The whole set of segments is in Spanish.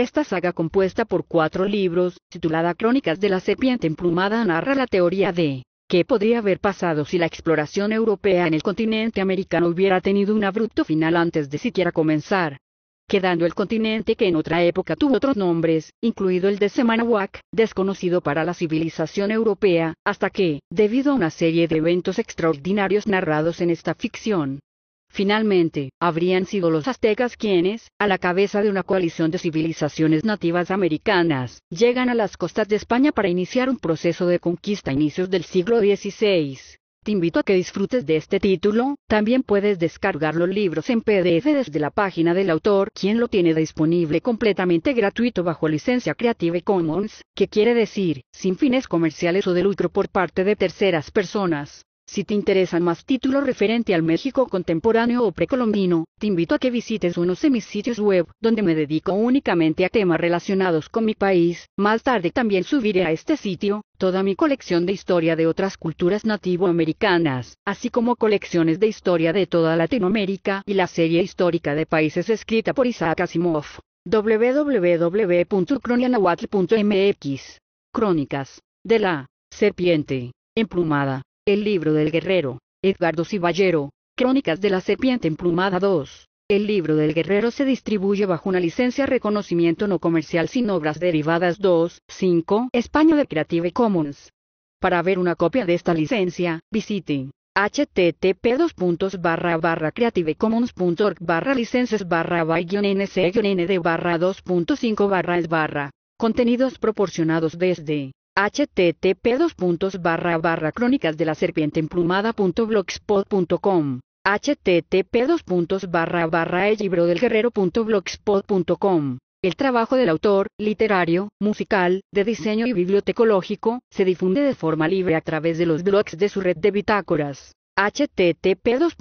Esta saga compuesta por cuatro libros, titulada Crónicas de la Serpiente Emplumada, narra la teoría de ¿Qué podría haber pasado si la exploración europea en el continente americano hubiera tenido un abrupto final antes de siquiera comenzar? Quedando el continente que en otra época tuvo otros nombres, incluido el de Semanawak, desconocido para la civilización europea, hasta que, debido a una serie de eventos extraordinarios narrados en esta ficción, Finalmente, habrían sido los aztecas quienes, a la cabeza de una coalición de civilizaciones nativas americanas, llegan a las costas de España para iniciar un proceso de conquista a inicios del siglo XVI. Te invito a que disfrutes de este título, también puedes descargar los libros en PDF desde la página del autor, quien lo tiene disponible completamente gratuito bajo licencia Creative Commons, que quiere decir, sin fines comerciales o de lucro por parte de terceras personas. Si te interesan más títulos referente al México contemporáneo o precolombino, te invito a que visites unos de mis sitios web, donde me dedico únicamente a temas relacionados con mi país. Más tarde también subiré a este sitio toda mi colección de historia de otras culturas nativoamericanas, así como colecciones de historia de toda Latinoamérica y la serie histórica de países escrita por Isaac Asimov. www.cronianahuatl.mx Crónicas de la Serpiente Emplumada el libro del guerrero, Edgardo Ciballero, Crónicas de la Serpiente Emplumada 2. El libro del guerrero se distribuye bajo una licencia reconocimiento no comercial sin obras derivadas 2, 5, España de Creative Commons. Para ver una copia de esta licencia, visite http creativecommons.org barra licencias barra by nc nd barra 2.5 es barra contenidos proporcionados desde http barra crónicas de la serpiente http dos puntos el libro del El trabajo del autor, literario, musical, de diseño y bibliotecológico, se difunde de forma libre a través de los blogs de su red de bitácoras. http dos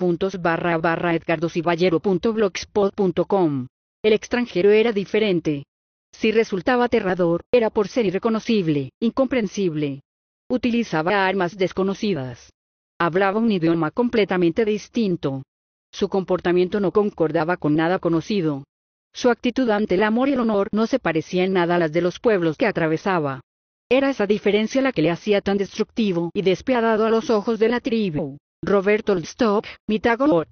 El extranjero era diferente. Si resultaba aterrador, era por ser irreconocible, incomprensible. Utilizaba armas desconocidas. Hablaba un idioma completamente distinto. Su comportamiento no concordaba con nada conocido. Su actitud ante el amor y el honor no se parecía en nada a las de los pueblos que atravesaba. Era esa diferencia la que le hacía tan destructivo y despiadado a los ojos de la tribu. Roberto Stock, Mitagot,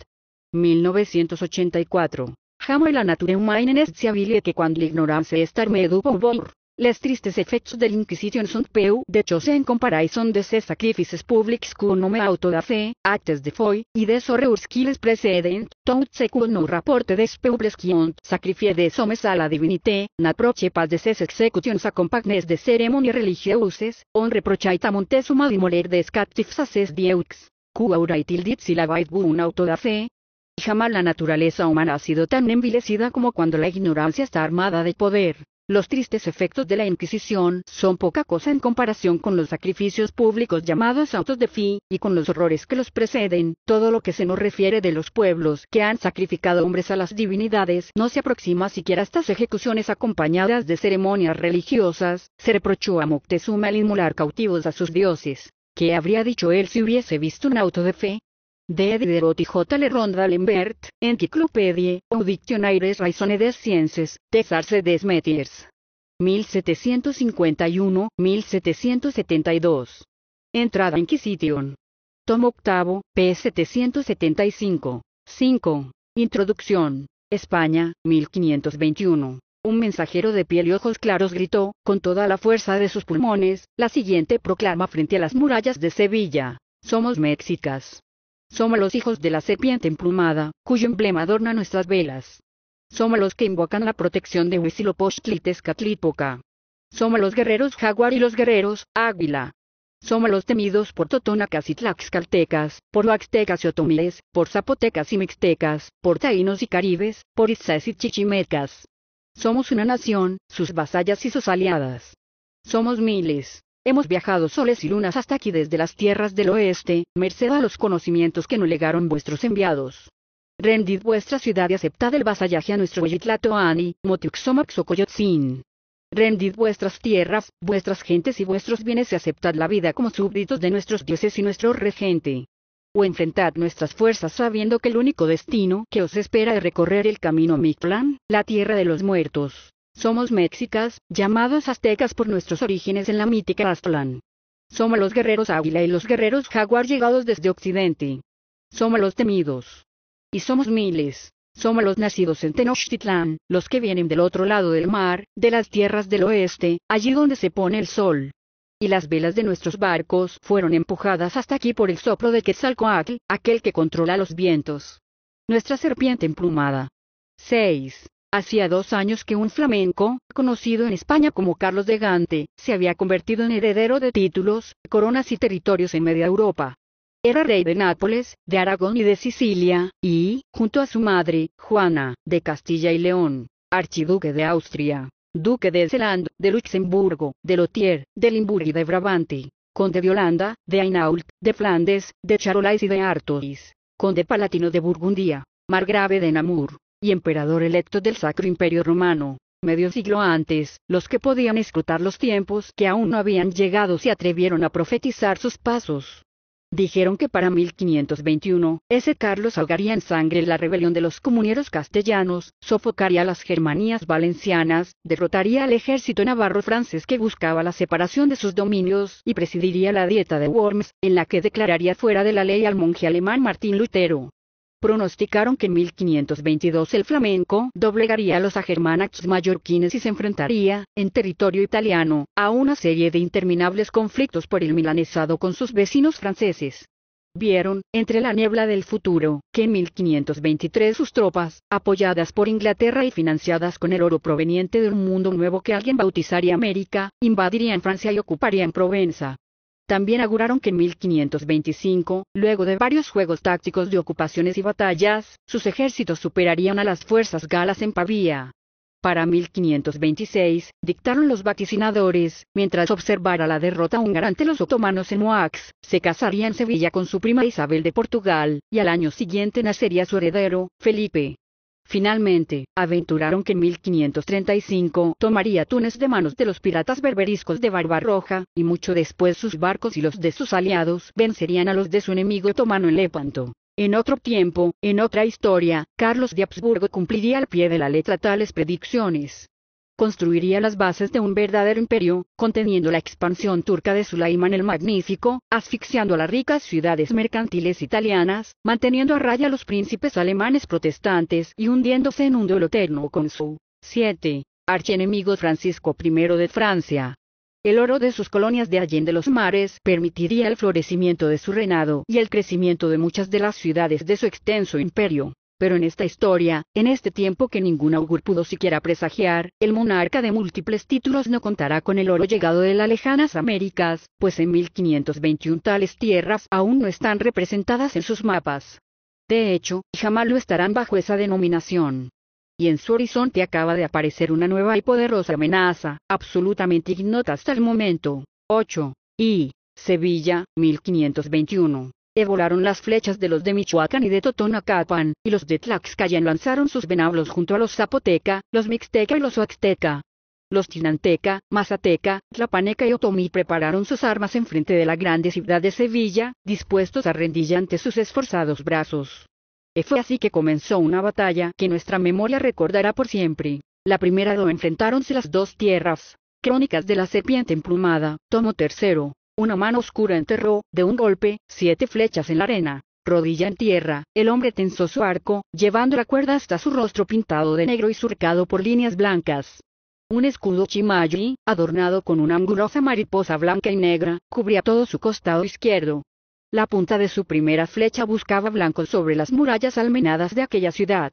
1984. Jamai la natura humana inestable este que cuando la ignorancia es de por Les tristes efectos de Inquisición son peu de hecho en comparación de ces sacrifices públicos que nome auto da fe, actes de foi, y de sorreurs que les preceden, se que no raporte des peubles qui ont sacrifié des homes a la divinité, proche pas de ces executions compagnes de cérémonies religieuses, on reprochaita Montezuma de moler des captifs a ces dieux. Cua aurait dit si la vaid un auto jamás la naturaleza humana ha sido tan envilecida como cuando la ignorancia está armada de poder. Los tristes efectos de la Inquisición son poca cosa en comparación con los sacrificios públicos llamados autos de fe y con los horrores que los preceden. Todo lo que se nos refiere de los pueblos que han sacrificado hombres a las divinidades no se aproxima siquiera a estas ejecuciones acompañadas de ceremonias religiosas. Se reprochó a Moctezuma al inmular cautivos a sus dioses. ¿Qué habría dicho él si hubiese visto un auto de fe? de Diderot y J. Le Ronda Lembert, Encyclopédie, au Dictionnaires Sciences, des des Métiers. 1751-1772. Entrada Inquisition. Tomo octavo, p. 775. 5. Introducción. España, 1521. Un mensajero de piel y ojos claros gritó, con toda la fuerza de sus pulmones, la siguiente proclama frente a las murallas de Sevilla. Somos mexicas. Somos los hijos de la serpiente emplumada, cuyo emblema adorna nuestras velas. Somos los que invocan la protección de Huitzilopochtli Somos los guerreros jaguar y los guerreros águila. Somos los temidos por totonacas y tlaxcaltecas, por huaxtecas y otomíes, por zapotecas y mixtecas, por taínos y caribes, por izaes y chichimecas. Somos una nación, sus vasallas y sus aliadas. Somos miles, Hemos viajado soles y lunas hasta aquí desde las tierras del oeste, merced a los conocimientos que nos legaron vuestros enviados. Rendid vuestra ciudad y aceptad el vasallaje a nuestro Yitlatoani, Coyotzin. Rendid vuestras tierras, vuestras gentes y vuestros bienes y aceptad la vida como súbditos de nuestros dioses y nuestro regente. O enfrentad nuestras fuerzas sabiendo que el único destino que os espera es recorrer el camino Mictlán, la tierra de los muertos. Somos mexicas, llamados aztecas por nuestros orígenes en la mítica Aztlán. Somos los guerreros águila y los guerreros jaguar llegados desde Occidente. Somos los temidos. Y somos miles. Somos los nacidos en Tenochtitlán, los que vienen del otro lado del mar, de las tierras del oeste, allí donde se pone el sol. Y las velas de nuestros barcos fueron empujadas hasta aquí por el soplo de Quetzalcoatl, aquel que controla los vientos. Nuestra serpiente emplumada. 6. Hacía dos años que un flamenco, conocido en España como Carlos de Gante, se había convertido en heredero de títulos, coronas y territorios en media Europa. Era rey de Nápoles, de Aragón y de Sicilia, y, junto a su madre, Juana, de Castilla y León, archiduque de Austria, duque de Zeland, de Luxemburgo, de Lothier, de Limburg y de Brabante, conde de Holanda, de Hainault, de Flandes, de Charolais y de Artois, conde palatino de Burgundia, margrave de Namur, y emperador electo del Sacro Imperio Romano. Medio siglo antes, los que podían escrutar los tiempos que aún no habían llegado se atrevieron a profetizar sus pasos. Dijeron que para 1521, ese Carlos ahogaría en sangre la rebelión de los comuneros castellanos, sofocaría las germanías valencianas, derrotaría al ejército navarro francés que buscaba la separación de sus dominios y presidiría la dieta de Worms, en la que declararía fuera de la ley al monje alemán Martín Lutero pronosticaron que en 1522 el flamenco doblegaría a los agermanachs mallorquines y se enfrentaría, en territorio italiano, a una serie de interminables conflictos por el milanesado con sus vecinos franceses. Vieron, entre la niebla del futuro, que en 1523 sus tropas, apoyadas por Inglaterra y financiadas con el oro proveniente de un mundo nuevo que alguien bautizaría América, invadirían Francia y ocuparían Provenza. También auguraron que en 1525, luego de varios juegos tácticos de ocupaciones y batallas, sus ejércitos superarían a las fuerzas galas en Pavía. Para 1526, dictaron los vaticinadores, mientras observara la derrota húngara ante los otomanos en Moax, se casaría en Sevilla con su prima Isabel de Portugal, y al año siguiente nacería su heredero, Felipe. Finalmente, aventuraron que en 1535 tomaría Túnez de manos de los piratas berberiscos de Barbarroja, y mucho después sus barcos y los de sus aliados vencerían a los de su enemigo otomano en Lepanto. En otro tiempo, en otra historia, Carlos de Habsburgo cumpliría al pie de la letra tales predicciones construiría las bases de un verdadero imperio, conteniendo la expansión turca de Sulaimán el Magnífico, asfixiando a las ricas ciudades mercantiles italianas, manteniendo a raya a los príncipes alemanes protestantes y hundiéndose en un duelo eterno con su 7. Archienemigo Francisco I de Francia. El oro de sus colonias de Allende los Mares permitiría el florecimiento de su reinado y el crecimiento de muchas de las ciudades de su extenso imperio. Pero en esta historia, en este tiempo que ningún augur pudo siquiera presagiar, el monarca de múltiples títulos no contará con el oro llegado de las lejanas Américas, pues en 1521 tales tierras aún no están representadas en sus mapas. De hecho, jamás lo estarán bajo esa denominación. Y en su horizonte acaba de aparecer una nueva y poderosa amenaza, absolutamente ignota hasta el momento. 8. Y. Sevilla, 1521. Evolaron las flechas de los de Michoacán y de Totonacapan, y los de Tlaxcayan lanzaron sus venablos junto a los zapoteca, los mixteca y los oaxteca. Los Tinanteca, Mazateca, Tlapaneca y Otomí prepararon sus armas enfrente de la grande ciudad de Sevilla, dispuestos a rendir ante sus esforzados brazos. E fue así que comenzó una batalla que nuestra memoria recordará por siempre. La primera lo enfrentáronse las dos tierras. Crónicas de la Serpiente Emplumada, tomo tercero. Una mano oscura enterró, de un golpe, siete flechas en la arena. Rodilla en tierra, el hombre tensó su arco, llevando la cuerda hasta su rostro pintado de negro y surcado por líneas blancas. Un escudo chimayi, adornado con una angulosa mariposa blanca y negra, cubría todo su costado izquierdo. La punta de su primera flecha buscaba blanco sobre las murallas almenadas de aquella ciudad.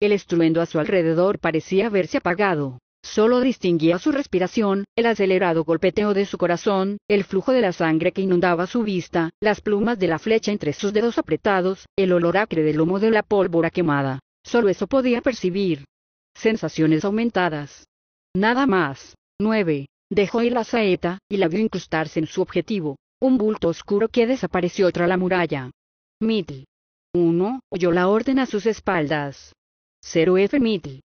El estruendo a su alrededor parecía haberse apagado. Solo distinguía su respiración, el acelerado golpeteo de su corazón, el flujo de la sangre que inundaba su vista, las plumas de la flecha entre sus dedos apretados, el olor acre del humo de la pólvora quemada. Solo eso podía percibir. Sensaciones aumentadas. Nada más. 9. Dejó ir la saeta, y la vio incrustarse en su objetivo, un bulto oscuro que desapareció tras la muralla. Mitl. 1. Oyó la orden a sus espaldas. 0F Mitl.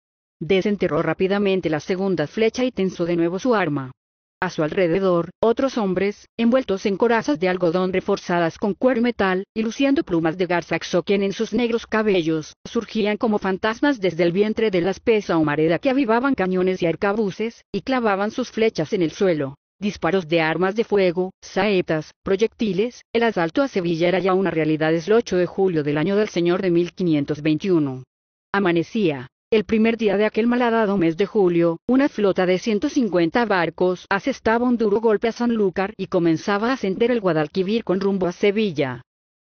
Desenterró rápidamente la segunda flecha y tensó de nuevo su arma. A su alrededor, otros hombres, envueltos en corazas de algodón reforzadas con cuero metal, y luciendo plumas de garza en sus negros cabellos, surgían como fantasmas desde el vientre de la espesa humareda que avivaban cañones y arcabuces, y clavaban sus flechas en el suelo. Disparos de armas de fuego, saetas, proyectiles, el asalto a Sevilla era ya una realidad es el 8 de julio del año del Señor de 1521. Amanecía, el primer día de aquel malhadado mes de julio, una flota de 150 barcos asestaba un duro golpe a Sanlúcar y comenzaba a ascender el Guadalquivir con rumbo a Sevilla.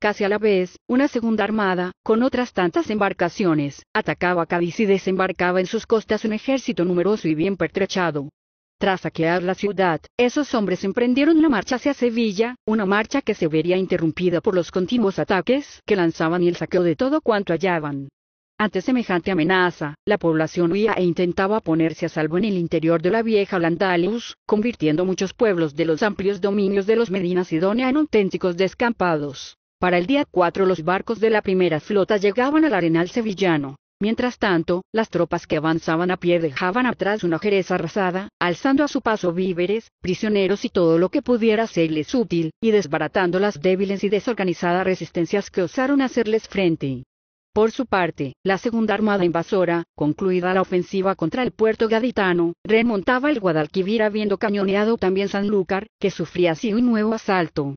Casi a la vez, una segunda armada, con otras tantas embarcaciones, atacaba Cádiz y desembarcaba en sus costas un ejército numeroso y bien pertrechado. Tras saquear la ciudad, esos hombres emprendieron la marcha hacia Sevilla, una marcha que se vería interrumpida por los continuos ataques que lanzaban y el saqueo de todo cuanto hallaban. Ante semejante amenaza, la población huía e intentaba ponerse a salvo en el interior de la vieja Landalius, convirtiendo muchos pueblos de los amplios dominios de los Medina Sidonia en auténticos descampados. Para el día 4 los barcos de la primera flota llegaban al arenal sevillano. Mientras tanto, las tropas que avanzaban a pie dejaban atrás una jereza arrasada, alzando a su paso víveres, prisioneros y todo lo que pudiera serles útil, y desbaratando las débiles y desorganizadas resistencias que osaron hacerles frente. Por su parte, la segunda armada invasora, concluida la ofensiva contra el puerto gaditano, remontaba el Guadalquivir habiendo cañoneado también Sanlúcar, que sufría así un nuevo asalto.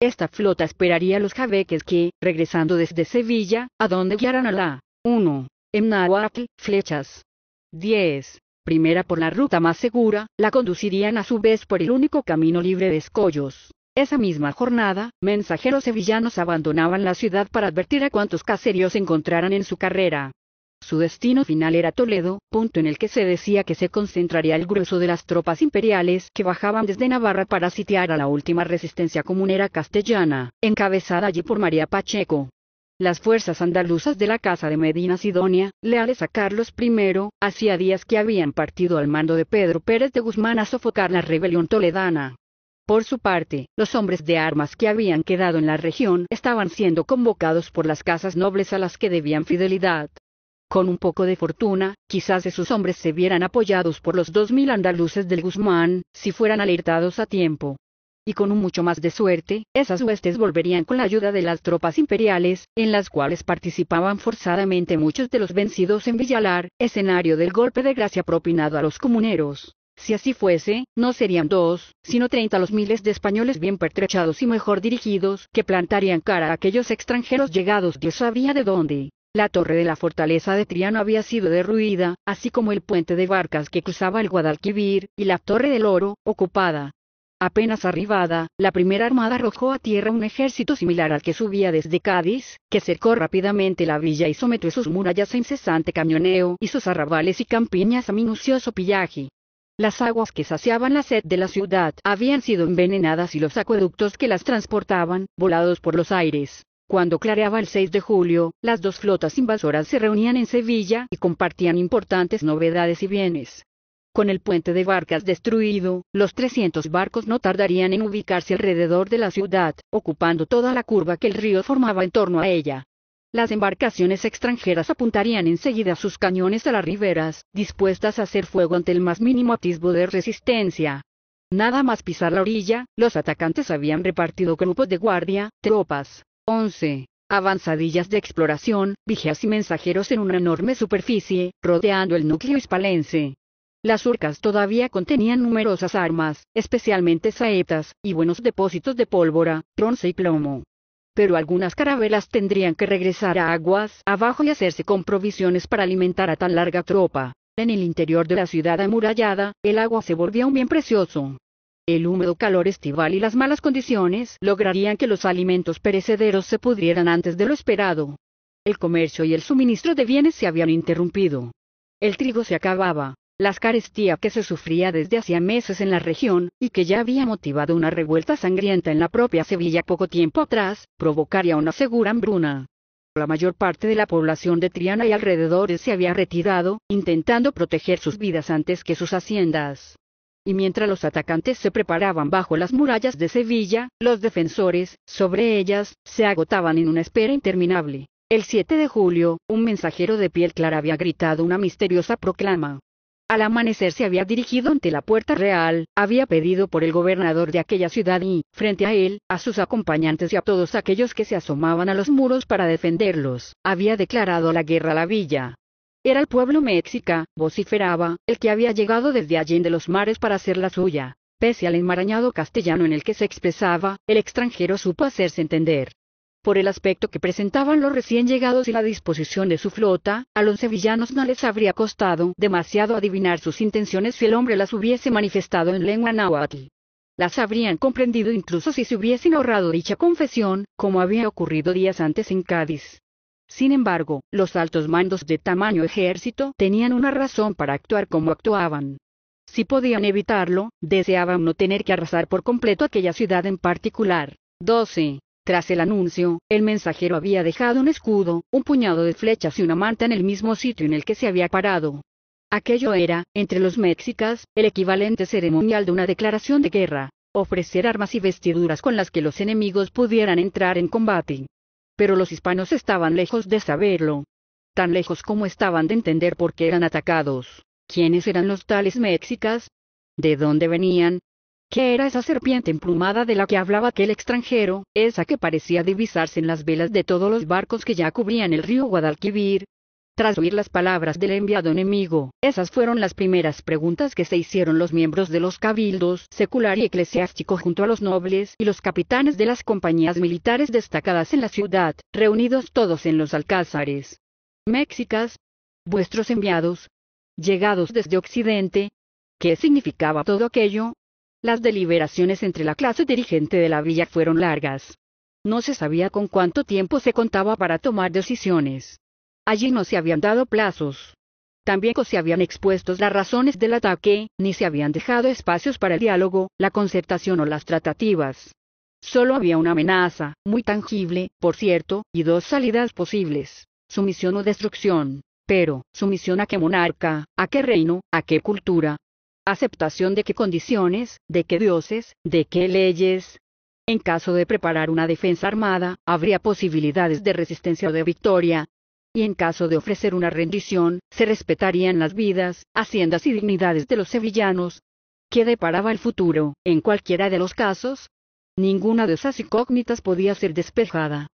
Esta flota esperaría a los jabeques que, regresando desde Sevilla, a donde guiaran a la 1. En flechas. 10. Primera por la ruta más segura, la conducirían a su vez por el único camino libre de escollos. Esa misma jornada, mensajeros sevillanos abandonaban la ciudad para advertir a cuantos caseríos encontraran en su carrera. Su destino final era Toledo, punto en el que se decía que se concentraría el grueso de las tropas imperiales que bajaban desde Navarra para sitiar a la última resistencia comunera castellana, encabezada allí por María Pacheco. Las fuerzas andaluzas de la Casa de Medina Sidonia, leales a Carlos I, hacía días que habían partido al mando de Pedro Pérez de Guzmán a sofocar la rebelión toledana. Por su parte, los hombres de armas que habían quedado en la región estaban siendo convocados por las casas nobles a las que debían fidelidad. Con un poco de fortuna, quizás esos hombres se vieran apoyados por los dos mil andaluces del Guzmán, si fueran alertados a tiempo. Y con un mucho más de suerte, esas huestes volverían con la ayuda de las tropas imperiales, en las cuales participaban forzadamente muchos de los vencidos en Villalar, escenario del golpe de gracia propinado a los comuneros. Si así fuese, no serían dos, sino treinta los miles de españoles bien pertrechados y mejor dirigidos, que plantarían cara a aquellos extranjeros llegados Dios sabía de dónde. La torre de la fortaleza de Triano había sido derruida, así como el puente de barcas que cruzaba el Guadalquivir, y la torre del oro, ocupada. Apenas arribada, la primera armada arrojó a tierra un ejército similar al que subía desde Cádiz, que cercó rápidamente la villa y sometió sus murallas a incesante camioneo y sus arrabales y campiñas a minucioso pillaje. Las aguas que saciaban la sed de la ciudad habían sido envenenadas y los acueductos que las transportaban, volados por los aires. Cuando clareaba el 6 de julio, las dos flotas invasoras se reunían en Sevilla y compartían importantes novedades y bienes. Con el puente de barcas destruido, los 300 barcos no tardarían en ubicarse alrededor de la ciudad, ocupando toda la curva que el río formaba en torno a ella. Las embarcaciones extranjeras apuntarían enseguida sus cañones a las riberas, dispuestas a hacer fuego ante el más mínimo atisbo de resistencia. Nada más pisar la orilla, los atacantes habían repartido grupos de guardia, tropas, 11, avanzadillas de exploración, vigías y mensajeros en una enorme superficie, rodeando el núcleo hispalense. Las urcas todavía contenían numerosas armas, especialmente saetas, y buenos depósitos de pólvora, bronce y plomo pero algunas carabelas tendrían que regresar a aguas abajo y hacerse con provisiones para alimentar a tan larga tropa. En el interior de la ciudad amurallada, el agua se volvía un bien precioso. El húmedo calor estival y las malas condiciones lograrían que los alimentos perecederos se pudrieran antes de lo esperado. El comercio y el suministro de bienes se habían interrumpido. El trigo se acababa, la carestía que se sufría desde hacía meses en la región, y que ya había motivado una revuelta sangrienta en la propia Sevilla poco tiempo atrás, provocaría una segura hambruna. La mayor parte de la población de Triana y alrededores se había retirado, intentando proteger sus vidas antes que sus haciendas. Y mientras los atacantes se preparaban bajo las murallas de Sevilla, los defensores, sobre ellas, se agotaban en una espera interminable. El 7 de julio, un mensajero de piel clara había gritado una misteriosa proclama. Al amanecer se había dirigido ante la puerta real, había pedido por el gobernador de aquella ciudad y, frente a él, a sus acompañantes y a todos aquellos que se asomaban a los muros para defenderlos, había declarado la guerra a la villa. Era el pueblo mexica, vociferaba, el que había llegado desde allí de los mares para hacer la suya. Pese al enmarañado castellano en el que se expresaba, el extranjero supo hacerse entender por el aspecto que presentaban los recién llegados y la disposición de su flota, a los sevillanos no les habría costado demasiado adivinar sus intenciones si el hombre las hubiese manifestado en lengua náhuatl. Las habrían comprendido incluso si se hubiesen ahorrado dicha confesión, como había ocurrido días antes en Cádiz. Sin embargo, los altos mandos de tamaño ejército tenían una razón para actuar como actuaban. Si podían evitarlo, deseaban no tener que arrasar por completo aquella ciudad en particular. 12. Tras el anuncio, el mensajero había dejado un escudo, un puñado de flechas y una manta en el mismo sitio en el que se había parado. Aquello era, entre los mexicas, el equivalente ceremonial de una declaración de guerra, ofrecer armas y vestiduras con las que los enemigos pudieran entrar en combate. Pero los hispanos estaban lejos de saberlo. Tan lejos como estaban de entender por qué eran atacados. ¿Quiénes eran los tales mexicas? ¿De dónde venían? ¿Qué era esa serpiente emplumada de la que hablaba aquel extranjero, esa que parecía divisarse en las velas de todos los barcos que ya cubrían el río Guadalquivir? Tras oír las palabras del enviado enemigo, esas fueron las primeras preguntas que se hicieron los miembros de los cabildos secular y eclesiástico junto a los nobles y los capitanes de las compañías militares destacadas en la ciudad, reunidos todos en los alcázares. Méxicas, vuestros enviados, llegados desde Occidente, ¿qué significaba todo aquello? Las deliberaciones entre la clase dirigente de la villa fueron largas. No se sabía con cuánto tiempo se contaba para tomar decisiones. Allí no se habían dado plazos. Tampoco se habían expuesto las razones del ataque, ni se habían dejado espacios para el diálogo, la concertación o las tratativas. Solo había una amenaza, muy tangible, por cierto, y dos salidas posibles, sumisión o destrucción. Pero, sumisión a qué monarca, a qué reino, a qué cultura, aceptación de qué condiciones, de qué dioses, de qué leyes. En caso de preparar una defensa armada, habría posibilidades de resistencia o de victoria. Y en caso de ofrecer una rendición, se respetarían las vidas, haciendas y dignidades de los sevillanos. ¿Qué deparaba el futuro, en cualquiera de los casos? Ninguna de esas incógnitas podía ser despejada.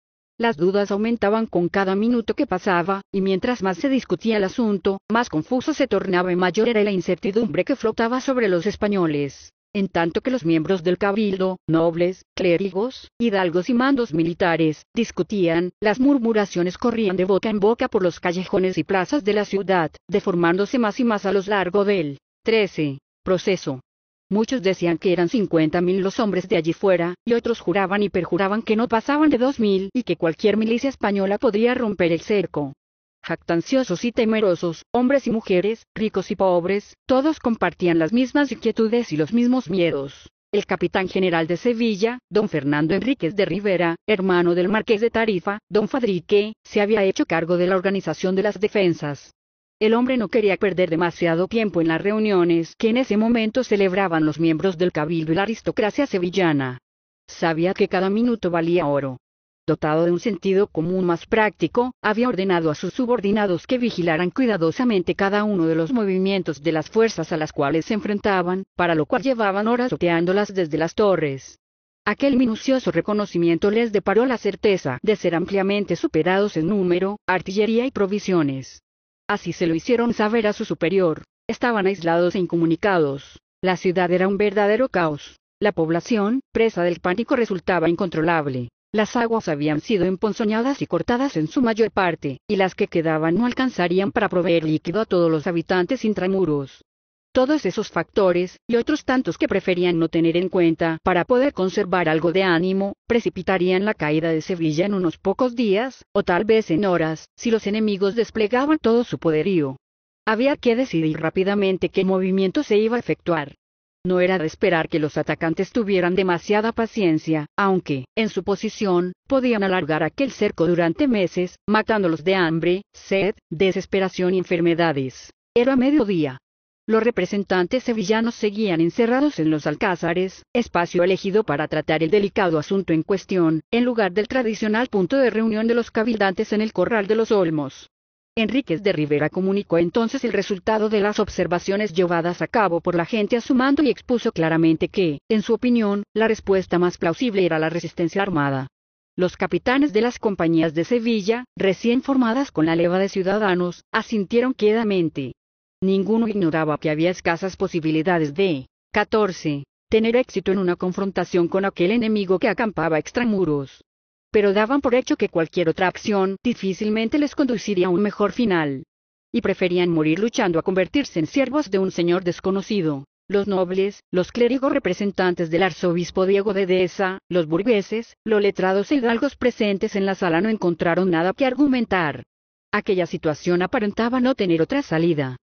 Las dudas aumentaban con cada minuto que pasaba, y mientras más se discutía el asunto, más confuso se tornaba y mayor era la incertidumbre que flotaba sobre los españoles. En tanto que los miembros del cabildo, nobles, clérigos, hidalgos y mandos militares, discutían, las murmuraciones corrían de boca en boca por los callejones y plazas de la ciudad, deformándose más y más a lo largo del 13. Proceso. Muchos decían que eran 50.000 los hombres de allí fuera, y otros juraban y perjuraban que no pasaban de 2.000 y que cualquier milicia española podría romper el cerco. Jactanciosos y temerosos, hombres y mujeres, ricos y pobres, todos compartían las mismas inquietudes y los mismos miedos. El capitán general de Sevilla, don Fernando Enríquez de Rivera, hermano del marqués de Tarifa, don Fadrique, se había hecho cargo de la organización de las defensas. El hombre no quería perder demasiado tiempo en las reuniones que en ese momento celebraban los miembros del cabildo y la aristocracia sevillana. Sabía que cada minuto valía oro. Dotado de un sentido común más práctico, había ordenado a sus subordinados que vigilaran cuidadosamente cada uno de los movimientos de las fuerzas a las cuales se enfrentaban, para lo cual llevaban horas oteándolas desde las torres. Aquel minucioso reconocimiento les deparó la certeza de ser ampliamente superados en número, artillería y provisiones. Así se lo hicieron saber a su superior. Estaban aislados e incomunicados. La ciudad era un verdadero caos. La población, presa del pánico, resultaba incontrolable. Las aguas habían sido emponzoñadas y cortadas en su mayor parte, y las que quedaban no alcanzarían para proveer líquido a todos los habitantes intramuros todos esos factores, y otros tantos que preferían no tener en cuenta para poder conservar algo de ánimo, precipitarían la caída de Sevilla en unos pocos días, o tal vez en horas, si los enemigos desplegaban todo su poderío. Había que decidir rápidamente qué movimiento se iba a efectuar. No era de esperar que los atacantes tuvieran demasiada paciencia, aunque, en su posición, podían alargar aquel cerco durante meses, matándolos de hambre, sed, desesperación y enfermedades. Era mediodía, los representantes sevillanos seguían encerrados en los alcázares, espacio elegido para tratar el delicado asunto en cuestión, en lugar del tradicional punto de reunión de los cabildantes en el Corral de los Olmos. Enríquez de Rivera comunicó entonces el resultado de las observaciones llevadas a cabo por la gente a su mando y expuso claramente que, en su opinión, la respuesta más plausible era la resistencia armada. Los capitanes de las compañías de Sevilla, recién formadas con la leva de ciudadanos, asintieron quedamente, Ninguno ignoraba que había escasas posibilidades de 14. tener éxito en una confrontación con aquel enemigo que acampaba extramuros. Pero daban por hecho que cualquier otra acción difícilmente les conduciría a un mejor final. Y preferían morir luchando a convertirse en siervos de un señor desconocido los nobles, los clérigos representantes del arzobispo Diego de Dehesa, los burgueses, los letrados e hidalgos presentes en la sala no encontraron nada que argumentar. Aquella situación aparentaba no tener otra salida.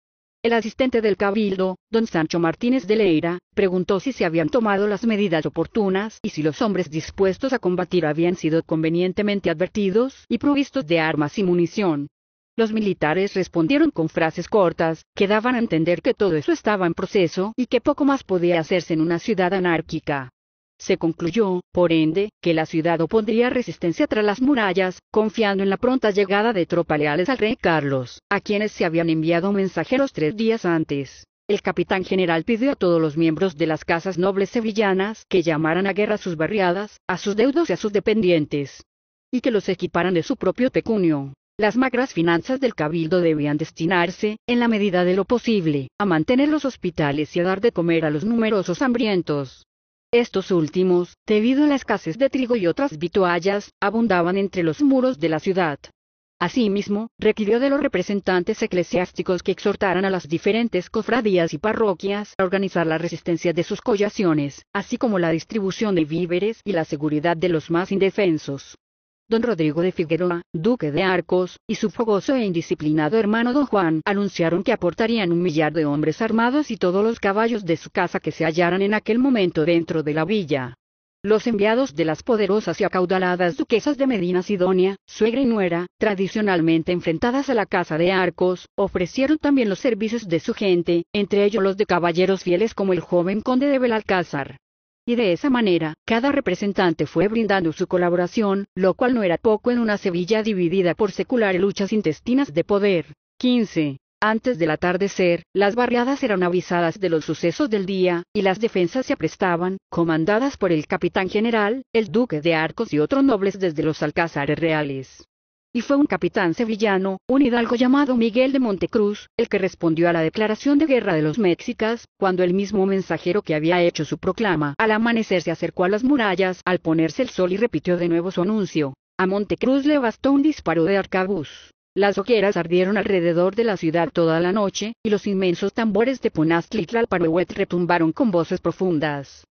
El asistente del cabildo, don Sancho Martínez de Leira, preguntó si se habían tomado las medidas oportunas y si los hombres dispuestos a combatir habían sido convenientemente advertidos y provistos de armas y munición. Los militares respondieron con frases cortas, que daban a entender que todo eso estaba en proceso y que poco más podía hacerse en una ciudad anárquica. Se concluyó, por ende, que la ciudad opondría resistencia tras las murallas, confiando en la pronta llegada de tropas leales al rey Carlos, a quienes se habían enviado mensajeros tres días antes. El capitán general pidió a todos los miembros de las casas nobles sevillanas que llamaran a guerra a sus barriadas, a sus deudos y a sus dependientes, y que los equiparan de su propio pecunio. Las magras finanzas del cabildo debían destinarse, en la medida de lo posible, a mantener los hospitales y a dar de comer a los numerosos hambrientos. Estos últimos, debido a la escasez de trigo y otras vituallas, abundaban entre los muros de la ciudad. Asimismo, requirió de los representantes eclesiásticos que exhortaran a las diferentes cofradías y parroquias a organizar la resistencia de sus collaciones, así como la distribución de víveres y la seguridad de los más indefensos. Don Rodrigo de Figueroa, duque de Arcos, y su fogoso e indisciplinado hermano don Juan anunciaron que aportarían un millar de hombres armados y todos los caballos de su casa que se hallaran en aquel momento dentro de la villa. Los enviados de las poderosas y acaudaladas duquesas de Medina Sidonia, suegra y nuera, tradicionalmente enfrentadas a la casa de Arcos, ofrecieron también los servicios de su gente, entre ellos los de caballeros fieles como el joven conde de Belalcázar y de esa manera, cada representante fue brindando su colaboración, lo cual no era poco en una Sevilla dividida por seculares luchas intestinas de poder. 15. Antes del atardecer, las barriadas eran avisadas de los sucesos del día, y las defensas se aprestaban, comandadas por el capitán general, el duque de Arcos y otros nobles desde los alcázares reales y fue un capitán sevillano, un hidalgo llamado Miguel de Montecruz, el que respondió a la declaración de guerra de los mexicas, cuando el mismo mensajero que había hecho su proclama al amanecer se acercó a las murallas al ponerse el sol y repitió de nuevo su anuncio. A Montecruz le bastó un disparo de arcabuz. Las hogueras ardieron alrededor de la ciudad toda la noche, y los inmensos tambores de ponaztlitlal retumbaron con voces profundas.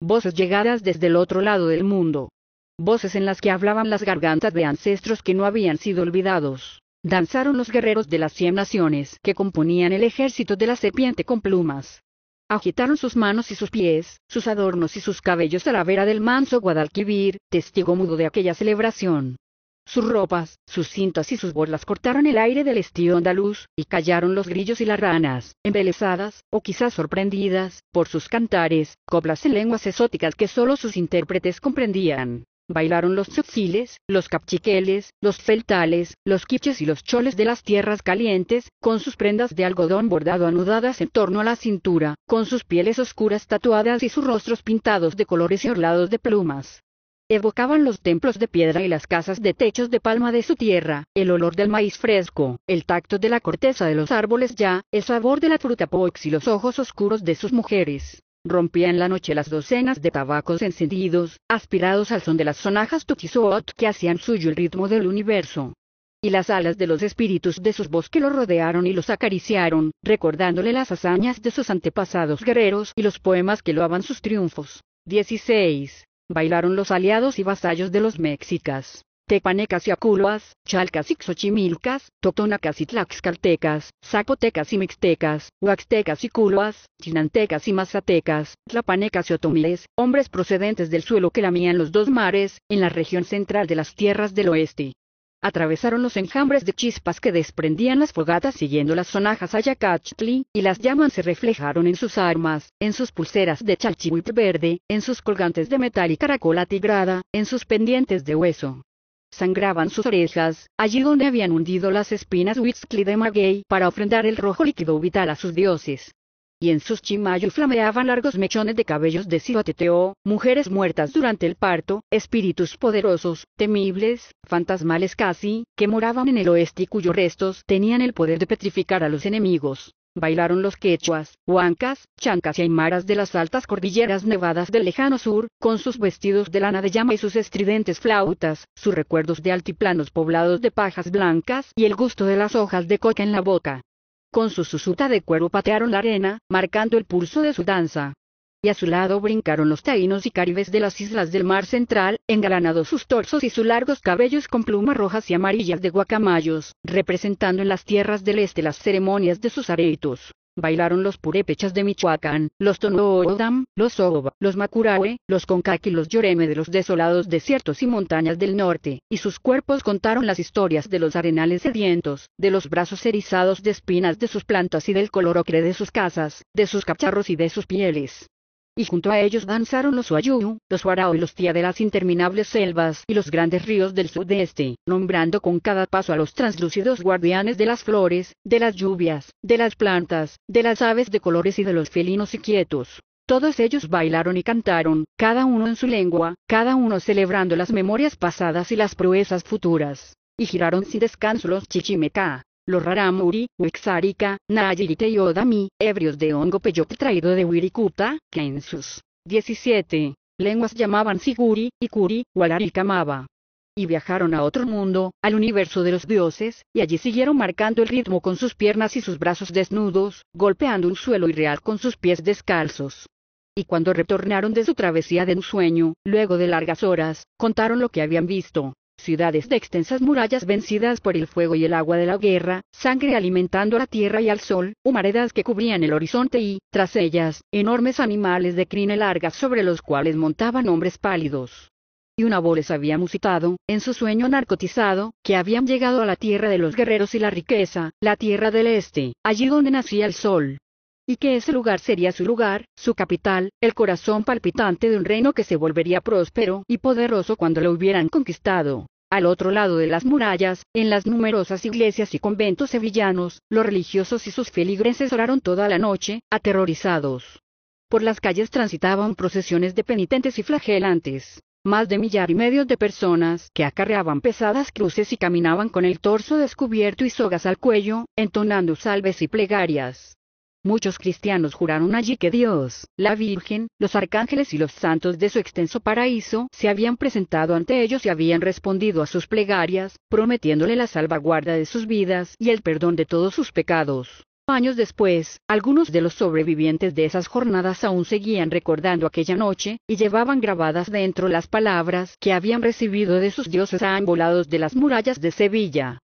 Voces llegadas desde el otro lado del mundo voces en las que hablaban las gargantas de ancestros que no habían sido olvidados. Danzaron los guerreros de las cien naciones que componían el ejército de la serpiente con plumas. Agitaron sus manos y sus pies, sus adornos y sus cabellos a la vera del manso Guadalquivir, testigo mudo de aquella celebración. Sus ropas, sus cintas y sus borlas cortaron el aire del estío andaluz, y callaron los grillos y las ranas, embelesadas, o quizás sorprendidas, por sus cantares, coplas en lenguas exóticas que sólo sus intérpretes comprendían bailaron los tzotziles, los capchiqueles, los feltales, los quiches y los choles de las tierras calientes, con sus prendas de algodón bordado anudadas en torno a la cintura, con sus pieles oscuras tatuadas y sus rostros pintados de colores y orlados de plumas. Evocaban los templos de piedra y las casas de techos de palma de su tierra, el olor del maíz fresco, el tacto de la corteza de los árboles ya, el sabor de la fruta pox y los ojos oscuros de sus mujeres. Rompían en la noche las docenas de tabacos encendidos, aspirados al son de las sonajas Tukisoot que hacían suyo el ritmo del universo. Y las alas de los espíritus de sus bosques lo rodearon y los acariciaron, recordándole las hazañas de sus antepasados guerreros y los poemas que loaban sus triunfos. 16. Bailaron los aliados y vasallos de los mexicas tepanecas y aculoas, chalcas y xochimilcas, totonacas y tlaxcaltecas, zapotecas y mixtecas, huaxtecas y Culuas, chinantecas y mazatecas, tlapanecas y otomiles, hombres procedentes del suelo que lamían los dos mares, en la región central de las tierras del oeste. Atravesaron los enjambres de chispas que desprendían las fogatas siguiendo las sonajas ayacachtli, y las llamas se reflejaron en sus armas, en sus pulseras de chalchihuit verde, en sus colgantes de metal y caracola tigrada, en sus pendientes de hueso sangraban sus orejas, allí donde habían hundido las espinas Huitzli de Maguey para ofrendar el rojo líquido vital a sus dioses. Y en sus chimayos flameaban largos mechones de cabellos de Sioteteo, mujeres muertas durante el parto, espíritus poderosos, temibles, fantasmales casi, que moraban en el oeste y cuyos restos tenían el poder de petrificar a los enemigos bailaron los quechuas, huancas, chancas y aymaras de las altas cordilleras nevadas del lejano sur, con sus vestidos de lana de llama y sus estridentes flautas, sus recuerdos de altiplanos poblados de pajas blancas y el gusto de las hojas de coca en la boca. Con su susuta de cuero patearon la arena, marcando el pulso de su danza y a su lado brincaron los taínos y caribes de las islas del mar central, engalanados sus torsos y sus largos cabellos con plumas rojas y amarillas de guacamayos, representando en las tierras del este las ceremonias de sus areitos. Bailaron los purépechas de Michoacán, los Tonoodam, los Oba, los Macurawe, los Concaqui y los Yoreme de los desolados desiertos y montañas del norte, y sus cuerpos contaron las historias de los arenales sedientos, de los brazos erizados de espinas de sus plantas y del color ocre de sus casas, de sus cacharros y de sus pieles y junto a ellos danzaron los huayu, los Huarao y los Tía de las interminables selvas y los grandes ríos del sudeste, nombrando con cada paso a los translúcidos guardianes de las flores, de las lluvias, de las plantas, de las aves de colores y de los felinos y quietos. Todos ellos bailaron y cantaron, cada uno en su lengua, cada uno celebrando las memorias pasadas y las proezas futuras. Y giraron sin descanso los chichimeca, los raramuri, wexarica, nayirite y odami, ebrios de hongo peyot traído de Wirikuta, que en sus 17 lenguas llamaban siguri, ikuri, Walarikamaba. Y viajaron a otro mundo, al universo de los dioses, y allí siguieron marcando el ritmo con sus piernas y sus brazos desnudos, golpeando un suelo irreal con sus pies descalzos. Y cuando retornaron de su travesía de un sueño, luego de largas horas, contaron lo que habían visto ciudades de extensas murallas vencidas por el fuego y el agua de la guerra, sangre alimentando la tierra y al sol, humaredas que cubrían el horizonte y, tras ellas, enormes animales de crine larga sobre los cuales montaban hombres pálidos. Y una voz les había musitado, en su sueño narcotizado, que habían llegado a la tierra de los guerreros y la riqueza, la tierra del este, allí donde nacía el sol y que ese lugar sería su lugar, su capital, el corazón palpitante de un reino que se volvería próspero y poderoso cuando lo hubieran conquistado. Al otro lado de las murallas, en las numerosas iglesias y conventos sevillanos, los religiosos y sus feligreses oraron toda la noche, aterrorizados. Por las calles transitaban procesiones de penitentes y flagelantes. Más de millar y medio de personas que acarreaban pesadas cruces y caminaban con el torso descubierto y sogas al cuello, entonando salves y plegarias. Muchos cristianos juraron allí que Dios, la Virgen, los arcángeles y los santos de su extenso paraíso se habían presentado ante ellos y habían respondido a sus plegarias, prometiéndole la salvaguarda de sus vidas y el perdón de todos sus pecados. Años después, algunos de los sobrevivientes de esas jornadas aún seguían recordando aquella noche, y llevaban grabadas dentro las palabras que habían recibido de sus dioses lados de las murallas de Sevilla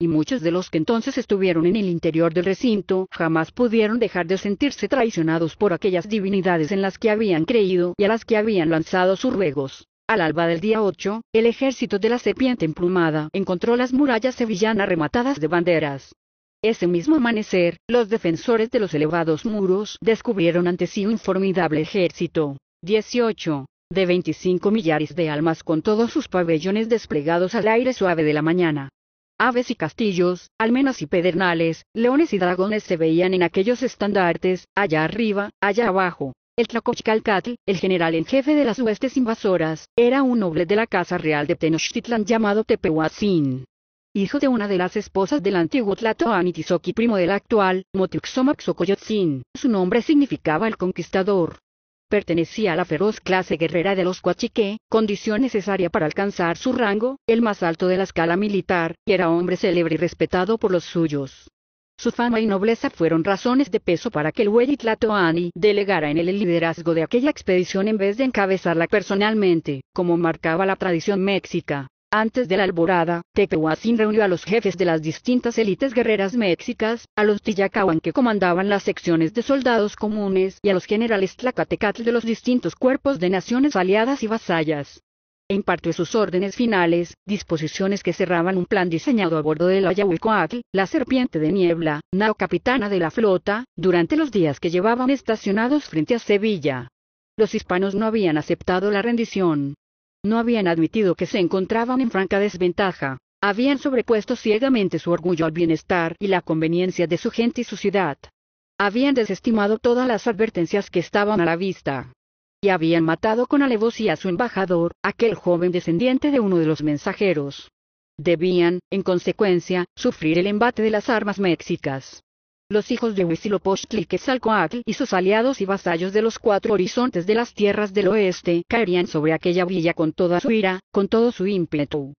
y muchos de los que entonces estuvieron en el interior del recinto jamás pudieron dejar de sentirse traicionados por aquellas divinidades en las que habían creído y a las que habían lanzado sus ruegos. Al alba del día 8, el ejército de la serpiente emplumada encontró las murallas sevillanas rematadas de banderas. Ese mismo amanecer, los defensores de los elevados muros descubrieron ante sí un formidable ejército. 18. De 25 millares de almas con todos sus pabellones desplegados al aire suave de la mañana. Aves y castillos, almenas y pedernales, leones y dragones se veían en aquellos estandartes, allá arriba, allá abajo. El Tlacochcalcatl, el general en jefe de las huestes invasoras, era un noble de la casa real de Tenochtitlan llamado Tepehuacín. Hijo de una de las esposas del antiguo Tlatoani primo del actual, Motuxomaxocoyotzin. Su nombre significaba el conquistador pertenecía a la feroz clase guerrera de los Coachique, condición necesaria para alcanzar su rango, el más alto de la escala militar, y era hombre célebre y respetado por los suyos. Su fama y nobleza fueron razones de peso para que el Huellitlatoani delegara en él el liderazgo de aquella expedición en vez de encabezarla personalmente, como marcaba la tradición mexica. Antes de la alborada, Tepehuacín reunió a los jefes de las distintas élites guerreras mexicas, a los Tillacahuan que comandaban las secciones de soldados comunes y a los generales Tlacatecatl de los distintos cuerpos de naciones aliadas y vasallas. E impartió sus órdenes finales, disposiciones que cerraban un plan diseñado a bordo del la la serpiente de niebla, nao capitana de la flota, durante los días que llevaban estacionados frente a Sevilla. Los hispanos no habían aceptado la rendición, no habían admitido que se encontraban en franca desventaja. Habían sobrepuesto ciegamente su orgullo al bienestar y la conveniencia de su gente y su ciudad. Habían desestimado todas las advertencias que estaban a la vista. Y habían matado con alevosía a su embajador, aquel joven descendiente de uno de los mensajeros. Debían, en consecuencia, sufrir el embate de las armas mexicas los hijos de Huitzilopochtli Quetzalcoatl y sus aliados y vasallos de los cuatro horizontes de las tierras del oeste caerían sobre aquella villa con toda su ira, con todo su ímpetu.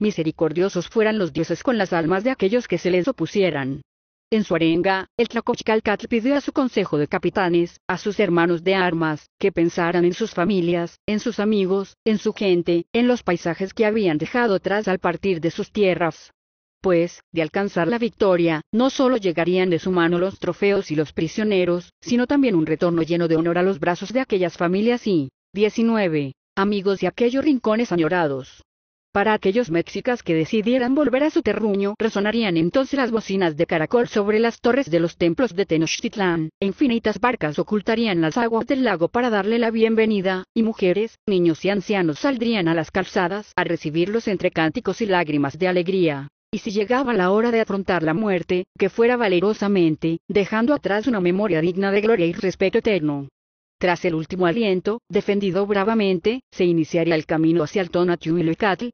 Misericordiosos fueran los dioses con las almas de aquellos que se les opusieran. En su arenga, el Tlacochcalcatl pidió a su consejo de capitanes, a sus hermanos de armas, que pensaran en sus familias, en sus amigos, en su gente, en los paisajes que habían dejado atrás al partir de sus tierras pues, de alcanzar la victoria, no solo llegarían de su mano los trofeos y los prisioneros, sino también un retorno lleno de honor a los brazos de aquellas familias y, 19, amigos y aquellos rincones añorados. Para aquellos mexicas que decidieran volver a su terruño, resonarían entonces las bocinas de caracol sobre las torres de los templos de Tenochtitlán, infinitas barcas ocultarían las aguas del lago para darle la bienvenida, y mujeres, niños y ancianos saldrían a las calzadas a recibirlos entre cánticos y lágrimas de alegría y si llegaba la hora de afrontar la muerte, que fuera valerosamente, dejando atrás una memoria digna de gloria y respeto eterno. Tras el último aliento, defendido bravamente, se iniciaría el camino hacia el Tonatiuh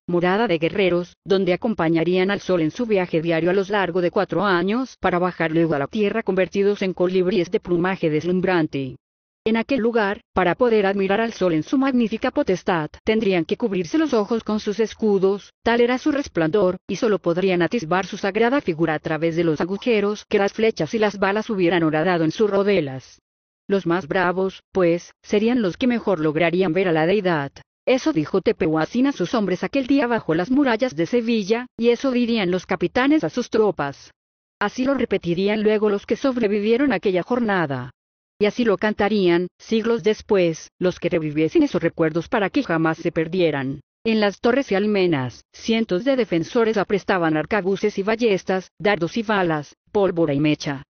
morada de guerreros, donde acompañarían al sol en su viaje diario a lo largo de cuatro años para bajar luego a la tierra convertidos en colibríes de plumaje deslumbrante. En aquel lugar, para poder admirar al sol en su magnífica potestad, tendrían que cubrirse los ojos con sus escudos, tal era su resplandor, y solo podrían atisbar su sagrada figura a través de los agujeros que las flechas y las balas hubieran horadado en sus rodelas. Los más bravos, pues, serían los que mejor lograrían ver a la deidad. Eso dijo Tepehuacín a sus hombres aquel día bajo las murallas de Sevilla, y eso dirían los capitanes a sus tropas. Así lo repetirían luego los que sobrevivieron aquella jornada y así lo cantarían, siglos después, los que reviviesen esos recuerdos para que jamás se perdieran. En las torres y almenas, cientos de defensores aprestaban arcabuces y ballestas, dardos y balas, pólvora y mecha.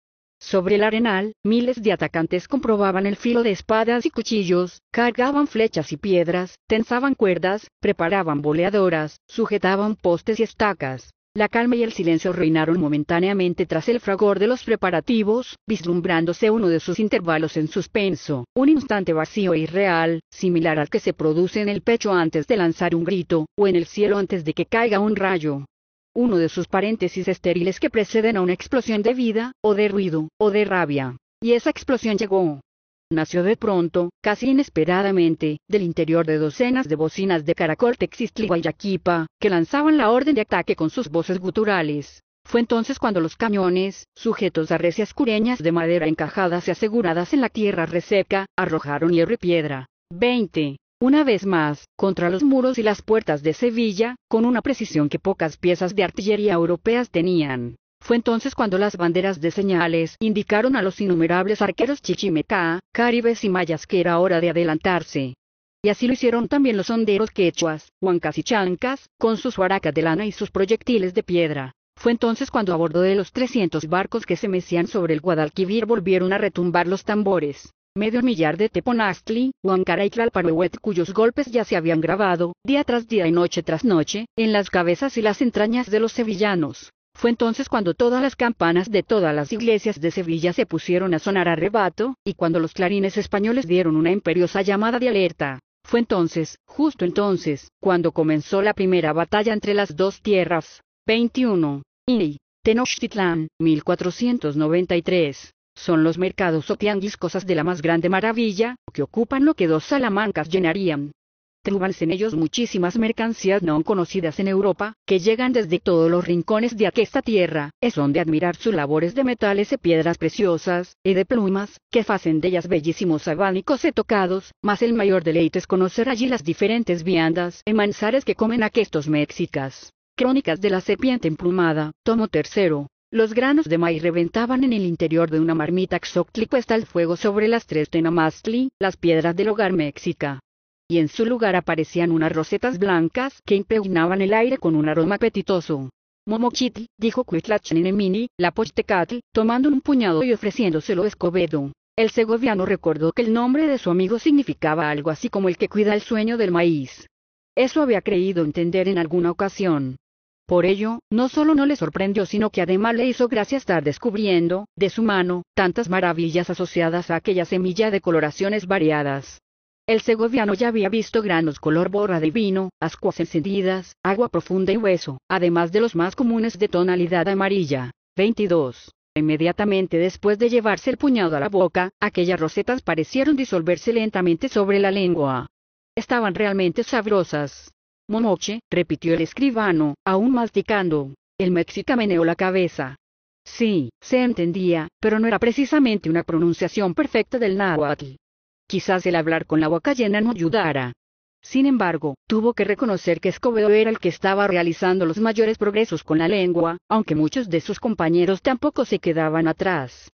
Sobre el arenal, miles de atacantes comprobaban el filo de espadas y cuchillos, cargaban flechas y piedras, tensaban cuerdas, preparaban boleadoras, sujetaban postes y estacas, la calma y el silencio reinaron momentáneamente tras el fragor de los preparativos, vislumbrándose uno de sus intervalos en suspenso, un instante vacío e irreal, similar al que se produce en el pecho antes de lanzar un grito, o en el cielo antes de que caiga un rayo. Uno de sus paréntesis estériles que preceden a una explosión de vida, o de ruido, o de rabia. Y esa explosión llegó, nació de pronto, casi inesperadamente, del interior de docenas de bocinas de Caracol y Guayaquipa, que lanzaban la orden de ataque con sus voces guturales. Fue entonces cuando los cañones, sujetos a recias cureñas de madera encajadas y aseguradas en la tierra reseca, arrojaron hierro y piedra. 20. Una vez más, contra los muros y las puertas de Sevilla, con una precisión que pocas piezas de artillería europeas tenían. Fue entonces cuando las banderas de señales indicaron a los innumerables arqueros chichimeca, caribes y mayas que era hora de adelantarse. Y así lo hicieron también los honderos quechuas, huancas y chancas, con sus huaracas de lana y sus proyectiles de piedra. Fue entonces cuando a bordo de los 300 barcos que se mecían sobre el Guadalquivir volvieron a retumbar los tambores. Medio millar de Teponastli, Huancara y cuyos golpes ya se habían grabado, día tras día y noche tras noche, en las cabezas y las entrañas de los sevillanos. Fue entonces cuando todas las campanas de todas las iglesias de Sevilla se pusieron a sonar a rebato, y cuando los clarines españoles dieron una imperiosa llamada de alerta. Fue entonces, justo entonces, cuando comenzó la primera batalla entre las dos tierras. 21. Tenochtitlan, 1493. Son los mercados o cosas de la más grande maravilla, que ocupan lo que dos Salamancas llenarían. Trúbanse en ellos muchísimas mercancías no conocidas en Europa, que llegan desde todos los rincones de aquesta tierra, es donde admirar sus labores de metales y piedras preciosas, y de plumas, que hacen de ellas bellísimos abanicos y tocados, mas el mayor deleite es conocer allí las diferentes viandas y manzares que comen aquestos mexicas. Crónicas de la serpiente emplumada, tomo tercero, los granos de maíz reventaban en el interior de una marmita xoctli puesta al fuego sobre las tres tenamastli, las piedras del hogar mexica y en su lugar aparecían unas rosetas blancas que impregnaban el aire con un aroma apetitoso. Momochiti, dijo Cuitlachanemini, la Pochtecatl, tomando un puñado y ofreciéndoselo a Escobedo. El segoviano recordó que el nombre de su amigo significaba algo así como el que cuida el sueño del maíz. Eso había creído entender en alguna ocasión. Por ello, no solo no le sorprendió, sino que además le hizo gracia estar descubriendo, de su mano, tantas maravillas asociadas a aquella semilla de coloraciones variadas. El segoviano ya había visto granos color borra de vino, ascuas encendidas, agua profunda y hueso, además de los más comunes de tonalidad amarilla. 22. Inmediatamente después de llevarse el puñado a la boca, aquellas rosetas parecieron disolverse lentamente sobre la lengua. Estaban realmente sabrosas. Monoche, repitió el escribano, aún masticando. El mexica meneó la cabeza. Sí, se entendía, pero no era precisamente una pronunciación perfecta del náhuatl. Quizás el hablar con la boca llena no ayudara. Sin embargo, tuvo que reconocer que Escobedo era el que estaba realizando los mayores progresos con la lengua, aunque muchos de sus compañeros tampoco se quedaban atrás.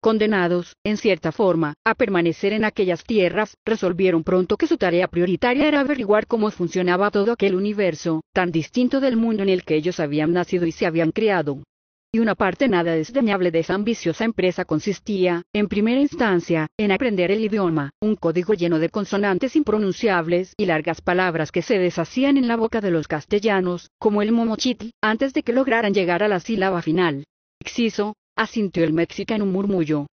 Condenados, en cierta forma, a permanecer en aquellas tierras, resolvieron pronto que su tarea prioritaria era averiguar cómo funcionaba todo aquel universo, tan distinto del mundo en el que ellos habían nacido y se habían criado y una parte nada desdeñable de esa ambiciosa empresa consistía, en primera instancia, en aprender el idioma, un código lleno de consonantes impronunciables y largas palabras que se deshacían en la boca de los castellanos, como el momochitl, antes de que lograran llegar a la sílaba final. Exiso, asintió el mexicano un murmullo,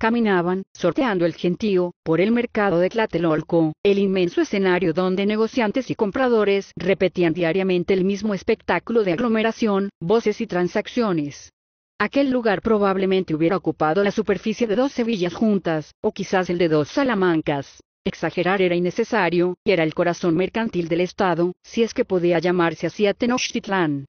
Caminaban, sorteando el gentío, por el mercado de Tlatelolco, el inmenso escenario donde negociantes y compradores repetían diariamente el mismo espectáculo de aglomeración, voces y transacciones. Aquel lugar probablemente hubiera ocupado la superficie de dos Sevillas juntas, o quizás el de dos Salamancas. Exagerar era innecesario, y era el corazón mercantil del Estado, si es que podía llamarse así a Tenochtitlán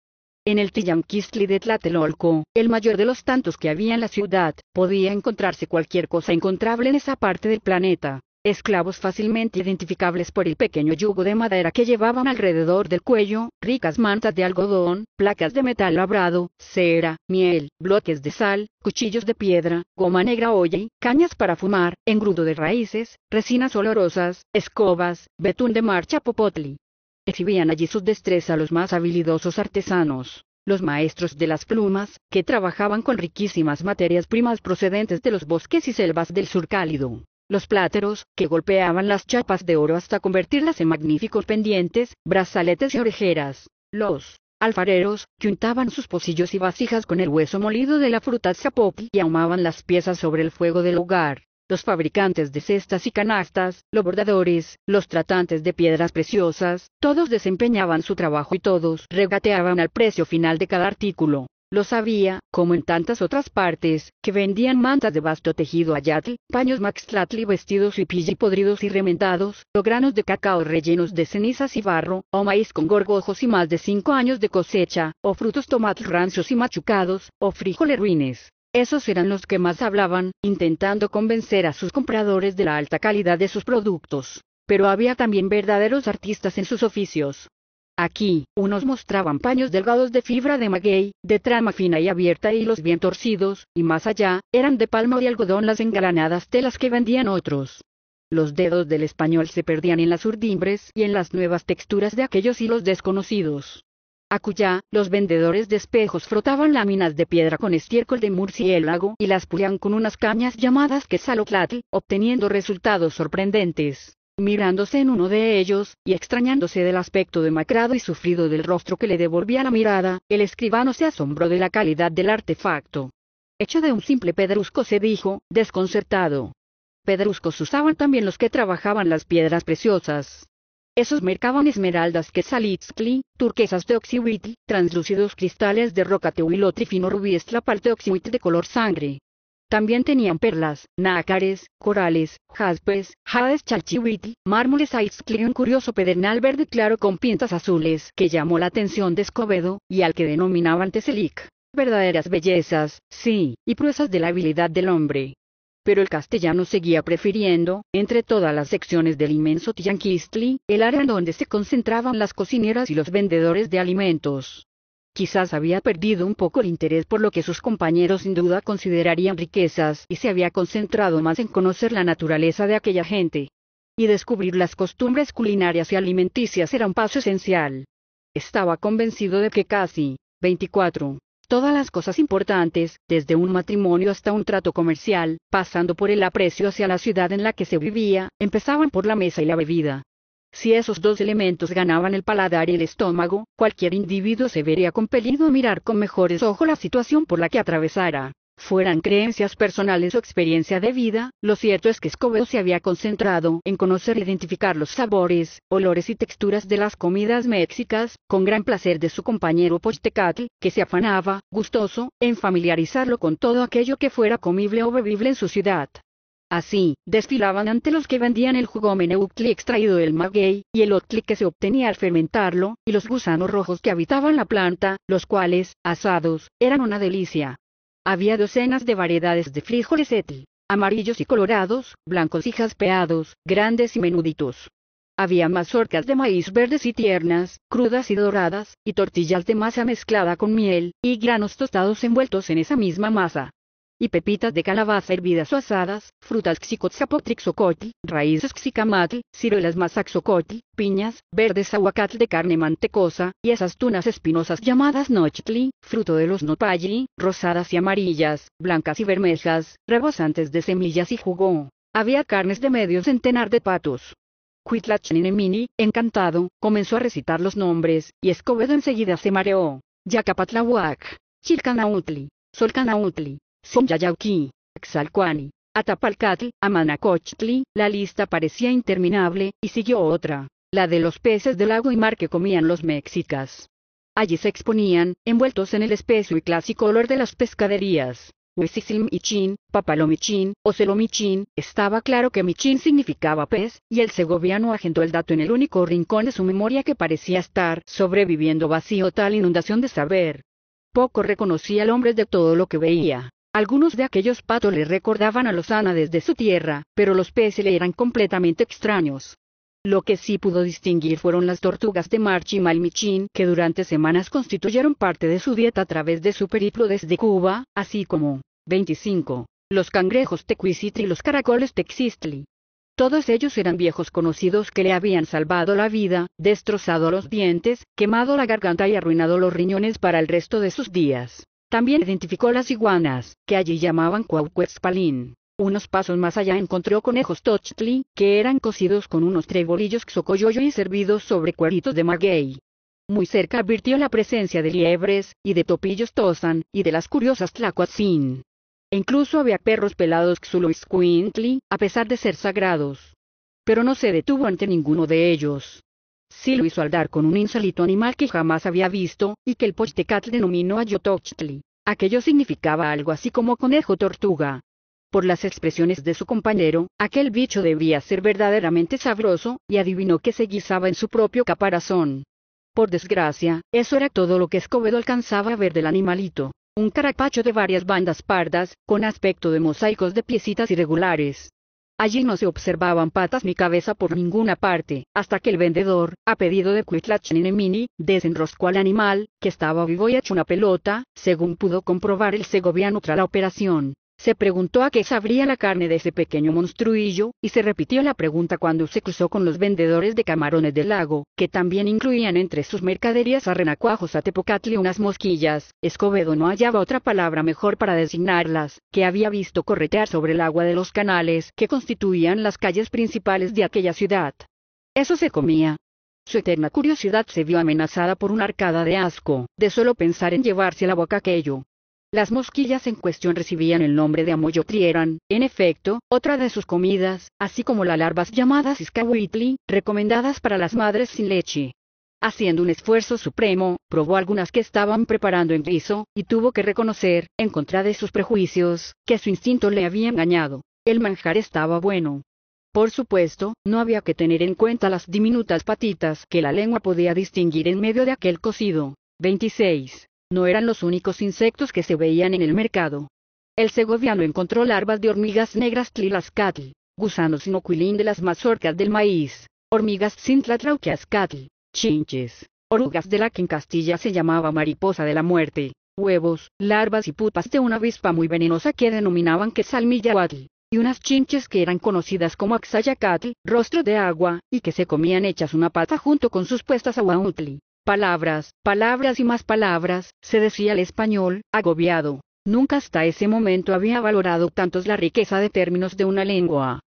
en el Tillamquistli de Tlatelolco, el mayor de los tantos que había en la ciudad, podía encontrarse cualquier cosa encontrable en esa parte del planeta. Esclavos fácilmente identificables por el pequeño yugo de madera que llevaban alrededor del cuello, ricas mantas de algodón, placas de metal labrado, cera, miel, bloques de sal, cuchillos de piedra, goma negra olla, cañas para fumar, engrudo de raíces, resinas olorosas, escobas, betún de marcha popotli, exhibían allí sus destreza los más habilidosos artesanos, los maestros de las plumas, que trabajaban con riquísimas materias primas procedentes de los bosques y selvas del sur cálido, los pláteros, que golpeaban las chapas de oro hasta convertirlas en magníficos pendientes, brazaletes y orejeras, los alfareros, que untaban sus pocillos y vasijas con el hueso molido de la fruta zapoqui y ahumaban las piezas sobre el fuego del hogar, los fabricantes de cestas y canastas, los bordadores, los tratantes de piedras preciosas, todos desempeñaban su trabajo y todos regateaban al precio final de cada artículo. Lo sabía, como en tantas otras partes, que vendían mantas de vasto tejido a ayatl, paños maxtlatl vestidos y podridos y remendados, o granos de cacao rellenos de cenizas y barro, o maíz con gorgojos y más de cinco años de cosecha, o frutos tomates rancios y machucados, o frijoles ruines. Esos eran los que más hablaban, intentando convencer a sus compradores de la alta calidad de sus productos. Pero había también verdaderos artistas en sus oficios. Aquí, unos mostraban paños delgados de fibra de maguey, de trama fina y abierta y los bien torcidos, y más allá, eran de palma y algodón las engalanadas telas que vendían otros. Los dedos del español se perdían en las urdimbres y en las nuevas texturas de aquellos hilos desconocidos. Acullá, los vendedores de espejos frotaban láminas de piedra con estiércol de murciélago y las pulían con unas cañas llamadas quesaloclatl, obteniendo resultados sorprendentes. Mirándose en uno de ellos, y extrañándose del aspecto demacrado y sufrido del rostro que le devolvía la mirada, el escribano se asombró de la calidad del artefacto. Hecho de un simple pedrusco se dijo, desconcertado. Pedruscos usaban también los que trabajaban las piedras preciosas. Esos mercaban esmeraldas quetzalitzkli, turquesas de Oxiwiti translúcidos cristales de roca tehuilotri fino rubiestra parte de color sangre. También tenían perlas, nácares, corales, jaspes, jades chalchihuitl, mármoles aitzkli y un curioso pedernal verde claro con pintas azules que llamó la atención de Escobedo, y al que denominaban Teselic. Verdaderas bellezas, sí, y pruebas de la habilidad del hombre pero el castellano seguía prefiriendo, entre todas las secciones del inmenso Tianquistli, el área en donde se concentraban las cocineras y los vendedores de alimentos. Quizás había perdido un poco el interés por lo que sus compañeros sin duda considerarían riquezas y se había concentrado más en conocer la naturaleza de aquella gente. Y descubrir las costumbres culinarias y alimenticias era un paso esencial. Estaba convencido de que casi, 24, Todas las cosas importantes, desde un matrimonio hasta un trato comercial, pasando por el aprecio hacia la ciudad en la que se vivía, empezaban por la mesa y la bebida. Si esos dos elementos ganaban el paladar y el estómago, cualquier individuo se vería compelido a mirar con mejores ojos la situación por la que atravesara fueran creencias personales o experiencia de vida, lo cierto es que Escobedo se había concentrado en conocer e identificar los sabores, olores y texturas de las comidas mexicas, con gran placer de su compañero Pochtecatl, que se afanaba, gustoso, en familiarizarlo con todo aquello que fuera comible o bebible en su ciudad. Así, desfilaban ante los que vendían el jugo meneutli extraído del maguey, y el otli que se obtenía al fermentarlo, y los gusanos rojos que habitaban la planta, los cuales, asados, eran una delicia. Había docenas de variedades de frijoles étil, amarillos y colorados, blancos y jaspeados, grandes y menuditos. Había mazorcas de maíz verdes y tiernas, crudas y doradas, y tortillas de masa mezclada con miel, y granos tostados envueltos en esa misma masa y pepitas de calabaza hervidas o asadas, frutas xicotzapotrixocotl, raíces xicamatl, ciruelas mazaxocotl, piñas, verdes aguacatl de carne mantecosa, y esas tunas espinosas llamadas nochtli, fruto de los nopalli, rosadas y amarillas, blancas y bermejas, rebosantes de semillas y jugo. Había carnes de medio centenar de patos. Cuitlachinemini, encantado, comenzó a recitar los nombres, y Escobedo enseguida se mareó. Yacapatlahuac, Chilcanautli, Solcanautli, Soyayauquí, Xalcuani, Atapalcatl, Amanacochtli, la lista parecía interminable, y siguió otra, la de los peces del lago y mar que comían los mexicas. Allí se exponían, envueltos en el espeso y clásico olor de las pescaderías. Huizizilmichín, Papalomichín, Ocelomichín, estaba claro que Michín significaba pez, y el segoviano agentó el dato en el único rincón de su memoria que parecía estar sobreviviendo vacío tal inundación de saber. Poco reconocía al hombre de todo lo que veía. Algunos de aquellos patos le recordaban a los ánades de su tierra, pero los peces le eran completamente extraños. Lo que sí pudo distinguir fueron las tortugas de March y Malmichin, que durante semanas constituyeron parte de su dieta a través de su periplo desde Cuba, así como 25. Los cangrejos Tequisitri y los caracoles texistli. Todos ellos eran viejos conocidos que le habían salvado la vida, destrozado los dientes, quemado la garganta y arruinado los riñones para el resto de sus días. También identificó las iguanas, que allí llamaban cuauquespalin. Unos pasos más allá encontró conejos tochtli, que eran cocidos con unos trebolillos xocoyoyo y servidos sobre cueritos de maguey. Muy cerca advirtió la presencia de liebres, y de topillos tosan, y de las curiosas tlacuatzin. E incluso había perros pelados xuluiscuintli, a pesar de ser sagrados. Pero no se detuvo ante ninguno de ellos. Sí lo hizo al dar con un insólito animal que jamás había visto, y que el Pochtecatl denominó Ayotochtli. Aquello significaba algo así como conejo tortuga. Por las expresiones de su compañero, aquel bicho debía ser verdaderamente sabroso, y adivinó que se guisaba en su propio caparazón. Por desgracia, eso era todo lo que Escobedo alcanzaba a ver del animalito un carapacho de varias bandas pardas, con aspecto de mosaicos de piecitas irregulares. Allí no se observaban patas ni cabeza por ninguna parte, hasta que el vendedor, a pedido de Mini, desenroscó al animal, que estaba vivo y hecho una pelota, según pudo comprobar el segoviano tras la operación. Se preguntó a qué sabría la carne de ese pequeño monstruillo, y se repitió la pregunta cuando se cruzó con los vendedores de camarones del lago, que también incluían entre sus mercaderías a renacuajos a Tepocatli unas mosquillas. Escobedo no hallaba otra palabra mejor para designarlas, que había visto corretear sobre el agua de los canales que constituían las calles principales de aquella ciudad. Eso se comía, su eterna curiosidad se vio amenazada por una arcada de asco, de solo pensar en llevarse a la boca aquello. Las mosquillas en cuestión recibían el nombre de amoyotrieran, en efecto, otra de sus comidas, así como las larvas llamadas iscahuitli, recomendadas para las madres sin leche. Haciendo un esfuerzo supremo, probó algunas que estaban preparando en guiso, y tuvo que reconocer, en contra de sus prejuicios, que su instinto le había engañado. El manjar estaba bueno. Por supuesto, no había que tener en cuenta las diminutas patitas que la lengua podía distinguir en medio de aquel cocido. 26 no eran los únicos insectos que se veían en el mercado. El segoviano encontró larvas de hormigas negras tlilascatl, gusanos inoculín de las mazorcas del maíz, hormigas cintlatrauquiascatl, chinches, orugas de la que en Castilla se llamaba mariposa de la muerte, huevos, larvas y pupas de una avispa muy venenosa que denominaban quesalmillahuatl, y unas chinches que eran conocidas como axayacatl, rostro de agua, y que se comían hechas una pata junto con sus puestas aguautli. Palabras, palabras y más palabras, se decía el español, agobiado. Nunca hasta ese momento había valorado tantos la riqueza de términos de una lengua.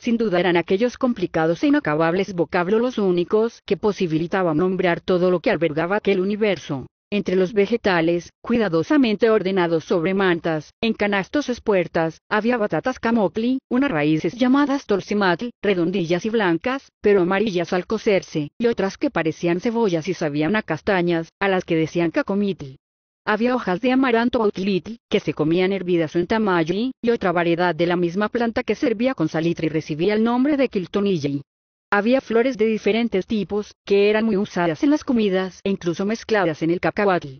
Sin duda eran aquellos complicados e inacabables vocablos los únicos que posibilitaban nombrar todo lo que albergaba aquel universo entre los vegetales, cuidadosamente ordenados sobre mantas, en canastos espuertas, había batatas camocli, unas raíces llamadas torcimatl, redondillas y blancas, pero amarillas al cocerse, y otras que parecían cebollas y sabían a castañas, a las que decían cacomitl. Había hojas de amaranto outlitl, que se comían hervidas en tamayo y otra variedad de la misma planta que servía con salitre y recibía el nombre de había flores de diferentes tipos, que eran muy usadas en las comidas e incluso mezcladas en el cacahuatl.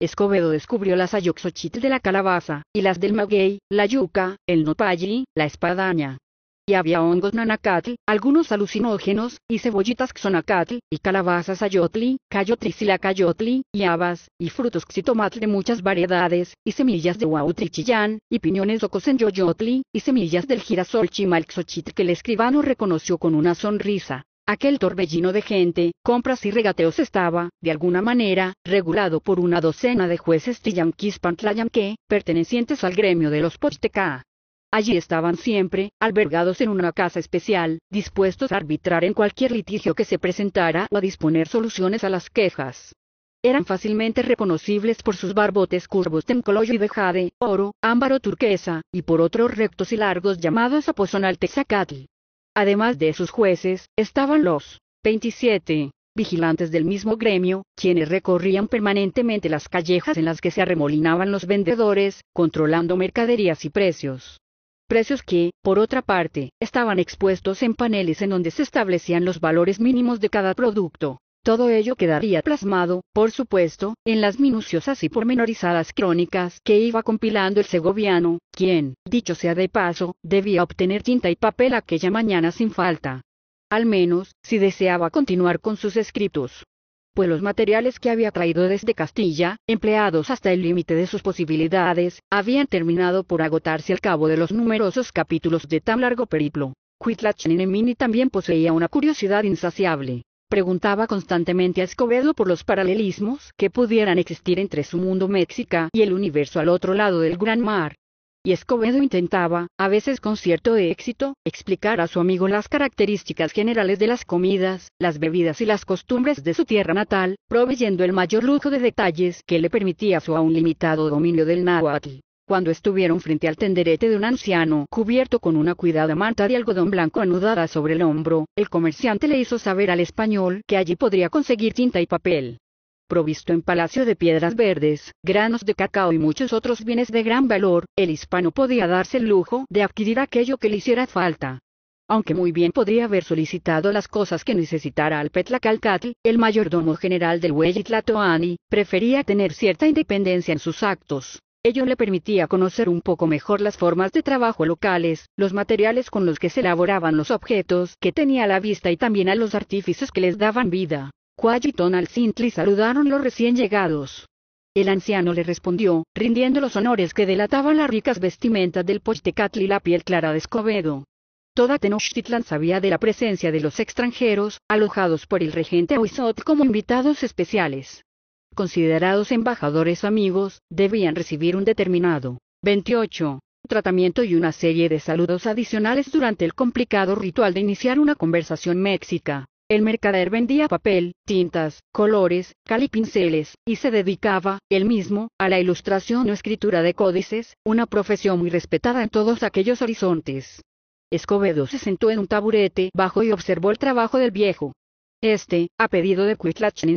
Escobedo descubrió las ayoxochitl de la calabaza, y las del maguey, la yuca, el nopalli, la espadaña, y había hongos nanacatl, algunos alucinógenos, y cebollitas xonacatl, y calabazas ayotli, y cayotli, y habas, y frutos xitomatl de muchas variedades, y semillas de huautrichillán, y piñones yoyotli, y semillas del girasol chimalxochitl que el escribano reconoció con una sonrisa. Aquel torbellino de gente, compras y regateos estaba, de alguna manera, regulado por una docena de jueces pantlayamque, pertenecientes al gremio de los pochteca. Allí estaban siempre, albergados en una casa especial, dispuestos a arbitrar en cualquier litigio que se presentara o a disponer soluciones a las quejas. Eran fácilmente reconocibles por sus barbotes curvos tencoloyo y jade, oro, ámbaro turquesa, y por otros rectos y largos llamados aposonaltexacatl. Además de sus jueces, estaban los 27 vigilantes del mismo gremio, quienes recorrían permanentemente las callejas en las que se arremolinaban los vendedores, controlando mercaderías y precios precios que, por otra parte, estaban expuestos en paneles en donde se establecían los valores mínimos de cada producto. Todo ello quedaría plasmado, por supuesto, en las minuciosas y pormenorizadas crónicas que iba compilando el segoviano, quien, dicho sea de paso, debía obtener tinta y papel aquella mañana sin falta. Al menos, si deseaba continuar con sus escritos pues los materiales que había traído desde Castilla, empleados hasta el límite de sus posibilidades, habían terminado por agotarse al cabo de los numerosos capítulos de tan largo periplo. Nenemini también poseía una curiosidad insaciable. Preguntaba constantemente a Escobedo por los paralelismos que pudieran existir entre su mundo méxico y el universo al otro lado del gran mar, y Escobedo intentaba, a veces con cierto éxito, explicar a su amigo las características generales de las comidas, las bebidas y las costumbres de su tierra natal, proveyendo el mayor lujo de detalles que le permitía su aún limitado dominio del náhuatl. Cuando estuvieron frente al tenderete de un anciano cubierto con una cuidada manta de algodón blanco anudada sobre el hombro, el comerciante le hizo saber al español que allí podría conseguir tinta y papel provisto en palacio de piedras verdes, granos de cacao y muchos otros bienes de gran valor, el hispano podía darse el lujo de adquirir aquello que le hiciera falta. Aunque muy bien podría haber solicitado las cosas que necesitara al Petlacalcatl, el mayordomo general del Huellitlatoani prefería tener cierta independencia en sus actos. Ello le permitía conocer un poco mejor las formas de trabajo locales, los materiales con los que se elaboraban los objetos que tenía a la vista y también a los artífices que les daban vida al Sintli saludaron los recién llegados. El anciano le respondió, rindiendo los honores que delataban las ricas vestimentas del Pochtecatl y la piel clara de Escobedo. Toda Tenochtitlan sabía de la presencia de los extranjeros, alojados por el regente Huizot como invitados especiales. Considerados embajadores amigos, debían recibir un determinado 28 tratamiento y una serie de saludos adicionales durante el complicado ritual de iniciar una conversación méxica. El mercader vendía papel, tintas, colores, cal y pinceles, y se dedicaba, él mismo, a la ilustración o escritura de códices, una profesión muy respetada en todos aquellos horizontes. Escobedo se sentó en un taburete bajo y observó el trabajo del viejo. Este, a pedido de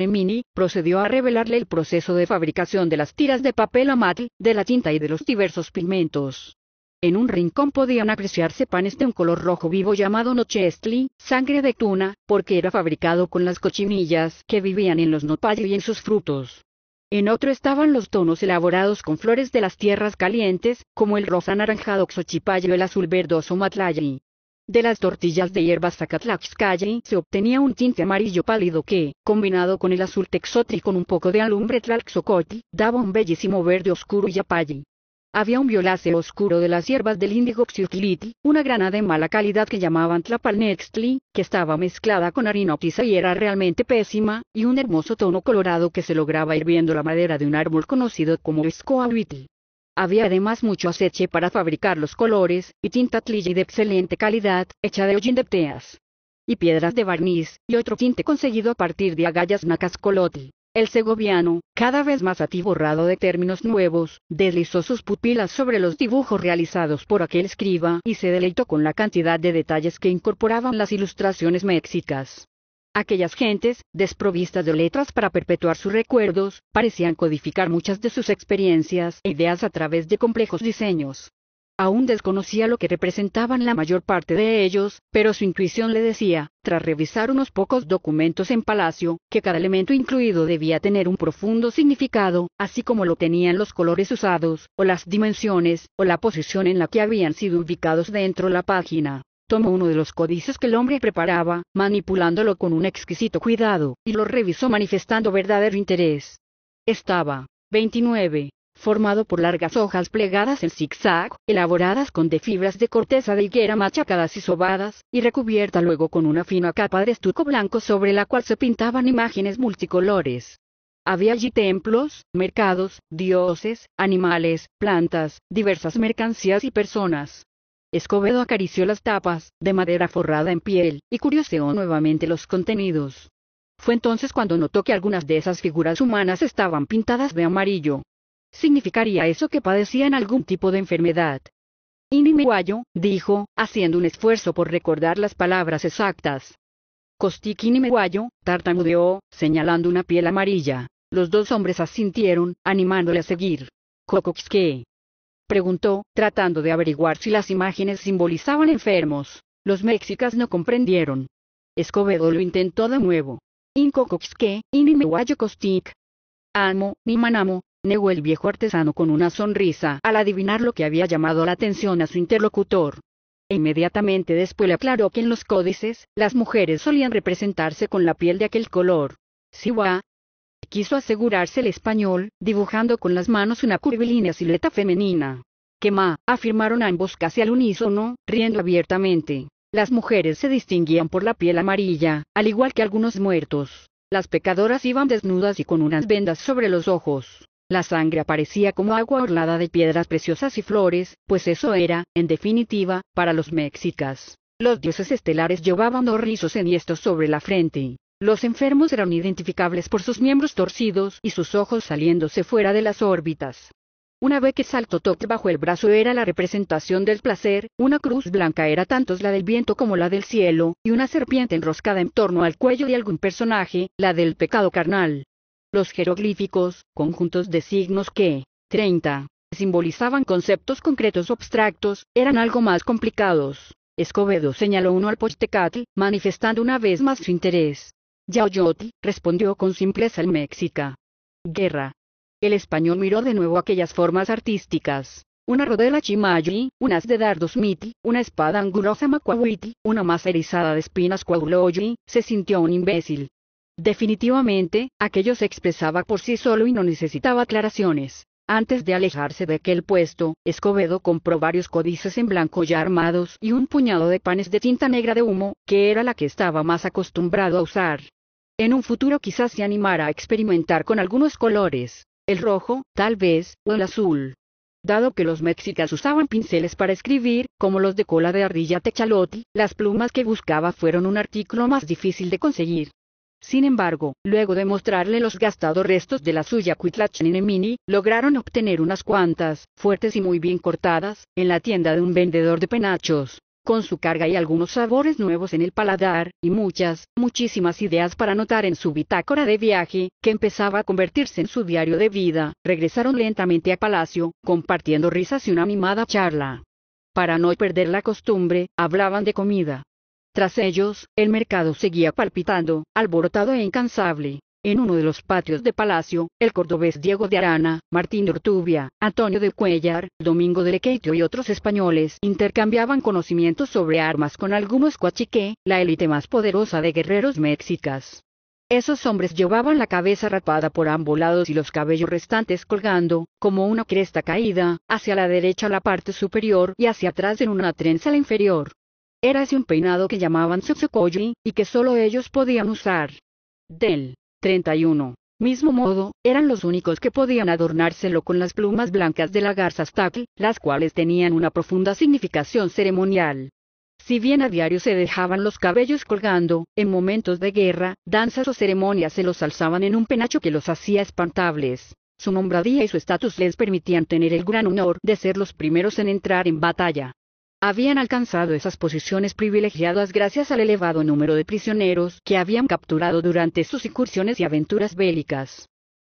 Mini, procedió a revelarle el proceso de fabricación de las tiras de papel amatl, de la tinta y de los diversos pigmentos. En un rincón podían apreciarse panes de un color rojo vivo llamado nochestli, sangre de tuna, porque era fabricado con las cochinillas que vivían en los nopales y en sus frutos. En otro estaban los tonos elaborados con flores de las tierras calientes, como el rosa anaranjado xochipayo o el azul verdoso matlayi. De las tortillas de hierbas Zacatlaxcalli se obtenía un tinte amarillo pálido que, combinado con el azul texotri con un poco de alumbre tlaxocotl, daba un bellísimo verde oscuro y había un violáceo oscuro de las hierbas del índigo Xiutlitl, una grana de mala calidad que llamaban Tlapalnextli, que estaba mezclada con harina y era realmente pésima, y un hermoso tono colorado que se lograba hirviendo la madera de un árbol conocido como escoahuitl. Había además mucho aceche para fabricar los colores, y tinta tlilla de excelente calidad, hecha de hollín Y piedras de barniz, y otro tinte conseguido a partir de agallas nacascolotl. El segoviano, cada vez más atiborrado de términos nuevos, deslizó sus pupilas sobre los dibujos realizados por aquel escriba y se deleitó con la cantidad de detalles que incorporaban las ilustraciones mexicas. Aquellas gentes, desprovistas de letras para perpetuar sus recuerdos, parecían codificar muchas de sus experiencias e ideas a través de complejos diseños. Aún desconocía lo que representaban la mayor parte de ellos, pero su intuición le decía, tras revisar unos pocos documentos en Palacio, que cada elemento incluido debía tener un profundo significado, así como lo tenían los colores usados, o las dimensiones, o la posición en la que habían sido ubicados dentro de la página tomó uno de los códices que el hombre preparaba, manipulándolo con un exquisito cuidado, y lo revisó manifestando verdadero interés. Estaba 29 formado por largas hojas plegadas en zigzag, elaboradas con de fibras de corteza de higuera machacadas y sobadas, y recubierta luego con una fina capa de estuco blanco sobre la cual se pintaban imágenes multicolores. Había allí templos, mercados, dioses, animales, plantas, diversas mercancías y personas. Escobedo acarició las tapas, de madera forrada en piel, y curioseó nuevamente los contenidos. Fue entonces cuando notó que algunas de esas figuras humanas estaban pintadas de amarillo significaría eso que padecían algún tipo de enfermedad. Inimeguayo, dijo, haciendo un esfuerzo por recordar las palabras exactas. Costic Inimeguayo, tartamudeó, señalando una piel amarilla. Los dos hombres asintieron, animándole a seguir. ¿Cocoxque? Preguntó, tratando de averiguar si las imágenes simbolizaban enfermos. Los mexicas no comprendieron. Escobedo lo intentó de nuevo. Incocoxque, Inimeguayo Costic. Amo, Nimanamo, negó el viejo artesano con una sonrisa al adivinar lo que había llamado la atención a su interlocutor. E inmediatamente después le aclaró que en los códices, las mujeres solían representarse con la piel de aquel color. Siwa. Quiso asegurarse el español, dibujando con las manos una curvilínea silueta femenina. Quema, afirmaron ambos casi al unísono, riendo abiertamente. Las mujeres se distinguían por la piel amarilla, al igual que algunos muertos. Las pecadoras iban desnudas y con unas vendas sobre los ojos. La sangre aparecía como agua orlada de piedras preciosas y flores, pues eso era, en definitiva, para los mexicas. Los dioses estelares llevaban dos rizos enhiestos sobre la frente. Los enfermos eran identificables por sus miembros torcidos y sus ojos saliéndose fuera de las órbitas. Una vez que saltó Toc bajo el brazo era la representación del placer, una cruz blanca era tanto la del viento como la del cielo, y una serpiente enroscada en torno al cuello de algún personaje, la del pecado carnal. Los jeroglíficos, conjuntos de signos que, 30, simbolizaban conceptos concretos abstractos, eran algo más complicados. Escobedo señaló uno al Postecatl, manifestando una vez más su interés. Yaoyotl respondió con simpleza el mexica. Guerra. El español miró de nuevo aquellas formas artísticas. Una rodela chimayi, unas de dardos miti, una espada angulosa macuahuiti, una masa erizada de espinas cuauloyi, se sintió un imbécil. Definitivamente, aquello se expresaba por sí solo y no necesitaba aclaraciones. Antes de alejarse de aquel puesto, Escobedo compró varios codices en blanco ya armados y un puñado de panes de tinta negra de humo, que era la que estaba más acostumbrado a usar. En un futuro quizás se animara a experimentar con algunos colores, el rojo, tal vez, o el azul. Dado que los mexicas usaban pinceles para escribir, como los de cola de ardilla techaloti, las plumas que buscaba fueron un artículo más difícil de conseguir. Sin embargo, luego de mostrarle los gastados restos de la suya mini, lograron obtener unas cuantas, fuertes y muy bien cortadas, en la tienda de un vendedor de penachos. Con su carga y algunos sabores nuevos en el paladar, y muchas, muchísimas ideas para anotar en su bitácora de viaje, que empezaba a convertirse en su diario de vida, regresaron lentamente a palacio, compartiendo risas y una animada charla. Para no perder la costumbre, hablaban de comida, tras ellos, el mercado seguía palpitando, alborotado e incansable. En uno de los patios de Palacio, el cordobés Diego de Arana, Martín de Ortubia, Antonio de Cuellar, Domingo de Lequeitio y otros españoles intercambiaban conocimientos sobre armas con algunos cuachique, la élite más poderosa de guerreros mexicas. Esos hombres llevaban la cabeza rapada por ambos lados y los cabellos restantes colgando, como una cresta caída, hacia la derecha la parte superior y hacia atrás en una trenza la inferior. Érase un peinado que llamaban Tsukoyi, y que solo ellos podían usar. Del 31. Mismo modo, eran los únicos que podían adornárselo con las plumas blancas de la garza Stackle, las cuales tenían una profunda significación ceremonial. Si bien a diario se dejaban los cabellos colgando, en momentos de guerra, danzas o ceremonias se los alzaban en un penacho que los hacía espantables. Su nombradía y su estatus les permitían tener el gran honor de ser los primeros en entrar en batalla habían alcanzado esas posiciones privilegiadas gracias al elevado número de prisioneros que habían capturado durante sus incursiones y aventuras bélicas.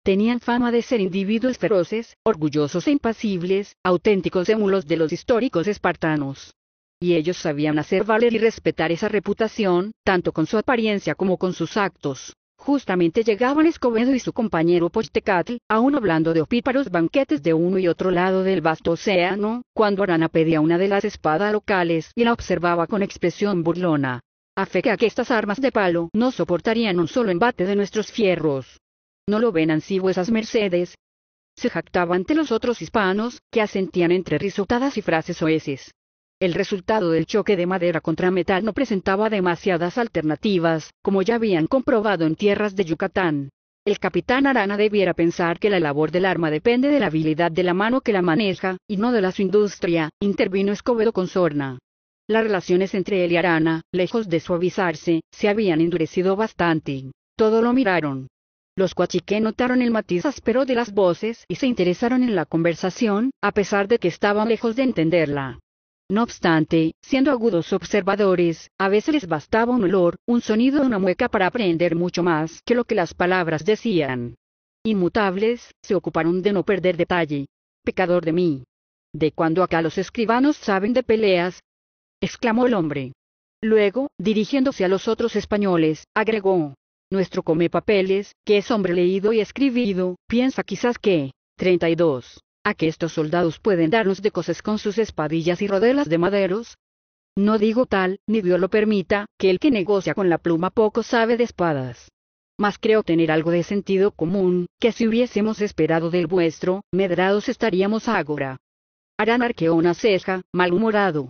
Tenían fama de ser individuos feroces, orgullosos e impasibles, auténticos émulos de los históricos espartanos. Y ellos sabían hacer valer y respetar esa reputación, tanto con su apariencia como con sus actos. Justamente llegaban Escobedo y su compañero Pochtecatl, aún hablando de opíparos banquetes de uno y otro lado del vasto océano, cuando Arana pedía una de las espadas locales y la observaba con expresión burlona. A fe que estas armas de palo no soportarían un solo embate de nuestros fierros. ¿No lo ven así vuesas mercedes? Se jactaba ante los otros hispanos, que asentían entre risotadas y frases oeces. El resultado del choque de madera contra metal no presentaba demasiadas alternativas, como ya habían comprobado en tierras de Yucatán. El capitán Arana debiera pensar que la labor del arma depende de la habilidad de la mano que la maneja, y no de la su industria, intervino Escobedo con sorna. Las relaciones entre él y Arana, lejos de suavizarse, se habían endurecido bastante. Todo lo miraron. Los cuachiqué notaron el matiz áspero de las voces y se interesaron en la conversación, a pesar de que estaban lejos de entenderla. No obstante, siendo agudos observadores, a veces les bastaba un olor, un sonido o una mueca para aprender mucho más que lo que las palabras decían. Inmutables, se ocuparon de no perder detalle. Pecador de mí. ¿De cuándo acá los escribanos saben de peleas? exclamó el hombre. Luego, dirigiéndose a los otros españoles, agregó, Nuestro come papeles, que es hombre leído y escribido, piensa quizás que... 32 a que estos soldados pueden darnos de cosas con sus espadillas y rodelas de maderos. No digo tal, ni Dios lo permita, que el que negocia con la pluma poco sabe de espadas. Mas creo tener algo de sentido común, que si hubiésemos esperado del vuestro, medrados estaríamos agora. Harán arqueó una ceja, malhumorado.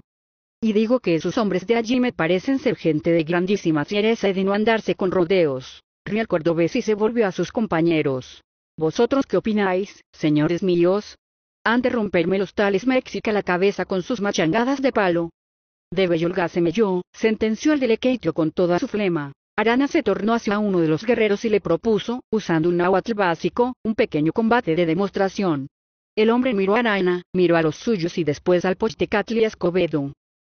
Y digo que esos hombres de allí me parecen ser gente de grandísima fiereza y de no andarse con rodeos. el cordobés y se volvió a sus compañeros. ¿Vosotros qué opináis, señores míos? han de romperme los tales mexica la cabeza con sus machangadas de palo. Debe yulgaseme yo, sentenció el delequeitio con toda su flema. Arana se tornó hacia uno de los guerreros y le propuso, usando un náhuatl básico, un pequeño combate de demostración. El hombre miró a Arana, miró a los suyos y después al Pochtecatl y Escobedo.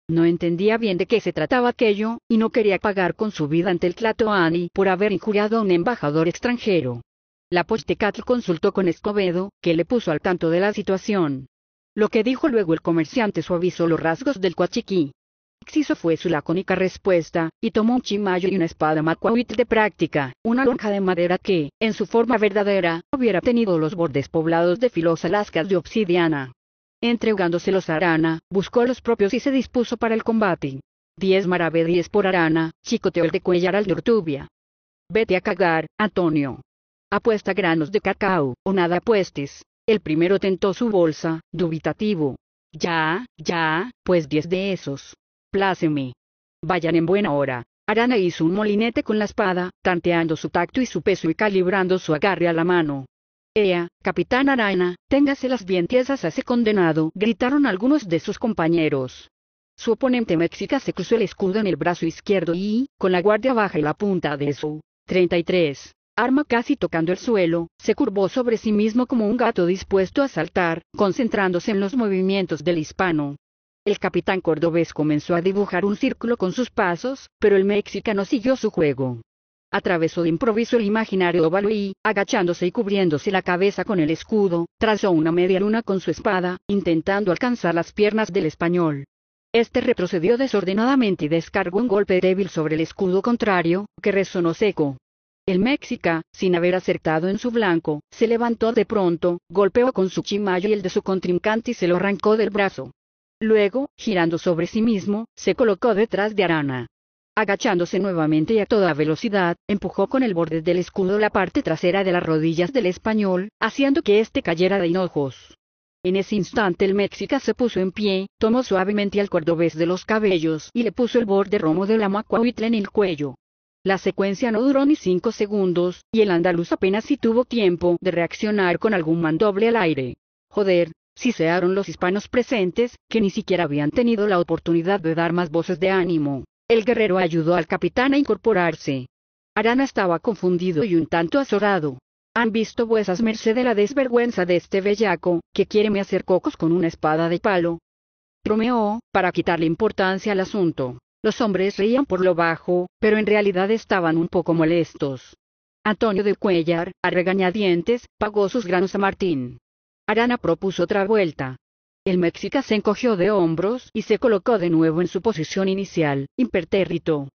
No entendía bien de qué se trataba aquello, y no quería pagar con su vida ante el Tlatoani por haber injuriado a un embajador extranjero. La Pochtecatl consultó con Escobedo, que le puso al tanto de la situación. Lo que dijo luego el comerciante suavizó los rasgos del cuachiquí. Exiso fue su lacónica respuesta, y tomó un chimayo y una espada macuahuitl de práctica, una lonja de madera que, en su forma verdadera, hubiera tenido los bordes poblados de filos alascas de obsidiana. Entregándoselos a Arana, buscó los propios y se dispuso para el combate. Diez maravedíes por Arana, chicoteó el de Cuellar al de Ortubia. Vete a cagar, Antonio apuesta granos de cacao, o nada apuestes. El primero tentó su bolsa, dubitativo. Ya, ya, pues diez de esos. Pláceme. Vayan en buena hora. Arana hizo un molinete con la espada, tanteando su tacto y su peso y calibrando su agarre a la mano. Ea, capitán Arana, téngase las bien tiesas a ese condenado, gritaron algunos de sus compañeros. Su oponente mexica se cruzó el escudo en el brazo izquierdo y, con la guardia baja y la punta de su 33, arma casi tocando el suelo, se curvó sobre sí mismo como un gato dispuesto a saltar, concentrándose en los movimientos del hispano. El capitán cordobés comenzó a dibujar un círculo con sus pasos, pero el mexicano siguió su juego. Atravesó de improviso el imaginario óvalo agachándose y cubriéndose la cabeza con el escudo, trazó una media luna con su espada, intentando alcanzar las piernas del español. Este retrocedió desordenadamente y descargó un golpe débil sobre el escudo contrario, que resonó seco. El Mexica, sin haber acertado en su blanco, se levantó de pronto, golpeó con su chimayo y el de su contrincante y se lo arrancó del brazo. Luego, girando sobre sí mismo, se colocó detrás de Arana. Agachándose nuevamente y a toda velocidad, empujó con el borde del escudo la parte trasera de las rodillas del español, haciendo que éste cayera de hinojos. En ese instante el mexica se puso en pie, tomó suavemente al cordobés de los cabellos y le puso el borde romo de la en el cuello. La secuencia no duró ni cinco segundos, y el andaluz apenas si tuvo tiempo de reaccionar con algún mandoble al aire. Joder, si searon los hispanos presentes, que ni siquiera habían tenido la oportunidad de dar más voces de ánimo. El guerrero ayudó al capitán a incorporarse. Arana estaba confundido y un tanto azorado. Han visto vuesas mercedes la desvergüenza de este bellaco, que quiere me hacer cocos con una espada de palo. promeó para quitarle importancia al asunto. Los hombres reían por lo bajo, pero en realidad estaban un poco molestos. Antonio de Cuellar, a regañadientes, pagó sus granos a Martín. Arana propuso otra vuelta. El mexica se encogió de hombros y se colocó de nuevo en su posición inicial, impertérrito.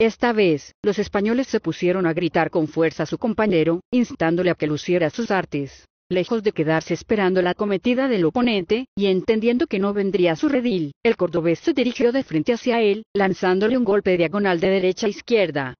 Esta vez, los españoles se pusieron a gritar con fuerza a su compañero, instándole a que luciera sus artes. Lejos de quedarse esperando la cometida del oponente, y entendiendo que no vendría su redil, el cordobés se dirigió de frente hacia él, lanzándole un golpe diagonal de derecha a izquierda.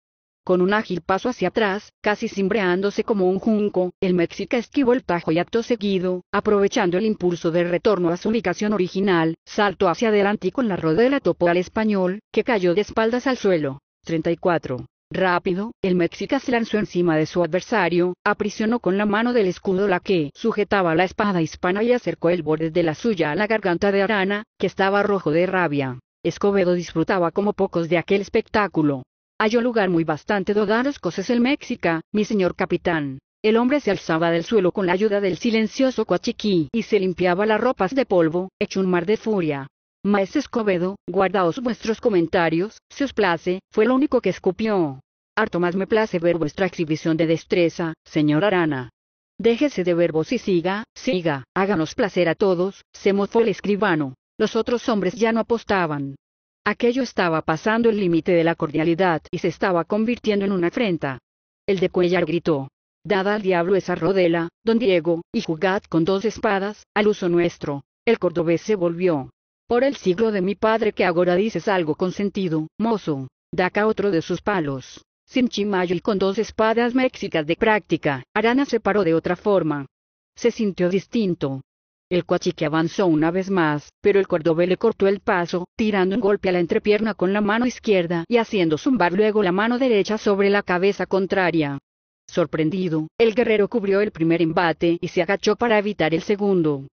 Con un ágil paso hacia atrás, casi cimbreándose como un junco, el mexica esquivó el tajo y acto seguido, aprovechando el impulso de retorno a su ubicación original, saltó hacia adelante y con la rodela topó al español, que cayó de espaldas al suelo. 34. Rápido, el mexica se lanzó encima de su adversario, aprisionó con la mano del escudo la que sujetaba la espada hispana y acercó el borde de la suya a la garganta de Arana, que estaba rojo de rabia. Escobedo disfrutaba como pocos de aquel espectáculo. Halló lugar muy bastante dodados cosas el mexica, mi señor capitán. El hombre se alzaba del suelo con la ayuda del silencioso Coachiquí y se limpiaba las ropas de polvo, hecho un mar de furia. Maese Escobedo, guardaos vuestros comentarios, si os place, fue lo único que escupió. Harto más me place ver vuestra exhibición de destreza, señor Arana. Déjese de verbos y siga, siga, háganos placer a todos, se mofó el escribano. Los otros hombres ya no apostaban. Aquello estaba pasando el límite de la cordialidad y se estaba convirtiendo en una afrenta. El de Cuellar gritó. Dada al diablo esa rodela, don Diego, y jugad con dos espadas, al uso nuestro. El cordobés se volvió. Por el siglo de mi padre que agora dices algo consentido, mozo. Daca otro de sus palos. Sin chimayo y con dos espadas mexicas de práctica, Arana se paró de otra forma. Se sintió distinto. El cuachique avanzó una vez más, pero el cordobé le cortó el paso, tirando un golpe a la entrepierna con la mano izquierda y haciendo zumbar luego la mano derecha sobre la cabeza contraria. Sorprendido, el guerrero cubrió el primer embate y se agachó para evitar el segundo.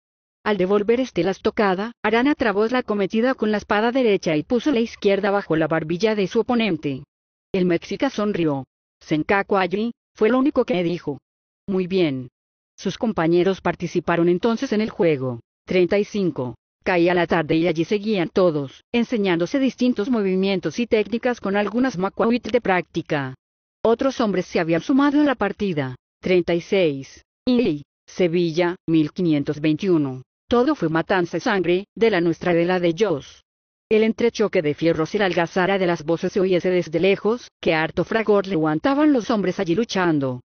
Al devolver este la estocada, Arana trabó la cometida con la espada derecha y puso la izquierda bajo la barbilla de su oponente. El mexica sonrió. Senkaku allí, fue lo único que dijo. Muy bien. Sus compañeros participaron entonces en el juego. 35. Caía la tarde y allí seguían todos, enseñándose distintos movimientos y técnicas con algunas macuahuitl de práctica. Otros hombres se habían sumado a la partida. 36. Y Sevilla, 1521. Todo fue matanza y sangre, de la nuestra y de la de ellos. El entrechoque de fierros y la algazara de las voces se oyese desde lejos, que harto fragor levantaban los hombres allí luchando.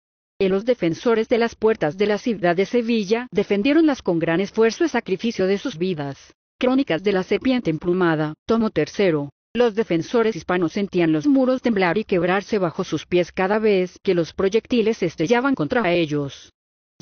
En los defensores de las puertas de la ciudad de Sevilla defendieronlas con gran esfuerzo y sacrificio de sus vidas. Crónicas de la serpiente emplumada, tomo tercero. Los defensores hispanos sentían los muros temblar y quebrarse bajo sus pies cada vez que los proyectiles estrellaban contra ellos.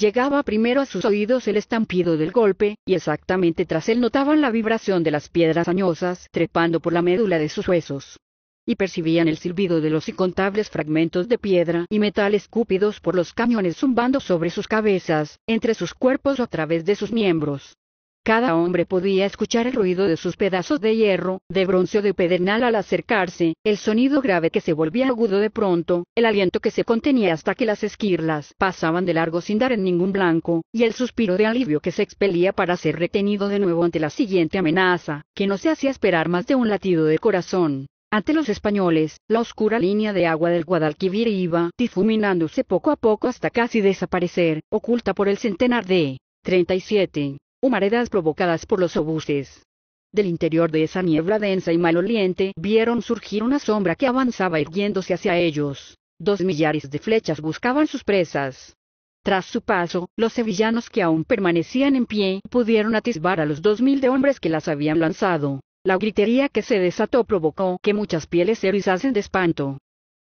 Llegaba primero a sus oídos el estampido del golpe, y exactamente tras él notaban la vibración de las piedras añosas trepando por la médula de sus huesos. Y percibían el silbido de los incontables fragmentos de piedra y metal escúpidos por los cañones zumbando sobre sus cabezas, entre sus cuerpos o a través de sus miembros. Cada hombre podía escuchar el ruido de sus pedazos de hierro, de bronce o de pedernal al acercarse, el sonido grave que se volvía agudo de pronto, el aliento que se contenía hasta que las esquirlas pasaban de largo sin dar en ningún blanco, y el suspiro de alivio que se expelía para ser retenido de nuevo ante la siguiente amenaza, que no se hacía esperar más de un latido de corazón. Ante los españoles, la oscura línea de agua del Guadalquivir iba difuminándose poco a poco hasta casi desaparecer, oculta por el centenar de 37 humaredas provocadas por los obuses. Del interior de esa niebla densa y maloliente vieron surgir una sombra que avanzaba irguiéndose hacia ellos. Dos millares de flechas buscaban sus presas. Tras su paso, los sevillanos que aún permanecían en pie pudieron atisbar a los dos mil de hombres que las habían lanzado. La gritería que se desató provocó que muchas pieles se erizasen de espanto.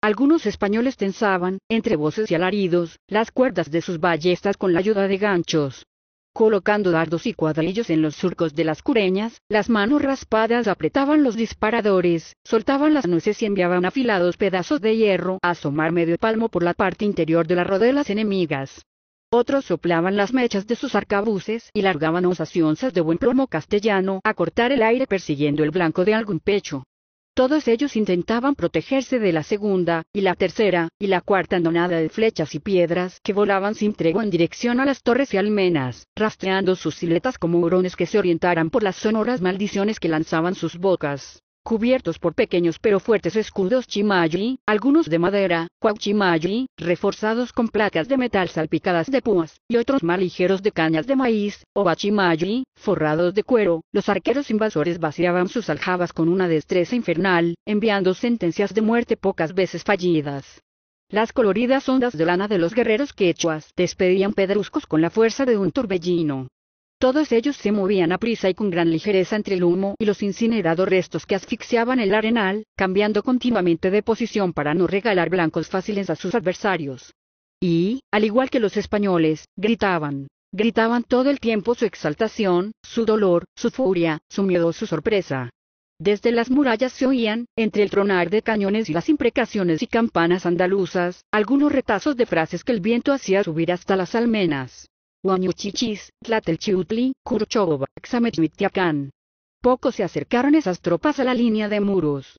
Algunos españoles tensaban, entre voces y alaridos, las cuerdas de sus ballestas con la ayuda de ganchos, colocando dardos y cuadrillos en los surcos de las cureñas, las manos raspadas apretaban los disparadores, soltaban las nueces y enviaban afilados pedazos de hierro a asomar medio palmo por la parte interior de las rodelas enemigas. Otros soplaban las mechas de sus arcabuces y largaban osas y onzas de buen plomo castellano a cortar el aire persiguiendo el blanco de algún pecho. Todos ellos intentaban protegerse de la segunda, y la tercera, y la cuarta andonada de flechas y piedras que volaban sin tregua en dirección a las torres y almenas, rastreando sus siletas como hurones que se orientaran por las sonoras maldiciones que lanzaban sus bocas cubiertos por pequeños pero fuertes escudos chimayi, algunos de madera, cuauchimayi, reforzados con placas de metal salpicadas de púas, y otros más ligeros de cañas de maíz, o bachimayi, forrados de cuero. Los arqueros invasores vaciaban sus aljabas con una destreza infernal, enviando sentencias de muerte pocas veces fallidas. Las coloridas ondas de lana de los guerreros quechuas despedían pedruscos con la fuerza de un torbellino. Todos ellos se movían a prisa y con gran ligereza entre el humo y los incinerados restos que asfixiaban el arenal, cambiando continuamente de posición para no regalar blancos fáciles a sus adversarios. Y, al igual que los españoles, gritaban. Gritaban todo el tiempo su exaltación, su dolor, su furia, su miedo, su sorpresa. Desde las murallas se oían, entre el tronar de cañones y las imprecaciones y campanas andaluzas, algunos retazos de frases que el viento hacía subir hasta las almenas. Huanyuchichis, Tlatelchiutli, Kurchova, Xamechuitiacán. Poco se acercaron esas tropas a la línea de muros.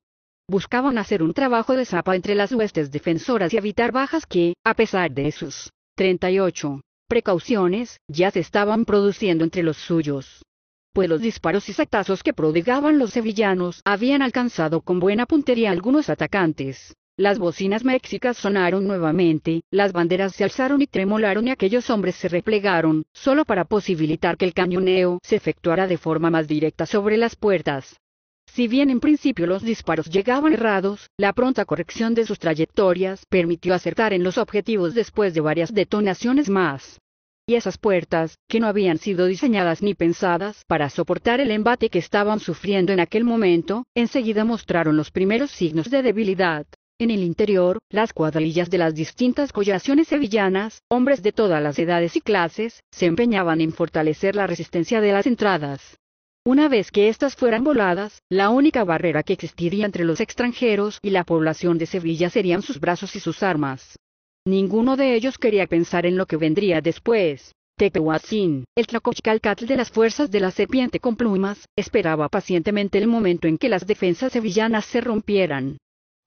Buscaban hacer un trabajo de zapa entre las huestes defensoras y evitar bajas que, a pesar de sus 38 precauciones, ya se estaban produciendo entre los suyos. Pues los disparos y sacazos que prodigaban los sevillanos habían alcanzado con buena puntería a algunos atacantes, las bocinas mexicas sonaron nuevamente, las banderas se alzaron y tremolaron y aquellos hombres se replegaron, solo para posibilitar que el cañoneo se efectuara de forma más directa sobre las puertas. Si bien en principio los disparos llegaban errados, la pronta corrección de sus trayectorias permitió acertar en los objetivos después de varias detonaciones más. Y esas puertas, que no habían sido diseñadas ni pensadas para soportar el embate que estaban sufriendo en aquel momento, enseguida mostraron los primeros signos de debilidad. En el interior, las cuadrillas de las distintas collaciones sevillanas, hombres de todas las edades y clases, se empeñaban en fortalecer la resistencia de las entradas. Una vez que éstas fueran voladas, la única barrera que existiría entre los extranjeros y la población de Sevilla serían sus brazos y sus armas. Ninguno de ellos quería pensar en lo que vendría después. Tepehuacín, el tlacochcalcatl de las fuerzas de la serpiente con plumas, esperaba pacientemente el momento en que las defensas sevillanas se rompieran.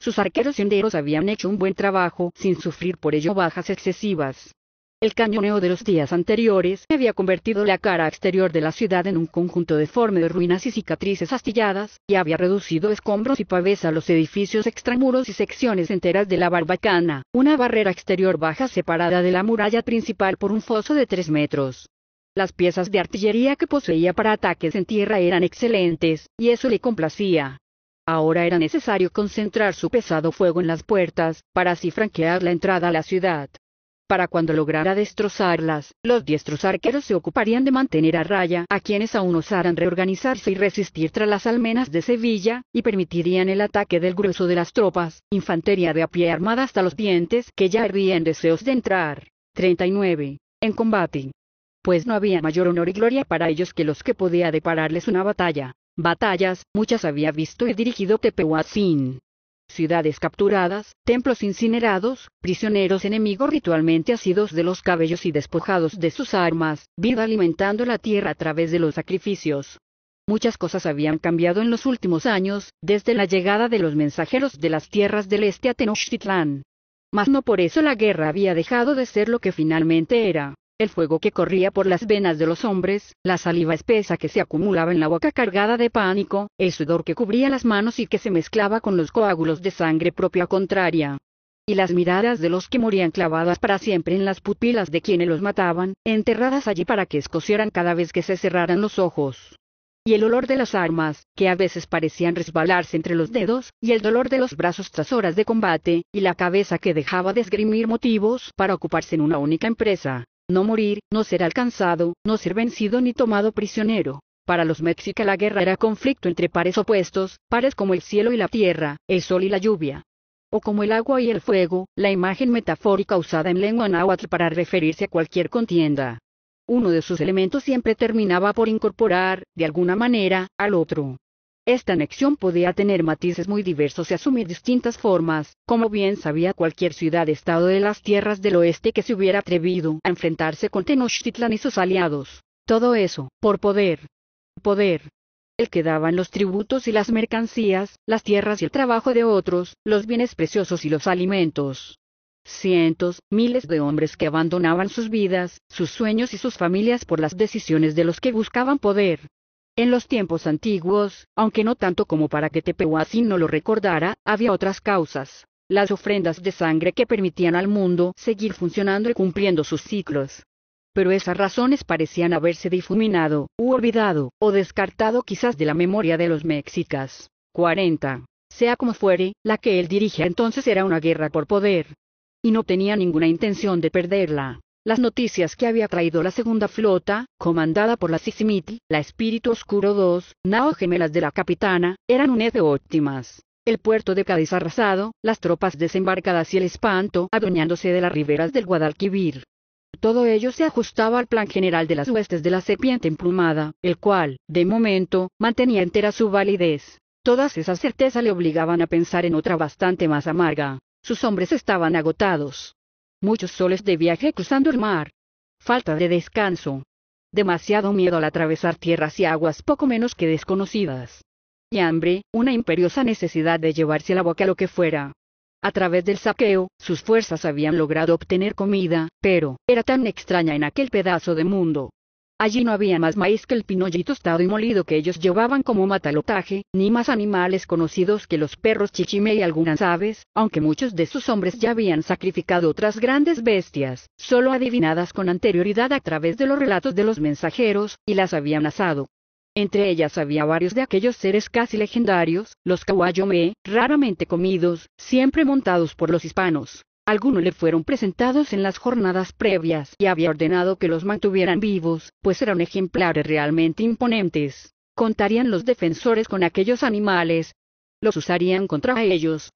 Sus arqueros senderos habían hecho un buen trabajo sin sufrir por ello bajas excesivas. El cañoneo de los días anteriores había convertido la cara exterior de la ciudad en un conjunto deforme de ruinas y cicatrices astilladas, y había reducido escombros y pavesa a los edificios extramuros y secciones enteras de la barbacana, una barrera exterior baja separada de la muralla principal por un foso de tres metros. Las piezas de artillería que poseía para ataques en tierra eran excelentes, y eso le complacía. Ahora era necesario concentrar su pesado fuego en las puertas, para así franquear la entrada a la ciudad. Para cuando lograra destrozarlas, los diestros arqueros se ocuparían de mantener a raya a quienes aún osaran reorganizarse y resistir tras las almenas de Sevilla, y permitirían el ataque del grueso de las tropas, infantería de a pie armada hasta los dientes que ya hervían deseos de entrar. 39. En combate. Pues no había mayor honor y gloria para ellos que los que podía depararles una batalla batallas, muchas había visto y dirigido Tepehuacín. Ciudades capturadas, templos incinerados, prisioneros enemigos ritualmente asidos de los cabellos y despojados de sus armas, vida alimentando la tierra a través de los sacrificios. Muchas cosas habían cambiado en los últimos años, desde la llegada de los mensajeros de las tierras del este a Tenochtitlán. Mas no por eso la guerra había dejado de ser lo que finalmente era el fuego que corría por las venas de los hombres, la saliva espesa que se acumulaba en la boca cargada de pánico, el sudor que cubría las manos y que se mezclaba con los coágulos de sangre propia contraria. Y las miradas de los que morían clavadas para siempre en las pupilas de quienes los mataban, enterradas allí para que escocieran cada vez que se cerraran los ojos y el olor de las armas, que a veces parecían resbalarse entre los dedos, y el dolor de los brazos tras horas de combate, y la cabeza que dejaba de esgrimir motivos para ocuparse en una única empresa no morir, no ser alcanzado, no ser vencido ni tomado prisionero. Para los mexicas la guerra era conflicto entre pares opuestos, pares como el cielo y la tierra, el sol y la lluvia. O como el agua y el fuego, la imagen metafórica usada en lengua náhuatl para referirse a cualquier contienda. Uno de sus elementos siempre terminaba por incorporar, de alguna manera, al otro. Esta anexión podía tener matices muy diversos y asumir distintas formas, como bien sabía cualquier ciudad-estado de las tierras del oeste que se hubiera atrevido a enfrentarse con Tenochtitlan y sus aliados. Todo eso, por poder. Poder. El que daban los tributos y las mercancías, las tierras y el trabajo de otros, los bienes preciosos y los alimentos. Cientos, miles de hombres que abandonaban sus vidas, sus sueños y sus familias por las decisiones de los que buscaban poder, en los tiempos antiguos, aunque no tanto como para que Tepehuacín no lo recordara, había otras causas. Las ofrendas de sangre que permitían al mundo seguir funcionando y cumpliendo sus ciclos. Pero esas razones parecían haberse difuminado, u olvidado, o descartado quizás de la memoria de los mexicas. 40. Sea como fuere, la que él dirige entonces era una guerra por poder. Y no tenía ninguna intención de perderla. Las noticias que había traído la segunda flota, comandada por la Sisimiti, la Espíritu Oscuro II, nao gemelas de la capitana, eran un eje óptimas. El puerto de Cádiz arrasado, las tropas desembarcadas y el espanto adueñándose de las riberas del Guadalquivir. Todo ello se ajustaba al plan general de las huestes de la serpiente emplumada, el cual, de momento, mantenía entera su validez. Todas esas certezas le obligaban a pensar en otra bastante más amarga. Sus hombres estaban agotados, muchos soles de viaje cruzando el mar. Falta de descanso. Demasiado miedo al atravesar tierras y aguas poco menos que desconocidas. Y hambre, una imperiosa necesidad de llevarse a la boca lo que fuera. A través del saqueo, sus fuerzas habían logrado obtener comida, pero era tan extraña en aquel pedazo de mundo Allí no había más maíz que el pinollito estado y molido que ellos llevaban como matalotaje, ni más animales conocidos que los perros chichime y algunas aves, aunque muchos de sus hombres ya habían sacrificado otras grandes bestias, solo adivinadas con anterioridad a través de los relatos de los mensajeros, y las habían asado. Entre ellas había varios de aquellos seres casi legendarios, los kawayome, raramente comidos, siempre montados por los hispanos, algunos le fueron presentados en las jornadas previas y había ordenado que los mantuvieran vivos, pues eran ejemplares realmente imponentes. Contarían los defensores con aquellos animales. Los usarían contra ellos.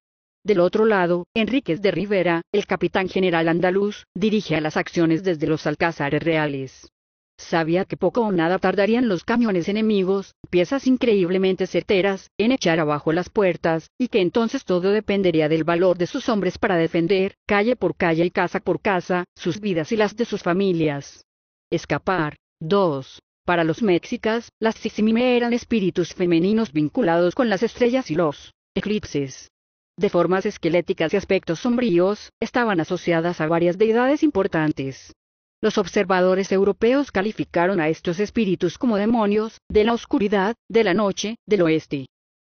Del otro lado, Enríquez de Rivera, el capitán general andaluz, dirige a las acciones desde los alcázares reales. Sabía que poco o nada tardarían los camiones enemigos, piezas increíblemente certeras, en echar abajo las puertas, y que entonces todo dependería del valor de sus hombres para defender, calle por calle y casa por casa, sus vidas y las de sus familias. Escapar. 2. Para los mexicas, las sisimime eran espíritus femeninos vinculados con las estrellas y los eclipses. De formas esqueléticas y aspectos sombríos, estaban asociadas a varias deidades importantes. Los observadores europeos calificaron a estos espíritus como demonios, de la oscuridad, de la noche, del oeste.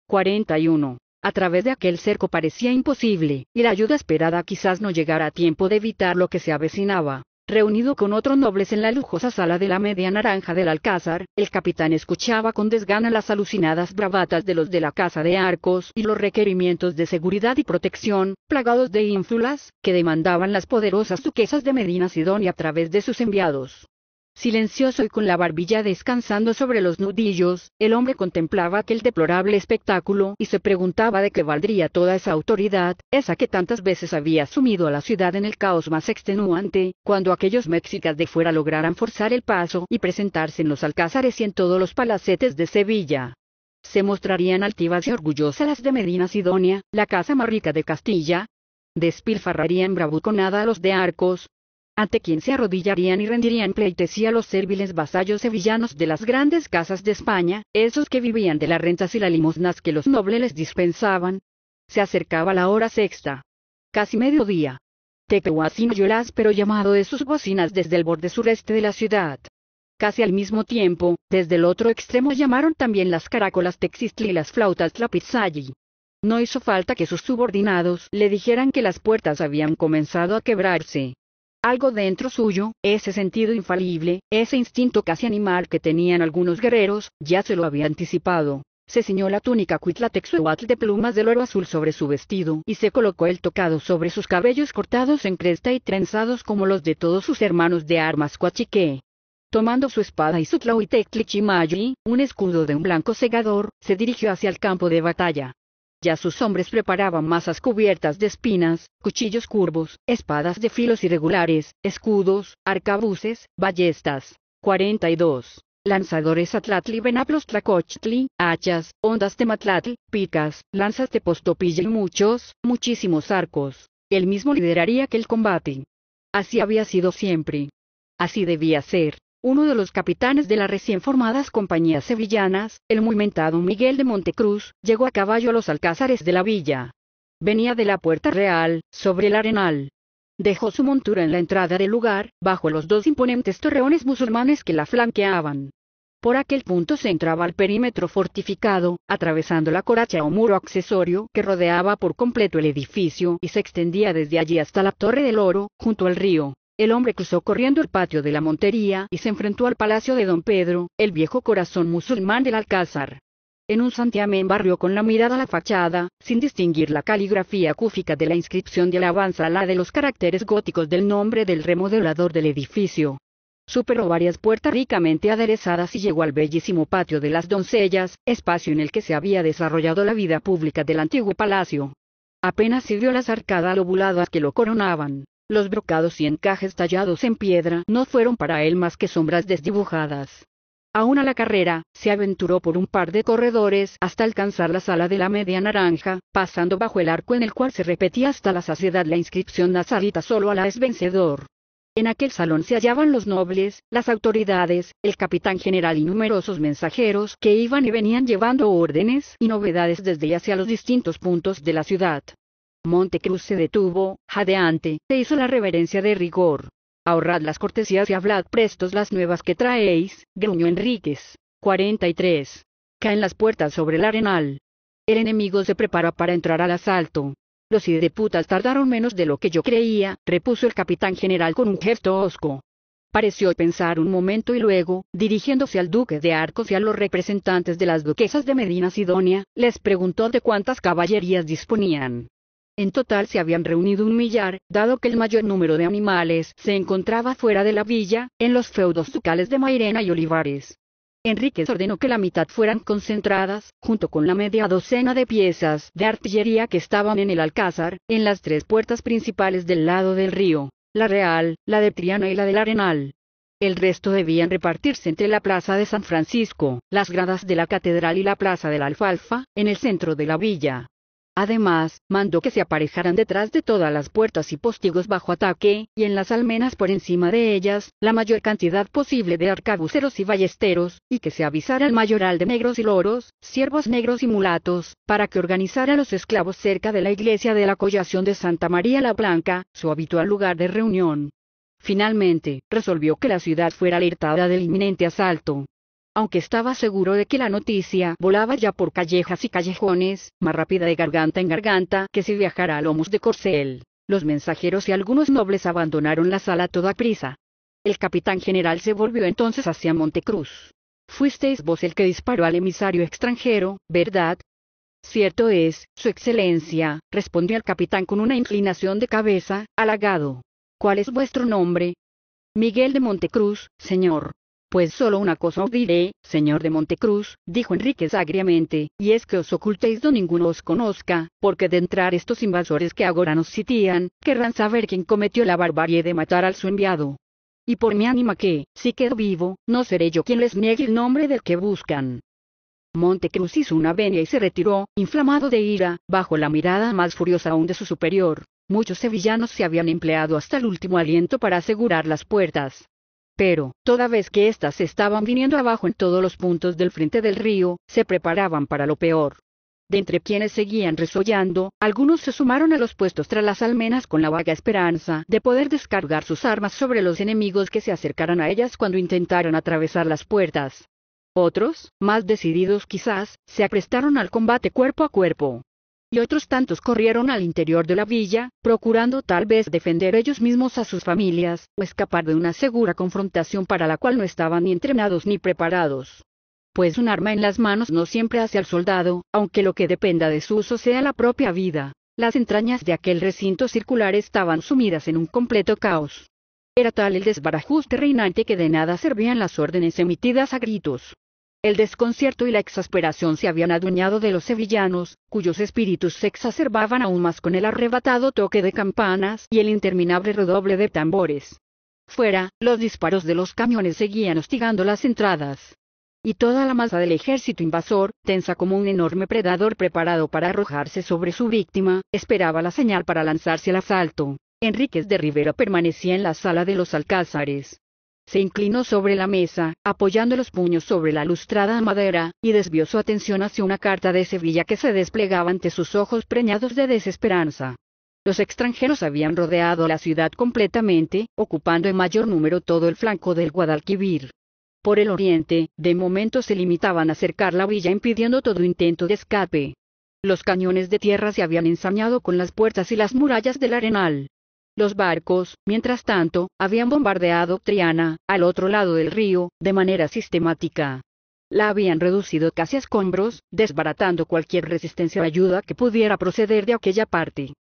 41. A través de aquel cerco parecía imposible, y la ayuda esperada quizás no llegara a tiempo de evitar lo que se avecinaba. Reunido con otros nobles en la lujosa sala de la media naranja del alcázar, el capitán escuchaba con desgana las alucinadas bravatas de los de la casa de arcos y los requerimientos de seguridad y protección, plagados de ínfulas, que demandaban las poderosas duquesas de Medina Sidonia a través de sus enviados. Silencioso y con la barbilla descansando sobre los nudillos, el hombre contemplaba aquel deplorable espectáculo y se preguntaba de qué valdría toda esa autoridad, esa que tantas veces había sumido a la ciudad en el caos más extenuante, cuando aquellos mexicas de fuera lograran forzar el paso y presentarse en los alcázares y en todos los palacetes de Sevilla se mostrarían altivas y orgullosas las de Medina Sidonia, la casa más rica de Castilla. Despilfarrarían bravuconada a los de Arcos, ante quien se arrodillarían y rendirían pleitesía los serviles vasallos sevillanos de las grandes casas de España, esos que vivían de las rentas y las limosnas que los nobles les dispensaban. Se acercaba la hora sexta. Casi mediodía. Tepehuacín oyó pero llamado de sus bocinas desde el borde sureste de la ciudad. Casi al mismo tiempo, desde el otro extremo llamaron también las caracolas texistli y las flautas tlapitzalli. No hizo falta que sus subordinados le dijeran que las puertas habían comenzado a quebrarse. Algo dentro suyo, ese sentido infalible, ese instinto casi animal que tenían algunos guerreros, ya se lo había anticipado. Se ciñó la túnica cuitlatexuatl de plumas de oro azul sobre su vestido y se colocó el tocado sobre sus cabellos cortados en cresta y trenzados como los de todos sus hermanos de armas cuachique. Tomando su espada y su tlahuitectlichimayi, un escudo de un blanco segador, se dirigió hacia el campo de batalla. Ya sus hombres preparaban masas cubiertas de espinas, cuchillos curvos, espadas de filos irregulares, escudos, arcabuces, ballestas. 42. Lanzadores Atlatli Venaplos Tlacochtli, hachas, ondas de Matlatl, picas, lanzas de Postopilla y muchos, muchísimos arcos. Él mismo lideraría aquel combate. Así había sido siempre. Así debía ser uno de los capitanes de las recién formadas compañías sevillanas, el movimentado Miguel de Montecruz, llegó a caballo a los alcázares de la villa. Venía de la Puerta Real, sobre el arenal. Dejó su montura en la entrada del lugar, bajo los dos imponentes torreones musulmanes que la flanqueaban. Por aquel punto se entraba al perímetro fortificado, atravesando la coracha o muro accesorio que rodeaba por completo el edificio y se extendía desde allí hasta la Torre del Oro, junto al río. El hombre cruzó corriendo el patio de la montería y se enfrentó al palacio de don Pedro, el viejo corazón musulmán del alcázar. En un santiamén barrió con la mirada la fachada, sin distinguir la caligrafía cúfica de la inscripción de alabanza a la de los caracteres góticos del nombre del remodelador del edificio. Superó varias puertas ricamente aderezadas y llegó al bellísimo patio de las doncellas, espacio en el que se había desarrollado la vida pública del antiguo palacio. Apenas vio las arcadas lobuladas que lo coronaban, los brocados y encajes tallados en piedra no fueron para él más que sombras desdibujadas. Aún a la carrera, se aventuró por un par de corredores hasta alcanzar la sala de la media naranja, pasando bajo el arco en el cual se repetía hasta la saciedad la inscripción nazarita solo a la es vencedor. En aquel salón se hallaban los nobles, las autoridades, el capitán general y numerosos mensajeros que iban y venían llevando órdenes y novedades desde y hacia los distintos puntos de la ciudad. Montecruz se detuvo, jadeante, te hizo la reverencia de rigor. Ahorrad las cortesías y hablad prestos las nuevas que traéis, gruñó Enríquez. 43. Caen las puertas sobre el arenal. El enemigo se prepara para entrar al asalto. Los ideputas tardaron menos de lo que yo creía, repuso el capitán general con un gesto hosco. Pareció pensar un momento y luego, dirigiéndose al duque de Arcos y a los representantes de las duquesas de Medina Sidonia, les preguntó de cuántas caballerías disponían. En total se habían reunido un millar, dado que el mayor número de animales se encontraba fuera de la villa, en los feudos ducales de Mairena y Olivares. Enríquez ordenó que la mitad fueran concentradas, junto con la media docena de piezas de artillería que estaban en el alcázar, en las tres puertas principales del lado del río, la Real, la de Triana y la del Arenal. El resto debían repartirse entre la Plaza de San Francisco, las gradas de la Catedral y la Plaza de la Alfalfa, en el centro de la villa. Además, mandó que se aparejaran detrás de todas las puertas y postigos bajo ataque, y en las almenas por encima de ellas, la mayor cantidad posible de arcabuceros y ballesteros, y que se avisara al mayoral de negros y loros, siervos negros y mulatos, para que organizara a los esclavos cerca de la iglesia de la Collación de Santa María la Blanca, su habitual lugar de reunión. Finalmente, resolvió que la ciudad fuera alertada del inminente asalto, aunque estaba seguro de que la noticia volaba ya por callejas y callejones, más rápida de garganta en garganta que si viajara a lomos de corcel. Los mensajeros y algunos nobles abandonaron la sala toda prisa. El capitán general se volvió entonces hacia Montecruz. Fuisteis vos el que disparó al emisario extranjero, ¿verdad? Cierto es, Su Excelencia, respondió el capitán con una inclinación de cabeza, halagado. ¿Cuál es vuestro nombre? Miguel de Montecruz, señor. Pues solo una cosa os diré, señor de Montecruz, dijo Enríquez agriamente, y es que os ocultéis donde ninguno os conozca, porque de entrar estos invasores que agora nos sitían, querrán saber quién cometió la barbarie de matar al su enviado. Y por mi ánima que, si quedo vivo, no seré yo quien les niegue el nombre del que buscan. Montecruz hizo una venia y se retiró, inflamado de ira, bajo la mirada más furiosa aún de su superior. Muchos sevillanos se habían empleado hasta el último aliento para asegurar las puertas, pero, toda vez que éstas estaban viniendo abajo en todos los puntos del frente del río, se preparaban para lo peor. De entre quienes seguían resollando, algunos se sumaron a los puestos tras las almenas con la vaga esperanza de poder descargar sus armas sobre los enemigos que se acercaran a ellas cuando intentaron atravesar las puertas. Otros, más decididos quizás, se aprestaron al combate cuerpo a cuerpo y otros tantos corrieron al interior de la villa, procurando tal vez defender ellos mismos a sus familias, o escapar de una segura confrontación para la cual no estaban ni entrenados ni preparados. Pues un arma en las manos no siempre hace al soldado, aunque lo que dependa de su uso sea la propia vida. Las entrañas de aquel recinto circular estaban sumidas en un completo caos. Era tal el desbarajuste reinante que de nada servían las órdenes emitidas a gritos. El desconcierto y la exasperación se habían adueñado de los sevillanos, cuyos espíritus se exacerbaban aún más con el arrebatado toque de campanas y el interminable redoble de tambores. Fuera, los disparos de los camiones seguían hostigando las entradas. Y toda la masa del ejército invasor, tensa como un enorme predador preparado para arrojarse sobre su víctima, esperaba la señal para lanzarse al asalto. Enríquez de Rivera permanecía en la sala de los alcázares, se inclinó sobre la mesa, apoyando los puños sobre la lustrada madera, y desvió su atención hacia una carta de Sevilla que se desplegaba ante sus ojos preñados de desesperanza. Los extranjeros habían rodeado la ciudad completamente, ocupando en mayor número todo el flanco del Guadalquivir. Por el oriente, de momento se limitaban a cercar la villa impidiendo todo intento de escape. Los cañones de tierra se habían ensañado con las puertas y las murallas del arenal. Los barcos, mientras tanto, habían bombardeado Triana, al otro lado del río, de manera sistemática. La habían reducido casi a escombros, desbaratando cualquier resistencia o ayuda que pudiera proceder de aquella parte.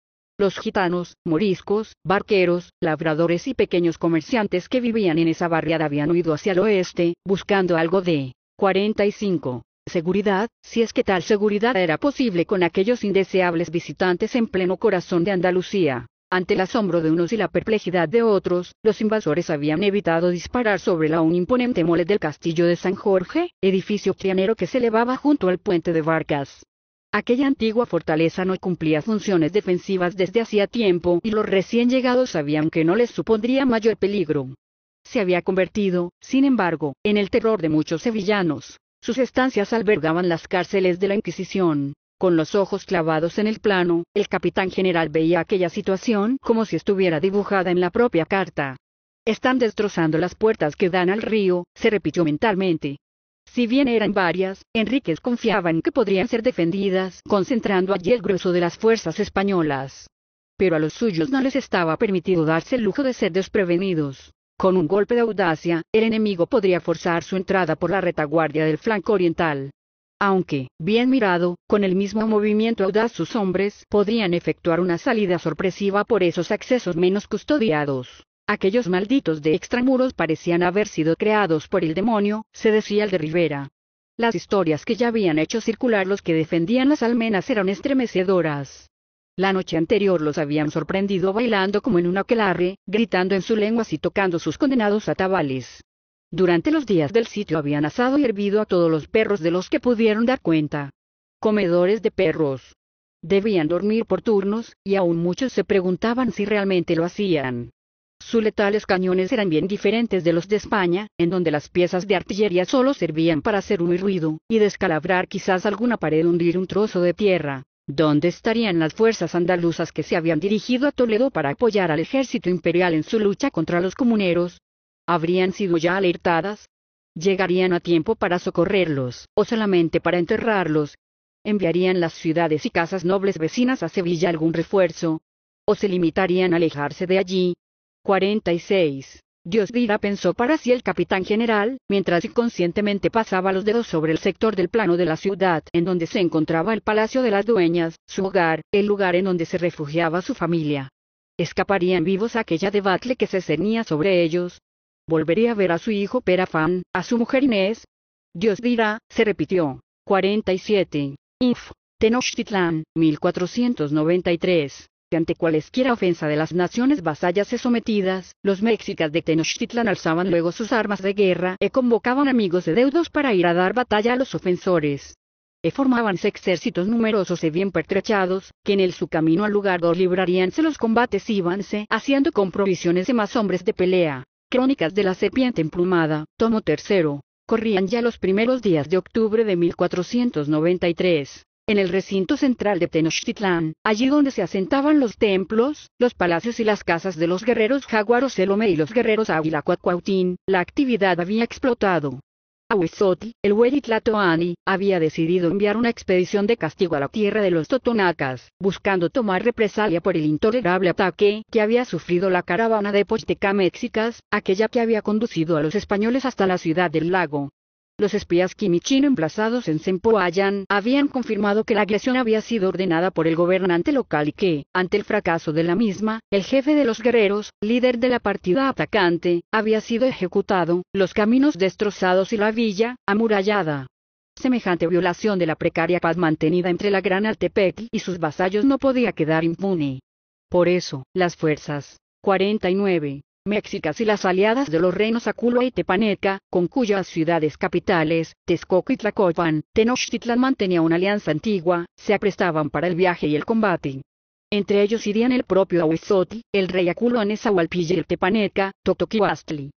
Los gitanos, moriscos, barqueros, labradores y pequeños comerciantes que vivían en esa barriada habían huido hacia el oeste, buscando algo de 45 seguridad, si es que tal seguridad era posible con aquellos indeseables visitantes en pleno corazón de Andalucía. Ante el asombro de unos y la perplejidad de otros, los invasores habían evitado disparar sobre la aún imponente mole del castillo de San Jorge, edificio trianero que se elevaba junto al puente de Barcas. Aquella antigua fortaleza no cumplía funciones defensivas desde hacía tiempo y los recién llegados sabían que no les supondría mayor peligro. Se había convertido, sin embargo, en el terror de muchos sevillanos. Sus estancias albergaban las cárceles de la Inquisición, con los ojos clavados en el plano, el capitán general veía aquella situación como si estuviera dibujada en la propia carta. Están destrozando las puertas que dan al río, se repitió mentalmente. Si bien eran varias, Enríquez confiaba en que podrían ser defendidas, concentrando allí el grueso de las fuerzas españolas. Pero a los suyos no les estaba permitido darse el lujo de ser desprevenidos. Con un golpe de audacia, el enemigo podría forzar su entrada por la retaguardia del flanco oriental aunque, bien mirado, con el mismo movimiento audaz sus hombres podrían efectuar una salida sorpresiva por esos accesos menos custodiados. Aquellos malditos de extramuros parecían haber sido creados por el demonio, se decía el de Rivera. Las historias que ya habían hecho circular los que defendían las almenas eran estremecedoras. La noche anterior los habían sorprendido bailando como en un aquelarre, gritando en su lenguas y tocando sus condenados atabales. Durante los días del sitio habían asado y hervido a todos los perros de los que pudieron dar cuenta. Comedores de perros. Debían dormir por turnos, y aún muchos se preguntaban si realmente lo hacían. Sus letales cañones eran bien diferentes de los de España, en donde las piezas de artillería solo servían para hacer un ruido, y descalabrar quizás alguna pared o hundir un trozo de tierra. ¿Dónde estarían las fuerzas andaluzas que se habían dirigido a Toledo para apoyar al ejército imperial en su lucha contra los comuneros? habrían sido ya alertadas? ¿Llegarían a tiempo para socorrerlos, o solamente para enterrarlos? ¿Enviarían las ciudades y casas nobles vecinas a Sevilla algún refuerzo? ¿O se limitarían a alejarse de allí? 46. Dios dirá pensó para sí el capitán general, mientras inconscientemente pasaba los dedos sobre el sector del plano de la ciudad en donde se encontraba el palacio de las dueñas, su hogar, el lugar en donde se refugiaba su familia. ¿Escaparían vivos aquella debacle que se cernía sobre ellos? ¿Volvería a ver a su hijo Perafán, a su mujer Inés. Dios dirá, se repitió. 47. Inf. Tenochtitlan, 1493 ante cualesquiera ofensa de las naciones vasallas sometidas, los mexicas de Tenochtitlan alzaban luego sus armas de guerra e convocaban amigos de deudos para ir a dar batalla a los ofensores. E formábanse ejércitos numerosos y bien pertrechados, que en el su camino al lugar dos libraríanse los combates íbanse haciendo con provisiones de más hombres de pelea. Crónicas de la Serpiente Emplumada, tomo tercero. Corrían ya los primeros días de octubre de 1493. En el recinto central de Tenochtitlán, allí donde se asentaban los templos, los palacios y las casas de los guerreros Jaguaros Elome y los guerreros Águila la actividad había explotado. Huizotl, el Hueritlatoani, había decidido enviar una expedición de castigo a la tierra de los Totonacas, buscando tomar represalia por el intolerable ataque que había sufrido la caravana de Pochteca mexicas, aquella que había conducido a los españoles hasta la ciudad del lago. Los espías kimichino emplazados en Cempoallan habían confirmado que la agresión había sido ordenada por el gobernante local y que, ante el fracaso de la misma, el jefe de los guerreros, líder de la partida atacante, había sido ejecutado, los caminos destrozados y la villa, amurallada. Semejante violación de la precaria paz mantenida entre la Gran Altepec y sus vasallos no podía quedar impune. Por eso, las fuerzas 49 mexicas y las aliadas de los reinos Aculua y Tepaneca, con cuyas ciudades capitales, Texcoco y Tlacopan, Tenochtitlan mantenía una alianza antigua, se aprestaban para el viaje y el combate. Entre ellos irían el propio Ahuizotl, el rey Aculua Nezahualpilla y el Tepaneca, Totoquihuastli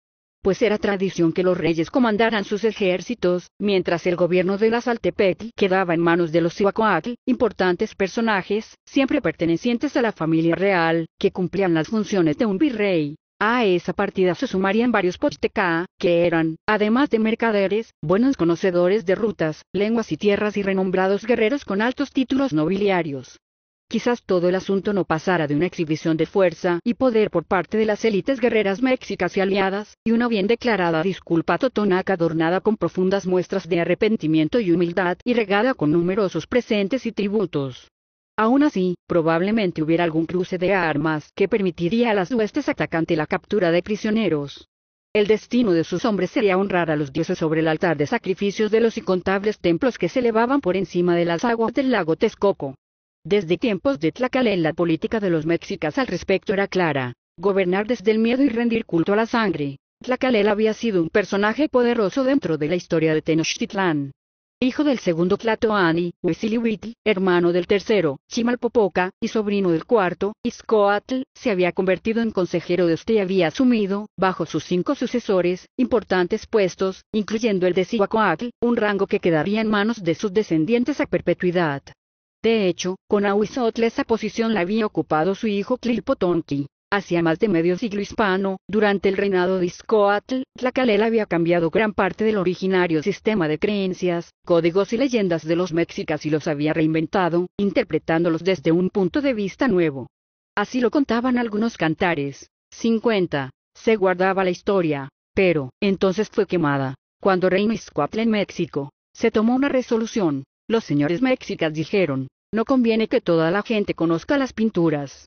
pues era tradición que los reyes comandaran sus ejércitos, mientras el gobierno de las Altepetl quedaba en manos de los Ihuacoatl, importantes personajes, siempre pertenecientes a la familia real, que cumplían las funciones de un virrey. A esa partida se sumarían varios pochteca, que eran, además de mercaderes, buenos conocedores de rutas, lenguas y tierras y renombrados guerreros con altos títulos nobiliarios. Quizás todo el asunto no pasara de una exhibición de fuerza y poder por parte de las élites guerreras mexicas y aliadas, y una bien declarada disculpa totonaca adornada con profundas muestras de arrepentimiento y humildad y regada con numerosos presentes y tributos. Aún así, probablemente hubiera algún cruce de armas que permitiría a las huestes atacante la captura de prisioneros. El destino de sus hombres sería honrar a los dioses sobre el altar de sacrificios de los incontables templos que se elevaban por encima de las aguas del lago Texcoco. Desde tiempos de Tlacalén la política de los mexicas al respecto era clara, gobernar desde el miedo y rendir culto a la sangre. Tlacalel había sido un personaje poderoso dentro de la historia de Tenochtitlán, hijo del segundo Tlatoani, Huitzilopochtli, hermano del tercero, Chimalpopoca, y sobrino del cuarto, Izcoatl, se había convertido en consejero de usted y había asumido, bajo sus cinco sucesores, importantes puestos, incluyendo el de Sihuacoatl, un rango que quedaría en manos de sus descendientes a perpetuidad. De hecho, con Ahuizotl esa posición la había ocupado su hijo Tlilpotonqui. Hacia más de medio siglo hispano, durante el reinado de Iscoatl, Tlacalela había cambiado gran parte del originario sistema de creencias, códigos y leyendas de los mexicas y los había reinventado, interpretándolos desde un punto de vista nuevo. Así lo contaban algunos cantares. 50. Se guardaba la historia, pero, entonces fue quemada. Cuando reinó Iscoatl en México, se tomó una resolución. Los señores mexicas dijeron, no conviene que toda la gente conozca las pinturas,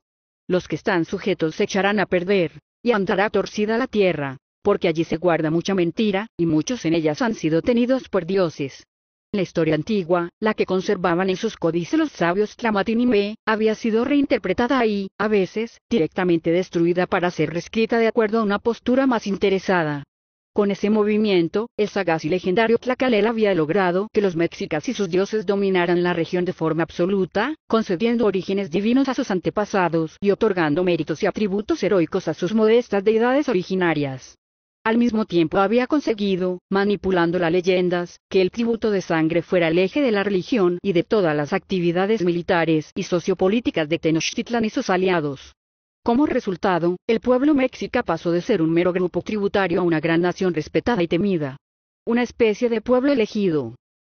los que están sujetos se echarán a perder, y andará torcida la tierra, porque allí se guarda mucha mentira, y muchos en ellas han sido tenidos por dioses. La historia antigua, la que conservaban en sus códices los sabios Tlamatinime, había sido reinterpretada y, a veces, directamente destruida para ser reescrita de acuerdo a una postura más interesada. Con ese movimiento, el sagaz y legendario Tlacalel había logrado que los mexicas y sus dioses dominaran la región de forma absoluta, concediendo orígenes divinos a sus antepasados y otorgando méritos y atributos heroicos a sus modestas deidades originarias. Al mismo tiempo había conseguido, manipulando las leyendas, que el tributo de sangre fuera el eje de la religión y de todas las actividades militares y sociopolíticas de Tenochtitlan y sus aliados. Como resultado, el pueblo mexica pasó de ser un mero grupo tributario a una gran nación respetada y temida. Una especie de pueblo elegido.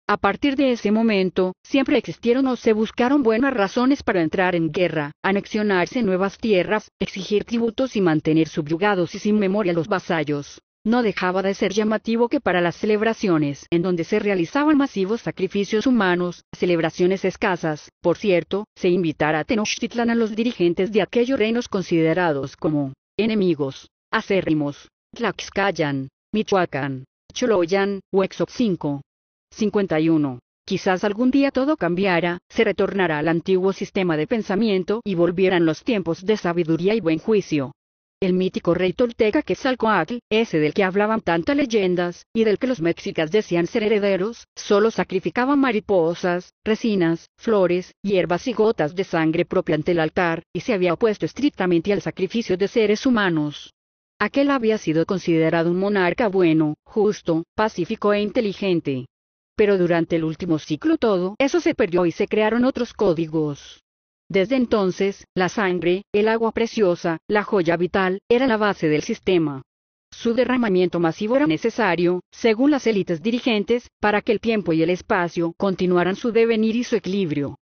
A partir de ese momento, siempre existieron o se buscaron buenas razones para entrar en guerra, anexionarse nuevas tierras, exigir tributos y mantener subyugados y sin memoria los vasallos no dejaba de ser llamativo que para las celebraciones, en donde se realizaban masivos sacrificios humanos, celebraciones escasas, por cierto, se invitara a Tenochtitlan a los dirigentes de aquellos reinos considerados como enemigos, acérrimos, Tlaxcayan, Michoacán, Choloyan, Huexoc 5. 51. Quizás algún día todo cambiara, se retornara al antiguo sistema de pensamiento y volvieran los tiempos de sabiduría y buen juicio el mítico rey tolteca Quetzalcoatl, ese del que hablaban tantas leyendas, y del que los mexicas decían ser herederos, solo sacrificaba mariposas, resinas, flores, hierbas y gotas de sangre propia ante el altar, y se había opuesto estrictamente al sacrificio de seres humanos. Aquel había sido considerado un monarca bueno, justo, pacífico e inteligente. Pero durante el último ciclo todo eso se perdió y se crearon otros códigos. Desde entonces, la sangre, el agua preciosa, la joya vital, era la base del sistema. Su derramamiento masivo era necesario, según las élites dirigentes, para que el tiempo y el espacio continuaran su devenir y su equilibrio.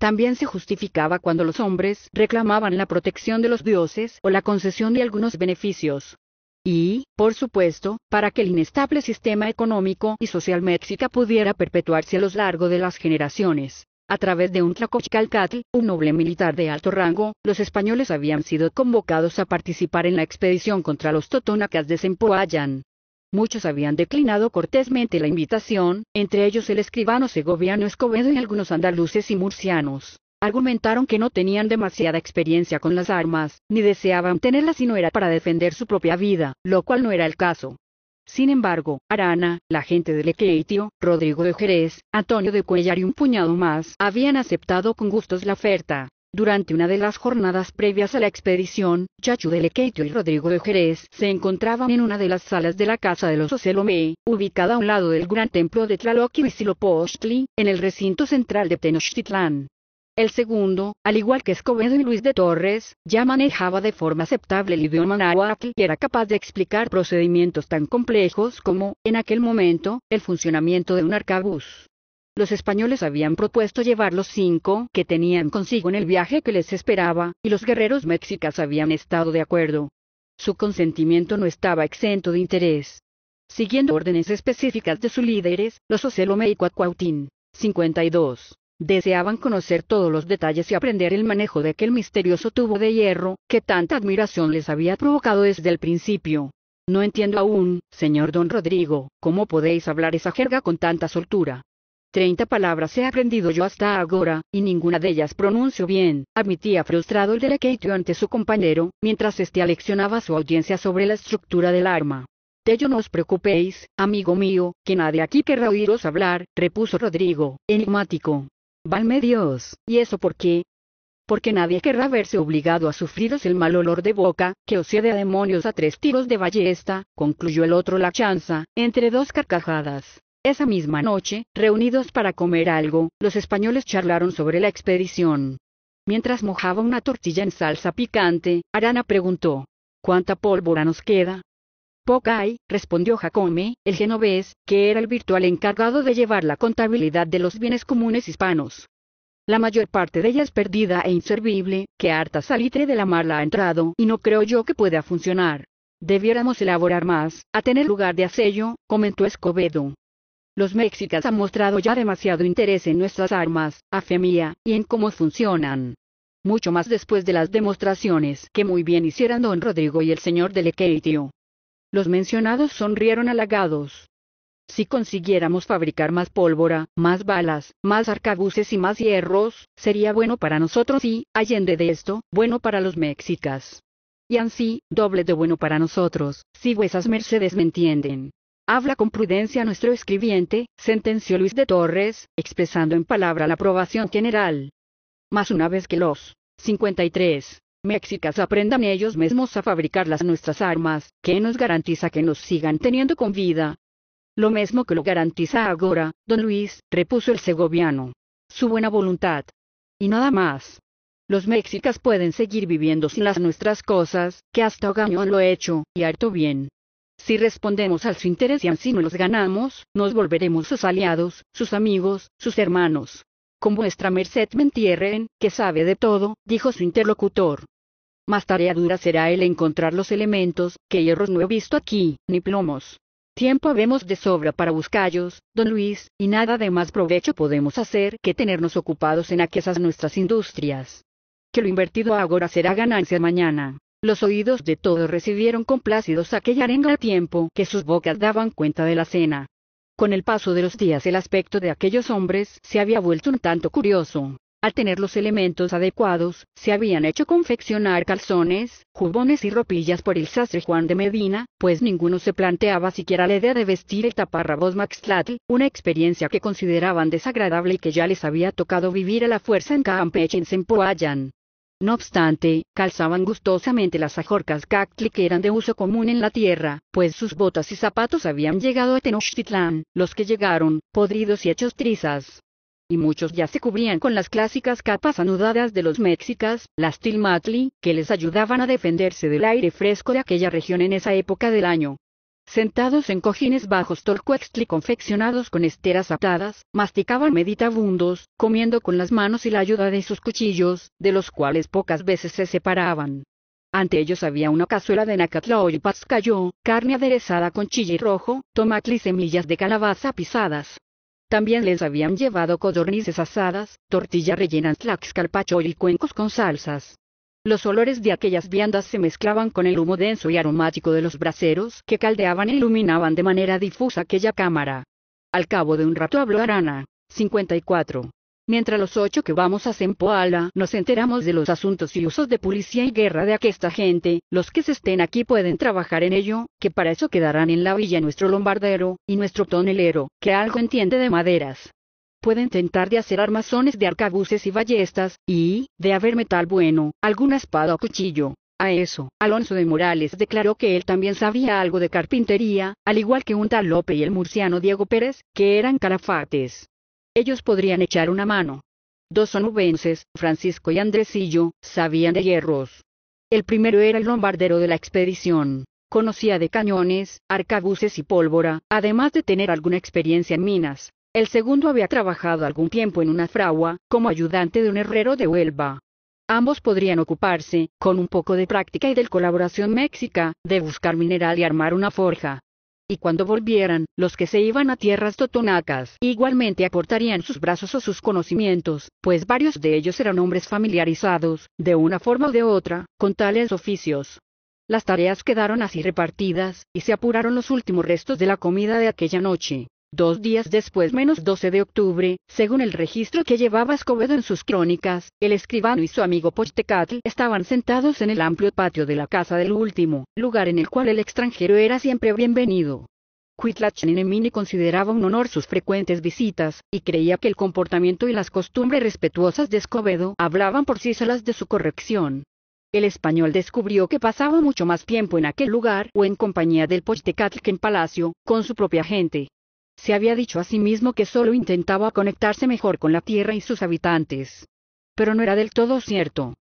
También se justificaba cuando los hombres reclamaban la protección de los dioses o la concesión de algunos beneficios. Y, por supuesto, para que el inestable sistema económico y social mexica pudiera perpetuarse a lo largo de las generaciones. A través de un tlacochcalcatl, un noble militar de alto rango, los españoles habían sido convocados a participar en la expedición contra los totonacas de Sempoayán. Muchos habían declinado cortésmente la invitación, entre ellos el escribano segoviano Escobedo y algunos andaluces y murcianos. Argumentaron que no tenían demasiada experiencia con las armas, ni deseaban tenerlas si no era para defender su propia vida, lo cual no era el caso. Sin embargo, Arana, la gente de Lequeitio, Rodrigo de Jerez, Antonio de Cuellar y un puñado más habían aceptado con gustos la oferta. Durante una de las jornadas previas a la expedición, Chachu de Lequeitio y Rodrigo de Jerez se encontraban en una de las salas de la casa de los Ocelomé, ubicada a un lado del gran templo de Tlaloc y Mesilopochtli, en el recinto central de Tenochtitlán. El segundo, al igual que Escobedo y Luis de Torres, ya manejaba de forma aceptable el idioma náhuatl y era capaz de explicar procedimientos tan complejos como, en aquel momento, el funcionamiento de un arcabuz. Los españoles habían propuesto llevar los cinco que tenían consigo en el viaje que les esperaba, y los guerreros mexicas habían estado de acuerdo. Su consentimiento no estaba exento de interés. Siguiendo órdenes específicas de sus líderes, los Ocelome y Cuautín, 52 Deseaban conocer todos los detalles y aprender el manejo de aquel misterioso tubo de hierro, que tanta admiración les había provocado desde el principio. No entiendo aún, señor don Rodrigo, cómo podéis hablar esa jerga con tanta soltura. Treinta palabras he aprendido yo hasta ahora, y ninguna de ellas pronuncio bien, admitía frustrado el delequeitio ante su compañero, mientras este aleccionaba su audiencia sobre la estructura del arma. De ello no os preocupéis, amigo mío, que nadie aquí querrá oíros hablar, repuso Rodrigo, enigmático. Valme Dios, ¿y eso por qué? Porque nadie querrá verse obligado a sufriros el mal olor de boca, que os cede a demonios a tres tiros de ballesta, concluyó el otro la chanza, entre dos carcajadas. Esa misma noche, reunidos para comer algo, los españoles charlaron sobre la expedición. Mientras mojaba una tortilla en salsa picante, Arana preguntó, ¿Cuánta pólvora nos queda? Poca hay, respondió Jacome, el genovés, que era el virtual encargado de llevar la contabilidad de los bienes comunes hispanos. La mayor parte de ella es perdida e inservible, que harta salitre de la mar la ha entrado, y no creo yo que pueda funcionar. Debiéramos elaborar más, a tener lugar de asello, comentó Escobedo. Los mexicas han mostrado ya demasiado interés en nuestras armas, a y en cómo funcionan. Mucho más después de las demostraciones que muy bien hicieran don Rodrigo y el señor de Lequeitio. Los mencionados sonrieron halagados. Si consiguiéramos fabricar más pólvora, más balas, más arcabuces y más hierros, sería bueno para nosotros y, allende de esto, bueno para los mexicas. Y así, doble de bueno para nosotros, si vuesas mercedes me entienden. Habla con prudencia nuestro escribiente, sentenció Luis de Torres, expresando en palabra la aprobación general. Más una vez que los 53 Méxicas aprendan ellos mismos a fabricar las nuestras armas, que nos garantiza que nos sigan teniendo con vida. Lo mismo que lo garantiza ahora, don Luis, repuso el segoviano. Su buena voluntad. Y nada más. Los mexicas pueden seguir viviendo sin las nuestras cosas, que hasta Ogañón lo he hecho, y harto bien. Si respondemos al su interés y así no los ganamos, nos volveremos sus aliados, sus amigos, sus hermanos. Con vuestra merced me entierren, que sabe de todo, dijo su interlocutor más tarea dura será el encontrar los elementos, que hierros no he visto aquí, ni plomos. Tiempo habemos de sobra para buscallos, don Luis, y nada de más provecho podemos hacer que tenernos ocupados en aquellas nuestras industrias. Que lo invertido ahora será ganancia mañana. Los oídos de todos recibieron complacidos aquella arenga a tiempo que sus bocas daban cuenta de la cena. Con el paso de los días el aspecto de aquellos hombres se había vuelto un tanto curioso. Al tener los elementos adecuados, se habían hecho confeccionar calzones, jubones y ropillas por el sastre Juan de Medina, pues ninguno se planteaba siquiera la idea de vestir el taparrabos Maxtlatl, una experiencia que consideraban desagradable y que ya les había tocado vivir a la fuerza en Campeche en Sempoayan. No obstante, calzaban gustosamente las ajorcas cactli que eran de uso común en la tierra, pues sus botas y zapatos habían llegado a Tenochtitlán, los que llegaron, podridos y hechos trizas y muchos ya se cubrían con las clásicas capas anudadas de los mexicas, las tilmatli, que les ayudaban a defenderse del aire fresco de aquella región en esa época del año. Sentados en cojines bajos torcuextli confeccionados con esteras atadas, masticaban meditabundos, comiendo con las manos y la ayuda de sus cuchillos, de los cuales pocas veces se separaban. Ante ellos había una cazuela de pascayó, carne aderezada con chile rojo, tomatli y semillas de calabaza pisadas. También les habían llevado codornices asadas, tortilla rellenas tlaxcalpacho y cuencos con salsas. Los olores de aquellas viandas se mezclaban con el humo denso y aromático de los braseros que caldeaban e iluminaban de manera difusa aquella cámara. Al cabo de un rato habló Arana. 54. Mientras los ocho que vamos a Sempoala nos enteramos de los asuntos y usos de policía y guerra de aquesta gente, los que se estén aquí pueden trabajar en ello, que para eso quedarán en la villa nuestro lombardero y nuestro tonelero, que algo entiende de maderas. Pueden tentar de hacer armazones de arcabuces y ballestas, y, de haber metal bueno, alguna espada o cuchillo, a eso, Alonso de Morales declaró que él también sabía algo de carpintería, al igual que un tal Lope y el murciano Diego Pérez, que eran calafates. Ellos podrían echar una mano. Dos sonubenses, Francisco y Andresillo, sabían de hierros. El primero era el lombardero de la expedición. Conocía de cañones, arcabuces y pólvora, además de tener alguna experiencia en minas. El segundo había trabajado algún tiempo en una fragua, como ayudante de un herrero de Huelva. Ambos podrían ocuparse, con un poco de práctica y de colaboración méxica, de buscar mineral y armar una forja y cuando volvieran, los que se iban a tierras totonacas igualmente aportarían sus brazos o sus conocimientos, pues varios de ellos eran hombres familiarizados, de una forma o de otra, con tales oficios. Las tareas quedaron así repartidas, y se apuraron los últimos restos de la comida de aquella noche. Dos días después, menos 12 de octubre, según el registro que llevaba Escobedo en sus crónicas, el escribano y su amigo Pochtecatl estaban sentados en el amplio patio de la casa del último, lugar en el cual el extranjero era siempre bienvenido. Nenemini consideraba un honor sus frecuentes visitas, y creía que el comportamiento y las costumbres respetuosas de Escobedo hablaban por sí solas de su corrección. El español descubrió que pasaba mucho más tiempo en aquel lugar o en compañía del Pochtecatl que en palacio, con su propia gente. Se había dicho a sí mismo que solo intentaba conectarse mejor con la Tierra y sus habitantes. Pero no era del todo cierto.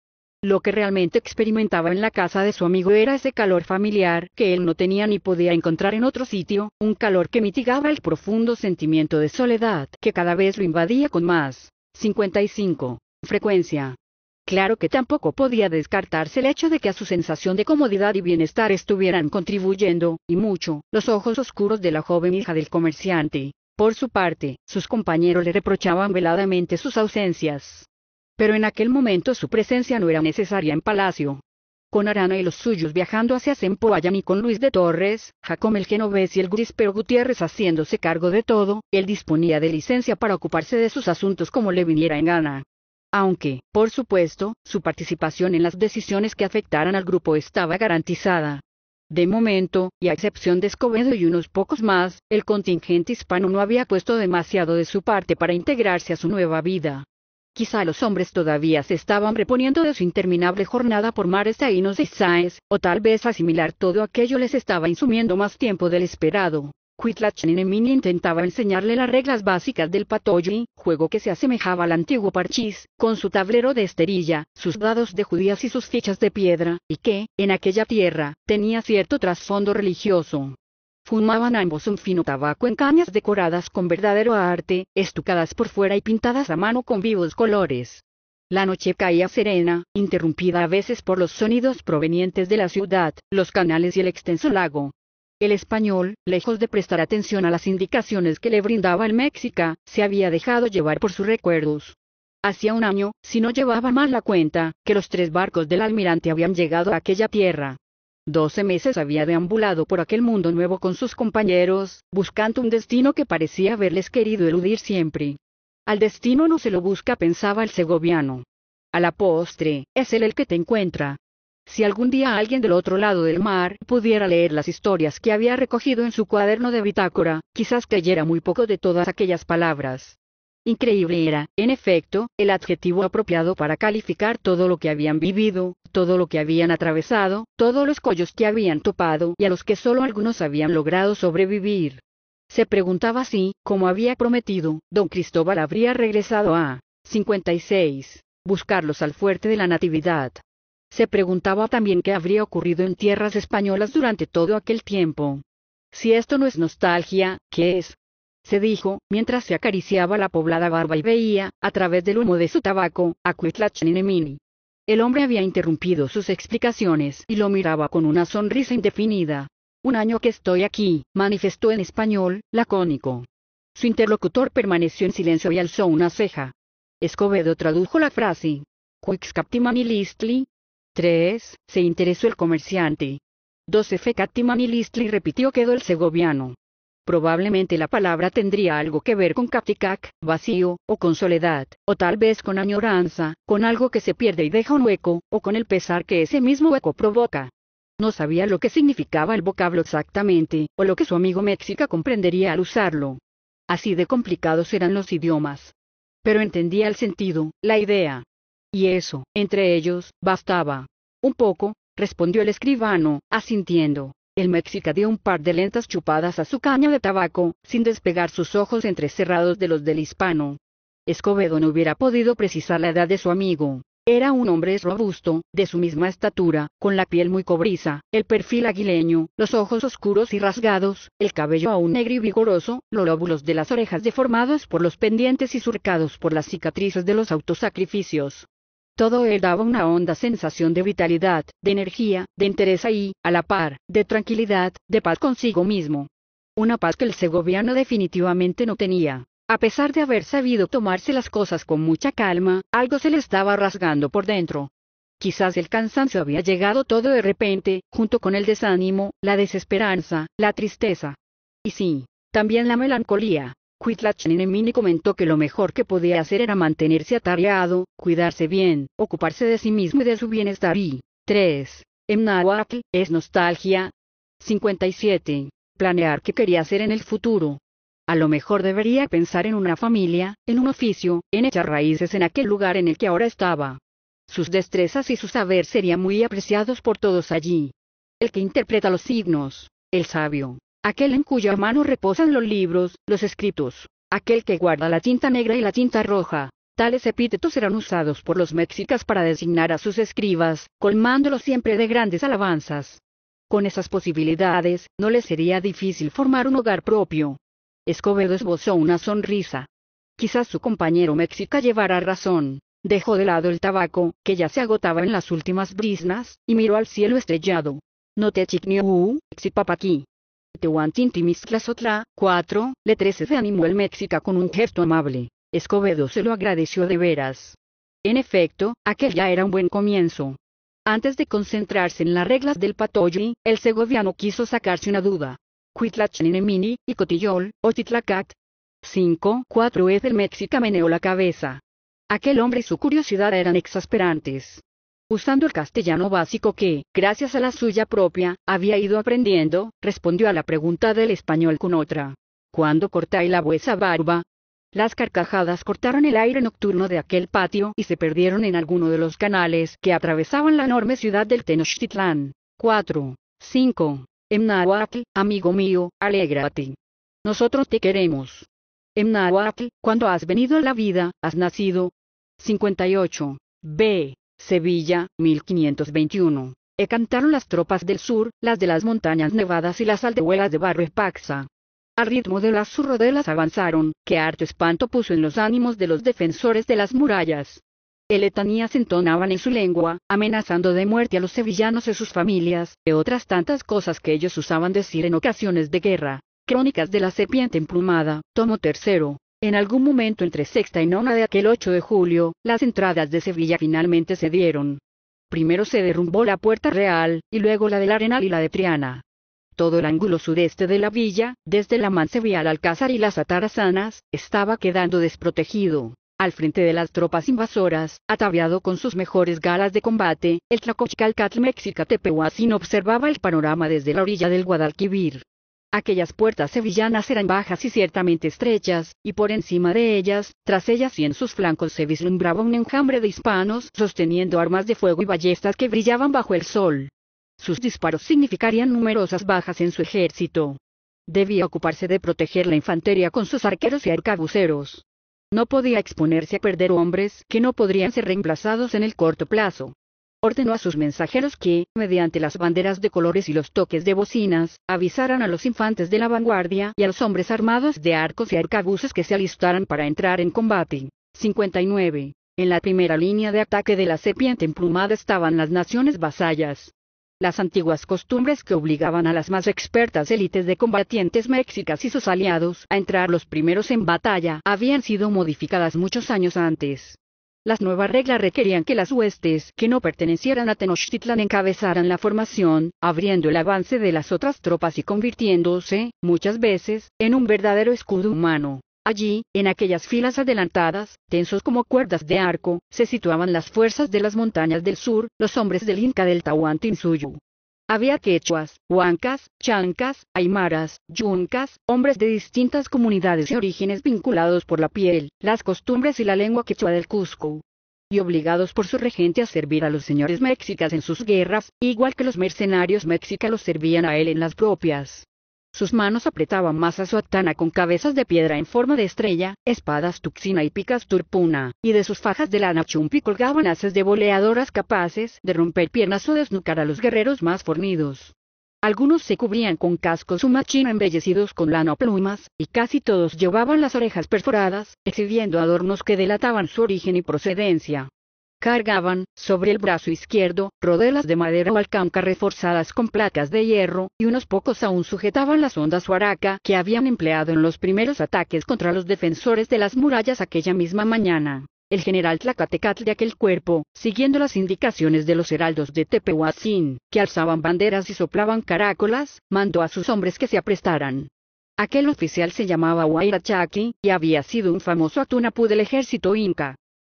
Lo que realmente experimentaba en la casa de su amigo era ese calor familiar que él no tenía ni podía encontrar en otro sitio, un calor que mitigaba el profundo sentimiento de soledad que cada vez lo invadía con más. 55. Frecuencia. Claro que tampoco podía descartarse el hecho de que a su sensación de comodidad y bienestar estuvieran contribuyendo, y mucho, los ojos oscuros de la joven hija del comerciante. Por su parte, sus compañeros le reprochaban veladamente sus ausencias. Pero en aquel momento su presencia no era necesaria en palacio. Con Arana y los suyos viajando hacia Zempoallán y con Luis de Torres, Jacob el Genovés y el Grispero Gutiérrez haciéndose cargo de todo, él disponía de licencia para ocuparse de sus asuntos como le viniera en gana aunque, por supuesto, su participación en las decisiones que afectaran al grupo estaba garantizada. De momento, y a excepción de Escobedo y unos pocos más, el contingente hispano no había puesto demasiado de su parte para integrarse a su nueva vida. Quizá los hombres todavía se estaban reponiendo de su interminable jornada por mares taínos de saes o tal vez asimilar todo aquello les estaba insumiendo más tiempo del esperado intentaba enseñarle las reglas básicas del patoyi, juego que se asemejaba al antiguo parchís, con su tablero de esterilla, sus dados de judías y sus fichas de piedra, y que, en aquella tierra, tenía cierto trasfondo religioso. Fumaban ambos un fino tabaco en cañas decoradas con verdadero arte, estucadas por fuera y pintadas a mano con vivos colores. La noche caía serena, interrumpida a veces por los sonidos provenientes de la ciudad, los canales y el extenso lago, el español, lejos de prestar atención a las indicaciones que le brindaba el México, se había dejado llevar por sus recuerdos. Hacía un año, si no llevaba mal la cuenta, que los tres barcos del almirante habían llegado a aquella tierra. Doce meses había deambulado por aquel mundo nuevo con sus compañeros, buscando un destino que parecía haberles querido eludir siempre. Al destino no se lo busca, pensaba el segoviano. A la postre, es él el que te encuentra, si algún día alguien del otro lado del mar pudiera leer las historias que había recogido en su cuaderno de bitácora, quizás creyera muy poco de todas aquellas palabras. Increíble era, en efecto, el adjetivo apropiado para calificar todo lo que habían vivido, todo lo que habían atravesado, todos los collos que habían topado y a los que solo algunos habían logrado sobrevivir. Se preguntaba si, como había prometido, don Cristóbal habría regresado a 56. Buscarlos al fuerte de la Natividad. Se preguntaba también qué habría ocurrido en tierras españolas durante todo aquel tiempo. Si esto no es nostalgia, ¿qué es? se dijo, mientras se acariciaba la poblada barba y veía, a través del humo de su tabaco, a El hombre había interrumpido sus explicaciones y lo miraba con una sonrisa indefinida. Un año que estoy aquí, manifestó en español, lacónico. Su interlocutor permaneció en silencio y alzó una ceja. Escobedo tradujo la frase. captimani listli, 3. Se interesó el comerciante. 12. fecatima y repitió quedó el segoviano. Probablemente la palabra tendría algo que ver con capticac, vacío, o con soledad, o tal vez con añoranza, con algo que se pierde y deja un hueco, o con el pesar que ese mismo hueco provoca. No sabía lo que significaba el vocablo exactamente, o lo que su amigo Mexica comprendería al usarlo. Así de complicados eran los idiomas. Pero entendía el sentido, la idea y eso, entre ellos, bastaba. Un poco, respondió el escribano, asintiendo. El mexica dio un par de lentas chupadas a su caña de tabaco, sin despegar sus ojos entrecerrados de los del hispano. Escobedo no hubiera podido precisar la edad de su amigo. Era un hombre robusto, de su misma estatura, con la piel muy cobriza, el perfil aguileño, los ojos oscuros y rasgados, el cabello aún negro y vigoroso, los lóbulos de las orejas deformados por los pendientes y surcados por las cicatrices de los autosacrificios. Todo él daba una honda sensación de vitalidad, de energía, de interés y, a la par, de tranquilidad, de paz consigo mismo. Una paz que el segoviano definitivamente no tenía. A pesar de haber sabido tomarse las cosas con mucha calma, algo se le estaba rasgando por dentro. Quizás el cansancio había llegado todo de repente, junto con el desánimo, la desesperanza, la tristeza. Y sí, también la melancolía, Nenemini comentó que lo mejor que podía hacer era mantenerse atareado, cuidarse bien, ocuparse de sí mismo y de su bienestar y 3. En es nostalgia. 57. Planear qué quería hacer en el futuro. A lo mejor debería pensar en una familia, en un oficio, en echar raíces en aquel lugar en el que ahora estaba. Sus destrezas y su saber serían muy apreciados por todos allí. El que interpreta los signos, el sabio, aquel en cuya mano reposan los libros, los escritos, aquel que guarda la tinta negra y la tinta roja. Tales epítetos eran usados por los mexicas para designar a sus escribas, colmándolos siempre de grandes alabanzas. Con esas posibilidades, no les sería difícil formar un hogar propio. Escobedo esbozó una sonrisa. Quizás su compañero mexica llevara razón. Dejó de lado el tabaco, que ya se agotaba en las últimas brisnas, y miró al cielo estrellado. No te chigno, otra. 4, le 13 se animó el Mexica con un gesto amable. Escobedo se lo agradeció de veras. En efecto, aquel ya era un buen comienzo. Antes de concentrarse en las reglas del patoyi, el segoviano quiso sacarse una duda. Cuitlachenemini, y Cotillol, o Titlacat. 5. 4 es el Mexica meneó la cabeza. Aquel hombre y su curiosidad eran exasperantes usando el castellano básico que, gracias a la suya propia, había ido aprendiendo, respondió a la pregunta del español con otra. ¿Cuándo cortáis la vuesa barba? Las carcajadas cortaron el aire nocturno de aquel patio y se perdieron en alguno de los canales que atravesaban la enorme ciudad del Tenochtitlán. 4. 5. En amigo mío, alégrate. Nosotros te queremos. En cuando has venido a la vida, has nacido. 58. B. Sevilla, 1521. E cantaron las tropas del sur, las de las montañas nevadas y las aldehuelas de Barro Paxa. Al ritmo de las surrodelas avanzaron, que harto espanto puso en los ánimos de los defensores de las murallas. etanías entonaban en su lengua, amenazando de muerte a los sevillanos y sus familias, y otras tantas cosas que ellos usaban decir en ocasiones de guerra. Crónicas de la Serpiente Emplumada, tomo tercero. En algún momento entre sexta y nona de aquel 8 de julio, las entradas de Sevilla finalmente se dieron. Primero se derrumbó la Puerta Real, y luego la del Arenal y la de Triana. Todo el ángulo sudeste de la villa, desde la Mansevial al Alcázar y las Atarazanas, estaba quedando desprotegido. Al frente de las tropas invasoras, ataviado con sus mejores galas de combate, el Tlacochcalcatl Mexicatepehuacín observaba el panorama desde la orilla del Guadalquivir. Aquellas puertas sevillanas eran bajas y ciertamente estrechas, y por encima de ellas, tras ellas y en sus flancos se vislumbraba un enjambre de hispanos sosteniendo armas de fuego y ballestas que brillaban bajo el sol. Sus disparos significarían numerosas bajas en su ejército. Debía ocuparse de proteger la infantería con sus arqueros y arcabuceros. No podía exponerse a perder hombres que no podrían ser reemplazados en el corto plazo ordenó a sus mensajeros que, mediante las banderas de colores y los toques de bocinas, avisaran a los infantes de la vanguardia y a los hombres armados de arcos y arcabuces que se alistaran para entrar en combate. 59. En la primera línea de ataque de la serpiente emplumada estaban las naciones vasallas. Las antiguas costumbres que obligaban a las más expertas élites de combatientes mexicas y sus aliados a entrar los primeros en batalla habían sido modificadas muchos años antes. Las nuevas reglas requerían que las huestes que no pertenecieran a Tenochtitlan encabezaran la formación, abriendo el avance de las otras tropas y convirtiéndose, muchas veces, en un verdadero escudo humano. Allí, en aquellas filas adelantadas, tensos como cuerdas de arco, se situaban las fuerzas de las montañas del sur, los hombres del Inca del Tahuantinsuyu. Había quechuas, huancas, chancas, aymaras, yuncas, hombres de distintas comunidades y orígenes vinculados por la piel, las costumbres y la lengua quechua del Cusco y obligados por su regente a servir a los señores mexicas en sus guerras, igual que los mercenarios mexicas los servían a él en las propias. Sus manos apretaban masas atana con cabezas de piedra en forma de estrella, espadas tuxina y picas turpuna, y de sus fajas de lana chumpi colgaban haces de boleadoras capaces de romper piernas o desnucar a los guerreros más fornidos. Algunos se cubrían con cascos machino embellecidos con lana o plumas, y casi todos llevaban las orejas perforadas, exhibiendo adornos que delataban su origen y procedencia. Cargaban, sobre el brazo izquierdo, rodelas de madera o alcanca reforzadas con placas de hierro, y unos pocos aún sujetaban las ondas huaraca que habían empleado en los primeros ataques contra los defensores de las murallas aquella misma mañana. El general Tlacatecatl de aquel cuerpo, siguiendo las indicaciones de los heraldos de Tepehuacín, que alzaban banderas y soplaban carácolas, mandó a sus hombres que se aprestaran. Aquel oficial se llamaba Wairachaki, y había sido un famoso atunapu del ejército inca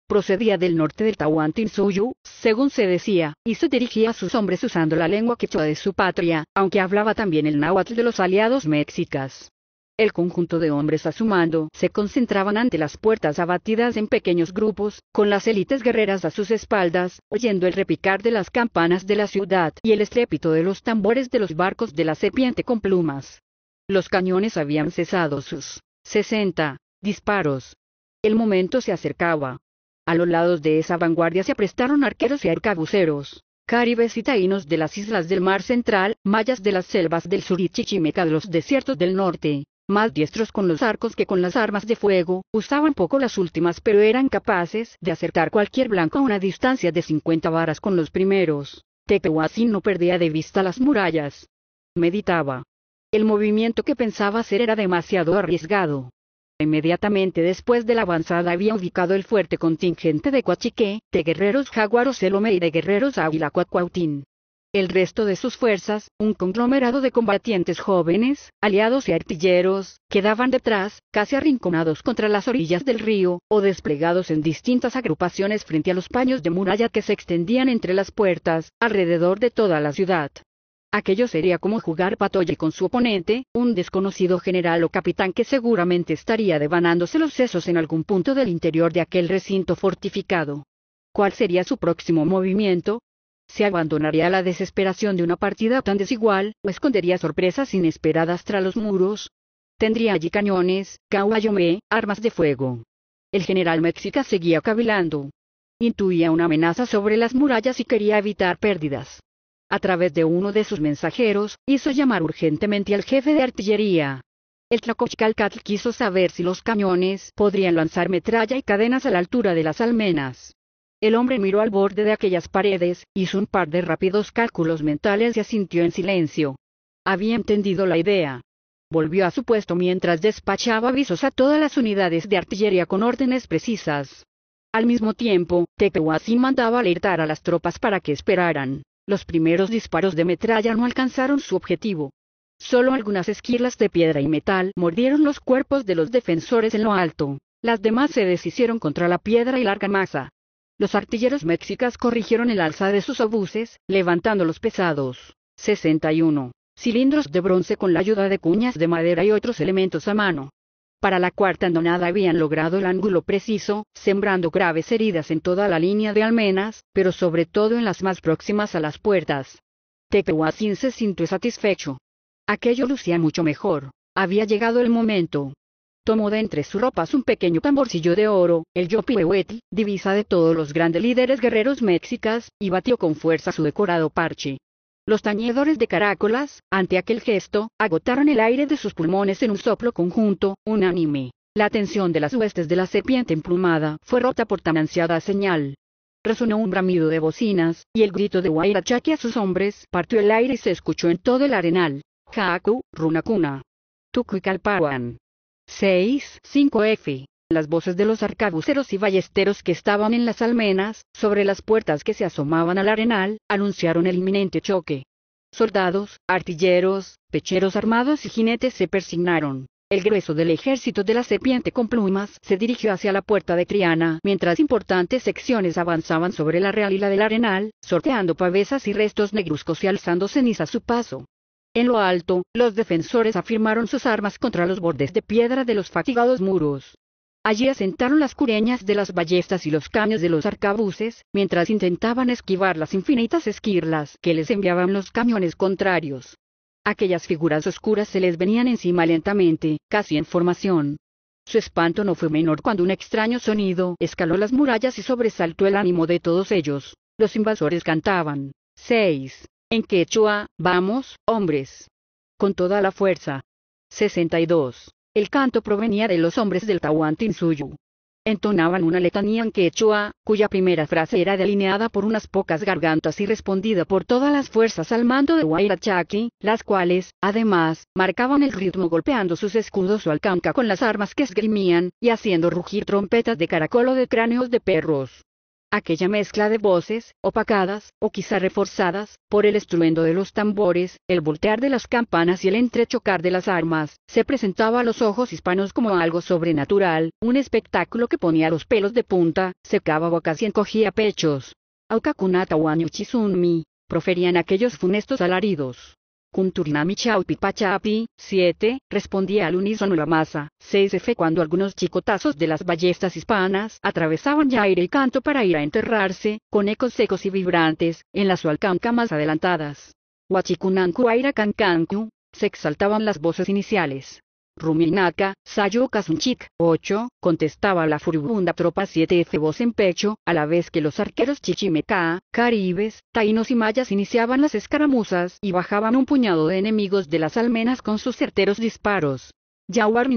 procedía del norte del Tahuantinsuyu, según se decía, y se dirigía a sus hombres usando la lengua quechua de su patria, aunque hablaba también el náhuatl de los aliados mexicas. El conjunto de hombres a su mando se concentraban ante las puertas abatidas en pequeños grupos, con las élites guerreras a sus espaldas, oyendo el repicar de las campanas de la ciudad y el estrépito de los tambores de los barcos de la serpiente con plumas. Los cañones habían cesado sus 60 disparos. El momento se acercaba. A los lados de esa vanguardia se aprestaron arqueros y arcabuceros, caribes y taínos de las islas del mar central, mayas de las selvas del sur y chichimeca de los desiertos del norte, más diestros con los arcos que con las armas de fuego, usaban poco las últimas pero eran capaces de acertar cualquier blanco a una distancia de 50 varas con los primeros. Tepehuacín no perdía de vista las murallas. Meditaba. El movimiento que pensaba hacer era demasiado arriesgado. Inmediatamente después de la avanzada había ubicado el fuerte contingente de Coachique, de guerreros jaguaros Elome y de guerreros Águila El resto de sus fuerzas, un conglomerado de combatientes jóvenes, aliados y artilleros, quedaban detrás, casi arrinconados contra las orillas del río, o desplegados en distintas agrupaciones frente a los paños de muralla que se extendían entre las puertas, alrededor de toda la ciudad. Aquello sería como jugar patoye con su oponente, un desconocido general o capitán que seguramente estaría devanándose los sesos en algún punto del interior de aquel recinto fortificado. ¿Cuál sería su próximo movimiento? ¿Se abandonaría a la desesperación de una partida tan desigual, o escondería sorpresas inesperadas tras los muros? Tendría allí cañones, cauayomé armas de fuego. El general Mexica seguía cavilando. Intuía una amenaza sobre las murallas y quería evitar pérdidas a través de uno de sus mensajeros, hizo llamar urgentemente al jefe de artillería. El Tlacochcalcatl quiso saber si los cañones podrían lanzar metralla y cadenas a la altura de las almenas. El hombre miró al borde de aquellas paredes, hizo un par de rápidos cálculos mentales y asintió en silencio. Había entendido la idea. Volvió a su puesto mientras despachaba avisos a todas las unidades de artillería con órdenes precisas. Al mismo tiempo, Tepehuacín mandaba alertar a las tropas para que esperaran. Los primeros disparos de metralla no alcanzaron su objetivo. Solo algunas esquirlas de piedra y metal mordieron los cuerpos de los defensores en lo alto. Las demás se deshicieron contra la piedra y larga masa. Los artilleros mexicas corrigieron el alza de sus obuses, levantando los pesados 61 cilindros de bronce con la ayuda de cuñas de madera y otros elementos a mano. Para la cuarta andonada habían logrado el ángulo preciso, sembrando graves heridas en toda la línea de almenas, pero sobre todo en las más próximas a las puertas. Tepehuacín se sintió satisfecho. Aquello lucía mucho mejor. Había llegado el momento. Tomó de entre sus ropas un pequeño tamborcillo de oro, el Yopihuetl, divisa de todos los grandes líderes guerreros mexicas, y batió con fuerza su decorado parche. Los tañedores de caracolas, ante aquel gesto, agotaron el aire de sus pulmones en un soplo conjunto, unánime. La tensión de las huestes de la serpiente emplumada fue rota por tan ansiada señal. Resonó un bramido de bocinas, y el grito de Wairachaki a sus hombres partió el aire y se escuchó en todo el arenal. Haku, Runakuna. Tuku 6, 5F las voces de los arcabuceros y ballesteros que estaban en las almenas, sobre las puertas que se asomaban al arenal, anunciaron el inminente choque. Soldados, artilleros, pecheros armados y jinetes se persignaron. El grueso del ejército de la serpiente con plumas se dirigió hacia la puerta de Triana, mientras importantes secciones avanzaban sobre la real y la del arenal, sorteando pavesas y restos negruzcos y alzando ceniza a su paso. En lo alto, los defensores afirmaron sus armas contra los bordes de piedra de los fatigados muros. Allí asentaron las cureñas de las ballestas y los caños de los arcabuces, mientras intentaban esquivar las infinitas esquirlas que les enviaban los camiones contrarios. Aquellas figuras oscuras se les venían encima lentamente, casi en formación. Su espanto no fue menor cuando un extraño sonido escaló las murallas y sobresaltó el ánimo de todos ellos. Los invasores cantaban. 6. En quechua, vamos, hombres. Con toda la fuerza. 62. El canto provenía de los hombres del Tahuantinsuyu. Entonaban una letanía en quechua, cuya primera frase era delineada por unas pocas gargantas y respondida por todas las fuerzas al mando de Wairachaki, las cuales, además, marcaban el ritmo golpeando sus escudos o alcanca con las armas que esgrimían, y haciendo rugir trompetas de caracol o de cráneos de perros aquella mezcla de voces, opacadas, o quizá reforzadas, por el estruendo de los tambores, el voltear de las campanas y el entrechocar de las armas, se presentaba a los ojos hispanos como algo sobrenatural, un espectáculo que ponía los pelos de punta, secaba bocas y encogía pechos. Aukakunata Chizunmi, proferían aquellos funestos alaridos. Chaupi 7, respondía al unísono la masa, 6F cuando algunos chicotazos de las ballestas hispanas atravesaban ya aire y canto para ir a enterrarse, con ecos secos y vibrantes, en las sualcanca más adelantadas. Huachicunancu aira se exaltaban las voces iniciales. Ruminaka, Sayo Kazunchik, 8, contestaba la furibunda tropa 7F voz en pecho, a la vez que los arqueros Chichimeca, Caribes, Taínos y Mayas iniciaban las escaramuzas y bajaban un puñado de enemigos de las almenas con sus certeros disparos. Yawar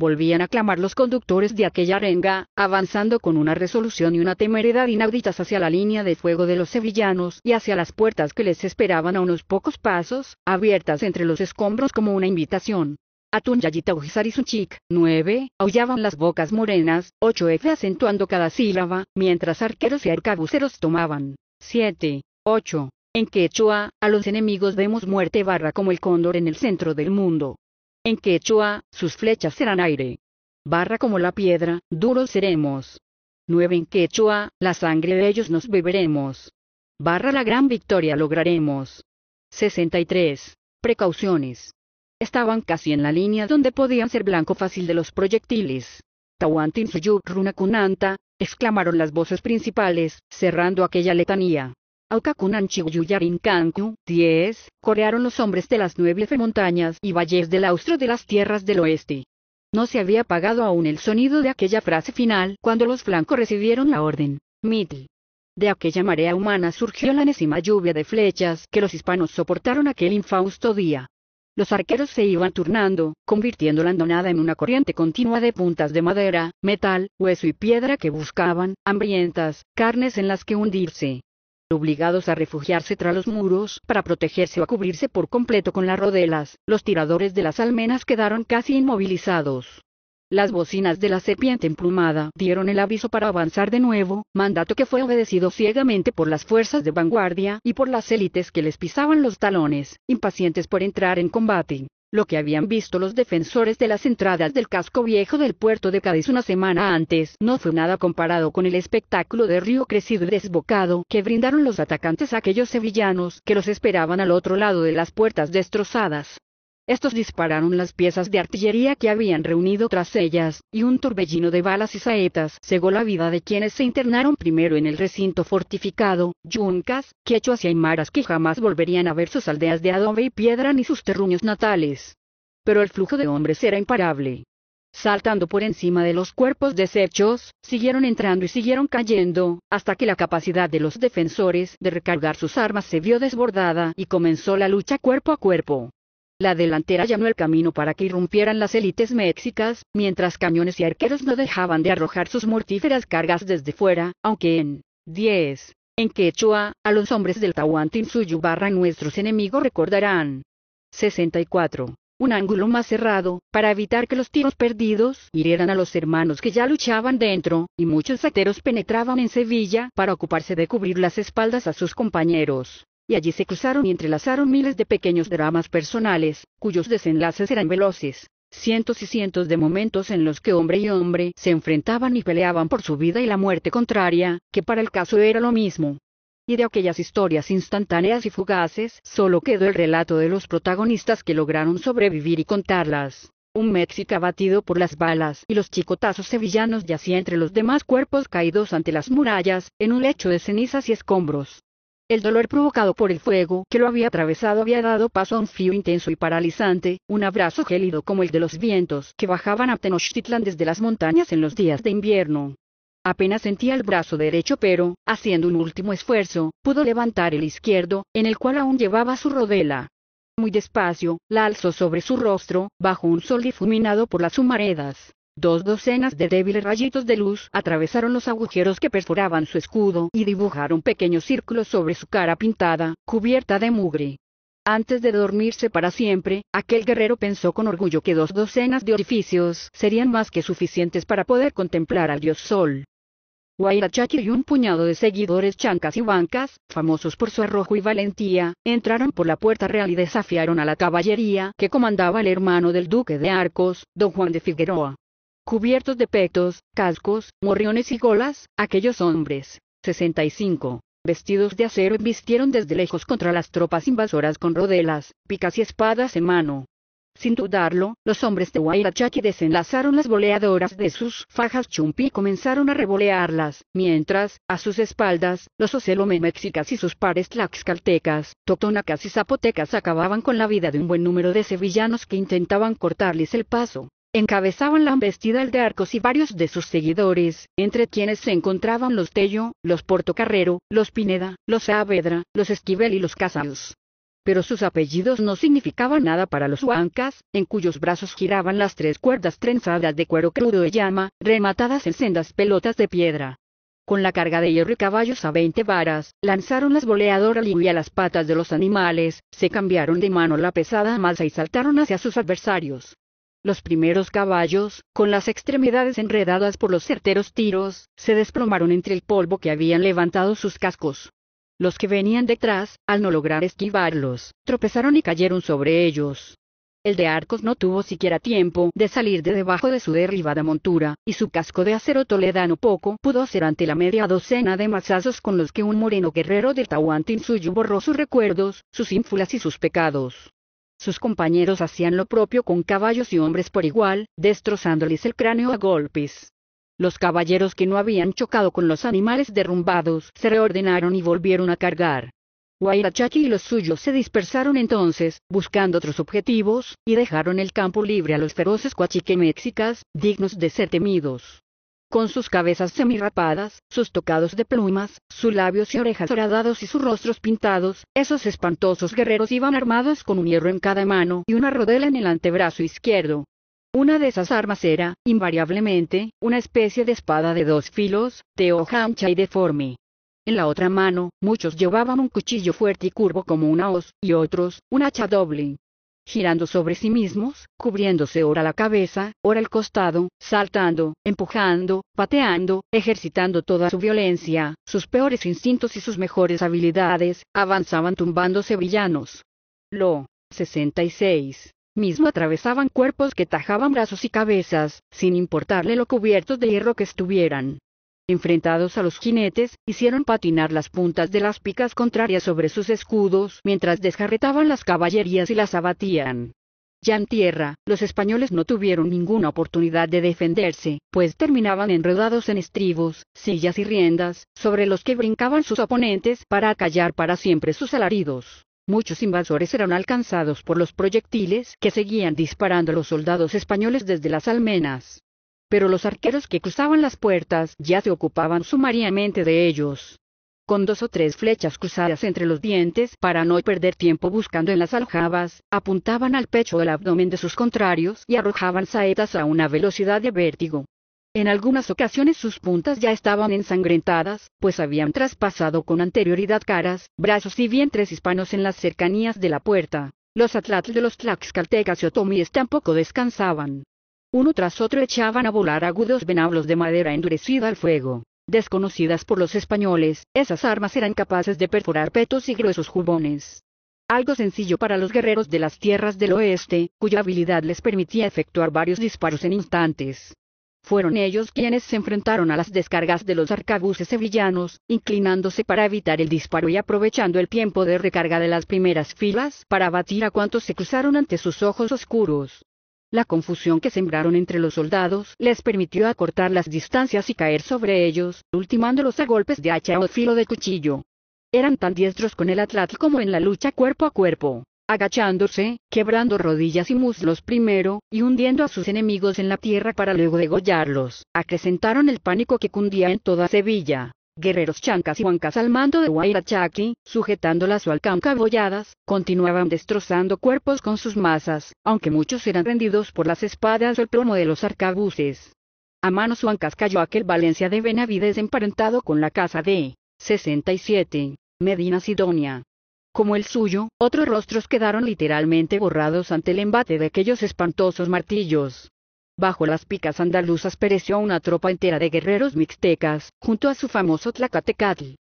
volvían a clamar los conductores de aquella arenga, avanzando con una resolución y una temeridad inauditas hacia la línea de fuego de los sevillanos y hacia las puertas que les esperaban a unos pocos pasos, abiertas entre los escombros como una invitación. Atun Yayita Sunchik, 9, aullaban las bocas morenas, 8F acentuando cada sílaba, mientras arqueros y arcabuceros tomaban. 7, 8. En Quechua, a los enemigos vemos muerte barra como el cóndor en el centro del mundo. En quechua, sus flechas serán aire. Barra como la piedra, duros seremos. Nueve en quechua, la sangre de ellos nos beberemos. Barra la gran victoria lograremos. 63. Precauciones. Estaban casi en la línea donde podían ser blanco fácil de los proyectiles. Tawantinsuyu runakunanta», exclamaron las voces principales, cerrando aquella letanía. Aukakunan Chiyuyarin 10, corearon los hombres de las nueve montañas y valles del austro de las tierras del oeste. No se había apagado aún el sonido de aquella frase final cuando los flancos recibieron la orden. Mitl. De aquella marea humana surgió la enésima lluvia de flechas que los hispanos soportaron aquel infausto día. Los arqueros se iban turnando, convirtiendo la andonada en una corriente continua de puntas de madera, metal, hueso y piedra que buscaban, hambrientas, carnes en las que hundirse obligados a refugiarse tras los muros para protegerse o a cubrirse por completo con las rodelas, los tiradores de las almenas quedaron casi inmovilizados. Las bocinas de la serpiente emplumada dieron el aviso para avanzar de nuevo, mandato que fue obedecido ciegamente por las fuerzas de vanguardia y por las élites que les pisaban los talones, impacientes por entrar en combate lo que habían visto los defensores de las entradas del casco viejo del puerto de Cádiz una semana antes no fue nada comparado con el espectáculo de río crecido y desbocado que brindaron los atacantes a aquellos sevillanos que los esperaban al otro lado de las puertas destrozadas. Estos dispararon las piezas de artillería que habían reunido tras ellas, y un torbellino de balas y saetas cegó la vida de quienes se internaron primero en el recinto fortificado, yuncas, quechuas hacia aymaras que jamás volverían a ver sus aldeas de adobe y piedra ni sus terruños natales. Pero el flujo de hombres era imparable. Saltando por encima de los cuerpos deshechos, siguieron entrando y siguieron cayendo, hasta que la capacidad de los defensores de recargar sus armas se vio desbordada y comenzó la lucha cuerpo a cuerpo. La delantera llamó el camino para que irrumpieran las élites mexicas, mientras camiones y arqueros no dejaban de arrojar sus mortíferas cargas desde fuera, aunque en 10. En quechua, a los hombres del Tahuantinsuyu barra nuestros enemigos recordarán. 64. Un ángulo más cerrado, para evitar que los tiros perdidos hirieran a los hermanos que ya luchaban dentro, y muchos sateros penetraban en Sevilla para ocuparse de cubrir las espaldas a sus compañeros y allí se cruzaron y entrelazaron miles de pequeños dramas personales, cuyos desenlaces eran veloces. Cientos y cientos de momentos en los que hombre y hombre se enfrentaban y peleaban por su vida y la muerte contraria, que para el caso era lo mismo. Y de aquellas historias instantáneas y fugaces, solo quedó el relato de los protagonistas que lograron sobrevivir y contarlas. Un mexica abatido por las balas y los chicotazos sevillanos yacía entre los demás cuerpos caídos ante las murallas, en un lecho de cenizas y escombros. El dolor provocado por el fuego que lo había atravesado había dado paso a un frío intenso y paralizante, un abrazo gélido como el de los vientos que bajaban a Tenochtitlan desde las montañas en los días de invierno. Apenas sentía el brazo derecho pero, haciendo un último esfuerzo, pudo levantar el izquierdo, en el cual aún llevaba su rodela. Muy despacio, la alzó sobre su rostro, bajo un sol difuminado por las humaredas. Dos docenas de débiles rayitos de luz atravesaron los agujeros que perforaban su escudo y dibujaron pequeños círculos sobre su cara pintada, cubierta de mugre. Antes de dormirse para siempre, aquel guerrero pensó con orgullo que dos docenas de orificios serían más que suficientes para poder contemplar al dios Sol. Wairachaki y un puñado de seguidores chancas y bancas, famosos por su arrojo y valentía, entraron por la puerta real y desafiaron a la caballería que comandaba el hermano del duque de Arcos, don Juan de Figueroa cubiertos de petos, cascos, morriones y golas, aquellos hombres. 65. Vestidos de acero vistieron desde lejos contra las tropas invasoras con rodelas, picas y espadas en mano. Sin dudarlo, los hombres de Wairachaki desenlazaron las boleadoras de sus fajas chumpi y comenzaron a revolearlas, mientras, a sus espaldas, los mexicas y sus pares tlaxcaltecas, totonacas y zapotecas acababan con la vida de un buen número de sevillanos que intentaban cortarles el paso encabezaban la embestida el de Arcos y varios de sus seguidores, entre quienes se encontraban los Tello, los Portocarrero, los Pineda, los Saavedra, los Esquivel y los Casados. Pero sus apellidos no significaban nada para los huancas, en cuyos brazos giraban las tres cuerdas trenzadas de cuero crudo de llama, rematadas en sendas pelotas de piedra. Con la carga de hierro y caballos a veinte varas, lanzaron las boleadoras y a las patas de los animales, se cambiaron de mano la pesada masa y saltaron hacia sus adversarios. Los primeros caballos, con las extremidades enredadas por los certeros tiros, se desplomaron entre el polvo que habían levantado sus cascos. Los que venían detrás, al no lograr esquivarlos, tropezaron y cayeron sobre ellos. El de Arcos no tuvo siquiera tiempo de salir de debajo de su derribada montura, y su casco de acero toledano poco pudo hacer ante la media docena de mazazos con los que un moreno guerrero del Tahuantinsuyo suyo borró sus recuerdos, sus ínfulas y sus pecados. Sus compañeros hacían lo propio con caballos y hombres por igual, destrozándoles el cráneo a golpes. Los caballeros que no habían chocado con los animales derrumbados se reordenaron y volvieron a cargar. Wairachaki y los suyos se dispersaron entonces, buscando otros objetivos, y dejaron el campo libre a los feroces mexicas, dignos de ser temidos con sus cabezas semirrapadas, sus tocados de plumas, sus labios y orejas horadados y sus rostros pintados, esos espantosos guerreros iban armados con un hierro en cada mano y una rodela en el antebrazo izquierdo. Una de esas armas era, invariablemente, una especie de espada de dos filos, de hoja ancha y deforme. En la otra mano, muchos llevaban un cuchillo fuerte y curvo como una hoz, y otros, un hacha doble, girando sobre sí mismos, cubriéndose ora la cabeza, ora el costado, saltando, empujando, pateando, ejercitando toda su violencia, sus peores instintos y sus mejores habilidades, avanzaban tumbándose villanos. Lo 66 mismo atravesaban cuerpos que tajaban brazos y cabezas, sin importarle lo cubiertos de hierro que estuvieran enfrentados a los jinetes, hicieron patinar las puntas de las picas contrarias sobre sus escudos mientras desjarretaban las caballerías y las abatían. Ya en tierra, los españoles no tuvieron ninguna oportunidad de defenderse, pues terminaban enredados en estribos, sillas y riendas, sobre los que brincaban sus oponentes para acallar para siempre sus alaridos. Muchos invasores eran alcanzados por los proyectiles que seguían disparando los soldados españoles desde las almenas pero los arqueros que cruzaban las puertas ya se ocupaban sumariamente de ellos. Con dos o tres flechas cruzadas entre los dientes para no perder tiempo buscando en las aljabas, apuntaban al pecho o al abdomen de sus contrarios y arrojaban saetas a una velocidad de vértigo. En algunas ocasiones sus puntas ya estaban ensangrentadas, pues habían traspasado con anterioridad caras, brazos y vientres hispanos en las cercanías de la puerta. Los atlatl de los tlaxcaltecas y otomíes tampoco descansaban. Uno tras otro echaban a volar agudos venablos de madera endurecida al fuego. Desconocidas por los españoles, esas armas eran capaces de perforar petos y gruesos jubones. Algo sencillo para los guerreros de las tierras del oeste, cuya habilidad les permitía efectuar varios disparos en instantes. Fueron ellos quienes se enfrentaron a las descargas de los arcabuces sevillanos, inclinándose para evitar el disparo y aprovechando el tiempo de recarga de las primeras filas para abatir a cuantos se cruzaron ante sus ojos oscuros. La confusión que sembraron entre los soldados les permitió acortar las distancias y caer sobre ellos, ultimándolos a golpes de hacha o filo de cuchillo. Eran tan diestros con el Atlatl como en la lucha cuerpo a cuerpo, agachándose, quebrando rodillas y muslos primero, y hundiendo a sus enemigos en la tierra para luego degollarlos, acrecentaron el pánico que cundía en toda Sevilla. Guerreros chancas y huancas al mando de Huairachaki, sujetándolas o su continuaban destrozando cuerpos con sus masas, aunque muchos eran rendidos por las espadas o el plomo de los arcabuces. A manos huancas cayó aquel Valencia de Benavides emparentado con la casa de 67, Medina Sidonia. Como el suyo, otros rostros quedaron literalmente borrados ante el embate de aquellos espantosos martillos. Bajo las picas andaluzas pereció una tropa entera de guerreros mixtecas, junto a su famoso Tlacatecatl.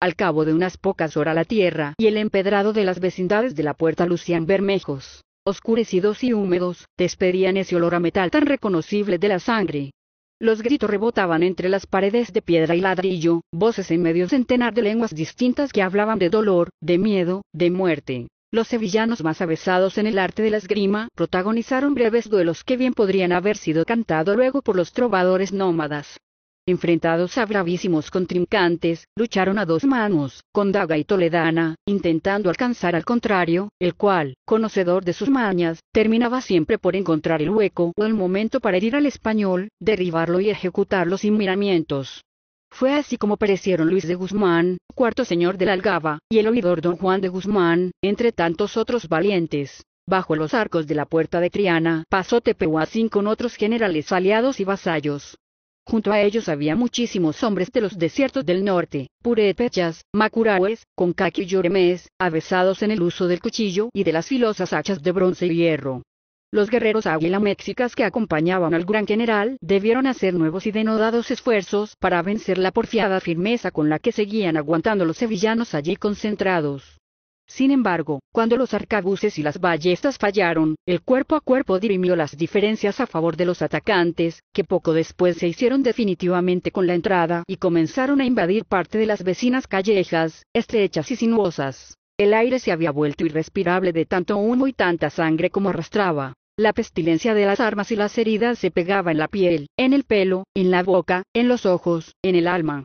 Al cabo de unas pocas horas la tierra y el empedrado de las vecindades de la puerta lucían bermejos, oscurecidos y húmedos, despedían ese olor a metal tan reconocible de la sangre. Los gritos rebotaban entre las paredes de piedra y ladrillo, voces en medio centenar de lenguas distintas que hablaban de dolor, de miedo, de muerte. Los sevillanos más avesados en el arte de la esgrima protagonizaron breves duelos que bien podrían haber sido cantados luego por los trovadores nómadas. Enfrentados a bravísimos contrincantes, lucharon a dos manos, con daga y toledana, intentando alcanzar al contrario, el cual, conocedor de sus mañas, terminaba siempre por encontrar el hueco o el momento para herir al español, derribarlo y ejecutarlo sin miramientos. Fue así como perecieron Luis de Guzmán, cuarto señor de la Algaba, y el oidor don Juan de Guzmán, entre tantos otros valientes. Bajo los arcos de la puerta de Triana pasó Tepehuacín con otros generales aliados y vasallos. Junto a ellos había muchísimos hombres de los desiertos del norte, purépechas, macurahues, concaqui y yoremés, avesados en el uso del cuchillo y de las filosas hachas de bronce y hierro. Los guerreros águila mexicas que acompañaban al gran general debieron hacer nuevos y denodados esfuerzos para vencer la porfiada firmeza con la que seguían aguantando los sevillanos allí concentrados. Sin embargo, cuando los arcabuces y las ballestas fallaron, el cuerpo a cuerpo dirimió las diferencias a favor de los atacantes, que poco después se hicieron definitivamente con la entrada y comenzaron a invadir parte de las vecinas callejas, estrechas y sinuosas. El aire se había vuelto irrespirable de tanto humo y tanta sangre como arrastraba. La pestilencia de las armas y las heridas se pegaba en la piel, en el pelo, en la boca, en los ojos, en el alma.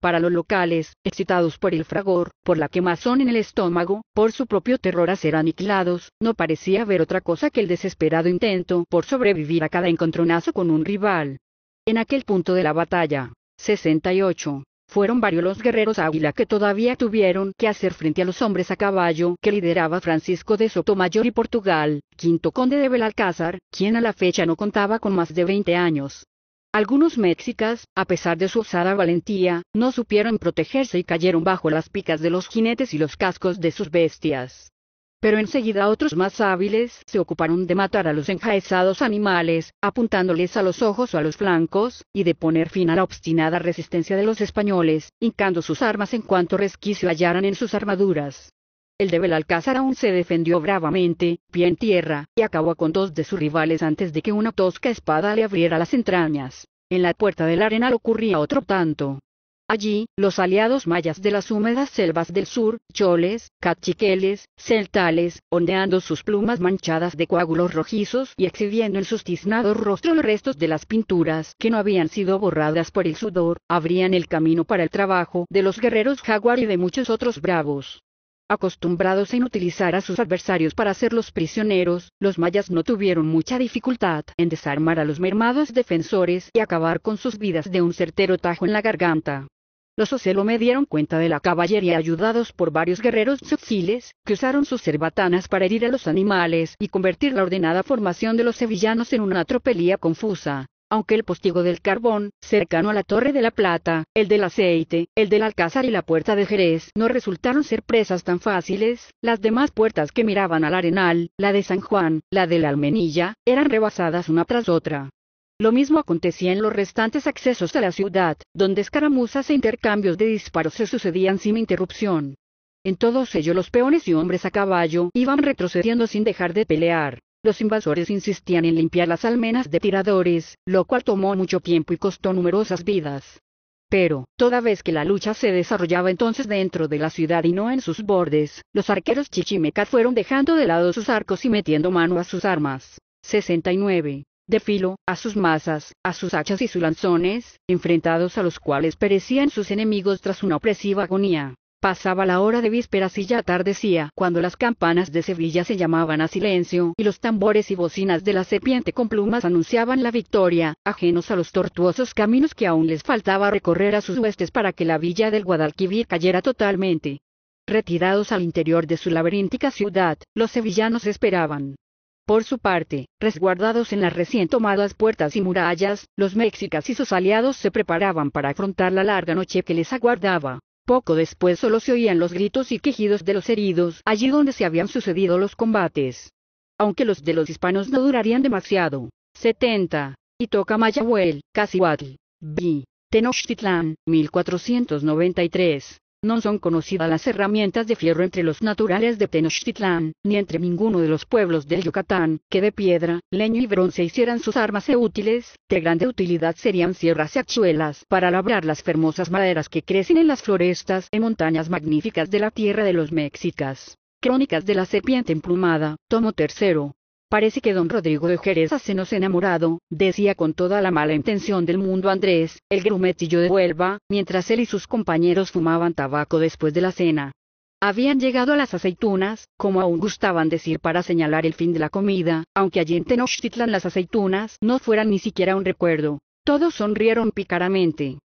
Para los locales, excitados por el fragor, por la quemazón en el estómago, por su propio terror a ser aniquilados, no parecía haber otra cosa que el desesperado intento por sobrevivir a cada encontronazo con un rival. En aquel punto de la batalla, 68. Fueron varios los guerreros águila que todavía tuvieron que hacer frente a los hombres a caballo que lideraba Francisco de Sotomayor y Portugal, quinto conde de Belalcázar, quien a la fecha no contaba con más de 20 años. Algunos mexicas, a pesar de su osada valentía, no supieron protegerse y cayeron bajo las picas de los jinetes y los cascos de sus bestias pero enseguida otros más hábiles se ocuparon de matar a los enjaezados animales, apuntándoles a los ojos o a los flancos, y de poner fin a la obstinada resistencia de los españoles, hincando sus armas en cuanto resquicio hallaran en sus armaduras. El de Belalcázar aún se defendió bravamente, pie en tierra, y acabó con dos de sus rivales antes de que una tosca espada le abriera las entrañas. En la puerta del arenal ocurría otro tanto. Allí, los aliados mayas de las húmedas selvas del sur, choles, cachiqueles, celtales, ondeando sus plumas manchadas de coágulos rojizos y exhibiendo en sus tiznados rostros los restos de las pinturas que no habían sido borradas por el sudor, abrían el camino para el trabajo de los guerreros jaguar y de muchos otros bravos. Acostumbrados a inutilizar a sus adversarios para hacerlos prisioneros, los mayas no tuvieron mucha dificultad en desarmar a los mermados defensores y acabar con sus vidas de un certero tajo en la garganta. Los me dieron cuenta de la caballería ayudados por varios guerreros tzoxiles, que usaron sus cerbatanas para herir a los animales y convertir la ordenada formación de los sevillanos en una tropelía confusa aunque el postigo del carbón, cercano a la Torre de la Plata, el del aceite, el del Alcázar y la puerta de Jerez no resultaron ser presas tan fáciles, las demás puertas que miraban al Arenal, la de San Juan, la de la Almenilla, eran rebasadas una tras otra. Lo mismo acontecía en los restantes accesos a la ciudad, donde escaramuzas e intercambios de disparos se sucedían sin interrupción. En todos ellos los peones y hombres a caballo iban retrocediendo sin dejar de pelear. Los invasores insistían en limpiar las almenas de tiradores, lo cual tomó mucho tiempo y costó numerosas vidas. Pero, toda vez que la lucha se desarrollaba entonces dentro de la ciudad y no en sus bordes, los arqueros chichimecas fueron dejando de lado sus arcos y metiendo mano a sus armas. 69. De filo, a sus masas, a sus hachas y sus lanzones, enfrentados a los cuales perecían sus enemigos tras una opresiva agonía. Pasaba la hora de vísperas y ya atardecía, cuando las campanas de Sevilla se llamaban a silencio, y los tambores y bocinas de la serpiente con plumas anunciaban la victoria, ajenos a los tortuosos caminos que aún les faltaba recorrer a sus huestes para que la villa del Guadalquivir cayera totalmente. Retirados al interior de su laberíntica ciudad, los sevillanos esperaban. Por su parte, resguardados en las recién tomadas puertas y murallas, los mexicas y sus aliados se preparaban para afrontar la larga noche que les aguardaba. Poco después solo se oían los gritos y quejidos de los heridos allí donde se habían sucedido los combates. Aunque los de los hispanos no durarían demasiado. 70. Y toca Mayahuel, Casihuatl, B. Tenochtitlán, 1493. No son conocidas las herramientas de fierro entre los naturales de Tenochtitlán, ni entre ninguno de los pueblos de Yucatán, que de piedra, leño y bronce hicieran sus armas e útiles, de grande utilidad serían sierras y achuelas para labrar las hermosas maderas que crecen en las florestas y montañas magníficas de la tierra de los mexicas. Crónicas de la Serpiente Emplumada, tomo tercero, Parece que don Rodrigo de Jerez nos enamorado, decía con toda la mala intención del mundo Andrés, el grumetillo de Huelva, mientras él y sus compañeros fumaban tabaco después de la cena. Habían llegado a las aceitunas, como aún gustaban decir para señalar el fin de la comida, aunque allí en Tenochtitlan las aceitunas no fueran ni siquiera un recuerdo. Todos sonrieron picaramente.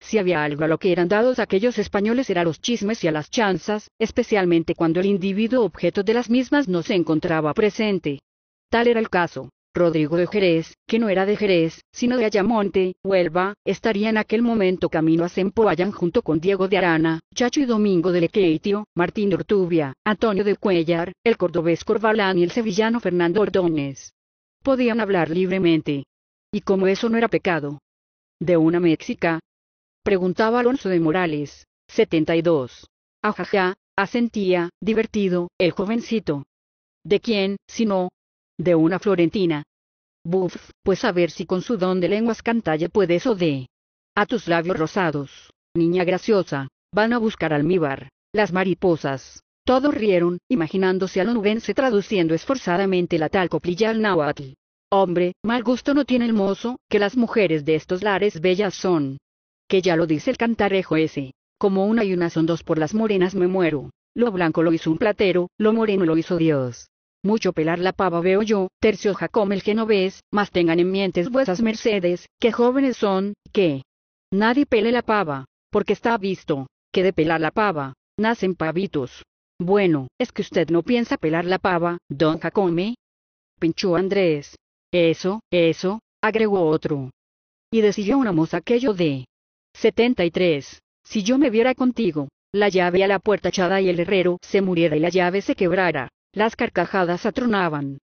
Si había algo a lo que eran dados aquellos españoles era los chismes y a las chanzas, especialmente cuando el individuo objeto de las mismas no se encontraba presente. Tal era el caso. Rodrigo de Jerez, que no era de Jerez, sino de Ayamonte, Huelva, estaría en aquel momento camino a Sempoayán junto con Diego de Arana, Chacho y Domingo de Lequeitio, Martín de Ortubia, Antonio de Cuellar, el cordobés Corvalán y el sevillano Fernando Ordóñez. Podían hablar libremente. Y como eso no era pecado. ¿De una mexica? Preguntaba Alonso de Morales. 72. Ajaja, asentía, divertido, el jovencito. ¿De quién, si no, de una florentina. Buf, pues a ver si con su don de lenguas cantalle puedes o de. A tus labios rosados, niña graciosa, van a buscar almíbar, las mariposas. Todos rieron, imaginándose a lo nubense traduciendo esforzadamente la tal coplilla al náhuatl. Hombre, mal gusto no tiene el mozo, que las mujeres de estos lares bellas son. Que ya lo dice el cantarejo ese. Como una y una son dos por las morenas me muero. Lo blanco lo hizo un platero, lo moreno lo hizo Dios mucho pelar la pava veo yo, tercio Jacome el genovés, mas tengan en mientes vuesas mercedes, que jóvenes son, que nadie pele la pava, porque está visto, que de pelar la pava, nacen pavitos. Bueno, es que usted no piensa pelar la pava, don Jacome. Pinchó Andrés. Eso, eso, agregó otro. Y decidió una moza aquello de 73. Si yo me viera contigo, la llave a la puerta echada y el herrero se muriera y la llave se quebrara, las carcajadas atronaban.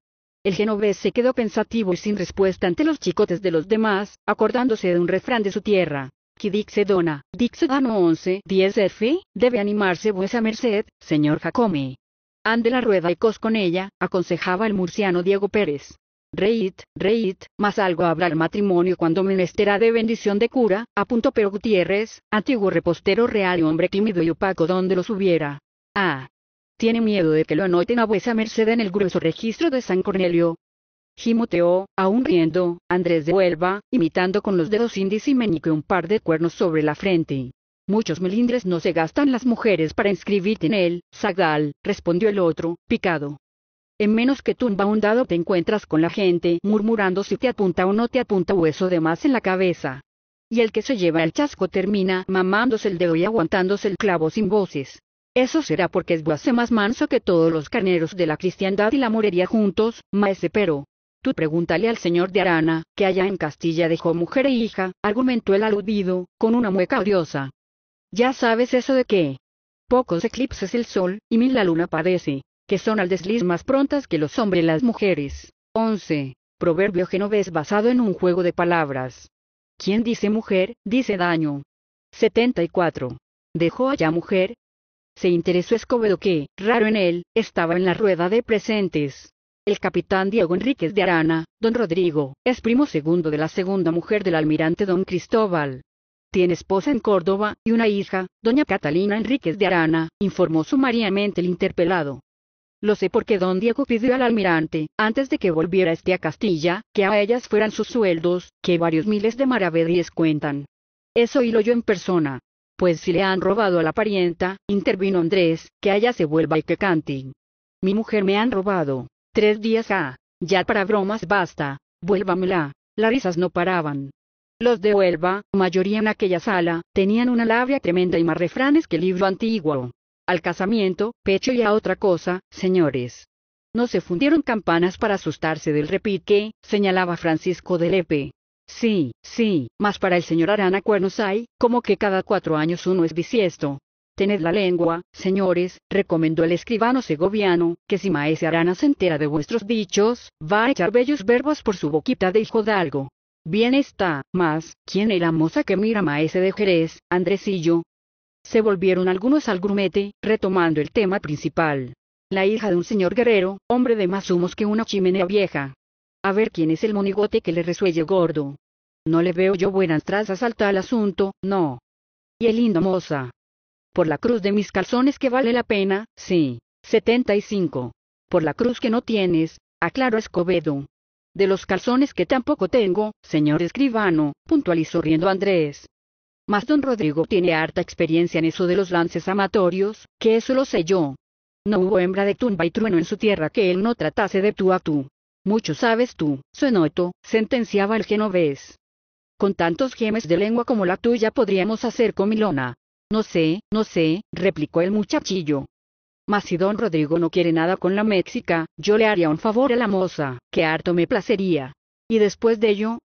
El genovés se quedó pensativo y sin respuesta ante los chicotes de los demás, acordándose de un refrán de su tierra. Qui dixe dona, dixe dano 11, 10 F, debe animarse vuesa merced, señor Jacome. Ande la rueda y cos con ella, aconsejaba el murciano Diego Pérez. «Reit, reit, más algo habrá el matrimonio cuando menesterá de bendición de cura, apuntó Pero Gutiérrez, antiguo repostero real y hombre tímido y opaco donde los hubiera. Ah, tiene miedo de que lo anoten a vuesa merced en el grueso registro de San Cornelio. Gimoteó, aún riendo, Andrés de Huelva, imitando con los dedos índice y meñique un par de cuernos sobre la frente. Muchos melindres no se gastan las mujeres para inscribirte en él, Zagal, respondió el otro, picado. En menos que tumba un dado te encuentras con la gente murmurando si te apunta o no te apunta hueso de más en la cabeza. Y el que se lleva el chasco termina mamándose el dedo y aguantándose el clavo sin voces. Eso será porque es más manso que todos los carneros de la cristiandad y la morería juntos, maese pero. Tú pregúntale al señor de Arana, que allá en Castilla dejó mujer e hija, argumentó el aludido, con una mueca odiosa. Ya sabes eso de qué. Pocos eclipses el sol, y mil la luna padece, que son al desliz más prontas que los hombres y las mujeres. 11. Proverbio genovés basado en un juego de palabras. Quien dice mujer, dice daño. 74. Dejó allá mujer, se interesó Escobedo que, raro en él, estaba en la rueda de presentes. El capitán Diego Enríquez de Arana, don Rodrigo, es primo segundo de la segunda mujer del almirante don Cristóbal. Tiene esposa en Córdoba y una hija, doña Catalina Enríquez de Arana, informó sumariamente el interpelado. Lo sé porque don Diego pidió al almirante, antes de que volviera este a Castilla, que a ellas fueran sus sueldos, que varios miles de maravedíes cuentan. Eso hilo yo en persona, pues si le han robado a la parienta, intervino Andrés, que allá se vuelva y que cante. Mi mujer me han robado. Tres días ha. Ah, ya para bromas basta. Vuélvamela. Las risas no paraban. Los de Huelva, mayoría en aquella sala, tenían una labia tremenda y más refranes que el libro antiguo. Al casamiento, pecho y a otra cosa, señores. No se fundieron campanas para asustarse del repique, señalaba Francisco de Lepe. Sí, sí, mas para el señor Arana cuernos hay, como que cada cuatro años uno es bisiesto. Tened la lengua, señores, recomendó el escribano segoviano, que si maese Arana se entera de vuestros dichos, va a echar bellos verbos por su boquita de hijo de Bien está, mas, ¿quién es la moza que mira maese de Jerez, Andresillo? Se volvieron algunos al grumete, retomando el tema principal. La hija de un señor guerrero, hombre de más humos que una chimenea vieja. A ver quién es el monigote que le resuelle gordo. No le veo yo buenas trazas al tal asunto, no. Y el lindo moza. Por la cruz de mis calzones que vale la pena, sí. 75. Por la cruz que no tienes, aclaro Escobedo. De los calzones que tampoco tengo, señor escribano, puntualizó riendo Andrés. Mas don Rodrigo tiene harta experiencia en eso de los lances amatorios, que eso lo sé yo. No hubo hembra de tumba y trueno en su tierra que él no tratase de tú a tú. Mucho sabes tú, Sonoto, sentenciaba el genovés. Con tantos gemes de lengua como la tuya podríamos hacer comilona. No sé, no sé, replicó el muchachillo. Mas si don Rodrigo no quiere nada con la Méxica, yo le haría un favor a la moza, que harto me placería. ¿Y después de ello?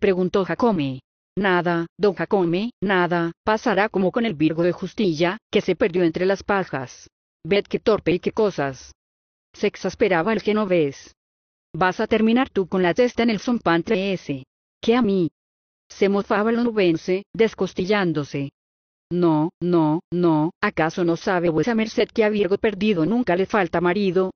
preguntó Jacome. Nada, don Jacome, nada, pasará como con el Virgo de Justilla, que se perdió entre las pajas. Ved qué torpe y qué cosas. Se exasperaba el genovés. Vas a terminar tú con la testa en el zompantre ese. ¿Qué a mí, se mofaba nubense, descostillándose. No, no, no, ¿acaso no sabe vuesa merced que a Virgo perdido nunca le falta marido?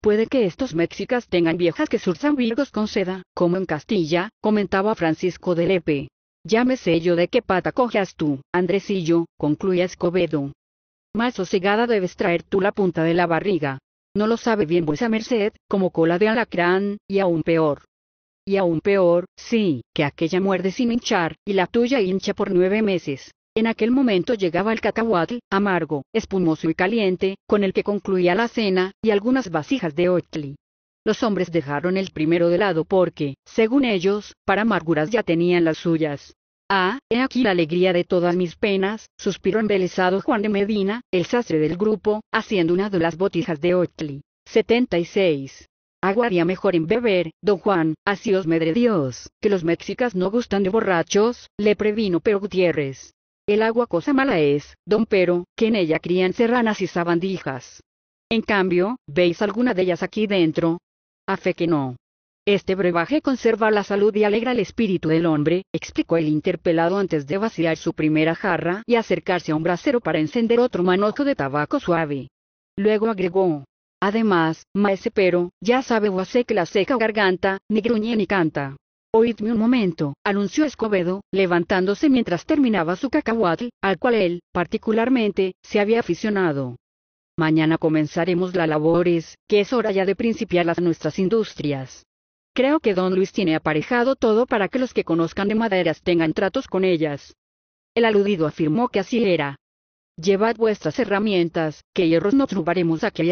Puede que estos mexicas tengan viejas que surzan virgos con seda, como en Castilla, comentaba Francisco de Lepe. Llámese yo de qué pata cojas tú, Andresillo, concluía Escobedo. Más sosegada debes traer tú la punta de la barriga. No lo sabe bien vuesa merced, como cola de alacrán, y aún peor, y aún peor, sí, que aquella muerde sin hinchar, y la tuya hincha por nueve meses. En aquel momento llegaba el cacahuatl, amargo, espumoso y caliente, con el que concluía la cena, y algunas vasijas de otli. Los hombres dejaron el primero de lado porque, según ellos, para amarguras ya tenían las suyas. Ah, he aquí la alegría de todas mis penas, suspiró embelesado Juan de Medina, el sastre del grupo, haciendo una de las botijas de Otli. 76 agua haría mejor en beber, don Juan, así os medre Dios, que los mexicas no gustan de borrachos, le previno pero Gutiérrez. El agua cosa mala es, don pero, que en ella crían serranas y sabandijas. En cambio, ¿veis alguna de ellas aquí dentro? A fe que no. Este brebaje conserva la salud y alegra el espíritu del hombre, explicó el interpelado antes de vaciar su primera jarra y acercarse a un brasero para encender otro manojo de tabaco suave. Luego agregó, Además, maese pero, ya sabe o hace que la seca garganta, ni gruñe ni canta. Oídme un momento, anunció Escobedo, levantándose mientras terminaba su cacahuatl, al cual él, particularmente, se había aficionado. Mañana comenzaremos las labores, que es hora ya de principiar las nuestras industrias. Creo que don Luis tiene aparejado todo para que los que conozcan de maderas tengan tratos con ellas. El aludido afirmó que así era, Llevad vuestras herramientas, que hierros no trubaremos a que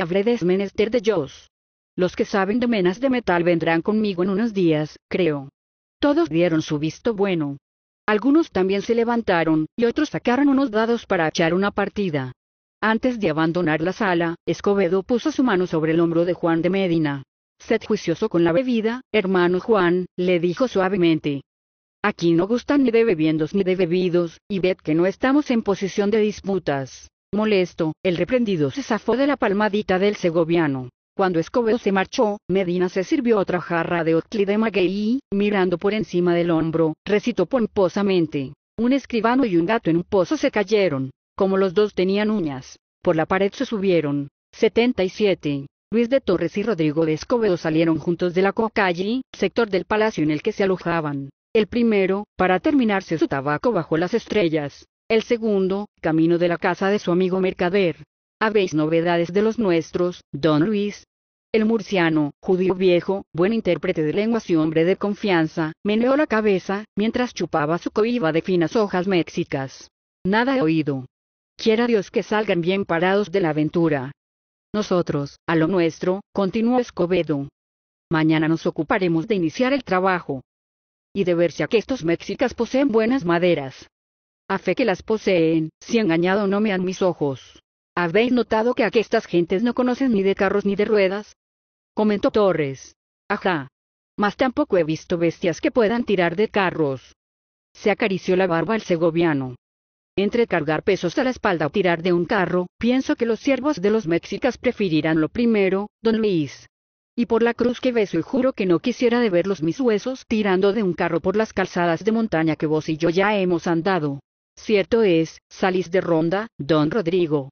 menester de ellos. Los que saben de menas de metal vendrán conmigo en unos días, creo. Todos dieron su visto bueno. Algunos también se levantaron, y otros sacaron unos dados para echar una partida. Antes de abandonar la sala, Escobedo puso su mano sobre el hombro de Juan de Medina. Sed juicioso con la bebida, hermano Juan, le dijo suavemente. Aquí no gustan ni de bebiendos ni de bebidos, y ved que no estamos en posición de disputas. Molesto, el reprendido se zafó de la palmadita del segoviano. Cuando Escobedo se marchó, Medina se sirvió otra jarra de Otli de Maguey, mirando por encima del hombro, recitó pomposamente. Un escribano y un gato en un pozo se cayeron. Como los dos tenían uñas, por la pared se subieron. 77. Luis de Torres y Rodrigo de Escobedo salieron juntos de la Cocalle, sector del palacio en el que se alojaban. El primero, para terminarse su tabaco bajo las estrellas. El segundo, camino de la casa de su amigo mercader. Habéis novedades de los nuestros, don Luis. El murciano, judío viejo, buen intérprete de lenguas y hombre de confianza, meneó la cabeza, mientras chupaba su coiba de finas hojas mexicas. Nada he oído. Quiera Dios que salgan bien parados de la aventura. Nosotros, a lo nuestro, continuó Escobedo. Mañana nos ocuparemos de iniciar el trabajo, y si a que estos mexicas poseen buenas maderas. A fe que las poseen, si engañado no me han mis ojos. ¿Habéis notado que aquestas gentes no conocen ni de carros ni de ruedas? Comentó Torres. Ajá. Mas tampoco he visto bestias que puedan tirar de carros. Se acarició la barba el segoviano. Entre cargar pesos a la espalda o tirar de un carro, pienso que los siervos de los mexicas preferirán lo primero, don Luis y por la cruz que beso y juro que no quisiera de verlos mis huesos tirando de un carro por las calzadas de montaña que vos y yo ya hemos andado. Cierto es, salís de ronda, don Rodrigo.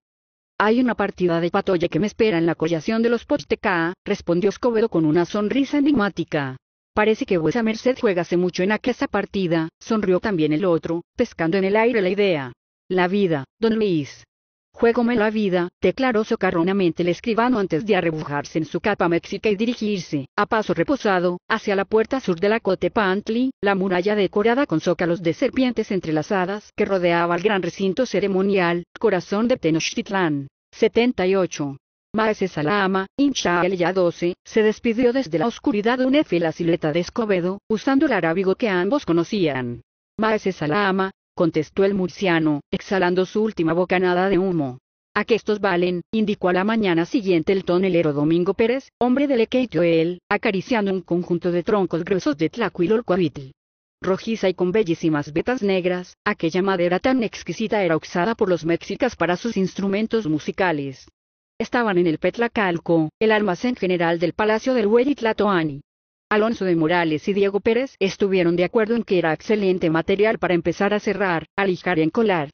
Hay una partida de patoya que me espera en la collación de los Posteca, respondió Escobedo con una sonrisa enigmática. Parece que vuesa merced juegase mucho en aquella partida, sonrió también el otro, pescando en el aire la idea. La vida, don Luis. Juégome la vida, declaró socarronamente el escribano antes de arrebujarse en su capa mexica y dirigirse, a paso reposado, hacia la puerta sur de la Cotepantli, la muralla decorada con zócalos de serpientes entrelazadas que rodeaba el gran recinto ceremonial, corazón de Tenochtitlán. 78. Maese Salama, hincha ya 12, se despidió desde la oscuridad de y la sileta de Escobedo, usando el arábigo que ambos conocían. Maese Salama, contestó el murciano, exhalando su última bocanada de humo. A que estos valen, indicó a la mañana siguiente el tonelero Domingo Pérez, hombre de yo él, acariciando un conjunto de troncos gruesos de tlacuilolcuavitl. Rojiza y con bellísimas vetas negras, aquella madera tan exquisita era usada por los mexicas para sus instrumentos musicales. Estaban en el Petlacalco, el almacén general del Palacio del Tlatoani. Alonso de Morales y Diego Pérez estuvieron de acuerdo en que era excelente material para empezar a cerrar, alijar y encolar.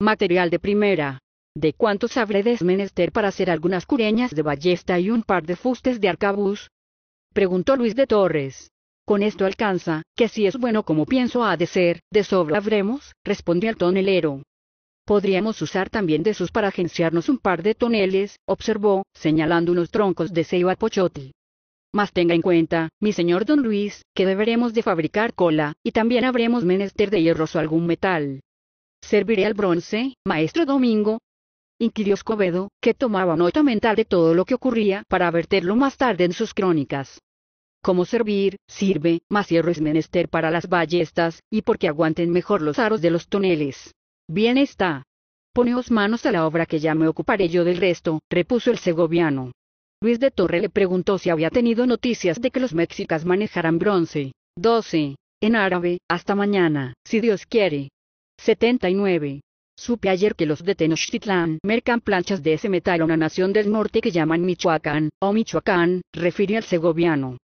Material de primera. ¿De cuántos habré menester para hacer algunas cureñas de ballesta y un par de fustes de arcabuz? Preguntó Luis de Torres. Con esto alcanza, que si es bueno como pienso ha de ser, de sobra habremos, respondió el tonelero. Podríamos usar también de sus para agenciarnos un par de toneles, observó, señalando unos troncos de ceiba Pochotti. Mas tenga en cuenta, mi señor don Luis, que deberemos de fabricar cola, y también habremos menester de hierro o algún metal. ¿Serviré al bronce, maestro Domingo? inquirió Escobedo, que tomaba nota mental de todo lo que ocurría para verterlo más tarde en sus crónicas. ¿Cómo servir? Sirve, más hierro es menester para las ballestas, y porque aguanten mejor los aros de los toneles. Bien está. Poneos manos a la obra que ya me ocuparé yo del resto, repuso el segoviano. Luis de Torre le preguntó si había tenido noticias de que los mexicas manejaran bronce. 12. En árabe, hasta mañana, si Dios quiere. 79. Supe ayer que los de Tenochtitlán mercan planchas de ese metal a una nación del norte que llaman Michoacán, o Michoacán, refiere al segoviano.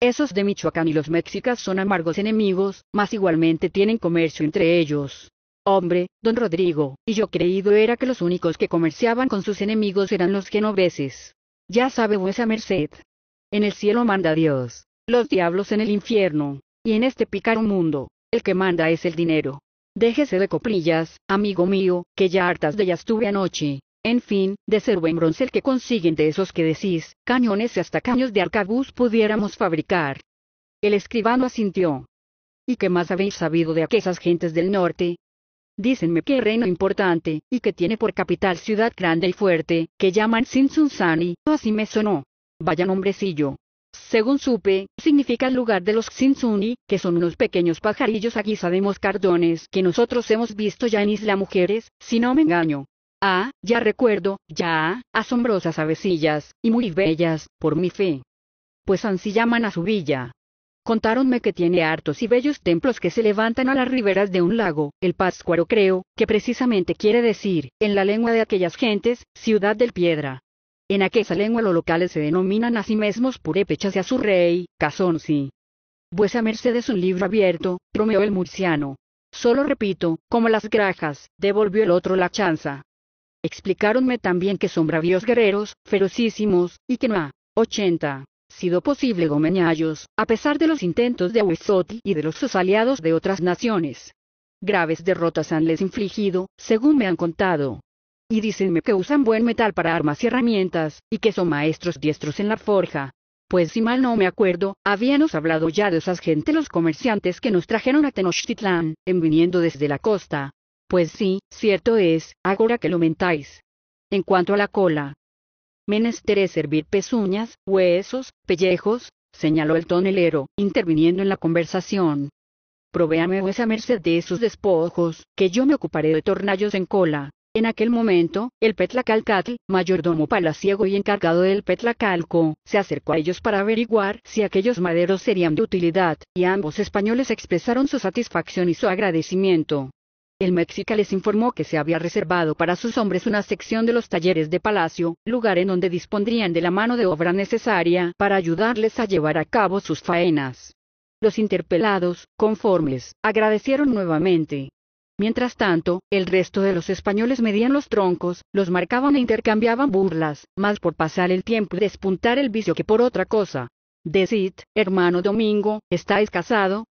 Esos de Michoacán y los mexicas son amargos enemigos, mas igualmente tienen comercio entre ellos. Hombre, don Rodrigo, y yo creído era que los únicos que comerciaban con sus enemigos eran los genoveses. Ya sabe vuesa merced. En el cielo manda Dios, los diablos en el infierno, y en este pícaro mundo, el que manda es el dinero. Déjese de coprillas, amigo mío, que ya hartas de ellas tuve anoche. En fin, de ser buen bronce el que consiguen de esos que decís, cañones y hasta caños de arcabuz pudiéramos fabricar. El escribano asintió. ¿Y qué más habéis sabido de aquellas gentes del norte, Dícenme qué reino importante, y que tiene por capital ciudad grande y fuerte, que llaman o así me sonó. Vaya nombrecillo. Según supe, significa el lugar de los Sinsuni, que son unos pequeños pajarillos a guisa de moscardones que nosotros hemos visto ya en Isla Mujeres, si no me engaño. Ah, ya recuerdo, ya, asombrosas avecillas, y muy bellas, por mi fe. Pues así llaman a su villa. Contáronme que tiene hartos y bellos templos que se levantan a las riberas de un lago, el Páscuaro creo, que precisamente quiere decir, en la lengua de aquellas gentes, ciudad del piedra. En aquella lengua los locales se denominan a sí mismos purépechas y a su rey, Casonsi. Vuesa merced es un libro abierto, bromeó el murciano. Solo repito, como las grajas, devolvió el otro la chanza. Explicáronme también que son bravíos guerreros, ferocísimos, y que no ha, 80 sido posible Gomeñayos, a pesar de los intentos de Ahuezotti y de los sus aliados de otras naciones. Graves derrotas han les infligido, según me han contado. Y dicenme que usan buen metal para armas y herramientas, y que son maestros diestros en la forja. Pues si mal no me acuerdo, habíanos hablado ya de esas gente los comerciantes que nos trajeron a Tenochtitlán, en viniendo desde la costa. Pues sí, cierto es, ahora que lo mentáis. En cuanto a la cola, «Menesteré servir pezuñas, huesos, pellejos, señaló el tonelero, interviniendo en la conversación. Provéame vuesa merced de esos despojos, que yo me ocuparé de tornallos en cola. En aquel momento, el Petlacalcatl, mayordomo palaciego y encargado del Petlacalco, se acercó a ellos para averiguar si aquellos maderos serían de utilidad, y ambos españoles expresaron su satisfacción y su agradecimiento el Mexica les informó que se había reservado para sus hombres una sección de los talleres de palacio, lugar en donde dispondrían de la mano de obra necesaria para ayudarles a llevar a cabo sus faenas. Los interpelados, conformes, agradecieron nuevamente. Mientras tanto, el resto de los españoles medían los troncos, los marcaban e intercambiaban burlas, más por pasar el tiempo y despuntar el vicio que por otra cosa. Decid, hermano Domingo, ¿estáis casado?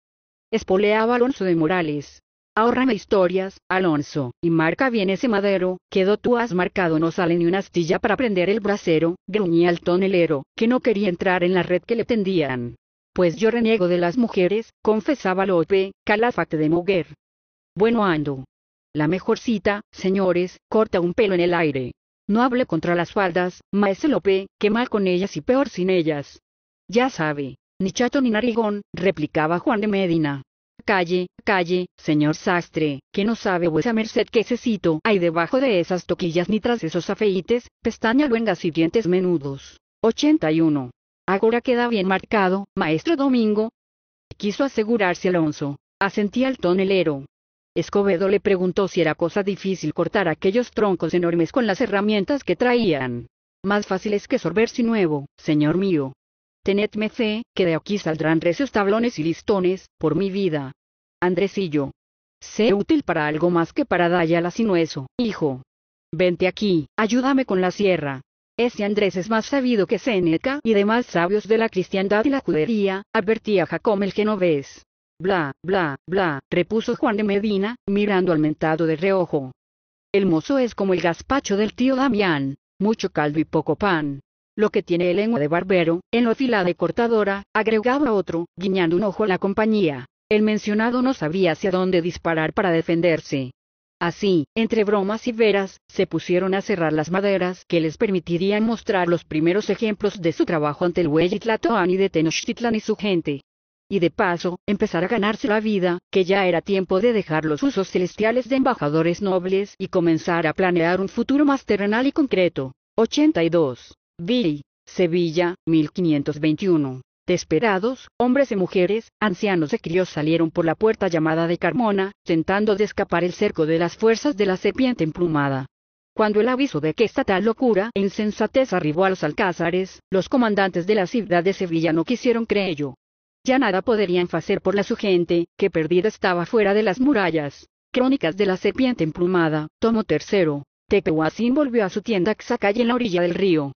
Espoleaba Alonso de Morales. Ahórrame historias, Alonso, y marca bien ese madero, Quedó tú has marcado no sale ni una astilla para prender el brasero, gruñía el tonelero, que no quería entrar en la red que le tendían. Pues yo reniego de las mujeres, confesaba Lope, calafate de moguer. Bueno ando. La mejor cita, señores, corta un pelo en el aire. No hable contra las faldas, maese Lope, que mal con ellas y peor sin ellas. Ya sabe, ni chato ni narigón, replicaba Juan de Medina calle, calle, señor sastre, que no sabe vuesa merced que cecito hay debajo de esas toquillas ni tras esos afeites, pestaña luengas y dientes menudos. 81. Ahora queda bien marcado, maestro Domingo. Quiso asegurarse Alonso. Asentía el tonelero. Escobedo le preguntó si era cosa difícil cortar aquellos troncos enormes con las herramientas que traían. Más fácil es que si nuevo, señor mío, tenedme fe, que de aquí saldrán recios tablones y listones, por mi vida. Andresillo. Sé útil para algo más que para Dayala sin eso, hijo. Vente aquí, ayúdame con la sierra. Ese Andrés es más sabido que Seneca y demás sabios de la cristiandad y la judería, advertía Jacob el genovés. Bla, bla, bla, repuso Juan de Medina, mirando al mentado de reojo. El mozo es como el gazpacho del tío Damián, mucho caldo y poco pan lo que tiene lengua de barbero, en lo fila de cortadora, agregaba otro, guiñando un ojo a la compañía. El mencionado no sabía hacia dónde disparar para defenderse. Así, entre bromas y veras, se pusieron a cerrar las maderas que les permitirían mostrar los primeros ejemplos de su trabajo ante el Huellitlatoani de Tenochtitlan y su gente. Y de paso, empezar a ganarse la vida, que ya era tiempo de dejar los usos celestiales de embajadores nobles y comenzar a planear un futuro más terrenal y concreto. 82. Viri, Sevilla, 1521. Desperados, hombres y mujeres, ancianos y crios salieron por la puerta llamada de Carmona, tentando de escapar el cerco de las fuerzas de la serpiente emplumada. Cuando el aviso de que esta tal locura e insensatez arribó a los alcázares, los comandantes de la ciudad de Sevilla no quisieron creerlo. Ya nada podrían hacer por la su gente, que perdida estaba fuera de las murallas. Crónicas de la serpiente emplumada, tomo tercero. Tepehuacín volvió a su tienda Xacay en la orilla del río.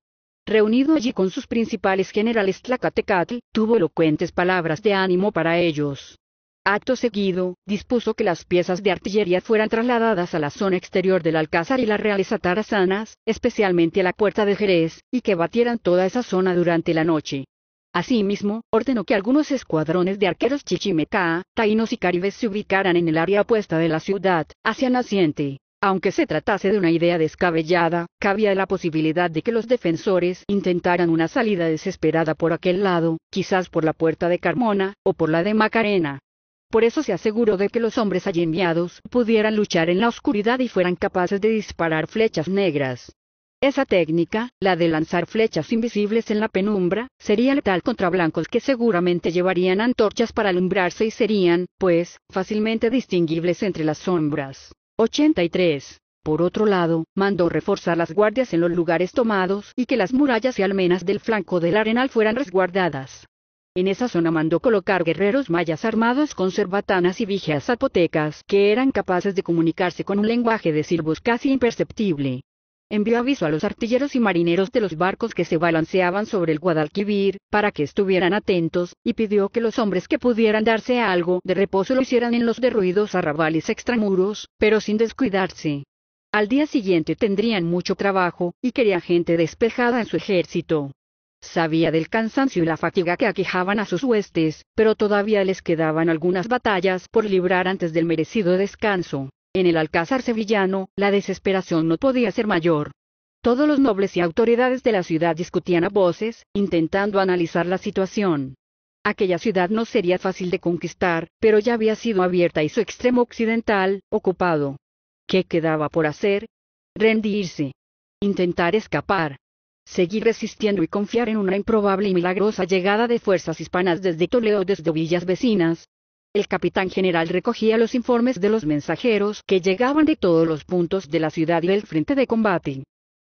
Reunido allí con sus principales generales Tlacatecatl, tuvo elocuentes palabras de ánimo para ellos. Acto seguido, dispuso que las piezas de artillería fueran trasladadas a la zona exterior del Alcázar y las reales atarazanas, especialmente a la puerta de Jerez, y que batieran toda esa zona durante la noche. Asimismo, ordenó que algunos escuadrones de arqueros chichimeca, taínos y caribes se ubicaran en el área opuesta de la ciudad, hacia naciente. Aunque se tratase de una idea descabellada, cabía la posibilidad de que los defensores intentaran una salida desesperada por aquel lado, quizás por la puerta de Carmona, o por la de Macarena. Por eso se aseguró de que los hombres allí enviados pudieran luchar en la oscuridad y fueran capaces de disparar flechas negras. Esa técnica, la de lanzar flechas invisibles en la penumbra, sería letal contra blancos que seguramente llevarían antorchas para alumbrarse y serían, pues, fácilmente distinguibles entre las sombras. 83. Por otro lado, mandó reforzar las guardias en los lugares tomados y que las murallas y almenas del flanco del arenal fueran resguardadas. En esa zona mandó colocar guerreros mayas armados con cerbatanas y vigias zapotecas que eran capaces de comunicarse con un lenguaje de silbos casi imperceptible envió aviso a los artilleros y marineros de los barcos que se balanceaban sobre el Guadalquivir, para que estuvieran atentos, y pidió que los hombres que pudieran darse algo de reposo lo hicieran en los derruidos arrabales extramuros, pero sin descuidarse. Al día siguiente tendrían mucho trabajo, y quería gente despejada en su ejército. Sabía del cansancio y la fatiga que aquejaban a sus huestes, pero todavía les quedaban algunas batallas por librar antes del merecido descanso. En el alcázar sevillano, la desesperación no podía ser mayor. Todos los nobles y autoridades de la ciudad discutían a voces, intentando analizar la situación. Aquella ciudad no sería fácil de conquistar, pero ya había sido abierta y su extremo occidental, ocupado. ¿Qué quedaba por hacer? Rendirse. Intentar escapar. Seguir resistiendo y confiar en una improbable y milagrosa llegada de fuerzas hispanas desde Toledo desde villas vecinas, el capitán general recogía los informes de los mensajeros que llegaban de todos los puntos de la ciudad y del frente de combate.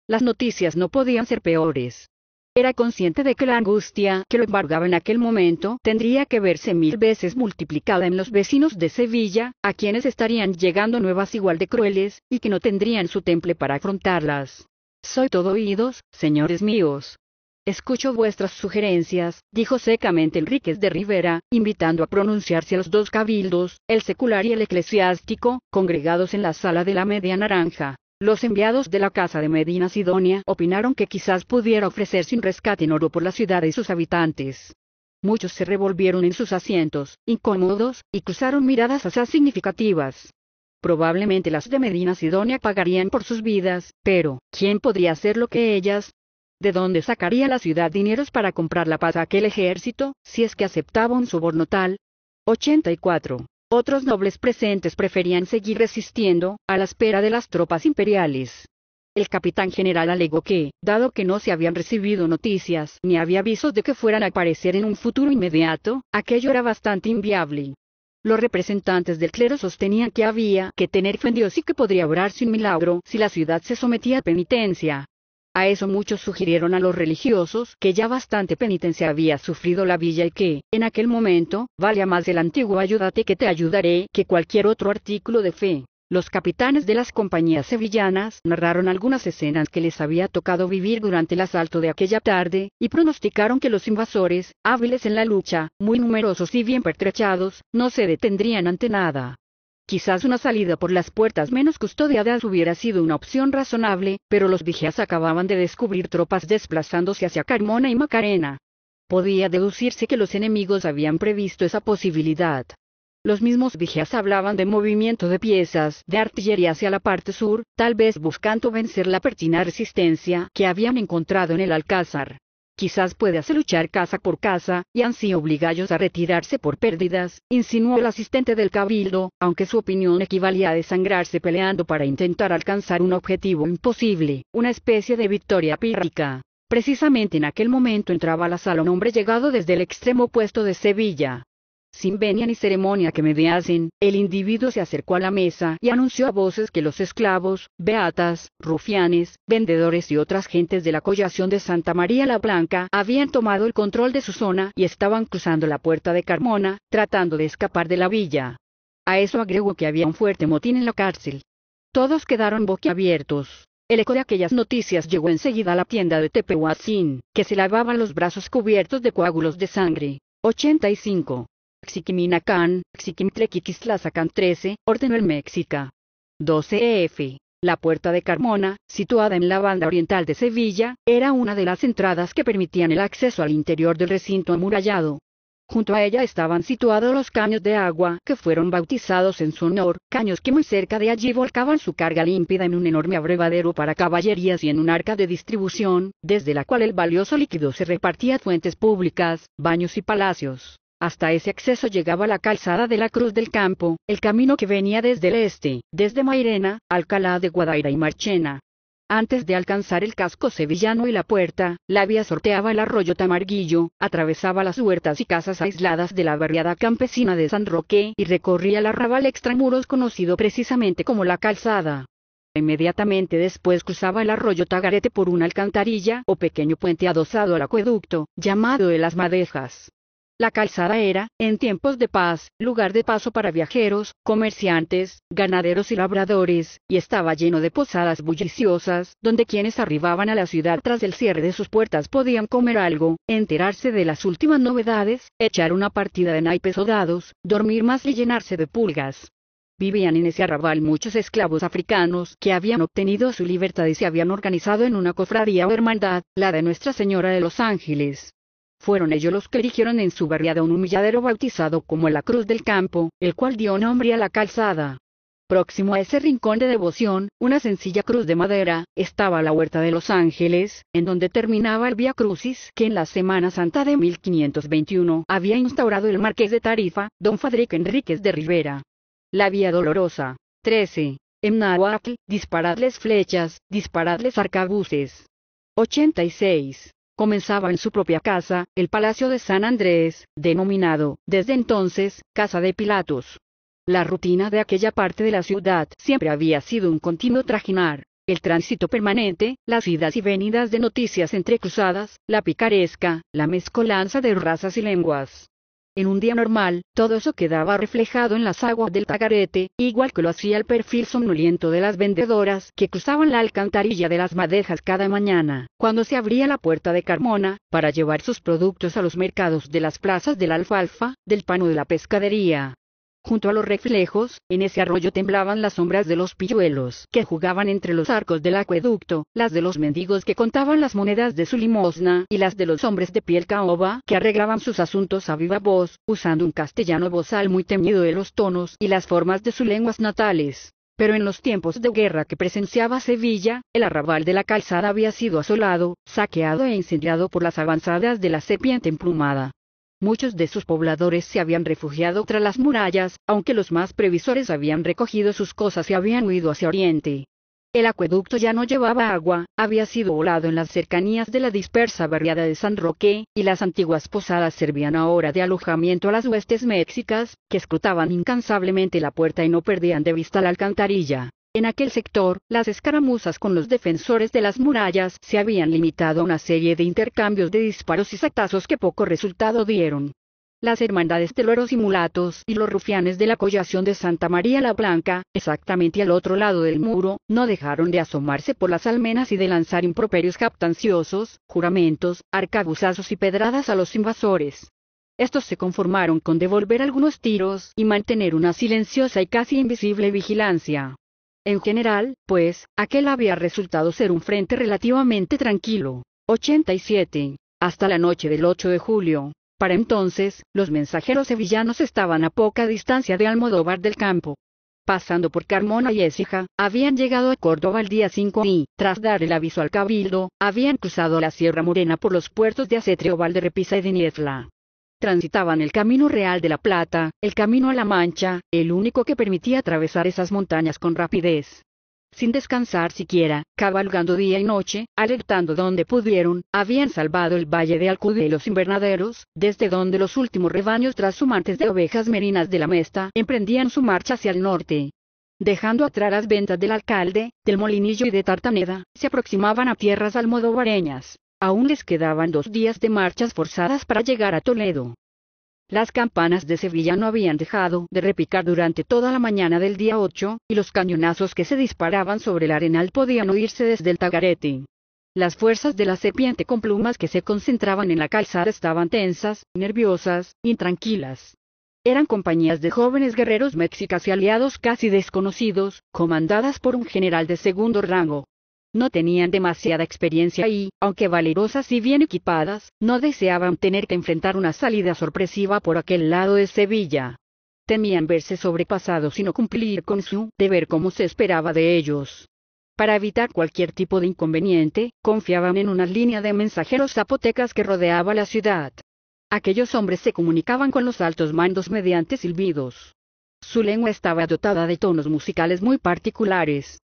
Las noticias no podían ser peores. Era consciente de que la angustia que lo embargaba en aquel momento tendría que verse mil veces multiplicada en los vecinos de Sevilla, a quienes estarían llegando nuevas igual de crueles, y que no tendrían su temple para afrontarlas. Soy todo oídos, señores míos. Escucho vuestras sugerencias, dijo secamente Enríquez de Rivera, invitando a pronunciarse a los dos cabildos, el secular y el eclesiástico, congregados en la sala de la media naranja. Los enviados de la Casa de Medina Sidonia opinaron que quizás pudiera ofrecerse un rescate en oro por la ciudad y sus habitantes. Muchos se revolvieron en sus asientos, incómodos, y cruzaron miradas asaz significativas. Probablemente las de Medina Sidonia pagarían por sus vidas, pero, ¿quién podría hacer lo que ellas, ¿De dónde sacaría la ciudad dineros para comprar la paz a aquel ejército, si es que aceptaba un soborno tal? 84. Otros nobles presentes preferían seguir resistiendo, a la espera de las tropas imperiales. El capitán general alegó que, dado que no se habían recibido noticias ni había avisos de que fueran a aparecer en un futuro inmediato, aquello era bastante inviable. Los representantes del clero sostenían que había que tener fe en Dios y que podría obrar sin milagro si la ciudad se sometía a penitencia. A eso muchos sugirieron a los religiosos que ya bastante penitencia había sufrido la villa y que, en aquel momento, valía más el antiguo ayúdate que te ayudaré que cualquier otro artículo de fe. Los capitanes de las compañías sevillanas narraron algunas escenas que les había tocado vivir durante el asalto de aquella tarde, y pronosticaron que los invasores, hábiles en la lucha, muy numerosos y bien pertrechados, no se detendrían ante nada. Quizás una salida por las puertas menos custodiadas hubiera sido una opción razonable, pero los vigías acababan de descubrir tropas desplazándose hacia Carmona y Macarena. Podía deducirse que los enemigos habían previsto esa posibilidad. Los mismos vigías hablaban de movimiento de piezas de artillería hacia la parte sur, tal vez buscando vencer la pertina resistencia que habían encontrado en el Alcázar. Quizás pueda hacer luchar casa por casa, y ansí obligarlos a retirarse por pérdidas, insinuó el asistente del cabildo, aunque su opinión equivalía a desangrarse peleando para intentar alcanzar un objetivo imposible, una especie de victoria pírrica. Precisamente en aquel momento entraba a la sala un hombre llegado desde el extremo opuesto de Sevilla, sin venia ni ceremonia que mediasen, el individuo se acercó a la mesa y anunció a voces que los esclavos, beatas, rufianes, vendedores y otras gentes de la collación de Santa María la Blanca habían tomado el control de su zona y estaban cruzando la puerta de Carmona, tratando de escapar de la villa. A eso agregó que había un fuerte motín en la cárcel. Todos quedaron boquiabiertos. El eco de aquellas noticias llegó enseguida a la tienda de Tepehuacín, que se lavaba los brazos cubiertos de coágulos de sangre. 85. Xiquiminacán, 13, Orden el México. 12 EF. La Puerta de Carmona, situada en la banda oriental de Sevilla, era una de las entradas que permitían el acceso al interior del recinto amurallado. Junto a ella estaban situados los caños de agua, que fueron bautizados en su honor, caños que muy cerca de allí volcaban su carga límpida en un enorme abrevadero para caballerías y en un arca de distribución, desde la cual el valioso líquido se repartía a fuentes públicas, baños y palacios. Hasta ese acceso llegaba la calzada de la Cruz del Campo, el camino que venía desde el este, desde Mairena, Alcalá de Guadaira y Marchena. Antes de alcanzar el casco sevillano y la puerta, la vía sorteaba el arroyo Tamarguillo, atravesaba las huertas y casas aisladas de la barriada campesina de San Roque y recorría el arrabal extramuros conocido precisamente como la calzada. Inmediatamente después cruzaba el arroyo Tagarete por una alcantarilla o pequeño puente adosado al acueducto, llamado de las Madejas. La calzada era, en tiempos de paz, lugar de paso para viajeros, comerciantes, ganaderos y labradores, y estaba lleno de posadas bulliciosas, donde quienes arribaban a la ciudad tras el cierre de sus puertas podían comer algo, enterarse de las últimas novedades, echar una partida de naipes o dados, dormir más y llenarse de pulgas. Vivían en ese arrabal muchos esclavos africanos que habían obtenido su libertad y se habían organizado en una cofradía o hermandad, la de Nuestra Señora de los Ángeles. Fueron ellos los que erigieron en su barriada un humilladero bautizado como la Cruz del Campo, el cual dio nombre a la calzada. Próximo a ese rincón de devoción, una sencilla cruz de madera, estaba la Huerta de los Ángeles, en donde terminaba el vía Crucis que en la Semana Santa de 1521 había instaurado el Marqués de Tarifa, don Fadrique Enríquez de Rivera. La Vía Dolorosa. 13. En Nahuatl, disparadles flechas, disparadles arcabuces. 86 comenzaba en su propia casa, el Palacio de San Andrés, denominado, desde entonces, Casa de Pilatos. La rutina de aquella parte de la ciudad siempre había sido un continuo trajinar. El tránsito permanente, las idas y venidas de noticias entrecruzadas, la picaresca, la mezcolanza de razas y lenguas, en un día normal, todo eso quedaba reflejado en las aguas del tagarete, igual que lo hacía el perfil somnoliento de las vendedoras que cruzaban la alcantarilla de las madejas cada mañana, cuando se abría la puerta de Carmona, para llevar sus productos a los mercados de las plazas de la alfalfa, del pano de la pescadería, Junto a los reflejos, en ese arroyo temblaban las sombras de los pilluelos que jugaban entre los arcos del acueducto, las de los mendigos que contaban las monedas de su limosna y las de los hombres de piel caoba que arreglaban sus asuntos a viva voz, usando un castellano bozal muy temido de los tonos y las formas de sus lenguas natales. Pero en los tiempos de guerra que presenciaba Sevilla, el arrabal de la calzada había sido asolado, saqueado e incendiado por las avanzadas de la serpiente emplumada. Muchos de sus pobladores se habían refugiado tras las murallas, aunque los más previsores habían recogido sus cosas y habían huido hacia Oriente. El acueducto ya no llevaba agua, había sido volado en las cercanías de la dispersa barriada de San Roque, y las antiguas posadas servían ahora de alojamiento a las huestes mexicas, que escrutaban incansablemente la puerta y no perdían de vista la alcantarilla. En aquel sector, las escaramuzas con los defensores de las murallas se habían limitado a una serie de intercambios de disparos y sactazos que poco resultado dieron. Las hermandades de loros y mulatos y los rufianes de la collación de Santa María la Blanca, exactamente al otro lado del muro, no dejaron de asomarse por las almenas y de lanzar improperios captanciosos, juramentos, arcabuzazos y pedradas a los invasores. Estos se conformaron con devolver algunos tiros y mantener una silenciosa y casi invisible vigilancia. En general, pues, aquel había resultado ser un frente relativamente tranquilo. 87. Hasta la noche del 8 de julio. Para entonces, los mensajeros sevillanos estaban a poca distancia de Almodóvar del Campo. Pasando por Carmona y Écija, habían llegado a Córdoba el día 5 y, tras dar el aviso al cabildo, habían cruzado la Sierra Morena por los puertos de de Repisa y de Niezla transitaban el Camino Real de la Plata, el Camino a la Mancha, el único que permitía atravesar esas montañas con rapidez. Sin descansar siquiera, cabalgando día y noche, alertando donde pudieron, habían salvado el valle de Alcude y los invernaderos, desde donde los últimos rebaños trashumantes de ovejas merinas de la Mesta emprendían su marcha hacia el norte. Dejando atrás las ventas del alcalde, del molinillo y de Tartaneda, se aproximaban a tierras almodovareñas, Aún les quedaban dos días de marchas forzadas para llegar a Toledo. Las campanas de Sevilla no habían dejado de repicar durante toda la mañana del día 8, y los cañonazos que se disparaban sobre el arenal podían oírse desde el Tagarete. Las fuerzas de la serpiente con plumas que se concentraban en la calzada estaban tensas, nerviosas, intranquilas. Eran compañías de jóvenes guerreros mexicas y aliados casi desconocidos, comandadas por un general de segundo rango, no tenían demasiada experiencia y, aunque valerosas y bien equipadas, no deseaban tener que enfrentar una salida sorpresiva por aquel lado de Sevilla. Temían verse sobrepasados y no cumplir con su deber como se esperaba de ellos. Para evitar cualquier tipo de inconveniente, confiaban en una línea de mensajeros zapotecas que rodeaba la ciudad. Aquellos hombres se comunicaban con los altos mandos mediante silbidos. Su lengua estaba dotada de tonos musicales muy particulares,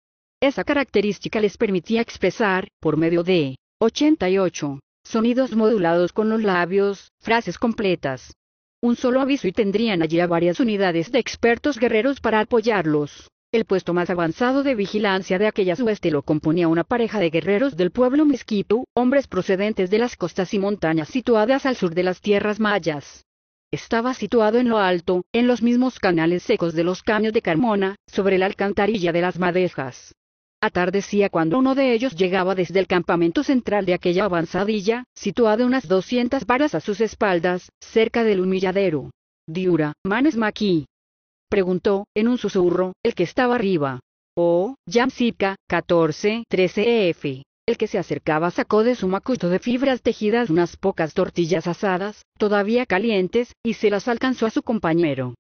esa característica les permitía expresar, por medio de 88 sonidos modulados con los labios, frases completas. Un solo aviso y tendrían allí a varias unidades de expertos guerreros para apoyarlos. El puesto más avanzado de vigilancia de aquella sueste lo componía una pareja de guerreros del pueblo mezquito, hombres procedentes de las costas y montañas situadas al sur de las tierras mayas. Estaba situado en lo alto, en los mismos canales secos de los caños de Carmona, sobre la alcantarilla de las madejas. Atardecía cuando uno de ellos llegaba desde el campamento central de aquella avanzadilla, situada unas 200 varas a sus espaldas, cerca del humilladero. Diura, manes maqui. Preguntó, en un susurro, el que estaba arriba. Oh, Yamsika, 14, 13F. El que se acercaba sacó de su macuto de fibras tejidas unas pocas tortillas asadas, todavía calientes, y se las alcanzó a su compañero.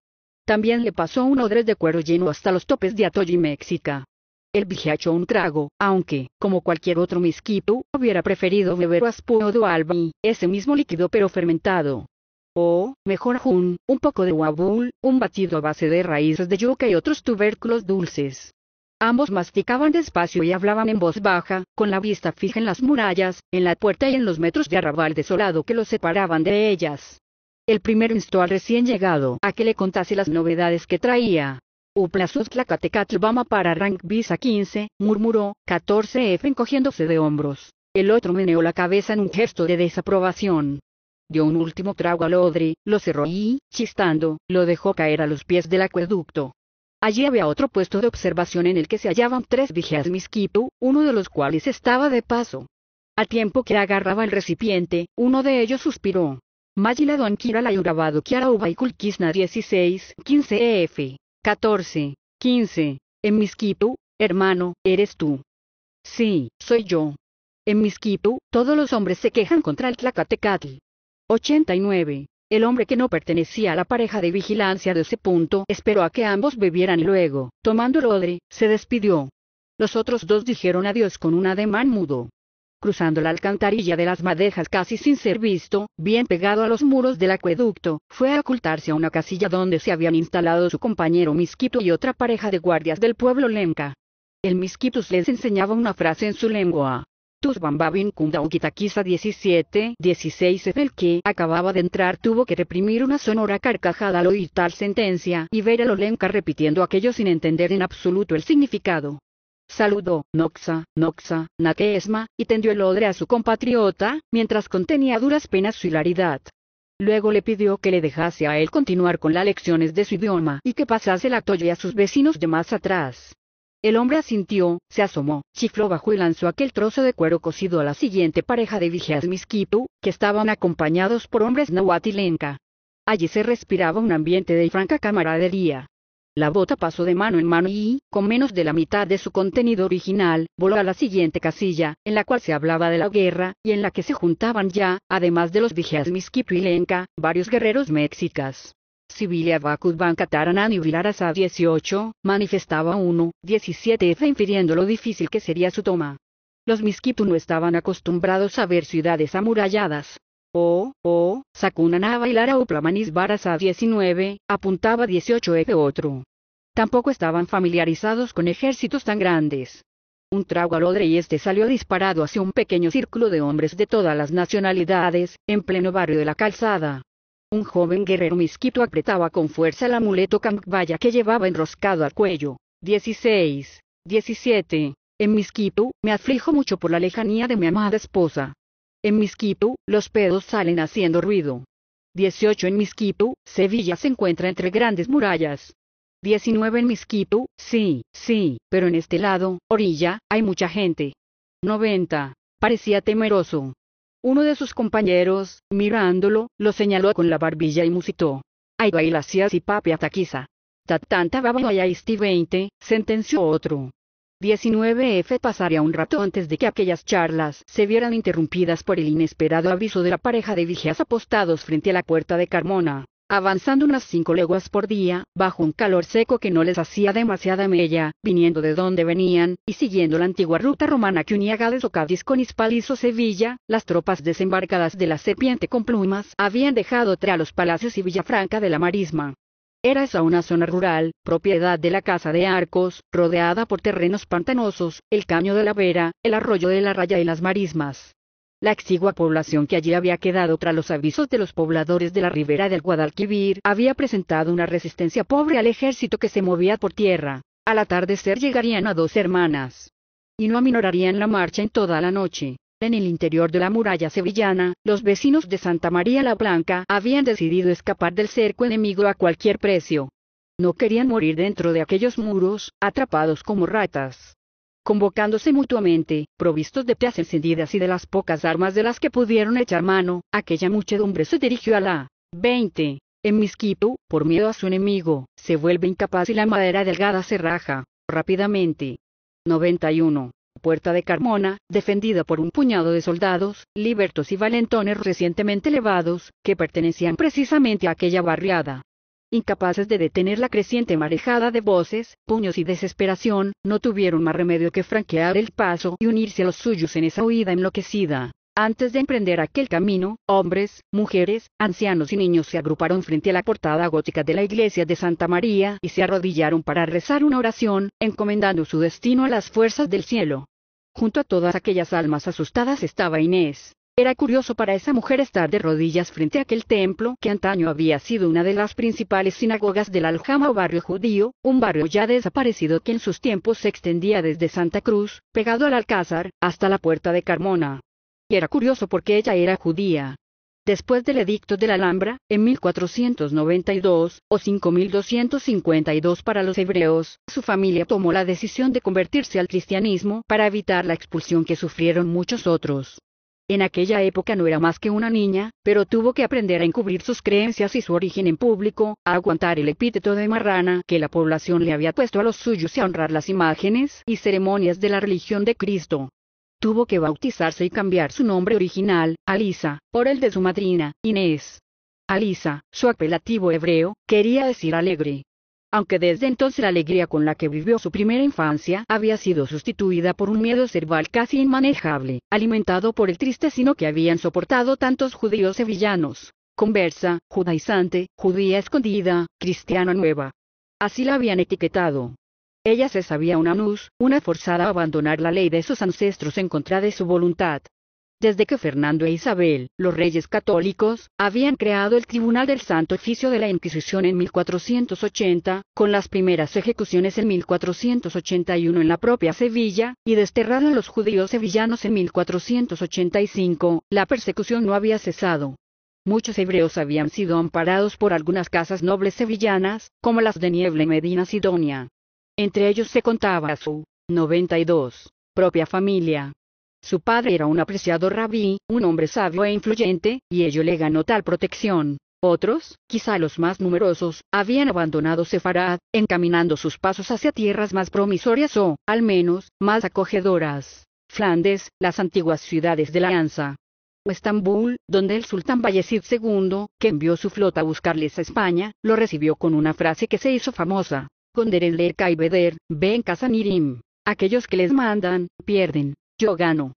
También le pasó un odre de cuero lleno hasta los topes de Atoji el vigiacho un trago, aunque, como cualquier otro mezquito, hubiera preferido beber o o albi, ese mismo líquido pero fermentado. O, mejor aún, un poco de guabul, un batido a base de raíces de yuca y otros tubérculos dulces. Ambos masticaban despacio y hablaban en voz baja, con la vista fija en las murallas, en la puerta y en los metros de arrabal desolado que los separaban de ellas. El primero instó al recién llegado a que le contase las novedades que traía, Uplazuztlacatecatlbama para rank visa 15, murmuró, 14F encogiéndose de hombros. El otro meneó la cabeza en un gesto de desaprobación. Dio un último trago al odre, lo cerró y, chistando, lo dejó caer a los pies del acueducto. Allí había otro puesto de observación en el que se hallaban tres vigías misquitu, uno de los cuales estaba de paso. A tiempo que agarraba el recipiente, uno de ellos suspiró. Magila Don Kira la Kiara Ubaikul Kisna 16, 15 14, 15. misquitu hermano, eres tú. Sí, soy yo. En Misquitu, todos los hombres se quejan contra el Tlacatecatl. 89. El hombre que no pertenecía a la pareja de vigilancia de ese punto esperó a que ambos bebieran y luego, tomando el odre, se despidió. Los otros dos dijeron adiós con un ademán mudo cruzando la alcantarilla de las madejas casi sin ser visto, bien pegado a los muros del acueducto, fue a ocultarse a una casilla donde se habían instalado su compañero Misquito y otra pareja de guardias del pueblo Lenca. El Misquitus les enseñaba una frase en su lengua. Tus bambabin 17, 16 el que acababa de entrar tuvo que reprimir una sonora carcajada al oír tal sentencia y ver a Lenca repitiendo aquello sin entender en absoluto el significado saludó, Noxa, Noxa, Naquesma, y tendió el odre a su compatriota, mientras contenía duras penas su hilaridad. Luego le pidió que le dejase a él continuar con las lecciones de su idioma y que pasase la toalla a sus vecinos de más atrás. El hombre asintió, se asomó, chifló bajo y lanzó aquel trozo de cuero cosido a la siguiente pareja de vigias misquitu, que estaban acompañados por hombres nahuatilenca. Allí se respiraba un ambiente de franca camaradería. La bota pasó de mano en mano y, con menos de la mitad de su contenido original, voló a la siguiente casilla, en la cual se hablaba de la guerra, y en la que se juntaban ya, además de los vigias Miskipu y lenca, varios guerreros mexicas. Sibilia Bakutban Kataranan y Vilarasa 18, manifestaba 1, 17F infiriendo lo difícil que sería su toma. Los misquipu no estaban acostumbrados a ver ciudades amuralladas, o, oh, O, oh, a y Lara Uplamanis baras a 19, apuntaba 18 e otro. Tampoco estaban familiarizados con ejércitos tan grandes. Un trago al odre y este salió disparado hacia un pequeño círculo de hombres de todas las nacionalidades, en pleno barrio de la calzada. Un joven guerrero misquito apretaba con fuerza el amuleto Kamkvaya que llevaba enroscado al cuello. 16. 17. En misquito, me aflijo mucho por la lejanía de mi amada esposa. En Misquito, los pedos salen haciendo ruido. 18 en Misquito, Sevilla se encuentra entre grandes murallas. 19 en Misquito, sí, sí, pero en este lado, orilla, hay mucha gente. 90. Parecía temeroso. Uno de sus compañeros, mirándolo, lo señaló con la barbilla y musitó. Ay, bailacías y papi ataquiza. Tatanta baba y 20, sentenció otro. 19F pasaría un rato antes de que aquellas charlas se vieran interrumpidas por el inesperado aviso de la pareja de vigías apostados frente a la puerta de Carmona, avanzando unas cinco leguas por día, bajo un calor seco que no les hacía demasiada mella, viniendo de donde venían, y siguiendo la antigua ruta romana que unía Gades o Cádiz con Hispalis o Sevilla, las tropas desembarcadas de la serpiente con plumas habían dejado tras los palacios y Villafranca de la Marisma era esa una zona rural, propiedad de la Casa de Arcos, rodeada por terrenos pantanosos, el caño de la Vera, el arroyo de la Raya y las marismas. La exigua población que allí había quedado tras los avisos de los pobladores de la ribera del Guadalquivir había presentado una resistencia pobre al ejército que se movía por tierra. Al atardecer llegarían a dos hermanas. Y no aminorarían la marcha en toda la noche. En el interior de la muralla sevillana, los vecinos de Santa María la Blanca habían decidido escapar del cerco enemigo a cualquier precio. No querían morir dentro de aquellos muros, atrapados como ratas. Convocándose mutuamente, provistos de piezas encendidas y de las pocas armas de las que pudieron echar mano, aquella muchedumbre se dirigió a la 20. En Misquito, por miedo a su enemigo, se vuelve incapaz y la madera delgada se raja rápidamente. 91. Puerta de Carmona, defendida por un puñado de soldados, libertos y valentones recientemente elevados, que pertenecían precisamente a aquella barriada. Incapaces de detener la creciente marejada de voces, puños y desesperación, no tuvieron más remedio que franquear el paso y unirse a los suyos en esa huida enloquecida. Antes de emprender aquel camino, hombres, mujeres, ancianos y niños se agruparon frente a la portada gótica de la iglesia de Santa María y se arrodillaron para rezar una oración, encomendando su destino a las fuerzas del cielo. Junto a todas aquellas almas asustadas estaba Inés. Era curioso para esa mujer estar de rodillas frente a aquel templo que antaño había sido una de las principales sinagogas del Aljama o barrio judío, un barrio ya desaparecido que en sus tiempos se extendía desde Santa Cruz, pegado al Alcázar, hasta la puerta de Carmona. Y era curioso porque ella era judía, Después del edicto de la Alhambra, en 1492, o 5252 para los hebreos, su familia tomó la decisión de convertirse al cristianismo para evitar la expulsión que sufrieron muchos otros. En aquella época no era más que una niña, pero tuvo que aprender a encubrir sus creencias y su origen en público, a aguantar el epíteto de marrana que la población le había puesto a los suyos y a honrar las imágenes y ceremonias de la religión de Cristo tuvo que bautizarse y cambiar su nombre original, Alisa, por el de su madrina, Inés. Alisa, su apelativo hebreo, quería decir alegre. Aunque desde entonces la alegría con la que vivió su primera infancia había sido sustituida por un miedo cerval casi inmanejable, alimentado por el triste sino que habían soportado tantos judíos sevillanos. Conversa, judaizante, judía escondida, cristiana nueva. Así la habían etiquetado. Ella se sabía una nus, una forzada a abandonar la ley de sus ancestros en contra de su voluntad. Desde que Fernando e Isabel, los reyes católicos, habían creado el Tribunal del Santo Oficio de la Inquisición en 1480, con las primeras ejecuciones en 1481 en la propia Sevilla, y desterraron a los judíos sevillanos en 1485, la persecución no había cesado. Muchos hebreos habían sido amparados por algunas casas nobles sevillanas, como las de Niebla y Medina Sidonia, entre ellos se contaba su 92 propia familia. Su padre era un apreciado rabí, un hombre sabio e influyente, y ello le ganó tal protección. Otros, quizá los más numerosos, habían abandonado Sefarad, encaminando sus pasos hacia tierras más promisorias o, al menos, más acogedoras. Flandes, las antiguas ciudades de la o Estambul, donde el sultán Bayezid II, que envió su flota a buscarles a España, lo recibió con una frase que se hizo famosa, con leca y Beder, ven Kazanirim. Aquellos que les mandan, pierden, yo gano.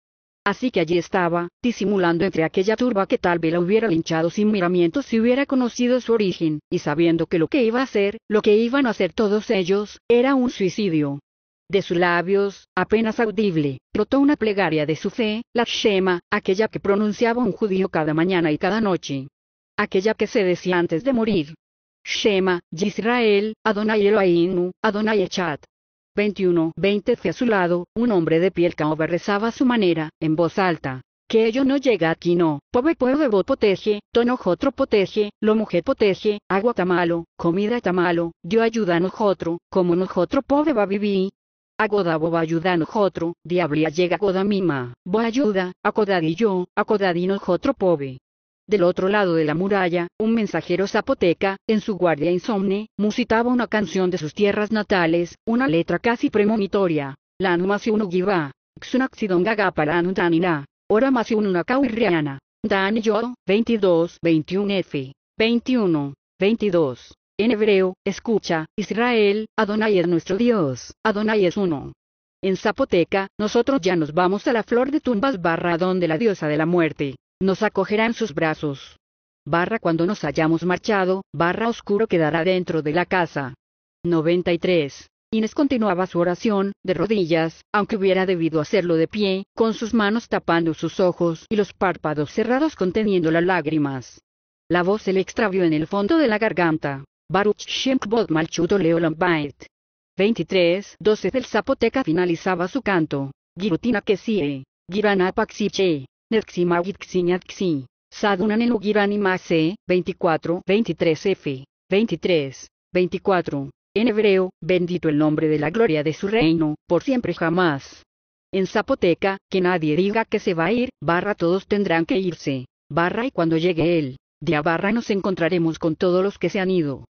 Así que allí estaba, disimulando entre aquella turba que tal vez la hubiera linchado sin miramiento si hubiera conocido su origen, y sabiendo que lo que iba a hacer, lo que iban a hacer todos ellos, era un suicidio. De sus labios, apenas audible, brotó una plegaria de su fe, la Shema, aquella que pronunciaba un judío cada mañana y cada noche. Aquella que se decía antes de morir, Shema, Yisrael, Adonai Eloainu, Adonai Echat. 21-20 Fue a su lado, un hombre de piel caoba rezaba a su manera, en voz alta. Que ello no llega aquí no, pobre pueblo poteje, tono jotro poteje, lo mujer poteje, agua tamalo, comida tamalo, yo ayuda a nosotros, como nosotros pobre va a vivir, Agodabo va ayuda a nosotros, diablia llega Goda mima, bo ayuda, y yo, y jotro pobre. Del otro lado de la muralla, un mensajero zapoteca, en su guardia insomne, musitaba una canción de sus tierras natales, una letra casi premonitoria. La Unugiba, Xunaxidongagapalanuntanina, Ora Masiununakaurriana, Dan yo, 22, 21F, 21, 22. En hebreo, escucha, Israel, Adonai es nuestro Dios, Adonai es uno. En zapoteca, nosotros ya nos vamos a la flor de tumbas barra donde la diosa de la muerte, nos acogerán sus brazos. Barra cuando nos hayamos marchado, barra oscuro quedará dentro de la casa. 93. Inés continuaba su oración, de rodillas, aunque hubiera debido hacerlo de pie, con sus manos tapando sus ojos y los párpados cerrados conteniendo las lágrimas. La voz se le extravió en el fondo de la garganta. Baruch Malchuto Leo 23. 12 del Zapoteca finalizaba su canto. Girutina que Sadunan en 24, 23 F, 23, 24. En hebreo, bendito el nombre de la gloria de su reino, por siempre jamás. En zapoteca, que nadie diga que se va a ir, barra todos tendrán que irse, barra y cuando llegue él, de barra nos encontraremos con todos los que se han ido.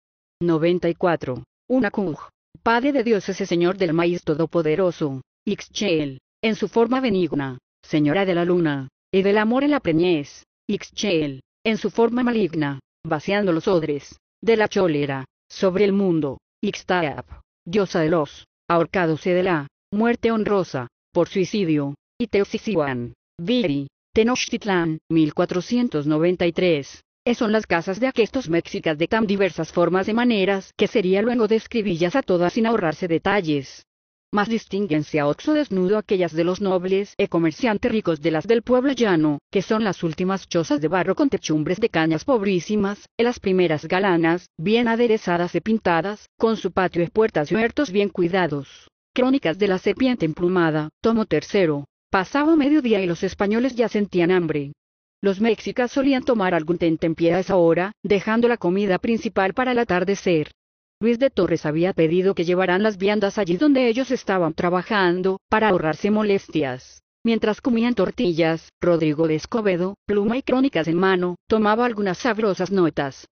94. Unacuj. Padre de Dios ese Señor del maíz todopoderoso. Ixchel. En su forma benigna. Señora de la luna y del amor en la preñez, Ixchel, en su forma maligna, vaciando los odres, de la cholera, sobre el mundo, Ixtaab, diosa de los, se de la, muerte honrosa, por suicidio, y Teosisiwan, Viri, Tenochtitlan, 1493. son las casas de aquestos mexicas de tan diversas formas y maneras que sería luego describirlas a todas sin ahorrarse detalles más distinguense a oxo desnudo aquellas de los nobles e comerciantes ricos de las del pueblo llano, que son las últimas chozas de barro con techumbres de cañas pobrísimas, e las primeras galanas, bien aderezadas y pintadas, con su patio y puertas y huertos bien cuidados. Crónicas de la serpiente emplumada, tomo tercero. Pasaba mediodía y los españoles ya sentían hambre. Los mexicas solían tomar algún tentempié a esa hora, dejando la comida principal para el atardecer. Luis de Torres había pedido que llevaran las viandas allí donde ellos estaban trabajando, para ahorrarse molestias. Mientras comían tortillas, Rodrigo de Escobedo, pluma y crónicas en mano, tomaba algunas sabrosas notas.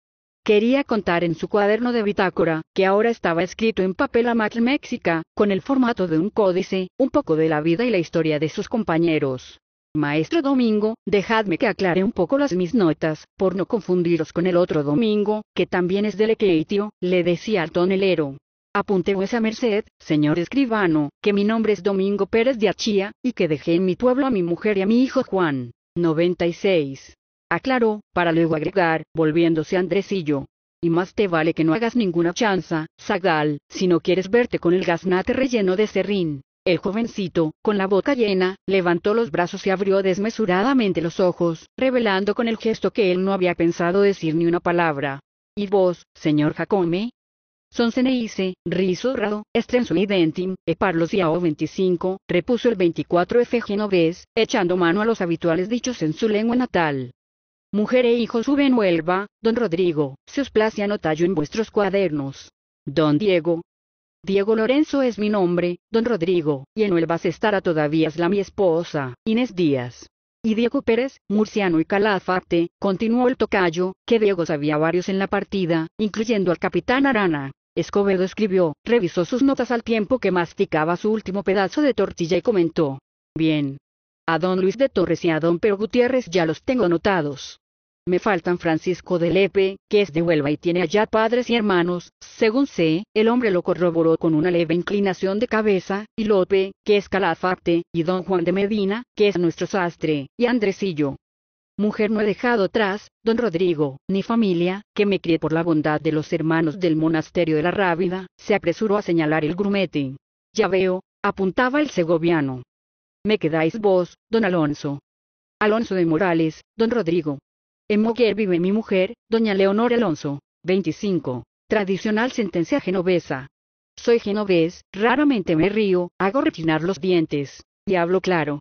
Quería contar en su cuaderno de bitácora, que ahora estaba escrito en papel a mexica, con el formato de un códice, un poco de la vida y la historia de sus compañeros. Maestro Domingo, dejadme que aclare un poco las mis notas, por no confundiros con el otro Domingo, que también es de Lequeitio, le decía al tonelero. Apunte vuesa merced, señor escribano, que mi nombre es Domingo Pérez de Achía, y que dejé en mi pueblo a mi mujer y a mi hijo Juan. 96. Aclaró, para luego agregar, volviéndose a Andresillo. Y más te vale que no hagas ninguna chanza, Zagal, si no quieres verte con el gaznate relleno de serrín. El jovencito, con la boca llena, levantó los brazos y abrió desmesuradamente los ojos, revelando con el gesto que él no había pensado decir ni una palabra. ¿Y vos, señor Jacome? raro, y identim, e parlos o 25, repuso el 24 F. Genovés, echando mano a los habituales dichos en su lengua natal. Mujer e hijo suben Huelva, don Rodrigo, se os place tallo en vuestros cuadernos. Don Diego, Diego Lorenzo es mi nombre, don Rodrigo, y en Huelva estar estará todavía es la mi esposa, Inés Díaz. Y Diego Pérez, murciano y calafate, continuó el tocayo, que Diego sabía varios en la partida, incluyendo al capitán Arana. Escobedo escribió, revisó sus notas al tiempo que masticaba su último pedazo de tortilla y comentó. Bien. A don Luis de Torres y a don Pedro Gutiérrez ya los tengo anotados. Me faltan Francisco de Lepe, que es de Huelva y tiene allá padres y hermanos, según sé, el hombre lo corroboró con una leve inclinación de cabeza, y Lope, que es Calafate, y don Juan de Medina, que es nuestro sastre, y Andresillo. Mujer no he dejado atrás, don Rodrigo, ni familia, que me crié por la bondad de los hermanos del monasterio de la Rábida, se apresuró a señalar el grumete. Ya veo, apuntaba el segoviano. Me quedáis vos, don Alonso. Alonso de Morales, don Rodrigo, en Moguer vive mi mujer, doña Leonor Alonso, 25. Tradicional sentencia genovesa. Soy genovés, raramente me río, hago rechinar los dientes, y hablo claro.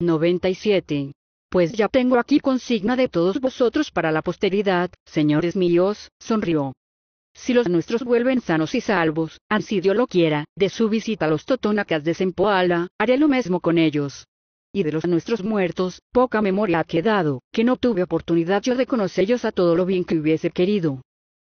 97. Pues ya tengo aquí consigna de todos vosotros para la posteridad, señores míos, sonrió. Si los nuestros vuelven sanos y salvos, ansí Dios lo quiera, de su visita a los Totónacas de Sempoala, haré lo mismo con ellos y de los nuestros muertos, poca memoria ha quedado, que no tuve oportunidad yo de conocerlos a todo lo bien que hubiese querido.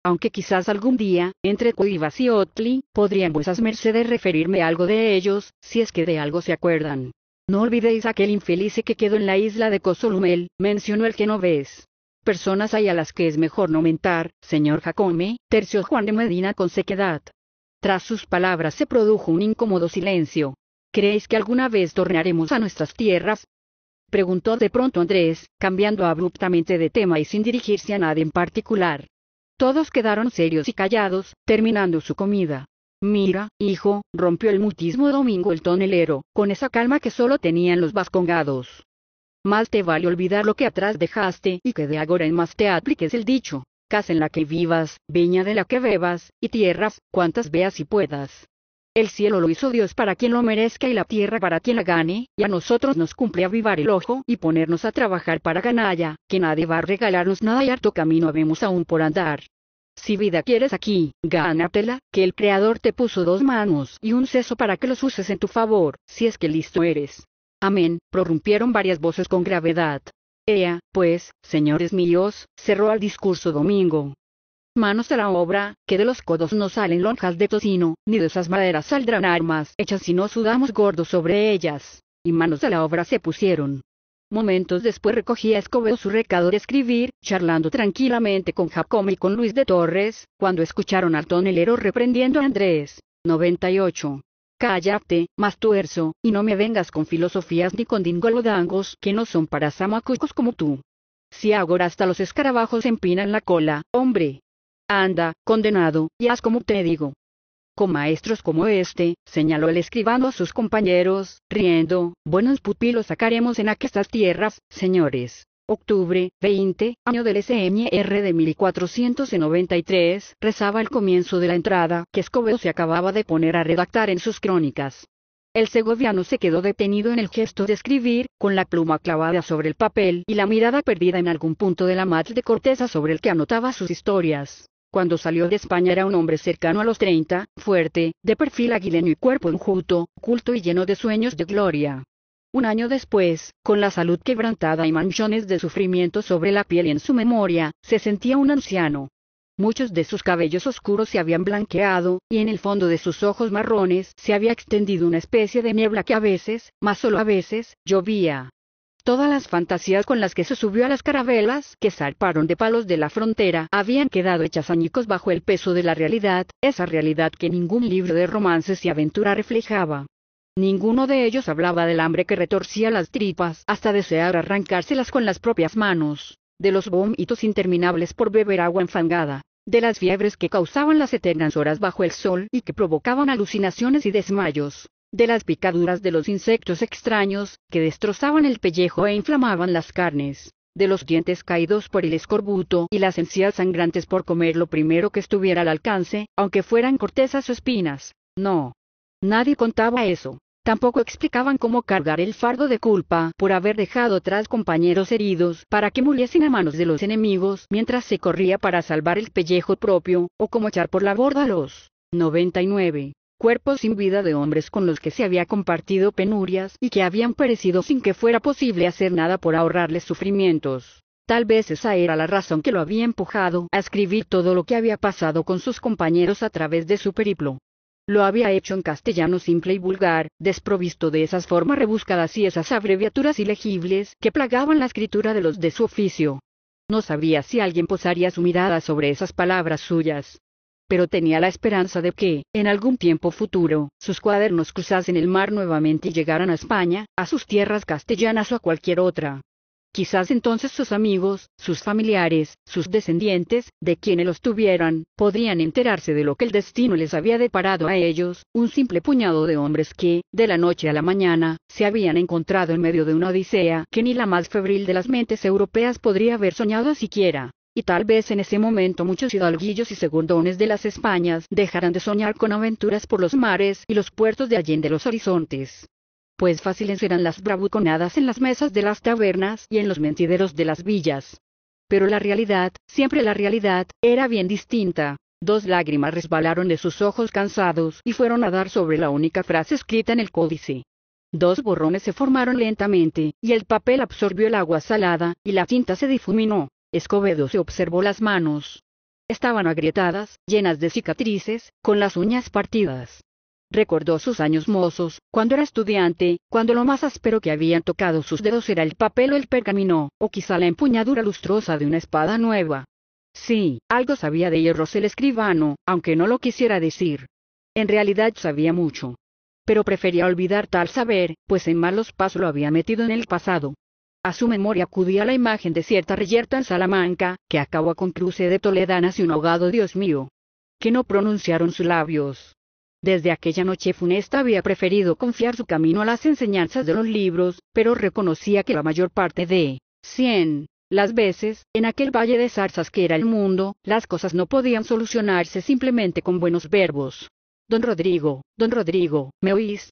Aunque quizás algún día, entre Cuivas y Otli, podrían vuesas mercedes referirme algo de ellos, si es que de algo se acuerdan. No olvidéis aquel infeliz que quedó en la isla de Cozolumel, mencionó el que no ves. Personas hay a las que es mejor no mentar, señor Jacome, terció Juan de Medina con sequedad. Tras sus palabras se produjo un incómodo silencio, ¿Creéis que alguna vez tornaremos a nuestras tierras? Preguntó de pronto Andrés, cambiando abruptamente de tema y sin dirigirse a nadie en particular. Todos quedaron serios y callados, terminando su comida. Mira, hijo, rompió el mutismo Domingo el tonelero, con esa calma que solo tenían los vascongados. Más te vale olvidar lo que atrás dejaste y que de ahora en más te apliques el dicho. Casa en la que vivas, viña de la que bebas, y tierras, cuantas veas y puedas. El cielo lo hizo Dios para quien lo merezca y la tierra para quien la gane, y a nosotros nos cumple avivar el ojo y ponernos a trabajar para ganalla, que nadie va a regalarnos nada y harto camino vemos aún por andar. Si vida quieres aquí, gánatela, que el Creador te puso dos manos y un seso para que los uses en tu favor, si es que listo eres. Amén, prorrumpieron varias voces con gravedad. Ea, pues, señores míos, cerró al discurso Domingo, manos a la obra, que de los codos no salen lonjas de tocino, ni de esas maderas saldrán armas hechas si no sudamos gordos sobre ellas. Y manos a la obra se pusieron. Momentos después recogía Escobedo su recado de escribir, charlando tranquilamente con Jacome y con Luis de Torres, cuando escucharon al tonelero reprendiendo a Andrés. 98. Cállate, más tuerzo, y no me vengas con filosofías ni con dingolodangos que no son para zamacucos como tú. Si ahora hasta los escarabajos empinan la cola, hombre, Anda, condenado, y haz como te digo. Con maestros como este, señaló el escribano a sus compañeros, riendo, buenos pupilos sacaremos en aquestas tierras, señores. Octubre, 20, año del SMR de 1493, rezaba el comienzo de la entrada que Escobedo se acababa de poner a redactar en sus crónicas. El segoviano se quedó detenido en el gesto de escribir, con la pluma clavada sobre el papel y la mirada perdida en algún punto de la mat de corteza sobre el que anotaba sus historias. Cuando salió de España era un hombre cercano a los treinta, fuerte, de perfil aguileno y cuerpo enjuto, culto y lleno de sueños de gloria. Un año después, con la salud quebrantada y manchones de sufrimiento sobre la piel y en su memoria, se sentía un anciano. Muchos de sus cabellos oscuros se habían blanqueado, y en el fondo de sus ojos marrones se había extendido una especie de niebla que a veces, más solo a veces, llovía. Todas las fantasías con las que se subió a las carabelas que zarparon de palos de la frontera habían quedado hechas añicos bajo el peso de la realidad, esa realidad que ningún libro de romances y aventura reflejaba. Ninguno de ellos hablaba del hambre que retorcía las tripas hasta desear arrancárselas con las propias manos, de los vómitos interminables por beber agua enfangada, de las fiebres que causaban las eternas horas bajo el sol y que provocaban alucinaciones y desmayos, de las picaduras de los insectos extraños, que destrozaban el pellejo e inflamaban las carnes, de los dientes caídos por el escorbuto y las encías sangrantes por comer lo primero que estuviera al alcance, aunque fueran cortezas o espinas. No. Nadie contaba eso. Tampoco explicaban cómo cargar el fardo de culpa por haber dejado atrás compañeros heridos para que muriesen a manos de los enemigos mientras se corría para salvar el pellejo propio, o cómo echar por la borda los 99 cuerpos sin vida de hombres con los que se había compartido penurias y que habían perecido sin que fuera posible hacer nada por ahorrarles sufrimientos. Tal vez esa era la razón que lo había empujado a escribir todo lo que había pasado con sus compañeros a través de su periplo. Lo había hecho en castellano simple y vulgar, desprovisto de esas formas rebuscadas y esas abreviaturas ilegibles que plagaban la escritura de los de su oficio. No sabía si alguien posaría su mirada sobre esas palabras suyas, pero tenía la esperanza de que, en algún tiempo futuro, sus cuadernos cruzasen el mar nuevamente y llegaran a España, a sus tierras castellanas o a cualquier otra. Quizás entonces sus amigos, sus familiares, sus descendientes, de quienes los tuvieran, podrían enterarse de lo que el destino les había deparado a ellos, un simple puñado de hombres que, de la noche a la mañana, se habían encontrado en medio de una odisea que ni la más febril de las mentes europeas podría haber soñado siquiera y tal vez en ese momento muchos hidalguillos y segundones de las Españas dejarán de soñar con aventuras por los mares y los puertos de allende los horizontes. Pues fáciles serán las bravuconadas en las mesas de las tabernas y en los mentideros de las villas. Pero la realidad, siempre la realidad, era bien distinta. Dos lágrimas resbalaron de sus ojos cansados y fueron a dar sobre la única frase escrita en el códice. Dos borrones se formaron lentamente, y el papel absorbió el agua salada, y la tinta se difuminó. Escobedo se observó las manos. Estaban agrietadas, llenas de cicatrices, con las uñas partidas. Recordó sus años mozos, cuando era estudiante, cuando lo más áspero que habían tocado sus dedos era el papel o el pergamino, o quizá la empuñadura lustrosa de una espada nueva. Sí, algo sabía de hierros el escribano, aunque no lo quisiera decir. En realidad sabía mucho. Pero prefería olvidar tal saber, pues en malos pasos lo había metido en el pasado. A su memoria acudía la imagen de cierta reyerta en Salamanca, que acabó con cruce de toledanas y un ahogado Dios mío. Que no pronunciaron sus labios. Desde aquella noche funesta había preferido confiar su camino a las enseñanzas de los libros, pero reconocía que la mayor parte de cien las veces, en aquel valle de zarzas que era el mundo, las cosas no podían solucionarse simplemente con buenos verbos. Don Rodrigo, don Rodrigo, ¿me oís?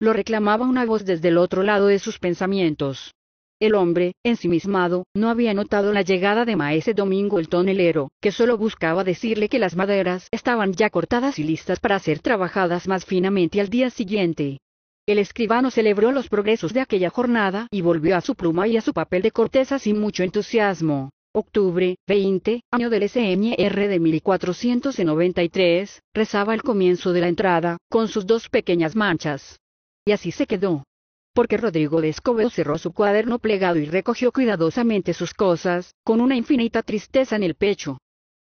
Lo reclamaba una voz desde el otro lado de sus pensamientos. El hombre, ensimismado, no había notado la llegada de Maese Domingo el tonelero, que solo buscaba decirle que las maderas estaban ya cortadas y listas para ser trabajadas más finamente al día siguiente. El escribano celebró los progresos de aquella jornada y volvió a su pluma y a su papel de corteza sin mucho entusiasmo. Octubre, 20, año del SMR de 1493, rezaba el comienzo de la entrada, con sus dos pequeñas manchas. Y así se quedó porque Rodrigo de Escobedo cerró su cuaderno plegado y recogió cuidadosamente sus cosas, con una infinita tristeza en el pecho.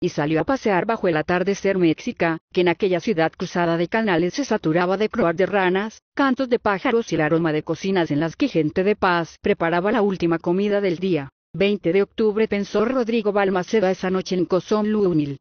Y salió a pasear bajo el atardecer mexica, que en aquella ciudad cruzada de canales se saturaba de croar de ranas, cantos de pájaros y el aroma de cocinas en las que gente de paz preparaba la última comida del día. 20 de octubre pensó Rodrigo Balmaceda esa noche en Cozón Lúmil.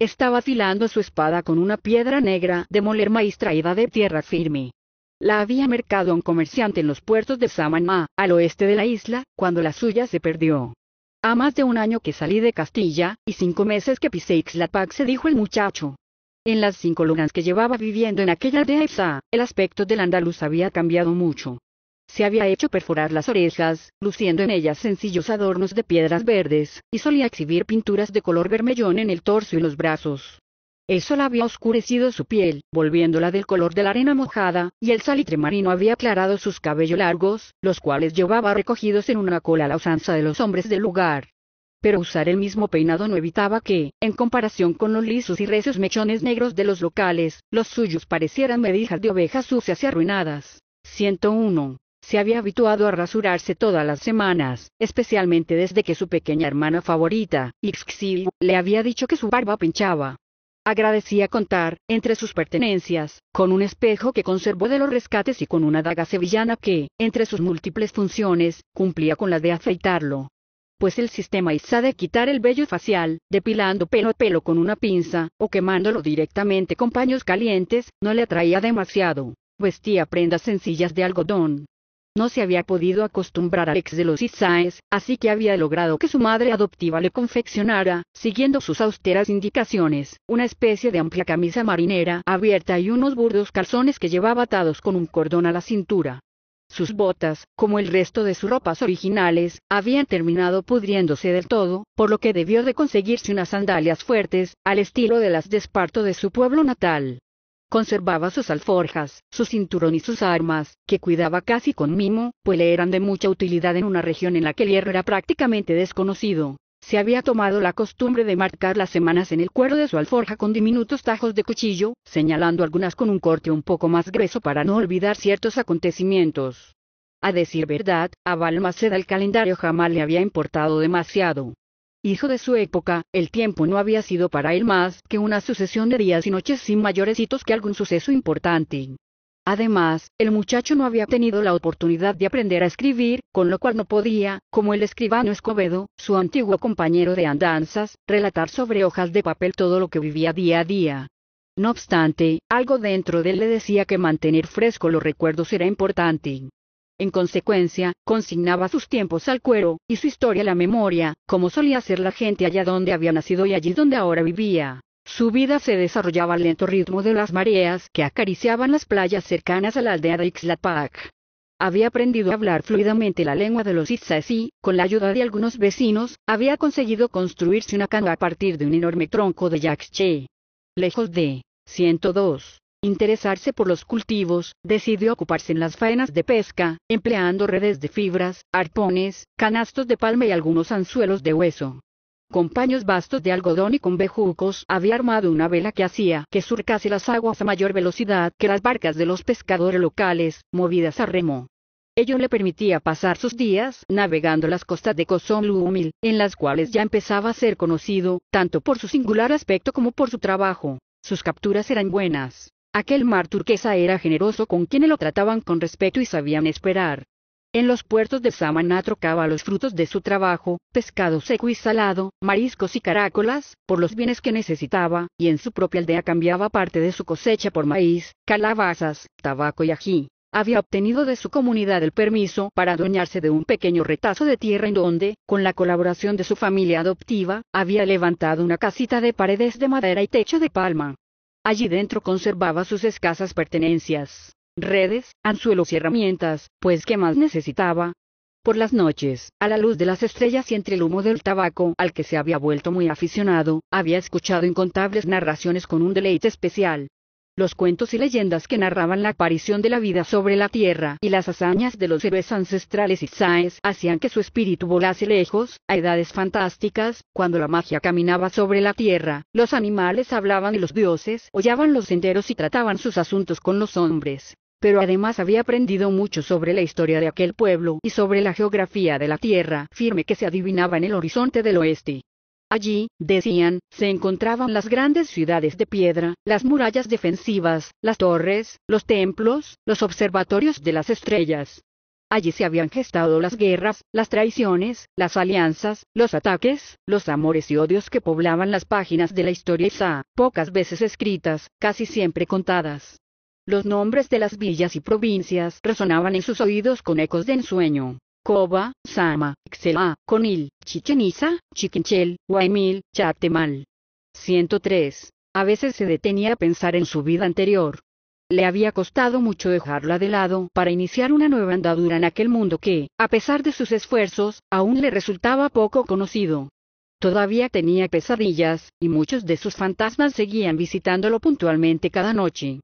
Estaba afilando su espada con una piedra negra de moler maíz traída de tierra firme. La había mercado un comerciante en los puertos de Samaná, al oeste de la isla, cuando la suya se perdió. A más de un año que salí de Castilla, y cinco meses que pisé Ixlapac, se dijo el muchacho. En las cinco lunas que llevaba viviendo en aquella aldea el aspecto del andaluz había cambiado mucho. Se había hecho perforar las orejas, luciendo en ellas sencillos adornos de piedras verdes, y solía exhibir pinturas de color vermellón en el torso y los brazos. El sol había oscurecido su piel, volviéndola del color de la arena mojada, y el salitre marino había aclarado sus cabellos largos, los cuales llevaba recogidos en una cola a la usanza de los hombres del lugar. Pero usar el mismo peinado no evitaba que, en comparación con los lisos y recios mechones negros de los locales, los suyos parecieran medijas de ovejas sucias y arruinadas. 101 se había habituado a rasurarse todas las semanas, especialmente desde que su pequeña hermana favorita, Ixxil, le había dicho que su barba pinchaba agradecía contar, entre sus pertenencias, con un espejo que conservó de los rescates y con una daga sevillana que, entre sus múltiples funciones, cumplía con la de afeitarlo. Pues el sistema ISA de quitar el vello facial, depilando pelo a pelo con una pinza, o quemándolo directamente con paños calientes, no le atraía demasiado. Vestía prendas sencillas de algodón, no se había podido acostumbrar al ex de los Isaes, así que había logrado que su madre adoptiva le confeccionara, siguiendo sus austeras indicaciones, una especie de amplia camisa marinera abierta y unos burdos calzones que llevaba atados con un cordón a la cintura. Sus botas, como el resto de sus ropas originales, habían terminado pudriéndose del todo, por lo que debió de conseguirse unas sandalias fuertes, al estilo de las de Esparto de su pueblo natal. Conservaba sus alforjas, su cinturón y sus armas, que cuidaba casi con mimo, pues le eran de mucha utilidad en una región en la que el hierro era prácticamente desconocido. Se había tomado la costumbre de marcar las semanas en el cuero de su alforja con diminutos tajos de cuchillo, señalando algunas con un corte un poco más grueso para no olvidar ciertos acontecimientos. A decir verdad, a Balmaceda el calendario jamás le había importado demasiado hijo de su época, el tiempo no había sido para él más que una sucesión de días y noches sin mayores hitos que algún suceso importante. Además, el muchacho no había tenido la oportunidad de aprender a escribir, con lo cual no podía, como el escribano Escobedo, su antiguo compañero de andanzas, relatar sobre hojas de papel todo lo que vivía día a día. No obstante, algo dentro de él le decía que mantener fresco los recuerdos era importante. En consecuencia, consignaba sus tiempos al cuero, y su historia a la memoria, como solía hacer la gente allá donde había nacido y allí donde ahora vivía. Su vida se desarrollaba al lento ritmo de las mareas que acariciaban las playas cercanas a la aldea de Ixlapac. Había aprendido a hablar fluidamente la lengua de los y, con la ayuda de algunos vecinos, había conseguido construirse una canoa a partir de un enorme tronco de yaxché. Lejos de 102 interesarse por los cultivos, decidió ocuparse en las faenas de pesca, empleando redes de fibras, arpones, canastos de palma y algunos anzuelos de hueso. Con paños vastos de algodón y con bejucos había armado una vela que hacía que surcase las aguas a mayor velocidad que las barcas de los pescadores locales, movidas a remo. Ello le permitía pasar sus días navegando las costas de Lúmil, en las cuales ya empezaba a ser conocido, tanto por su singular aspecto como por su trabajo. Sus capturas eran buenas. Aquel mar turquesa era generoso con quienes lo trataban con respeto y sabían esperar. En los puertos de Samaná trocaba los frutos de su trabajo, pescado seco y salado, mariscos y carácolas, por los bienes que necesitaba, y en su propia aldea cambiaba parte de su cosecha por maíz, calabazas, tabaco y ají. Había obtenido de su comunidad el permiso para adueñarse de un pequeño retazo de tierra en donde, con la colaboración de su familia adoptiva, había levantado una casita de paredes de madera y techo de palma. Allí dentro conservaba sus escasas pertenencias, redes, anzuelos y herramientas, pues ¿qué más necesitaba? Por las noches, a la luz de las estrellas y entre el humo del tabaco, al que se había vuelto muy aficionado, había escuchado incontables narraciones con un deleite especial, los cuentos y leyendas que narraban la aparición de la vida sobre la tierra y las hazañas de los héroes ancestrales y saes hacían que su espíritu volase lejos, a edades fantásticas, cuando la magia caminaba sobre la tierra, los animales hablaban y los dioses hollaban los senderos y trataban sus asuntos con los hombres pero además había aprendido mucho sobre la historia de aquel pueblo y sobre la geografía de la tierra firme que se adivinaba en el horizonte del oeste. Allí, decían, se encontraban las grandes ciudades de piedra, las murallas defensivas, las torres, los templos, los observatorios de las estrellas. Allí se habían gestado las guerras, las traiciones, las alianzas, los ataques, los amores y odios que poblaban las páginas de la historia esa, pocas veces escritas, casi siempre contadas. Los nombres de las villas y provincias resonaban en sus oídos con ecos de ensueño. Coba, Sama, Xela, Conil, Chicheniza, Chiquinchel, Guaymil, Chatemal. 103. A veces se detenía a pensar en su vida anterior. Le había costado mucho dejarla de lado para iniciar una nueva andadura en aquel mundo que, a pesar de sus esfuerzos, aún le resultaba poco conocido. Todavía tenía pesadillas, y muchos de sus fantasmas seguían visitándolo puntualmente cada noche.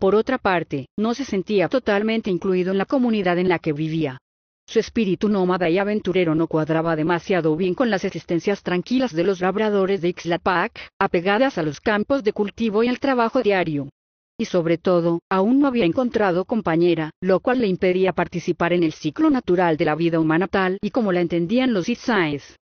Por otra parte, no se sentía totalmente incluido en la comunidad en la que vivía. Su espíritu nómada y aventurero no cuadraba demasiado bien con las existencias tranquilas de los labradores de Ixlapac, apegadas a los campos de cultivo y al trabajo diario. Y sobre todo, aún no había encontrado compañera, lo cual le impedía participar en el ciclo natural de la vida humana tal y como la entendían los Itzaes.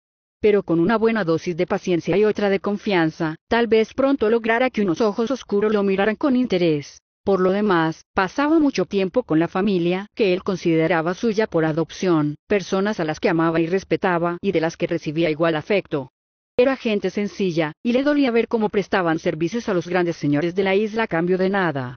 Pero con una buena dosis de paciencia y otra de confianza, tal vez pronto lograra que unos ojos oscuros lo miraran con interés por lo demás, pasaba mucho tiempo con la familia, que él consideraba suya por adopción, personas a las que amaba y respetaba y de las que recibía igual afecto. Era gente sencilla, y le dolía ver cómo prestaban servicios a los grandes señores de la isla a cambio de nada.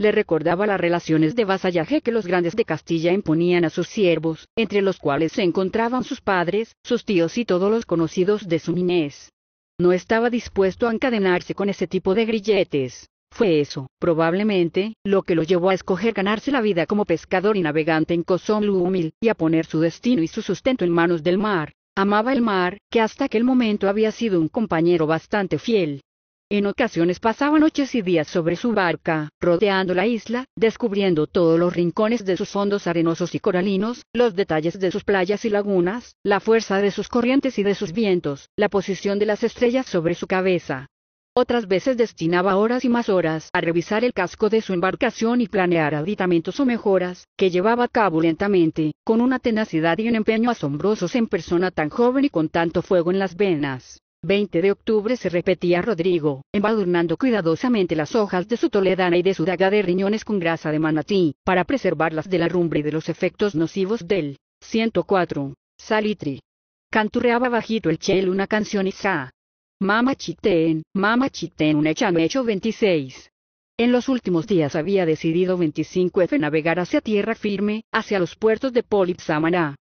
Le recordaba las relaciones de vasallaje que los grandes de Castilla imponían a sus siervos, entre los cuales se encontraban sus padres, sus tíos y todos los conocidos de su minés. No estaba dispuesto a encadenarse con ese tipo de grilletes. Fue eso, probablemente, lo que lo llevó a escoger ganarse la vida como pescador y navegante en Humil, y a poner su destino y su sustento en manos del mar. Amaba el mar, que hasta aquel momento había sido un compañero bastante fiel. En ocasiones pasaba noches y días sobre su barca, rodeando la isla, descubriendo todos los rincones de sus fondos arenosos y coralinos, los detalles de sus playas y lagunas, la fuerza de sus corrientes y de sus vientos, la posición de las estrellas sobre su cabeza, otras veces destinaba horas y más horas a revisar el casco de su embarcación y planear aditamentos o mejoras, que llevaba a cabo lentamente, con una tenacidad y un empeño asombrosos en persona tan joven y con tanto fuego en las venas. 20 de octubre se repetía Rodrigo, embadurnando cuidadosamente las hojas de su toledana y de su daga de riñones con grasa de manatí, para preservarlas de la rumbre y de los efectos nocivos del 104. Salitri. Canturreaba bajito el chel una canción y sa Mama Chiteen, Mama Chiteen un hecho 26. En los últimos días había decidido 25F navegar hacia tierra firme, hacia los puertos de Polipsamana.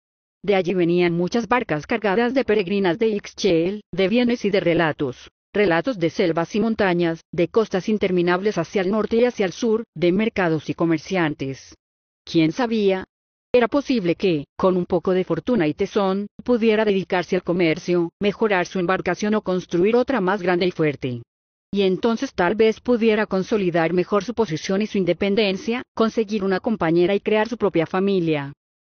De allí venían muchas barcas cargadas de peregrinas de Ixchel, de bienes y de relatos. Relatos de selvas y montañas, de costas interminables hacia el norte y hacia el sur, de mercados y comerciantes. ¿Quién sabía, era posible que, con un poco de fortuna y tesón, pudiera dedicarse al comercio, mejorar su embarcación o construir otra más grande y fuerte. Y entonces tal vez pudiera consolidar mejor su posición y su independencia, conseguir una compañera y crear su propia familia.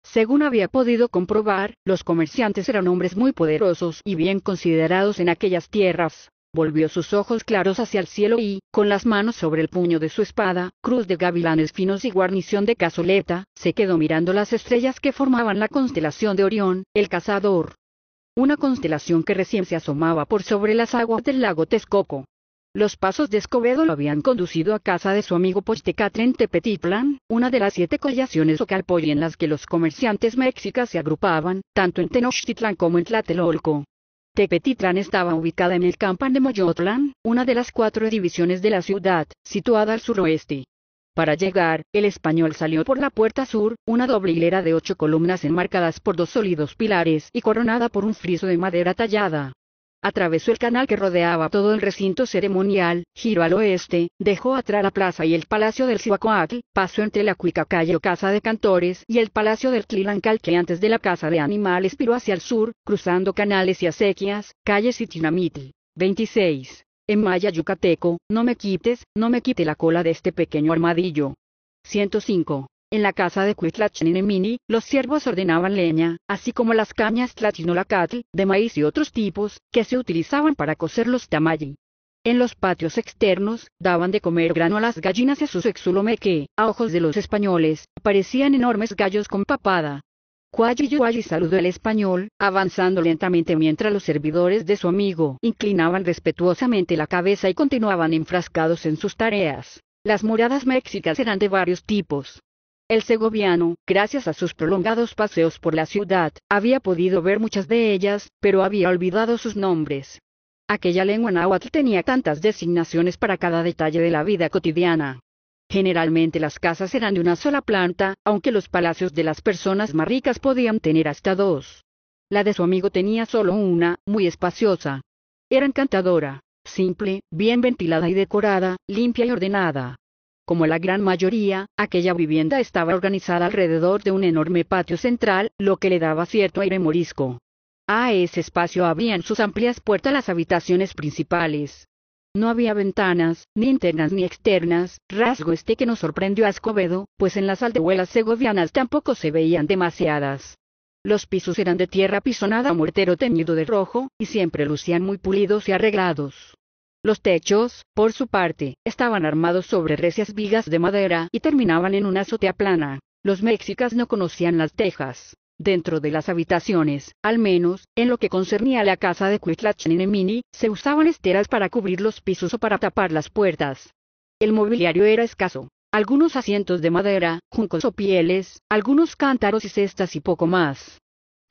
Según había podido comprobar, los comerciantes eran hombres muy poderosos y bien considerados en aquellas tierras, volvió sus ojos claros hacia el cielo y, con las manos sobre el puño de su espada, cruz de gavilanes finos y guarnición de cazoleta, se quedó mirando las estrellas que formaban la constelación de Orión, el cazador. Una constelación que recién se asomaba por sobre las aguas del lago Texcoco. Los pasos de Escobedo lo habían conducido a casa de su amigo en Tepetitlán, una de las siete collaciones o calpolli en las que los comerciantes mexicas se agrupaban, tanto en Tenochtitlán como en Tlatelolco. Tepetitlán estaba ubicada en el Campan de Moyotlán, una de las cuatro divisiones de la ciudad, situada al suroeste. Para llegar, el español salió por la puerta sur, una doble hilera de ocho columnas enmarcadas por dos sólidos pilares y coronada por un friso de madera tallada. Atravesó el canal que rodeaba todo el recinto ceremonial, giró al oeste, dejó atrás la plaza y el palacio del Cihuacoatl, pasó entre la Cuicacalle o Casa de Cantores y el palacio del Tlilancal que antes de la Casa de Animales piró hacia el sur, cruzando canales y acequias, calles y tinamitl. 26. En maya yucateco, no me quites, no me quite la cola de este pequeño armadillo. 105. En la casa de Cuitlachenemini, los siervos ordenaban leña, así como las cañas tlatinolacatl, de maíz y otros tipos, que se utilizaban para cocer los tamalli. En los patios externos, daban de comer grano a las gallinas y a sus exulome que, a ojos de los españoles, parecían enormes gallos con papada. Cuayi saludó al español, avanzando lentamente mientras los servidores de su amigo inclinaban respetuosamente la cabeza y continuaban enfrascados en sus tareas. Las moradas mexicas eran de varios tipos, el segoviano, gracias a sus prolongados paseos por la ciudad, había podido ver muchas de ellas, pero había olvidado sus nombres. Aquella lengua náhuatl tenía tantas designaciones para cada detalle de la vida cotidiana. Generalmente las casas eran de una sola planta, aunque los palacios de las personas más ricas podían tener hasta dos. La de su amigo tenía solo una, muy espaciosa. Era encantadora, simple, bien ventilada y decorada, limpia y ordenada. Como la gran mayoría, aquella vivienda estaba organizada alrededor de un enorme patio central, lo que le daba cierto aire morisco. A ese espacio abrían sus amplias puertas las habitaciones principales. No había ventanas, ni internas ni externas, rasgo este que nos sorprendió a Escobedo, pues en las aldehuelas segovianas tampoco se veían demasiadas. Los pisos eran de tierra pisonada o mortero teñido de rojo, y siempre lucían muy pulidos y arreglados. Los techos, por su parte, estaban armados sobre recias vigas de madera y terminaban en una azotea plana. Los mexicas no conocían las tejas. Dentro de las habitaciones, al menos, en lo que concernía a la casa de Cuitlatch-Nenemini, se usaban esteras para cubrir los pisos o para tapar las puertas. El mobiliario era escaso. Algunos asientos de madera, juncos o pieles, algunos cántaros y cestas y poco más.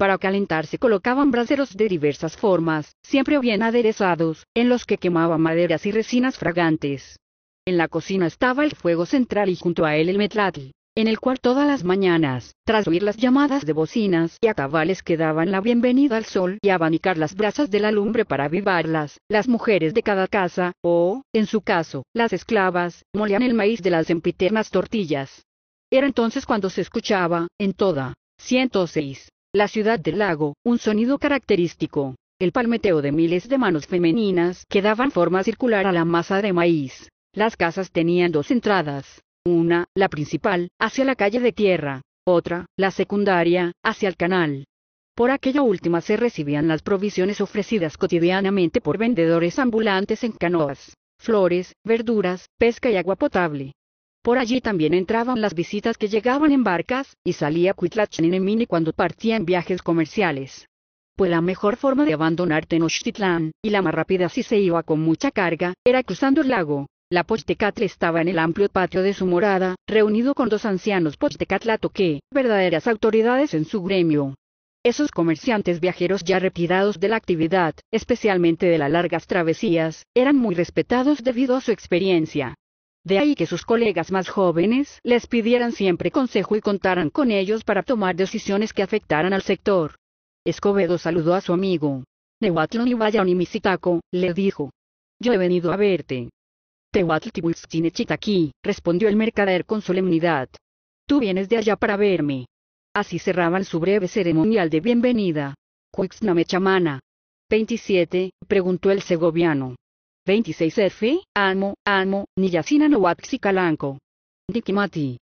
Para calentarse colocaban braseros de diversas formas, siempre bien aderezados, en los que quemaban maderas y resinas fragantes. En la cocina estaba el fuego central y junto a él el metlatl, en el cual todas las mañanas, tras oír las llamadas de bocinas y acabales que daban la bienvenida al sol y abanicar las brasas de la lumbre para avivarlas, las mujeres de cada casa, o, en su caso, las esclavas, molían el maíz de las empiternas tortillas. Era entonces cuando se escuchaba, en toda, 106, la ciudad del lago, un sonido característico, el palmeteo de miles de manos femeninas que daban forma circular a la masa de maíz. Las casas tenían dos entradas, una, la principal, hacia la calle de tierra, otra, la secundaria, hacia el canal. Por aquella última se recibían las provisiones ofrecidas cotidianamente por vendedores ambulantes en canoas, flores, verduras, pesca y agua potable. Por allí también entraban las visitas que llegaban en barcas, y salía mini cuando partía en viajes comerciales. Pues la mejor forma de abandonar Tenochtitlán, y la más rápida si se iba con mucha carga, era cruzando el lago. La Pochtecatl estaba en el amplio patio de su morada, reunido con dos ancianos Pochtecatlatoque, verdaderas autoridades en su gremio. Esos comerciantes viajeros ya retirados de la actividad, especialmente de las largas travesías, eran muy respetados debido a su experiencia, de ahí que sus colegas más jóvenes les pidieran siempre consejo y contaran con ellos para tomar decisiones que afectaran al sector. Escobedo saludó a su amigo. —¡Newatlon y vaya Misitaco, le dijo. Yo he venido a verte. Tehuatl Tibuxtine respondió el mercader con solemnidad. Tú vienes de allá para verme. Así cerraban su breve ceremonial de bienvenida. Cuixname chamana. 27, preguntó el segoviano. 26F, no Anmo, Niyasina no Dikimati,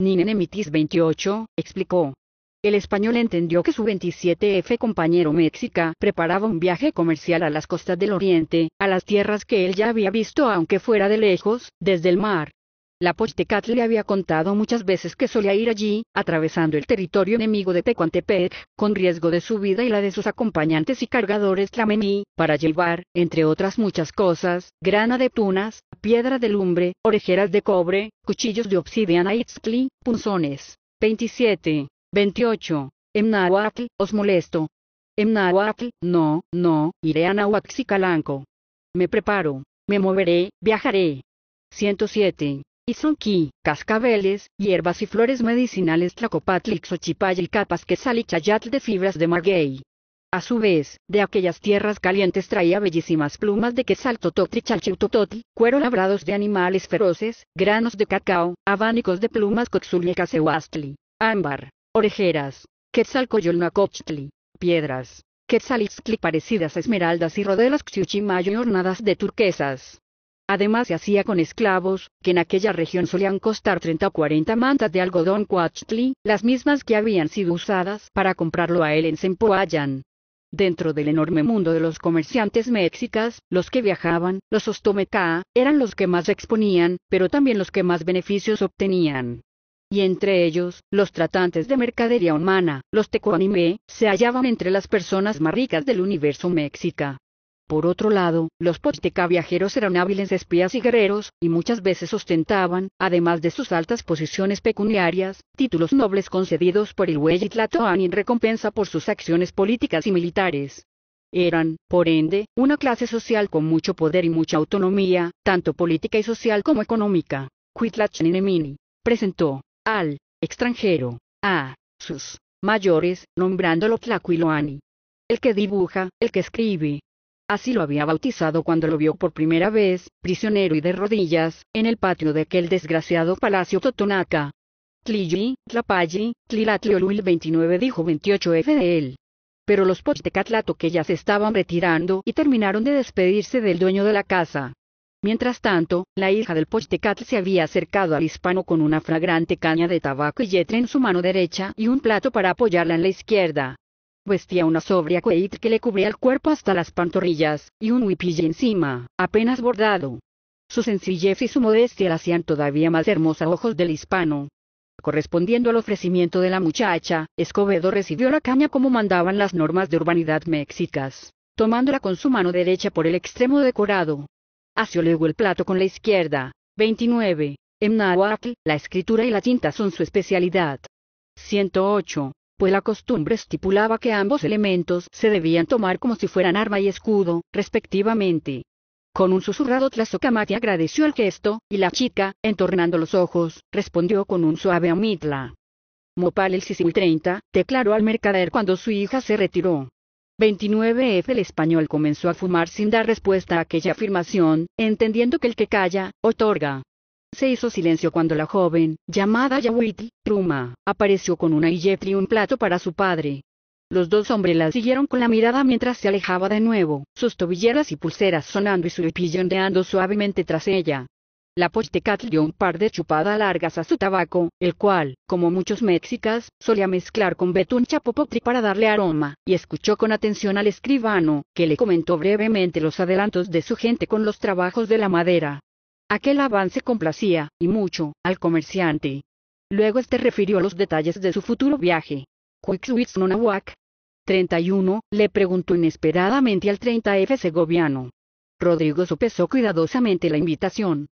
ni nenemitis 28, explicó. El español entendió que su 27F compañero mexica preparaba un viaje comercial a las costas del oriente, a las tierras que él ya había visto aunque fuera de lejos, desde el mar. La Pochtecat le había contado muchas veces que solía ir allí, atravesando el territorio enemigo de Tecuantepec, con riesgo de su vida y la de sus acompañantes y cargadores Tlamení, para llevar, entre otras muchas cosas, grana de tunas, piedra de lumbre, orejeras de cobre, cuchillos de obsidiana y punzones. 27. 28. En os molesto. En no, no, iré a Nahuatl Calanco. Me preparo, me moveré, viajaré. 107 sonquí, cascabeles, hierbas y flores medicinales Tlacopatlix, y capas que chayatl de fibras de maguey. A su vez, de aquellas tierras calientes traía bellísimas plumas de quetzal tototl y cuero labrados de animales feroces, granos de cacao, abanicos de plumas y casehuastli, ámbar, orejeras, quetzalcoyolnacochtli, piedras, quetzalitztli parecidas a esmeraldas y rodelas xiuchimayo y de turquesas, Además se hacía con esclavos, que en aquella región solían costar 30 o 40 mantas de algodón cuachtli, las mismas que habían sido usadas para comprarlo a él en Sempoayan. Dentro del enorme mundo de los comerciantes mexicas, los que viajaban, los ostomeca, eran los que más exponían, pero también los que más beneficios obtenían. Y entre ellos, los tratantes de mercadería humana, los tecuanimé, se hallaban entre las personas más ricas del universo mexica. Por otro lado, los Pochteca viajeros eran hábiles espías y guerreros, y muchas veces ostentaban, además de sus altas posiciones pecuniarias, títulos nobles concedidos por el Huey y en recompensa por sus acciones políticas y militares. Eran, por ende, una clase social con mucho poder y mucha autonomía, tanto política y social como económica. presentó al extranjero a sus mayores, nombrándolo Tlacuiloani. El que dibuja, el que escribe, así lo había bautizado cuando lo vio por primera vez, prisionero y de rodillas, en el patio de aquel desgraciado palacio Totonaca. Tliyi, Tlapayi, Tlilatliolu el 29 dijo 28F de él. Pero los Pochtecatlatoquellas que ya se estaban retirando y terminaron de despedirse del dueño de la casa. Mientras tanto, la hija del Pochtecatl se había acercado al hispano con una fragrante caña de tabaco y yetre en su mano derecha y un plato para apoyarla en la izquierda. Vestía una sobria cueit que le cubría el cuerpo hasta las pantorrillas, y un huipille encima, apenas bordado. Su sencillez y su modestia la hacían todavía más hermosa a ojos del hispano. Correspondiendo al ofrecimiento de la muchacha, Escobedo recibió la caña como mandaban las normas de urbanidad mexicas, tomándola con su mano derecha por el extremo decorado. Hació luego el plato con la izquierda. 29. En Nahuatl, la escritura y la tinta son su especialidad. 108 pues la costumbre estipulaba que ambos elementos se debían tomar como si fueran arma y escudo, respectivamente. Con un susurrado Tlazocamati agradeció el gesto, y la chica, entornando los ojos, respondió con un suave amitla. Mopal el 30, declaró al mercader cuando su hija se retiró. 29F El español comenzó a fumar sin dar respuesta a aquella afirmación, entendiendo que el que calla, otorga. Se hizo silencio cuando la joven, llamada Yawiti Truma, apareció con una yetri y un plato para su padre. Los dos hombres la siguieron con la mirada mientras se alejaba de nuevo, sus tobilleras y pulseras sonando y su ondeando suavemente tras ella. La Pochtecatl dio un par de chupadas largas a su tabaco, el cual, como muchos mexicas, solía mezclar con betún chapopotri para darle aroma, y escuchó con atención al escribano, que le comentó brevemente los adelantos de su gente con los trabajos de la madera. Aquel avance complacía, y mucho, al comerciante. Luego este refirió los detalles de su futuro viaje. Quickswitz Nonawak. 31, le preguntó inesperadamente al 30F segoviano. Rodrigo sopesó cuidadosamente la invitación.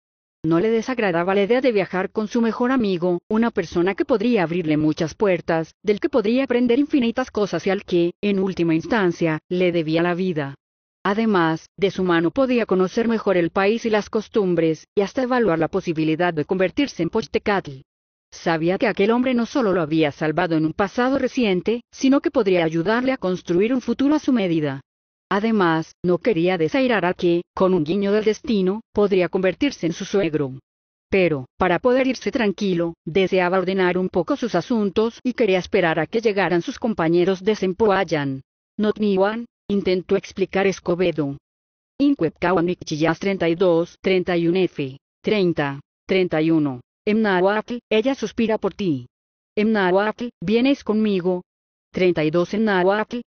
No le desagradaba la idea de viajar con su mejor amigo, una persona que podría abrirle muchas puertas, del que podría aprender infinitas cosas y al que, en última instancia, le debía la vida. Además, de su mano podía conocer mejor el país y las costumbres, y hasta evaluar la posibilidad de convertirse en Pochtecatl. Sabía que aquel hombre no solo lo había salvado en un pasado reciente, sino que podría ayudarle a construir un futuro a su medida. Además, no quería desairar a que, con un guiño del destino, podría convertirse en su suegro. Pero, para poder irse tranquilo, deseaba ordenar un poco sus asuntos y quería esperar a que llegaran sus compañeros de Sempoayan intentó explicar Escobedo. Incuepcahuanic 32, 31F, 30, 31. En ella suspira por ti. En vienes conmigo. 32 En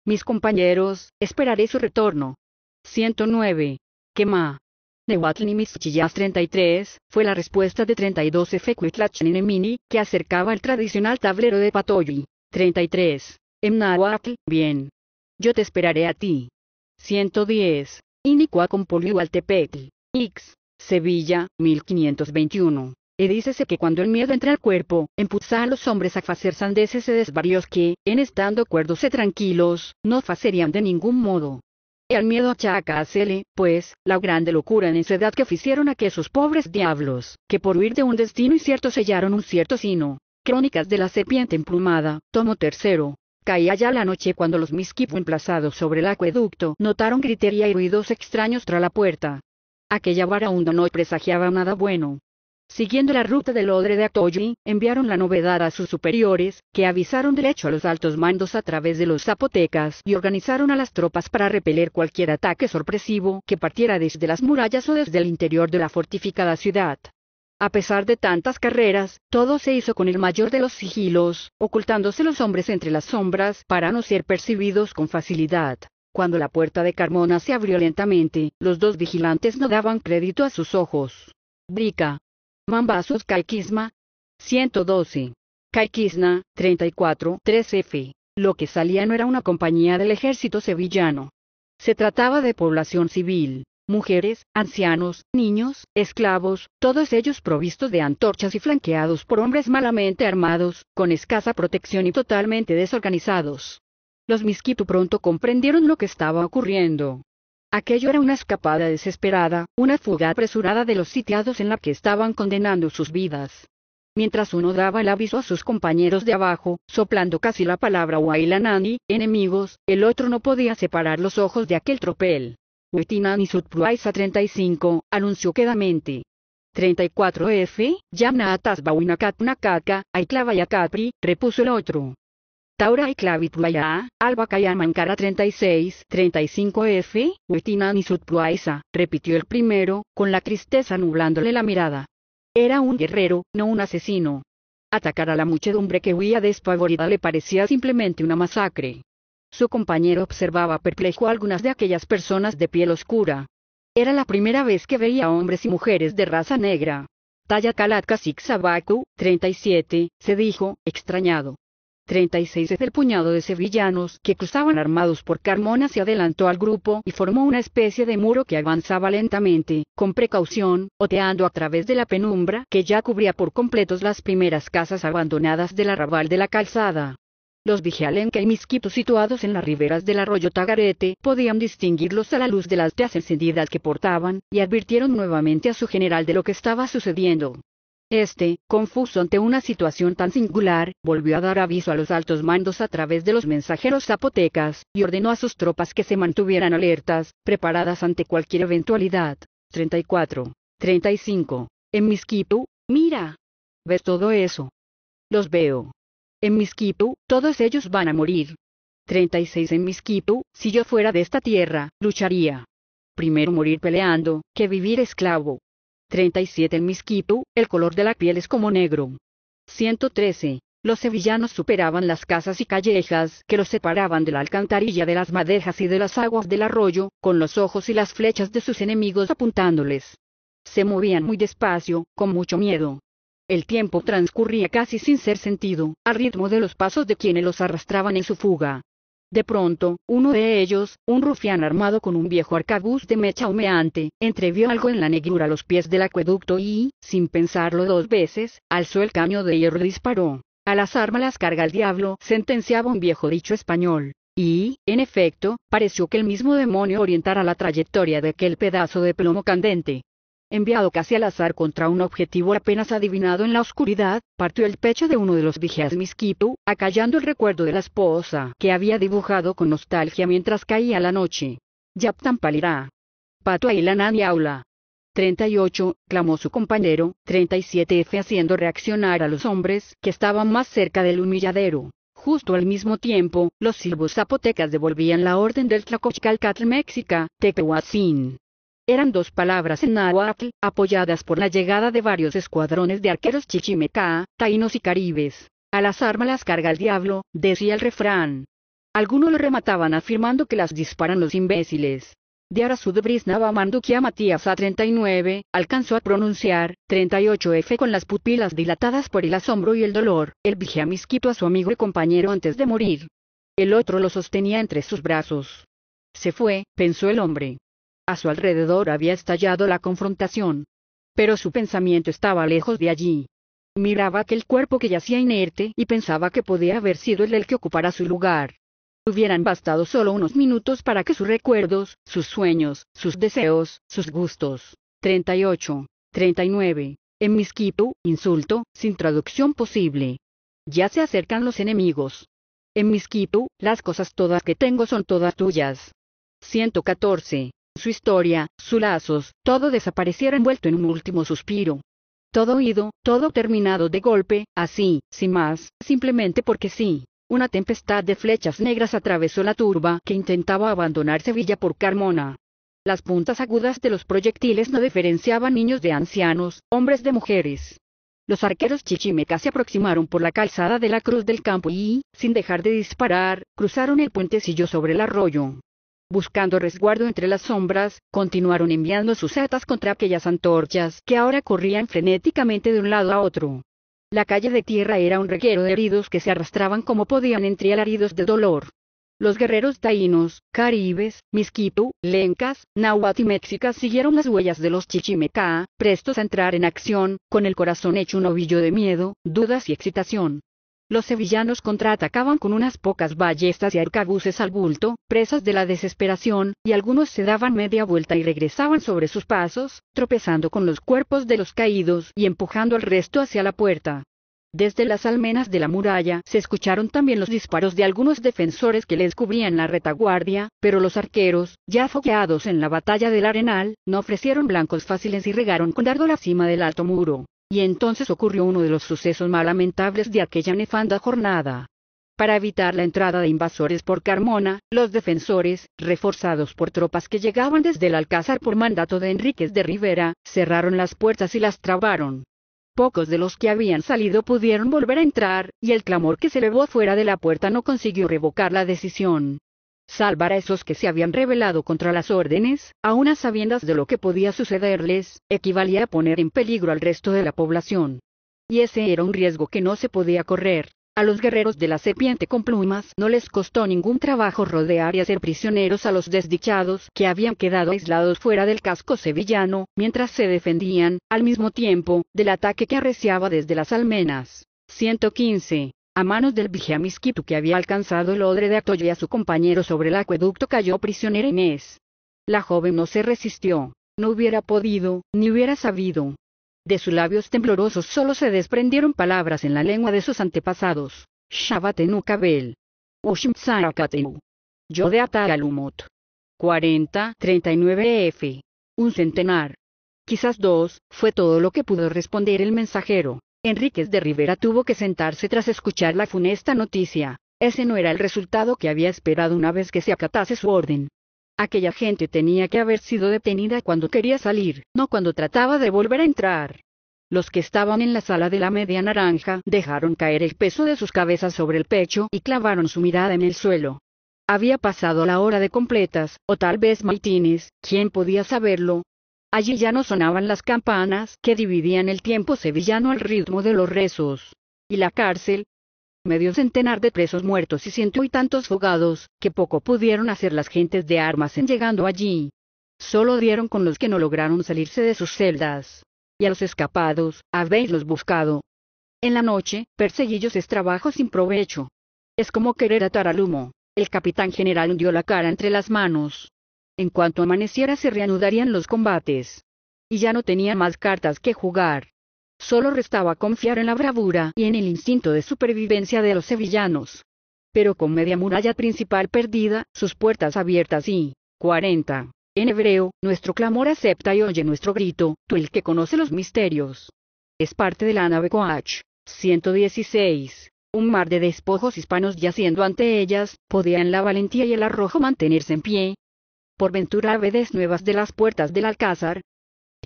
mis compañeros, esperaré su retorno. 109. Quema. Nehuatl ni mis 33, fue la respuesta de 32 F. Cuitlachninemini, que acercaba el tradicional tablero de Patoyi. 33. En bien, yo te esperaré a ti. 110. con Inicuacompolhualtepetl. X. Sevilla, 1521. Y dícese que cuando el miedo entra al cuerpo, empuza a los hombres a facer sandeces y desvarios que, en estando cuerdos y tranquilos, no facerían de ningún modo. Y al miedo achaca a Cele, pues, la grande locura en esa edad que hicieron a que pobres diablos, que por huir de un destino incierto sellaron un cierto sino. Crónicas de la serpiente emplumada, tomo tercero, Caía ya la noche cuando los misquipo emplazados sobre el acueducto notaron gritería y ruidos extraños tras la puerta. Aquella varaunda no presagiaba nada bueno. Siguiendo la ruta del odre de Atoyi, enviaron la novedad a sus superiores, que avisaron derecho a los altos mandos a través de los zapotecas y organizaron a las tropas para repeler cualquier ataque sorpresivo que partiera desde las murallas o desde el interior de la fortificada ciudad. A pesar de tantas carreras, todo se hizo con el mayor de los sigilos, ocultándose los hombres entre las sombras para no ser percibidos con facilidad. Cuando la puerta de Carmona se abrió lentamente, los dos vigilantes no daban crédito a sus ojos. Brica. Mambazos Caikisma. 112. Caikisna, 34, 3F. Lo que salía no era una compañía del ejército sevillano. Se trataba de población civil, mujeres, ancianos, niños, esclavos, todos ellos provistos de antorchas y flanqueados por hombres malamente armados, con escasa protección y totalmente desorganizados. Los misquitu pronto comprendieron lo que estaba ocurriendo. Aquello era una escapada desesperada, una fuga apresurada de los sitiados en la que estaban condenando sus vidas. Mientras uno daba el aviso a sus compañeros de abajo, soplando casi la palabra Wailanani, enemigos, el otro no podía separar los ojos de aquel tropel. Vetinan y 35, anunció quedamente. 34F, Yamna Atasbauinakat Nakaka, Aiklavaya Capri, repuso el otro. Taura y Alba 36, 35F, Vetinan y repitió el primero, con la tristeza nublándole la mirada. Era un guerrero, no un asesino. Atacar a la muchedumbre que huía despavorida le parecía simplemente una masacre. Su compañero observaba perplejo a algunas de aquellas personas de piel oscura. Era la primera vez que veía hombres y mujeres de raza negra. Talla Kalatka 37, se dijo, extrañado. 36 es el puñado de sevillanos que cruzaban armados por Carmona se adelantó al grupo y formó una especie de muro que avanzaba lentamente, con precaución, oteando a través de la penumbra que ya cubría por completos las primeras casas abandonadas del arrabal de la calzada. Los vigialenca y misquitos situados en las riberas del arroyo Tagarete podían distinguirlos a la luz de las teas encendidas que portaban, y advirtieron nuevamente a su general de lo que estaba sucediendo. Este, confuso ante una situación tan singular, volvió a dar aviso a los altos mandos a través de los mensajeros zapotecas, y ordenó a sus tropas que se mantuvieran alertas, preparadas ante cualquier eventualidad. 34. 35. En misquito, mira. ¿Ves todo eso? Los veo. En misquito todos ellos van a morir. 36 En misquito si yo fuera de esta tierra, lucharía. Primero morir peleando, que vivir esclavo. 37 En misquito el color de la piel es como negro. 113. Los sevillanos superaban las casas y callejas que los separaban de la alcantarilla de las madejas y de las aguas del arroyo, con los ojos y las flechas de sus enemigos apuntándoles. Se movían muy despacio, con mucho miedo, el tiempo transcurría casi sin ser sentido, al ritmo de los pasos de quienes los arrastraban en su fuga. De pronto, uno de ellos, un rufián armado con un viejo arcabuz de mecha humeante, entrevió algo en la negrura a los pies del acueducto y, sin pensarlo dos veces, alzó el caño de hierro y disparó. A las armas las carga el diablo, sentenciaba un viejo dicho español. Y, en efecto, pareció que el mismo demonio orientara la trayectoria de aquel pedazo de plomo candente enviado casi al azar contra un objetivo apenas adivinado en la oscuridad, partió el pecho de uno de los vigías miskitu, acallando el recuerdo de la esposa que había dibujado con nostalgia mientras caía la noche. Yaptampalirá. palirá. Patua y la aula. 38, clamó su compañero, 37F haciendo reaccionar a los hombres que estaban más cerca del humilladero. Justo al mismo tiempo, los silbos zapotecas devolvían la orden del Tlacochcalcatl Mexica, Tepehuacín. Eran dos palabras en Nahuatl, apoyadas por la llegada de varios escuadrones de arqueros chichimeca, taínos y caribes. A las armas las carga el diablo, decía el refrán. Algunos lo remataban afirmando que las disparan los imbéciles. De Arasud Brisnava a Matías A39, alcanzó a pronunciar, 38F con las pupilas dilatadas por el asombro y el dolor, el misquito a su amigo y compañero antes de morir. El otro lo sostenía entre sus brazos. Se fue, pensó el hombre. A su alrededor había estallado la confrontación. Pero su pensamiento estaba lejos de allí. Miraba aquel cuerpo que yacía inerte y pensaba que podía haber sido el que ocupara su lugar. Hubieran bastado solo unos minutos para que sus recuerdos, sus sueños, sus deseos, sus gustos. 38. 39. En misquito, insulto, sin traducción posible. Ya se acercan los enemigos. En misquitu las cosas todas que tengo son todas tuyas. 114 su historia, sus lazos, todo desapareciera envuelto en un último suspiro. Todo oído, todo terminado de golpe, así, sin más, simplemente porque sí. Una tempestad de flechas negras atravesó la turba que intentaba abandonar Sevilla por Carmona. Las puntas agudas de los proyectiles no diferenciaban niños de ancianos, hombres de mujeres. Los arqueros chichimecas se aproximaron por la calzada de la Cruz del Campo y, sin dejar de disparar, cruzaron el puentecillo sobre el arroyo buscando resguardo entre las sombras, continuaron enviando sus atas contra aquellas antorchas que ahora corrían frenéticamente de un lado a otro. La calle de tierra era un reguero de heridos que se arrastraban como podían entre alaridos de dolor. Los guerreros taínos, caribes, misquitu, lencas, náhuatl y mexicas siguieron las huellas de los chichimeca, prestos a entrar en acción, con el corazón hecho un ovillo de miedo, dudas y excitación. Los sevillanos contraatacaban con unas pocas ballestas y arcabuces al bulto, presas de la desesperación, y algunos se daban media vuelta y regresaban sobre sus pasos, tropezando con los cuerpos de los caídos y empujando al resto hacia la puerta. Desde las almenas de la muralla se escucharon también los disparos de algunos defensores que les cubrían la retaguardia, pero los arqueros, ya foqueados en la batalla del Arenal, no ofrecieron blancos fáciles y regaron con dardo la cima del alto muro. Y entonces ocurrió uno de los sucesos más lamentables de aquella nefanda jornada. Para evitar la entrada de invasores por Carmona, los defensores, reforzados por tropas que llegaban desde el Alcázar por mandato de Enríquez de Rivera, cerraron las puertas y las trabaron. Pocos de los que habían salido pudieron volver a entrar, y el clamor que se elevó fuera de la puerta no consiguió revocar la decisión salvar a esos que se habían rebelado contra las órdenes, aun a sabiendas de lo que podía sucederles, equivalía a poner en peligro al resto de la población. Y ese era un riesgo que no se podía correr. A los guerreros de la serpiente con plumas no les costó ningún trabajo rodear y hacer prisioneros a los desdichados que habían quedado aislados fuera del casco sevillano, mientras se defendían, al mismo tiempo, del ataque que arreciaba desde las almenas. 115 a manos del miskitu que había alcanzado el odre de Atoye y a su compañero sobre el acueducto cayó prisionera Inés. La joven no se resistió, no hubiera podido, ni hubiera sabido. De sus labios temblorosos solo se desprendieron palabras en la lengua de sus antepasados. Shabatenu Kabel. Yo Yode Atagalumot. 40, 39 F. Un centenar. Quizás dos, fue todo lo que pudo responder el mensajero. Enríquez de Rivera tuvo que sentarse tras escuchar la funesta noticia. Ese no era el resultado que había esperado una vez que se acatase su orden. Aquella gente tenía que haber sido detenida cuando quería salir, no cuando trataba de volver a entrar. Los que estaban en la sala de la media naranja dejaron caer el peso de sus cabezas sobre el pecho y clavaron su mirada en el suelo. Había pasado la hora de completas, o tal vez Martínez, ¿quién podía saberlo? Allí ya no sonaban las campanas que dividían el tiempo sevillano al ritmo de los rezos. Y la cárcel, medio centenar de presos muertos y ciento y tantos fugados, que poco pudieron hacer las gentes de armas en llegando allí. Solo dieron con los que no lograron salirse de sus celdas. Y a los escapados, habéislos buscado. En la noche, perseguillos es este trabajo sin provecho. Es como querer atar al humo. El capitán general hundió la cara entre las manos. En cuanto amaneciera se reanudarían los combates. Y ya no tenía más cartas que jugar. Solo restaba confiar en la bravura y en el instinto de supervivencia de los sevillanos. Pero con media muralla principal perdida, sus puertas abiertas y 40. En hebreo, nuestro clamor acepta y oye nuestro grito, tú el que conoce los misterios. Es parte de la nave Coach. 116. Un mar de despojos hispanos yaciendo ante ellas, podían la valentía y el arrojo mantenerse en pie, por ventura vedes nuevas de las puertas del alcázar?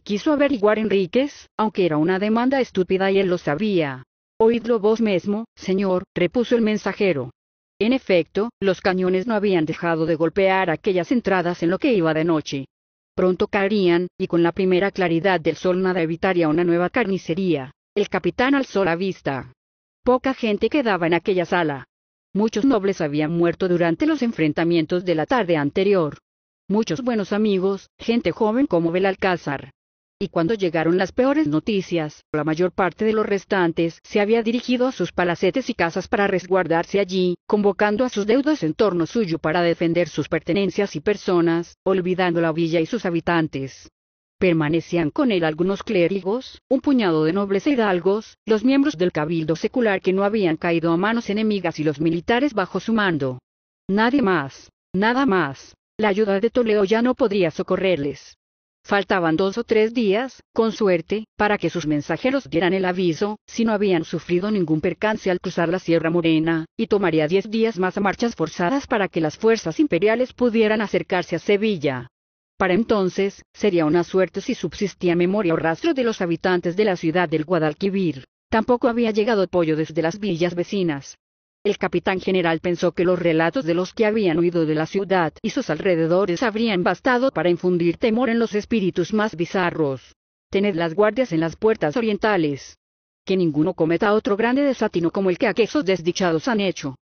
Quiso averiguar Enríquez, aunque era una demanda estúpida y él lo sabía. Oídlo vos mismo, señor, repuso el mensajero. En efecto, los cañones no habían dejado de golpear aquellas entradas en lo que iba de noche. Pronto caerían, y con la primera claridad del sol nada evitaría una nueva carnicería. El capitán alzó la vista. Poca gente quedaba en aquella sala. Muchos nobles habían muerto durante los enfrentamientos de la tarde anterior muchos buenos amigos, gente joven como Belalcázar. Y cuando llegaron las peores noticias, la mayor parte de los restantes se había dirigido a sus palacetes y casas para resguardarse allí, convocando a sus deudos en torno suyo para defender sus pertenencias y personas, olvidando la villa y sus habitantes. Permanecían con él algunos clérigos, un puñado de nobles e hidalgos, los miembros del cabildo secular que no habían caído a manos enemigas y los militares bajo su mando. Nadie más, nada más la ayuda de Toledo ya no podría socorrerles. Faltaban dos o tres días, con suerte, para que sus mensajeros dieran el aviso, si no habían sufrido ningún percance al cruzar la Sierra Morena, y tomaría diez días más a marchas forzadas para que las fuerzas imperiales pudieran acercarse a Sevilla. Para entonces, sería una suerte si subsistía memoria o rastro de los habitantes de la ciudad del Guadalquivir. Tampoco había llegado apoyo desde las villas vecinas. El capitán general pensó que los relatos de los que habían huido de la ciudad y sus alrededores habrían bastado para infundir temor en los espíritus más bizarros. Tened las guardias en las puertas orientales. Que ninguno cometa otro grande desatino como el que aquellos desdichados han hecho.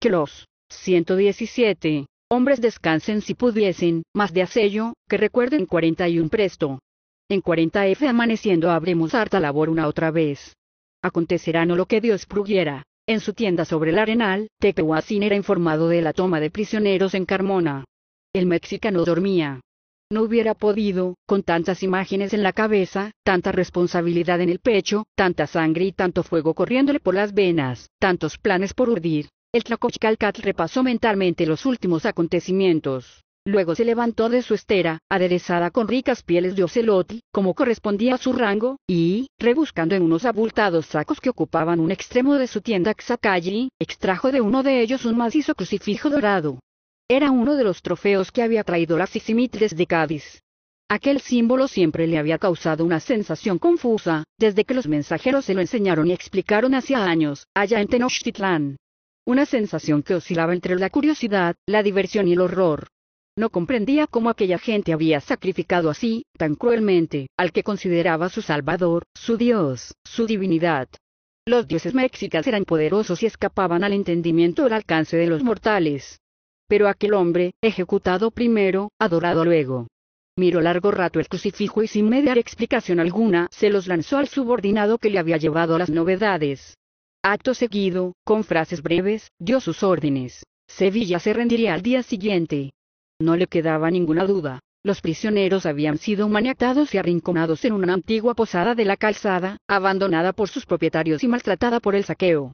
Que los 117 hombres descansen si pudiesen, más de asello, que recuerden 41 presto. En 40F amaneciendo habremos harta labor una otra vez. Acontecerá no lo que Dios prugiera, en su tienda sobre el Arenal, Tepehuacín era informado de la toma de prisioneros en Carmona. El mexicano dormía. No hubiera podido, con tantas imágenes en la cabeza, tanta responsabilidad en el pecho, tanta sangre y tanto fuego corriéndole por las venas, tantos planes por urdir. El Tlacochcalcat repasó mentalmente los últimos acontecimientos. Luego se levantó de su estera, aderezada con ricas pieles de ocelote, como correspondía a su rango, y, rebuscando en unos abultados sacos que ocupaban un extremo de su tienda xacalli, extrajo de uno de ellos un macizo crucifijo dorado. Era uno de los trofeos que había traído la sisimitres de Cádiz. Aquel símbolo siempre le había causado una sensación confusa, desde que los mensajeros se lo enseñaron y explicaron hacía años, allá en Tenochtitlán. Una sensación que oscilaba entre la curiosidad, la diversión y el horror. No comprendía cómo aquella gente había sacrificado así, tan cruelmente, al que consideraba su Salvador, su Dios, su divinidad. Los dioses mexicas eran poderosos y escapaban al entendimiento al alcance de los mortales. Pero aquel hombre, ejecutado primero, adorado luego. Miró largo rato el crucifijo y sin mediar explicación alguna se los lanzó al subordinado que le había llevado las novedades. Acto seguido, con frases breves, dio sus órdenes. Sevilla se rendiría al día siguiente. No le quedaba ninguna duda, los prisioneros habían sido maniatados y arrinconados en una antigua posada de la calzada, abandonada por sus propietarios y maltratada por el saqueo.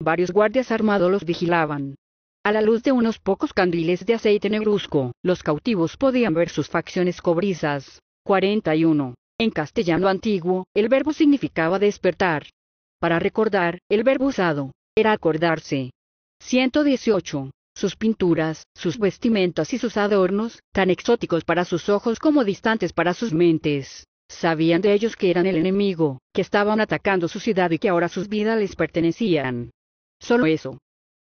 Varios guardias armados los vigilaban. A la luz de unos pocos candiles de aceite negruzco, los cautivos podían ver sus facciones cobrizas. 41. En castellano antiguo, el verbo significaba despertar. Para recordar, el verbo usado, era acordarse. 118 sus pinturas, sus vestimentas y sus adornos, tan exóticos para sus ojos como distantes para sus mentes. Sabían de ellos que eran el enemigo, que estaban atacando su ciudad y que ahora sus vidas les pertenecían. Solo eso.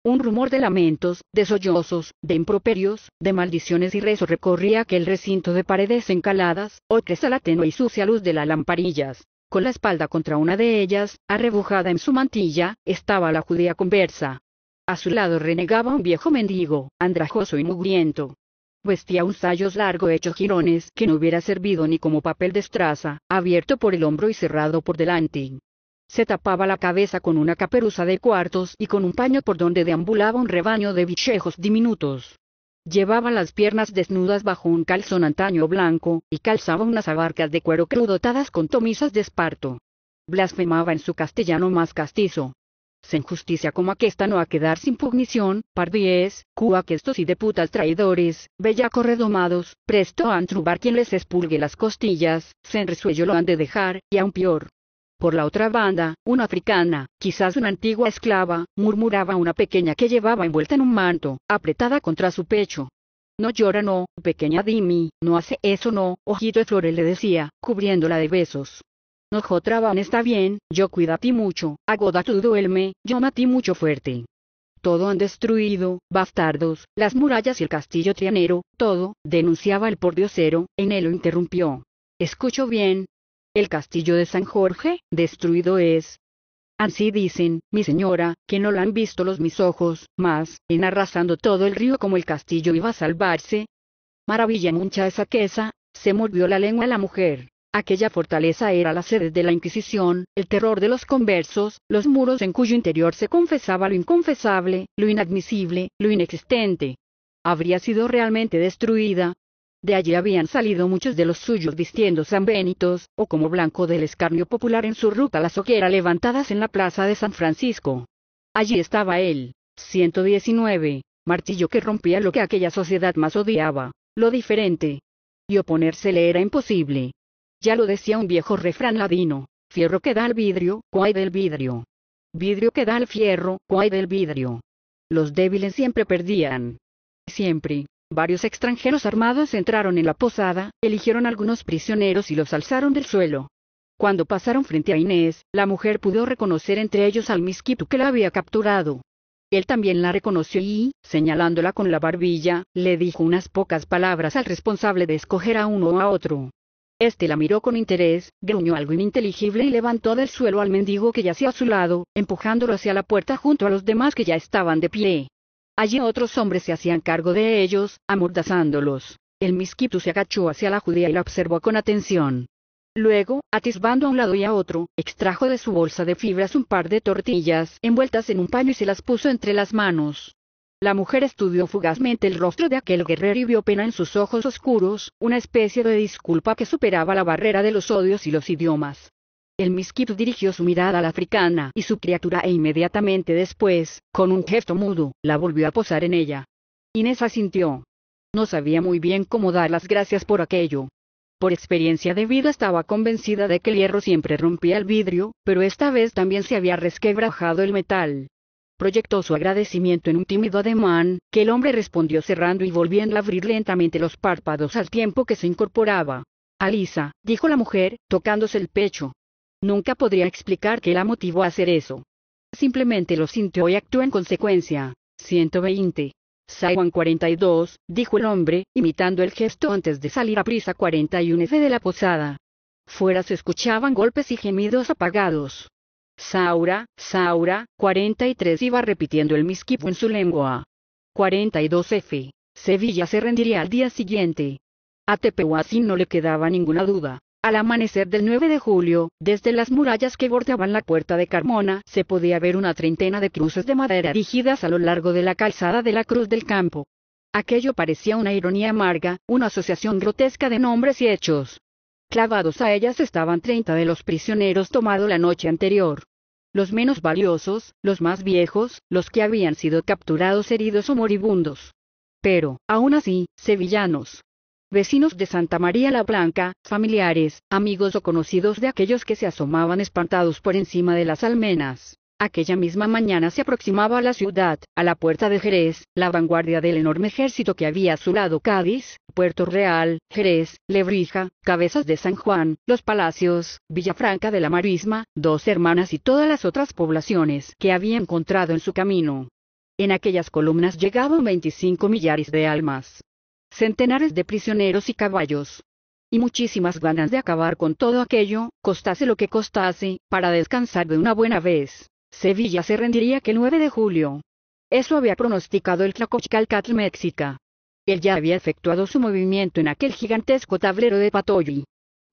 Un rumor de lamentos, de sollozos, de improperios, de maldiciones y rezos recorría aquel recinto de paredes encaladas, otras a la tenue y sucia luz de las lamparillas. Con la espalda contra una de ellas, arrebujada en su mantilla, estaba la judía conversa, a su lado renegaba un viejo mendigo, andrajoso y mugriento. Vestía un sayos largo hecho jirones que no hubiera servido ni como papel de estraza, abierto por el hombro y cerrado por delante. Se tapaba la cabeza con una caperuza de cuartos y con un paño por donde deambulaba un rebaño de bichejos diminutos. Llevaba las piernas desnudas bajo un calzón antaño blanco, y calzaba unas abarcas de cuero crudo dotadas con tomisas de esparto. Blasfemaba en su castellano más castizo, sin justicia como aquesta no a quedar sin pugnición, pardies, cua que estos y de putas traidores, bellaco redomados, presto a trubar quien les espulgue las costillas, sen resuello lo han de dejar, y aún peor. Por la otra banda, una africana, quizás una antigua esclava, murmuraba una pequeña que llevaba envuelta en un manto, apretada contra su pecho. No llora no, pequeña Dimi, no hace eso no, ojito de flores le decía, cubriéndola de besos. Ojo traban está bien, yo cuida a ti mucho, agoda tu duelme, yo matí mucho fuerte. Todo han destruido, bastardos, las murallas y el castillo trianero, todo, denunciaba el pordiosero, en él lo interrumpió. Escucho bien. El castillo de San Jorge, destruido es, Así dicen, mi señora, que no lo han visto los mis ojos, mas, en arrasando todo el río como el castillo iba a salvarse. Maravilla mucha esa queza. se mordió la lengua la mujer. Aquella fortaleza era la sede de la Inquisición, el terror de los conversos, los muros en cuyo interior se confesaba lo inconfesable, lo inadmisible, lo inexistente. Habría sido realmente destruida. De allí habían salido muchos de los suyos vistiendo sanbénitos, o como blanco del escarnio popular en su ruta las hogueras levantadas en la plaza de San Francisco. Allí estaba él. 119. Martillo que rompía lo que aquella sociedad más odiaba, lo diferente. Y oponérsele era imposible. Ya lo decía un viejo refrán ladino, fierro que da al vidrio, cuay del vidrio. Vidrio que da al fierro, cuay del vidrio. Los débiles siempre perdían. Siempre. Varios extranjeros armados entraron en la posada, eligieron algunos prisioneros y los alzaron del suelo. Cuando pasaron frente a Inés, la mujer pudo reconocer entre ellos al misquito que la había capturado. Él también la reconoció y, señalándola con la barbilla, le dijo unas pocas palabras al responsable de escoger a uno o a otro. Este la miró con interés, gruñó algo ininteligible y levantó del suelo al mendigo que yacía a su lado, empujándolo hacia la puerta junto a los demás que ya estaban de pie. Allí otros hombres se hacían cargo de ellos, amordazándolos. El misquito se agachó hacia la judía y la observó con atención. Luego, atisbando a un lado y a otro, extrajo de su bolsa de fibras un par de tortillas envueltas en un paño y se las puso entre las manos. La mujer estudió fugazmente el rostro de aquel guerrero y vio pena en sus ojos oscuros, una especie de disculpa que superaba la barrera de los odios y los idiomas. El misquito dirigió su mirada a la africana y su criatura e inmediatamente después, con un gesto mudo, la volvió a posar en ella. Inés asintió. No sabía muy bien cómo dar las gracias por aquello. Por experiencia de vida estaba convencida de que el hierro siempre rompía el vidrio, pero esta vez también se había resquebrajado el metal, proyectó su agradecimiento en un tímido ademán, que el hombre respondió cerrando y volviendo a abrir lentamente los párpados al tiempo que se incorporaba. Alisa, dijo la mujer, tocándose el pecho. Nunca podría explicar qué la motivó a hacer eso. Simplemente lo sintió y actuó en consecuencia. 120. Saiwan 42, dijo el hombre, imitando el gesto antes de salir a prisa 41F de la posada. Fuera se escuchaban golpes y gemidos apagados. Saura, Saura, 43 iba repitiendo el misquipo en su lengua. 42F. Sevilla se rendiría al día siguiente. A Tepehuacín no le quedaba ninguna duda. Al amanecer del 9 de julio, desde las murallas que bordeaban la puerta de Carmona, se podía ver una treintena de cruces de madera dirigidas a lo largo de la calzada de la Cruz del Campo. Aquello parecía una ironía amarga, una asociación grotesca de nombres y hechos. Clavados a ellas estaban treinta de los prisioneros tomados la noche anterior. Los menos valiosos, los más viejos, los que habían sido capturados heridos o moribundos. Pero, aún así, sevillanos, vecinos de Santa María la Blanca, familiares, amigos o conocidos de aquellos que se asomaban espantados por encima de las almenas. Aquella misma mañana se aproximaba a la ciudad, a la puerta de Jerez, la vanguardia del enorme ejército que había a su lado Cádiz, Puerto Real, Jerez, Lebrija, Cabezas de San Juan, Los Palacios, Villafranca de la Marisma, Dos Hermanas y todas las otras poblaciones que había encontrado en su camino. En aquellas columnas llegaban 25 millares de almas, centenares de prisioneros y caballos, y muchísimas ganas de acabar con todo aquello, costase lo que costase, para descansar de una buena vez. Sevilla se rendiría que el 9 de julio. Eso había pronosticado el Tlacochcalcatl Mexica. Él ya había efectuado su movimiento en aquel gigantesco tablero de Patoyi.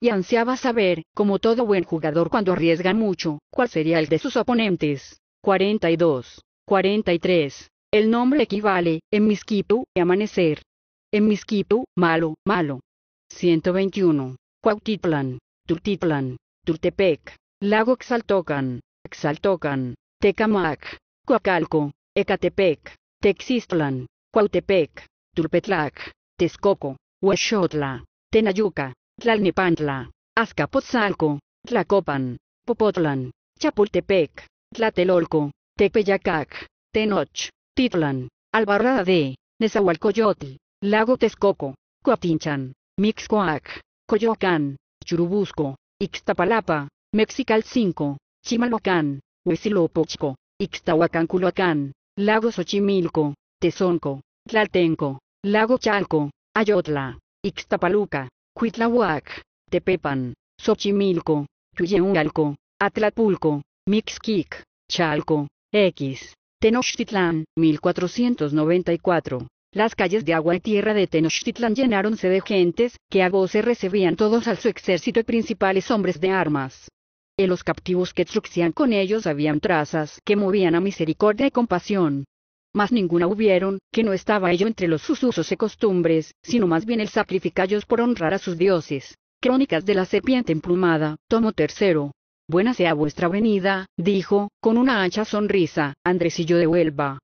Y ansiaba saber, como todo buen jugador cuando arriesga mucho, cuál sería el de sus oponentes. 42. 43. El nombre equivale, en Misquitu, amanecer. En Misquitu, malo, malo. 121. Cuautitlán. Turtitlán. Turtepec. Lago Xaltocan. Xaltocan, Tecamac, Coacalco, Ecatepec, Texistlan, Cuautepec, Tulpetlac, Texcoco, Huexotla, Tenayuca, Tlalnepantla, Azcapotzalco, Tlacopan, Popotlan, Chapultepec, Tlatelolco, Tepeyacac, Tenoch, Titlan, Albarrada de, Nezahualcoyotl, Lago Texcoco, Coatinchan, Mixcoac, Coyoacán, Churubusco, Ixtapalapa, Mexical 5, Chimalhuacán, Huitzilopochtco, Ixtahuacán Culhuacán, Lago Xochimilco, Tezonco, Tlaltenco, Lago Chalco, Ayotla, Ixtapaluca, Cuitlahuac, Tepepan, Xochimilco, Tuyeungalco, Atlapulco, Mixquic, Chalco, X, Tenochtitlán, 1494. Las calles de agua y tierra de Tenochtitlán llenáronse de gentes, que a voces recibían todos a su ejército y principales hombres de armas los captivos que truxían con ellos habían trazas que movían a misericordia y compasión. Mas ninguna hubieron, que no estaba ello entre los sus usos y costumbres, sino más bien el sacrificallos por honrar a sus dioses. Crónicas de la serpiente emplumada, tomo tercero. Buena sea vuestra venida, dijo, con una ancha sonrisa, Andresillo de Huelva.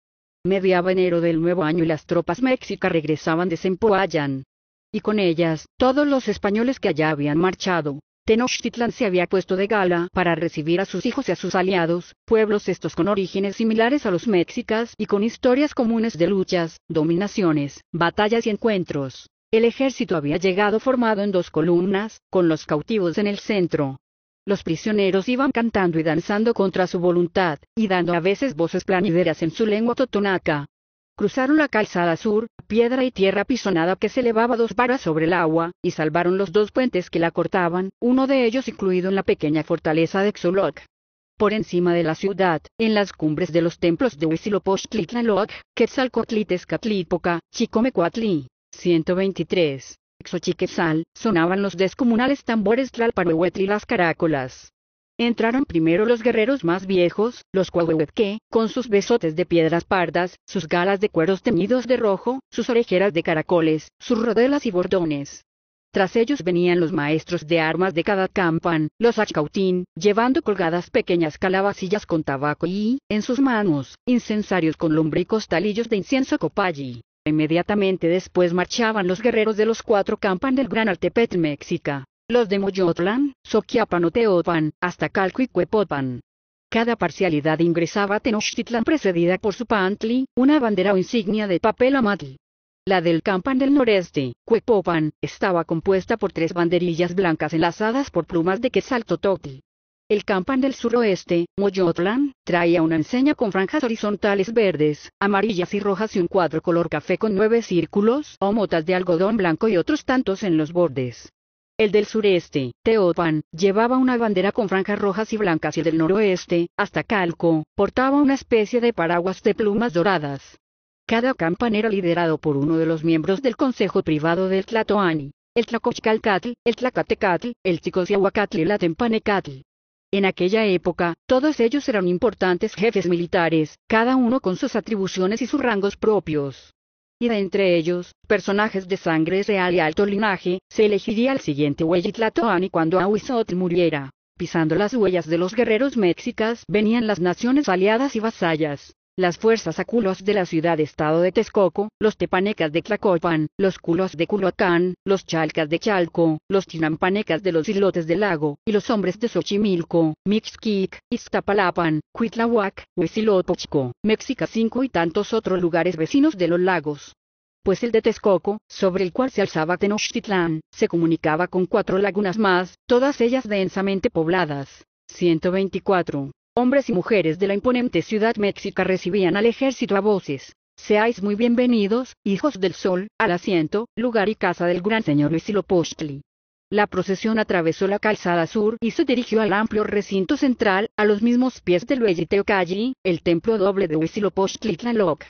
Mediaba enero del nuevo año y las tropas mexicas regresaban de zempoallan Y con ellas, todos los españoles que allá habían marchado, Tenochtitlan se había puesto de gala para recibir a sus hijos y a sus aliados, pueblos estos con orígenes similares a los mexicas y con historias comunes de luchas, dominaciones, batallas y encuentros. El ejército había llegado formado en dos columnas, con los cautivos en el centro, los prisioneros iban cantando y danzando contra su voluntad, y dando a veces voces planideras en su lengua totonaca, Cruzaron la calzada sur, piedra y tierra pisonada que se elevaba dos varas sobre el agua, y salvaron los dos puentes que la cortaban, uno de ellos incluido en la pequeña fortaleza de Xoloc. Por encima de la ciudad, en las cumbres de los templos de Huitzilopochtlitlaloc, Tezcatlipoca, Chicomecuatli, 123, Xochiquetzal, sonaban los descomunales tambores tlalparuetl y las carácolas. Entraron primero los guerreros más viejos, los Cuauhtémoc con sus besotes de piedras pardas, sus galas de cueros teñidos de rojo, sus orejeras de caracoles, sus rodelas y bordones. Tras ellos venían los maestros de armas de cada campan, los achcautín, llevando colgadas pequeñas calabacillas con tabaco y, en sus manos, incensarios con lombricos talillos de incienso copayi. Inmediatamente después marchaban los guerreros de los cuatro campan del gran Altepetl Mexica, los de Moyotlán, Soquiapan o Teopan, hasta Calco y Cuepopan. Cada parcialidad ingresaba a Tenochtitlan precedida por su pantli, una bandera o insignia de papel amatl. La del campán del Noreste, Cuepopan, estaba compuesta por tres banderillas blancas enlazadas por plumas de Quetzaltototl. El campán del Suroeste, Moyotlán, traía una enseña con franjas horizontales verdes, amarillas y rojas y un cuadro color café con nueve círculos o motas de algodón blanco y otros tantos en los bordes. El del sureste, Teopan, llevaba una bandera con franjas rojas y blancas y el del noroeste, hasta Calco, portaba una especie de paraguas de plumas doradas. Cada campanero era liderado por uno de los miembros del Consejo Privado del Tlatoani, el Tlacochcalcatl, el Tlacatecatl, el Ticosiahuacatl y la Tempanecatl. En aquella época, todos ellos eran importantes jefes militares, cada uno con sus atribuciones y sus rangos propios y de entre ellos, personajes de sangre real y alto linaje, se elegiría el siguiente Y cuando Ahuizotl muriera. Pisando las huellas de los guerreros mexicas venían las naciones aliadas y vasallas, las fuerzas a culos de la ciudad-estado de Texcoco, los tepanecas de Tlacopan, los culos de Culoacán, los chalcas de Chalco, los chinampanecas de los islotes del lago, y los hombres de Xochimilco, Mixquic, Iztapalapan, Cuitlahuac, Huitzilopochtco, Mexica 5 y tantos otros lugares vecinos de los lagos pues el de Texcoco, sobre el cual se alzaba Tenochtitlán, se comunicaba con cuatro lagunas más, todas ellas densamente pobladas. 124. Hombres y mujeres de la imponente ciudad mexica recibían al ejército a voces. Seáis muy bienvenidos, hijos del sol, al asiento, lugar y casa del gran señor Huitzilopochtli. La procesión atravesó la calzada sur y se dirigió al amplio recinto central, a los mismos pies del Teocalli, el templo doble de Huitzilopochtli Tlaloc.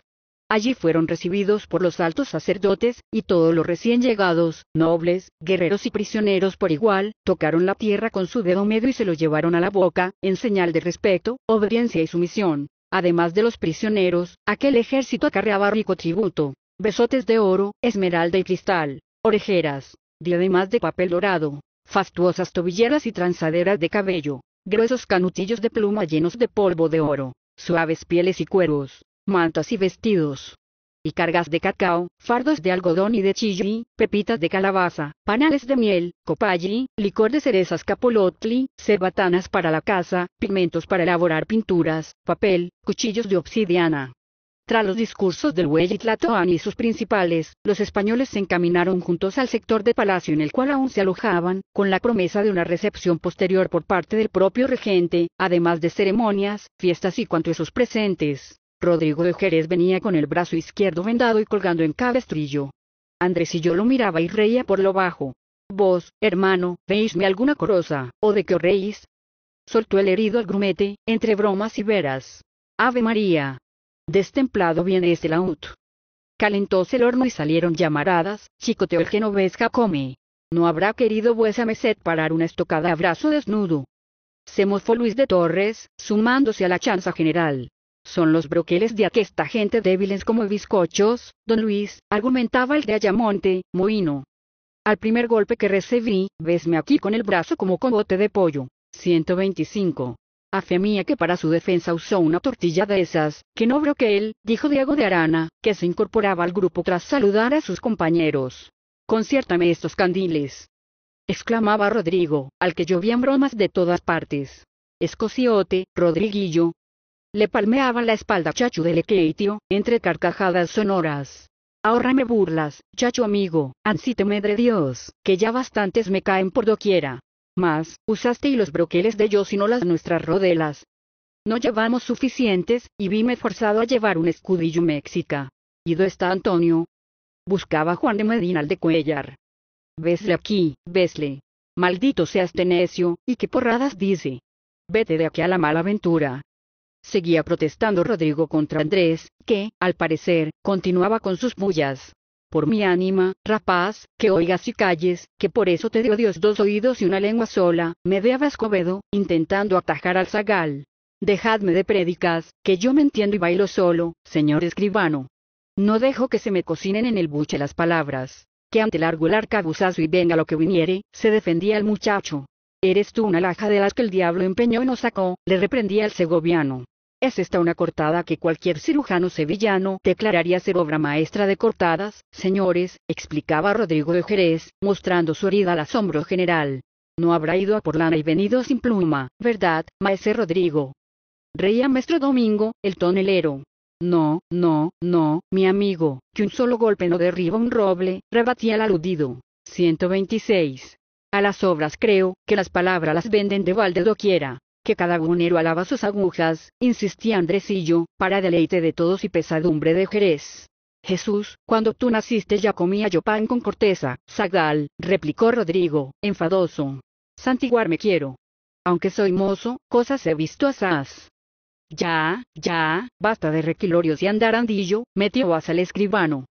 Allí fueron recibidos por los altos sacerdotes, y todos los recién llegados, nobles, guerreros y prisioneros por igual, tocaron la tierra con su dedo medio y se lo llevaron a la boca, en señal de respeto, obediencia y sumisión. Además de los prisioneros, aquel ejército acarreaba rico tributo, besotes de oro, esmeralda y cristal, orejeras, diademas de papel dorado, fastuosas tobilleras y tranzaderas de cabello, gruesos canutillos de pluma llenos de polvo de oro, suaves pieles y cueros, mantas y vestidos y cargas de cacao, fardos de algodón y de chili pepitas de calabaza, panales de miel, copayi, licor de cerezas capolotli, cerbatanas para la casa, pigmentos para elaborar pinturas, papel, cuchillos de obsidiana. Tras los discursos del Huey y Tlatoani y sus principales, los españoles se encaminaron juntos al sector de palacio en el cual aún se alojaban, con la promesa de una recepción posterior por parte del propio regente, además de ceremonias, fiestas y cuanto esos presentes. Rodrigo de Jerez venía con el brazo izquierdo vendado y colgando en cabestrillo. Andrés y yo lo miraba y reía por lo bajo. Vos, hermano, ¿veisme alguna corosa, o de qué reís. Soltó el herido al grumete, entre bromas y veras. Ave María. Destemplado viene este laúd. Calentóse el horno y salieron llamaradas, chicoteo el genovés come. No habrá querido vuesa meset parar una estocada a brazo desnudo. Se Luis de Torres, sumándose a la chanza general son los broqueles de aquesta gente débiles como bizcochos, don Luis, argumentaba el de Ayamonte, Moino. Al primer golpe que recibí, vesme aquí con el brazo como con bote de pollo. 125. A fe mía que para su defensa usó una tortilla de esas, que no broquel, dijo Diego de Arana, que se incorporaba al grupo tras saludar a sus compañeros. Conciértame estos candiles. exclamaba Rodrigo, al que llovían bromas de todas partes. Escociote, Rodriguillo, le palmeaban la espalda Chacho de Lequeitio, entre carcajadas sonoras. Ahórrame burlas, Chacho amigo, ansí te medre Dios, que ya bastantes me caen por doquiera. Más, usaste y los broqueles de yo sino las nuestras rodelas. No llevamos suficientes, y vime forzado a llevar un escudillo mexica. dónde está Antonio. Buscaba Juan de Medina al de Cuellar. Vesle aquí, vesle. Maldito seas Tenecio, y qué porradas dice. Vete de aquí a la mala ventura, seguía protestando Rodrigo contra Andrés, que, al parecer, continuaba con sus bullas. Por mi ánima, rapaz, que oigas y calles, que por eso te dio Dios dos oídos y una lengua sola, me vea Vascovedo intentando atajar al zagal. Dejadme de prédicas, que yo me entiendo y bailo solo, señor escribano. No dejo que se me cocinen en el buche las palabras. Que ante largo el arcabuzazo y venga lo que viniere, se defendía el muchacho. Eres tú una laja de las que el diablo empeñó y nos sacó, le reprendía el segoviano. Es esta una cortada que cualquier cirujano sevillano declararía ser obra maestra de cortadas, señores, explicaba Rodrigo de Jerez, mostrando su herida al asombro general. No habrá ido a por lana y venido sin pluma, ¿verdad, maese Rodrigo? Reía maestro Domingo, el tonelero. No, no, no, mi amigo, que un solo golpe no derriba un roble, rebatía el aludido. 126. A las obras creo que las palabras las venden de balde doquiera que cada gunero alaba sus agujas, insistía Andresillo, para deleite de todos y pesadumbre de Jerez. Jesús, cuando tú naciste ya comía yo pan con corteza, zagal, replicó Rodrigo, enfadoso. me quiero. Aunque soy mozo, cosas he visto asaz. Ya, ya, basta de requilorios y andar andillo, metió vas al escribano.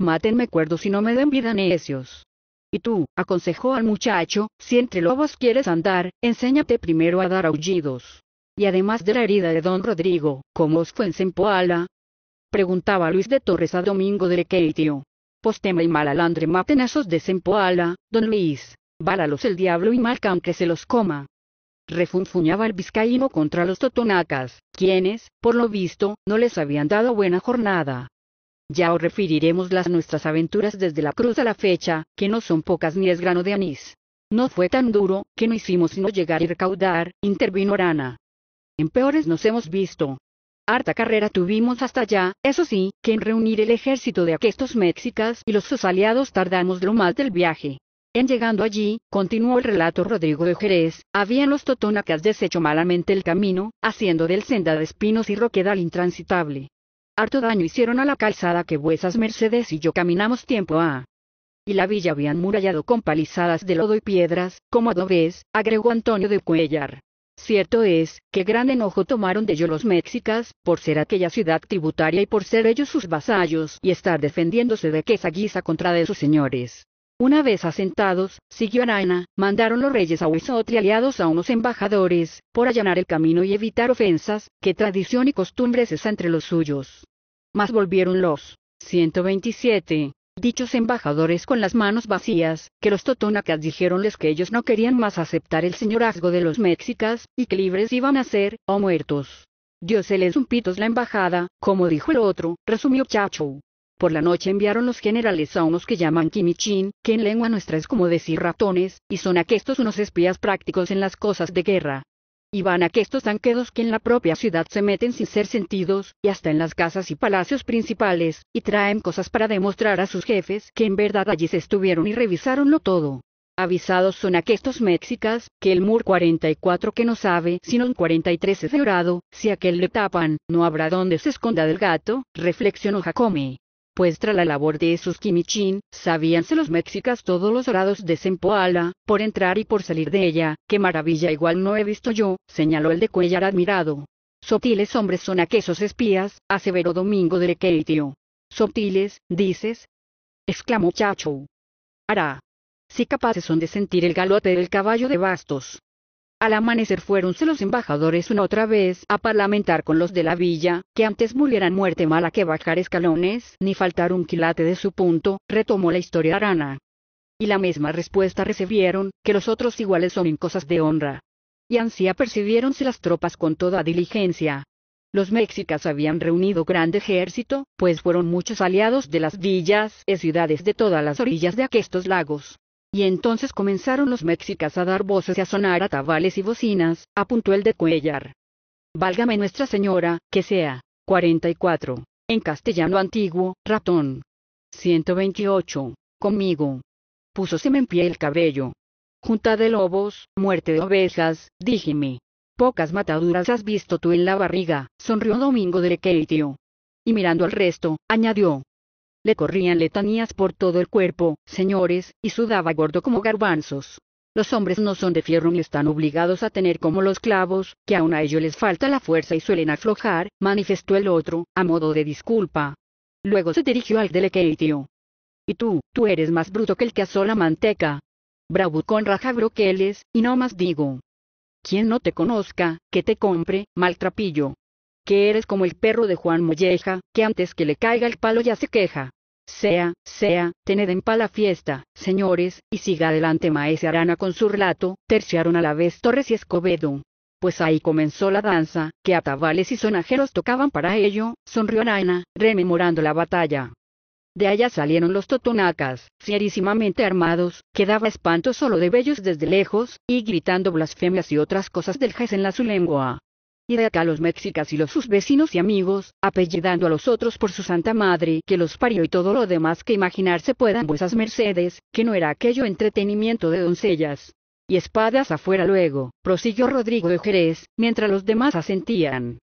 Mátenme cuerdo si no me den vida necios. Y tú, aconsejó al muchacho, si entre lobos quieres andar, enséñate primero a dar aullidos. Y además de la herida de don Rodrigo, ¿cómo os fue en Sempoala? Preguntaba Luis de Torres a Domingo de Requeitio. Postema y malalandre maten de Sempoala, don Luis. Válalos el diablo y marca aunque se los coma. Refunfuñaba el vizcaíno contra los totonacas, quienes, por lo visto, no les habían dado buena jornada. Ya os referiremos las nuestras aventuras desde la cruz a la fecha, que no son pocas ni es grano de anís. No fue tan duro, que no hicimos sino llegar y recaudar, intervino Arana. En peores nos hemos visto. Harta carrera tuvimos hasta allá, eso sí, que en reunir el ejército de aquestos mexicas y los sus aliados tardamos lo más del viaje. En llegando allí, continuó el relato Rodrigo de Jerez, habían los totonacas deshecho malamente el camino, haciendo del senda de espinos y roquedal intransitable. Harto daño hicieron a la calzada que vuesas mercedes y yo caminamos tiempo a y la villa habían murallado con palizadas de lodo y piedras, como adobes, agregó Antonio de Cuellar. Cierto es, que gran enojo tomaron de ellos los mexicas, por ser aquella ciudad tributaria y por ser ellos sus vasallos y estar defendiéndose de que guisa contra de sus señores. Una vez asentados, siguió Arana, mandaron los reyes a Huesotli aliados a unos embajadores, por allanar el camino y evitar ofensas, que tradición y costumbres es entre los suyos. Mas volvieron los 127. Dichos embajadores con las manos vacías, que los totonacas dijeronles que ellos no querían más aceptar el señorazgo de los mexicas, y que libres iban a ser, o muertos. Dios se les un pitos la embajada, como dijo el otro, resumió Chacho. Por la noche enviaron los generales a unos que llaman kimichin, que en lengua nuestra es como decir ratones, y son aquestos unos espías prácticos en las cosas de guerra. Y van aquestos tanquedos que en la propia ciudad se meten sin ser sentidos, y hasta en las casas y palacios principales, y traen cosas para demostrar a sus jefes que en verdad allí se estuvieron y revisaronlo todo. Avisados son aquestos mexicas, que el mur 44 que no sabe sino un 43 es grado, si aquel le tapan, no habrá dónde se esconda del gato, reflexionó Jacome pues tras la labor de esos quimichín, sabíanse los mexicas todos los grados de Sempoala, por entrar y por salir de ella, qué maravilla igual no he visto yo, señaló el de Cuellar admirado. Sotiles hombres son aquellos espías, aseveró Domingo de Lequeitio. Sotiles, dices, exclamó Chacho. Hará. Si capaces son de sentir el galope del caballo de bastos. Al amanecer fuéronse los embajadores una otra vez a parlamentar con los de la villa, que antes murieran muerte mala que bajar escalones, ni faltar un quilate de su punto, retomó la historia Arana. Y la misma respuesta recibieron, que los otros iguales son en cosas de honra. Y ansí apercibiéronse las tropas con toda diligencia. Los mexicas habían reunido grande ejército, pues fueron muchos aliados de las villas y eh, ciudades de todas las orillas de aquestos lagos y entonces comenzaron los mexicas a dar voces y a sonar a y bocinas, apuntó el de Cuellar. Válgame Nuestra Señora, que sea. 44. En castellano antiguo, ratón. 128. Conmigo. Púsoseme en pie el cabello. Junta de lobos, muerte de ovejas, díjeme. Pocas mataduras has visto tú en la barriga, sonrió Domingo de Lequeitio. Y mirando al resto, añadió, le corrían letanías por todo el cuerpo, señores, y sudaba gordo como garbanzos. Los hombres no son de fierro ni están obligados a tener como los clavos, que aun a ellos les falta la fuerza y suelen aflojar, manifestó el otro, a modo de disculpa. Luego se dirigió al delequeitio. Y tú, tú eres más bruto que el que asó la manteca. con raja broqueles, y no más digo. Quien no te conozca, que te compre, mal trapillo que eres como el perro de Juan Molleja, que antes que le caiga el palo ya se queja. Sea, sea, tened en pala fiesta, señores, y siga adelante Maese Arana con su relato, terciaron a la vez Torres y Escobedo. Pues ahí comenzó la danza, que atabales y sonajeros tocaban para ello, sonrió Arana, rememorando la batalla. De allá salieron los totonacas, fierísimamente armados, que daba espanto solo de bellos desde lejos, y gritando blasfemias y otras cosas del en la su lengua y de acá los mexicas y los sus vecinos y amigos, apellidando a los otros por su santa madre que los parió y todo lo demás que imaginarse puedan vuesas mercedes, que no era aquello entretenimiento de doncellas. Y espadas afuera luego, prosiguió Rodrigo de Jerez, mientras los demás asentían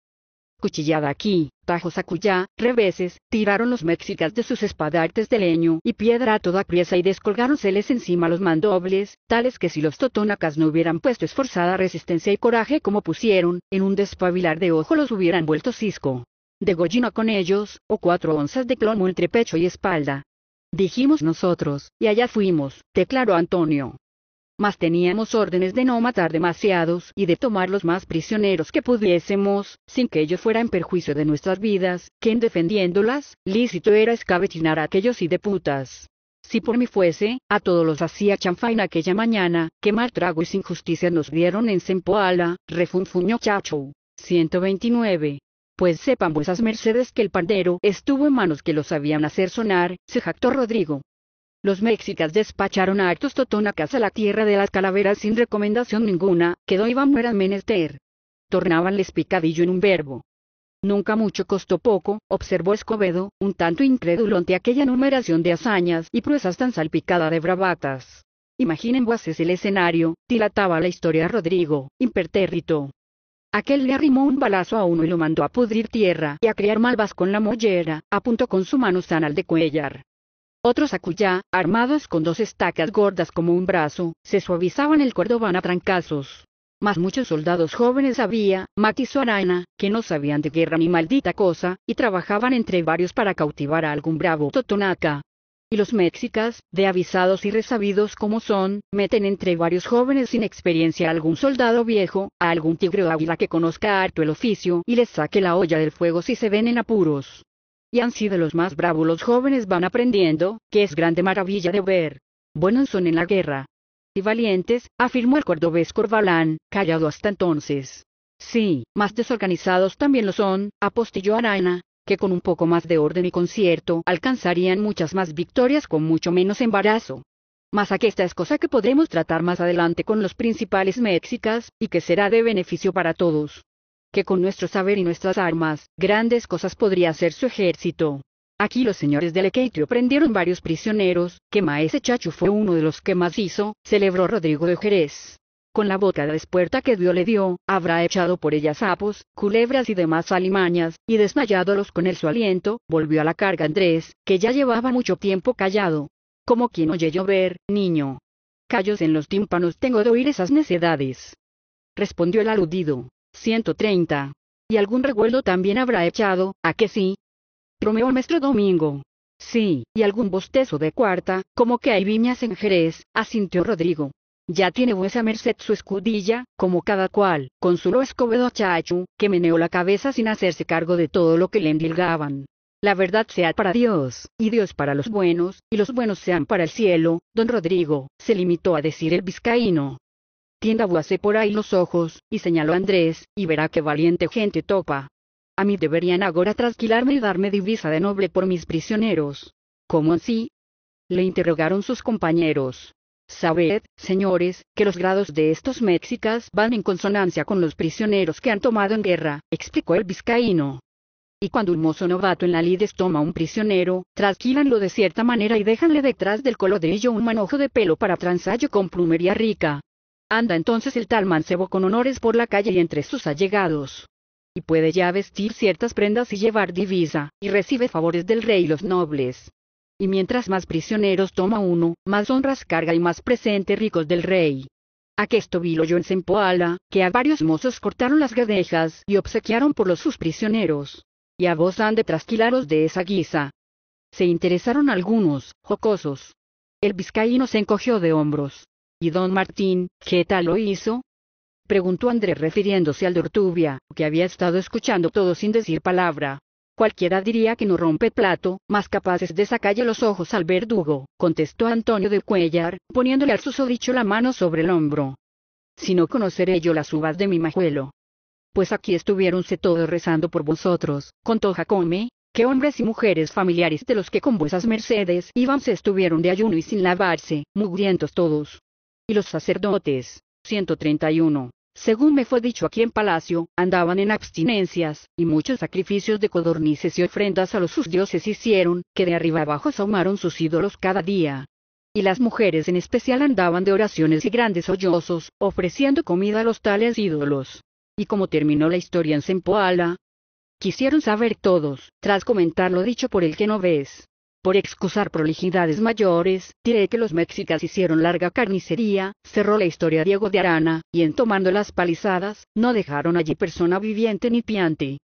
cuchillada aquí, tajos acullá, reveses, tiraron los mexicas de sus espadartes de leño y piedra a toda priesa y descolgáronseles encima los mandobles, tales que si los totónacas no hubieran puesto esforzada resistencia y coraje como pusieron, en un despabilar de ojo los hubieran vuelto cisco. De degollino con ellos, o cuatro onzas de clomo entre pecho y espalda. Dijimos nosotros, y allá fuimos, declaró Antonio mas teníamos órdenes de no matar demasiados y de tomar los más prisioneros que pudiésemos, sin que ellos fueran perjuicio de nuestras vidas, que en defendiéndolas, lícito era escabetinar a aquellos y de putas. Si por mí fuese, a todos los hacía chanfaina aquella mañana, que mal trago y sin justicia nos dieron en Sempoala, refunfuño chacho. 129. Pues sepan vuesas mercedes que el pandero estuvo en manos que lo sabían hacer sonar, se jactó Rodrigo. Los mexicas despacharon a actos totonacas a la tierra de las calaveras sin recomendación ninguna, que a mueran menester. Tornábanles picadillo en un verbo. Nunca mucho costó poco, observó Escobedo, un tanto incrédulo ante aquella numeración de hazañas y pruebas tan salpicada de bravatas. Imaginen voces el escenario, dilataba la historia Rodrigo, impertérrito. Aquel le arrimó un balazo a uno y lo mandó a pudrir tierra y a criar malvas con la mollera, apuntó con su mano al de Cuellar. Otros acullá, armados con dos estacas gordas como un brazo, se suavizaban el cordobán a trancazos. Mas muchos soldados jóvenes había, o araña, que no sabían de guerra ni maldita cosa, y trabajaban entre varios para cautivar a algún bravo totonaca. Y los mexicas, de avisados y resabidos como son, meten entre varios jóvenes sin experiencia a algún soldado viejo, a algún tigre o águila que conozca harto el oficio y les saque la olla del fuego si se ven en apuros y han sido los más bravos los jóvenes van aprendiendo, que es grande maravilla de ver. Buenos son en la guerra. Y valientes, afirmó el cordobés Corvalán, callado hasta entonces. Sí, más desorganizados también lo son, apostilló Arana, que con un poco más de orden y concierto alcanzarían muchas más victorias con mucho menos embarazo. Mas aquesta es cosa que podremos tratar más adelante con los principales mexicas, y que será de beneficio para todos que con nuestro saber y nuestras armas, grandes cosas podría hacer su ejército. Aquí los señores de Lequeitrio prendieron varios prisioneros, que Maese Chachu fue uno de los que más hizo, celebró Rodrigo de Jerez. Con la boca despuerta que Dios le dio, habrá echado por ella sapos, culebras y demás alimañas, y desmayándolos con el su aliento, volvió a la carga Andrés, que ya llevaba mucho tiempo callado. Como quien oye llover, niño. Callos en los tímpanos tengo de oír esas necedades. Respondió el aludido. 130. Y algún recuerdo también habrá echado, ¿a que sí? el maestro Domingo. Sí, y algún bostezo de cuarta, como que hay viñas en Jerez, asintió Rodrigo. Ya tiene vuesa merced su escudilla, como cada cual, con Escobedo a que meneó la cabeza sin hacerse cargo de todo lo que le endilgaban. La verdad sea para Dios, y Dios para los buenos, y los buenos sean para el cielo, don Rodrigo, se limitó a decir el vizcaíno tienda por ahí los ojos, y señaló a Andrés, y verá qué valiente gente topa. A mí deberían ahora trasquilarme y darme divisa de noble por mis prisioneros. ¿Cómo así? Le interrogaron sus compañeros. Sabed, señores, que los grados de estos mexicas van en consonancia con los prisioneros que han tomado en guerra, explicó el vizcaíno. Y cuando un mozo novato en la lides toma un prisionero, trasquilanlo de cierta manera y déjanle detrás del de ello un manojo de pelo para transallo con plumería rica, Anda entonces el tal mancebo con honores por la calle y entre sus allegados. Y puede ya vestir ciertas prendas y llevar divisa, y recibe favores del rey y los nobles. Y mientras más prisioneros toma uno, más honras carga y más presente ricos del rey. Aquesto vilo yo en Sempoala, que a varios mozos cortaron las gadejas y obsequiaron por los sus prisioneros. Y a vos han de trasquilaros de esa guisa. Se interesaron algunos, jocosos. El vizcaíno se encogió de hombros, ¿Y don Martín, qué tal lo hizo? preguntó Andrés refiriéndose al de Ortubia, que había estado escuchando todo sin decir palabra. Cualquiera diría que no rompe plato, más capaces de sacarle los ojos al verdugo, contestó Antonio de Cuellar, poniéndole al susodicho la mano sobre el hombro. Si no conoceré yo las uvas de mi majuelo. Pues aquí estuviéronse todos rezando por vosotros, contó Jacome, que hombres y mujeres familiares de los que con vuesas mercedes iban se estuvieron de ayuno y sin lavarse, mugrientos todos, y los sacerdotes. 131. Según me fue dicho aquí en palacio, andaban en abstinencias, y muchos sacrificios de codornices y ofrendas a los sus dioses hicieron, que de arriba abajo asomaron sus ídolos cada día. Y las mujeres en especial andaban de oraciones y grandes sollozos, ofreciendo comida a los tales ídolos. Y como terminó la historia en Sempoala, quisieron saber todos, tras comentar lo dicho por el que no ves. Por excusar prolijidades mayores, diré que los mexicas hicieron larga carnicería, cerró la historia Diego de Arana, y en tomando las palizadas, no dejaron allí persona viviente ni piante.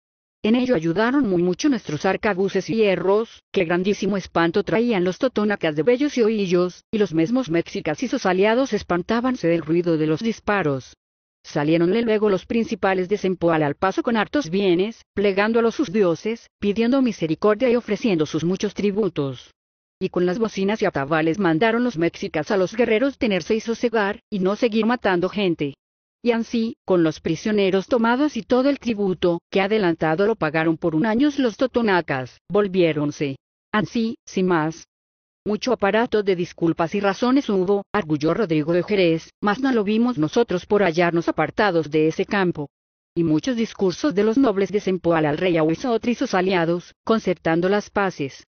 En ello ayudaron muy mucho nuestros arcabuces y hierros, que grandísimo espanto traían los totónacas de bellos y oillos, y los mismos mexicas y sus aliados espantábanse del ruido de los disparos. Saliéronle luego los principales de Sempoal al paso con hartos bienes, plegando a sus dioses, pidiendo misericordia y ofreciendo sus muchos tributos. Y con las bocinas y atabales mandaron los mexicas a los guerreros tenerse y sosegar, y no seguir matando gente. Y así, con los prisioneros tomados y todo el tributo, que adelantado lo pagaron por un año los totonacas, volviéronse. Así, sin más, mucho aparato de disculpas y razones hubo, arguyó Rodrigo de Jerez, mas no lo vimos nosotros por hallarnos apartados de ese campo. Y muchos discursos de los nobles de al rey Ahuizotri y sus aliados, concertando las paces.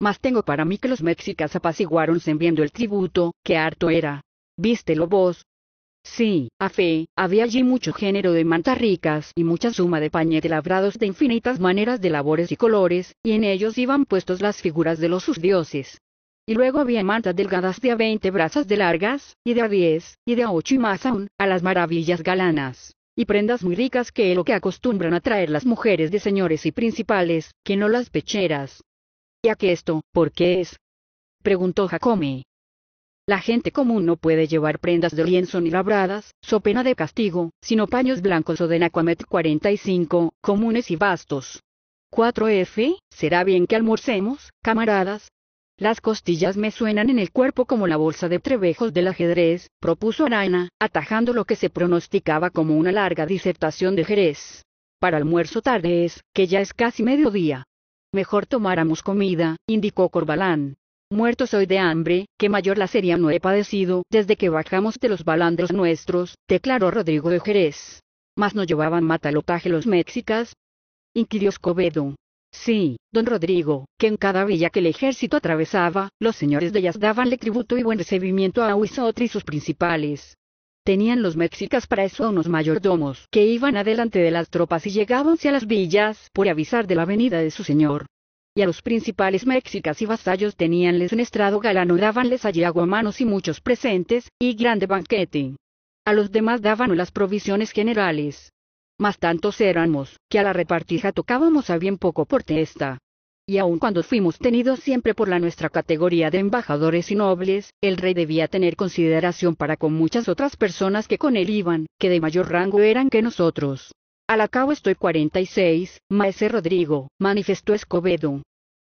Mas tengo para mí que los mexicas apaciguaron viendo el tributo, que harto era. Vístelo vos, Sí, a fe, había allí mucho género de mantas ricas y mucha suma de pañete labrados de infinitas maneras de labores y colores, y en ellos iban puestos las figuras de los sus dioses y luego había mantas delgadas de a veinte brazas de largas, y de a diez, y de a ocho y más aún, a las maravillas galanas. Y prendas muy ricas que es lo que acostumbran a traer las mujeres de señores y principales, que no las pecheras. ¿Y a qué esto, por qué es? Preguntó Jacome. La gente común no puede llevar prendas de lienzo ni labradas, so pena de castigo, sino paños blancos o de y 45, comunes y vastos. 4F, será bien que almorcemos, camaradas, las costillas me suenan en el cuerpo como la bolsa de trebejos del ajedrez, propuso Arana, atajando lo que se pronosticaba como una larga disertación de Jerez. Para almuerzo tarde es, que ya es casi mediodía. Mejor tomáramos comida, indicó Corbalán. Muerto soy de hambre, que mayor sería no he padecido desde que bajamos de los balandros nuestros, declaró Rodrigo de Jerez. Mas no llevaban matalotaje los mexicas, inquirió Escobedo. Sí, don Rodrigo, que en cada villa que el ejército atravesaba, los señores de ellas dabanle tributo y buen recibimiento a Huizotri y sus principales. Tenían los mexicas para eso unos mayordomos que iban adelante de las tropas y llegábanse a las villas por avisar de la venida de su señor. Y a los principales mexicas y vasallos teníanles un estrado galano, dábanles allí aguamanos y muchos presentes, y grande banquete. A los demás daban las provisiones generales, mas tantos éramos, que a la repartija tocábamos a bien poco por testa. Y aun cuando fuimos tenidos siempre por la nuestra categoría de embajadores y nobles, el rey debía tener consideración para con muchas otras personas que con él iban, que de mayor rango eran que nosotros. Al acabo estoy 46, maese Rodrigo, manifestó Escobedo.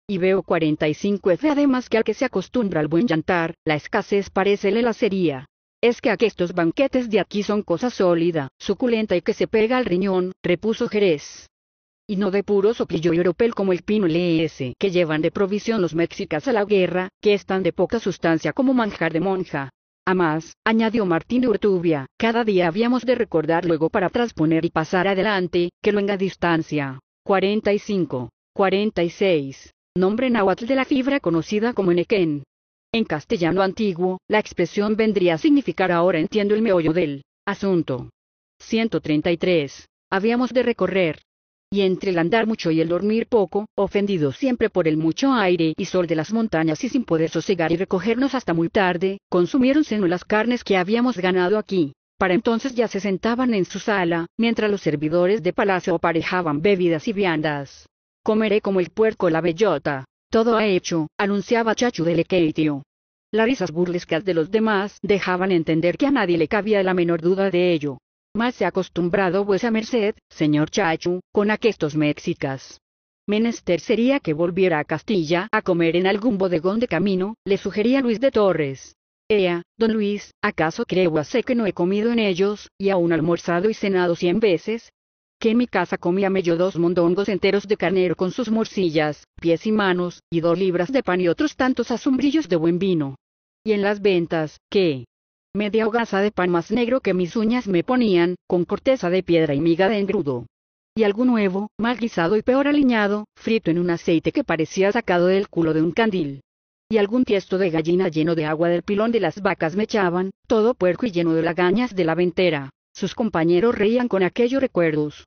Y veo 45F además que al que se acostumbra al buen llantar, la escasez le la sería. Es que estos banquetes de aquí son cosa sólida, suculenta y que se pega al riñón, repuso Jerez. Y no de puro y europeo como el pino LES, que llevan de provisión los mexicas a la guerra, que es tan de poca sustancia como manjar de monja. A más, añadió Martín de Urtubia, cada día habíamos de recordar luego para transponer y pasar adelante, que enga distancia. 45. 46. Nombre náhuatl de la fibra conocida como nequén. En castellano antiguo, la expresión vendría a significar ahora entiendo el meollo del asunto. 133. Habíamos de recorrer. Y entre el andar mucho y el dormir poco, ofendidos siempre por el mucho aire y sol de las montañas y sin poder sosegar y recogernos hasta muy tarde, consumiéronse las carnes que habíamos ganado aquí. Para entonces ya se sentaban en su sala, mientras los servidores de palacio aparejaban bebidas y viandas. Comeré como el puerco la bellota, todo ha hecho, anunciaba Chachu de Lequeitio. Las risas burlescas de los demás dejaban entender que a nadie le cabía la menor duda de ello. Más se ha acostumbrado vuesa merced, señor Chachu, con aquestos mexicas. Menester sería que volviera a Castilla a comer en algún bodegón de camino, le sugería Luis de Torres. Ea, don Luis, ¿acaso creo sé que no he comido en ellos, y aún almorzado y cenado cien veces, que en mi casa comíame yo dos mondongos enteros de carnero con sus morcillas, pies y manos, y dos libras de pan y otros tantos asombrillos de buen vino. Y en las ventas, que media hogaza de pan más negro que mis uñas me ponían, con corteza de piedra y miga de engrudo. Y algún huevo, mal guisado y peor aliñado, frito en un aceite que parecía sacado del culo de un candil. Y algún tiesto de gallina lleno de agua del pilón de las vacas me echaban, todo puerco y lleno de lagañas de la ventera. Sus compañeros reían con aquellos recuerdos.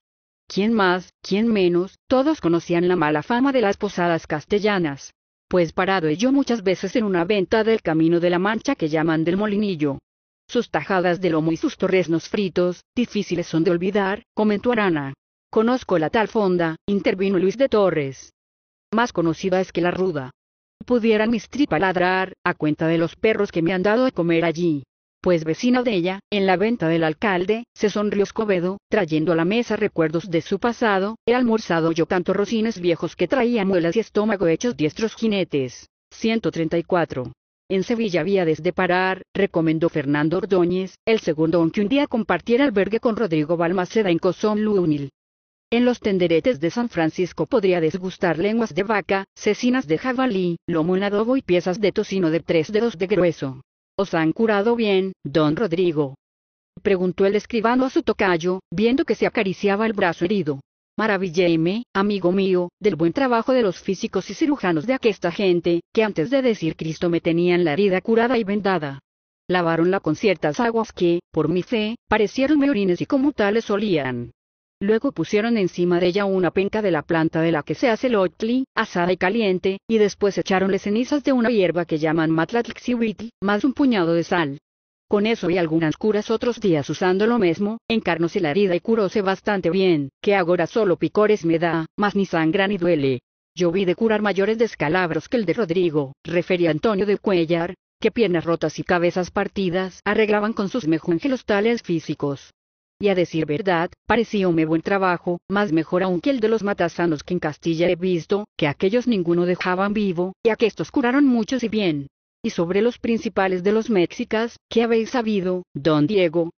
¿Quién más, quién menos? Todos conocían la mala fama de las posadas castellanas. Pues parado yo muchas veces en una venta del camino de la Mancha que llaman del Molinillo. Sus tajadas de lomo y sus torresnos fritos, difíciles son de olvidar, comentó Arana. Conozco la tal fonda, intervino Luis de Torres. Más conocida es que la ruda. Pudieran mis tripas ladrar, a cuenta de los perros que me han dado de comer allí pues vecino de ella, en la venta del alcalde, se sonrió Escobedo, trayendo a la mesa recuerdos de su pasado, he almorzado yo tanto rocines viejos que traían muelas y estómago hechos diestros jinetes. 134. En Sevilla había desde parar, recomendó Fernando Ordóñez, el segundo aunque un día compartiera albergue con Rodrigo Balmaceda en Cozón Lúmil. En los tenderetes de San Francisco podría desgustar lenguas de vaca, cecinas de jabalí, lomo en adobo y piezas de tocino de tres dedos de grueso. ¿Os han curado bien, don Rodrigo? preguntó el escribano a su tocayo, viendo que se acariciaba el brazo herido. Maravilléme, amigo mío, del buen trabajo de los físicos y cirujanos de aquesta gente, que antes de decir Cristo me tenían la herida curada y vendada. Lavaronla con ciertas aguas que, por mi fe, parecieron orines y como tales olían. Luego pusieron encima de ella una penca de la planta de la que se hace el asada y caliente, y después echaronle cenizas de una hierba que llaman matlatxihuitl, más un puñado de sal. Con eso y algunas curas otros días usando lo mismo, encarnóse la herida y curóse bastante bien, que ahora solo picores me da, mas ni sangra ni duele. Yo vi de curar mayores descalabros que el de Rodrigo, refería Antonio de Cuellar, que piernas rotas y cabezas partidas arreglaban con sus mejunjelos tales físicos y a decir verdad, parecióme buen trabajo, más mejor aún que el de los matasanos que en Castilla he visto, que aquellos ninguno dejaban vivo, y estos curaron muchos y bien. Y sobre los principales de los mexicas, ¿qué habéis sabido, don Diego?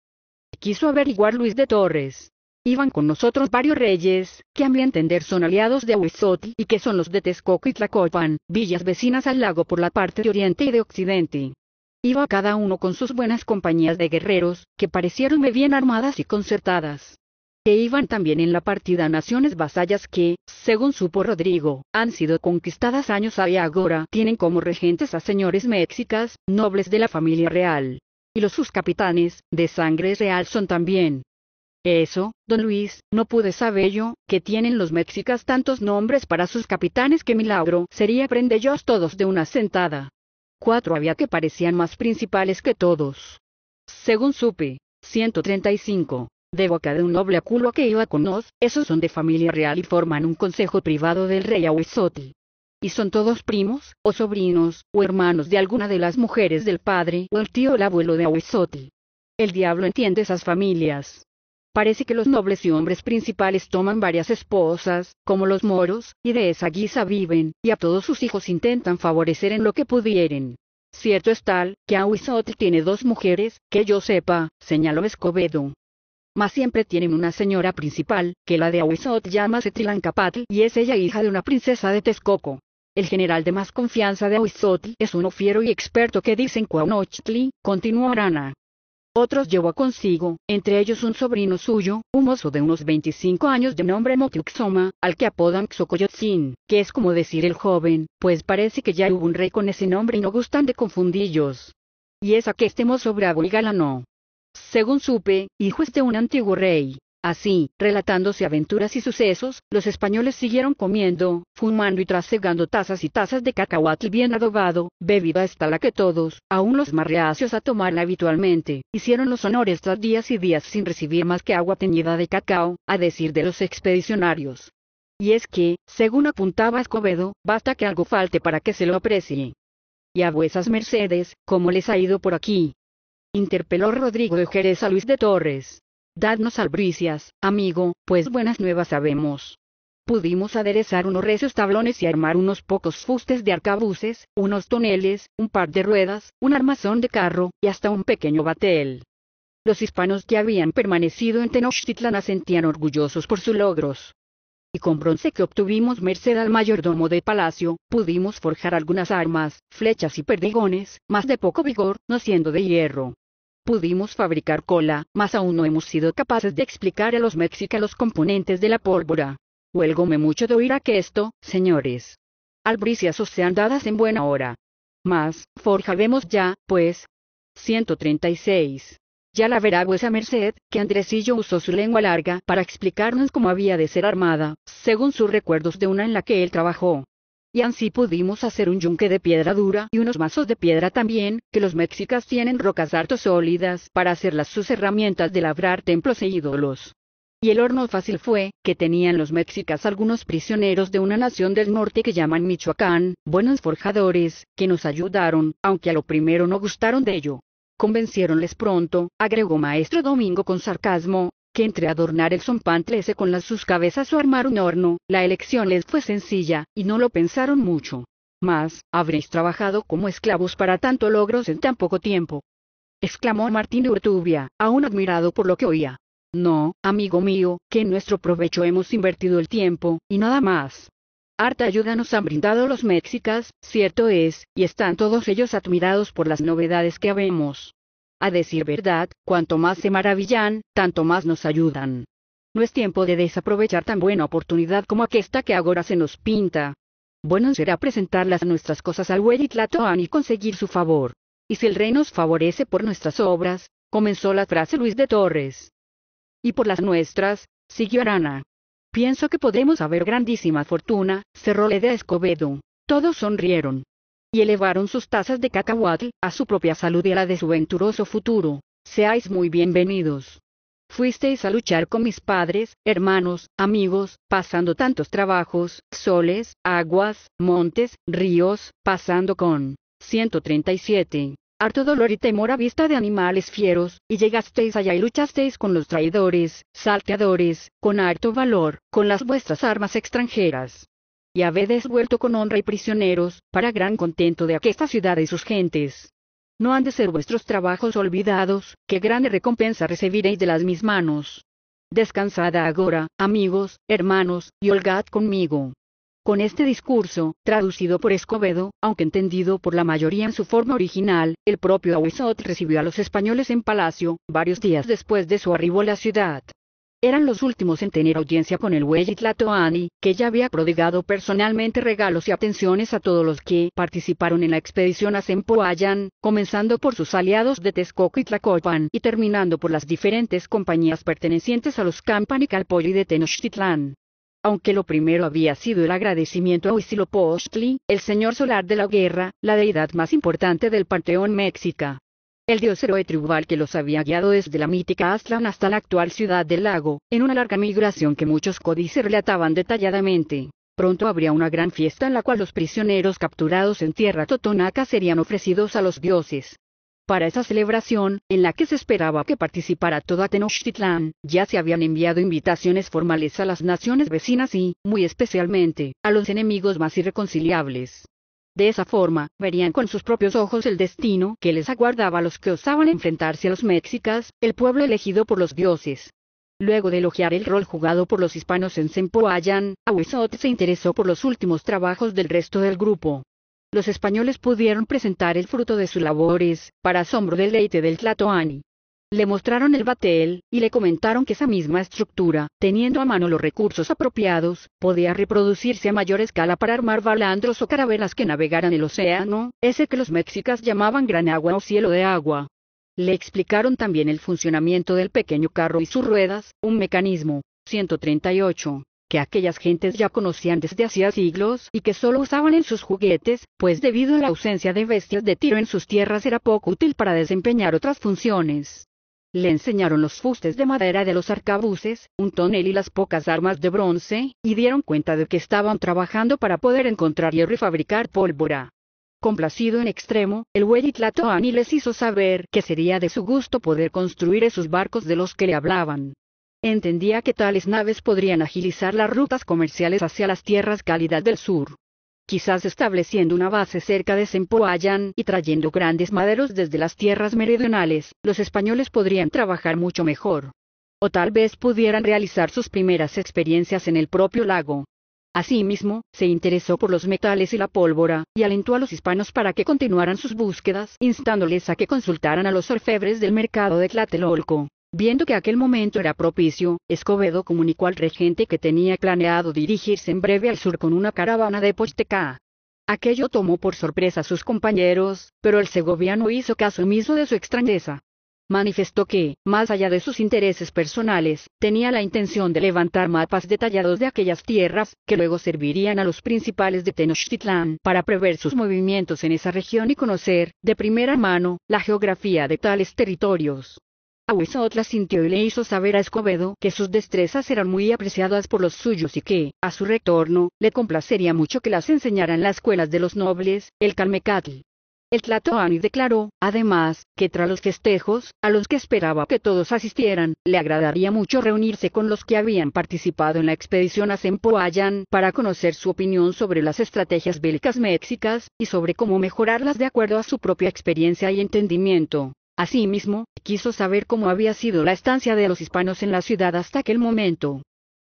Quiso averiguar Luis de Torres. Iban con nosotros varios reyes, que a mi entender son aliados de Huizotl y que son los de Texcoco y Tlacopan, villas vecinas al lago por la parte de oriente y de occidente iba cada uno con sus buenas compañías de guerreros, que parecieronme bien armadas y concertadas. Que iban también en la partida naciones vasallas que, según supo Rodrigo, han sido conquistadas años había agora tienen como regentes a señores mexicas, nobles de la familia real. Y los sus capitanes, de sangre real son también, eso, don Luis, no pude saber yo, que tienen los mexicas tantos nombres para sus capitanes que milagro sería prendellos todos de una sentada cuatro había que parecían más principales que todos. Según supe, 135, de boca de un noble aculo que iba con nos, esos son de familia real y forman un consejo privado del rey Awesoti. Y son todos primos, o sobrinos, o hermanos de alguna de las mujeres del padre, o el tío o el abuelo de Awesoti. El diablo entiende esas familias. Parece que los nobles y hombres principales toman varias esposas, como los moros, y de esa guisa viven, y a todos sus hijos intentan favorecer en lo que pudieren. Cierto es tal, que Ahuizotl tiene dos mujeres, que yo sepa, señaló Escobedo. Mas siempre tienen una señora principal, que la de Ahuizotl llama Setilancapatl y es ella hija de una princesa de Texcoco. El general de más confianza de Ahuizotl es uno fiero y experto que dicen Cuauhnochtli, continuó Arana. Otros llevó consigo, entre ellos un sobrino suyo, un mozo de unos 25 años de nombre Motuxoma, al que apodan Xocoyotzin, que es como decir el joven, pues parece que ya hubo un rey con ese nombre y no gustan de confundillos. Y es a que este mozo bravo y galano, Según supe, hijo es de un antiguo rey, Así, relatándose aventuras y sucesos, los españoles siguieron comiendo, fumando y trasegando tazas y tazas de cacahuatl bien adobado, bebida hasta la que todos, aún los más reacios a tomarla habitualmente, hicieron los honores tras días y días sin recibir más que agua teñida de cacao, a decir de los expedicionarios. Y es que, según apuntaba Escobedo, basta que algo falte para que se lo aprecie. Y a vuesas mercedes, ¿cómo les ha ido por aquí? Interpeló Rodrigo de Jerez a Luis de Torres Dadnos albricias, amigo, pues buenas nuevas sabemos. Pudimos aderezar unos recios tablones y armar unos pocos fustes de arcabuces, unos toneles, un par de ruedas, un armazón de carro, y hasta un pequeño batel. Los hispanos que habían permanecido en Tenochtitlan sentían orgullosos por sus logros. Y con bronce que obtuvimos merced al mayordomo de palacio, pudimos forjar algunas armas, flechas y perdigones, más de poco vigor, no siendo de hierro. Pudimos fabricar cola, mas aún no hemos sido capaces de explicar a los mexicanos los componentes de la pólvora. Huélgome mucho de oír a que esto, señores. Albricias os sean dadas en buena hora. Mas, forja vemos ya, pues. 136. Ya la verá vuesa merced, que Andresillo usó su lengua larga para explicarnos cómo había de ser armada, según sus recuerdos de una en la que él trabajó y así pudimos hacer un yunque de piedra dura y unos mazos de piedra también, que los mexicas tienen rocas harto sólidas para hacerlas sus herramientas de labrar templos e ídolos. Y el horno fácil fue, que tenían los mexicas algunos prisioneros de una nación del norte que llaman Michoacán, buenos forjadores, que nos ayudaron, aunque a lo primero no gustaron de ello. Convenciéronles pronto, agregó maestro Domingo con sarcasmo, que entre adornar el zompantlese con las sus cabezas o armar un horno, la elección les fue sencilla, y no lo pensaron mucho. Más, habréis trabajado como esclavos para tanto logros en tan poco tiempo. exclamó Martín Urtubia, aún admirado por lo que oía. No, amigo mío, que en nuestro provecho hemos invertido el tiempo, y nada más. Harta ayuda nos han brindado los mexicas, cierto es, y están todos ellos admirados por las novedades que habemos a decir verdad, cuanto más se maravillan, tanto más nos ayudan. No es tiempo de desaprovechar tan buena oportunidad como aquesta que ahora se nos pinta. Bueno será presentar las nuestras cosas al Huellitlatoan y conseguir su favor. Y si el rey nos favorece por nuestras obras, comenzó la frase Luis de Torres. Y por las nuestras, siguió Arana. Pienso que podremos haber grandísima fortuna, cerró Leda Escobedo. Todos sonrieron y elevaron sus tazas de cacahuatl, a su propia salud y a la de su venturoso futuro. Seáis muy bienvenidos. Fuisteis a luchar con mis padres, hermanos, amigos, pasando tantos trabajos, soles, aguas, montes, ríos, pasando con 137. Harto dolor y temor a vista de animales fieros, y llegasteis allá y luchasteis con los traidores, salteadores, con harto valor, con las vuestras armas extranjeras y habedes vuelto con honra y prisioneros, para gran contento de aquesta ciudad y sus gentes. No han de ser vuestros trabajos olvidados, que grande recompensa recibiréis de las mis manos. Descansad agora, amigos, hermanos, y holgad conmigo. Con este discurso, traducido por Escobedo, aunque entendido por la mayoría en su forma original, el propio Aguizot recibió a los españoles en palacio, varios días después de su arribo a la ciudad. Eran los últimos en tener audiencia con el Huey que ya había prodigado personalmente regalos y atenciones a todos los que participaron en la expedición a Sempoayán, comenzando por sus aliados de Texcoco y Tlacopan y terminando por las diferentes compañías pertenecientes a los Campan y de Tenochtitlán. Aunque lo primero había sido el agradecimiento a Huitzilopochtli, el señor solar de la guerra, la deidad más importante del panteón mexica el dios héroe tribal que los había guiado desde la mítica Aslan hasta la actual ciudad del lago, en una larga migración que muchos códices relataban detalladamente. Pronto habría una gran fiesta en la cual los prisioneros capturados en tierra totonaca serían ofrecidos a los dioses. Para esa celebración, en la que se esperaba que participara toda Tenochtitlán, ya se habían enviado invitaciones formales a las naciones vecinas y, muy especialmente, a los enemigos más irreconciliables. De esa forma, verían con sus propios ojos el destino que les aguardaba a los que osaban enfrentarse a los mexicas, el pueblo elegido por los dioses. Luego de elogiar el rol jugado por los hispanos en Sempoayan, Ahuizot se interesó por los últimos trabajos del resto del grupo. Los españoles pudieron presentar el fruto de sus labores, para asombro del leite del Tlatoani. Le mostraron el batel, y le comentaron que esa misma estructura, teniendo a mano los recursos apropiados, podía reproducirse a mayor escala para armar balandros o carabelas que navegaran el océano, ese que los mexicas llamaban gran agua o cielo de agua. Le explicaron también el funcionamiento del pequeño carro y sus ruedas, un mecanismo, 138, que aquellas gentes ya conocían desde hacía siglos y que solo usaban en sus juguetes, pues debido a la ausencia de bestias de tiro en sus tierras era poco útil para desempeñar otras funciones. Le enseñaron los fustes de madera de los arcabuces, un tonel y las pocas armas de bronce, y dieron cuenta de que estaban trabajando para poder encontrar hierro y fabricar pólvora. Complacido en extremo, el güey Tlatoani les hizo saber que sería de su gusto poder construir esos barcos de los que le hablaban. Entendía que tales naves podrían agilizar las rutas comerciales hacia las tierras cálidas del sur quizás estableciendo una base cerca de Sempoayán y trayendo grandes maderos desde las tierras meridionales, los españoles podrían trabajar mucho mejor. O tal vez pudieran realizar sus primeras experiencias en el propio lago. Asimismo, se interesó por los metales y la pólvora, y alentó a los hispanos para que continuaran sus búsquedas, instándoles a que consultaran a los orfebres del mercado de Tlatelolco. Viendo que aquel momento era propicio, Escobedo comunicó al regente que tenía planeado dirigirse en breve al sur con una caravana de Pochteca. Aquello tomó por sorpresa a sus compañeros, pero el segoviano hizo caso omiso de su extrañeza. Manifestó que, más allá de sus intereses personales, tenía la intención de levantar mapas detallados de aquellas tierras, que luego servirían a los principales de Tenochtitlán para prever sus movimientos en esa región y conocer, de primera mano, la geografía de tales territorios la sintió y le hizo saber a Escobedo que sus destrezas eran muy apreciadas por los suyos y que, a su retorno, le complacería mucho que las enseñaran las escuelas de los nobles, el Calmecatl. El Tlatoani declaró, además, que tras los festejos, a los que esperaba que todos asistieran, le agradaría mucho reunirse con los que habían participado en la expedición a Zempoayan para conocer su opinión sobre las estrategias bélicas mexicas, y sobre cómo mejorarlas de acuerdo a su propia experiencia y entendimiento. Asimismo, quiso saber cómo había sido la estancia de los hispanos en la ciudad hasta aquel momento.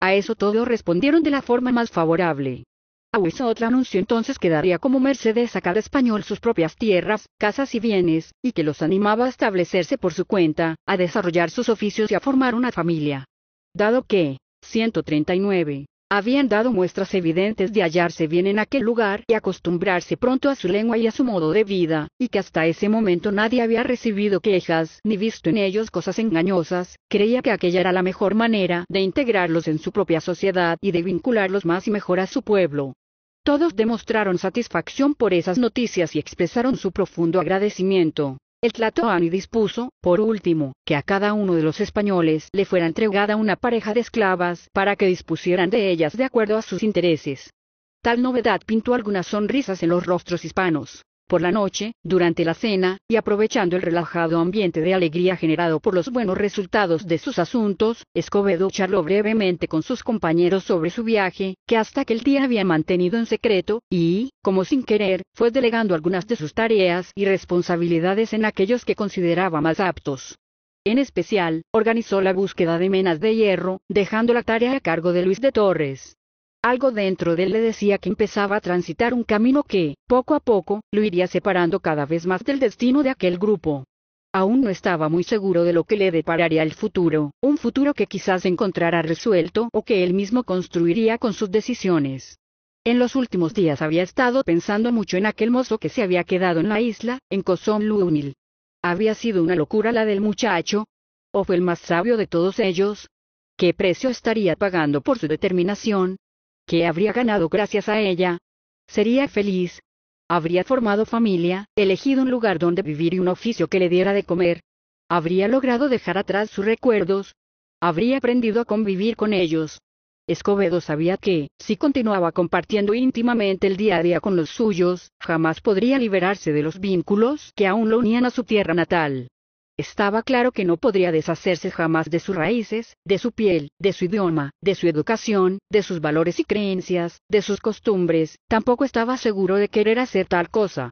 A eso todos respondieron de la forma más favorable. a otra anunció entonces que daría como mercedes a cada español sus propias tierras, casas y bienes, y que los animaba a establecerse por su cuenta, a desarrollar sus oficios y a formar una familia. Dado que, 139, habían dado muestras evidentes de hallarse bien en aquel lugar y acostumbrarse pronto a su lengua y a su modo de vida, y que hasta ese momento nadie había recibido quejas ni visto en ellos cosas engañosas, creía que aquella era la mejor manera de integrarlos en su propia sociedad y de vincularlos más y mejor a su pueblo. Todos demostraron satisfacción por esas noticias y expresaron su profundo agradecimiento. El Tlatoani dispuso, por último, que a cada uno de los españoles le fuera entregada una pareja de esclavas para que dispusieran de ellas de acuerdo a sus intereses. Tal novedad pintó algunas sonrisas en los rostros hispanos por la noche, durante la cena, y aprovechando el relajado ambiente de alegría generado por los buenos resultados de sus asuntos, Escobedo charló brevemente con sus compañeros sobre su viaje, que hasta aquel día había mantenido en secreto, y, como sin querer, fue delegando algunas de sus tareas y responsabilidades en aquellos que consideraba más aptos. En especial, organizó la búsqueda de menas de hierro, dejando la tarea a cargo de Luis de Torres. Algo dentro de él le decía que empezaba a transitar un camino que, poco a poco, lo iría separando cada vez más del destino de aquel grupo. Aún no estaba muy seguro de lo que le depararía el futuro, un futuro que quizás encontrara resuelto o que él mismo construiría con sus decisiones. En los últimos días había estado pensando mucho en aquel mozo que se había quedado en la isla, en Cozón Lúunil ¿Había sido una locura la del muchacho? ¿O fue el más sabio de todos ellos? ¿Qué precio estaría pagando por su determinación? que habría ganado gracias a ella. Sería feliz. Habría formado familia, elegido un lugar donde vivir y un oficio que le diera de comer. Habría logrado dejar atrás sus recuerdos. Habría aprendido a convivir con ellos. Escobedo sabía que, si continuaba compartiendo íntimamente el día a día con los suyos, jamás podría liberarse de los vínculos que aún lo unían a su tierra natal. Estaba claro que no podría deshacerse jamás de sus raíces, de su piel, de su idioma, de su educación, de sus valores y creencias, de sus costumbres, tampoco estaba seguro de querer hacer tal cosa.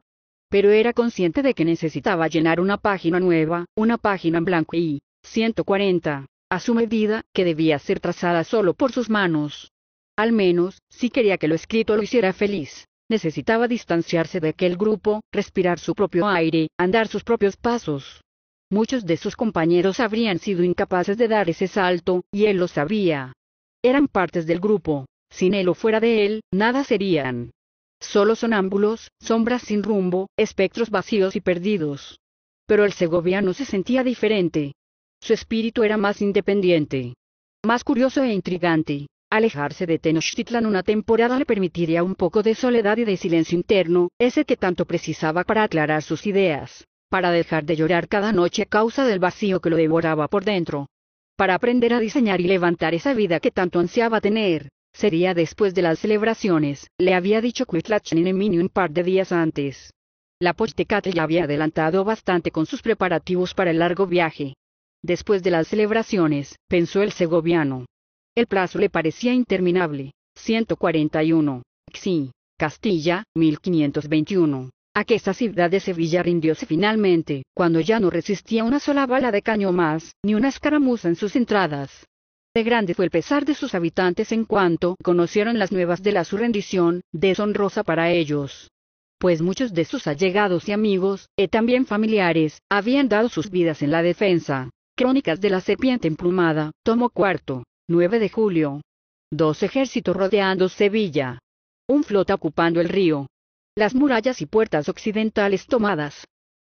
Pero era consciente de que necesitaba llenar una página nueva, una página en blanco y 140, a su medida, que debía ser trazada solo por sus manos. Al menos, si quería que lo escrito lo hiciera feliz necesitaba distanciarse de aquel grupo, respirar su propio aire, andar sus propios pasos. Muchos de sus compañeros habrían sido incapaces de dar ese salto, y él lo sabía. Eran partes del grupo. Sin él o fuera de él, nada serían. Solo sonámbulos, sombras sin rumbo, espectros vacíos y perdidos. Pero el segoviano se sentía diferente. Su espíritu era más independiente. Más curioso e intrigante. Alejarse de Tenochtitlan una temporada le permitiría un poco de soledad y de silencio interno, ese que tanto precisaba para aclarar sus ideas para dejar de llorar cada noche a causa del vacío que lo devoraba por dentro. Para aprender a diseñar y levantar esa vida que tanto ansiaba tener, sería después de las celebraciones, le había dicho Kuitlachenimini un par de días antes. La Pochtecate ya había adelantado bastante con sus preparativos para el largo viaje. Después de las celebraciones, pensó el segoviano. El plazo le parecía interminable. 141. Xi, Castilla, 1521. Aquesta ciudad de Sevilla rindióse finalmente, cuando ya no resistía una sola bala de caño más, ni una escaramuza en sus entradas. De grande fue el pesar de sus habitantes en cuanto conocieron las nuevas de la su rendición, deshonrosa para ellos. Pues muchos de sus allegados y amigos, e también familiares, habían dado sus vidas en la defensa. Crónicas de la Serpiente Emplumada, tomo cuarto, 9 de julio. Dos ejércitos rodeando Sevilla. Un flota ocupando el río, las murallas y puertas occidentales tomadas.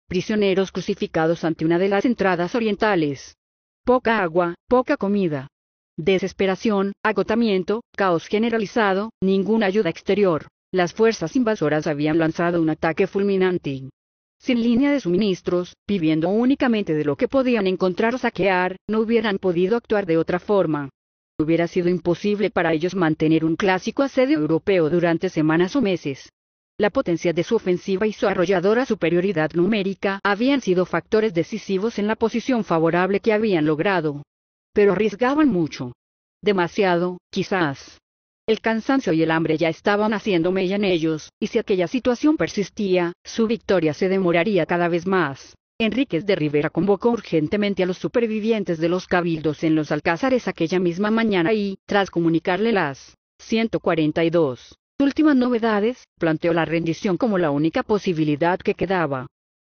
Prisioneros crucificados ante una de las entradas orientales. Poca agua, poca comida. Desesperación, agotamiento, caos generalizado, ninguna ayuda exterior. Las fuerzas invasoras habían lanzado un ataque fulminante sin línea de suministros, viviendo únicamente de lo que podían encontrar o saquear, no hubieran podido actuar de otra forma. Hubiera sido imposible para ellos mantener un clásico asedio europeo durante semanas o meses. La potencia de su ofensiva y su arrolladora superioridad numérica habían sido factores decisivos en la posición favorable que habían logrado. Pero arriesgaban mucho. Demasiado, quizás. El cansancio y el hambre ya estaban haciendo mella en ellos, y si aquella situación persistía, su victoria se demoraría cada vez más. Enríquez de Rivera convocó urgentemente a los supervivientes de los cabildos en los alcázares aquella misma mañana y, tras comunicarle las 142 últimas novedades, planteó la rendición como la única posibilidad que quedaba.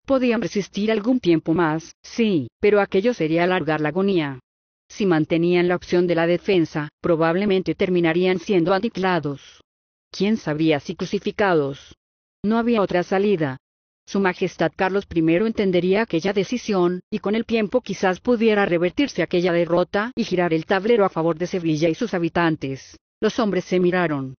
Podían resistir algún tiempo más, sí, pero aquello sería alargar la agonía. Si mantenían la opción de la defensa, probablemente terminarían siendo aniquilados. ¿Quién sabía si crucificados? No había otra salida. Su Majestad Carlos I entendería aquella decisión, y con el tiempo quizás pudiera revertirse aquella derrota y girar el tablero a favor de Sevilla y sus habitantes. Los hombres se miraron.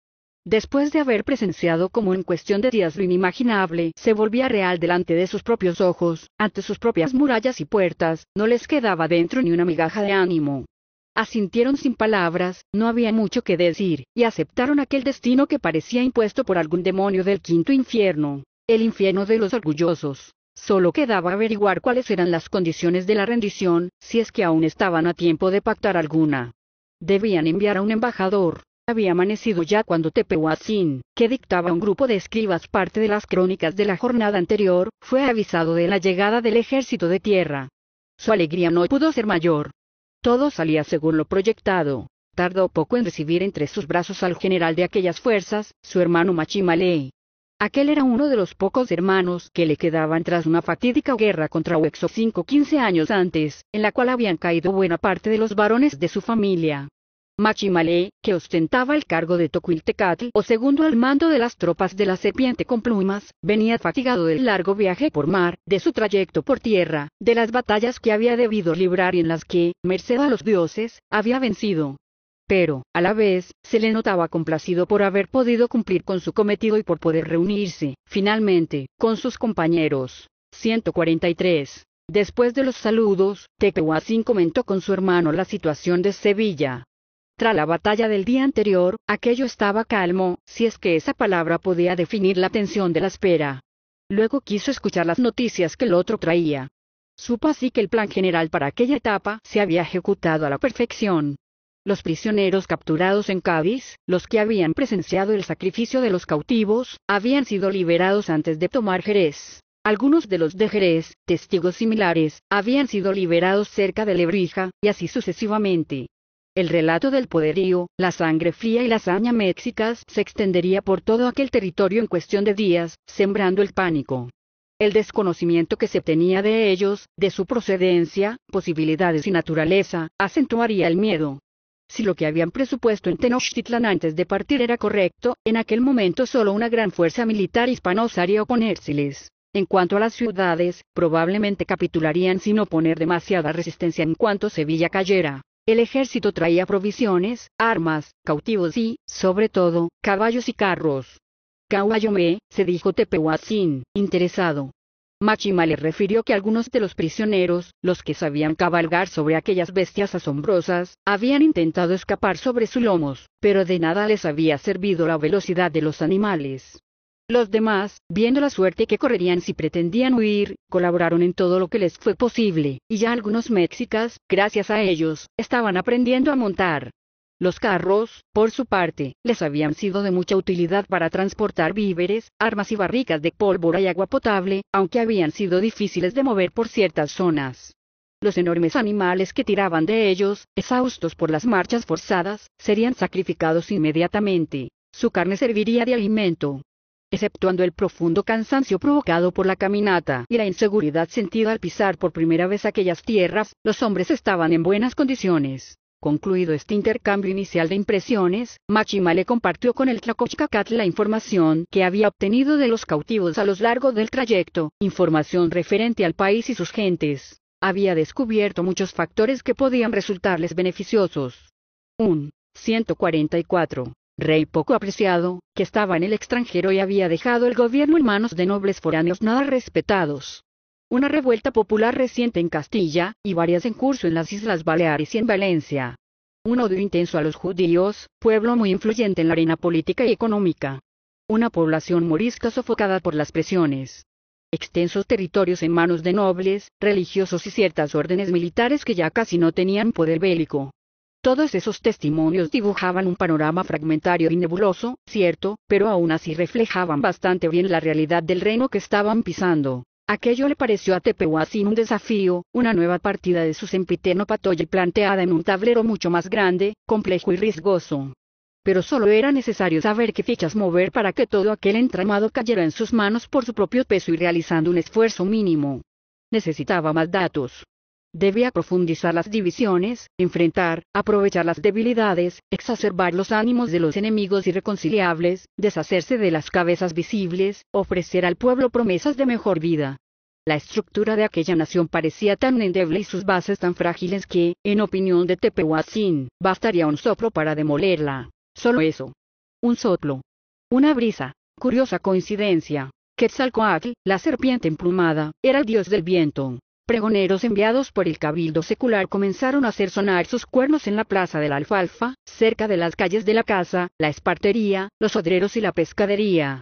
Después de haber presenciado como en cuestión de días lo inimaginable se volvía real delante de sus propios ojos, ante sus propias murallas y puertas, no les quedaba dentro ni una migaja de ánimo. Asintieron sin palabras, no había mucho que decir, y aceptaron aquel destino que parecía impuesto por algún demonio del quinto infierno, el infierno de los orgullosos. Solo quedaba averiguar cuáles eran las condiciones de la rendición, si es que aún estaban a tiempo de pactar alguna. Debían enviar a un embajador, había amanecido ya cuando Tepehuacín, que dictaba un grupo de escribas parte de las crónicas de la jornada anterior, fue avisado de la llegada del ejército de tierra. Su alegría no pudo ser mayor. Todo salía según lo proyectado. Tardó poco en recibir entre sus brazos al general de aquellas fuerzas, su hermano Machimalé. Aquel era uno de los pocos hermanos que le quedaban tras una fatídica guerra contra Huexo 5 15 años antes, en la cual habían caído buena parte de los varones de su familia. Machimalé, que ostentaba el cargo de Tocuiltecatl o segundo al mando de las tropas de la serpiente con plumas, venía fatigado del largo viaje por mar, de su trayecto por tierra, de las batallas que había debido librar y en las que, merced a los dioses, había vencido. Pero, a la vez, se le notaba complacido por haber podido cumplir con su cometido y por poder reunirse, finalmente, con sus compañeros. 143. Después de los saludos, Tepehuacín comentó con su hermano la situación de Sevilla. Tras la batalla del día anterior, aquello estaba calmo, si es que esa palabra podía definir la tensión de la espera. Luego quiso escuchar las noticias que el otro traía. Supo así que el plan general para aquella etapa se había ejecutado a la perfección. Los prisioneros capturados en Cádiz, los que habían presenciado el sacrificio de los cautivos, habían sido liberados antes de tomar Jerez. Algunos de los de Jerez, testigos similares, habían sido liberados cerca de Lebrija, y así sucesivamente. El relato del poderío, la sangre fría y la hazaña mexicas se extendería por todo aquel territorio en cuestión de días, sembrando el pánico. El desconocimiento que se tenía de ellos, de su procedencia, posibilidades y naturaleza, acentuaría el miedo. Si lo que habían presupuesto en Tenochtitlán antes de partir era correcto, en aquel momento solo una gran fuerza militar hispano osaría oponérseles. En cuanto a las ciudades, probablemente capitularían sin oponer demasiada resistencia en cuanto Sevilla cayera. El ejército traía provisiones, armas, cautivos y, sobre todo, caballos y carros. Kawayome, se dijo Tepehuacín, interesado. Machima le refirió que algunos de los prisioneros, los que sabían cabalgar sobre aquellas bestias asombrosas, habían intentado escapar sobre sus lomos, pero de nada les había servido la velocidad de los animales. Los demás, viendo la suerte que correrían si pretendían huir, colaboraron en todo lo que les fue posible, y ya algunos mexicas, gracias a ellos, estaban aprendiendo a montar. Los carros, por su parte, les habían sido de mucha utilidad para transportar víveres, armas y barricas de pólvora y agua potable, aunque habían sido difíciles de mover por ciertas zonas. Los enormes animales que tiraban de ellos, exhaustos por las marchas forzadas, serían sacrificados inmediatamente. Su carne serviría de alimento, exceptuando el profundo cansancio provocado por la caminata y la inseguridad sentida al pisar por primera vez aquellas tierras, los hombres estaban en buenas condiciones. Concluido este intercambio inicial de impresiones, Machima le compartió con el Tlacochcacat la información que había obtenido de los cautivos a lo largo del trayecto, información referente al país y sus gentes. Había descubierto muchos factores que podían resultarles beneficiosos. 1. 144 rey poco apreciado, que estaba en el extranjero y había dejado el gobierno en manos de nobles foráneos nada respetados. Una revuelta popular reciente en Castilla, y varias en curso en las Islas Baleares y en Valencia. Un odio intenso a los judíos, pueblo muy influyente en la arena política y económica. Una población morisca sofocada por las presiones. Extensos territorios en manos de nobles, religiosos y ciertas órdenes militares que ya casi no tenían poder bélico. Todos esos testimonios dibujaban un panorama fragmentario y nebuloso, cierto, pero aún así reflejaban bastante bien la realidad del reino que estaban pisando. Aquello le pareció a sin un desafío, una nueva partida de su sempiterno patoya planteada en un tablero mucho más grande, complejo y riesgoso. Pero solo era necesario saber qué fichas mover para que todo aquel entramado cayera en sus manos por su propio peso y realizando un esfuerzo mínimo. Necesitaba más datos. Debía profundizar las divisiones, enfrentar, aprovechar las debilidades, exacerbar los ánimos de los enemigos irreconciliables, deshacerse de las cabezas visibles, ofrecer al pueblo promesas de mejor vida. La estructura de aquella nación parecía tan endeble y sus bases tan frágiles que, en opinión de Tepehuacín, bastaría un soplo para demolerla. Solo eso. Un soplo. Una brisa. Curiosa coincidencia. Quetzalcoatl, la serpiente emplumada, era el dios del viento, pregoneros enviados por el cabildo secular comenzaron a hacer sonar sus cuernos en la plaza de la alfalfa, cerca de las calles de la casa, la espartería, los odreros y la pescadería.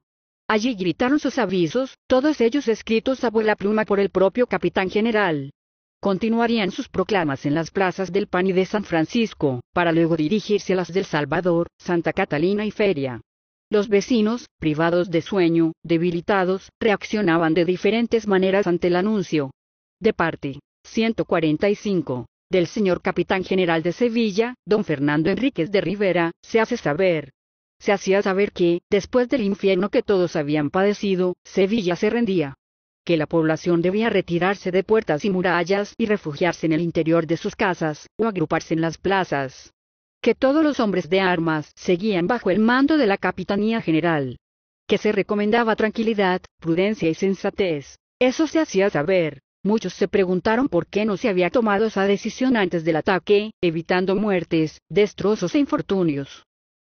Allí gritaron sus avisos, todos ellos escritos a vuela pluma por el propio capitán general. Continuarían sus proclamas en las plazas del Pan y de San Francisco, para luego dirigirse a las del Salvador, Santa Catalina y Feria. Los vecinos, privados de sueño, debilitados, reaccionaban de diferentes maneras ante el anuncio, de parte 145 del señor capitán general de Sevilla, don Fernando Enríquez de Rivera, se hace saber. Se hacía saber que, después del infierno que todos habían padecido, Sevilla se rendía. Que la población debía retirarse de puertas y murallas y refugiarse en el interior de sus casas, o agruparse en las plazas. Que todos los hombres de armas seguían bajo el mando de la Capitanía General. Que se recomendaba tranquilidad, prudencia y sensatez. Eso se hacía saber Muchos se preguntaron por qué no se había tomado esa decisión antes del ataque, evitando muertes, destrozos e infortunios.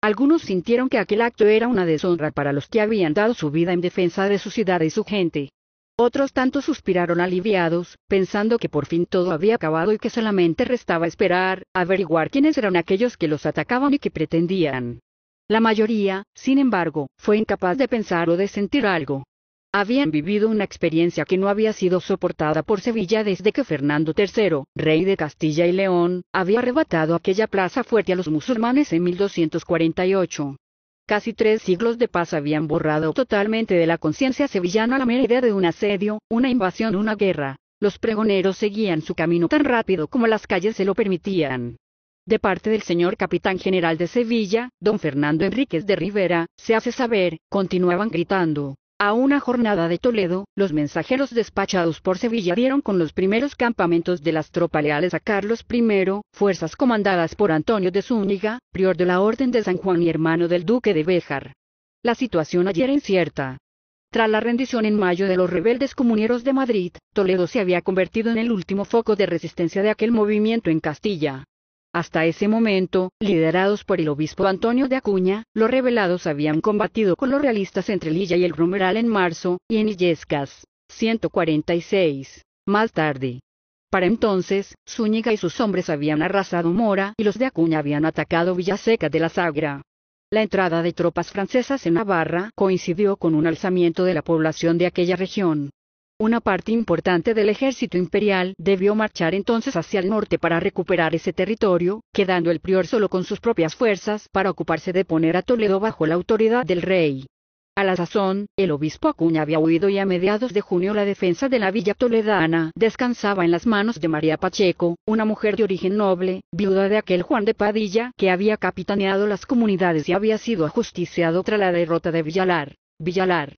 Algunos sintieron que aquel acto era una deshonra para los que habían dado su vida en defensa de su ciudad y su gente. Otros tantos suspiraron aliviados, pensando que por fin todo había acabado y que solamente restaba esperar, averiguar quiénes eran aquellos que los atacaban y que pretendían. La mayoría, sin embargo, fue incapaz de pensar o de sentir algo. Habían vivido una experiencia que no había sido soportada por Sevilla desde que Fernando III, rey de Castilla y León, había arrebatado aquella plaza fuerte a los musulmanes en 1248. Casi tres siglos de paz habían borrado totalmente de la conciencia sevillana la mera idea de un asedio, una invasión, una guerra. Los pregoneros seguían su camino tan rápido como las calles se lo permitían. De parte del señor capitán general de Sevilla, don Fernando Enríquez de Rivera, se hace saber, continuaban gritando, a una jornada de Toledo, los mensajeros despachados por Sevilla dieron con los primeros campamentos de las tropas leales a Carlos I, fuerzas comandadas por Antonio de Zúñiga, prior de la Orden de San Juan y hermano del Duque de Béjar. La situación allí era incierta. Tras la rendición en mayo de los rebeldes comuneros de Madrid, Toledo se había convertido en el último foco de resistencia de aquel movimiento en Castilla. Hasta ese momento, liderados por el obispo Antonio de Acuña, los rebelados habían combatido con los realistas entre Lilla y el Rumeral en marzo, y en Illescas. 146. Más tarde. Para entonces, Zúñiga y sus hombres habían arrasado Mora y los de Acuña habían atacado Villaseca de la Sagra. La entrada de tropas francesas en Navarra coincidió con un alzamiento de la población de aquella región. Una parte importante del ejército imperial debió marchar entonces hacia el norte para recuperar ese territorio, quedando el prior solo con sus propias fuerzas para ocuparse de poner a Toledo bajo la autoridad del rey. A la sazón, el obispo Acuña había huido y a mediados de junio la defensa de la villa toledana descansaba en las manos de María Pacheco, una mujer de origen noble, viuda de aquel Juan de Padilla que había capitaneado las comunidades y había sido ajusticiado tras la derrota de Villalar. Villalar,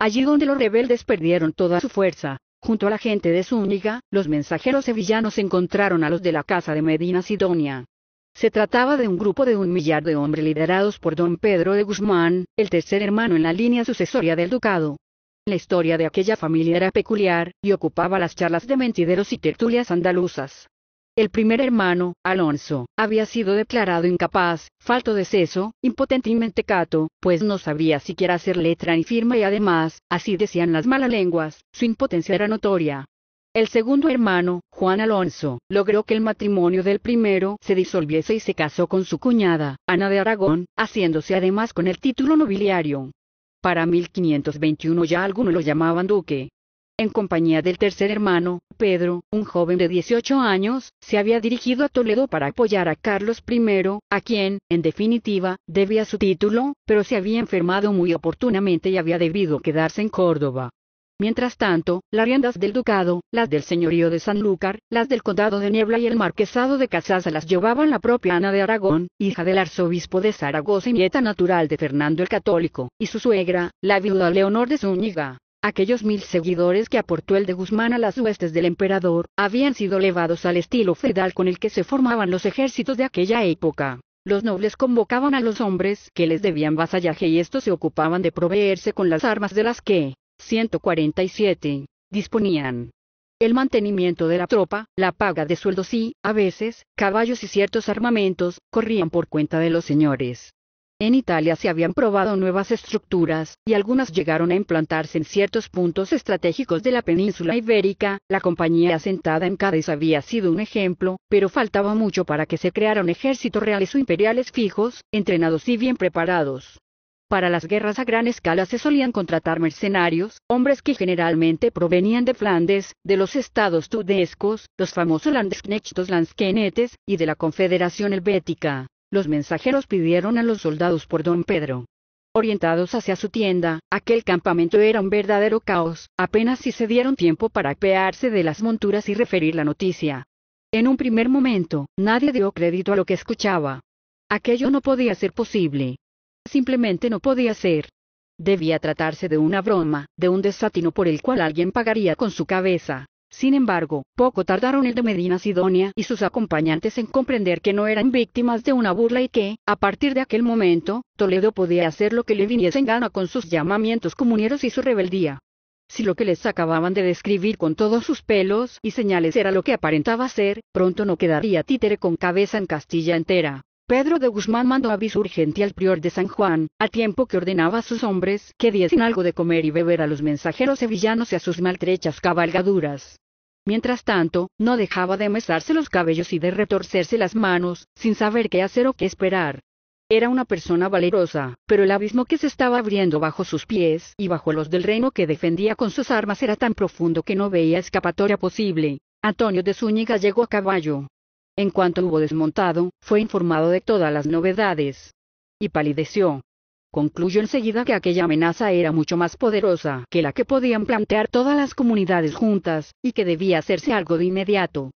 Allí donde los rebeldes perdieron toda su fuerza, junto a la gente de Zúñiga, los mensajeros sevillanos encontraron a los de la casa de Medina Sidonia. Se trataba de un grupo de un millar de hombres liderados por don Pedro de Guzmán, el tercer hermano en la línea sucesoria del ducado. La historia de aquella familia era peculiar, y ocupaba las charlas de mentideros y tertulias andaluzas. El primer hermano, Alonso, había sido declarado incapaz, falto de seso, impotente y mentecato, pues no sabía siquiera hacer letra ni firma y además, así decían las malas lenguas, su impotencia era notoria. El segundo hermano, Juan Alonso, logró que el matrimonio del primero se disolviese y se casó con su cuñada, Ana de Aragón, haciéndose además con el título nobiliario. Para 1521 ya algunos lo llamaban duque, en compañía del tercer hermano, Pedro, un joven de 18 años, se había dirigido a Toledo para apoyar a Carlos I, a quien, en definitiva, debía su título, pero se había enfermado muy oportunamente y había debido quedarse en Córdoba. Mientras tanto, las riendas del ducado, las del señorío de Sanlúcar, las del condado de Niebla y el marquesado de Casaza las llevaban la propia Ana de Aragón, hija del arzobispo de Zaragoza y nieta natural de Fernando el Católico, y su suegra, la viuda Leonor de Zúñiga. Aquellos mil seguidores que aportó el de Guzmán a las huestes del emperador, habían sido elevados al estilo feudal con el que se formaban los ejércitos de aquella época. Los nobles convocaban a los hombres que les debían vasallaje y estos se ocupaban de proveerse con las armas de las que, 147, disponían. El mantenimiento de la tropa, la paga de sueldos y, a veces, caballos y ciertos armamentos, corrían por cuenta de los señores. En Italia se habían probado nuevas estructuras, y algunas llegaron a implantarse en ciertos puntos estratégicos de la península ibérica, la compañía asentada en Cádiz había sido un ejemplo, pero faltaba mucho para que se crearan ejércitos reales o imperiales fijos, entrenados y bien preparados. Para las guerras a gran escala se solían contratar mercenarios, hombres que generalmente provenían de Flandes, de los estados tudescos, los famosos landsknechtos landskenetes, y de la Confederación Helvética los mensajeros pidieron a los soldados por don Pedro. Orientados hacia su tienda, aquel campamento era un verdadero caos, apenas si se dieron tiempo para apearse de las monturas y referir la noticia. En un primer momento, nadie dio crédito a lo que escuchaba. Aquello no podía ser posible. Simplemente no podía ser. Debía tratarse de una broma, de un desatino por el cual alguien pagaría con su cabeza. Sin embargo, poco tardaron el de Medina Sidonia y sus acompañantes en comprender que no eran víctimas de una burla y que, a partir de aquel momento, Toledo podía hacer lo que le viniese en gana con sus llamamientos comuneros y su rebeldía. Si lo que les acababan de describir con todos sus pelos y señales era lo que aparentaba ser, pronto no quedaría títere con cabeza en Castilla entera. Pedro de Guzmán mandó aviso urgente al prior de San Juan, a tiempo que ordenaba a sus hombres que diesen algo de comer y beber a los mensajeros sevillanos y a sus maltrechas cabalgaduras. Mientras tanto, no dejaba de mesarse los cabellos y de retorcerse las manos, sin saber qué hacer o qué esperar. Era una persona valerosa, pero el abismo que se estaba abriendo bajo sus pies y bajo los del reino que defendía con sus armas era tan profundo que no veía escapatoria posible. Antonio de Zúñiga llegó a caballo. En cuanto hubo desmontado, fue informado de todas las novedades. Y palideció. Concluyó enseguida que aquella amenaza era mucho más poderosa que la que podían plantear todas las comunidades juntas, y que debía hacerse algo de inmediato.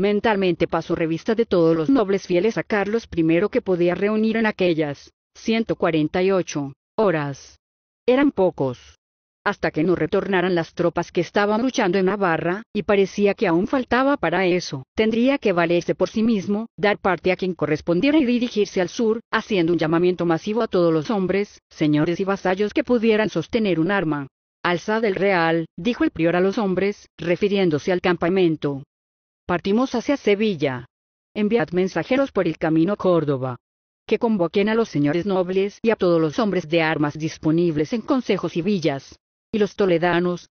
Mentalmente pasó revista de todos los nobles fieles a Carlos I que podía reunir en aquellas 148 horas. Eran pocos, hasta que no retornaran las tropas que estaban luchando en Navarra, y parecía que aún faltaba para eso. Tendría que valerse por sí mismo, dar parte a quien correspondiera y dirigirse al sur, haciendo un llamamiento masivo a todos los hombres, señores y vasallos que pudieran sostener un arma. «Alzad el Real, dijo el prior a los hombres, refiriéndose al campamento. Partimos hacia Sevilla. Enviad mensajeros por el camino a Córdoba que convoquen a los señores nobles y a todos los hombres de armas disponibles en consejos y villas, ¿Y los toledanos?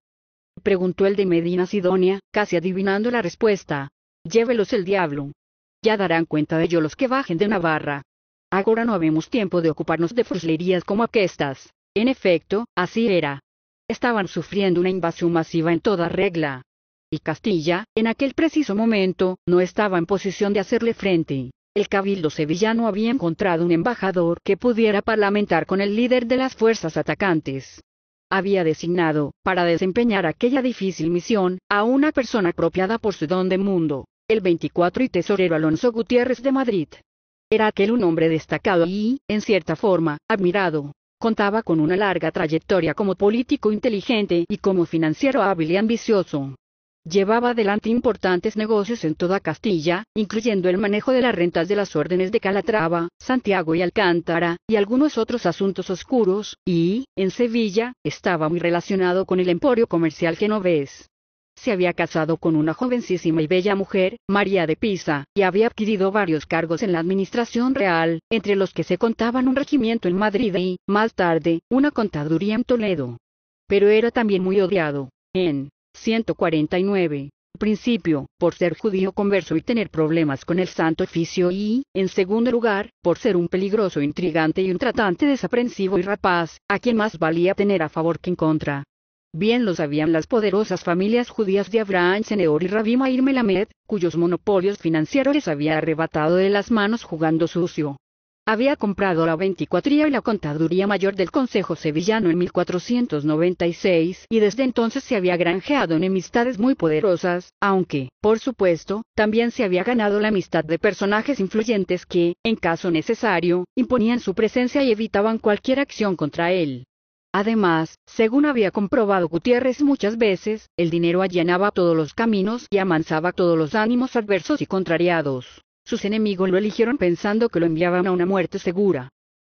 preguntó el de Medina Sidonia, casi adivinando la respuesta. Llévelos el diablo. Ya darán cuenta de ello los que bajen de Navarra. Ahora no habemos tiempo de ocuparnos de fruslerías como aquestas. En efecto, así era. Estaban sufriendo una invasión masiva en toda regla. Y Castilla, en aquel preciso momento, no estaba en posición de hacerle frente. El cabildo sevillano había encontrado un embajador que pudiera parlamentar con el líder de las fuerzas atacantes había designado, para desempeñar aquella difícil misión, a una persona apropiada por su don de mundo, el 24 y tesorero Alonso Gutiérrez de Madrid. Era aquel un hombre destacado y, en cierta forma, admirado. Contaba con una larga trayectoria como político inteligente y como financiero hábil y ambicioso. Llevaba adelante importantes negocios en toda Castilla, incluyendo el manejo de las rentas de las órdenes de Calatrava, Santiago y Alcántara, y algunos otros asuntos oscuros, y, en Sevilla, estaba muy relacionado con el emporio comercial genovés se había casado con una jovencísima y bella mujer, María de Pisa, y había adquirido varios cargos en la administración real, entre los que se contaban un regimiento en Madrid y, más tarde, una contaduría en Toledo. Pero era también muy odiado, en 149. Principio, por ser judío converso y tener problemas con el santo oficio y, en segundo lugar, por ser un peligroso intrigante y un tratante desaprensivo y rapaz, a quien más valía tener a favor que en contra. Bien lo sabían las poderosas familias judías de Abraham Seneor y Rabí y Melamed, cuyos monopolios financieros les había arrebatado de las manos jugando sucio. Había comprado la 24 y la Contaduría Mayor del Consejo Sevillano en 1496 y desde entonces se había granjeado enemistades muy poderosas, aunque, por supuesto, también se había ganado la amistad de personajes influyentes que, en caso necesario, imponían su presencia y evitaban cualquier acción contra él. Además, según había comprobado Gutiérrez muchas veces, el dinero allanaba todos los caminos y amansaba todos los ánimos adversos y contrariados. Sus enemigos lo eligieron pensando que lo enviaban a una muerte segura.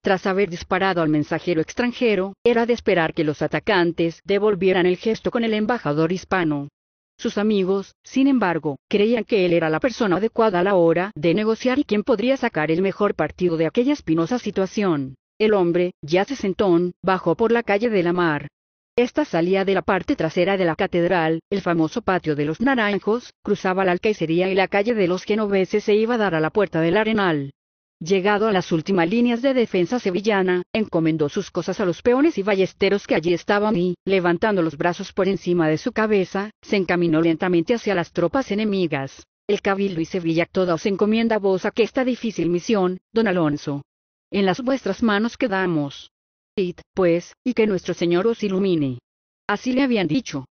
Tras haber disparado al mensajero extranjero, era de esperar que los atacantes devolvieran el gesto con el embajador hispano. Sus amigos, sin embargo, creían que él era la persona adecuada a la hora de negociar y quien podría sacar el mejor partido de aquella espinosa situación. El hombre, ya se sentó bajó por la calle de la mar, esta salía de la parte trasera de la catedral, el famoso patio de los Naranjos, cruzaba la alcaicería y la calle de los genoveses se iba a dar a la puerta del Arenal. Llegado a las últimas líneas de defensa sevillana, encomendó sus cosas a los peones y ballesteros que allí estaban y, levantando los brazos por encima de su cabeza, se encaminó lentamente hacia las tropas enemigas. El Cabildo y Sevilla toda os encomienda vos a que esta difícil misión, don Alonso. En las vuestras manos quedamos pues, y que nuestro Señor os ilumine. Así le habían dicho.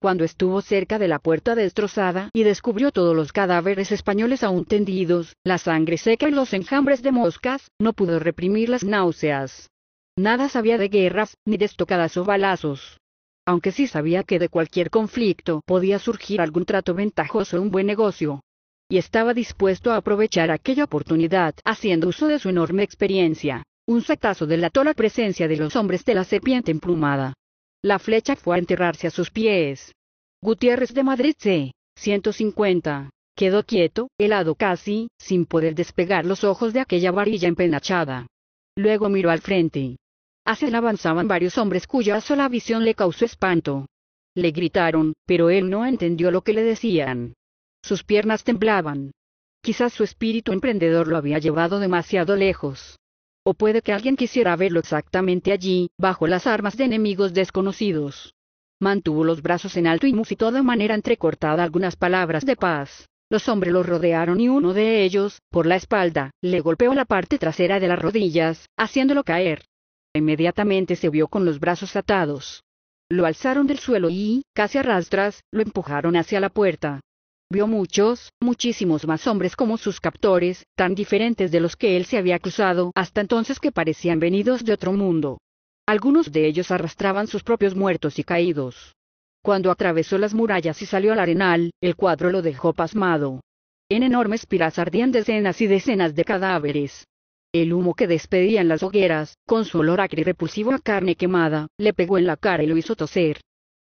Cuando estuvo cerca de la puerta destrozada y descubrió todos los cadáveres españoles aún tendidos, la sangre seca y los enjambres de moscas, no pudo reprimir las náuseas. Nada sabía de guerras, ni de estocadas o balazos. Aunque sí sabía que de cualquier conflicto podía surgir algún trato ventajoso o un buen negocio. Y estaba dispuesto a aprovechar aquella oportunidad haciendo uso de su enorme experiencia. Un sacazo delató la presencia de los hombres de la serpiente emplumada. La flecha fue a enterrarse a sus pies. Gutiérrez de Madrid C. 150. Quedó quieto, helado casi, sin poder despegar los ojos de aquella varilla empenachada. Luego miró al frente. Hacia él avanzaban varios hombres cuya sola visión le causó espanto. Le gritaron, pero él no entendió lo que le decían. Sus piernas temblaban. Quizás su espíritu emprendedor lo había llevado demasiado lejos o puede que alguien quisiera verlo exactamente allí, bajo las armas de enemigos desconocidos. Mantuvo los brazos en alto y musitó de manera entrecortada algunas palabras de paz. Los hombres lo rodearon y uno de ellos, por la espalda, le golpeó la parte trasera de las rodillas, haciéndolo caer. Inmediatamente se vio con los brazos atados. Lo alzaron del suelo y, casi a rastras, lo empujaron hacia la puerta. Vio muchos, muchísimos más hombres como sus captores, tan diferentes de los que él se había cruzado hasta entonces que parecían venidos de otro mundo. Algunos de ellos arrastraban sus propios muertos y caídos. Cuando atravesó las murallas y salió al arenal, el cuadro lo dejó pasmado. En enormes pilas ardían decenas y decenas de cadáveres. El humo que despedían las hogueras, con su olor acre y repulsivo a carne quemada, le pegó en la cara y lo hizo toser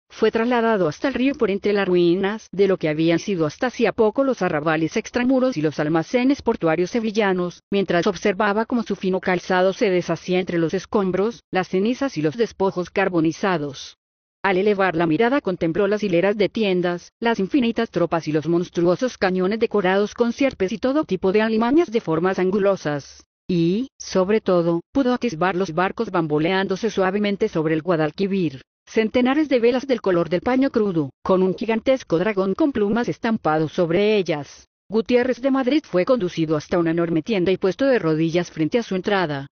fue trasladado hasta el río por entre las ruinas de lo que habían sido hasta hacía poco los arrabales extramuros y los almacenes portuarios sevillanos, mientras observaba cómo su fino calzado se deshacía entre los escombros, las cenizas y los despojos carbonizados. Al elevar la mirada contempló las hileras de tiendas, las infinitas tropas y los monstruosos cañones decorados con sierpes y todo tipo de alimañas de formas angulosas. Y, sobre todo, pudo atisbar los barcos bamboleándose suavemente sobre el Guadalquivir centenares de velas del color del paño crudo, con un gigantesco dragón con plumas estampado sobre ellas. Gutiérrez de Madrid fue conducido hasta una enorme tienda y puesto de rodillas frente a su entrada.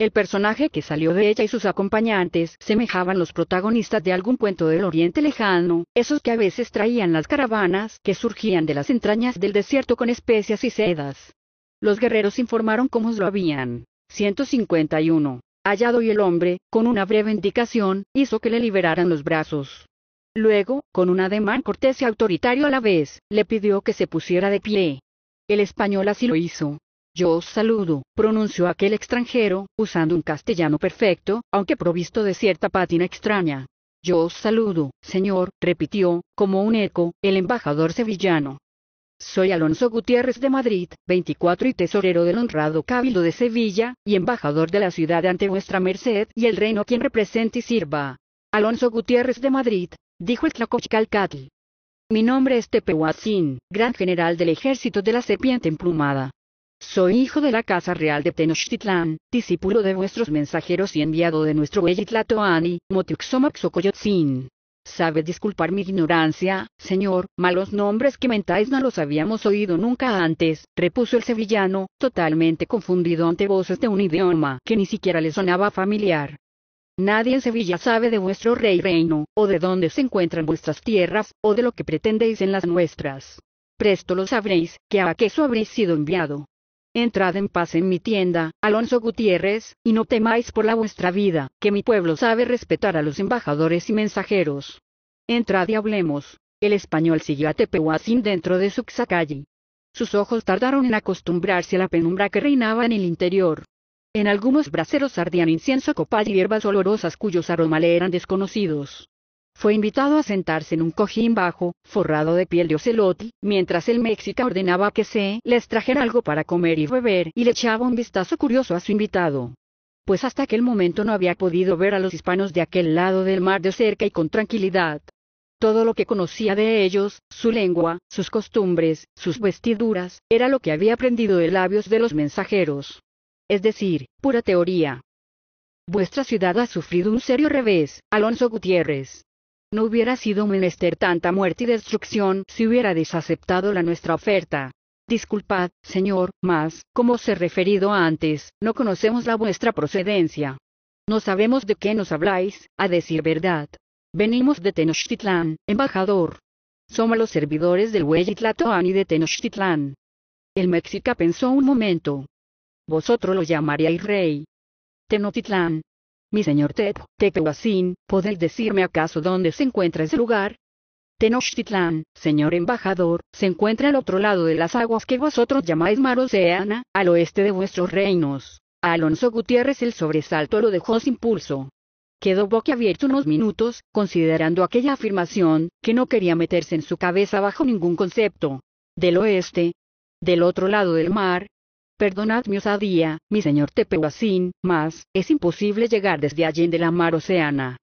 El personaje que salió de ella y sus acompañantes semejaban los protagonistas de algún cuento del Oriente lejano, esos que a veces traían las caravanas que surgían de las entrañas del desierto con especias y sedas. Los guerreros informaron cómo lo habían. 151 hallado y el hombre, con una breve indicación, hizo que le liberaran los brazos. Luego, con un ademán cortés y autoritario a la vez, le pidió que se pusiera de pie. El español así lo hizo. Yo os saludo, pronunció aquel extranjero, usando un castellano perfecto, aunque provisto de cierta pátina extraña. Yo os saludo, señor, repitió, como un eco, el embajador sevillano. Soy Alonso Gutiérrez de Madrid, 24 y tesorero del honrado Cabildo de Sevilla, y embajador de la ciudad ante vuestra merced y el reino quien represente y sirva. Alonso Gutiérrez de Madrid, dijo el Tlacochcalcatl. Mi nombre es Tepehuacín, gran general del ejército de la serpiente emplumada. Soy hijo de la Casa Real de Tenochtitlán, discípulo de vuestros mensajeros y enviado de nuestro Eyitlatoani, Motuxomaxocoyotzin. Sabe disculpar mi ignorancia, señor, malos nombres que mentáis no los habíamos oído nunca antes, repuso el sevillano, totalmente confundido ante voces de un idioma que ni siquiera le sonaba familiar. Nadie en Sevilla sabe de vuestro rey reino, o de dónde se encuentran vuestras tierras, o de lo que pretendéis en las nuestras. Presto lo sabréis, que a aqueso habréis sido enviado. Entrad en paz en mi tienda, Alonso Gutiérrez, y no temáis por la vuestra vida, que mi pueblo sabe respetar a los embajadores y mensajeros. Entrad y hablemos. El español siguió a Tepehuacín dentro de su xacalli. Sus ojos tardaron en acostumbrarse a la penumbra que reinaba en el interior. En algunos braseros ardían incienso, copal y hierbas olorosas cuyos aromas le eran desconocidos. Fue invitado a sentarse en un cojín bajo, forrado de piel de ocelote, mientras el mexica ordenaba que se les trajera algo para comer y beber, y le echaba un vistazo curioso a su invitado pues hasta aquel momento no había podido ver a los hispanos de aquel lado del mar de cerca y con tranquilidad. Todo lo que conocía de ellos, su lengua, sus costumbres, sus vestiduras, era lo que había aprendido de labios de los mensajeros. Es decir, pura teoría. Vuestra ciudad ha sufrido un serio revés, Alonso Gutiérrez. No hubiera sido menester tanta muerte y destrucción si hubiera desaceptado la nuestra oferta. Disculpad, señor, mas, como os he referido antes, no conocemos la vuestra procedencia. No sabemos de qué nos habláis, a decir verdad. Venimos de Tenochtitlán, embajador. Somos los servidores del Huellitlatoan y de Tenochtitlán. El mexica pensó un momento. Vosotros lo llamaríais rey. Tenochtitlán, mi señor Tet, Tepehuacín, ¿podéis decirme acaso dónde se encuentra ese lugar? Tenochtitlán, señor embajador, se encuentra al otro lado de las aguas que vosotros llamáis Mar Oceana, al oeste de vuestros reinos. Alonso Gutiérrez el sobresalto lo dejó sin pulso. Quedó boquiabierto unos minutos, considerando aquella afirmación, que no quería meterse en su cabeza bajo ningún concepto. Del oeste. Del otro lado del mar, Perdonad mi osadía, mi señor Tepehuacín, mas, es imposible llegar desde allí de la mar oceana.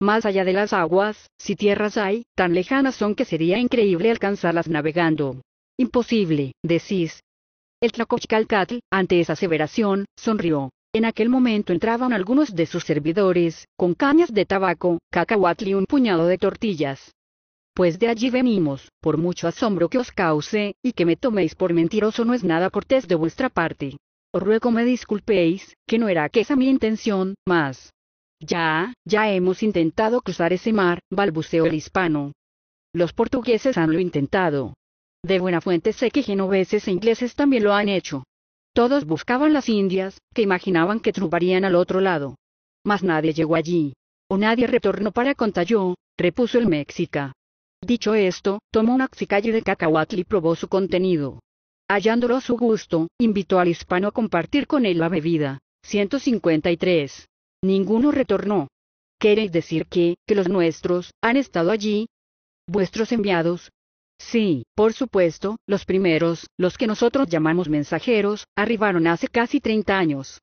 Más allá de las aguas, si tierras hay, tan lejanas son que sería increíble alcanzarlas navegando. Imposible, decís. El Tlacochcalcatl, ante esa aseveración, sonrió. En aquel momento entraban algunos de sus servidores, con cañas de tabaco, cacahuatl y un puñado de tortillas pues de allí venimos, por mucho asombro que os cause, y que me toméis por mentiroso no es nada cortés de vuestra parte. Os ruego me disculpéis, que no era que esa mi intención, mas... Ya, ya hemos intentado cruzar ese mar, balbuceó el hispano. Los portugueses han lo intentado. De buena fuente sé que genoveses e ingleses también lo han hecho. Todos buscaban las Indias, que imaginaban que trubarían al otro lado. Mas nadie llegó allí. O nadie retornó para yo, repuso el México. Dicho esto, tomó un axicalle de cacahuatl y probó su contenido. Hallándolo a su gusto, invitó al hispano a compartir con él la bebida. 153. Ninguno retornó. ¿Queréis decir que, que los nuestros, han estado allí? ¿Vuestros enviados? Sí, por supuesto, los primeros, los que nosotros llamamos mensajeros, arribaron hace casi 30 años.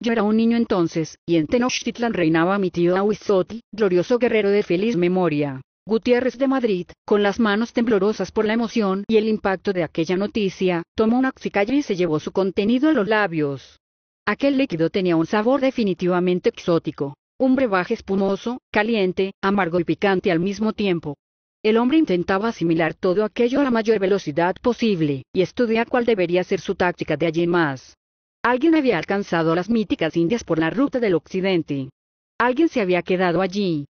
Yo era un niño entonces, y en Tenochtitlan reinaba mi tío Ahuizotl, glorioso guerrero de feliz memoria. Gutiérrez de Madrid, con las manos temblorosas por la emoción y el impacto de aquella noticia, tomó una oxicalla y se llevó su contenido a los labios. Aquel líquido tenía un sabor definitivamente exótico, un brebaje espumoso, caliente, amargo y picante al mismo tiempo. El hombre intentaba asimilar todo aquello a la mayor velocidad posible, y estudiar cuál debería ser su táctica de allí más. Alguien había alcanzado las míticas indias por la ruta del occidente. Alguien se había quedado allí,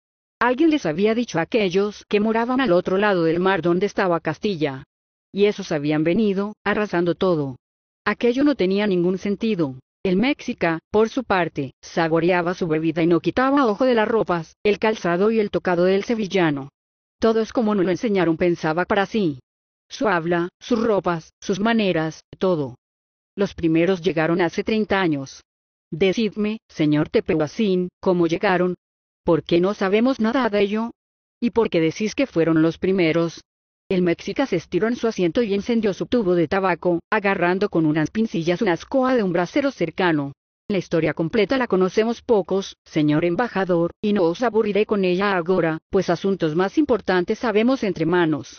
Alguien les había dicho a aquellos que moraban al otro lado del mar donde estaba Castilla. Y esos habían venido, arrasando todo. Aquello no tenía ningún sentido. El mexica, por su parte, saboreaba su bebida y no quitaba ojo de las ropas, el calzado y el tocado del sevillano. Todo es como no lo enseñaron, pensaba para sí. Su habla, sus ropas, sus maneras, todo. Los primeros llegaron hace treinta años. Decidme, señor Tepehuacín, cómo llegaron, ¿Por qué no sabemos nada de ello? ¿Y por qué decís que fueron los primeros? El mexica se estiró en su asiento y encendió su tubo de tabaco, agarrando con unas pincillas una escoa de un brasero cercano. La historia completa la conocemos pocos, señor embajador, y no os aburriré con ella ahora, pues asuntos más importantes sabemos entre manos.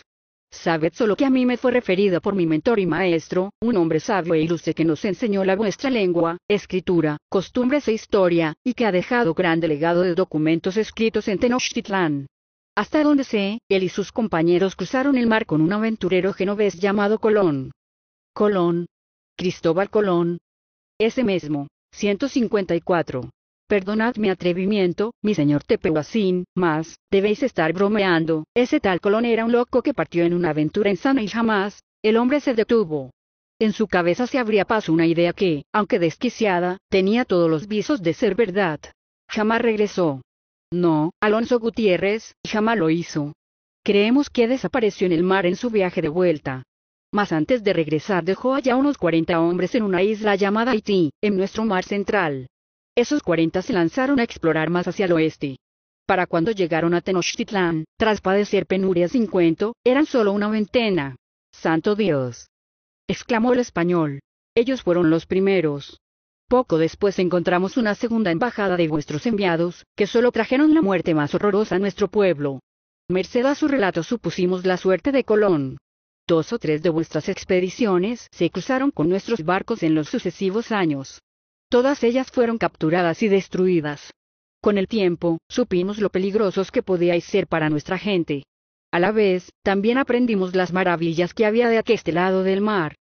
Sabed solo que a mí me fue referido por mi mentor y maestro, un hombre sabio e ilustre que nos enseñó la vuestra lengua, escritura, costumbres e historia, y que ha dejado gran legado de documentos escritos en Tenochtitlán. Hasta donde sé, él y sus compañeros cruzaron el mar con un aventurero genovés llamado Colón. Colón. Cristóbal Colón. Ese mismo. 154. Perdonad mi atrevimiento, mi señor Tepehuacín, mas, debéis estar bromeando, ese tal Colón era un loco que partió en una aventura insana y jamás, el hombre se detuvo. En su cabeza se abría paso una idea que, aunque desquiciada, tenía todos los visos de ser verdad. Jamás regresó. No, Alonso Gutiérrez, jamás lo hizo. Creemos que desapareció en el mar en su viaje de vuelta. Mas antes de regresar dejó allá unos cuarenta hombres en una isla llamada Haití, en nuestro mar central esos cuarenta se lanzaron a explorar más hacia el oeste. Para cuando llegaron a Tenochtitlán, tras padecer penurias sin cuento, eran solo una veintena. ¡Santo Dios! exclamó el español. Ellos fueron los primeros. Poco después encontramos una segunda embajada de vuestros enviados, que solo trajeron la muerte más horrorosa a nuestro pueblo. Merced a su relato supusimos la suerte de Colón. Dos o tres de vuestras expediciones se cruzaron con nuestros barcos en los sucesivos años. Todas ellas fueron capturadas y destruidas. Con el tiempo, supimos lo peligrosos que podíais ser para nuestra gente. A la vez, también aprendimos las maravillas que había de aqueste lado del mar.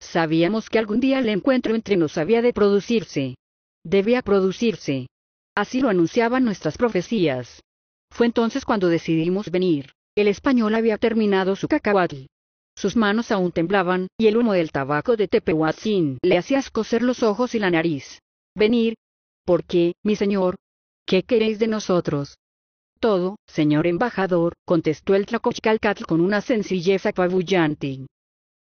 Sabíamos que algún día el encuentro entre nos había de producirse. Debía producirse. Así lo anunciaban nuestras profecías. Fue entonces cuando decidimos venir. El español había terminado su cacahuatl. Sus manos aún temblaban, y el humo del tabaco de Tepehuacín le hacía escocer los ojos y la nariz. Venir. ¿Por qué, mi señor? ¿Qué queréis de nosotros? Todo, señor embajador, contestó el Tlacochcalcatl con una sencillez apabullante.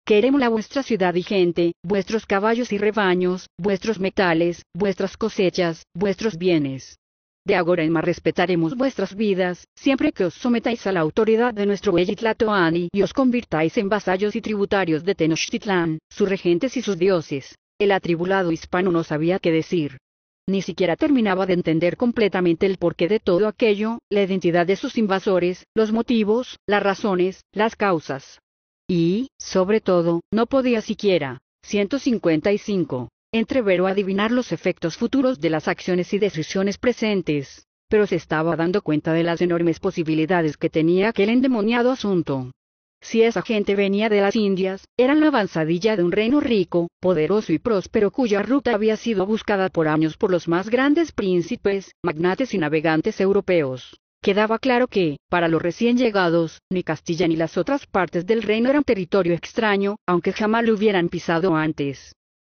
Queremos la vuestra ciudad y gente, vuestros caballos y rebaños, vuestros metales, vuestras cosechas, vuestros bienes. De agora en más respetaremos vuestras vidas, siempre que os sometáis a la autoridad de nuestro Tlatoani y os convirtáis en vasallos y tributarios de Tenochtitlán, sus regentes y sus dioses. El atribulado hispano no sabía qué decir. Ni siquiera terminaba de entender completamente el porqué de todo aquello, la identidad de sus invasores, los motivos, las razones, las causas. Y, sobre todo, no podía siquiera. 155 ver adivinar los efectos futuros de las acciones y decisiones presentes, pero se estaba dando cuenta de las enormes posibilidades que tenía aquel endemoniado asunto. Si esa gente venía de las Indias, eran la avanzadilla de un reino rico, poderoso y próspero cuya ruta había sido buscada por años por los más grandes príncipes, magnates y navegantes europeos. Quedaba claro que, para los recién llegados, ni Castilla ni las otras partes del reino eran territorio extraño, aunque jamás lo hubieran pisado antes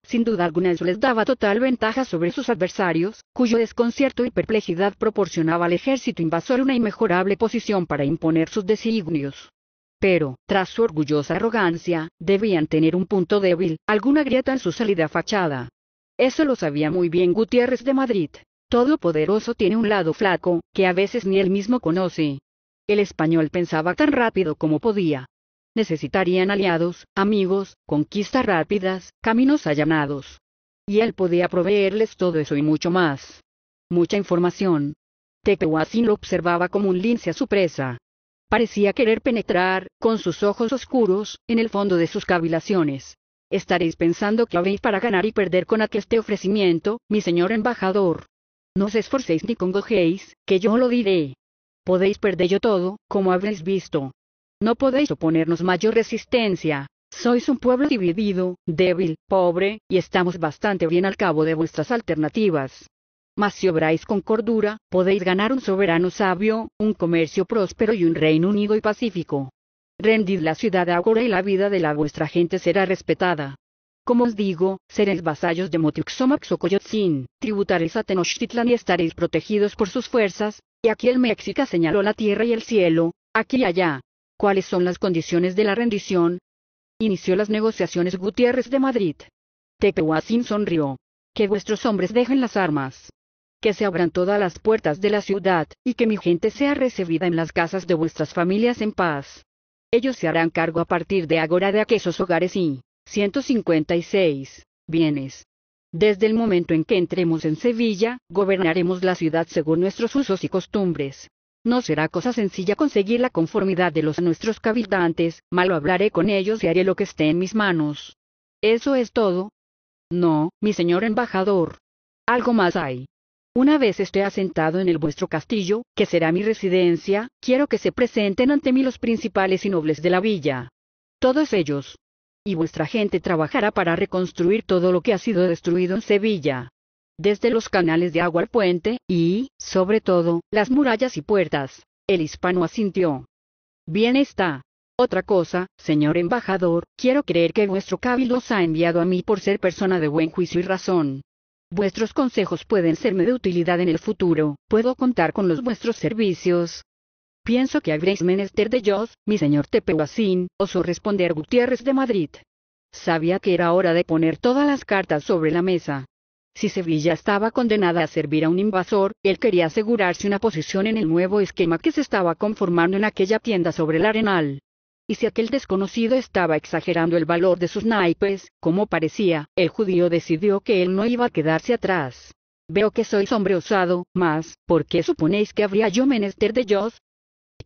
sin duda alguna eso les daba total ventaja sobre sus adversarios, cuyo desconcierto y perplejidad proporcionaba al ejército invasor una inmejorable posición para imponer sus designios. Pero, tras su orgullosa arrogancia, debían tener un punto débil, alguna grieta en su salida fachada. Eso lo sabía muy bien Gutiérrez de Madrid. Todo poderoso tiene un lado flaco, que a veces ni él mismo conoce. El español pensaba tan rápido como podía, necesitarían aliados, amigos, conquistas rápidas, caminos allanados. Y él podía proveerles todo eso y mucho más. Mucha información. Tepehuacín lo observaba como un lince a su presa. Parecía querer penetrar, con sus ojos oscuros, en el fondo de sus cavilaciones. Estaréis pensando que habéis para ganar y perder con aqueste ofrecimiento, mi señor embajador. No os esforcéis ni congojéis, que yo lo diré. Podéis perder yo todo, como habréis visto, no podéis oponernos mayor resistencia. Sois un pueblo dividido, débil, pobre, y estamos bastante bien al cabo de vuestras alternativas. Mas si obráis con cordura, podéis ganar un soberano sabio, un comercio próspero y un reino unido y pacífico. Rendid la ciudad ahora y la vida de la vuestra gente será respetada. Como os digo, seréis vasallos de Motuxomaxocoyotzin, o tributaréis a Tenochtitlan y estaréis protegidos por sus fuerzas, y aquí el Mexica señaló la tierra y el cielo, aquí y allá cuáles son las condiciones de la rendición. Inició las negociaciones Gutiérrez de Madrid. Tepehuacín sonrió. Que vuestros hombres dejen las armas. Que se abran todas las puertas de la ciudad, y que mi gente sea recibida en las casas de vuestras familias en paz. Ellos se harán cargo a partir de agora de aquellos hogares y 156 bienes. Desde el momento en que entremos en Sevilla, gobernaremos la ciudad según nuestros usos y costumbres. No será cosa sencilla conseguir la conformidad de los nuestros cabildantes, malo hablaré con ellos y haré lo que esté en mis manos. ¿Eso es todo? No, mi señor embajador. Algo más hay. Una vez esté asentado en el vuestro castillo, que será mi residencia, quiero que se presenten ante mí los principales y nobles de la villa. Todos ellos. Y vuestra gente trabajará para reconstruir todo lo que ha sido destruido en Sevilla desde los canales de agua al puente, y, sobre todo, las murallas y puertas. El hispano asintió. Bien está. Otra cosa, señor embajador, quiero creer que vuestro cabildo os ha enviado a mí por ser persona de buen juicio y razón. Vuestros consejos pueden serme de utilidad en el futuro, puedo contar con los vuestros servicios. Pienso que habréis menester de yo, mi señor Tepehuacín, osó responder Gutiérrez de Madrid. Sabía que era hora de poner todas las cartas sobre la mesa. Si Sevilla estaba condenada a servir a un invasor, él quería asegurarse una posición en el nuevo esquema que se estaba conformando en aquella tienda sobre el arenal. Y si aquel desconocido estaba exagerando el valor de sus naipes, como parecía, el judío decidió que él no iba a quedarse atrás. Veo que sois hombre osado, mas, ¿por qué suponéis que habría yo menester de ellos?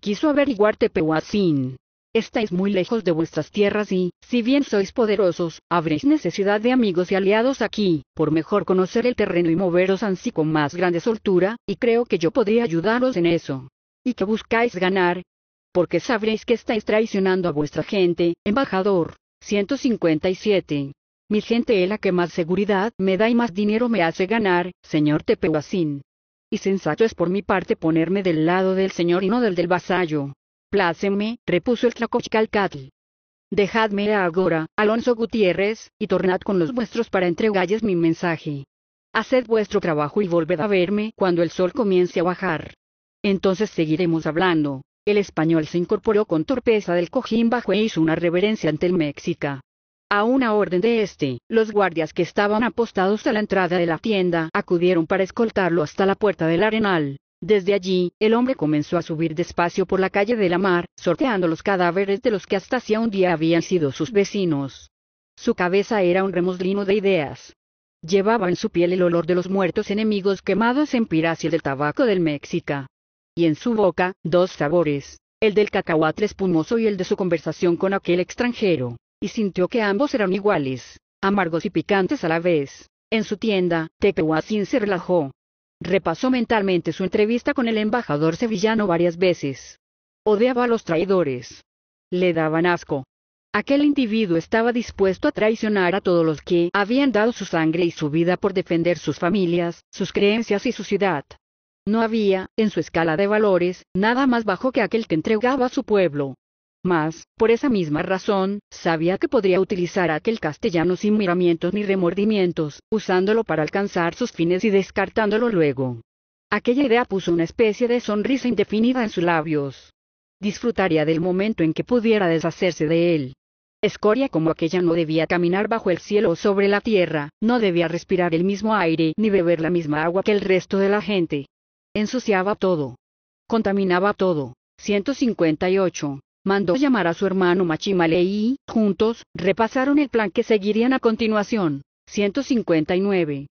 Quiso averiguarte Tepehuacín, estáis muy lejos de vuestras tierras y, si bien sois poderosos, habréis necesidad de amigos y aliados aquí, por mejor conocer el terreno y moveros así con más grande soltura, y creo que yo podría ayudaros en eso. ¿Y que buscáis ganar? Porque sabréis que estáis traicionando a vuestra gente, embajador. 157. Mi gente es la que más seguridad me da y más dinero me hace ganar, señor Tepehuacín. Y sensato es por mi parte ponerme del lado del señor y no del del vasallo, Pláceme, repuso el Tlacochcalcatl. Dejadme ahora, Alonso Gutiérrez, y tornad con los vuestros para entregalles mi mensaje. Haced vuestro trabajo y volved a verme cuando el sol comience a bajar. Entonces seguiremos hablando. El español se incorporó con torpeza del cojín bajo e hizo una reverencia ante el mexica. A una orden de este, los guardias que estaban apostados a la entrada de la tienda acudieron para escoltarlo hasta la puerta del arenal. Desde allí, el hombre comenzó a subir despacio por la calle de la mar, sorteando los cadáveres de los que hasta hacía un día habían sido sus vecinos. Su cabeza era un remoslino de ideas. Llevaba en su piel el olor de los muertos enemigos quemados en piracia del tabaco del México. Y en su boca, dos sabores, el del cacahuatl espumoso y el de su conversación con aquel extranjero, y sintió que ambos eran iguales, amargos y picantes a la vez. En su tienda, Tepehuacín se relajó, Repasó mentalmente su entrevista con el embajador sevillano varias veces. Odeaba a los traidores. Le daban asco. Aquel individuo estaba dispuesto a traicionar a todos los que habían dado su sangre y su vida por defender sus familias, sus creencias y su ciudad. No había, en su escala de valores, nada más bajo que aquel que entregaba a su pueblo. Mas, por esa misma razón, sabía que podría utilizar aquel castellano sin miramientos ni remordimientos, usándolo para alcanzar sus fines y descartándolo luego. Aquella idea puso una especie de sonrisa indefinida en sus labios. Disfrutaría del momento en que pudiera deshacerse de él. Escoria como aquella no debía caminar bajo el cielo o sobre la tierra, no debía respirar el mismo aire ni beber la misma agua que el resto de la gente. Ensuciaba todo. Contaminaba todo. 158 mandó llamar a su hermano Machimale y, juntos, repasaron el plan que seguirían a continuación. 159.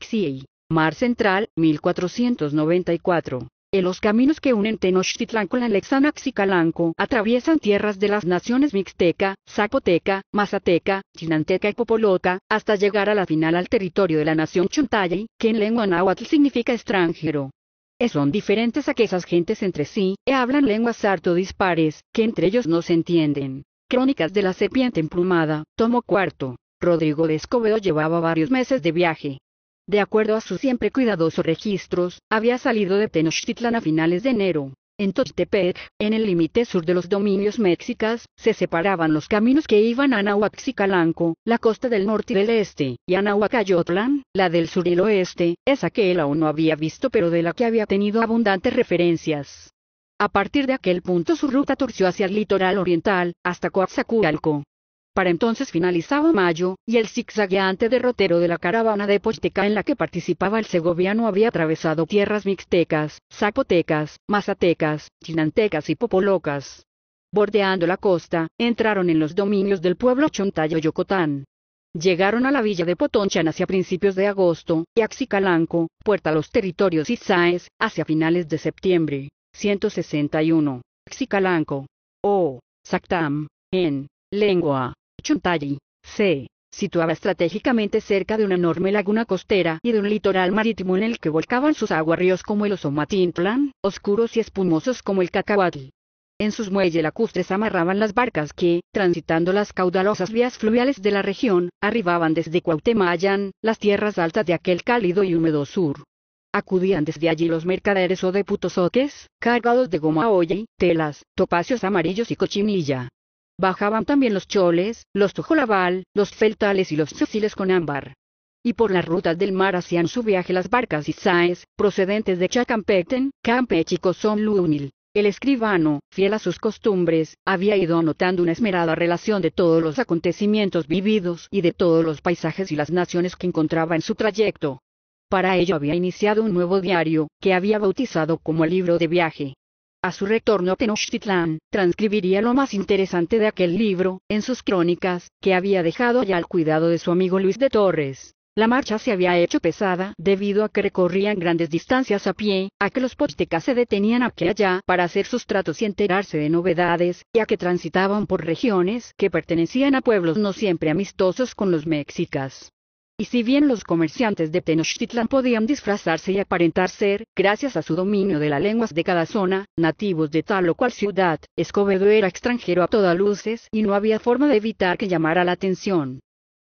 Xiei, Mar Central, 1494. En los caminos que unen Tenochtitlán con la Lexana atraviesan tierras de las naciones mixteca, zapoteca, mazateca, chinanteca y popoloca, hasta llegar a la final al territorio de la nación Chuntay, que en lengua náhuatl significa extranjero son diferentes a que esas gentes entre sí, e hablan lenguas harto dispares, que entre ellos no se entienden. Crónicas de la serpiente emplumada, tomo cuarto. Rodrigo de Escobedo llevaba varios meses de viaje. De acuerdo a sus siempre cuidadosos registros, había salido de Tenochtitlan a finales de enero. En Tochtepec, en el límite sur de los dominios mexicas, se separaban los caminos que iban a Nahuaxicalanco, la costa del norte y del este, y a Nahuacayotlán, la del sur y el oeste, esa que él aún no había visto pero de la que había tenido abundantes referencias. A partir de aquel punto su ruta torció hacia el litoral oriental, hasta Coatzacoalco. Para entonces finalizaba mayo, y el zigzagueante derrotero de la caravana de Pochteca en la que participaba el segoviano había atravesado tierras mixtecas, zapotecas, mazatecas, chinantecas y popolocas. Bordeando la costa, entraron en los dominios del pueblo Chontayo Yocotán. Llegaron a la villa de Potonchan hacia principios de agosto, y a Xicalanco, puerta a los territorios isaes, hacia finales de septiembre. 161. Xicalanco. O. Sactam. En. Lengua. Chontalli, se situaba estratégicamente cerca de una enorme laguna costera y de un litoral marítimo en el que volcaban sus aguas ríos como el Osomatintlan, oscuros y espumosos como el Cacahuatl. En sus muelles lacustres amarraban las barcas que, transitando las caudalosas vías fluviales de la región, arribaban desde Cuauhtémayan, las tierras altas de aquel cálido y húmedo sur. Acudían desde allí los mercaderes o de oques, cargados de goma oye telas, topacios amarillos y cochinilla. Bajaban también los choles, los tujolabal, los feltales y los fusiles con ámbar. Y por las rutas del mar hacían su viaje las barcas y saes, procedentes de Chacampeten, Campeche y El escribano, fiel a sus costumbres, había ido anotando una esmerada relación de todos los acontecimientos vividos y de todos los paisajes y las naciones que encontraba en su trayecto. Para ello había iniciado un nuevo diario, que había bautizado como el libro de viaje. A su retorno a Tenochtitlán, transcribiría lo más interesante de aquel libro, en sus crónicas, que había dejado ya al cuidado de su amigo Luis de Torres. La marcha se había hecho pesada debido a que recorrían grandes distancias a pie, a que los potecas se detenían aquí y allá para hacer sus tratos y enterarse de novedades, y a que transitaban por regiones que pertenecían a pueblos no siempre amistosos con los mexicas. Y si bien los comerciantes de Tenochtitlan podían disfrazarse y aparentar ser, gracias a su dominio de las lenguas de cada zona, nativos de tal o cual ciudad, Escobedo era extranjero a todas luces y no había forma de evitar que llamara la atención.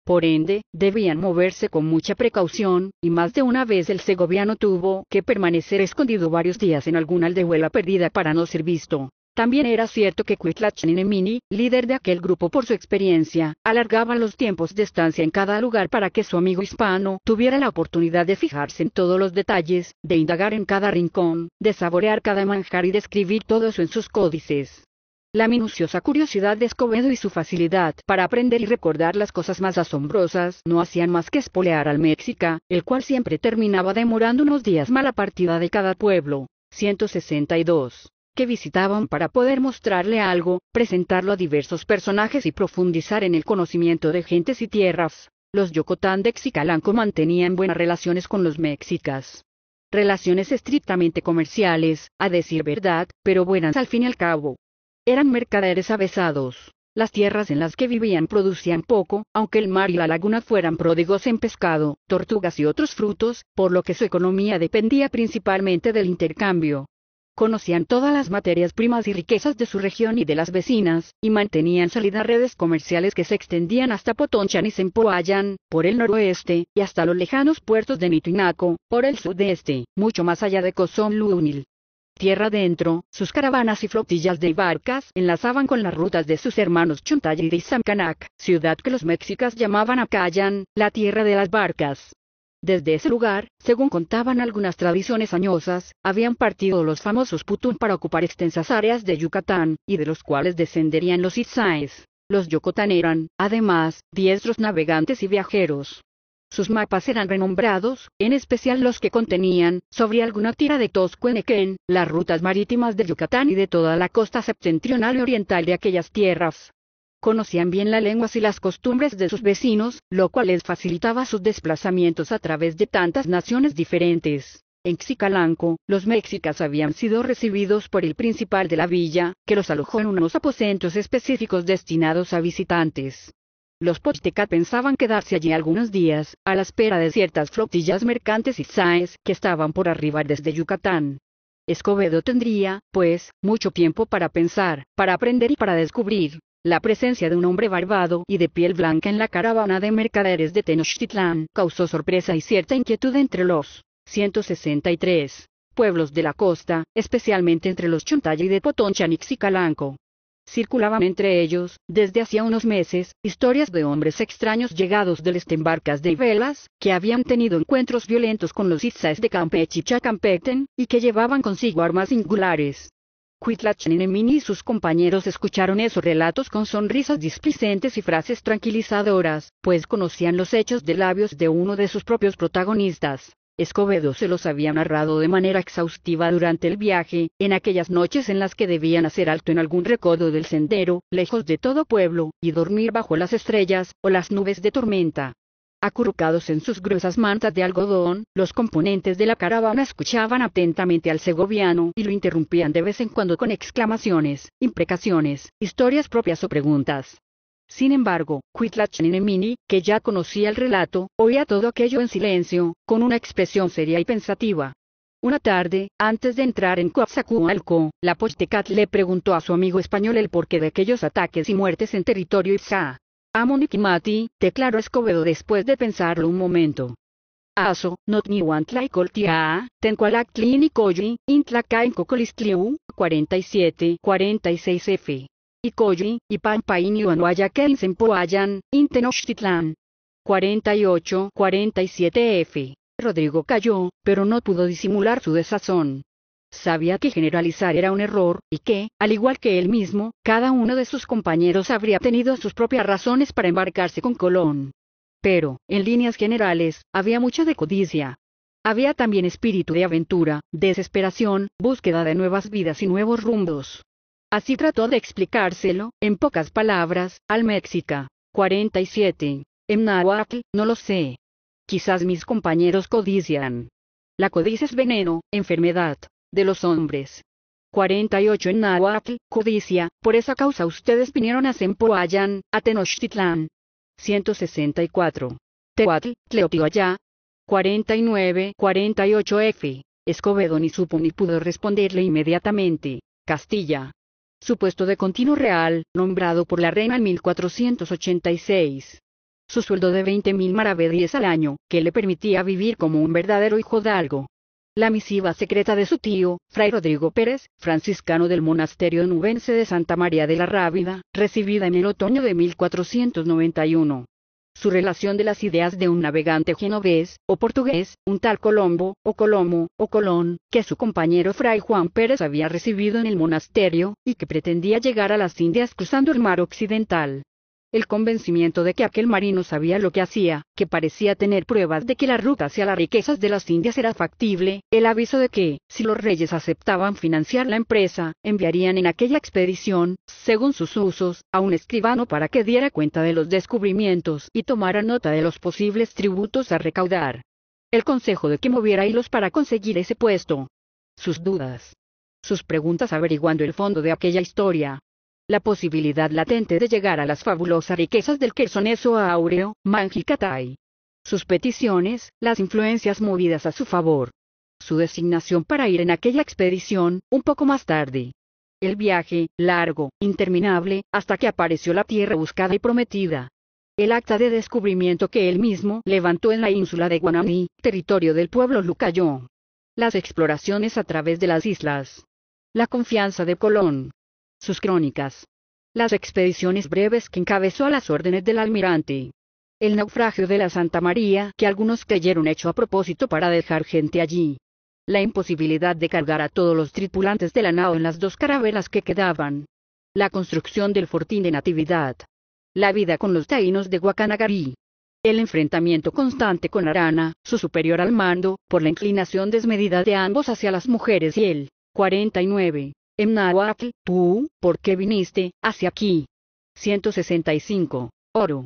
Por ende, debían moverse con mucha precaución, y más de una vez el segoviano tuvo que permanecer escondido varios días en alguna aldehuela perdida para no ser visto. También era cierto que Nenemini, líder de aquel grupo por su experiencia, alargaba los tiempos de estancia en cada lugar para que su amigo hispano tuviera la oportunidad de fijarse en todos los detalles, de indagar en cada rincón, de saborear cada manjar y de escribir todo eso en sus códices. La minuciosa curiosidad de Escobedo y su facilidad para aprender y recordar las cosas más asombrosas no hacían más que espolear al México, el cual siempre terminaba demorando unos días mala partida de cada pueblo. 162 que visitaban para poder mostrarle algo, presentarlo a diversos personajes y profundizar en el conocimiento de gentes y tierras. Los yocotán de Xicalanco mantenían buenas relaciones con los mexicas. Relaciones estrictamente comerciales, a decir verdad, pero buenas al fin y al cabo. Eran mercaderes avesados. Las tierras en las que vivían producían poco, aunque el mar y la laguna fueran pródigos en pescado, tortugas y otros frutos, por lo que su economía dependía principalmente del intercambio. Conocían todas las materias primas y riquezas de su región y de las vecinas, y mantenían salidas redes comerciales que se extendían hasta Potonchan y Sempoayan, por el noroeste, y hasta los lejanos puertos de Nituinaco, por el sudeste, mucho más allá de Cozón Tierra adentro, sus caravanas y flotillas de barcas enlazaban con las rutas de sus hermanos Chuntayri y Samcanac, ciudad que los mexicas llamaban Acayan, la tierra de las barcas. Desde ese lugar, según contaban algunas tradiciones añosas, habían partido los famosos Putún para ocupar extensas áreas de Yucatán, y de los cuales descenderían los Itzaes. Los Yucatán eran, además, diestros navegantes y viajeros. Sus mapas eran renombrados, en especial los que contenían, sobre alguna tira de Toscuenequén, las rutas marítimas de Yucatán y de toda la costa septentrional y oriental de aquellas tierras. Conocían bien las lenguas y las costumbres de sus vecinos, lo cual les facilitaba sus desplazamientos a través de tantas naciones diferentes. En Xicalanco, los mexicas habían sido recibidos por el principal de la villa, que los alojó en unos aposentos específicos destinados a visitantes. Los Pochteca pensaban quedarse allí algunos días, a la espera de ciertas flotillas mercantes y saes que estaban por arribar desde Yucatán. Escobedo tendría, pues, mucho tiempo para pensar, para aprender y para descubrir. La presencia de un hombre barbado y de piel blanca en la caravana de mercaderes de Tenochtitlán causó sorpresa y cierta inquietud entre los 163 pueblos de la costa, especialmente entre los chuntay y de Potonchanix y Calanco. Circulaban entre ellos, desde hacía unos meses, historias de hombres extraños llegados del las de velas, que habían tenido encuentros violentos con los itzaes de Campechichacampeten, y que llevaban consigo armas singulares. Nenemini y sus compañeros escucharon esos relatos con sonrisas displicentes y frases tranquilizadoras, pues conocían los hechos de labios de uno de sus propios protagonistas. Escobedo se los había narrado de manera exhaustiva durante el viaje, en aquellas noches en las que debían hacer alto en algún recodo del sendero, lejos de todo pueblo, y dormir bajo las estrellas, o las nubes de tormenta. Acurrucados en sus gruesas mantas de algodón, los componentes de la caravana escuchaban atentamente al segoviano y lo interrumpían de vez en cuando con exclamaciones, imprecaciones, historias propias o preguntas. Sin embargo, Nenemini, que ya conocía el relato, oía todo aquello en silencio, con una expresión seria y pensativa. Una tarde, antes de entrar en Coatzacoalco, la Pochtecat le preguntó a su amigo español el porqué de aquellos ataques y muertes en territorio Ipsa y Mati, declaró Escobedo después de pensarlo un momento. Aso, not ni one tia, y koji, intlaca en cocolistliu, 47, 46 F. Icoyi, y pampaini uanuayaquel sempoayan, intenochtitlán. 48, 47 F. Rodrigo cayó, pero no pudo disimular su desazón sabía que generalizar era un error, y que, al igual que él mismo, cada uno de sus compañeros habría tenido sus propias razones para embarcarse con Colón. Pero, en líneas generales, había mucho de codicia. Había también espíritu de aventura, desesperación, búsqueda de nuevas vidas y nuevos rumbos. Así trató de explicárselo, en pocas palabras, al México. 47. En Nahuatl, no lo sé. Quizás mis compañeros codician. La codicia es veneno, enfermedad, de los hombres. 48 en Nahuatl, codicia, por esa causa ustedes vinieron a Sempoayan, a Tenochtitlán. 164. Tehuatl, cuarenta 49, 48 F. Escobedo ni supo ni pudo responderle inmediatamente. Castilla. Su puesto de continuo real, nombrado por la reina en 1486. Su sueldo de 20.000 maravedíes al año, que le permitía vivir como un verdadero hijo de algo. La misiva secreta de su tío, Fray Rodrigo Pérez, franciscano del monasterio nubense de Santa María de la Rábida, recibida en el otoño de 1491. Su relación de las ideas de un navegante genovés, o portugués, un tal Colombo, o Colomo, o Colón, que su compañero Fray Juan Pérez había recibido en el monasterio, y que pretendía llegar a las Indias cruzando el mar occidental el convencimiento de que aquel marino sabía lo que hacía, que parecía tener pruebas de que la ruta hacia las riquezas de las Indias era factible, el aviso de que, si los reyes aceptaban financiar la empresa, enviarían en aquella expedición, según sus usos, a un escribano para que diera cuenta de los descubrimientos y tomara nota de los posibles tributos a recaudar. El consejo de que moviera hilos para conseguir ese puesto. Sus dudas. Sus preguntas averiguando el fondo de aquella historia, la posibilidad latente de llegar a las fabulosas riquezas del quersoneso áureo, Mangicatay. Sus peticiones, las influencias movidas a su favor. Su designación para ir en aquella expedición, un poco más tarde. El viaje, largo, interminable, hasta que apareció la tierra buscada y prometida. El acta de descubrimiento que él mismo levantó en la ínsula de Guananí, territorio del pueblo Lucayón. Las exploraciones a través de las islas. La confianza de Colón, sus crónicas. Las expediciones breves que encabezó a las órdenes del almirante. El naufragio de la Santa María, que algunos creyeron hecho a propósito para dejar gente allí. La imposibilidad de cargar a todos los tripulantes de la nao en las dos carabelas que quedaban. La construcción del fortín de Natividad. La vida con los taínos de Guacanagarí. El enfrentamiento constante con Arana, su superior al mando, por la inclinación desmedida de ambos hacia las mujeres y él. 49. En tú, ¿por qué viniste hacia aquí? 165. Oro.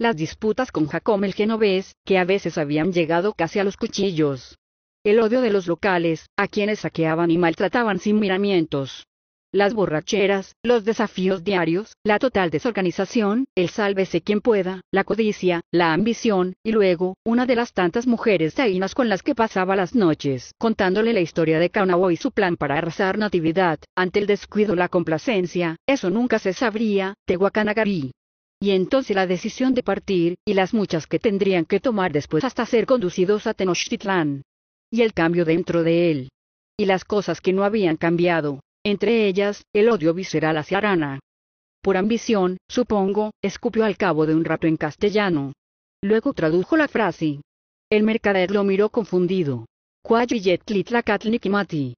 Las disputas con Jacob el genovés, que a veces habían llegado casi a los cuchillos. El odio de los locales, a quienes saqueaban y maltrataban sin miramientos. Las borracheras, los desafíos diarios, la total desorganización, el sálvese quien pueda, la codicia, la ambición, y luego, una de las tantas mujeres taínas con las que pasaba las noches, contándole la historia de Kaunabo y su plan para arrasar natividad, ante el descuido la complacencia, eso nunca se sabría, Tehuacanagarí. Y entonces la decisión de partir, y las muchas que tendrían que tomar después hasta ser conducidos a Tenochtitlán. Y el cambio dentro de él. Y las cosas que no habían cambiado, entre ellas, el odio visceral hacia Arana. Por ambición, supongo, escupió al cabo de un rato en castellano. Luego tradujo la frase. El mercader lo miró confundido. Quadrillet Nikimati.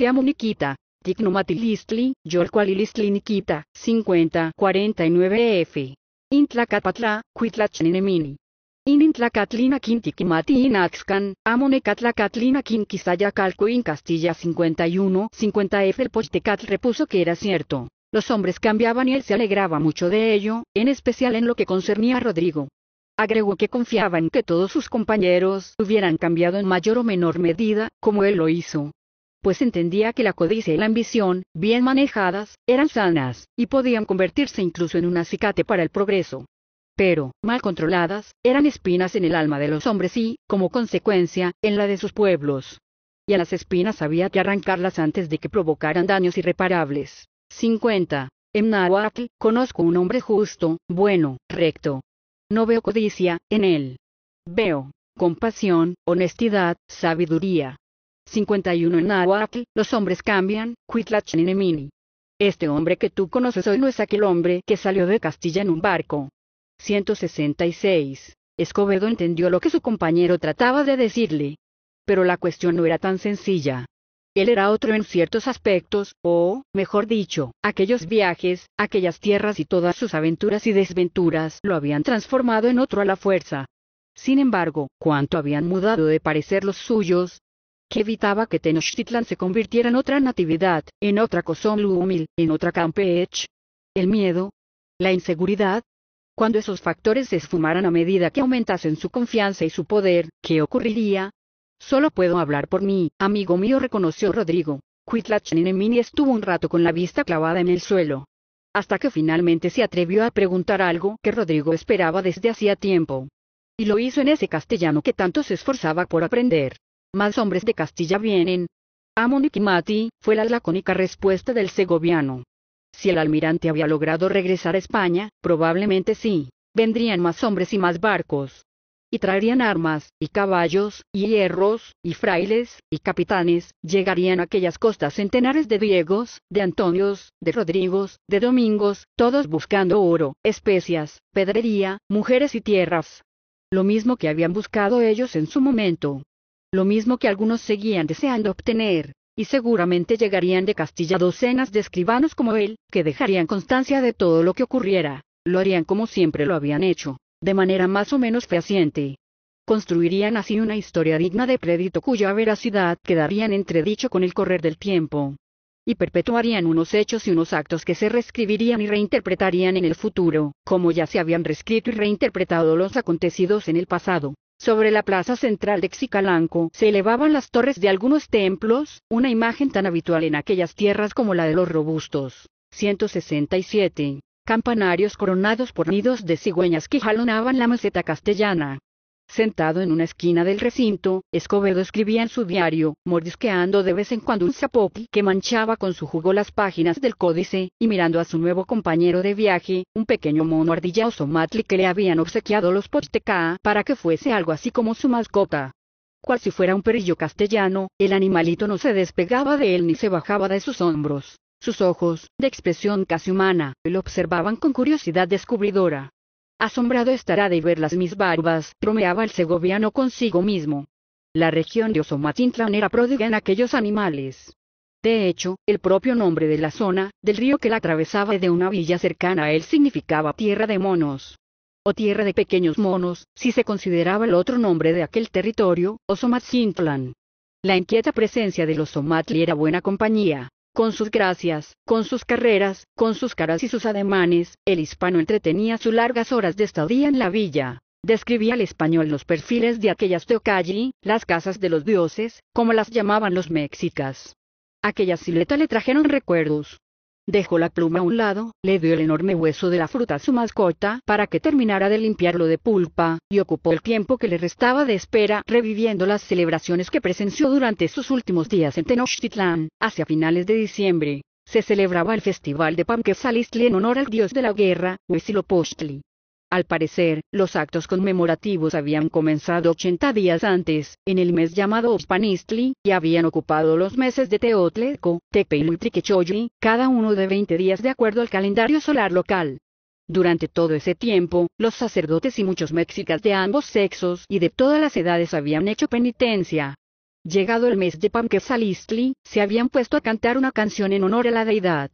yamu Nikita, Tiknomati Listli, Yorkwali Listli Nikita, 50, 49 F. Intlacatpatla, Cuitlachenemini. Inintlacatlina Quintiquimati Inaxcan, Amonecatlacatlina Quinquisaya Calco in Castilla 51, 50 F. El Pochtecatl repuso que era cierto. Los hombres cambiaban y él se alegraba mucho de ello, en especial en lo que concernía a Rodrigo. Agregó que confiaba en que todos sus compañeros hubieran cambiado en mayor o menor medida, como él lo hizo. Pues entendía que la codicia y la ambición, bien manejadas, eran sanas, y podían convertirse incluso en un acicate para el progreso pero, mal controladas, eran espinas en el alma de los hombres y, como consecuencia, en la de sus pueblos. Y a las espinas había que arrancarlas antes de que provocaran daños irreparables. 50. En Nahuatl, conozco un hombre justo, bueno, recto. No veo codicia, en él. Veo, compasión, honestidad, sabiduría. 51 En Nahuatl, los hombres cambian, nenemini. Este hombre que tú conoces hoy no es aquel hombre que salió de Castilla en un barco, 166. Escobedo entendió lo que su compañero trataba de decirle. Pero la cuestión no era tan sencilla. Él era otro en ciertos aspectos, o, mejor dicho, aquellos viajes, aquellas tierras y todas sus aventuras y desventuras lo habían transformado en otro a la fuerza. Sin embargo, cuánto habían mudado de parecer los suyos, ¿Qué evitaba que Tenochtitlan se convirtiera en otra natividad, en otra Humil, en otra Campeche. El miedo, la inseguridad, cuando esos factores se esfumaran a medida que aumentasen su confianza y su poder, ¿qué ocurriría? Solo puedo hablar por mí, amigo mío, reconoció Rodrigo. Mini estuvo un rato con la vista clavada en el suelo. Hasta que finalmente se atrevió a preguntar algo que Rodrigo esperaba desde hacía tiempo. Y lo hizo en ese castellano que tanto se esforzaba por aprender. Más hombres de Castilla vienen. Amon fue la lacónica respuesta del segoviano. Si el almirante había logrado regresar a España, probablemente sí. Vendrían más hombres y más barcos. Y traerían armas, y caballos, y hierros, y frailes, y capitanes, llegarían a aquellas costas centenares de Diegos, de Antonios, de Rodrigos, de Domingos, todos buscando oro, especias, pedrería, mujeres y tierras. Lo mismo que habían buscado ellos en su momento. Lo mismo que algunos seguían deseando obtener y seguramente llegarían de Castilla docenas de escribanos como él, que dejarían constancia de todo lo que ocurriera, lo harían como siempre lo habían hecho, de manera más o menos fehaciente. Construirían así una historia digna de crédito cuya veracidad quedarían entredicho con el correr del tiempo y perpetuarían unos hechos y unos actos que se reescribirían y reinterpretarían en el futuro, como ya se habían reescrito y reinterpretado los acontecidos en el pasado. Sobre la plaza central de Xicalanco se elevaban las torres de algunos templos, una imagen tan habitual en aquellas tierras como la de los robustos. 167. Campanarios coronados por nidos de cigüeñas que jalonaban la meseta castellana. Sentado en una esquina del recinto, Escobedo escribía en su diario, mordisqueando de vez en cuando un zapote que manchaba con su jugo las páginas del códice, y mirando a su nuevo compañero de viaje, un pequeño mono o somatli que le habían obsequiado los pochteca para que fuese algo así como su mascota. Cual si fuera un perillo castellano, el animalito no se despegaba de él ni se bajaba de sus hombros. Sus ojos, de expresión casi humana, lo observaban con curiosidad descubridora. Asombrado estará de verlas mis barbas, bromeaba el segoviano consigo mismo. La región de Osomatintlán era pródiga en aquellos animales. De hecho, el propio nombre de la zona, del río que la atravesaba y de una villa cercana a él significaba tierra de monos. O tierra de pequeños monos, si se consideraba el otro nombre de aquel territorio, Osomatintlán. La inquieta presencia de los era buena compañía. Con sus gracias, con sus carreras, con sus caras y sus ademanes, el hispano entretenía sus largas horas de estadía en la villa. Describía al español los perfiles de aquellas teocalli, las casas de los dioses, como las llamaban los mexicas. Aquella sileta le trajeron recuerdos, Dejó la pluma a un lado, le dio el enorme hueso de la fruta a su mascota para que terminara de limpiarlo de pulpa, y ocupó el tiempo que le restaba de espera reviviendo las celebraciones que presenció durante sus últimos días en Tenochtitlán, hacia finales de diciembre. Se celebraba el festival de Panquetzaliztli en honor al dios de la guerra, Huitzilopochtli. Al parecer, los actos conmemorativos habían comenzado 80 días antes, en el mes llamado Ospanistli, y habían ocupado los meses de Teotleco, Tepe y cada uno de 20 días de acuerdo al calendario solar local. Durante todo ese tiempo, los sacerdotes y muchos mexicas de ambos sexos y de todas las edades habían hecho penitencia. Llegado el mes de Panquesalistli, se habían puesto a cantar una canción en honor a la deidad.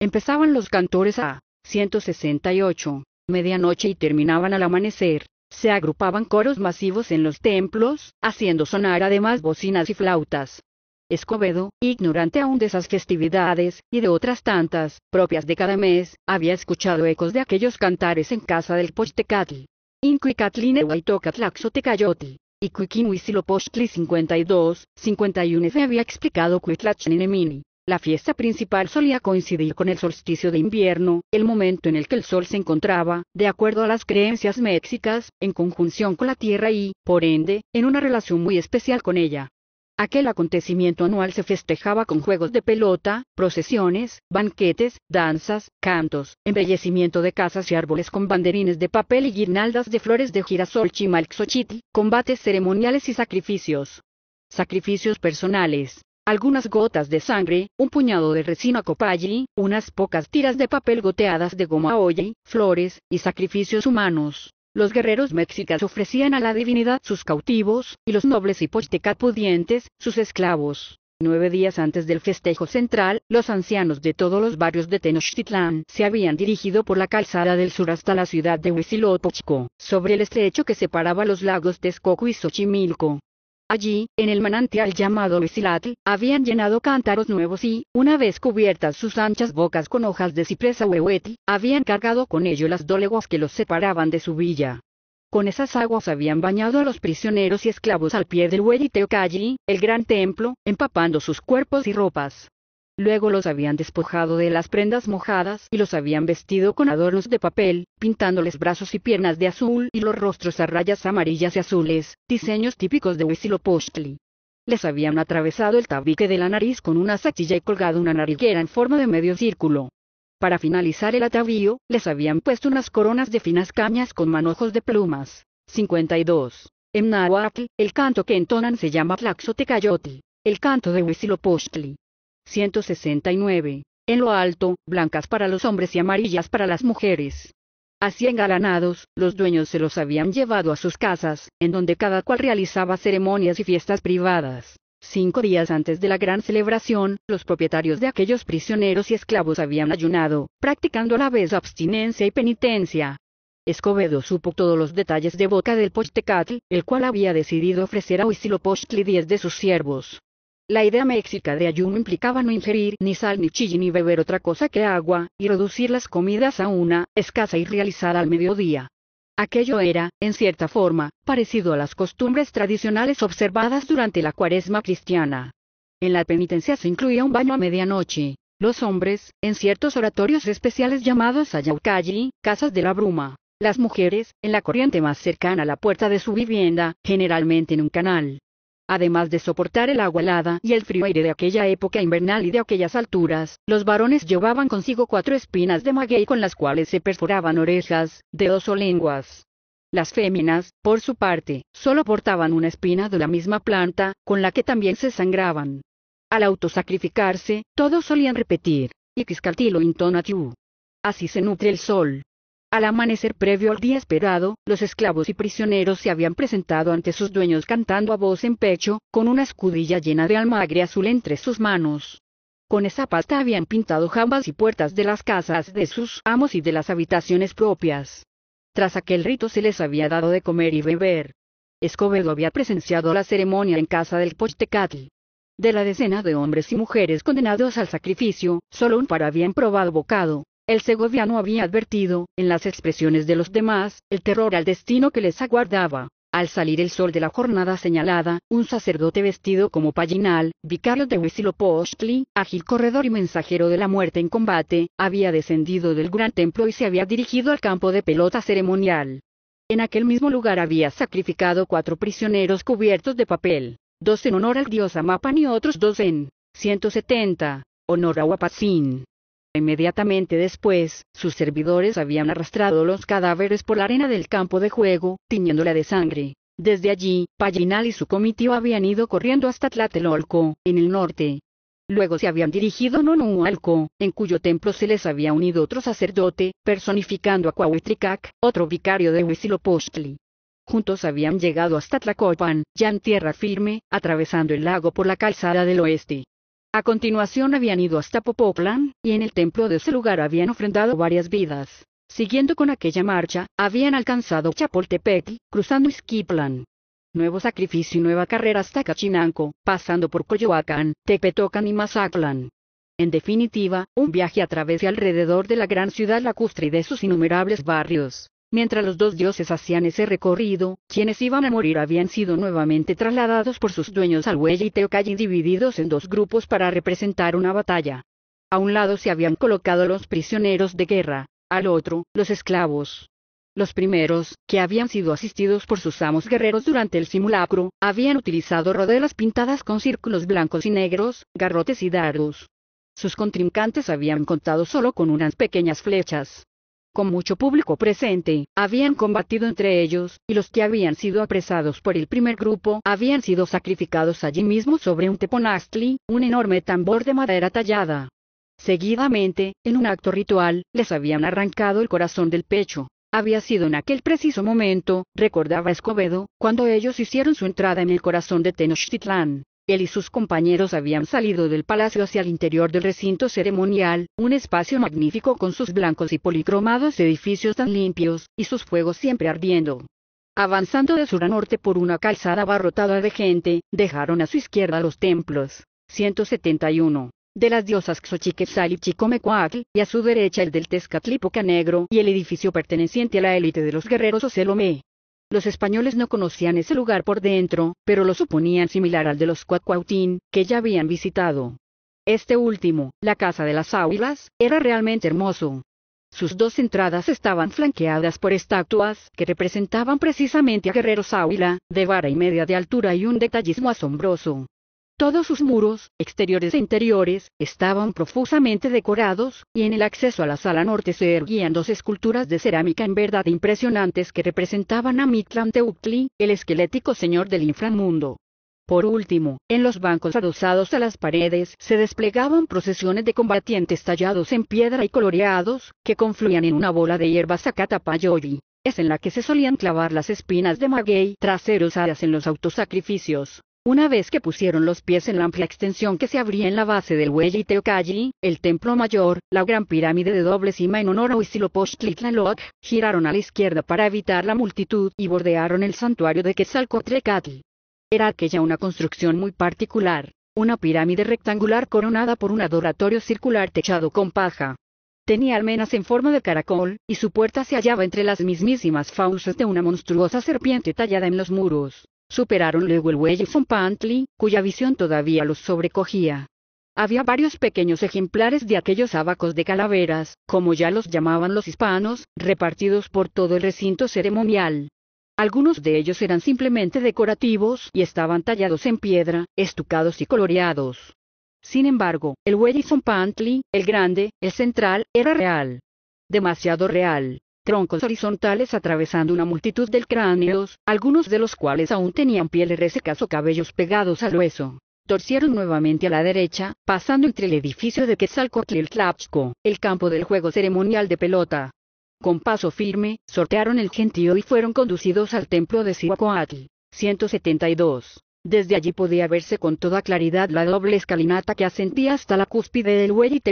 Empezaban los cantores a 168 medianoche y terminaban al amanecer. Se agrupaban coros masivos en los templos, haciendo sonar además bocinas y flautas. Escobedo, ignorante aún de esas festividades, y de otras tantas, propias de cada mes, había escuchado ecos de aquellos cantares en casa del Postecatl. Incuicatline Huaytocatlaxotecayotl. Y pochtli 52, 51 se había explicado Cuitlachninemini. La fiesta principal solía coincidir con el solsticio de invierno, el momento en el que el sol se encontraba, de acuerdo a las creencias mexicas, en conjunción con la tierra y, por ende, en una relación muy especial con ella. Aquel acontecimiento anual se festejaba con juegos de pelota, procesiones, banquetes, danzas, cantos, embellecimiento de casas y árboles con banderines de papel y guirnaldas de flores de girasol chimalxochitl, combates ceremoniales y sacrificios. Sacrificios personales algunas gotas de sangre, un puñado de resina copalli, unas pocas tiras de papel goteadas de goma oye, flores, y sacrificios humanos. Los guerreros mexicas ofrecían a la divinidad sus cautivos, y los nobles y pudientes, sus esclavos. Nueve días antes del festejo central, los ancianos de todos los barrios de Tenochtitlán se habían dirigido por la calzada del sur hasta la ciudad de Huitzilopochtco, sobre el estrecho que separaba los lagos Texcoco y Xochimilco. Allí, en el manantial llamado Huizilatl, habían llenado cántaros nuevos y, una vez cubiertas sus anchas bocas con hojas de cipresa huehuetl, habían cargado con ello las doleguas que los separaban de su villa. Con esas aguas habían bañado a los prisioneros y esclavos al pie del huey el gran templo, empapando sus cuerpos y ropas. Luego los habían despojado de las prendas mojadas y los habían vestido con adornos de papel, pintándoles brazos y piernas de azul y los rostros a rayas amarillas y azules, diseños típicos de Huitzilopochtli. Les habían atravesado el tabique de la nariz con una saquilla y colgado una nariguera en forma de medio círculo. Para finalizar el atavío, les habían puesto unas coronas de finas cañas con manojos de plumas. 52. En Nahuatl, el canto que entonan se llama Tlaxotecayotl, el canto de Huitzilopochtli. 169. En lo alto, blancas para los hombres y amarillas para las mujeres. Así engalanados, los dueños se los habían llevado a sus casas, en donde cada cual realizaba ceremonias y fiestas privadas. Cinco días antes de la gran celebración, los propietarios de aquellos prisioneros y esclavos habían ayunado, practicando a la vez abstinencia y penitencia. Escobedo supo todos los detalles de boca del Pochtecatl, el cual había decidido ofrecer a Huitzilopochtli diez de sus siervos. La idea mexica de ayuno implicaba no ingerir ni sal ni chile ni beber otra cosa que agua, y reducir las comidas a una, escasa y realizada al mediodía. Aquello era, en cierta forma, parecido a las costumbres tradicionales observadas durante la cuaresma cristiana. En la penitencia se incluía un baño a medianoche. Los hombres, en ciertos oratorios especiales llamados Ayaucalli, casas de la bruma. Las mujeres, en la corriente más cercana a la puerta de su vivienda, generalmente en un canal. Además de soportar el agua helada y el frío aire de aquella época invernal y de aquellas alturas, los varones llevaban consigo cuatro espinas de maguey con las cuales se perforaban orejas, dedos o lenguas. Las féminas, por su parte, solo portaban una espina de la misma planta, con la que también se sangraban. Al autosacrificarse, todos solían repetir, Ixcaltilo intonatiu. Así se nutre el sol. Al amanecer previo al día esperado, los esclavos y prisioneros se habían presentado ante sus dueños cantando a voz en pecho, con una escudilla llena de almagre azul entre sus manos. Con esa pasta habían pintado jambas y puertas de las casas de sus amos y de las habitaciones propias. Tras aquel rito se les había dado de comer y beber. Escobedo había presenciado la ceremonia en casa del Pochtecatl. De la decena de hombres y mujeres condenados al sacrificio, solo un par habían probado bocado, el segoviano había advertido, en las expresiones de los demás, el terror al destino que les aguardaba. Al salir el sol de la jornada señalada, un sacerdote vestido como pallinal, vicario de Huitzilopochtli, ágil corredor y mensajero de la muerte en combate, había descendido del gran templo y se había dirigido al campo de pelota ceremonial. En aquel mismo lugar había sacrificado cuatro prisioneros cubiertos de papel, dos en honor al dios Amapan y otros dos en 170, honor a Huapacín. Inmediatamente después, sus servidores habían arrastrado los cadáveres por la arena del campo de juego, tiñéndola de sangre. Desde allí, Pallinal y su comitivo habían ido corriendo hasta Tlatelolco, en el norte. Luego se habían dirigido a Nonualco, en cuyo templo se les había unido otro sacerdote, personificando a Cuauhtricac, otro vicario de Huitzilopochtli. Juntos habían llegado hasta Tlacopan, ya en tierra firme, atravesando el lago por la calzada del oeste. A continuación habían ido hasta Popoplan, y en el templo de ese lugar habían ofrendado varias vidas. Siguiendo con aquella marcha, habían alcanzado Chapultepec, cruzando Esquiplan. Nuevo sacrificio y nueva carrera hasta Cachinanco, pasando por Coyoacán, Tepetocan y Mazatlán. En definitiva, un viaje a través y alrededor de la gran ciudad lacustre y de sus innumerables barrios. Mientras los dos dioses hacían ese recorrido, quienes iban a morir habían sido nuevamente trasladados por sus dueños al huella y Teocalli divididos en dos grupos para representar una batalla. A un lado se habían colocado los prisioneros de guerra, al otro, los esclavos. Los primeros, que habían sido asistidos por sus amos guerreros durante el simulacro, habían utilizado rodelas pintadas con círculos blancos y negros, garrotes y dardos. Sus contrincantes habían contado solo con unas pequeñas flechas con mucho público presente, habían combatido entre ellos, y los que habían sido apresados por el primer grupo habían sido sacrificados allí mismo sobre un teponastli, un enorme tambor de madera tallada. Seguidamente, en un acto ritual, les habían arrancado el corazón del pecho. Había sido en aquel preciso momento, recordaba Escobedo, cuando ellos hicieron su entrada en el corazón de Tenochtitlán. Él y sus compañeros habían salido del palacio hacia el interior del recinto ceremonial, un espacio magnífico con sus blancos y policromados edificios tan limpios, y sus fuegos siempre ardiendo. Avanzando de sur a norte por una calzada abarrotada de gente, dejaron a su izquierda los templos. 171 de las diosas Xochiquetzal y Chicomecuacl, y a su derecha el del Tezcatlipoca Negro y el edificio perteneciente a la élite de los guerreros Ocelomé. Los españoles no conocían ese lugar por dentro, pero lo suponían similar al de los Cuacuautín, que ya habían visitado. Este último, la Casa de las Águilas, era realmente hermoso. Sus dos entradas estaban flanqueadas por estatuas que representaban precisamente a guerreros águila, de vara y media de altura y un detallismo asombroso. Todos sus muros, exteriores e interiores, estaban profusamente decorados, y en el acceso a la sala norte se erguían dos esculturas de cerámica en verdad impresionantes que representaban a Mitlanteuctli, el esquelético señor del inframundo. Por último, en los bancos adosados a las paredes se desplegaban procesiones de combatientes tallados en piedra y coloreados, que confluían en una bola de hierba sacatapayoyi, es en la que se solían clavar las espinas de maguey traseros usadas en los autosacrificios. Una vez que pusieron los pies en la amplia extensión que se abría en la base del y Teocalli, el templo mayor, la gran pirámide de doble cima en honor a huitzilopochtli giraron a la izquierda para evitar la multitud y bordearon el santuario de Quetzalcoatl. Era aquella una construcción muy particular, una pirámide rectangular coronada por un adoratorio circular techado con paja. Tenía almenas en forma de caracol, y su puerta se hallaba entre las mismísimas fauces de una monstruosa serpiente tallada en los muros. Superaron luego el huelle Pantli, cuya visión todavía los sobrecogía. Había varios pequeños ejemplares de aquellos abacos de calaveras, como ya los llamaban los hispanos, repartidos por todo el recinto ceremonial. Algunos de ellos eran simplemente decorativos y estaban tallados en piedra, estucados y coloreados. Sin embargo, el Wellison Pantley, el grande, el central, era real. Demasiado real troncos horizontales atravesando una multitud de cráneos, algunos de los cuales aún tenían pieles resecas o cabellos pegados al hueso. Torcieron nuevamente a la derecha, pasando entre el edificio de Quetzalcoatl y el el campo del juego ceremonial de pelota. Con paso firme, sortearon el gentío y fueron conducidos al templo de Cihuacoatl. 172. Desde allí podía verse con toda claridad la doble escalinata que ascendía hasta la cúspide del Huey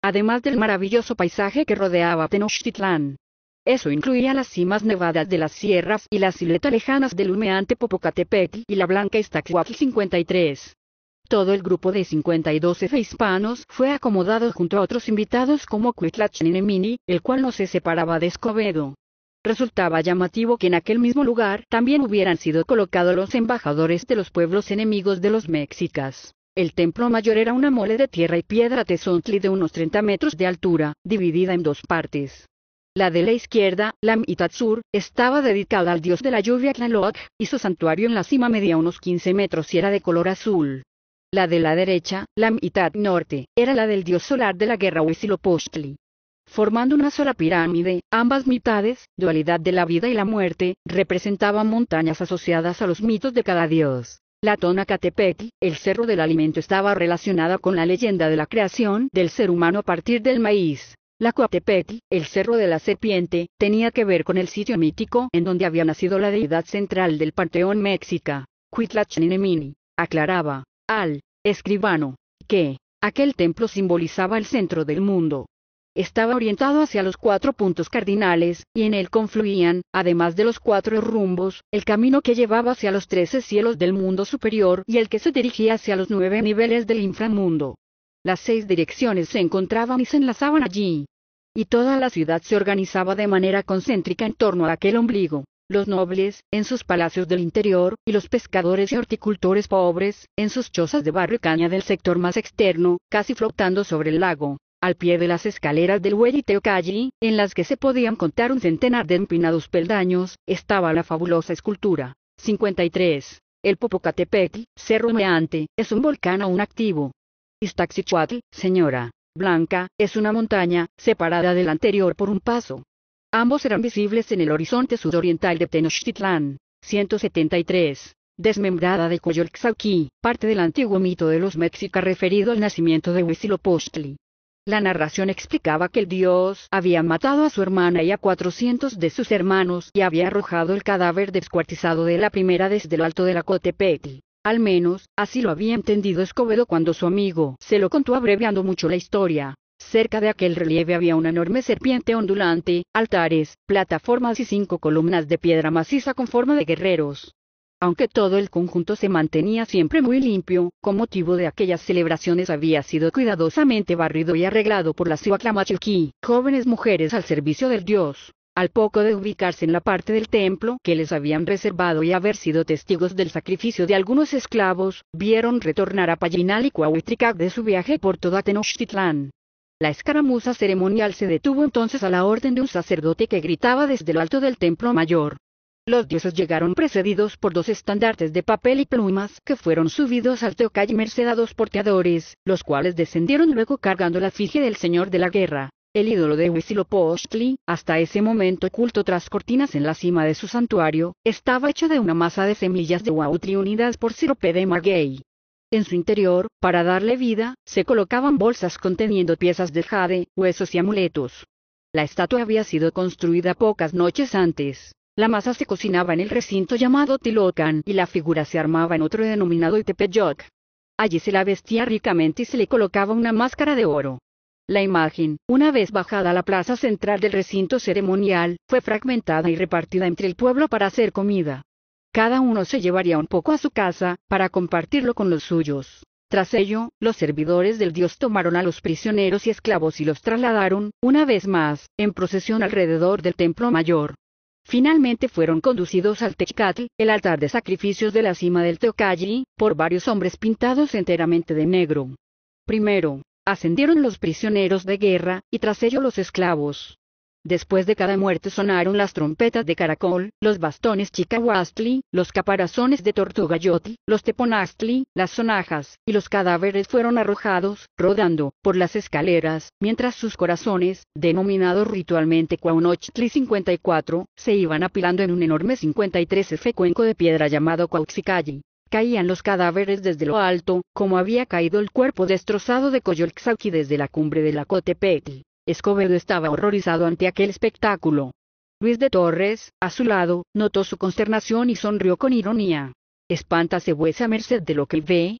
además del maravilloso paisaje que rodeaba Tenochtitlán. Eso incluía las cimas nevadas de las sierras y las isletas lejanas del humeante Popocatepetl y la blanca Iztaccíhuatl 53. Todo el grupo de 52 fehispanos hispanos fue acomodado junto a otros invitados como Cuitlachnenemini, el cual no se separaba de Escobedo. Resultaba llamativo que en aquel mismo lugar también hubieran sido colocados los embajadores de los pueblos enemigos de los mexicas. El templo mayor era una mole de tierra y piedra tezontli de unos 30 metros de altura, dividida en dos partes. La de la izquierda, la mitad sur, estaba dedicada al dios de la lluvia Tlaloc, y su santuario en la cima medía unos 15 metros y era de color azul. La de la derecha, la mitad Norte, era la del dios solar de la guerra Huitzilopochtli. Formando una sola pirámide, ambas mitades, dualidad de la vida y la muerte, representaban montañas asociadas a los mitos de cada dios. La Tonacatepetl, el cerro del alimento estaba relacionada con la leyenda de la creación del ser humano a partir del maíz. La Coatepetl, el Cerro de la Serpiente, tenía que ver con el sitio mítico en donde había nacido la deidad central del panteón mexica, Cuitlachanemini, aclaraba, al escribano, que, aquel templo simbolizaba el centro del mundo. Estaba orientado hacia los cuatro puntos cardinales, y en él confluían, además de los cuatro rumbos, el camino que llevaba hacia los trece cielos del mundo superior y el que se dirigía hacia los nueve niveles del inframundo. Las seis direcciones se encontraban y se enlazaban allí. Y toda la ciudad se organizaba de manera concéntrica en torno a aquel ombligo los nobles, en sus palacios del interior, y los pescadores y horticultores pobres, en sus chozas de barro y caña del sector más externo, casi flotando sobre el lago, al pie de las escaleras del Huey en las que se podían contar un centenar de empinados peldaños, estaba la fabulosa escultura. 53. El Popocatepec, cerro humeante, es un volcán aún activo, Iztaccíhuatl, señora, blanca, es una montaña, separada del anterior por un paso. Ambos eran visibles en el horizonte sudoriental de Tenochtitlán. 173. Desmembrada de Coyolxauqui, parte del antiguo mito de los mexicas referido al nacimiento de Huitzilopochtli. La narración explicaba que el dios había matado a su hermana y a 400 de sus hermanos y había arrojado el cadáver descuartizado de la primera desde el alto de la Cotepetl. Al menos, así lo había entendido Escobedo cuando su amigo se lo contó abreviando mucho la historia. Cerca de aquel relieve había una enorme serpiente ondulante, altares, plataformas y cinco columnas de piedra maciza con forma de guerreros. Aunque todo el conjunto se mantenía siempre muy limpio, con motivo de aquellas celebraciones había sido cuidadosamente barrido y arreglado por las Iwaklamachilki, jóvenes mujeres al servicio del dios. Al poco de ubicarse en la parte del templo que les habían reservado y haber sido testigos del sacrificio de algunos esclavos, vieron retornar a Payinal y Cuauhtricac de su viaje por toda Tenochtitlán. La escaramuza ceremonial se detuvo entonces a la orden de un sacerdote que gritaba desde lo alto del templo mayor. Los dioses llegaron precedidos por dos estandartes de papel y plumas que fueron subidos al teocalli merced a dos porteadores, los cuales descendieron luego cargando la fije del señor de la guerra el ídolo de Huitzilopochtli, hasta ese momento oculto tras cortinas en la cima de su santuario, estaba hecho de una masa de semillas de huautri unidas por sirope de maguey. En su interior, para darle vida, se colocaban bolsas conteniendo piezas de jade, huesos y amuletos. La estatua había sido construida pocas noches antes. La masa se cocinaba en el recinto llamado Tilocan y la figura se armaba en otro denominado Itepeyoc. Allí se la vestía ricamente y se le colocaba una máscara de oro. La imagen, una vez bajada a la plaza central del recinto ceremonial, fue fragmentada y repartida entre el pueblo para hacer comida. Cada uno se llevaría un poco a su casa, para compartirlo con los suyos. Tras ello, los servidores del dios tomaron a los prisioneros y esclavos y los trasladaron, una vez más, en procesión alrededor del templo mayor. Finalmente fueron conducidos al Texcatl, el altar de sacrificios de la cima del Teocalli, por varios hombres pintados enteramente de negro. Primero, Ascendieron los prisioneros de guerra, y tras ello los esclavos. Después de cada muerte sonaron las trompetas de caracol, los bastones chicahuastli, los caparazones de tortuga los teponastli, las sonajas, y los cadáveres fueron arrojados, rodando, por las escaleras, mientras sus corazones, denominados ritualmente cuaunochtli 54, se iban apilando en un enorme 53F cuenco de piedra llamado Cuauxicalli. Caían los cadáveres desde lo alto, como había caído el cuerpo destrozado de Coyolxauqui desde la cumbre de la Cotepetl. Escobedo estaba horrorizado ante aquel espectáculo. Luis de Torres, a su lado, notó su consternación y sonrió con ironía. ¿Espántase vuesa merced de lo que ve?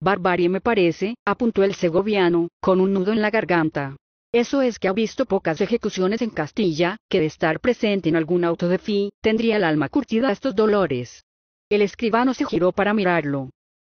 Barbarie me parece, apuntó el segoviano, con un nudo en la garganta. Eso es que ha visto pocas ejecuciones en Castilla, que de estar presente en algún auto de fi, tendría el alma curtida a estos dolores. El escribano se giró para mirarlo.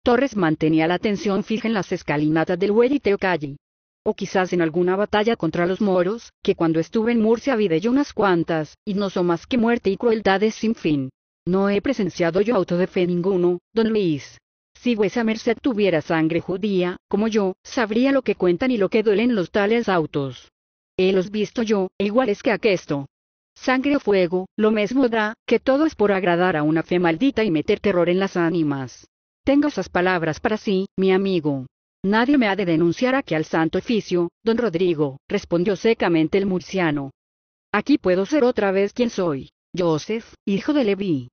Torres mantenía la atención fija en las escalinatas del y calle. O quizás en alguna batalla contra los moros, que cuando estuve en Murcia vi de yo unas cuantas, y no son más que muerte y crueldades sin fin. No he presenciado yo auto de fe ninguno, don Luis. Si vuesa merced tuviera sangre judía, como yo, sabría lo que cuentan y lo que duelen los tales autos. He los visto yo, e iguales que aquesto sangre o fuego, lo mismo da, que todo es por agradar a una fe maldita y meter terror en las ánimas. Tengo esas palabras para sí, mi amigo. Nadie me ha de denunciar aquí al santo oficio, don Rodrigo, respondió secamente el murciano. Aquí puedo ser otra vez quien soy, Joseph, hijo de Levi.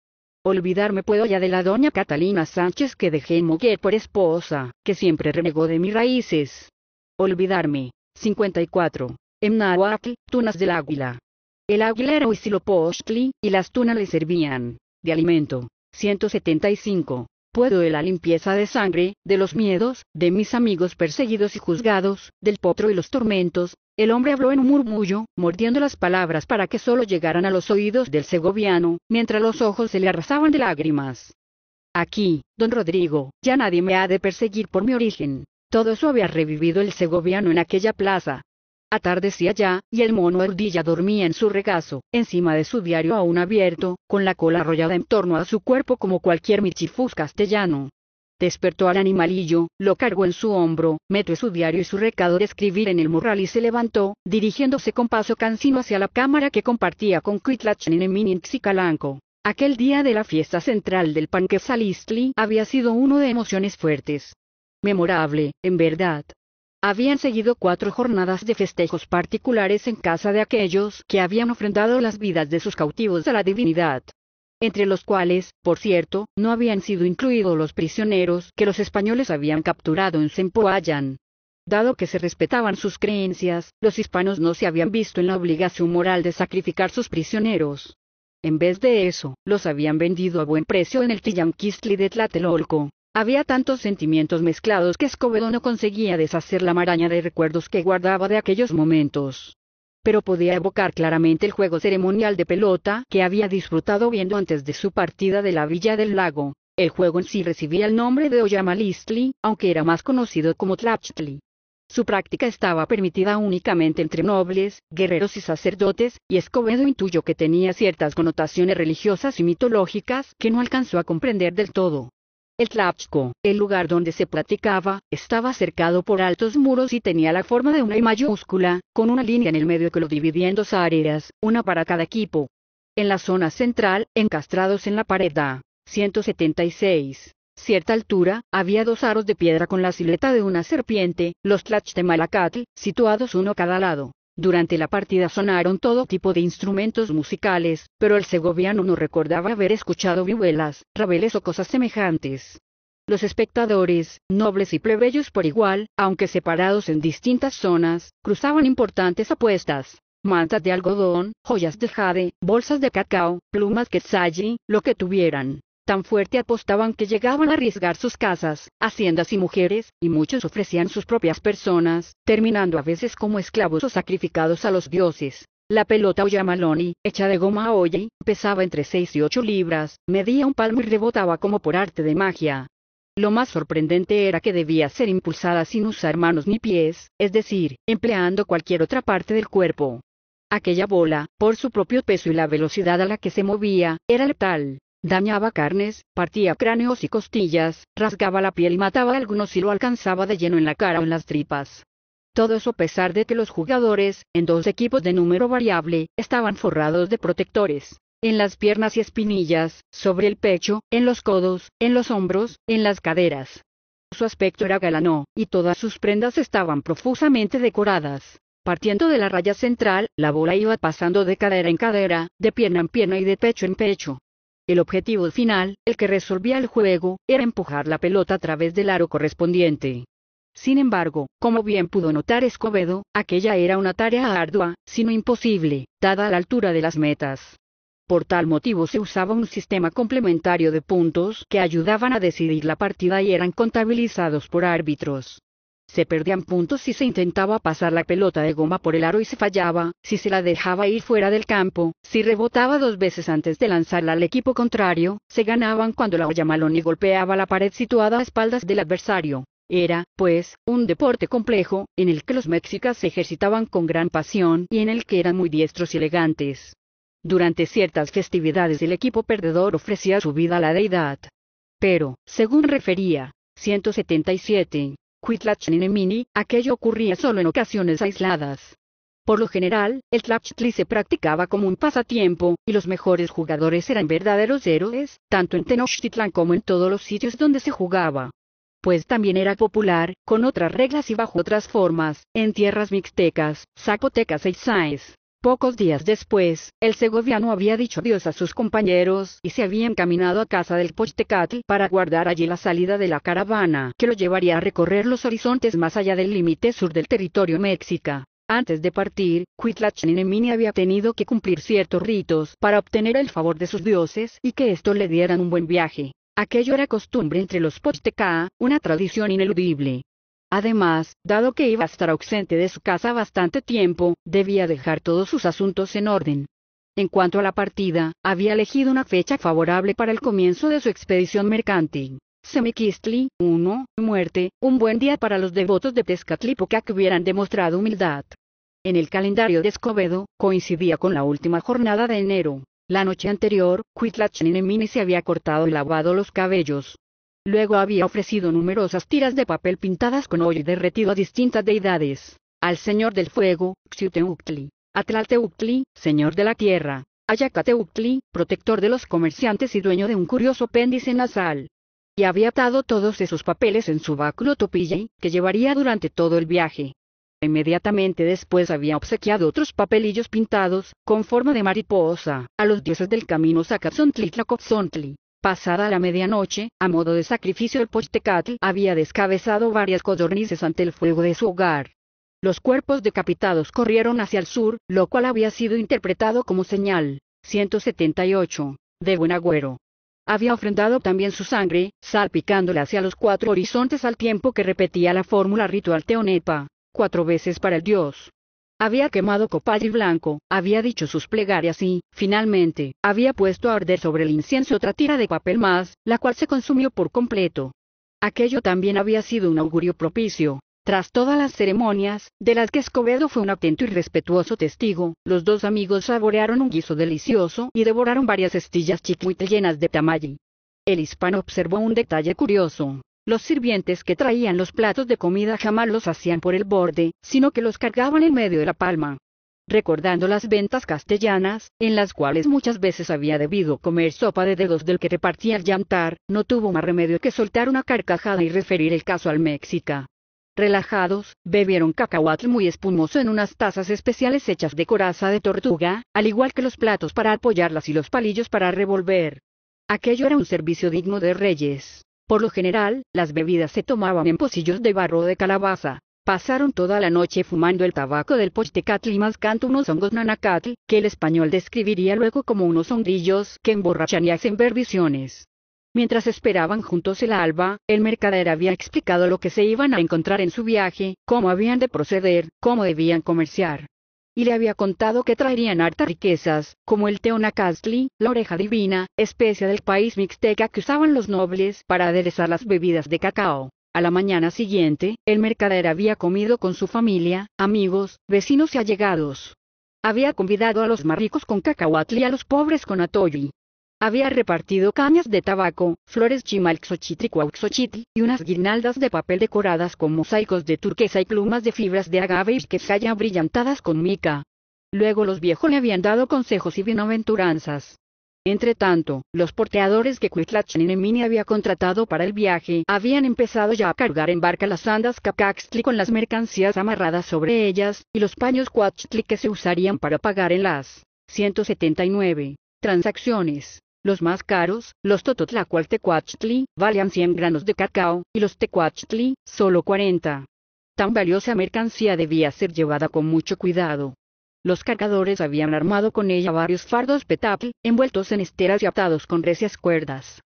Olvidarme puedo ya de la doña Catalina Sánchez que dejé en Moguer por esposa, que siempre renegó de mis raíces. Olvidarme. 54. En Nahuatl, Tunas del Águila. El y silopochtli, y las tunas le servían de alimento. 175. Puedo de la limpieza de sangre, de los miedos, de mis amigos perseguidos y juzgados, del potro y los tormentos. El hombre habló en un murmullo, mordiendo las palabras para que solo llegaran a los oídos del segoviano, mientras los ojos se le arrasaban de lágrimas. Aquí, don Rodrigo, ya nadie me ha de perseguir por mi origen. Todo eso había revivido el segoviano en aquella plaza, Atardecía ya, y el mono ardilla dormía en su regazo, encima de su diario aún abierto, con la cola arrollada en torno a su cuerpo como cualquier michifus castellano. Despertó al animalillo, lo cargó en su hombro, metió su diario y su recado de escribir en el mural y se levantó, dirigiéndose con paso cansino hacia la cámara que compartía con y en Xicalanco. Aquel día de la fiesta central del panque había sido uno de emociones fuertes. Memorable, en verdad, habían seguido cuatro jornadas de festejos particulares en casa de aquellos que habían ofrendado las vidas de sus cautivos a la divinidad entre los cuales, por cierto, no habían sido incluidos los prisioneros que los españoles habían capturado en Sempoayán. Dado que se respetaban sus creencias, los hispanos no se habían visto en la obligación moral de sacrificar sus prisioneros. En vez de eso, los habían vendido a buen precio en el Tillanquistli de Tlatelolco. Había tantos sentimientos mezclados que Escobedo no conseguía deshacer la maraña de recuerdos que guardaba de aquellos momentos. Pero podía evocar claramente el juego ceremonial de pelota que había disfrutado viendo antes de su partida de la Villa del Lago. El juego en sí recibía el nombre de Oyamalistli, aunque era más conocido como Tlachtli. Su práctica estaba permitida únicamente entre nobles, guerreros y sacerdotes, y Escobedo intuyó que tenía ciertas connotaciones religiosas y mitológicas que no alcanzó a comprender del todo. El Tlapchco, el lugar donde se platicaba, estaba cercado por altos muros y tenía la forma de una I mayúscula, con una línea en el medio que lo dividía en dos áreas, una para cada equipo. En la zona central, encastrados en la pared A, 176, cierta altura, había dos aros de piedra con la silueta de una serpiente, los Malacatl, situados uno a cada lado. Durante la partida sonaron todo tipo de instrumentos musicales, pero el segoviano no recordaba haber escuchado vihuelas, rabeles o cosas semejantes. Los espectadores, nobles y plebeyos por igual, aunque separados en distintas zonas, cruzaban importantes apuestas. Mantas de algodón, joyas de jade, bolsas de cacao, plumas quetzalli, lo que tuvieran. Tan fuerte apostaban que llegaban a arriesgar sus casas, haciendas y mujeres, y muchos ofrecían sus propias personas, terminando a veces como esclavos o sacrificados a los dioses. La pelota o hecha de goma oye, pesaba entre 6 y 8 libras, medía un palmo y rebotaba como por arte de magia. Lo más sorprendente era que debía ser impulsada sin usar manos ni pies, es decir, empleando cualquier otra parte del cuerpo. Aquella bola, por su propio peso y la velocidad a la que se movía, era letal. Dañaba carnes, partía cráneos y costillas, rasgaba la piel y mataba a algunos si lo alcanzaba de lleno en la cara o en las tripas. Todo eso a pesar de que los jugadores, en dos equipos de número variable, estaban forrados de protectores. En las piernas y espinillas, sobre el pecho, en los codos, en los hombros, en las caderas. Su aspecto era galanó, y todas sus prendas estaban profusamente decoradas. Partiendo de la raya central, la bola iba pasando de cadera en cadera, de pierna en pierna y de pecho en pecho. El objetivo final, el que resolvía el juego, era empujar la pelota a través del aro correspondiente. Sin embargo, como bien pudo notar Escobedo, aquella era una tarea ardua, sino imposible, dada la altura de las metas. Por tal motivo se usaba un sistema complementario de puntos que ayudaban a decidir la partida y eran contabilizados por árbitros. Se perdían puntos si se intentaba pasar la pelota de goma por el aro y se fallaba, si se la dejaba ir fuera del campo, si rebotaba dos veces antes de lanzarla al equipo contrario, se ganaban cuando la olla y golpeaba la pared situada a espaldas del adversario. Era, pues, un deporte complejo, en el que los mexicas se ejercitaban con gran pasión y en el que eran muy diestros y elegantes. Durante ciertas festividades el equipo perdedor ofrecía su vida a la deidad. Pero, según refería, 177, aquello ocurría solo en ocasiones aisladas. Por lo general, el Tlachtli se practicaba como un pasatiempo, y los mejores jugadores eran verdaderos héroes, tanto en Tenochtitlan como en todos los sitios donde se jugaba. Pues también era popular, con otras reglas y bajo otras formas, en tierras mixtecas, zapotecas e isaes. Pocos días después, el segoviano había dicho adiós a sus compañeros y se había encaminado a casa del Pochtecatl para guardar allí la salida de la caravana que lo llevaría a recorrer los horizontes más allá del límite sur del territorio mexica. Antes de partir, Nenemini había tenido que cumplir ciertos ritos para obtener el favor de sus dioses y que esto le dieran un buen viaje. Aquello era costumbre entre los Pochteca, una tradición ineludible. Además, dado que iba a estar ausente de su casa bastante tiempo, debía dejar todos sus asuntos en orden. En cuanto a la partida, había elegido una fecha favorable para el comienzo de su expedición mercantil. Semikistli, 1, muerte, un buen día para los devotos de Tezcatlipoca que hubieran demostrado humildad. En el calendario de Escobedo, coincidía con la última jornada de enero. La noche anterior, Cuitlachanemini se había cortado y lavado los cabellos, Luego había ofrecido numerosas tiras de papel pintadas con hoy derretido a distintas deidades. Al señor del fuego, A Atlalteuctli, señor de la tierra, Yacateuctli, protector de los comerciantes y dueño de un curioso péndice nasal. Y había atado todos esos papeles en su báculo que llevaría durante todo el viaje. Inmediatamente después había obsequiado otros papelillos pintados, con forma de mariposa, a los dioses del camino y Tlacotzontli. Pasada la medianoche, a modo de sacrificio el Pochtecatl había descabezado varias codornices ante el fuego de su hogar. Los cuerpos decapitados corrieron hacia el sur, lo cual había sido interpretado como señal. 178. De buen agüero. Había ofrendado también su sangre, salpicándola hacia los cuatro horizontes al tiempo que repetía la fórmula ritual teonepa, cuatro veces para el dios, había quemado copal y blanco, había dicho sus plegarias y, finalmente, había puesto a arder sobre el incienso otra tira de papel más, la cual se consumió por completo. Aquello también había sido un augurio propicio. Tras todas las ceremonias, de las que Escobedo fue un atento y respetuoso testigo, los dos amigos saborearon un guiso delicioso y devoraron varias estillas chiquitas llenas de tamalli. El hispano observó un detalle curioso. Los sirvientes que traían los platos de comida jamás los hacían por el borde, sino que los cargaban en medio de la palma. Recordando las ventas castellanas, en las cuales muchas veces había debido comer sopa de dedos del que repartía el llantar, no tuvo más remedio que soltar una carcajada y referir el caso al México. Relajados, bebieron cacahuatl muy espumoso en unas tazas especiales hechas de coraza de tortuga, al igual que los platos para apoyarlas y los palillos para revolver. Aquello era un servicio digno de reyes. Por lo general, las bebidas se tomaban en pocillos de barro de calabaza. Pasaron toda la noche fumando el tabaco del Pochtecatl y mascando unos hongos nanacatl, que el español describiría luego como unos hongrillos que emborrachan y hacen ver visiones. Mientras esperaban juntos el alba, el mercader había explicado lo que se iban a encontrar en su viaje, cómo habían de proceder, cómo debían comerciar y le había contado que traerían hartas riquezas, como el teonacastli, la oreja divina, especia del país mixteca que usaban los nobles para aderezar las bebidas de cacao. A la mañana siguiente, el mercader había comido con su familia, amigos, vecinos y allegados. Había convidado a los más ricos con cacahuatli y a los pobres con atoyi. Había repartido cañas de tabaco, flores chimalxochitl y y unas guirnaldas de papel decoradas con mosaicos de turquesa y plumas de fibras de agave y quesaya brillantadas con mica. Luego los viejos le habían dado consejos y bienaventuranzas. Entre tanto, los porteadores que Mini había contratado para el viaje habían empezado ya a cargar en barca las andas cacaxtli con las mercancías amarradas sobre ellas, y los paños cuachtli que se usarían para pagar en las 179 transacciones. Los más caros, los Tecuachtli, valían 100 granos de cacao, y los Tecuachtli, solo 40. Tan valiosa mercancía debía ser llevada con mucho cuidado. Los cargadores habían armado con ella varios fardos petapl, envueltos en esteras y atados con recias cuerdas.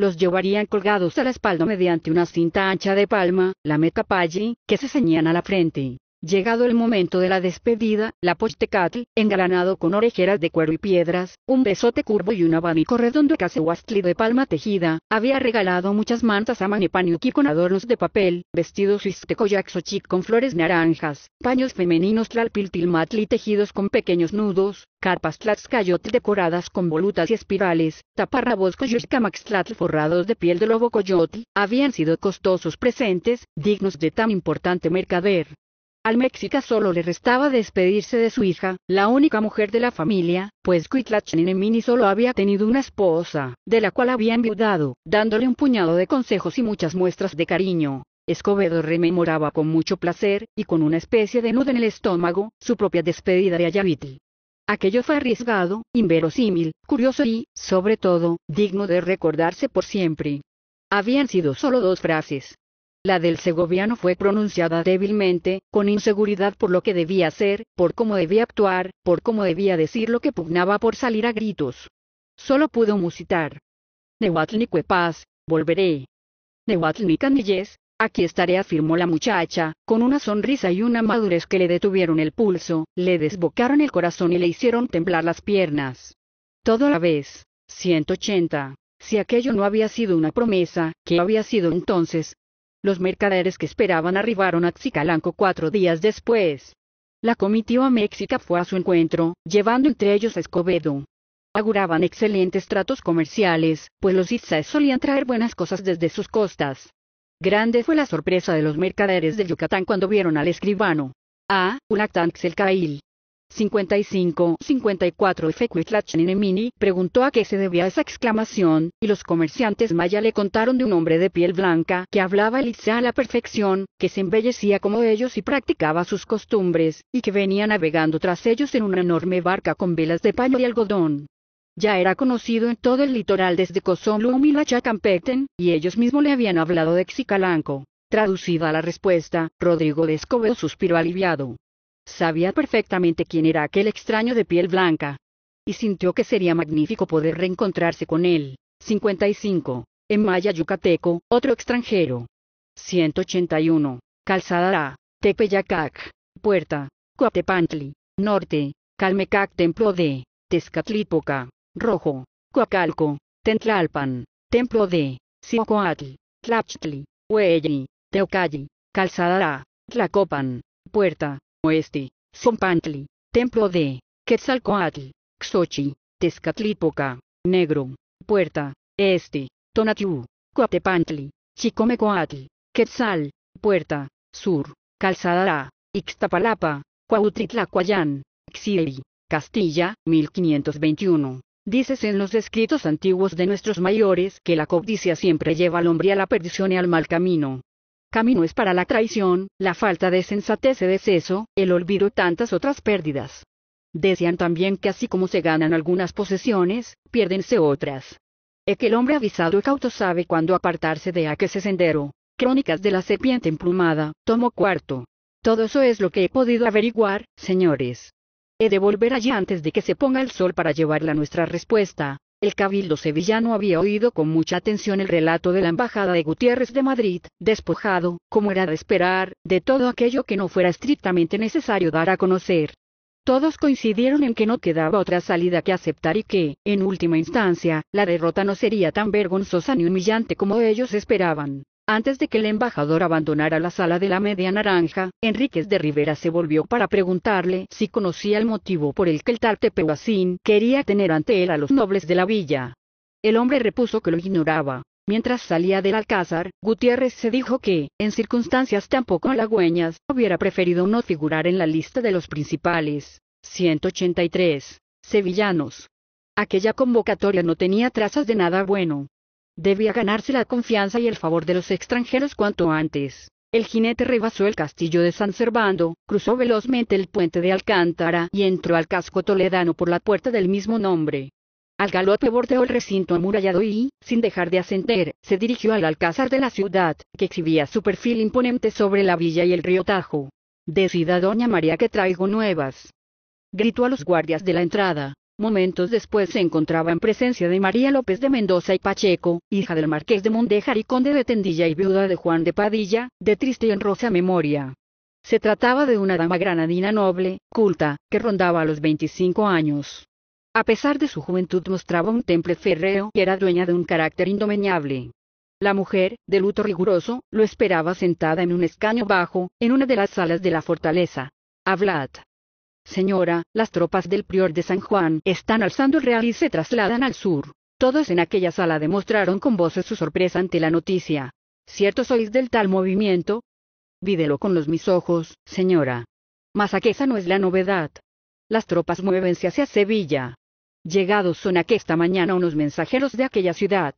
Los llevarían colgados a la espalda mediante una cinta ancha de palma, la metapalli, que se ceñían a la frente. Llegado el momento de la despedida, la Pochtecatl, engalanado con orejeras de cuero y piedras, un besote curvo y un abanico redondo casehuastli de palma tejida, había regalado muchas mantas a Manepaniuki con adornos de papel, vestidos chic con flores naranjas, paños femeninos tlalpiltilmatli tejidos con pequeños nudos, carpas tlaxcayotl decoradas con volutas y espirales, taparrabos coyuscamaxtlatl forrados de piel de lobo coyote, habían sido costosos presentes, dignos de tan importante mercader. Al Mexica solo le restaba despedirse de su hija, la única mujer de la familia, pues mini solo había tenido una esposa, de la cual había enviudado, dándole un puñado de consejos y muchas muestras de cariño. Escobedo rememoraba con mucho placer, y con una especie de nudo en el estómago, su propia despedida de Ayavitl. Aquello fue arriesgado, inverosímil, curioso y, sobre todo, digno de recordarse por siempre. Habían sido solo dos frases, la del segoviano fue pronunciada débilmente, con inseguridad por lo que debía hacer, por cómo debía actuar, por cómo debía decir lo que pugnaba por salir a gritos. Solo pudo musitar. ni paz, volveré. Nehuatlni ni Aquí estaré, afirmó la muchacha, con una sonrisa y una madurez que le detuvieron el pulso, le desbocaron el corazón y le hicieron temblar las piernas. Todo a la vez. 180. Si aquello no había sido una promesa, ¿qué había sido entonces? Los mercaderes que esperaban arribaron a Xicalanco cuatro días después. La comitiva mexica fue a su encuentro, llevando entre ellos a Escobedo. Aguraban excelentes tratos comerciales, pues los itzaes solían traer buenas cosas desde sus costas. Grande fue la sorpresa de los mercaderes de Yucatán cuando vieron al escribano. A. un Xelcail. 55, 54 Mini preguntó a qué se debía esa exclamación, y los comerciantes maya le contaron de un hombre de piel blanca que hablaba el a la perfección, que se embellecía como ellos y practicaba sus costumbres, y que venía navegando tras ellos en una enorme barca con velas de paño y algodón. Ya era conocido en todo el litoral desde cozón y y ellos mismos le habían hablado de Xicalanco. Traducida la respuesta, Rodrigo de Escobedo suspiró aliviado. Sabía perfectamente quién era aquel extraño de piel blanca. Y sintió que sería magnífico poder reencontrarse con él. 55. En Maya Yucateco, otro extranjero. 181. Calzada Tepeyacac. Puerta. Coatepantli. Norte. Calmecac Templo de. Tezcatlipoca. Rojo. Coacalco. Tentlalpan. Templo de. Siocoatl, Tlachtli. Hueyi. Teocalli. Calzada Tlacopan. Puerta oeste, Zompantli, templo de Quetzalcoatl, Xochi, Tezcatlipoca, Negro, puerta, este, Tonatiu, Coatepantli, Chicomecoatl, Quetzal, puerta, sur, Calzada, Ixtapalapa, Cuautitlacuayán, Xiri, Castilla, 1521. Dices en los escritos antiguos de nuestros mayores que la codicia siempre lleva al hombre a la perdición y al mal camino. Camino es para la traición, la falta de sensatez y deceso, el olvido y tantas otras pérdidas. Desean también que así como se ganan algunas posesiones, piérdense otras. E que el hombre avisado y cauto sabe cuándo apartarse de aquel sendero. Crónicas de la serpiente emplumada, tomo cuarto. Todo eso es lo que he podido averiguar, señores. He de volver allí antes de que se ponga el sol para llevarla nuestra respuesta, el cabildo sevillano había oído con mucha atención el relato de la embajada de Gutiérrez de Madrid, despojado, como era de esperar, de todo aquello que no fuera estrictamente necesario dar a conocer. Todos coincidieron en que no quedaba otra salida que aceptar y que, en última instancia, la derrota no sería tan vergonzosa ni humillante como ellos esperaban. Antes de que el embajador abandonara la sala de la media naranja, Enríquez de Rivera se volvió para preguntarle si conocía el motivo por el que el tal Tepehuacín quería tener ante él a los nobles de la villa. El hombre repuso que lo ignoraba. Mientras salía del alcázar, Gutiérrez se dijo que, en circunstancias tan poco halagüeñas, hubiera preferido no figurar en la lista de los principales. 183. Sevillanos. Aquella convocatoria no tenía trazas de nada bueno. Debía ganarse la confianza y el favor de los extranjeros cuanto antes. El jinete rebasó el castillo de San Servando, cruzó velozmente el puente de Alcántara y entró al casco toledano por la puerta del mismo nombre. Al galope bordeó el recinto amurallado y, sin dejar de ascender, se dirigió al alcázar de la ciudad, que exhibía su perfil imponente sobre la villa y el río Tajo. Decida doña María que traigo nuevas. Gritó a los guardias de la entrada. Momentos después se encontraba en presencia de María López de Mendoza y Pacheco, hija del marqués de Mondejar y conde de Tendilla y viuda de Juan de Padilla, de triste y honrosa memoria. Se trataba de una dama granadina noble, culta, que rondaba los 25 años. A pesar de su juventud mostraba un temple férreo y era dueña de un carácter indomeñable. La mujer, de luto riguroso, lo esperaba sentada en un escaño bajo, en una de las salas de la fortaleza. Hablad, Señora, las tropas del prior de San Juan están alzando el real y se trasladan al sur. Todos en aquella sala demostraron con voces su sorpresa ante la noticia. ¿Cierto sois del tal movimiento? Vídelo con los mis ojos, señora. Mas aquesa no es la novedad. Las tropas muévense hacia Sevilla. Llegados son esta mañana unos mensajeros de aquella ciudad.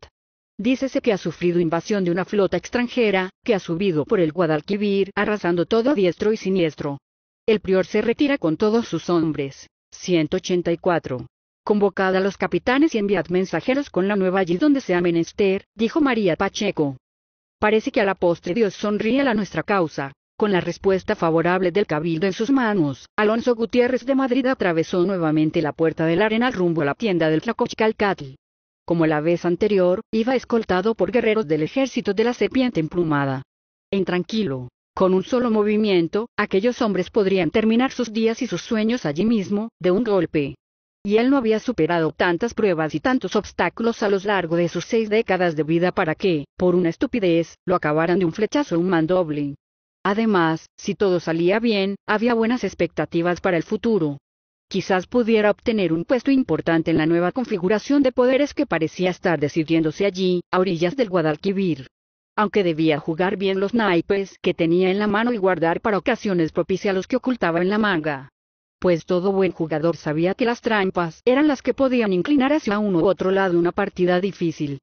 Dícese que ha sufrido invasión de una flota extranjera, que ha subido por el Guadalquivir, arrasando todo a diestro y siniestro. El prior se retira con todos sus hombres. 184. Convocad a los capitanes y enviad mensajeros con la nueva allí donde sea menester, dijo María Pacheco. Parece que a la postre Dios sonríe a nuestra causa. Con la respuesta favorable del cabildo en sus manos, Alonso Gutiérrez de Madrid atravesó nuevamente la puerta del arenal rumbo a la tienda del Tlacochcalcatl. Como la vez anterior, iba escoltado por guerreros del ejército de la serpiente emplumada. En tranquilo, con un solo movimiento, aquellos hombres podrían terminar sus días y sus sueños allí mismo, de un golpe. Y él no había superado tantas pruebas y tantos obstáculos a lo largo de sus seis décadas de vida para que, por una estupidez, lo acabaran de un flechazo un mandoble. Además, si todo salía bien, había buenas expectativas para el futuro. Quizás pudiera obtener un puesto importante en la nueva configuración de poderes que parecía estar decidiéndose allí, a orillas del Guadalquivir aunque debía jugar bien los naipes que tenía en la mano y guardar para ocasiones propicias los que ocultaba en la manga. Pues todo buen jugador sabía que las trampas eran las que podían inclinar hacia uno u otro lado una partida difícil.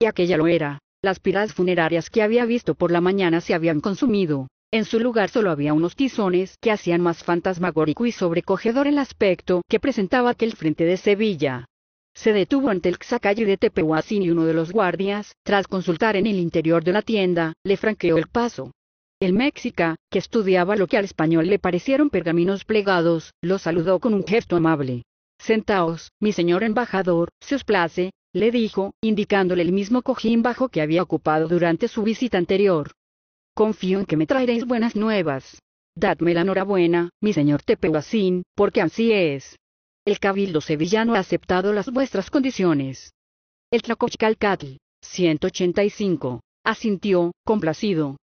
Y aquella lo era, las piras funerarias que había visto por la mañana se habían consumido. En su lugar solo había unos tizones que hacían más fantasmagórico y sobrecogedor el aspecto que presentaba aquel frente de Sevilla se detuvo ante el Xacalle de Tepehuacín y uno de los guardias, tras consultar en el interior de la tienda, le franqueó el paso. El mexica, que estudiaba lo que al español le parecieron pergaminos plegados, lo saludó con un gesto amable. Sentaos, mi señor embajador, si os place, le dijo, indicándole el mismo cojín bajo que había ocupado durante su visita anterior. Confío en que me traeréis buenas nuevas. Dadme la enhorabuena, mi señor Tepehuacín, porque así es. El Cabildo Sevillano ha aceptado las vuestras condiciones. El Tlacochcalcatl, 185, asintió, complacido.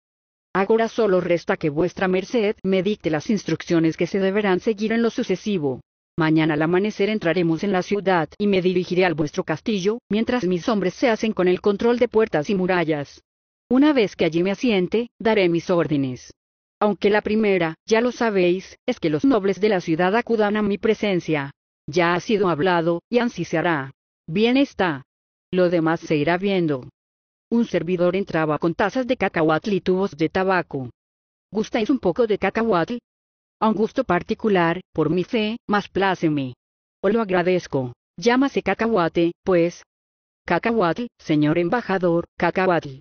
Ahora solo resta que vuestra merced me dicte las instrucciones que se deberán seguir en lo sucesivo. Mañana al amanecer entraremos en la ciudad y me dirigiré al vuestro castillo, mientras mis hombres se hacen con el control de puertas y murallas. Una vez que allí me asiente, daré mis órdenes. Aunque la primera, ya lo sabéis, es que los nobles de la ciudad acudan a mi presencia, ya ha sido hablado, y así se hará. Bien está. Lo demás se irá viendo. Un servidor entraba con tazas de cacahuatl y tubos de tabaco. ¿Gustáis un poco de cacahuatl? A un gusto particular, por mi fe, más pláceme. Os lo agradezco. Llámase cacahuate, pues. Cacahuatl, señor embajador, cacahuatl.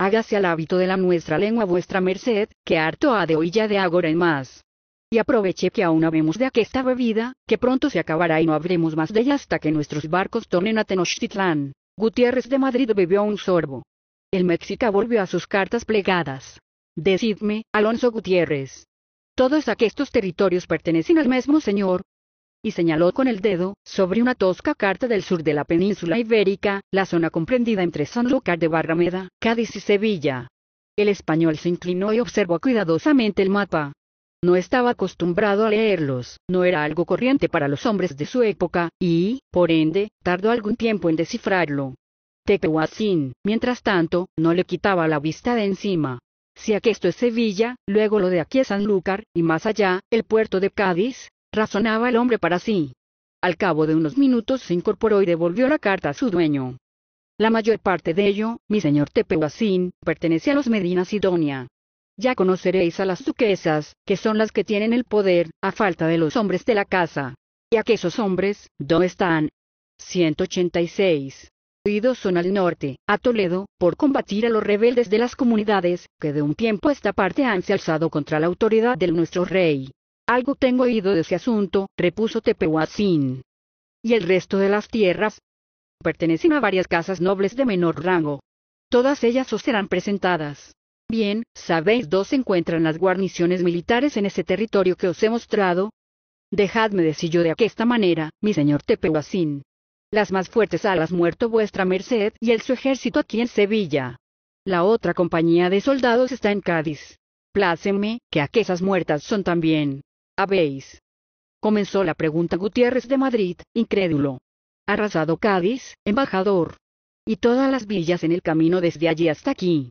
Hágase al hábito de la nuestra lengua vuestra merced, que harto ha de ya de agora en más y aproveché que aún habemos de aquesta bebida, que pronto se acabará y no habremos más de ella hasta que nuestros barcos tornen a Tenochtitlán. Gutiérrez de Madrid bebió un sorbo. El Mexica volvió a sus cartas plegadas. Decidme, Alonso Gutiérrez. Todos aquestos territorios pertenecen al mismo señor. Y señaló con el dedo, sobre una tosca carta del sur de la península ibérica, la zona comprendida entre Sanlúcar de Barrameda, Cádiz y Sevilla. El español se inclinó y observó cuidadosamente el mapa. No estaba acostumbrado a leerlos, no era algo corriente para los hombres de su época, y, por ende, tardó algún tiempo en descifrarlo. Tepehuacín, mientras tanto, no le quitaba la vista de encima. Si aquesto es Sevilla, luego lo de aquí es Sanlúcar, y más allá, el puerto de Cádiz, razonaba el hombre para sí. Al cabo de unos minutos se incorporó y devolvió la carta a su dueño. La mayor parte de ello, mi señor Tepehuacín, pertenece a los Medina Sidonia ya conoceréis a las duquesas, que son las que tienen el poder, a falta de los hombres de la casa. Y a esos hombres, ¿dónde están? 186. Oídos son al norte, a Toledo, por combatir a los rebeldes de las comunidades, que de un tiempo a esta parte han se alzado contra la autoridad del nuestro rey. Algo tengo oído de ese asunto, repuso Tepehuacín. ¿Y el resto de las tierras? Pertenecen a varias casas nobles de menor rango. Todas ellas os serán presentadas. Bien, ¿sabéis dónde se encuentran las guarniciones militares en ese territorio que os he mostrado? Dejadme decir yo de aquesta manera, mi señor Tepehuacín. Las más fuertes alas muerto vuestra merced y el su ejército aquí en Sevilla. La otra compañía de soldados está en Cádiz. Pláceme, que aquellas muertas son también. Habéis. Comenzó la pregunta Gutiérrez de Madrid, incrédulo. Arrasado Cádiz, embajador. Y todas las villas en el camino desde allí hasta aquí.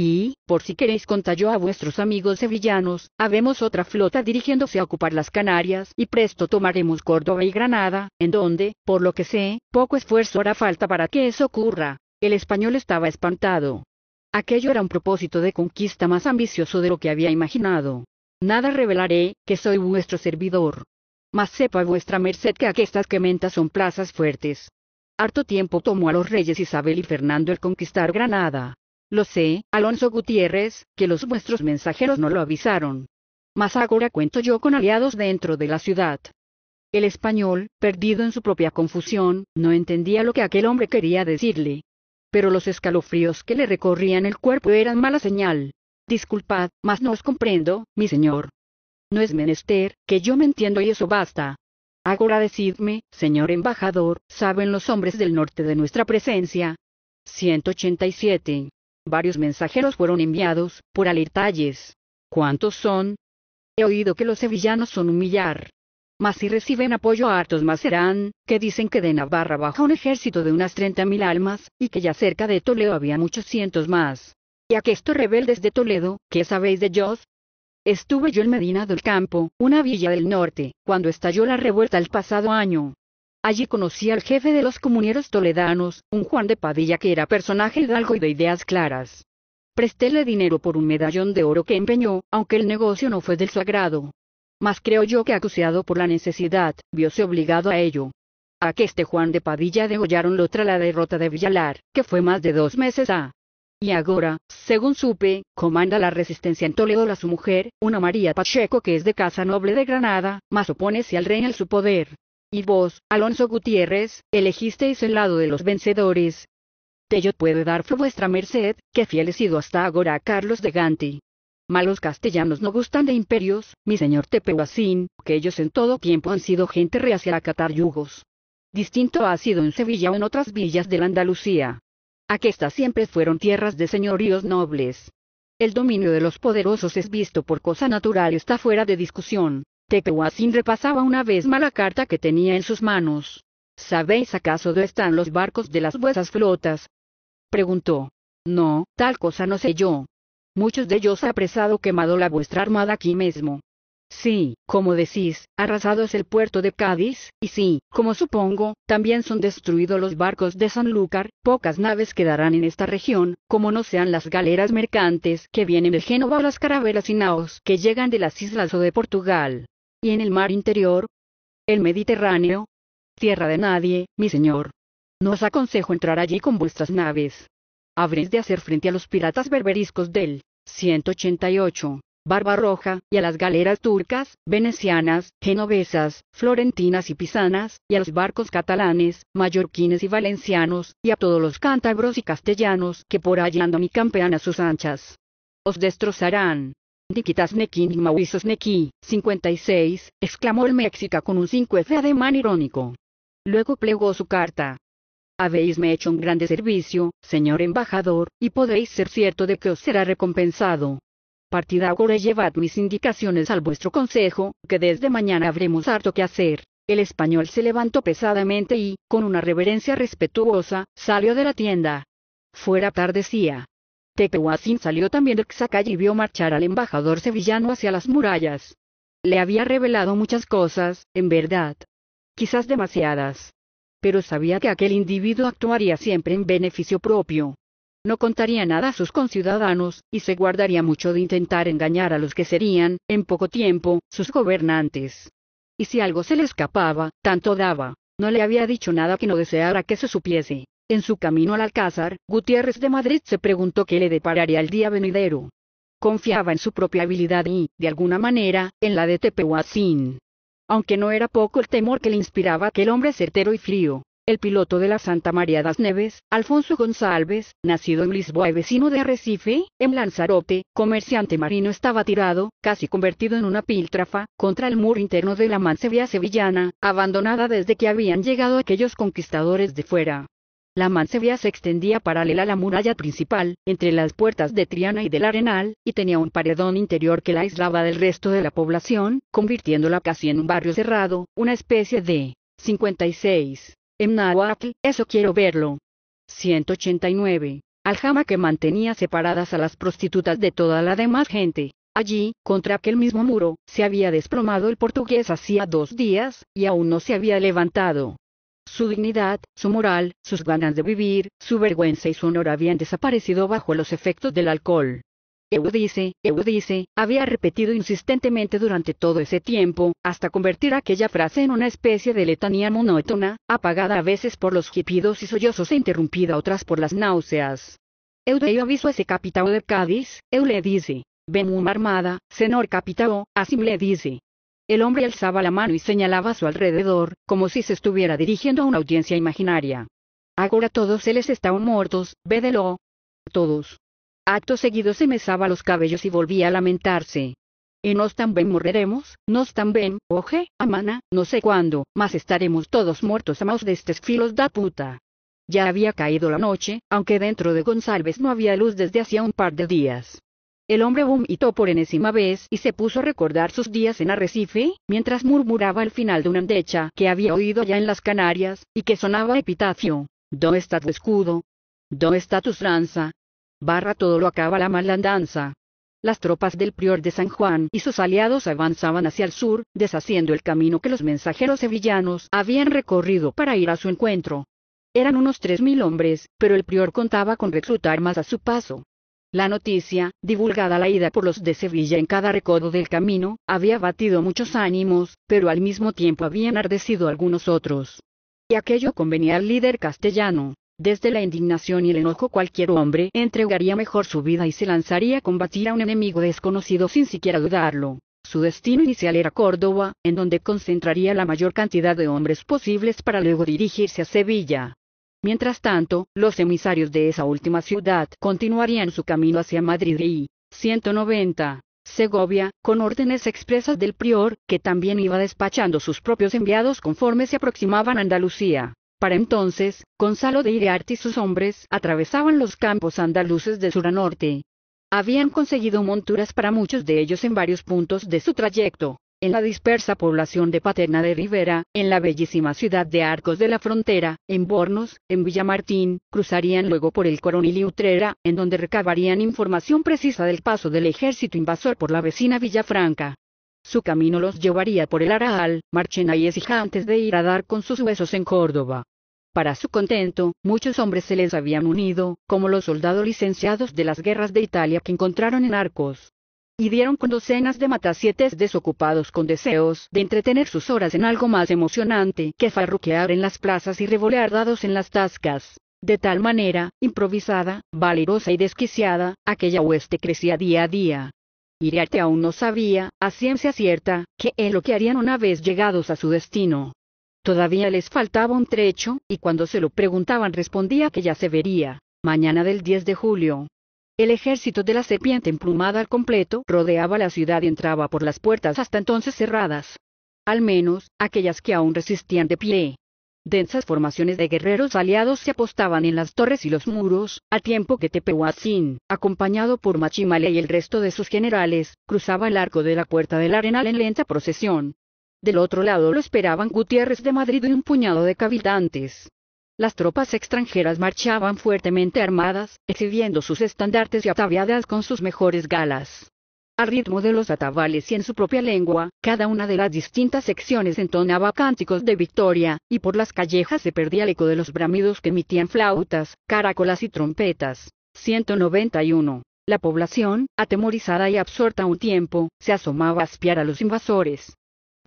Y, por si queréis contarlo a vuestros amigos sevillanos, habemos otra flota dirigiéndose a ocupar las Canarias, y presto tomaremos Córdoba y Granada, en donde, por lo que sé, poco esfuerzo hará falta para que eso ocurra. El español estaba espantado. Aquello era un propósito de conquista más ambicioso de lo que había imaginado. Nada revelaré, que soy vuestro servidor. Mas sepa vuestra merced que aquestas quementas son plazas fuertes. Harto tiempo tomó a los reyes Isabel y Fernando el conquistar Granada lo sé, Alonso Gutiérrez, que los vuestros mensajeros no lo avisaron. Mas ahora cuento yo con aliados dentro de la ciudad. El español, perdido en su propia confusión, no entendía lo que aquel hombre quería decirle. Pero los escalofríos que le recorrían el cuerpo eran mala señal. Disculpad, mas no os comprendo, mi señor. No es menester, que yo me entiendo y eso basta. Ahora decidme, señor embajador, ¿saben los hombres del norte de nuestra presencia? 187. Varios mensajeros fueron enviados, por alertalles. ¿Cuántos son? He oído que los sevillanos son un millar. Mas si reciben apoyo a hartos más serán, que dicen que de Navarra baja un ejército de unas treinta mil almas, y que ya cerca de Toledo había muchos cientos más. Y a estos rebeldes de Toledo, ¿qué sabéis de ellos? Estuve yo en Medina del Campo, una villa del norte, cuando estalló la revuelta el pasado año, Allí conocí al jefe de los comuneros toledanos, un Juan de Padilla que era personaje hidalgo y de ideas claras. Prestéle dinero por un medallón de oro que empeñó, aunque el negocio no fue del sagrado. Mas creo yo que acuciado por la necesidad, viose obligado a ello. A que este Juan de Padilla degollaron tras la derrota de Villalar, que fue más de dos meses a. Y agora, según supe, comanda la resistencia en Toledo la su mujer, una María Pacheco que es de casa noble de Granada, mas opónese al rey en su poder, y vos, Alonso Gutiérrez, elegisteis el lado de los vencedores. Tello puede dar vuestra merced, que fiel he sido hasta agora a Carlos de Ganti. Malos castellanos no gustan de imperios, mi señor Tepehuacín, que ellos en todo tiempo han sido gente reacia a catar yugos. Distinto ha sido en Sevilla o en otras villas de la Andalucía. Aquestas siempre fueron tierras de señoríos nobles. El dominio de los poderosos es visto por cosa natural y está fuera de discusión. Tepehuacín repasaba una vez mala carta que tenía en sus manos. ¿Sabéis acaso dónde están los barcos de las vuestras flotas? Preguntó. No, tal cosa no sé yo. Muchos de ellos ha apresado quemado la vuestra armada aquí mismo. Sí, como decís, arrasado es el puerto de Cádiz, y sí, como supongo, también son destruidos los barcos de Sanlúcar, pocas naves quedarán en esta región, como no sean las galeras mercantes que vienen de Génova o las carabelas y naos que llegan de las islas o de Portugal y en el mar interior, el Mediterráneo, tierra de nadie, mi señor. No os aconsejo entrar allí con vuestras naves. Habréis de hacer frente a los piratas berberiscos del 188, roja, y a las galeras turcas, venecianas, genovesas, florentinas y pisanas, y a los barcos catalanes, mallorquines y valencianos, y a todos los cántabros y castellanos que por allí andan y campean a sus anchas. Os destrozarán, Niquitas nequí, cincuenta 56, exclamó el Mexica con un 5F ademán irónico. Luego plegó su carta. Habéis me hecho un grande servicio, señor embajador, y podréis ser cierto de que os será recompensado. Partid ahora y llevad mis indicaciones al vuestro consejo, que desde mañana habremos harto que hacer. El español se levantó pesadamente y, con una reverencia respetuosa, salió de la tienda. Fuera tardecía. Tepehuacín salió también de Xacay y vio marchar al embajador sevillano hacia las murallas. Le había revelado muchas cosas, en verdad. Quizás demasiadas. Pero sabía que aquel individuo actuaría siempre en beneficio propio. No contaría nada a sus conciudadanos, y se guardaría mucho de intentar engañar a los que serían, en poco tiempo, sus gobernantes. Y si algo se le escapaba, tanto daba. No le había dicho nada que no deseara que se supiese. En su camino al Alcázar, Gutiérrez de Madrid se preguntó qué le depararía el día venidero. Confiaba en su propia habilidad y, de alguna manera, en la de Tepehuacín. Aunque no era poco el temor que le inspiraba aquel hombre certero y frío, el piloto de la Santa María das Neves, Alfonso González, nacido en Lisboa y vecino de Arrecife, en Lanzarote, comerciante marino estaba tirado, casi convertido en una píltrafa, contra el muro interno de la mansevilla sevillana, abandonada desde que habían llegado aquellos conquistadores de fuera. La mancebia se extendía paralela a la muralla principal, entre las puertas de Triana y del Arenal, y tenía un paredón interior que la aislaba del resto de la población, convirtiéndola casi en un barrio cerrado, una especie de 56. En eso quiero verlo. 189. Aljama que mantenía separadas a las prostitutas de toda la demás gente. Allí, contra aquel mismo muro, se había desplomado el portugués hacía dos días, y aún no se había levantado. Su dignidad, su moral, sus ganas de vivir, su vergüenza y su honor habían desaparecido bajo los efectos del alcohol. eu dice, había repetido insistentemente durante todo ese tiempo, hasta convertir aquella frase en una especie de letanía monótona, apagada a veces por los jipidos y sollozos e interrumpida otras por las náuseas. y avisó a ese capitao de Cádiz, eu le dice, una armada, senor capitao, así le dice, el hombre alzaba la mano y señalaba a su alrededor, como si se estuviera dirigiendo a una audiencia imaginaria. Ahora todos les estaban muertos, védelo. Todos. Acto seguido se mesaba los cabellos y volvía a lamentarse. Y nos también morreremos, nos también, oje, amana, no sé cuándo, mas estaremos todos muertos a maus de estos filos da puta. Ya había caído la noche, aunque dentro de González no había luz desde hacía un par de días. El hombre vomitó por enésima vez y se puso a recordar sus días en Arrecife, mientras murmuraba al final de una andecha que había oído allá en las Canarias, y que sonaba epitafio. ¿Dónde está tu escudo? ¿Dónde está tu franza? Barra todo lo acaba la malandanza. Las tropas del prior de San Juan y sus aliados avanzaban hacia el sur, deshaciendo el camino que los mensajeros sevillanos habían recorrido para ir a su encuentro. Eran unos tres mil hombres, pero el prior contaba con reclutar más a su paso. La noticia, divulgada a la ida por los de Sevilla en cada recodo del camino, había batido muchos ánimos, pero al mismo tiempo había enardecido algunos otros. Y aquello convenía al líder castellano. Desde la indignación y el enojo cualquier hombre entregaría mejor su vida y se lanzaría a combatir a un enemigo desconocido sin siquiera dudarlo. Su destino inicial era Córdoba, en donde concentraría la mayor cantidad de hombres posibles para luego dirigirse a Sevilla. Mientras tanto, los emisarios de esa última ciudad continuarían su camino hacia Madrid y 190. Segovia, con órdenes expresas del prior, que también iba despachando sus propios enviados conforme se aproximaban a Andalucía. Para entonces, Gonzalo de Iriarte y sus hombres atravesaban los campos andaluces de sur a norte. Habían conseguido monturas para muchos de ellos en varios puntos de su trayecto, en la dispersa población de Paterna de Rivera, en la bellísima ciudad de Arcos de la Frontera, en Bornos, en Villamartín, cruzarían luego por el Coronil y Utrera, en donde recabarían información precisa del paso del ejército invasor por la vecina Villafranca. Su camino los llevaría por el Araal, Marchena y antes de ir a dar con sus huesos en Córdoba. Para su contento, muchos hombres se les habían unido, como los soldados licenciados de las guerras de Italia que encontraron en Arcos y dieron con docenas de matasietes desocupados con deseos de entretener sus horas en algo más emocionante que farruquear en las plazas y revolear dados en las tascas. De tal manera, improvisada, valerosa y desquiciada, aquella hueste crecía día a día. Iriarte aún no sabía, a ciencia cierta, qué es lo que harían una vez llegados a su destino. Todavía les faltaba un trecho, y cuando se lo preguntaban respondía que ya se vería, mañana del 10 de julio. El ejército de la serpiente emplumada al completo rodeaba la ciudad y entraba por las puertas hasta entonces cerradas. Al menos, aquellas que aún resistían de pie. Densas formaciones de guerreros aliados se apostaban en las torres y los muros, a tiempo que Tepehuacín, acompañado por Machimale y el resto de sus generales, cruzaba el arco de la puerta del arenal en lenta procesión. Del otro lado lo esperaban Gutiérrez de Madrid y un puñado de cabildantes. Las tropas extranjeras marchaban fuertemente armadas, exhibiendo sus estandartes y ataviadas con sus mejores galas. Al ritmo de los atabales y en su propia lengua, cada una de las distintas secciones entonaba cánticos de victoria, y por las callejas se perdía el eco de los bramidos que emitían flautas, caracolas y trompetas. 191. La población, atemorizada y absorta un tiempo, se asomaba a espiar a los invasores,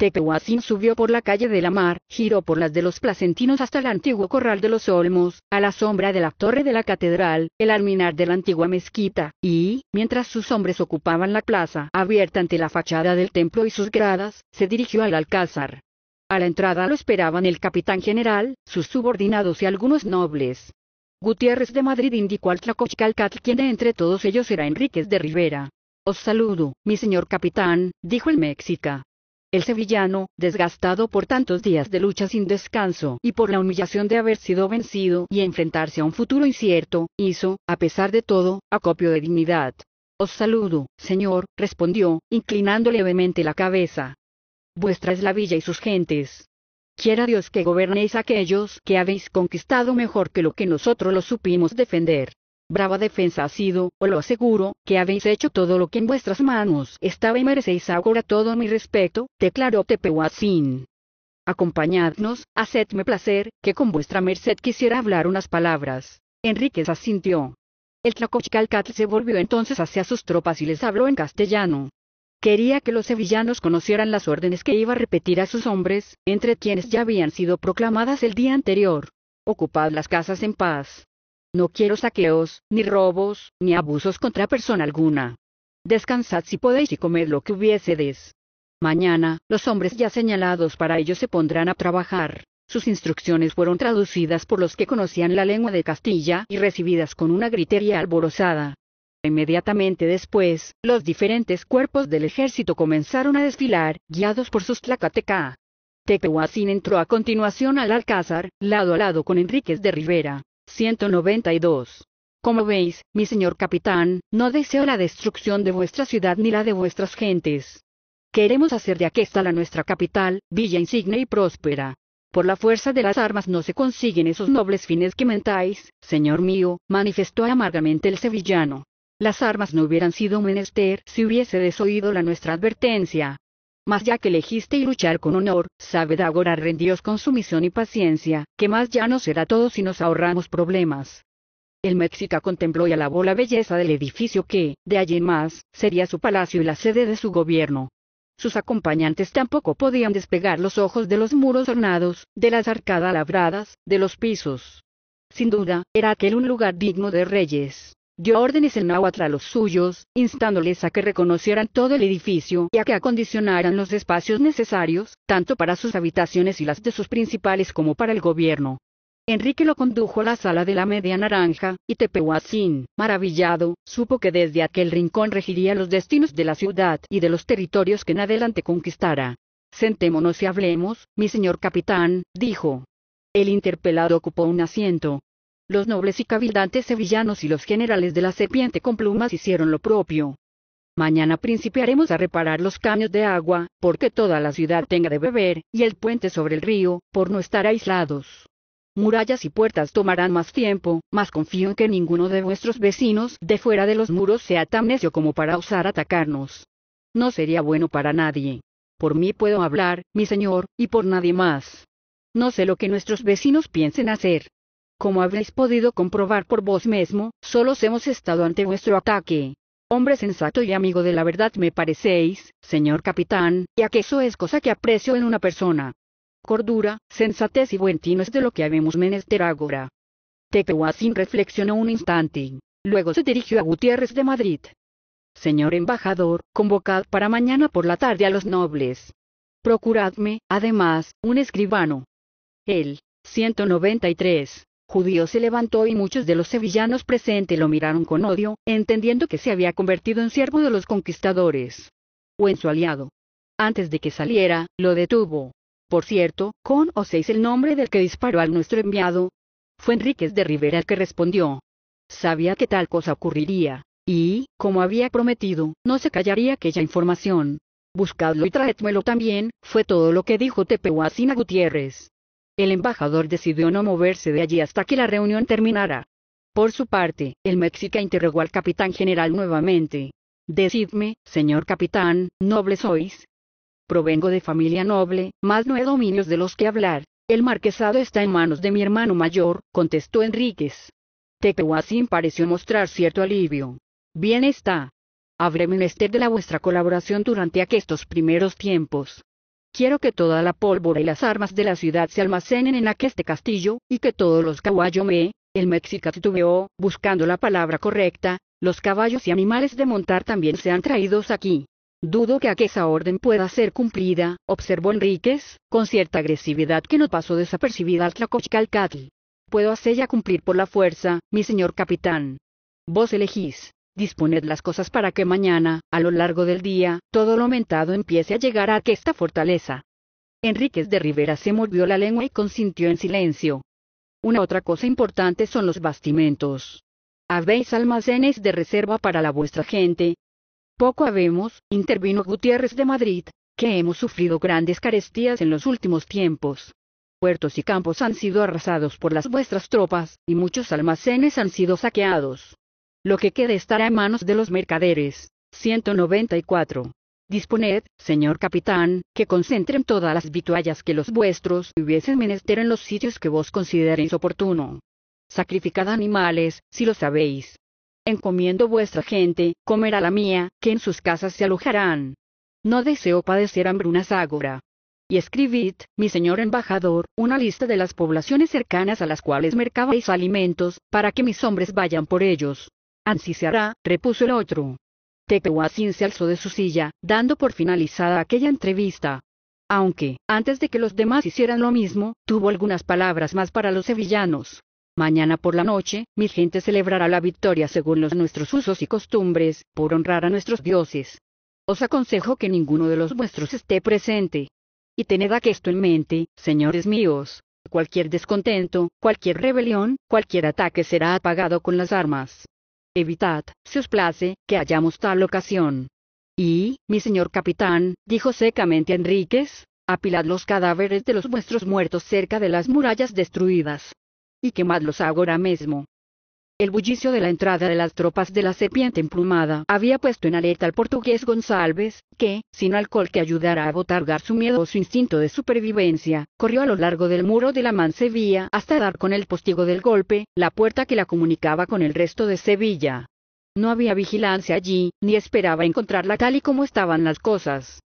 Tepehuacín subió por la calle de la Mar, giró por las de los Placentinos hasta el antiguo corral de los Olmos, a la sombra de la torre de la catedral, el alminar de la antigua mezquita, y, mientras sus hombres ocupaban la plaza abierta ante la fachada del templo y sus gradas, se dirigió al alcázar. A la entrada lo esperaban el capitán general, sus subordinados y algunos nobles. Gutiérrez de Madrid indicó al Tlacochcalcat quien de entre todos ellos era Enríquez de Rivera. Os saludo, mi señor capitán, dijo el mexica. El sevillano, desgastado por tantos días de lucha sin descanso y por la humillación de haber sido vencido y enfrentarse a un futuro incierto, hizo, a pesar de todo, acopio de dignidad. Os saludo, señor, respondió, inclinando levemente la cabeza. Vuestra es la villa y sus gentes. Quiera Dios que gobernéis aquellos que habéis conquistado mejor que lo que nosotros los supimos defender brava defensa ha sido, os lo aseguro, que habéis hecho todo lo que en vuestras manos estaba y merecéis ahora todo mi respeto, declaró Tepehuacín. Acompañadnos, hacedme placer, que con vuestra merced quisiera hablar unas palabras. Enríquez asintió. El Tlacochcalcatl se volvió entonces hacia sus tropas y les habló en castellano. Quería que los sevillanos conocieran las órdenes que iba a repetir a sus hombres, entre quienes ya habían sido proclamadas el día anterior. Ocupad las casas en paz, no quiero saqueos, ni robos, ni abusos contra persona alguna. Descansad si podéis y comed lo que hubiésedes. Mañana, los hombres ya señalados para ello se pondrán a trabajar. Sus instrucciones fueron traducidas por los que conocían la lengua de Castilla y recibidas con una gritería alborozada. Inmediatamente después, los diferentes cuerpos del ejército comenzaron a desfilar, guiados por sus tlacateca. Tepehuacín entró a continuación al Alcázar, lado a lado con Enríquez de Rivera. 192. Como veis, mi señor capitán, no deseo la destrucción de vuestra ciudad ni la de vuestras gentes. Queremos hacer de la nuestra capital, villa insigne y próspera. Por la fuerza de las armas no se consiguen esos nobles fines que mentáis, señor mío, manifestó amargamente el sevillano. Las armas no hubieran sido menester si hubiese desoído la nuestra advertencia mas ya que elegiste y luchar con honor, sabed ahora rendíos con sumisión y paciencia, que más ya no será todo si nos ahorramos problemas. El Mexica contempló y alabó la belleza del edificio que, de allí más, sería su palacio y la sede de su gobierno. Sus acompañantes tampoco podían despegar los ojos de los muros ornados, de las arcadas labradas, de los pisos. Sin duda, era aquel un lugar digno de reyes dio órdenes en náhuatl a los suyos, instándoles a que reconocieran todo el edificio y a que acondicionaran los espacios necesarios, tanto para sus habitaciones y las de sus principales como para el gobierno. Enrique lo condujo a la sala de la media naranja, y Tepehuacín, maravillado, supo que desde aquel rincón regiría los destinos de la ciudad y de los territorios que en adelante conquistara. Sentémonos y hablemos, mi señor capitán, dijo. El interpelado ocupó un asiento, los nobles y cabildantes sevillanos y los generales de la serpiente con plumas hicieron lo propio. Mañana principiaremos a reparar los caños de agua, porque toda la ciudad tenga de beber, y el puente sobre el río, por no estar aislados. Murallas y puertas tomarán más tiempo, mas confío en que ninguno de vuestros vecinos de fuera de los muros sea tan necio como para osar atacarnos. No sería bueno para nadie. Por mí puedo hablar, mi señor, y por nadie más. No sé lo que nuestros vecinos piensen hacer, como habréis podido comprobar por vos mismo, solos hemos estado ante vuestro ataque. Hombre sensato y amigo de la verdad me parecéis, señor capitán, ya que eso es cosa que aprecio en una persona. Cordura, sensatez y buen tino es de lo que habemos menester agora. Tepehuacín reflexionó un instante. Luego se dirigió a Gutiérrez de Madrid. Señor embajador, convocad para mañana por la tarde a los nobles. Procuradme, además, un escribano. El 193 judío se levantó y muchos de los sevillanos presentes lo miraron con odio, entendiendo que se había convertido en siervo de los conquistadores. O en su aliado. Antes de que saliera, lo detuvo. Por cierto, con o seis el nombre del que disparó al nuestro enviado. Fue Enríquez de Rivera el que respondió. Sabía que tal cosa ocurriría. Y, como había prometido, no se callaría aquella información. Buscadlo y traédmelo también, fue todo lo que dijo Tepehuacina Gutiérrez. El embajador decidió no moverse de allí hasta que la reunión terminara. Por su parte, el mexica interrogó al capitán general nuevamente. Decidme, señor capitán, noble sois. Provengo de familia noble, mas no he dominios de los que hablar. El marquesado está en manos de mi hermano mayor, contestó Enríquez. Tepehuacín pareció mostrar cierto alivio. Bien está. Habré menester de la vuestra colaboración durante aquestos primeros tiempos. Quiero que toda la pólvora y las armas de la ciudad se almacenen en aqueste castillo, y que todos los caballos me, el mexica titubeó, buscando la palabra correcta, los caballos y animales de montar también sean traídos aquí. Dudo que aquella orden pueda ser cumplida, observó Enríquez, con cierta agresividad que no pasó desapercibida al Tlacochcalcatl. Puedo hacerla cumplir por la fuerza, mi señor capitán. Vos elegís. Disponed las cosas para que mañana, a lo largo del día, todo lo mentado empiece a llegar a esta fortaleza. Enríquez de Rivera se mordió la lengua y consintió en silencio. Una otra cosa importante son los bastimentos. ¿Habéis almacenes de reserva para la vuestra gente? Poco habemos, intervino Gutiérrez de Madrid, que hemos sufrido grandes carestías en los últimos tiempos puertos y campos han sido arrasados por las vuestras tropas, y muchos almacenes han sido saqueados. Lo que quede estará en manos de los mercaderes. 194. Disponed, señor capitán, que concentren todas las vituallas que los vuestros hubiesen menester en los sitios que vos consideréis oportuno. Sacrificad animales, si lo sabéis. Encomiendo vuestra gente, a la mía, que en sus casas se alojarán. No deseo padecer hambruna ágora. Y escribid, mi señor embajador, una lista de las poblaciones cercanas a las cuales mercabais alimentos, para que mis hombres vayan por ellos. Así se hará, repuso el otro. Tepehuacín se alzó de su silla, dando por finalizada aquella entrevista. Aunque, antes de que los demás hicieran lo mismo, tuvo algunas palabras más para los sevillanos. Mañana por la noche, mi gente celebrará la victoria según los nuestros usos y costumbres, por honrar a nuestros dioses. Os aconsejo que ninguno de los vuestros esté presente. Y tened esto en mente, señores míos. Cualquier descontento, cualquier rebelión, cualquier ataque será apagado con las armas. Evitad, si os place, que hayamos tal ocasión. Y, mi señor capitán, dijo secamente Enríquez, apilad los cadáveres de los vuestros muertos cerca de las murallas destruidas. Y quemadlos ahora mismo. El bullicio de la entrada de las tropas de la serpiente emplumada había puesto en alerta al portugués González, que, sin alcohol que ayudara a botargar su miedo o su instinto de supervivencia, corrió a lo largo del muro de la Mansevilla hasta dar con el postigo del golpe, la puerta que la comunicaba con el resto de Sevilla. No había vigilancia allí, ni esperaba encontrarla tal y como estaban las cosas.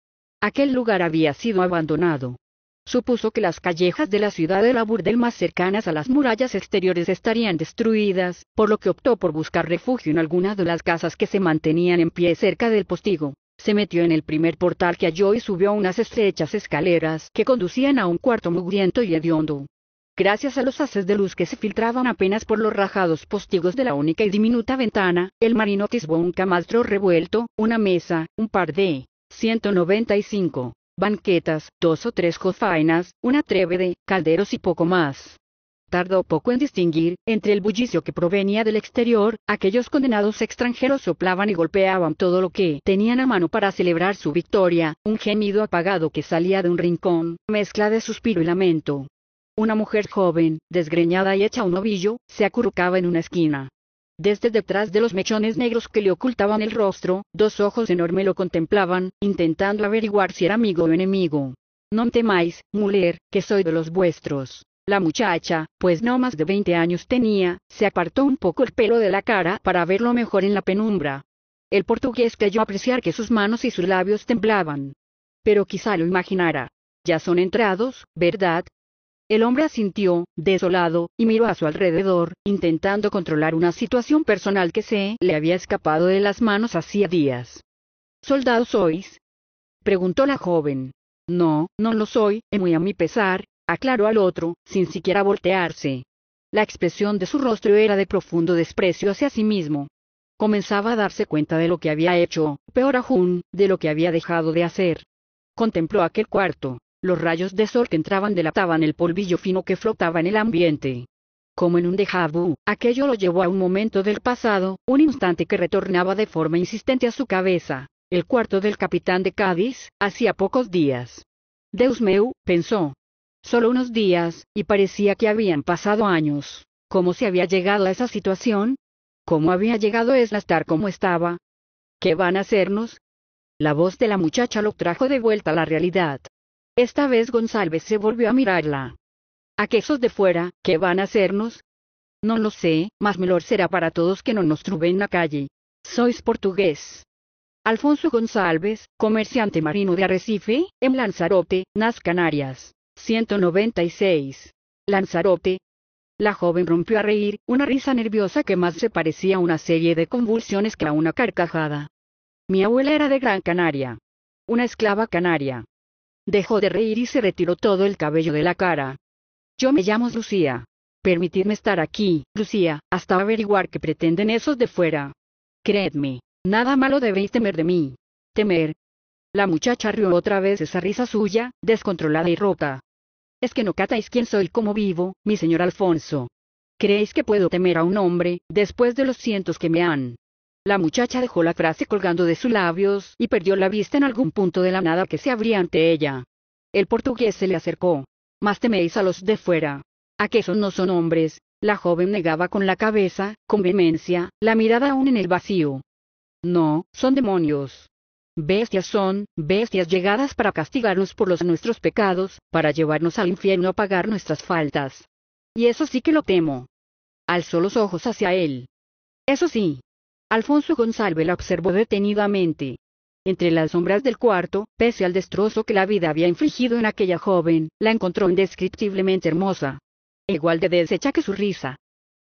Aquel lugar había sido abandonado. Supuso que las callejas de la ciudad de la más cercanas a las murallas exteriores estarían destruidas, por lo que optó por buscar refugio en alguna de las casas que se mantenían en pie cerca del postigo. Se metió en el primer portal que halló y subió unas estrechas escaleras que conducían a un cuarto mugriento y hediondo. Gracias a los haces de luz que se filtraban apenas por los rajados postigos de la única y diminuta ventana, el marino atisbó un camastro revuelto, una mesa, un par de 195 banquetas, dos o tres jofainas, una trébede, calderos y poco más. Tardó poco en distinguir, entre el bullicio que provenía del exterior, aquellos condenados extranjeros soplaban y golpeaban todo lo que tenían a mano para celebrar su victoria, un gemido apagado que salía de un rincón, mezcla de suspiro y lamento. Una mujer joven, desgreñada y hecha un ovillo, se acurrucaba en una esquina. Desde detrás de los mechones negros que le ocultaban el rostro, dos ojos enormes lo contemplaban, intentando averiguar si era amigo o enemigo. No temáis, muler, que soy de los vuestros. La muchacha, pues no más de veinte años tenía, se apartó un poco el pelo de la cara para verlo mejor en la penumbra. El portugués creyó apreciar que sus manos y sus labios temblaban. Pero quizá lo imaginara. Ya son entrados, ¿verdad? El hombre asintió, desolado, y miró a su alrededor, intentando controlar una situación personal que se le había escapado de las manos hacía días. ¿Soldado sois? preguntó la joven. No, no lo soy, muy a mi pesar, aclaró al otro, sin siquiera voltearse. La expresión de su rostro era de profundo desprecio hacia sí mismo. Comenzaba a darse cuenta de lo que había hecho, peor aún, de lo que había dejado de hacer. Contempló aquel cuarto, los rayos de sol que entraban delataban el polvillo fino que flotaba en el ambiente. Como en un déjà vu, aquello lo llevó a un momento del pasado, un instante que retornaba de forma insistente a su cabeza. El cuarto del capitán de Cádiz, hacía pocos días. Deus meu, pensó. Solo unos días, y parecía que habían pasado años. ¿Cómo se había llegado a esa situación? ¿Cómo había llegado a estar como estaba? ¿Qué van a hacernos? La voz de la muchacha lo trajo de vuelta a la realidad. Esta vez González se volvió a mirarla. ¿A Aquesos de fuera, ¿qué van a hacernos? No lo sé, más mejor será para todos que no nos trube en la calle. Sois portugués. Alfonso González, comerciante marino de Arrecife, en Lanzarote, Nas Canarias. 196. Lanzarote. La joven rompió a reír, una risa nerviosa que más se parecía a una serie de convulsiones que a una carcajada. Mi abuela era de Gran Canaria. Una esclava canaria. Dejó de reír y se retiró todo el cabello de la cara. Yo me llamo Lucía. Permitidme estar aquí, Lucía, hasta averiguar qué pretenden esos de fuera. Creedme, nada malo debéis temer de mí. Temer. La muchacha rió otra vez esa risa suya, descontrolada y rota. Es que no catáis quién soy como vivo, mi señor Alfonso. ¿Creéis que puedo temer a un hombre, después de los cientos que me han la muchacha dejó la frase colgando de sus labios y perdió la vista en algún punto de la nada que se abría ante ella. El portugués se le acercó. Más teméis a los de fuera. ¿A que esos no son hombres? La joven negaba con la cabeza, con vehemencia, la mirada aún en el vacío. No, son demonios. Bestias son, bestias llegadas para castigarnos por los nuestros pecados, para llevarnos al infierno a pagar nuestras faltas. Y eso sí que lo temo. Alzó los ojos hacia él. Eso sí, Alfonso González la observó detenidamente. Entre las sombras del cuarto, pese al destrozo que la vida había infligido en aquella joven, la encontró indescriptiblemente hermosa. Igual de deshecha que su risa.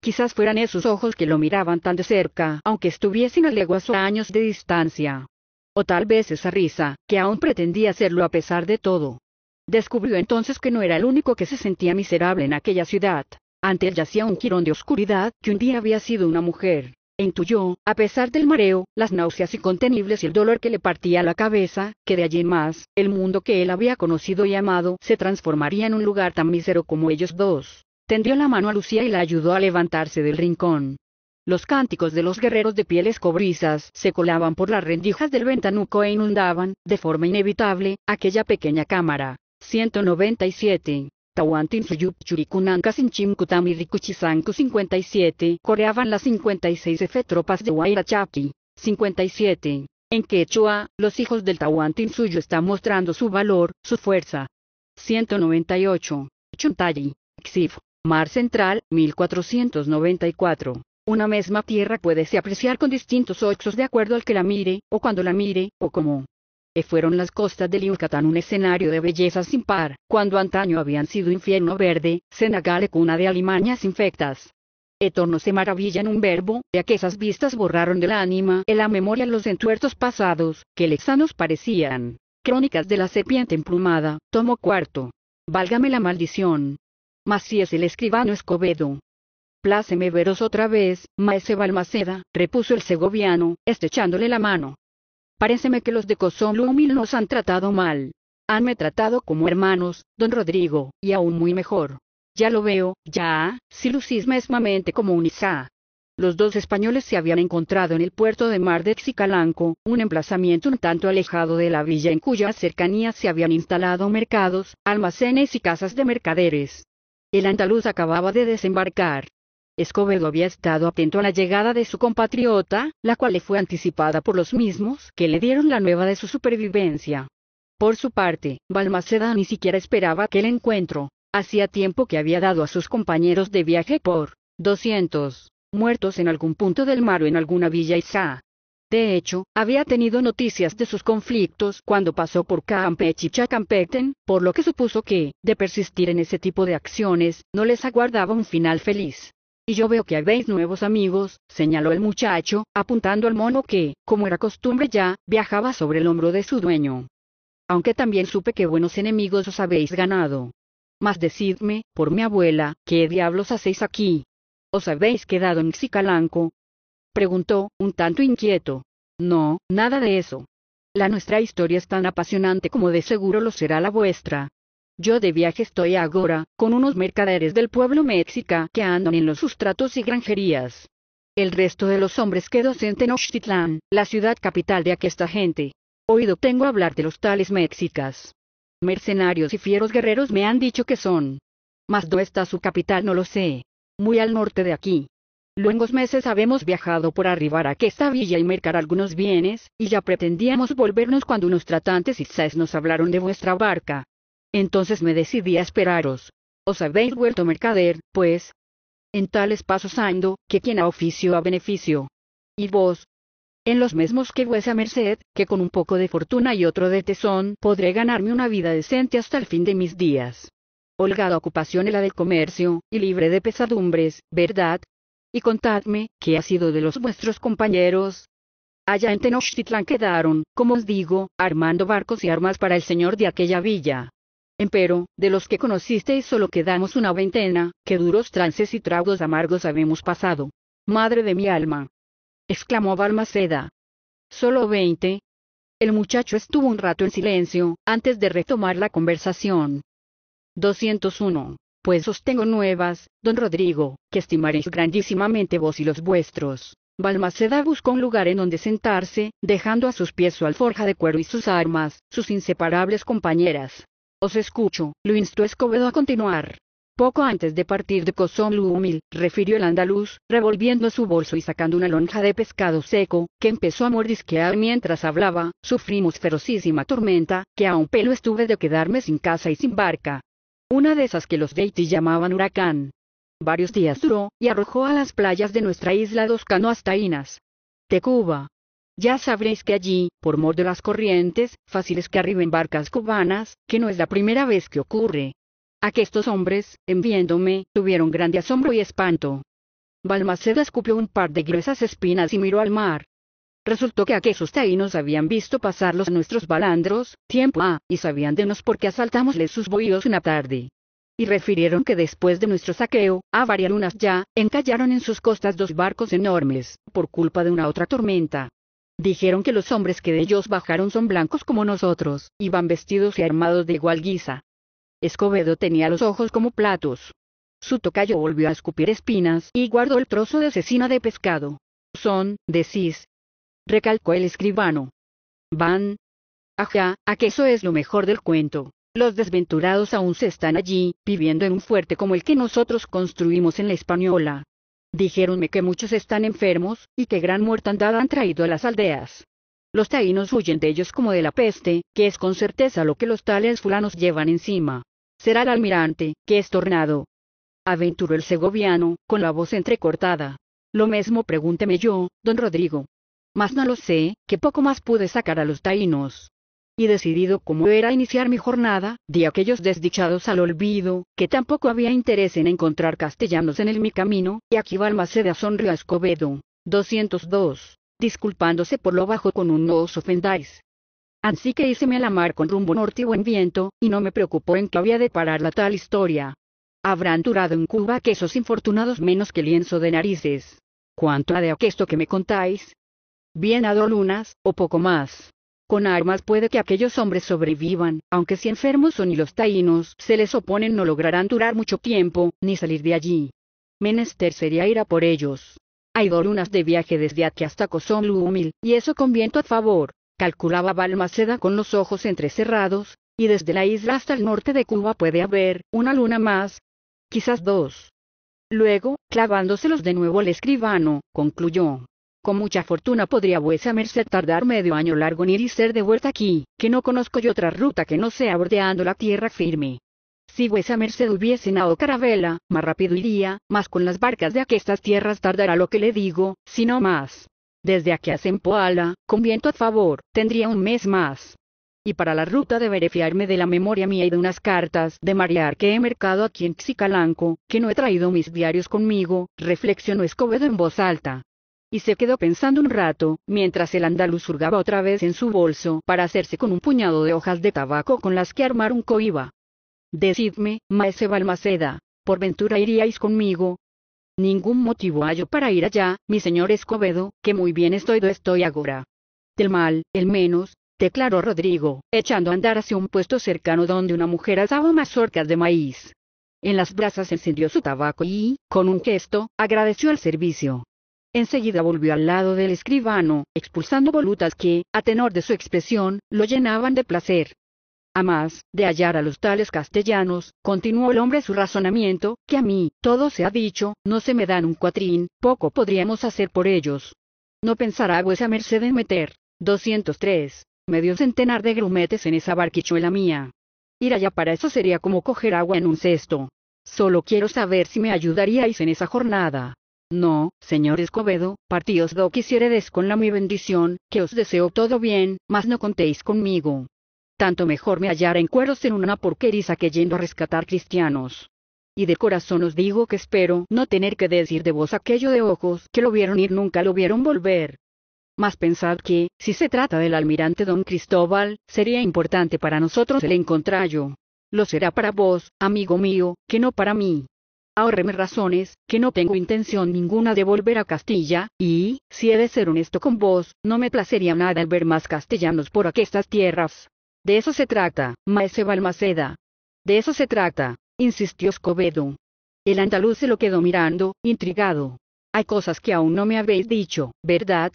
Quizás fueran esos ojos que lo miraban tan de cerca, aunque estuviesen a leguas o a años de distancia. O tal vez esa risa, que aún pretendía serlo a pesar de todo. Descubrió entonces que no era el único que se sentía miserable en aquella ciudad. Ante él yacía un quirón de oscuridad, que un día había sido una mujer. Intuyó, a pesar del mareo, las náuseas incontenibles y el dolor que le partía la cabeza, que de allí en más, el mundo que él había conocido y amado se transformaría en un lugar tan mísero como ellos dos. Tendió la mano a Lucía y la ayudó a levantarse del rincón. Los cánticos de los guerreros de pieles cobrizas se colaban por las rendijas del ventanuco e inundaban, de forma inevitable, aquella pequeña cámara. 197. Tawantin Suyup Churikunan Kasinchim Kutami Rikuchisanku 57, coreaban las 56 F tropas de Wairachaki. 57. En Quechua, los hijos del Tawantinsuyu están mostrando su valor, su fuerza. 198. Chuntayi, Xif, Mar Central, 1494. Una misma tierra puede se apreciar con distintos oxos de acuerdo al que la mire, o cuando la mire, o como. Eh, fueron las costas del Yucatán un escenario de belleza sin par, cuando antaño habían sido infierno verde, y cuna de alimañas infectas. Etorno se maravilla en un verbo, que esas vistas borraron de la ánima en la memoria los entuertos pasados, que lexanos parecían. Crónicas de la serpiente emplumada, tomo cuarto. Válgame la maldición. Mas si es el escribano Escobedo, Pláceme veros otra vez, maese Balmaceda, repuso el segoviano, estrechándole la mano. Paréceme que los de humilde nos han tratado mal. Hanme tratado como hermanos, don Rodrigo, y aún muy mejor. Ya lo veo, ya, si lucís mesmamente como un Isá. Los dos españoles se habían encontrado en el puerto de mar de Xicalanco, un emplazamiento un tanto alejado de la villa en cuya cercanía se habían instalado mercados, almacenes y casas de mercaderes. El andaluz acababa de desembarcar. Escobedo había estado atento a la llegada de su compatriota, la cual le fue anticipada por los mismos que le dieron la nueva de su supervivencia. Por su parte, Balmaceda ni siquiera esperaba aquel encuentro, hacía tiempo que había dado a sus compañeros de viaje por 200 muertos en algún punto del mar o en alguna villa Isa. De hecho, había tenido noticias de sus conflictos cuando pasó por Campechichacampeten, por lo que supuso que, de persistir en ese tipo de acciones, no les aguardaba un final feliz. Y yo veo que habéis nuevos amigos, señaló el muchacho, apuntando al mono que, como era costumbre ya, viajaba sobre el hombro de su dueño. Aunque también supe que buenos enemigos os habéis ganado. Mas decidme, por mi abuela, ¿qué diablos hacéis aquí? ¿Os habéis quedado en Xicalanco? Preguntó, un tanto inquieto. No, nada de eso. La nuestra historia es tan apasionante como de seguro lo será la vuestra, yo de viaje estoy agora, con unos mercaderes del pueblo mexica que andan en los sustratos y granjerías. El resto de los hombres quedó en Tenochtitlán, la ciudad capital de aquesta gente. Oído tengo hablar de los tales mexicas. Mercenarios y fieros guerreros me han dicho que son. Mas dónde está su capital no lo sé. Muy al norte de aquí. Luengos meses habemos viajado por arribar a aquesta villa y mercar algunos bienes, y ya pretendíamos volvernos cuando unos tratantes y nos hablaron de vuestra barca, entonces me decidí a esperaros. Os habéis vuelto mercader, pues. En tales pasos ando, que quien ha oficio a beneficio. Y vos. En los mismos que vuesa merced, que con un poco de fortuna y otro de tesón podré ganarme una vida decente hasta el fin de mis días. Holgada ocupación es la del comercio, y libre de pesadumbres, ¿verdad? Y contadme, ¿qué ha sido de los vuestros compañeros? Allá en Tenochtitlán quedaron, como os digo, armando barcos y armas para el señor de aquella villa. Empero, de los que conocisteis solo quedamos una veintena, qué duros trances y tragos amargos habemos pasado. Madre de mi alma. exclamó Balmaceda. Solo veinte. El muchacho estuvo un rato en silencio, antes de retomar la conversación. 201. Pues os tengo nuevas, don Rodrigo, que estimaréis grandísimamente vos y los vuestros. Balmaceda buscó un lugar en donde sentarse, dejando a sus pies su alforja de cuero y sus armas, sus inseparables compañeras. Os escucho, lo instó Escobedo a continuar. Poco antes de partir de Cozón Humil, refirió el andaluz, revolviendo su bolso y sacando una lonja de pescado seco, que empezó a mordisquear mientras hablaba, sufrimos ferocísima tormenta, que a un pelo estuve de quedarme sin casa y sin barca. Una de esas que los Deiti llamaban huracán. Varios días duró, y arrojó a las playas de nuestra isla dos canoas taínas. Tecuba, ya sabréis que allí, por mor de las corrientes, fáciles que arriben barcas cubanas, que no es la primera vez que ocurre. Aquestos hombres, en viéndome, tuvieron grande asombro y espanto. Balmaceda escupió un par de gruesas espinas y miró al mar. Resultó que aquellos taínos habían visto pasarlos a nuestros balandros, tiempo a, y sabían de nos porque asaltámosles sus bohíos una tarde. Y refirieron que después de nuestro saqueo, a varias lunas ya, encallaron en sus costas dos barcos enormes, por culpa de una otra tormenta. Dijeron que los hombres que de ellos bajaron son blancos como nosotros, y van vestidos y armados de igual guisa. Escobedo tenía los ojos como platos. Su tocayo volvió a escupir espinas y guardó el trozo de cecina de pescado. Son, decís. Recalcó el escribano. Van. Ajá, a que eso es lo mejor del cuento. Los desventurados aún se están allí, viviendo en un fuerte como el que nosotros construimos en la Española, Dijéronme que muchos están enfermos, y que gran andada han traído a las aldeas. Los taínos huyen de ellos como de la peste, que es con certeza lo que los tales fulanos llevan encima. Será el almirante, que es tornado. Aventuró el segoviano, con la voz entrecortada. Lo mismo pregúnteme yo, don Rodrigo. Mas no lo sé, que poco más pude sacar a los taínos y decidido como era iniciar mi jornada, di aquellos desdichados al olvido, que tampoco había interés en encontrar castellanos en el mi camino, y aquí Balmaceda sonrió a Escobedo. 202. Disculpándose por lo bajo con un no os ofendáis. Así que hice a la mar con rumbo norte y buen viento, y no me preocupó en que había de parar la tal historia. Habrán durado en Cuba que esos infortunados menos que lienzo de narices. ¿Cuánto ha de aquesto que me contáis? Bien a do lunas, o poco más. Con armas puede que aquellos hombres sobrevivan, aunque si enfermos son y los taínos se les oponen no lograrán durar mucho tiempo, ni salir de allí. Menester sería ir a por ellos. Hay dos lunas de viaje desde aquí hasta Cosomluumil, y eso con viento a favor, calculaba Balmaceda con los ojos entrecerrados, y desde la isla hasta el norte de Cuba puede haber una luna más, quizás dos. Luego, clavándoselos de nuevo el escribano, concluyó. Con mucha fortuna podría vuesa merced tardar medio año largo en ir y ser de vuelta aquí, que no conozco yo otra ruta que no sea bordeando la tierra firme. Si vuesa merced hubiese nao carabela, más rápido iría, mas con las barcas de aquestas tierras tardará lo que le digo, si no más. Desde aquí a Sempoala, con viento a favor, tendría un mes más. Y para la ruta de fiarme de la memoria mía y de unas cartas de marear que he mercado aquí en Xicalanco, que no he traído mis diarios conmigo, reflexionó Escobedo en voz alta, y se quedó pensando un rato, mientras el andaluz hurgaba otra vez en su bolso para hacerse con un puñado de hojas de tabaco con las que armar un coiba. Decidme, maese Balmaceda, ¿por ventura iríais conmigo? Ningún motivo hallo para ir allá, mi señor Escobedo, que muy bien estoy do estoy agora. Del mal, el menos, declaró Rodrigo, echando a andar hacia un puesto cercano donde una mujer asaba mazorcas de maíz. En las brasas encendió su tabaco y, con un gesto, agradeció el servicio. Enseguida volvió al lado del escribano, expulsando volutas que, a tenor de su expresión, lo llenaban de placer. A más, de hallar a los tales castellanos, continuó el hombre su razonamiento, que a mí, todo se ha dicho, no se me dan un cuatrín, poco podríamos hacer por ellos. No pensará vuesa merced en meter, 203, medio centenar de grumetes en esa barquichuela mía. Ir allá para eso sería como coger agua en un cesto. Solo quiero saber si me ayudaríais en esa jornada. No, señor Escobedo, partíos do quisiéredes con la mi bendición, que os deseo todo bien, mas no contéis conmigo. Tanto mejor me hallar en cueros en una porqueriza que yendo a rescatar cristianos. Y de corazón os digo que espero no tener que decir de vos aquello de ojos que lo vieron ir nunca lo vieron volver. Mas pensad que, si se trata del almirante don Cristóbal, sería importante para nosotros el encontrallo. Lo será para vos, amigo mío, que no para mí ahorreme razones, que no tengo intención ninguna de volver a Castilla, y, si he de ser honesto con vos, no me placería nada el ver más castellanos por aquestas tierras. De eso se trata, maese Balmaceda. De eso se trata, insistió Escobedo. El andaluz se lo quedó mirando, intrigado. Hay cosas que aún no me habéis dicho, ¿verdad?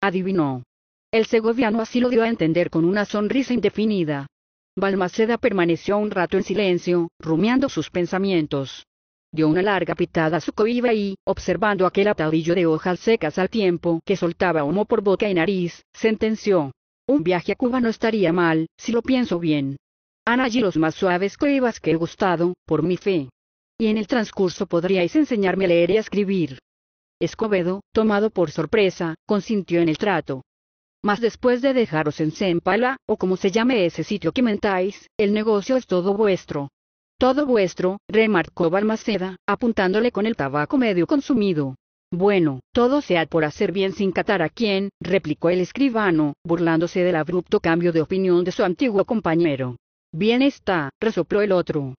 Adivinó. El segoviano así lo dio a entender con una sonrisa indefinida. Balmaceda permaneció un rato en silencio, rumiando sus pensamientos dio una larga pitada a su coiba y, observando aquel atadillo de hojas secas al tiempo que soltaba humo por boca y nariz, sentenció. Un viaje a Cuba no estaría mal, si lo pienso bien. Han allí los más suaves coibas que he gustado, por mi fe. Y en el transcurso podríais enseñarme a leer y a escribir. Escobedo, tomado por sorpresa, consintió en el trato. Mas después de dejaros en Zempala, o como se llame ese sitio que mentáis, el negocio es todo vuestro. Todo vuestro, remarcó Balmaceda, apuntándole con el tabaco medio consumido. Bueno, todo sea por hacer bien sin catar a quien, replicó el escribano, burlándose del abrupto cambio de opinión de su antiguo compañero. Bien está, resopló el otro.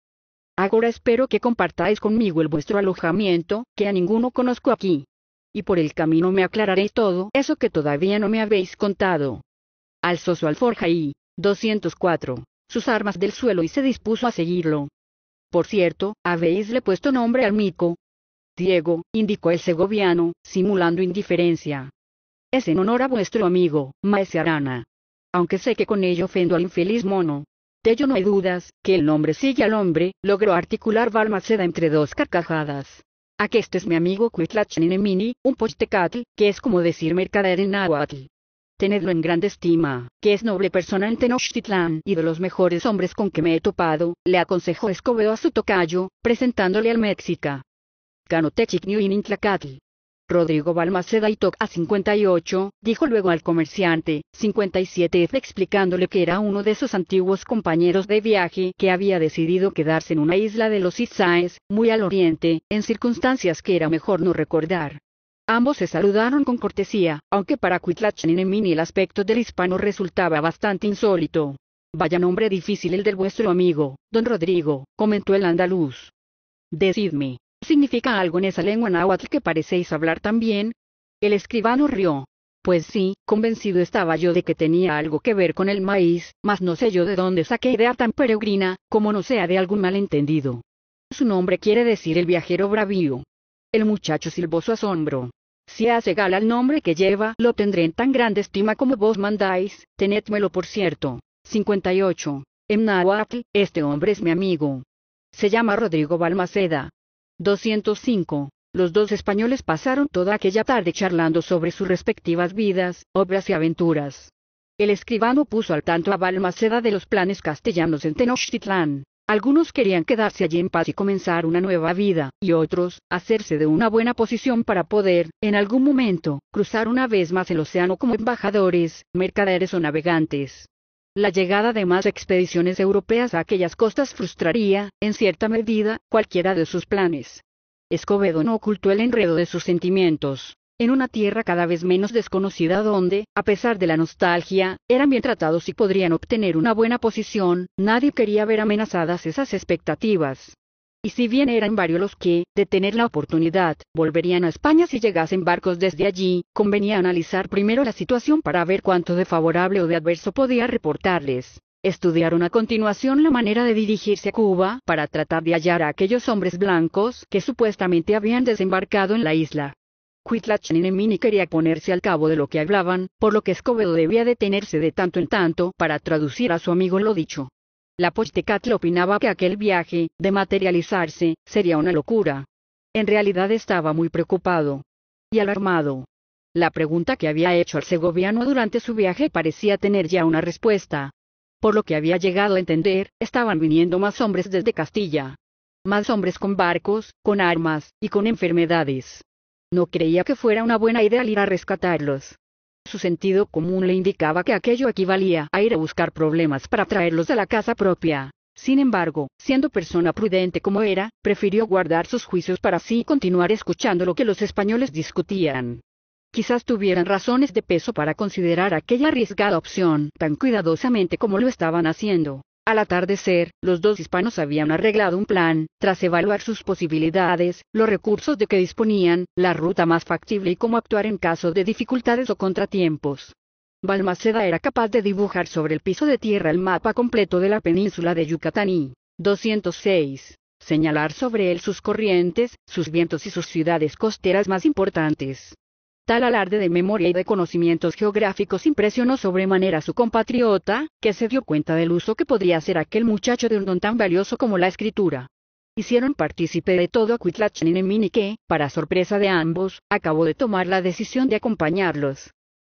Ahora espero que compartáis conmigo el vuestro alojamiento, que a ninguno conozco aquí. Y por el camino me aclararé todo eso que todavía no me habéis contado. Alzó su alforja y, 204, sus armas del suelo y se dispuso a seguirlo. Por cierto, habéisle puesto nombre al mico. Diego, indicó el segoviano, simulando indiferencia. Es en honor a vuestro amigo, Maese Arana. Aunque sé que con ello ofendo al infeliz mono. De ello no hay dudas, que el nombre sigue al hombre, logró articular Balmaceda entre dos carcajadas. Aqueste es mi amigo Cuitlachenenmini, un postecatl, que es como decir mercader en nahuatl tenedlo en grande estima, que es noble persona en Tenochtitlán y de los mejores hombres con que me he topado, le aconsejó Escobedo a su tocayo, presentándole al Mexica. Canotechik New Nintlacatl. Rodrigo Balmaceda y Toc a 58, dijo luego al comerciante, 57F explicándole que era uno de sus antiguos compañeros de viaje que había decidido quedarse en una isla de los Isaes, muy al oriente, en circunstancias que era mejor no recordar. Ambos se saludaron con cortesía, aunque para Cuitlachanenemini el aspecto del hispano resultaba bastante insólito. Vaya nombre difícil el de vuestro amigo, don Rodrigo, comentó el andaluz. Decidme, ¿significa algo en esa lengua náhuatl que parecéis hablar tan bien? El escribano rió. Pues sí, convencido estaba yo de que tenía algo que ver con el maíz, mas no sé yo de dónde saqué idea tan peregrina, como no sea de algún malentendido. Su nombre quiere decir el viajero bravío, el muchacho silbó su asombro. Si hace gala el nombre que lleva, lo tendré en tan grande estima como vos mandáis, tenédmelo por cierto. 58. En Nahuatl, este hombre es mi amigo. Se llama Rodrigo Balmaceda. 205. Los dos españoles pasaron toda aquella tarde charlando sobre sus respectivas vidas, obras y aventuras. El escribano puso al tanto a Balmaceda de los planes castellanos en Tenochtitlán. Algunos querían quedarse allí en paz y comenzar una nueva vida, y otros, hacerse de una buena posición para poder, en algún momento, cruzar una vez más el océano como embajadores, mercaderes o navegantes. La llegada de más expediciones europeas a aquellas costas frustraría, en cierta medida, cualquiera de sus planes. Escobedo no ocultó el enredo de sus sentimientos en una tierra cada vez menos desconocida donde, a pesar de la nostalgia, eran bien tratados y podrían obtener una buena posición, nadie quería ver amenazadas esas expectativas. Y si bien eran varios los que, de tener la oportunidad, volverían a España si llegasen barcos desde allí, convenía analizar primero la situación para ver cuánto de favorable o de adverso podía reportarles. Estudiaron a continuación la manera de dirigirse a Cuba para tratar de hallar a aquellos hombres blancos que supuestamente habían desembarcado en la isla. Ninemini quería ponerse al cabo de lo que hablaban, por lo que Escobedo debía detenerse de tanto en tanto para traducir a su amigo lo dicho. La le opinaba que aquel viaje, de materializarse, sería una locura. En realidad estaba muy preocupado. Y alarmado. La pregunta que había hecho al segoviano durante su viaje parecía tener ya una respuesta. Por lo que había llegado a entender, estaban viniendo más hombres desde Castilla. Más hombres con barcos, con armas, y con enfermedades. No creía que fuera una buena idea ir a rescatarlos. Su sentido común le indicaba que aquello equivalía a ir a buscar problemas para traerlos a la casa propia. Sin embargo, siendo persona prudente como era, prefirió guardar sus juicios para sí continuar escuchando lo que los españoles discutían. Quizás tuvieran razones de peso para considerar aquella arriesgada opción tan cuidadosamente como lo estaban haciendo, al atardecer, los dos hispanos habían arreglado un plan, tras evaluar sus posibilidades, los recursos de que disponían, la ruta más factible y cómo actuar en caso de dificultades o contratiempos. Balmaceda era capaz de dibujar sobre el piso de tierra el mapa completo de la península de Yucatán y 206, señalar sobre él sus corrientes, sus vientos y sus ciudades costeras más importantes. Tal alarde de memoria y de conocimientos geográficos impresionó sobremanera a su compatriota, que se dio cuenta del uso que podría hacer aquel muchacho de un don tan valioso como la escritura. Hicieron partícipe de todo a Nemini que, para sorpresa de ambos, acabó de tomar la decisión de acompañarlos.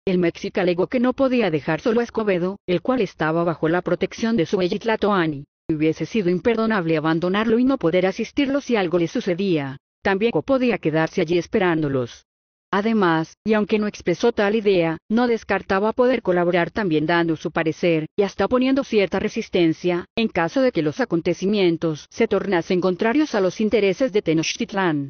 El mexica alegó que no podía dejar solo a Escobedo, el cual estaba bajo la protección de su y Hubiese sido imperdonable abandonarlo y no poder asistirlo si algo le sucedía. También podía quedarse allí esperándolos. Además, y aunque no expresó tal idea, no descartaba poder colaborar también dando su parecer, y hasta poniendo cierta resistencia, en caso de que los acontecimientos se tornasen contrarios a los intereses de Tenochtitlán,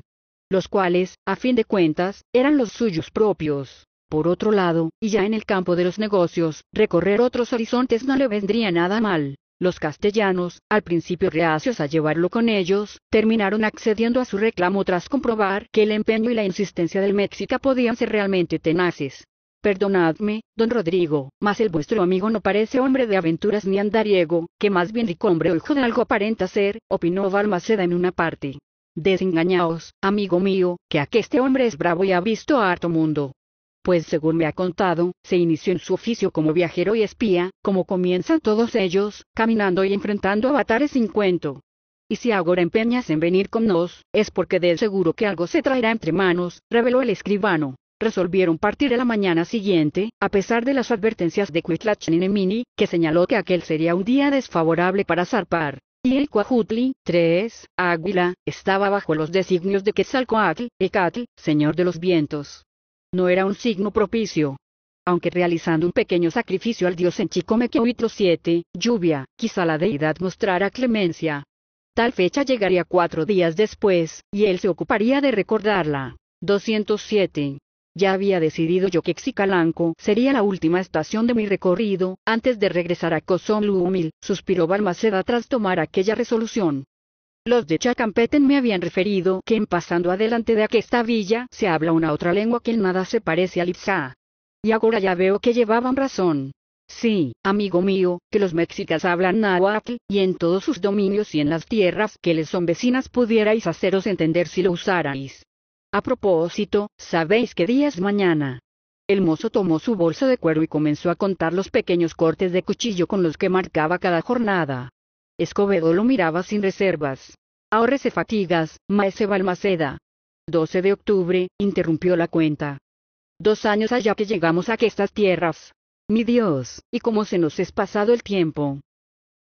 los cuales, a fin de cuentas, eran los suyos propios. Por otro lado, y ya en el campo de los negocios, recorrer otros horizontes no le vendría nada mal. Los castellanos, al principio reacios a llevarlo con ellos, terminaron accediendo a su reclamo tras comprobar que el empeño y la insistencia del México podían ser realmente tenaces. Perdonadme, don Rodrigo, mas el vuestro amigo no parece hombre de aventuras ni andariego, que más bien ricombre o hijo de algo aparenta ser, opinó Balmaceda en una parte. Desengañaos, amigo mío, que este hombre es bravo y ha visto a harto mundo pues según me ha contado, se inició en su oficio como viajero y espía, como comienzan todos ellos, caminando y enfrentando avatares sin cuento. Y si ahora empeñas en venir con nos, es porque de seguro que algo se traerá entre manos, reveló el escribano. Resolvieron partir a la mañana siguiente, a pesar de las advertencias de Ninemini, que señaló que aquel sería un día desfavorable para zarpar. Y el cuajutli 3, Águila, estaba bajo los designios de Quetzalcoatl, Ecatl, señor de los vientos no era un signo propicio. Aunque realizando un pequeño sacrificio al dios en Chicomequehuitlo 7, lluvia, quizá la deidad mostrara clemencia. Tal fecha llegaría cuatro días después, y él se ocuparía de recordarla. 207. Ya había decidido yo que Xicalanco sería la última estación de mi recorrido, antes de regresar a Cozón Luumil, suspiró Balmaceda tras tomar aquella resolución. Los de Chacampeten me habían referido que en pasando adelante de aquesta villa se habla una otra lengua que en nada se parece al Ipsa. Y ahora ya veo que llevaban razón. Sí, amigo mío, que los mexicas hablan náhuatl, y en todos sus dominios y en las tierras que les son vecinas pudierais haceros entender si lo usarais. A propósito, ¿sabéis qué día es mañana? El mozo tomó su bolsa de cuero y comenzó a contar los pequeños cortes de cuchillo con los que marcaba cada jornada. Escobedo lo miraba sin reservas. ahorrese fatigas, maese Balmaceda. 12 de octubre, interrumpió la cuenta. Dos años allá que llegamos a estas tierras. Mi Dios, y cómo se nos es pasado el tiempo.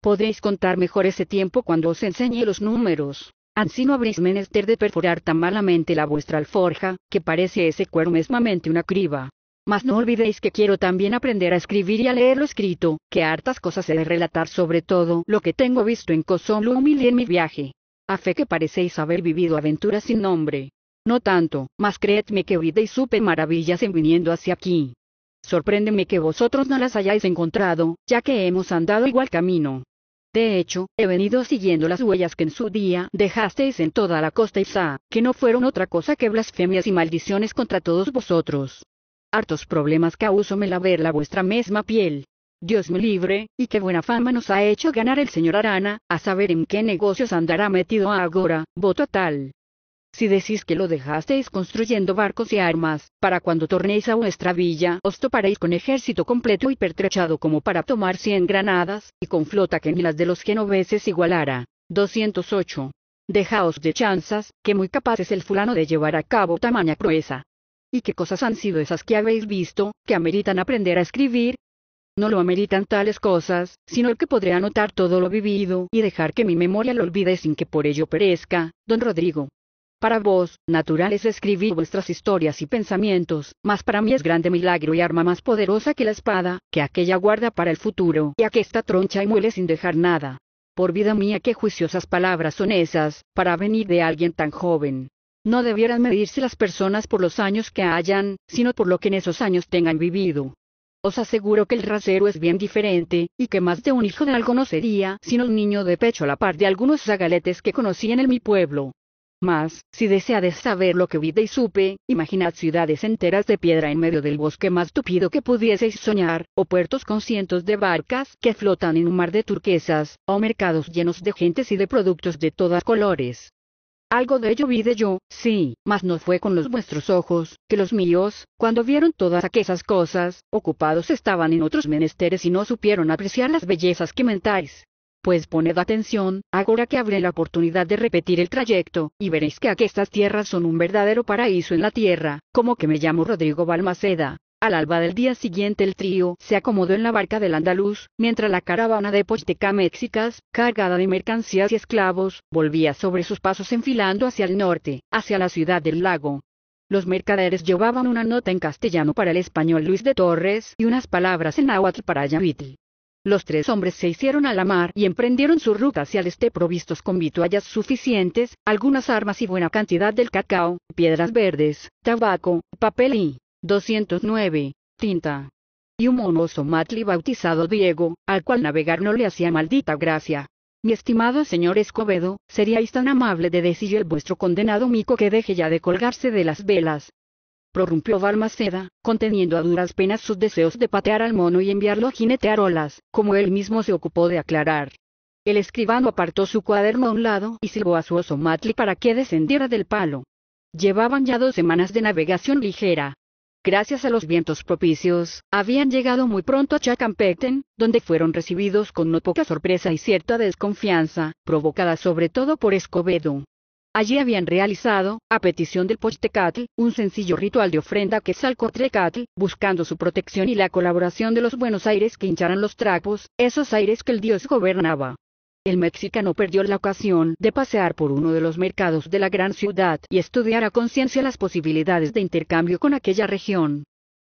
Podréis contar mejor ese tiempo cuando os enseñe los números. Así no habréis menester de perforar tan malamente la vuestra alforja, que parece ese cuero mesmamente una criba. Mas no olvidéis que quiero también aprender a escribir y a leer lo escrito, que hartas cosas he de relatar sobre todo lo que tengo visto en Cozumel y en mi viaje. A fe que parecéis haber vivido aventuras sin nombre. No tanto, mas creedme que oíde y supe maravillas en viniendo hacia aquí. Sorpréndeme que vosotros no las hayáis encontrado, ya que hemos andado igual camino. De hecho, he venido siguiendo las huellas que en su día dejasteis en toda la costa Isa, que no fueron otra cosa que blasfemias y maldiciones contra todos vosotros hartos problemas causóme la la vuestra misma piel. Dios me libre, y qué buena fama nos ha hecho ganar el señor Arana, a saber en qué negocios andará metido ahora, voto tal. Si decís que lo dejasteis construyendo barcos y armas, para cuando tornéis a vuestra villa os toparéis con ejército completo y pertrechado como para tomar cien granadas, y con flota que ni las de los genoveses igualara. 208. Dejaos de chanzas, que muy capaz es el fulano de llevar a cabo tamaña proeza. ¿Y qué cosas han sido esas que habéis visto, que ameritan aprender a escribir? No lo ameritan tales cosas, sino el que podré anotar todo lo vivido y dejar que mi memoria lo olvide sin que por ello perezca, don Rodrigo. Para vos, natural es escribir vuestras historias y pensamientos, mas para mí es grande milagro y arma más poderosa que la espada, que aquella guarda para el futuro, y aquesta troncha y muele sin dejar nada. Por vida mía, qué juiciosas palabras son esas, para venir de alguien tan joven. No debieran medirse las personas por los años que hayan, sino por lo que en esos años tengan vivido. Os aseguro que el rasero es bien diferente, y que más de un hijo de algo no sería, sino un niño de pecho a la par de algunos zagaletes que conocí en el mi pueblo. Mas, si deseades saber lo que vi y supe, imaginad ciudades enteras de piedra en medio del bosque más tupido que pudieseis soñar, o puertos con cientos de barcas que flotan en un mar de turquesas, o mercados llenos de gentes y de productos de todas colores. Algo de ello vi de yo, sí, mas no fue con los vuestros ojos, que los míos, cuando vieron todas aquellas cosas, ocupados estaban en otros menesteres y no supieron apreciar las bellezas que mentáis. Pues poned atención, ahora que habré la oportunidad de repetir el trayecto, y veréis que aquestas tierras son un verdadero paraíso en la tierra, como que me llamo Rodrigo Balmaceda, al alba del día siguiente el trío se acomodó en la barca del andaluz, mientras la caravana de mexicas, cargada de mercancías y esclavos, volvía sobre sus pasos enfilando hacia el norte, hacia la ciudad del lago. Los mercaderes llevaban una nota en castellano para el español Luis de Torres y unas palabras en náhuatl para Yavitl. Los tres hombres se hicieron a la mar y emprendieron su ruta hacia el este provistos con vituallas suficientes, algunas armas y buena cantidad del cacao, piedras verdes, tabaco, papel y, 209. Tinta. Y un monoso matli bautizado Diego, al cual navegar no le hacía maldita gracia. Mi estimado señor Escobedo, ¿seríais tan amable de decirle el vuestro condenado mico que deje ya de colgarse de las velas? prorrumpió Balmaceda, conteniendo a duras penas sus deseos de patear al mono y enviarlo a jinetear olas, como él mismo se ocupó de aclarar. El escribano apartó su cuaderno a un lado y silbó a su oso Matli para que descendiera del palo. Llevaban ya dos semanas de navegación ligera, gracias a los vientos propicios, habían llegado muy pronto a Chacampecten, donde fueron recibidos con no poca sorpresa y cierta desconfianza, provocada sobre todo por Escobedo. Allí habían realizado, a petición del Pochtecatl, un sencillo ritual de ofrenda que Trecatl, buscando su protección y la colaboración de los buenos aires que hincharan los trapos, esos aires que el dios gobernaba el mexicano perdió la ocasión de pasear por uno de los mercados de la gran ciudad y estudiar a conciencia las posibilidades de intercambio con aquella región.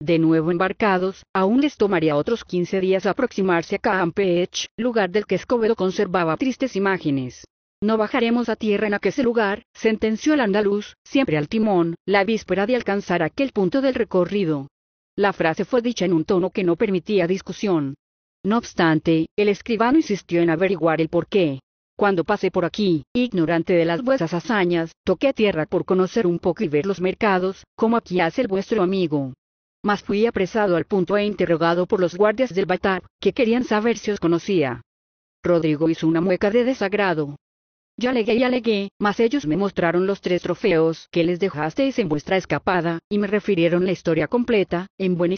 De nuevo embarcados, aún les tomaría otros 15 días aproximarse a Campeche, lugar del que Escobedo conservaba tristes imágenes. No bajaremos a tierra en aquel lugar, sentenció el andaluz, siempre al timón, la víspera de alcanzar aquel punto del recorrido. La frase fue dicha en un tono que no permitía discusión. No obstante, el escribano insistió en averiguar el porqué. Cuando pasé por aquí, ignorante de las vuestras hazañas, toqué tierra por conocer un poco y ver los mercados, como aquí hace el vuestro amigo. Mas fui apresado al punto e interrogado por los guardias del Batar, que querían saber si os conocía. Rodrigo hizo una mueca de desagrado. Ya legué y alegué, mas ellos me mostraron los tres trofeos que les dejasteis en vuestra escapada, y me refirieron la historia completa, en buen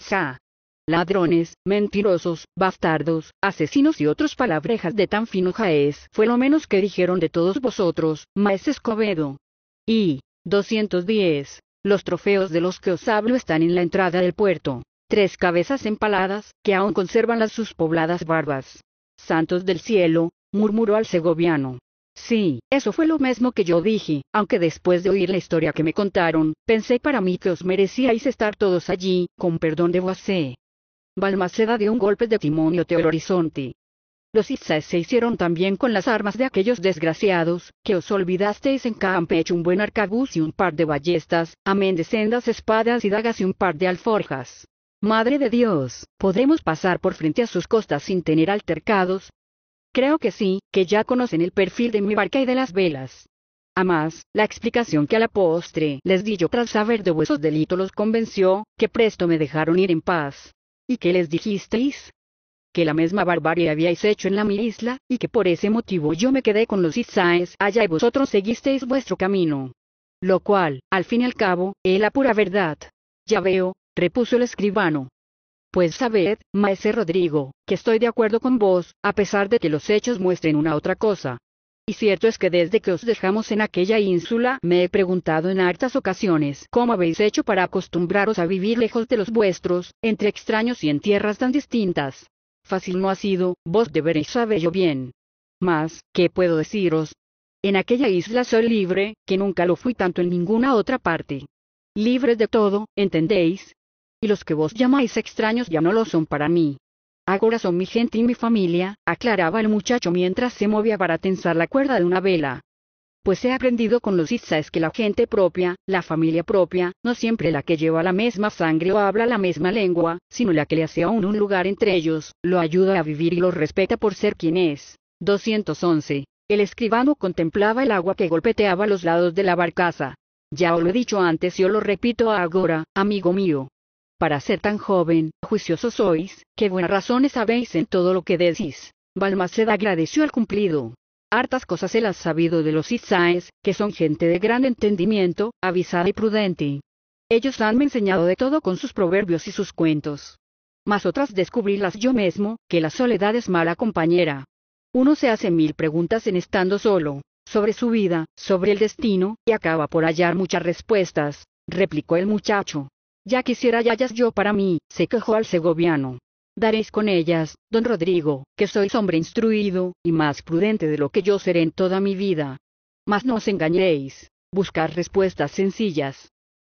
ladrones, mentirosos, bastardos, asesinos y otros palabrejas de tan fino jaez fue lo menos que dijeron de todos vosotros, maes Escobedo. Y. 210. Los trofeos de los que os hablo están en la entrada del puerto. Tres cabezas empaladas, que aún conservan las sus pobladas barbas. Santos del cielo, murmuró al segoviano. Sí, eso fue lo mismo que yo dije, aunque después de oír la historia que me contaron, pensé para mí que os merecíais estar todos allí, con perdón de vosé. Balmaceda dio un golpe de timonio el Horizonte. Los Itzaes se hicieron también con las armas de aquellos desgraciados, que os olvidasteis en Campeche un buen arcabuz y un par de ballestas, amén de sendas espadas y dagas y un par de alforjas. Madre de Dios, ¿podremos pasar por frente a sus costas sin tener altercados? Creo que sí, que ya conocen el perfil de mi barca y de las velas. A más, la explicación que a la postre les di yo tras saber de vuestros delitos los convenció, que presto me dejaron ir en paz. ¿Y qué les dijisteis? Que la misma barbarie habíais hecho en la mi isla, y que por ese motivo yo me quedé con los Isaes allá y vosotros seguisteis vuestro camino. Lo cual, al fin y al cabo, es la pura verdad. Ya veo, repuso el escribano. Pues sabed, maese Rodrigo, que estoy de acuerdo con vos, a pesar de que los hechos muestren una otra cosa. Y cierto es que desde que os dejamos en aquella ínsula me he preguntado en hartas ocasiones cómo habéis hecho para acostumbraros a vivir lejos de los vuestros, entre extraños y en tierras tan distintas. Fácil no ha sido, vos deberéis saberlo bien. Mas, ¿qué puedo deciros? En aquella isla soy libre, que nunca lo fui tanto en ninguna otra parte. Libre de todo, ¿entendéis? Y los que vos llamáis extraños ya no lo son para mí. Ahora son mi gente y mi familia, aclaraba el muchacho mientras se movía para tensar la cuerda de una vela. Pues he aprendido con los Itzas que la gente propia, la familia propia, no siempre la que lleva la misma sangre o habla la misma lengua, sino la que le hace aún un lugar entre ellos, lo ayuda a vivir y lo respeta por ser quien es. 211. El escribano contemplaba el agua que golpeteaba los lados de la barcaza. Ya os lo he dicho antes y os lo repito ahora, amigo mío, para ser tan joven, juicioso sois, que buenas razones habéis en todo lo que decís. Balmaceda agradeció el cumplido. Hartas cosas él las sabido de los Isaes, que son gente de gran entendimiento, avisada y prudente. Ellos han enseñado de todo con sus proverbios y sus cuentos. Mas otras descubrílas yo mismo, que la soledad es mala compañera. Uno se hace mil preguntas en estando solo, sobre su vida, sobre el destino, y acaba por hallar muchas respuestas, replicó el muchacho. Ya quisiera yayas yo para mí, se quejó al segoviano. Daréis con ellas, don Rodrigo, que sois hombre instruido, y más prudente de lo que yo seré en toda mi vida. Mas no os engañéis, buscar respuestas sencillas.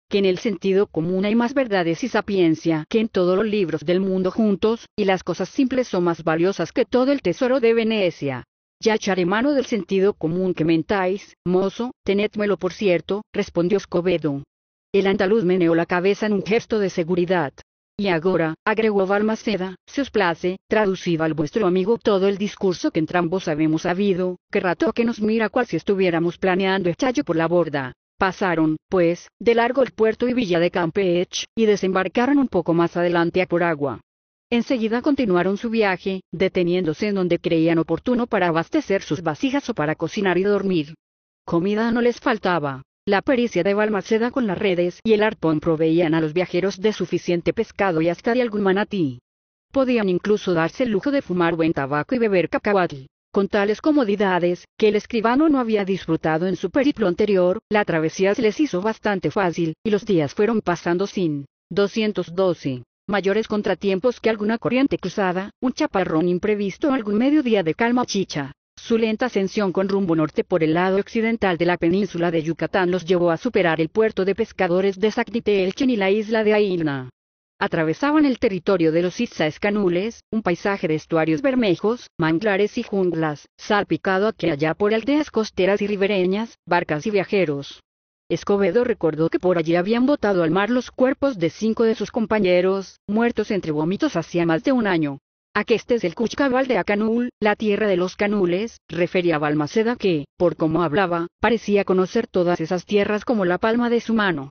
Que en el sentido común hay más verdades y sapiencia que en todos los libros del mundo juntos, y las cosas simples son más valiosas que todo el tesoro de Venecia. Ya echaré mano del sentido común que mentáis, mozo, tenédmelo por cierto, respondió Escobedo, el andaluz meneó la cabeza en un gesto de seguridad. Y agora, agregó Balmaceda, se os place, traducid al vuestro amigo todo el discurso que entrambos habemos habido, que rato que nos mira cual si estuviéramos planeando echallo por la borda. Pasaron, pues, de largo el puerto y villa de Campeche, y desembarcaron un poco más adelante a Coragua. Enseguida continuaron su viaje, deteniéndose en donde creían oportuno para abastecer sus vasijas o para cocinar y dormir. Comida no les faltaba, la pericia de Balmaceda con las redes y el arpón proveían a los viajeros de suficiente pescado y hasta de algún manatí. Podían incluso darse el lujo de fumar buen tabaco y beber cacahuatl. Con tales comodidades, que el escribano no había disfrutado en su periplo anterior, la travesía se les hizo bastante fácil, y los días fueron pasando sin 212 mayores contratiempos que alguna corriente cruzada, un chaparrón imprevisto o algún mediodía de calma chicha. Su lenta ascensión con rumbo norte por el lado occidental de la península de Yucatán los llevó a superar el puerto de pescadores de Elchen y la isla de Aina. Atravesaban el territorio de los Canules, un paisaje de estuarios bermejos, manglares y junglas, salpicado aquí allá por aldeas costeras y ribereñas, barcas y viajeros. Escobedo recordó que por allí habían botado al mar los cuerpos de cinco de sus compañeros, muertos entre vómitos hacía más de un año este es el Cuchcabal de Acanul, la tierra de los canules, refería Balmaceda que, por como hablaba, parecía conocer todas esas tierras como la palma de su mano.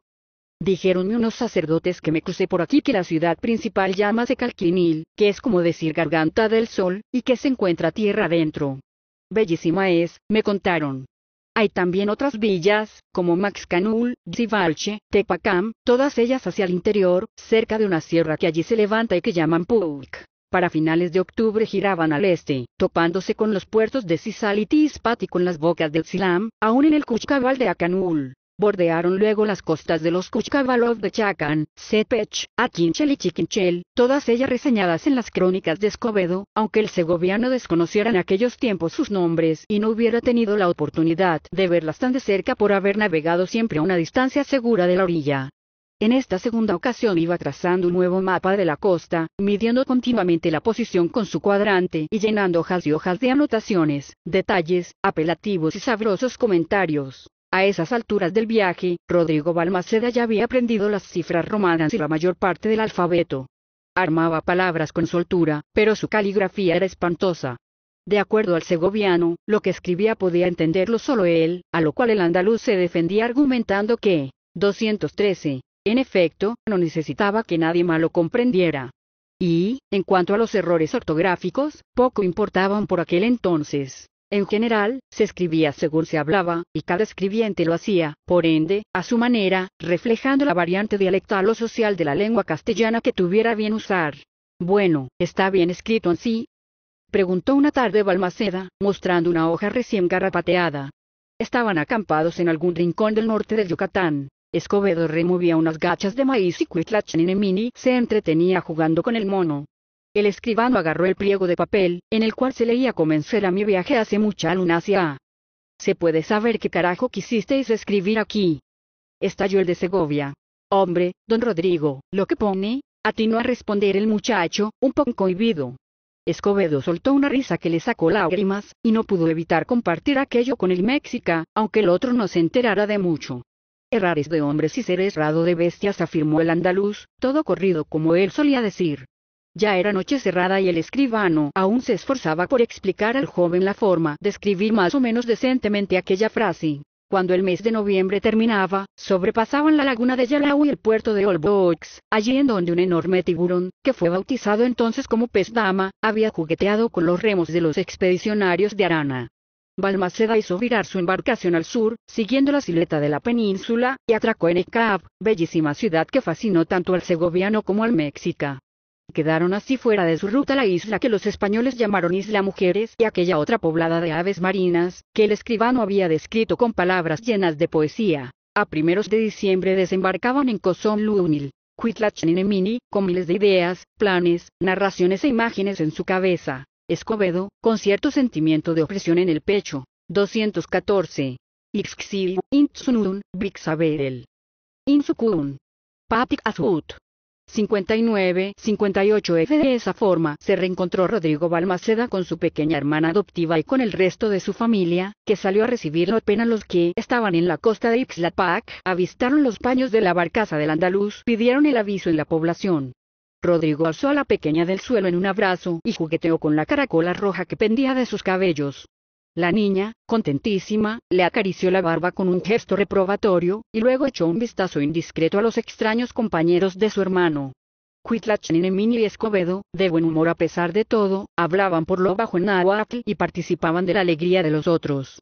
Dijeronme unos sacerdotes que me crucé por aquí que la ciudad principal llama Calquinil, que es como decir garganta del sol, y que se encuentra tierra adentro. Bellísima es, me contaron. Hay también otras villas, como Maxcanul, Zivalche, Tepacam, todas ellas hacia el interior, cerca de una sierra que allí se levanta y que llaman Puuk. Para finales de octubre giraban al este, topándose con los puertos de Sisal y Tispat con las bocas del Silam, aún en el Cuchcabal de Acanul. Bordearon luego las costas de los Cuchcabalov de Chacan, Sepech, Akinchel y Chiquinchel, todas ellas reseñadas en las crónicas de Escobedo, aunque el segoviano desconociera en aquellos tiempos sus nombres y no hubiera tenido la oportunidad de verlas tan de cerca por haber navegado siempre a una distancia segura de la orilla. En esta segunda ocasión iba trazando un nuevo mapa de la costa, midiendo continuamente la posición con su cuadrante y llenando hojas y hojas de anotaciones, detalles, apelativos y sabrosos comentarios. A esas alturas del viaje, Rodrigo Balmaceda ya había aprendido las cifras romanas y la mayor parte del alfabeto. Armaba palabras con soltura, pero su caligrafía era espantosa. De acuerdo al segoviano, lo que escribía podía entenderlo solo él, a lo cual el andaluz se defendía argumentando que 213 en efecto, no necesitaba que nadie malo lo comprendiera. Y, en cuanto a los errores ortográficos, poco importaban por aquel entonces. En general, se escribía según se hablaba, y cada escribiente lo hacía, por ende, a su manera, reflejando la variante dialectal o social de la lengua castellana que tuviera bien usar. Bueno, ¿está bien escrito en sí? Preguntó una tarde Balmaceda, mostrando una hoja recién garrapateada. Estaban acampados en algún rincón del norte de Yucatán. Escobedo removía unas gachas de maíz y mini se entretenía jugando con el mono. El escribano agarró el pliego de papel, en el cual se leía Comencé a mi viaje hace mucha luna ¿Se puede saber qué carajo quisisteis escribir aquí? Estalló el de Segovia. Hombre, don Rodrigo, lo que pone, atinó a responder el muchacho, un poco cohibido. Escobedo soltó una risa que le sacó lágrimas, y no pudo evitar compartir aquello con el Méxica, aunque el otro no se enterara de mucho. «Errares de hombres y seres errado de bestias afirmó el andaluz, todo corrido como él solía decir. Ya era noche cerrada y el escribano aún se esforzaba por explicar al joven la forma de escribir más o menos decentemente aquella frase. Cuando el mes de noviembre terminaba, sobrepasaban la laguna de Yalau y el puerto de Olbox, allí en donde un enorme tiburón, que fue bautizado entonces como pez dama, había jugueteado con los remos de los expedicionarios de Arana. Balmaceda hizo virar su embarcación al sur, siguiendo la sileta de la península, y atracó en Ecab, bellísima ciudad que fascinó tanto al segoviano como al mexica. Quedaron así fuera de su ruta la isla que los españoles llamaron Isla Mujeres y aquella otra poblada de aves marinas, que el escribano había descrito con palabras llenas de poesía. A primeros de diciembre desembarcaban en Cozón Lunil, Cuitlachinemini, con miles de ideas, planes, narraciones e imágenes en su cabeza. Escobedo, con cierto sentimiento de opresión en el pecho. 214. Ixxil intsunun Bixabel Insukun. Patik azut. 59-58F De esa forma se reencontró Rodrigo Balmaceda con su pequeña hermana adoptiva y con el resto de su familia, que salió a recibirlo apenas los que estaban en la costa de Ixlapac, avistaron los paños de la barcaza del andaluz, pidieron el aviso en la población, Rodrigo alzó a la pequeña del suelo en un abrazo y jugueteó con la caracola roja que pendía de sus cabellos. La niña, contentísima, le acarició la barba con un gesto reprobatorio, y luego echó un vistazo indiscreto a los extraños compañeros de su hermano. Nenemini y Escobedo, de buen humor a pesar de todo, hablaban por lo bajo en náhuatl y participaban de la alegría de los otros.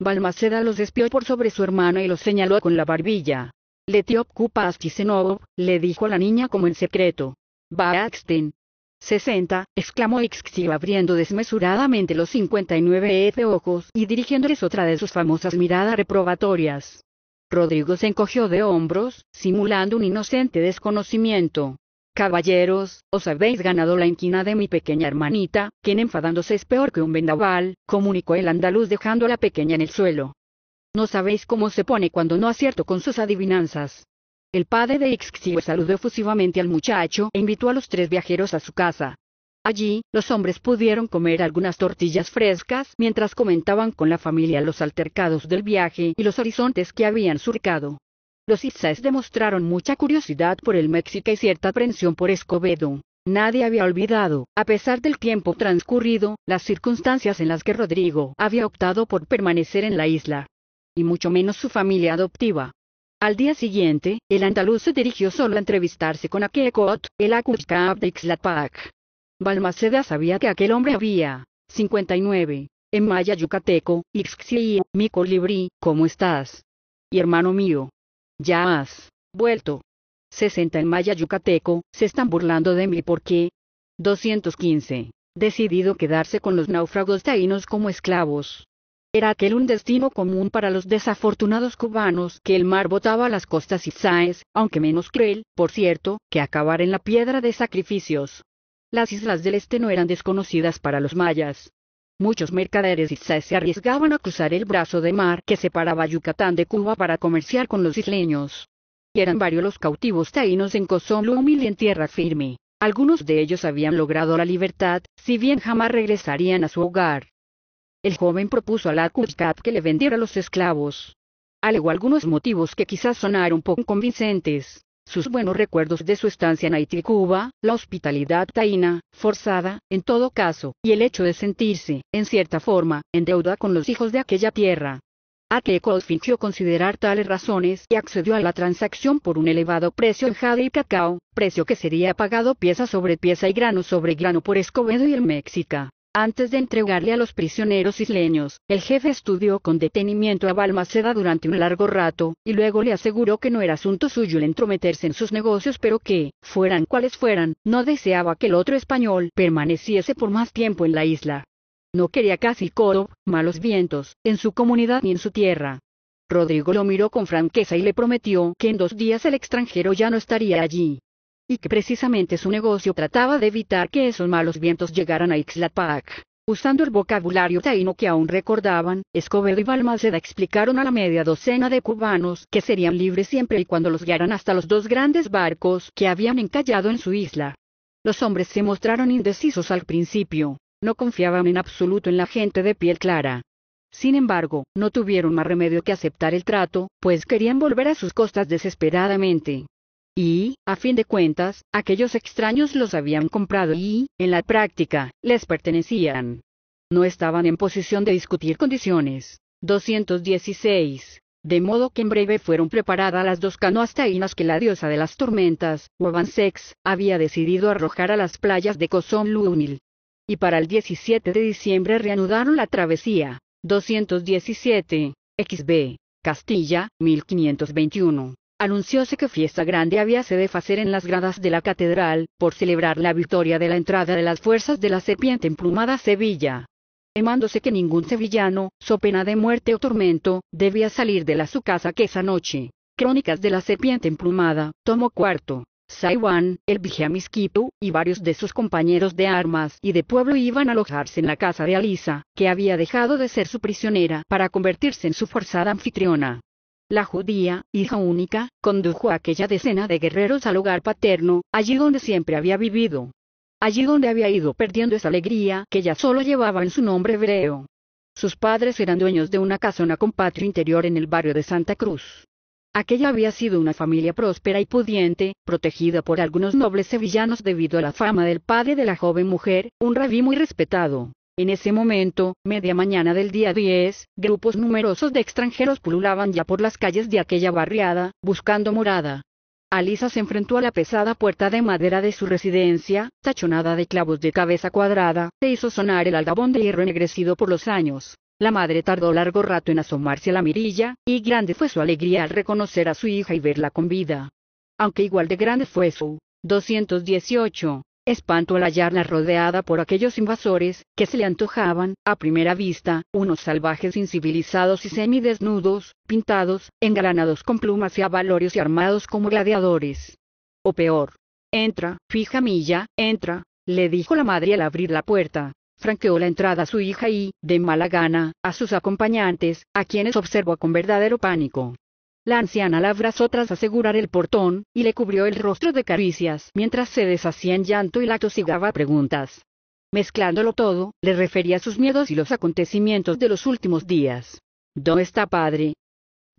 Balmaceda los despió por sobre su hermano y los señaló con la barbilla. Letiop Chisenobo», le dijo a la niña como en secreto. Baxten. 60, exclamó Ixxi abriendo desmesuradamente los 59 F ojos y dirigiéndoles otra de sus famosas miradas reprobatorias. Rodrigo se encogió de hombros, simulando un inocente desconocimiento. Caballeros, os habéis ganado la inquina de mi pequeña hermanita, quien enfadándose es peor que un vendaval, comunicó el andaluz dejando a la pequeña en el suelo. No sabéis cómo se pone cuando no acierto con sus adivinanzas. El padre de Ixxio saludó efusivamente al muchacho e invitó a los tres viajeros a su casa. Allí, los hombres pudieron comer algunas tortillas frescas mientras comentaban con la familia los altercados del viaje y los horizontes que habían surcado. Los Itzaes demostraron mucha curiosidad por el México y cierta aprensión por Escobedo. Nadie había olvidado, a pesar del tiempo transcurrido, las circunstancias en las que Rodrigo había optado por permanecer en la isla. Y mucho menos su familia adoptiva. Al día siguiente, el andaluz se dirigió solo a entrevistarse con Akekot, el de Xlatpak. Balmaceda sabía que aquel hombre había 59. En maya yucateco, Ixxi, mi colibrí, ¿cómo estás? Y hermano mío. Ya has vuelto. 60 en maya yucateco, se están burlando de mí porque 215. Decidido quedarse con los náufragos taínos como esclavos. Era aquel un destino común para los desafortunados cubanos que el mar botaba a las costas isaes, aunque menos cruel, por cierto, que acabar en la piedra de sacrificios. Las islas del este no eran desconocidas para los mayas. Muchos mercaderes isaes se arriesgaban a cruzar el brazo de mar que separaba Yucatán de Cuba para comerciar con los isleños. eran varios los cautivos taínos en humilde y en tierra firme. Algunos de ellos habían logrado la libertad, si bien jamás regresarían a su hogar el joven propuso a la que le vendiera los esclavos. Alegó algunos motivos que quizás sonaron poco convincentes. Sus buenos recuerdos de su estancia en Haití y Cuba, la hospitalidad taína, forzada, en todo caso, y el hecho de sentirse, en cierta forma, en deuda con los hijos de aquella tierra. Akekos fingió considerar tales razones y accedió a la transacción por un elevado precio en jade y cacao, precio que sería pagado pieza sobre pieza y grano sobre grano por Escobedo y el México. Antes de entregarle a los prisioneros isleños, el jefe estudió con detenimiento a Balmaceda durante un largo rato, y luego le aseguró que no era asunto suyo el entrometerse en sus negocios pero que, fueran cuales fueran, no deseaba que el otro español permaneciese por más tiempo en la isla. No quería casi coro, malos vientos, en su comunidad ni en su tierra. Rodrigo lo miró con franqueza y le prometió que en dos días el extranjero ya no estaría allí y que precisamente su negocio trataba de evitar que esos malos vientos llegaran a Ixlapac. Usando el vocabulario taíno que aún recordaban, Escobedo y Balmaceda explicaron a la media docena de cubanos que serían libres siempre y cuando los guiaran hasta los dos grandes barcos que habían encallado en su isla. Los hombres se mostraron indecisos al principio, no confiaban en absoluto en la gente de piel clara. Sin embargo, no tuvieron más remedio que aceptar el trato, pues querían volver a sus costas desesperadamente y, a fin de cuentas, aquellos extraños los habían comprado y, en la práctica, les pertenecían. No estaban en posición de discutir condiciones. 216. De modo que en breve fueron preparadas las dos canoas taínas que la diosa de las tormentas, Wabansex, había decidido arrojar a las playas de Cozón Lunil. Y para el 17 de diciembre reanudaron la travesía. 217. XB. Castilla, 1521 anuncióse que fiesta grande había se de hacer en las gradas de la catedral, por celebrar la victoria de la entrada de las fuerzas de la serpiente emplumada a Sevilla. Emándose que ningún sevillano, so pena de muerte o tormento, debía salir de la su casa que esa noche. Crónicas de la serpiente emplumada, tomo cuarto. Saiwan, el Vijamisquitu, y varios de sus compañeros de armas y de pueblo iban a alojarse en la casa de Alisa, que había dejado de ser su prisionera para convertirse en su forzada anfitriona. La judía, hija única, condujo a aquella decena de guerreros al hogar paterno, allí donde siempre había vivido. Allí donde había ido perdiendo esa alegría que ya solo llevaba en su nombre hebreo. Sus padres eran dueños de una casona con patio interior en el barrio de Santa Cruz. Aquella había sido una familia próspera y pudiente, protegida por algunos nobles sevillanos debido a la fama del padre de la joven mujer, un rabí muy respetado. En ese momento, media mañana del día 10, grupos numerosos de extranjeros pululaban ya por las calles de aquella barriada, buscando morada. Alisa se enfrentó a la pesada puerta de madera de su residencia, tachonada de clavos de cabeza cuadrada, e hizo sonar el aldabón de hierro ennegrecido por los años. La madre tardó largo rato en asomarse a la mirilla, y grande fue su alegría al reconocer a su hija y verla con vida. Aunque igual de grande fue su 218 espanto la hallarla rodeada por aquellos invasores, que se le antojaban, a primera vista, unos salvajes incivilizados y semidesnudos, pintados, engalanados con plumas y abalorios y armados como gladiadores. O peor. Entra, fija milla, entra, le dijo la madre al abrir la puerta. Franqueó la entrada a su hija y, de mala gana, a sus acompañantes, a quienes observó con verdadero pánico. La anciana la abrazó tras asegurar el portón, y le cubrió el rostro de caricias mientras se deshacía en llanto y la tosigaba preguntas. Mezclándolo todo, le refería sus miedos y los acontecimientos de los últimos días. ¿Dónde está padre?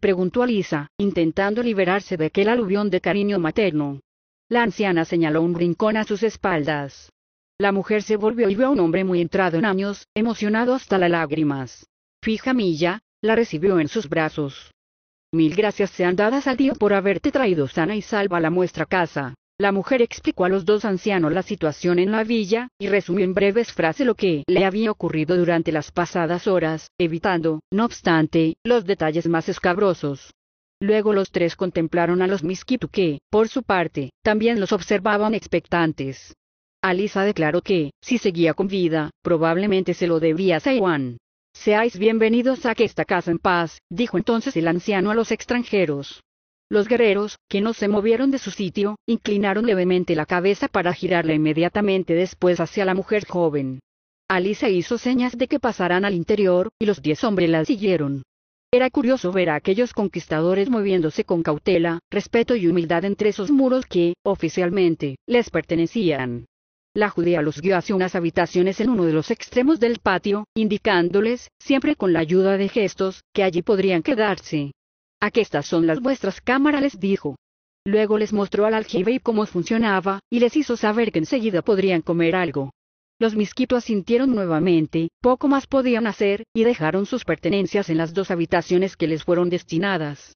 preguntó a Lisa, intentando liberarse de aquel aluvión de cariño materno. La anciana señaló un rincón a sus espaldas. La mujer se volvió y vio a un hombre muy entrado en años, emocionado hasta las lágrimas. Fija Milla, la recibió en sus brazos. Mil gracias sean dadas al Dios por haberte traído sana y salva a la muestra casa. La mujer explicó a los dos ancianos la situación en la villa, y resumió en breves frases lo que le había ocurrido durante las pasadas horas, evitando, no obstante, los detalles más escabrosos. Luego los tres contemplaron a los miskitu que, por su parte, también los observaban expectantes. Alisa declaró que, si seguía con vida, probablemente se lo debía a Saiwan. Seáis bienvenidos a esta casa en paz, dijo entonces el anciano a los extranjeros. Los guerreros, que no se movieron de su sitio, inclinaron levemente la cabeza para girarla inmediatamente después hacia la mujer joven. alicia hizo señas de que pasaran al interior, y los diez hombres la siguieron. Era curioso ver a aquellos conquistadores moviéndose con cautela, respeto y humildad entre esos muros que, oficialmente, les pertenecían. La judía los guió hacia unas habitaciones en uno de los extremos del patio, indicándoles, siempre con la ayuda de gestos, que allí podrían quedarse. «Aquestas son las vuestras cámaras les dijo. Luego les mostró al aljibe y cómo funcionaba, y les hizo saber que enseguida podrían comer algo. Los misquitos asintieron nuevamente, poco más podían hacer, y dejaron sus pertenencias en las dos habitaciones que les fueron destinadas.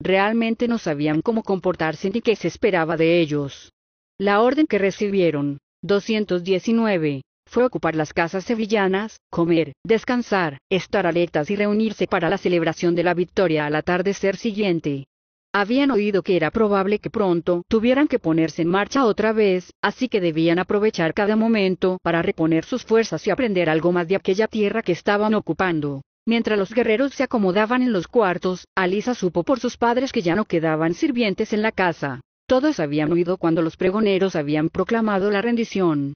Realmente no sabían cómo comportarse ni qué se esperaba de ellos. La orden que recibieron, 219. Fue ocupar las casas sevillanas, comer, descansar, estar alertas y reunirse para la celebración de la victoria al atardecer siguiente. Habían oído que era probable que pronto tuvieran que ponerse en marcha otra vez, así que debían aprovechar cada momento para reponer sus fuerzas y aprender algo más de aquella tierra que estaban ocupando. Mientras los guerreros se acomodaban en los cuartos, Alisa supo por sus padres que ya no quedaban sirvientes en la casa. Todos habían huido cuando los pregoneros habían proclamado la rendición.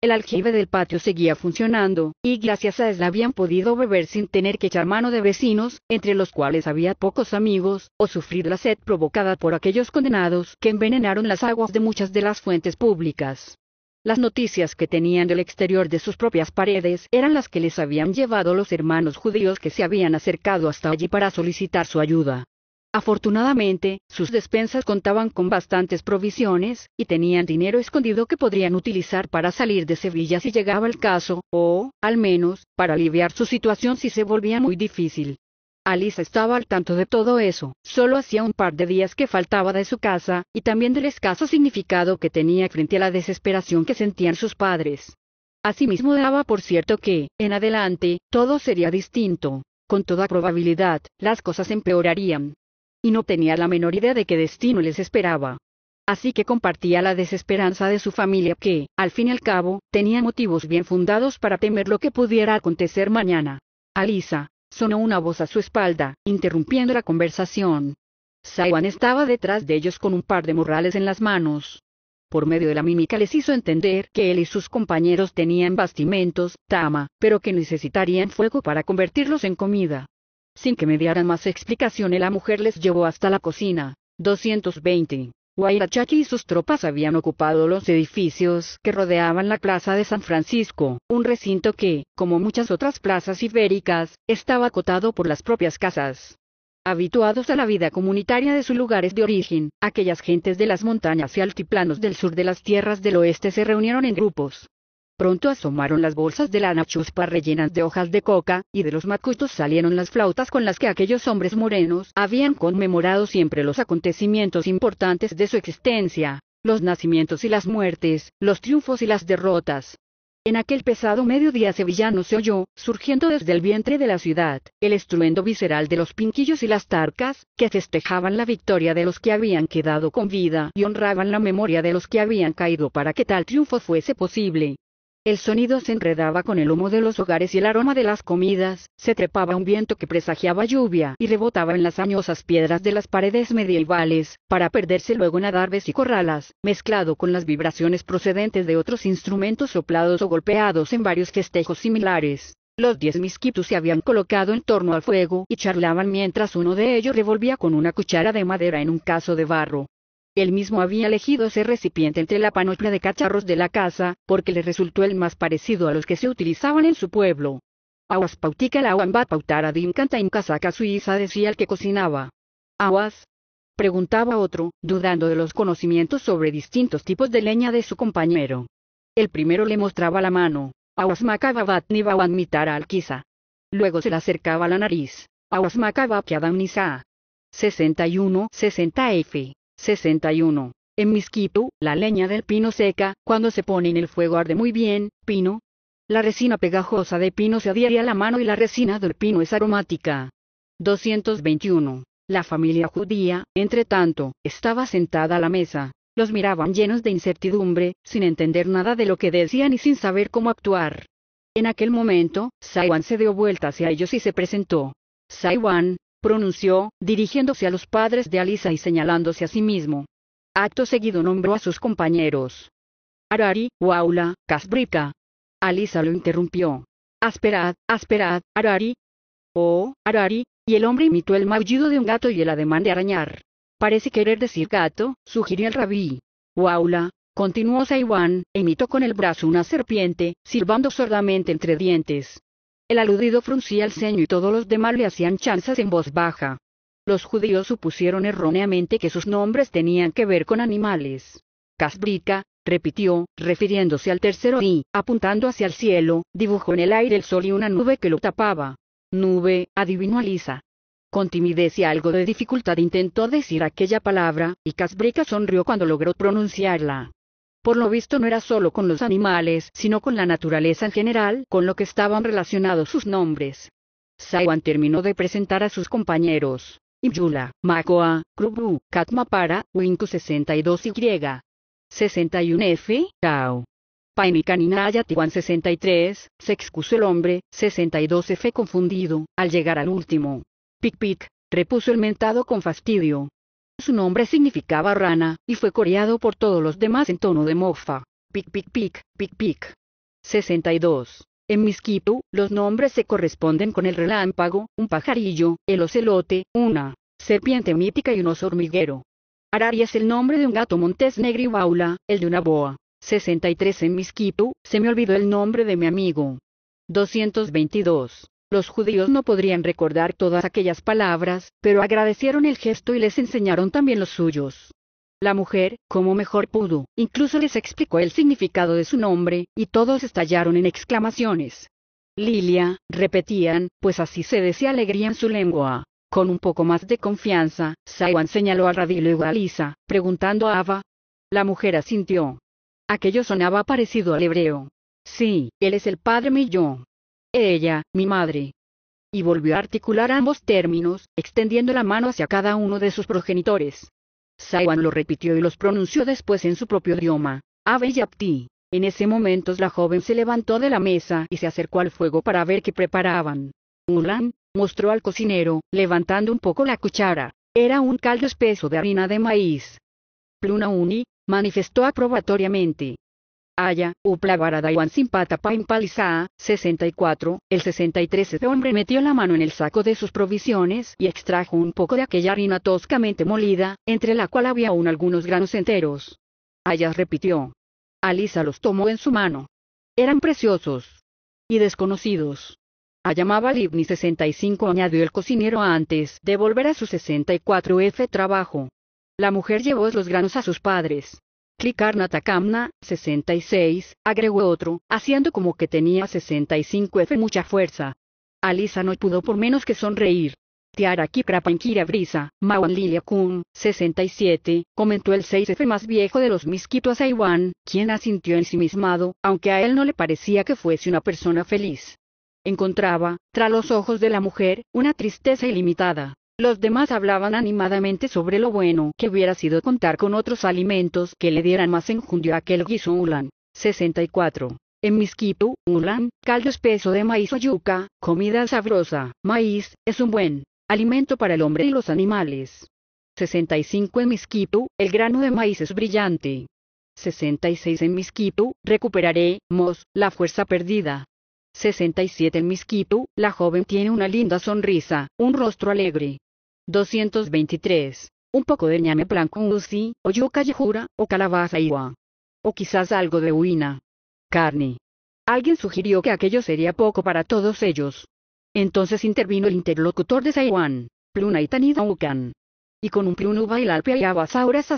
El aljibe del patio seguía funcionando, y gracias a él habían podido beber sin tener que echar mano de vecinos, entre los cuales había pocos amigos, o sufrir la sed provocada por aquellos condenados que envenenaron las aguas de muchas de las fuentes públicas. Las noticias que tenían del exterior de sus propias paredes eran las que les habían llevado los hermanos judíos que se habían acercado hasta allí para solicitar su ayuda. Afortunadamente, sus despensas contaban con bastantes provisiones, y tenían dinero escondido que podrían utilizar para salir de Sevilla si llegaba el caso, o, al menos, para aliviar su situación si se volvía muy difícil. Alice estaba al tanto de todo eso, solo hacía un par de días que faltaba de su casa, y también del escaso significado que tenía frente a la desesperación que sentían sus padres. Asimismo daba por cierto que, en adelante, todo sería distinto. Con toda probabilidad, las cosas empeorarían y no tenía la menor idea de qué destino les esperaba. Así que compartía la desesperanza de su familia que, al fin y al cabo, tenía motivos bien fundados para temer lo que pudiera acontecer mañana. Alisa, sonó una voz a su espalda, interrumpiendo la conversación. Saiwan estaba detrás de ellos con un par de morrales en las manos. Por medio de la mímica les hizo entender que él y sus compañeros tenían bastimentos, tama, pero que necesitarían fuego para convertirlos en comida. Sin que me más explicaciones la mujer les llevó hasta la cocina. 220. Wairachaki y sus tropas habían ocupado los edificios que rodeaban la plaza de San Francisco, un recinto que, como muchas otras plazas ibéricas, estaba acotado por las propias casas. Habituados a la vida comunitaria de sus lugares de origen, aquellas gentes de las montañas y altiplanos del sur de las tierras del oeste se reunieron en grupos, Pronto asomaron las bolsas de lana chuspa rellenas de hojas de coca, y de los macutos salieron las flautas con las que aquellos hombres morenos habían conmemorado siempre los acontecimientos importantes de su existencia, los nacimientos y las muertes, los triunfos y las derrotas. En aquel pesado mediodía sevillano se oyó, surgiendo desde el vientre de la ciudad, el estruendo visceral de los pinquillos y las tarcas, que festejaban la victoria de los que habían quedado con vida y honraban la memoria de los que habían caído para que tal triunfo fuese posible. El sonido se enredaba con el humo de los hogares y el aroma de las comidas, se trepaba un viento que presagiaba lluvia y rebotaba en las añosas piedras de las paredes medievales, para perderse luego en adarves y corralas, mezclado con las vibraciones procedentes de otros instrumentos soplados o golpeados en varios festejos similares. Los diez misquitos se habían colocado en torno al fuego y charlaban mientras uno de ellos revolvía con una cuchara de madera en un caso de barro. Él mismo había elegido ese recipiente entre la panoplia de cacharros de la casa, porque le resultó el más parecido a los que se utilizaban en su pueblo. Aguas pautica la pautara de canta en suiza decía el que cocinaba. «¿Awas?» preguntaba otro, dudando de los conocimientos sobre distintos tipos de leña de su compañero. El primero le mostraba la mano, Awasmakababat ni mitara alquiza. Luego se le acercaba la nariz, y 61-60F. 61. En misquitu, la leña del pino seca, cuando se pone en el fuego arde muy bien, pino. La resina pegajosa de pino se adhiere a la mano y la resina del pino es aromática. 221. La familia judía, entre tanto, estaba sentada a la mesa. Los miraban llenos de incertidumbre, sin entender nada de lo que decían y sin saber cómo actuar. En aquel momento, Saiwan se dio vuelta hacia ellos y se presentó. Saiwan, pronunció, dirigiéndose a los padres de Alisa y señalándose a sí mismo. Acto seguido nombró a sus compañeros. Arari, Waula, Casbrica. Alisa lo interrumpió. Asperad, asperad, Arari. Oh, Arari, y el hombre imitó el maullido de un gato y el ademán de arañar. Parece querer decir gato, sugirió el rabí. Waula, continuó Saiwan, e imitó con el brazo una serpiente, silbando sordamente entre dientes. El aludido fruncía el ceño y todos los demás le hacían chanzas en voz baja. Los judíos supusieron erróneamente que sus nombres tenían que ver con animales. Casbrica, repitió, refiriéndose al tercero y, apuntando hacia el cielo, dibujó en el aire el sol y una nube que lo tapaba. Nube, adivinó Lisa. Con timidez y algo de dificultad intentó decir aquella palabra, y Casbrica sonrió cuando logró pronunciarla. Por lo visto no era solo con los animales, sino con la naturaleza en general, con lo que estaban relacionados sus nombres. Saiwan terminó de presentar a sus compañeros. Ibyula, Makoa, Krubu, Katmapara, Winku 62Y. 61F, Kao. Painicanina Tiwan 63, se excusó el hombre, 62F confundido, al llegar al último. Pic pic, repuso el mentado con fastidio, su nombre significaba rana, y fue coreado por todos los demás en tono de mofa. Pic pic pic, pic pic. 62. En misquitu los nombres se corresponden con el relámpago, un pajarillo, el ocelote, una serpiente mítica y un oso hormiguero. Arari es el nombre de un gato montés negro y baula, el de una boa. 63 en misquitu se me olvidó el nombre de mi amigo. 222. Los judíos no podrían recordar todas aquellas palabras, pero agradecieron el gesto y les enseñaron también los suyos. La mujer, como mejor pudo, incluso les explicó el significado de su nombre, y todos estallaron en exclamaciones. Lilia, repetían, pues así se decía alegría en su lengua. Con un poco más de confianza, Saiwan señaló al Radilo y a Lisa, preguntando a Ava. La mujer asintió. Aquello sonaba parecido al hebreo. Sí, él es el padre mío ella, mi madre. Y volvió a articular ambos términos, extendiendo la mano hacia cada uno de sus progenitores. Saiwan lo repitió y los pronunció después en su propio idioma. Ave Yapti. En ese momento la joven se levantó de la mesa y se acercó al fuego para ver qué preparaban. Mulan mostró al cocinero, levantando un poco la cuchara. Era un caldo espeso de harina de maíz. Pluna Uni manifestó aprobatoriamente. Aya, Upla Simpata Paimpalisa, 64, el 63 de este hombre metió la mano en el saco de sus provisiones y extrajo un poco de aquella harina toscamente molida, entre la cual había aún algunos granos enteros. Aya repitió. Alisa los tomó en su mano. Eran preciosos. Y desconocidos. llamaba Mabalibni 65 añadió el cocinero antes de volver a su 64F trabajo. La mujer llevó los granos a sus padres. Klikarnatakamna, 66, agregó otro, haciendo como que tenía 65F mucha fuerza. Alisa no pudo por menos que sonreír. Tiara Kiprapankira Brisa, Mawan Lilia Kun, 67, comentó el 6F más viejo de los misquitos a Iwan, quien asintió mismado, aunque a él no le parecía que fuese una persona feliz. Encontraba, tras los ojos de la mujer, una tristeza ilimitada. Los demás hablaban animadamente sobre lo bueno que hubiera sido contar con otros alimentos que le dieran más enjundio a aquel guiso ulan. 64. En Misquito, ulan, caldo espeso de maíz o yuca, comida sabrosa, maíz, es un buen alimento para el hombre y los animales. 65 en Misquito, el grano de maíz es brillante. 66 en Misquito, recuperaré, mos, la fuerza perdida. 67 en Misquito, la joven tiene una linda sonrisa, un rostro alegre. 223. Un poco de ñame blanco usi, o yuca jura, o calabaza iwa. O quizás algo de huina. Carne. Alguien sugirió que aquello sería poco para todos ellos. Entonces intervino el interlocutor de Saiwan, Pluna y Y con un plunu y ahora a sesenta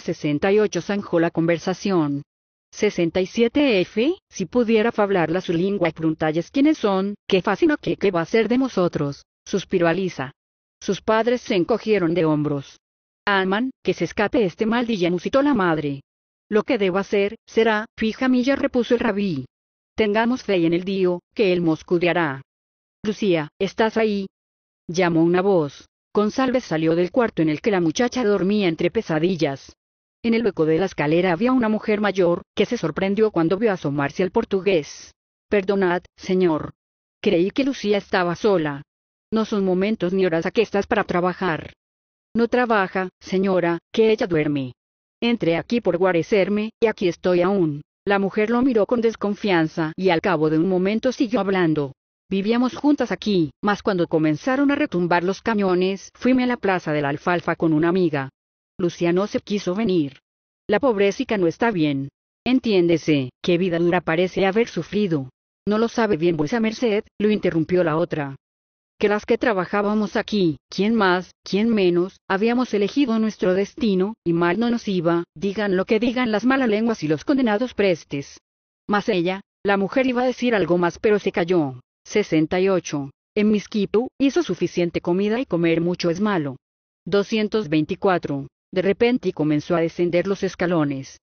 a 68 zanjó la conversación. 67F, si pudiera la su lengua y quiénes son, qué fascina que qué va a ser de nosotros, suspiró Alisa. Sus padres se encogieron de hombros. Aman, que se escape este mal musitó la madre. Lo que debo hacer, será, fija Ya repuso el rabí. Tengamos fe en el Dios, que él moscudeará. Lucía, ¿estás ahí? Llamó una voz. González salió del cuarto en el que la muchacha dormía entre pesadillas. En el hueco de la escalera había una mujer mayor, que se sorprendió cuando vio asomarse al portugués. Perdonad, señor. Creí que Lucía estaba sola. No son momentos ni horas aquestas para trabajar. No trabaja, señora, que ella duerme. Entré aquí por guarecerme, y aquí estoy aún. La mujer lo miró con desconfianza y al cabo de un momento siguió hablando. Vivíamos juntas aquí, mas cuando comenzaron a retumbar los cañones, fuime a la plaza de la alfalfa con una amiga. Luciano no se quiso venir. La pobrecita no está bien. Entiéndese, qué vida dura parece haber sufrido. No lo sabe bien vuesa merced, lo interrumpió la otra que las que trabajábamos aquí, quién más, quién menos, habíamos elegido nuestro destino, y mal no nos iba, digan lo que digan las malas lenguas y los condenados prestes. Mas ella, la mujer iba a decir algo más pero se calló. 68. En Misquitu, hizo suficiente comida y comer mucho es malo. 224. De repente comenzó a descender los escalones.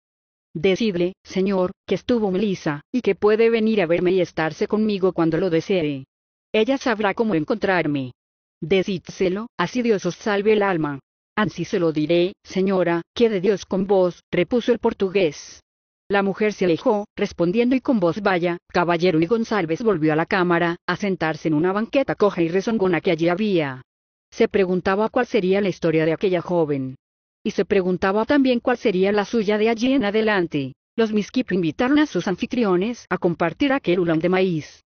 Decidle, señor, que estuvo Melisa, y que puede venir a verme y estarse conmigo cuando lo desee. Ella sabrá cómo encontrarme. Decídselo, así Dios os salve el alma. Así se lo diré, señora, de Dios con vos, repuso el portugués. La mujer se alejó, respondiendo y con voz vaya, caballero y González volvió a la cámara, a sentarse en una banqueta coja y rezongona que allí había. Se preguntaba cuál sería la historia de aquella joven. Y se preguntaba también cuál sería la suya de allí en adelante. Los misquipo invitaron a sus anfitriones a compartir aquel ulón de maíz.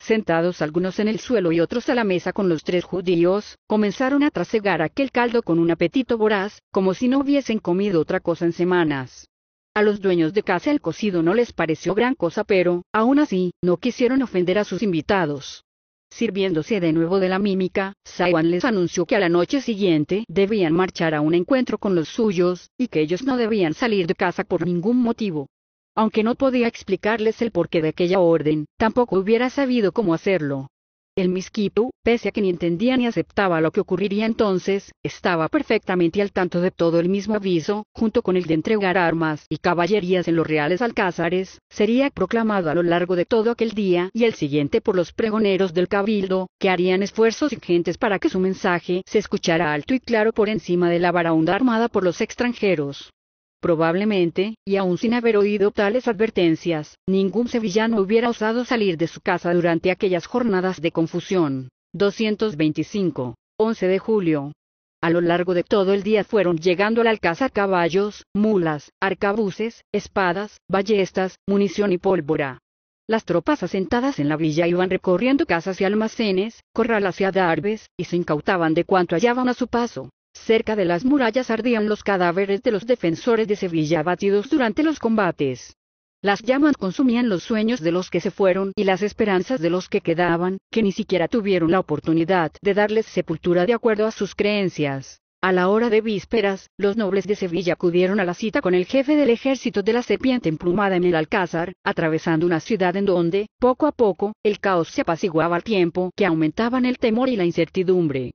Sentados algunos en el suelo y otros a la mesa con los tres judíos, comenzaron a trasegar aquel caldo con un apetito voraz, como si no hubiesen comido otra cosa en semanas. A los dueños de casa el cocido no les pareció gran cosa, pero, aún así, no quisieron ofender a sus invitados. Sirviéndose de nuevo de la mímica, Saiwan les anunció que a la noche siguiente debían marchar a un encuentro con los suyos, y que ellos no debían salir de casa por ningún motivo aunque no podía explicarles el porqué de aquella orden, tampoco hubiera sabido cómo hacerlo. El misquito, pese a que ni entendía ni aceptaba lo que ocurriría entonces, estaba perfectamente al tanto de todo el mismo aviso, junto con el de entregar armas y caballerías en los reales alcázares, sería proclamado a lo largo de todo aquel día y el siguiente por los pregoneros del cabildo, que harían esfuerzos ingentes para que su mensaje se escuchara alto y claro por encima de la baraunda armada por los extranjeros. Probablemente, y aún sin haber oído tales advertencias, ningún sevillano hubiera osado salir de su casa durante aquellas jornadas de confusión. 225. 11 de julio. A lo largo de todo el día fueron llegando al alcázar caballos, mulas, arcabuces, espadas, ballestas, munición y pólvora. Las tropas asentadas en la villa iban recorriendo casas y almacenes, corralas y adarves, y se incautaban de cuanto hallaban a su paso. Cerca de las murallas ardían los cadáveres de los defensores de Sevilla abatidos durante los combates. Las llamas consumían los sueños de los que se fueron y las esperanzas de los que quedaban, que ni siquiera tuvieron la oportunidad de darles sepultura de acuerdo a sus creencias. A la hora de vísperas, los nobles de Sevilla acudieron a la cita con el jefe del ejército de la serpiente emplumada en el Alcázar, atravesando una ciudad en donde, poco a poco, el caos se apaciguaba al tiempo que aumentaban el temor y la incertidumbre.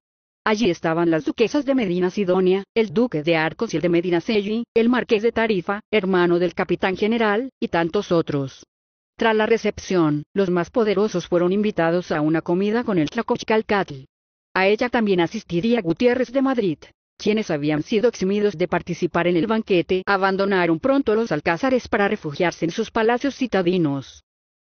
Allí estaban las duquesas de Medina Sidonia, el duque de Arcos y el de Medina Selly, el marqués de Tarifa, hermano del capitán general, y tantos otros. Tras la recepción, los más poderosos fueron invitados a una comida con el Tlacochcalcatl. A ella también asistiría Gutiérrez de Madrid, quienes habían sido eximidos de participar en el banquete, abandonaron pronto los alcázares para refugiarse en sus palacios citadinos.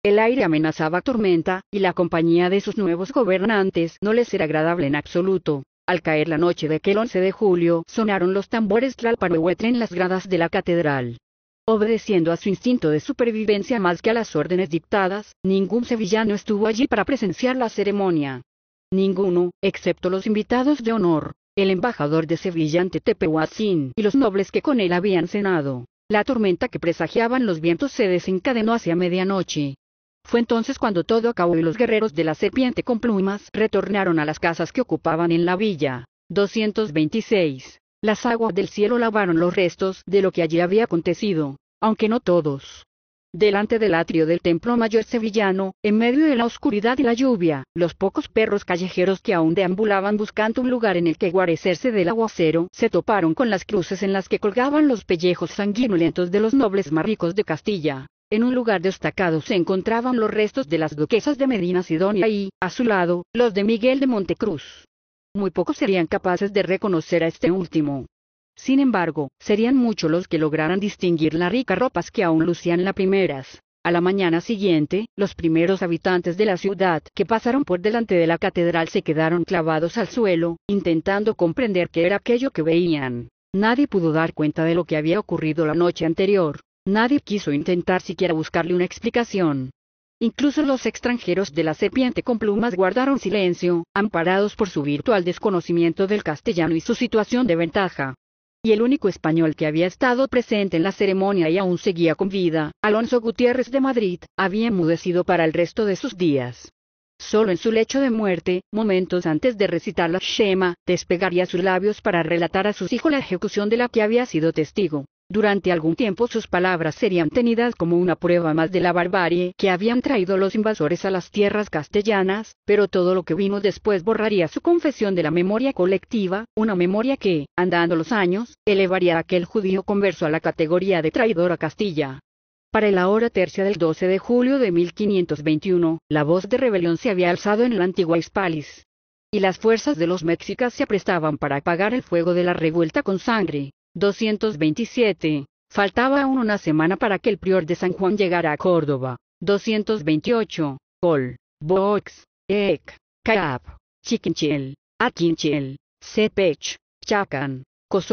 El aire amenazaba tormenta, y la compañía de sus nuevos gobernantes no les era agradable en absoluto. Al caer la noche de aquel 11 de julio, sonaron los tambores tlalparuehuetre en las gradas de la catedral. Obedeciendo a su instinto de supervivencia más que a las órdenes dictadas, ningún sevillano estuvo allí para presenciar la ceremonia. Ninguno, excepto los invitados de honor, el embajador de Sevilla ante Tepehuacín y los nobles que con él habían cenado. La tormenta que presagiaban los vientos se desencadenó hacia medianoche, fue entonces cuando todo acabó y los guerreros de la serpiente con plumas retornaron a las casas que ocupaban en la villa. 226. Las aguas del cielo lavaron los restos de lo que allí había acontecido, aunque no todos. Delante del atrio del templo mayor sevillano, en medio de la oscuridad y la lluvia, los pocos perros callejeros que aún deambulaban buscando un lugar en el que guarecerse del aguacero, se toparon con las cruces en las que colgaban los pellejos sanguinolentos de los nobles más de Castilla. En un lugar destacado se encontraban los restos de las duquesas de Medina Sidonia y, a su lado, los de Miguel de Montecruz. Muy pocos serían capaces de reconocer a este último. Sin embargo, serían muchos los que lograran distinguir las ricas ropas que aún lucían las primeras. A la mañana siguiente, los primeros habitantes de la ciudad que pasaron por delante de la catedral se quedaron clavados al suelo, intentando comprender qué era aquello que veían. Nadie pudo dar cuenta de lo que había ocurrido la noche anterior. Nadie quiso intentar siquiera buscarle una explicación. Incluso los extranjeros de la serpiente con plumas guardaron silencio, amparados por su virtual desconocimiento del castellano y su situación de ventaja. Y el único español que había estado presente en la ceremonia y aún seguía con vida, Alonso Gutiérrez de Madrid, había enmudecido para el resto de sus días. Solo en su lecho de muerte, momentos antes de recitar la Shema, despegaría sus labios para relatar a sus hijos la ejecución de la que había sido testigo. Durante algún tiempo sus palabras serían tenidas como una prueba más de la barbarie que habían traído los invasores a las tierras castellanas, pero todo lo que vino después borraría su confesión de la memoria colectiva, una memoria que, andando los años, elevaría a aquel judío converso a la categoría de traidor a Castilla. Para la hora tercia del 12 de julio de 1521, la voz de rebelión se había alzado en la antigua Hispalis. Y las fuerzas de los mexicas se aprestaban para apagar el fuego de la revuelta con sangre. 227. Faltaba aún una semana para que el prior de San Juan llegara a Córdoba. 228. Col. Box. Ek, Cap. Chiquinchel. Aquinchel. Sepech. Chacan.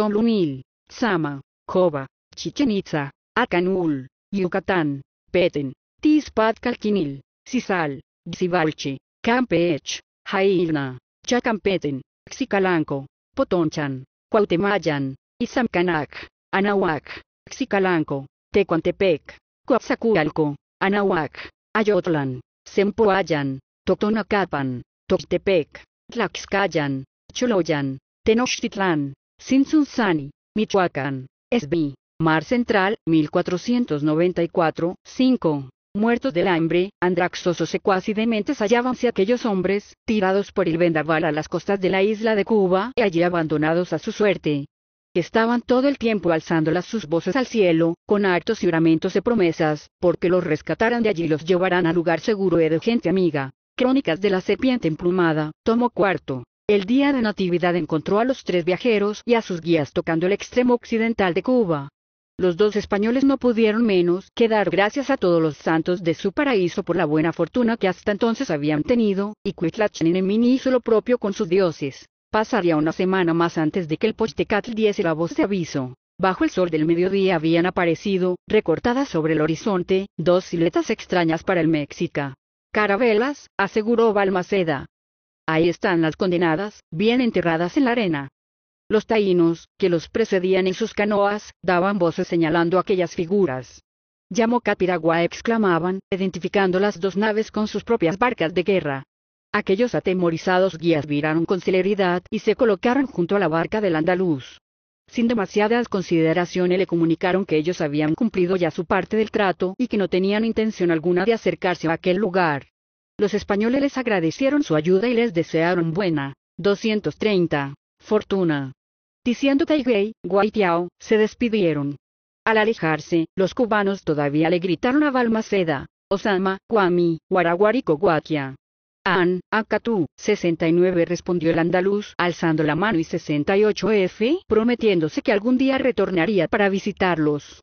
lunil Sama. Coba. chichenitza Itza. Acanul. Yucatán. Petén. Tispat Calquinil. Cisal. Xibalchi. Campech. Jaina. Chacampeten. Xicalanco. Potonchan. Cuautemayan. Izamcanac, Anahuac, Xicalanco, Tecuantepec, Coatzacoalco, Anahuac, Ayotlan, Sempoayan, Totonacapan, Tochtepec, Tlaxcayan, Choloyan, Tenochtitlán, Sinsunzani, Michoacán, Esbi, Mar Central, 1494, 5. Muertos del hambre, Andraxoso secuaz y dementes hallábanse aquellos hombres, tirados por el vendaval a las costas de la isla de Cuba y allí abandonados a su suerte estaban todo el tiempo alzándolas sus voces al cielo, con hartos juramentos de promesas, porque los rescataran de allí los llevarán a lugar seguro y de gente amiga. Crónicas de la serpiente emplumada, tomo cuarto. El día de Natividad encontró a los tres viajeros y a sus guías tocando el extremo occidental de Cuba. Los dos españoles no pudieron menos que dar gracias a todos los santos de su paraíso por la buena fortuna que hasta entonces habían tenido, y mini hizo lo propio con sus dioses. Pasaría una semana más antes de que el Pochtecatl diese la voz de aviso. Bajo el sol del mediodía habían aparecido, recortadas sobre el horizonte, dos siluetas extrañas para el México. Carabelas, aseguró Balmaceda. Ahí están las condenadas, bien enterradas en la arena. Los taínos, que los precedían en sus canoas, daban voces señalando aquellas figuras. «¡Llamo Capiragua!», exclamaban, identificando las dos naves con sus propias barcas de guerra. Aquellos atemorizados guías viraron con celeridad y se colocaron junto a la barca del andaluz. Sin demasiadas consideraciones le comunicaron que ellos habían cumplido ya su parte del trato y que no tenían intención alguna de acercarse a aquel lugar. Los españoles les agradecieron su ayuda y les desearon buena 230 fortuna. Diciendo Taigüey, Guaitiao, se despidieron. Al alejarse, los cubanos todavía le gritaron a Balmaceda, Osama, Guami, y An, Acatú, 69 respondió el andaluz alzando la mano y 68F, prometiéndose que algún día retornaría para visitarlos.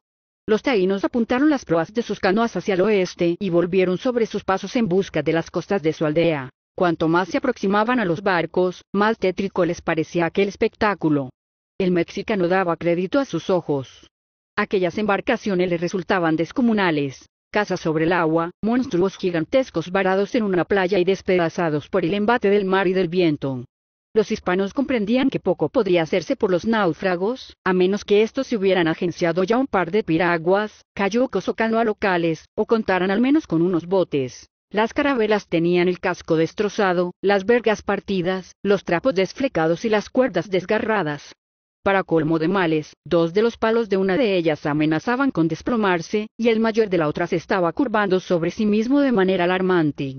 Los taínos apuntaron las proas de sus canoas hacia el oeste y volvieron sobre sus pasos en busca de las costas de su aldea. Cuanto más se aproximaban a los barcos, más tétrico les parecía aquel espectáculo. El mexicano daba crédito a sus ojos. Aquellas embarcaciones le resultaban descomunales casas sobre el agua, monstruos gigantescos varados en una playa y despedazados por el embate del mar y del viento. Los hispanos comprendían que poco podría hacerse por los náufragos, a menos que estos se hubieran agenciado ya un par de piraguas, cayucos o canoa locales, o contaran al menos con unos botes. Las carabelas tenían el casco destrozado, las vergas partidas, los trapos desflecados y las cuerdas desgarradas. Para colmo de males, dos de los palos de una de ellas amenazaban con desplomarse, y el mayor de la otra se estaba curvando sobre sí mismo de manera alarmante.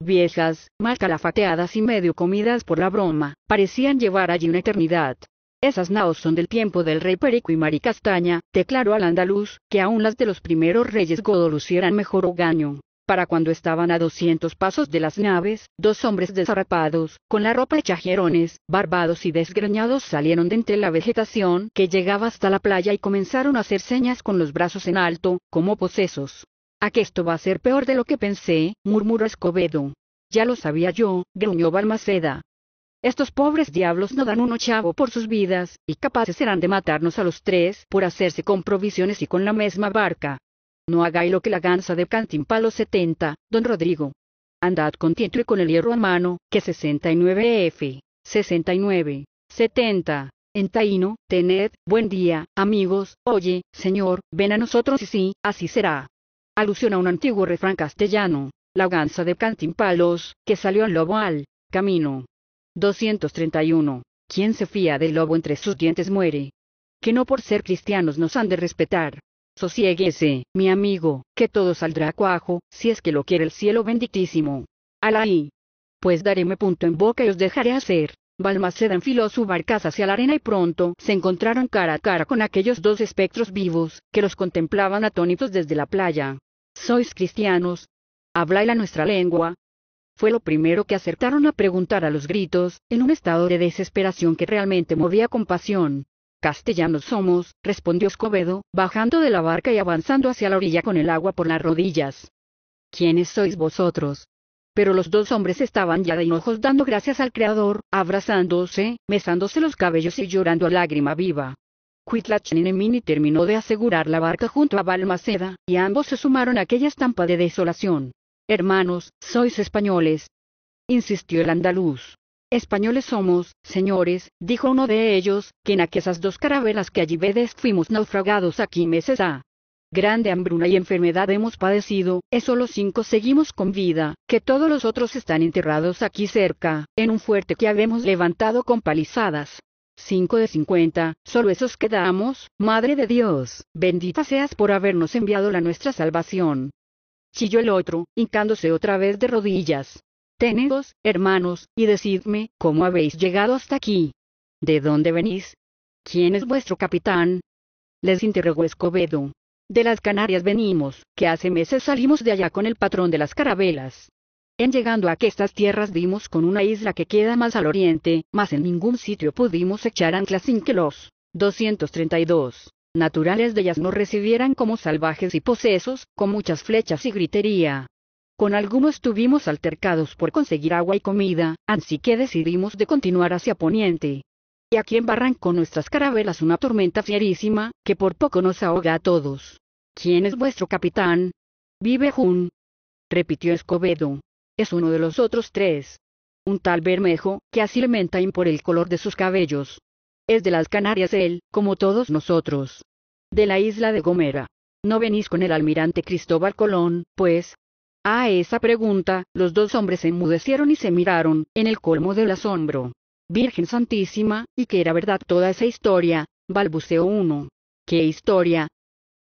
Viejas, mal calafateadas y medio comidas por la broma, parecían llevar allí una eternidad. Esas naos son del tiempo del rey Perico y Castaña, declaró al andaluz, que aún las de los primeros reyes godo lucieran mejor gaño para cuando estaban a 200 pasos de las naves, dos hombres desarrapados, con la ropa hecha jerones, barbados y desgreñados salieron de entre la vegetación que llegaba hasta la playa y comenzaron a hacer señas con los brazos en alto, como posesos. «A que esto va a ser peor de lo que pensé, murmuró Escobedo. Ya lo sabía yo, gruñó Balmaceda. Estos pobres diablos no dan un ochavo por sus vidas, y capaces serán de matarnos a los tres por hacerse con provisiones y con la misma barca. No hagáis lo que la ganza de Cantimpalo 70, don Rodrigo. Andad con tiento y con el hierro a mano, que 69F, 69, 70. En Taíno, tened, buen día, amigos, oye, señor, ven a nosotros y sí, así será. Alusión a un antiguo refrán castellano, la ganza de Cantimpalos, que salió al lobo al camino. 231. Quien se fía del lobo entre sus dientes muere. Que no por ser cristianos nos han de respetar. Sosiéguese, mi amigo, que todo saldrá cuajo, si es que lo quiere el cielo benditísimo. Alaí. Pues daréme punto en boca y os dejaré hacer. Balmaceda enfiló su barca hacia la arena y pronto se encontraron cara a cara con aquellos dos espectros vivos, que los contemplaban atónitos desde la playa. ¿Sois cristianos? ¿Habláis la nuestra lengua? Fue lo primero que acertaron a preguntar a los gritos, en un estado de desesperación que realmente movía compasión. Castellanos somos, respondió Escobedo, bajando de la barca y avanzando hacia la orilla con el agua por las rodillas. ¿Quiénes sois vosotros? Pero los dos hombres estaban ya de hinojos dando gracias al Creador, abrazándose, mesándose los cabellos y llorando a lágrima viva. Cuitlachinemini terminó de asegurar la barca junto a Balmaceda, y ambos se sumaron a aquella estampa de desolación. Hermanos, sois españoles. Insistió el andaluz. Españoles somos, señores, dijo uno de ellos, quien esas dos carabelas que allí vedes fuimos naufragados aquí meses ha. Grande hambruna y enfermedad hemos padecido, es solo cinco seguimos con vida, que todos los otros están enterrados aquí cerca, en un fuerte que habremos levantado con palizadas. Cinco de cincuenta, solo esos quedamos, Madre de Dios, bendita seas por habernos enviado la nuestra salvación. Chilló el otro, hincándose otra vez de rodillas. Tenedos, hermanos, y decidme, ¿cómo habéis llegado hasta aquí? ¿De dónde venís? ¿Quién es vuestro capitán? Les interrogó Escobedo. De las Canarias venimos, que hace meses salimos de allá con el patrón de las carabelas. En llegando a estas tierras dimos con una isla que queda más al oriente, mas en ningún sitio pudimos echar anclas sin que los 232 naturales de ellas nos recibieran como salvajes y posesos, con muchas flechas y gritería. Con algunos estuvimos altercados por conseguir agua y comida, así que decidimos de continuar hacia Poniente. Y aquí con nuestras carabelas una tormenta fierísima, que por poco nos ahoga a todos. ¿Quién es vuestro capitán? Vive Jun. Repitió Escobedo. Es uno de los otros tres. Un tal Bermejo, que así le mentan por el color de sus cabellos. Es de las Canarias él, como todos nosotros. De la isla de Gomera. ¿No venís con el almirante Cristóbal Colón, pues, a esa pregunta, los dos hombres se enmudecieron y se miraron, en el colmo del asombro. Virgen Santísima, y que era verdad toda esa historia, balbuceó uno. ¿Qué historia?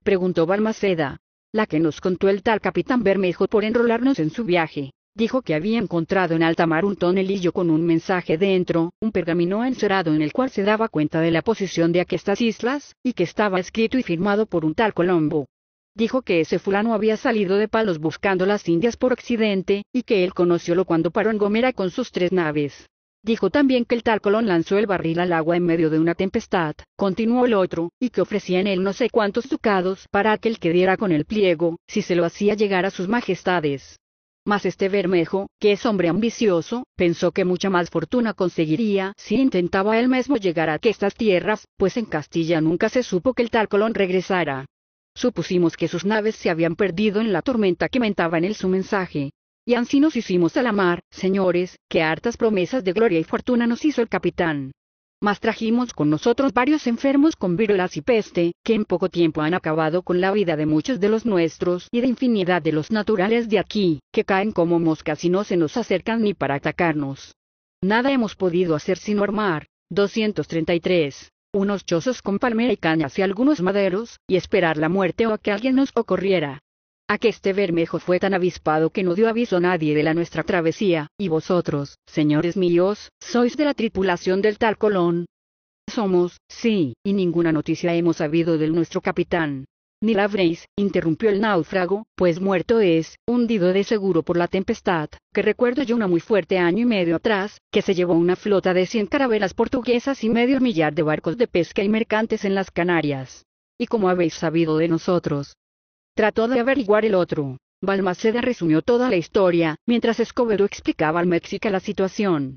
preguntó Balmaceda. La que nos contó el tal capitán Bermejo por enrolarnos en su viaje. Dijo que había encontrado en alta mar un tonelillo con un mensaje dentro, un pergamino encerado en el cual se daba cuenta de la posición de aquestas islas, y que estaba escrito y firmado por un tal Colombo dijo que ese fulano había salido de palos buscando las Indias por occidente, y que él conociólo cuando paró en Gomera con sus tres naves. Dijo también que el tal Colón lanzó el barril al agua en medio de una tempestad, continuó el otro, y que ofrecía en él no sé cuántos ducados para aquel que diera con el pliego, si se lo hacía llegar a sus majestades. Mas este Bermejo, que es hombre ambicioso, pensó que mucha más fortuna conseguiría si intentaba él mismo llegar a estas tierras, pues en Castilla nunca se supo que el tal Colón regresara. Supusimos que sus naves se habían perdido en la tormenta que mentaba en él su mensaje. Y así nos hicimos a la mar, señores, que hartas promesas de gloria y fortuna nos hizo el capitán. Mas trajimos con nosotros varios enfermos con viruelas y peste, que en poco tiempo han acabado con la vida de muchos de los nuestros y de infinidad de los naturales de aquí, que caen como moscas y no se nos acercan ni para atacarnos. Nada hemos podido hacer sino armar. 233 unos chozos con palmera y cañas y algunos maderos, y esperar la muerte o a que alguien nos ocurriera. este bermejo fue tan avispado que no dio aviso a nadie de la nuestra travesía, y vosotros, señores míos, sois de la tripulación del tal Colón. Somos, sí, y ninguna noticia hemos sabido del nuestro capitán, ni la habréis, interrumpió el náufrago, pues muerto es, hundido de seguro por la tempestad, que recuerdo yo una muy fuerte año y medio atrás, que se llevó una flota de cien carabelas portuguesas y medio millar de barcos de pesca y mercantes en las Canarias. ¿Y como habéis sabido de nosotros? Trató de averiguar el otro. Balmaceda resumió toda la historia, mientras Escobedo explicaba al mexica la situación.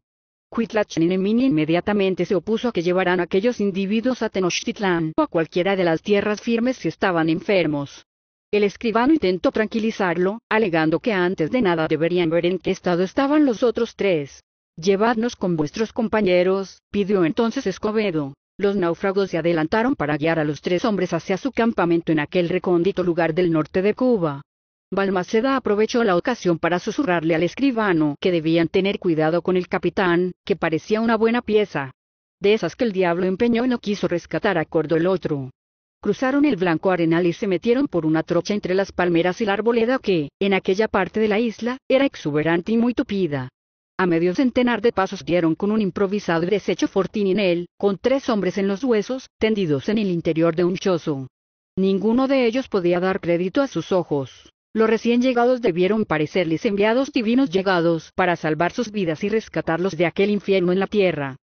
Nenemini inmediatamente se opuso a que llevaran a aquellos individuos a Tenochtitlán o a cualquiera de las tierras firmes si estaban enfermos. El escribano intentó tranquilizarlo, alegando que antes de nada deberían ver en qué estado estaban los otros tres. Llevadnos con vuestros compañeros, pidió entonces Escobedo. Los náufragos se adelantaron para guiar a los tres hombres hacia su campamento en aquel recóndito lugar del norte de Cuba. Balmaceda aprovechó la ocasión para susurrarle al escribano que debían tener cuidado con el capitán, que parecía una buena pieza. De esas que el diablo empeñó y no quiso rescatar a el otro. Cruzaron el blanco arenal y se metieron por una trocha entre las palmeras y la arboleda que, en aquella parte de la isla, era exuberante y muy tupida. A medio centenar de pasos dieron con un improvisado y deshecho fortín en él, con tres hombres en los huesos, tendidos en el interior de un chozo. Ninguno de ellos podía dar crédito a sus ojos. Los recién llegados debieron parecerles enviados divinos llegados para salvar sus vidas y rescatarlos de aquel infierno en la tierra.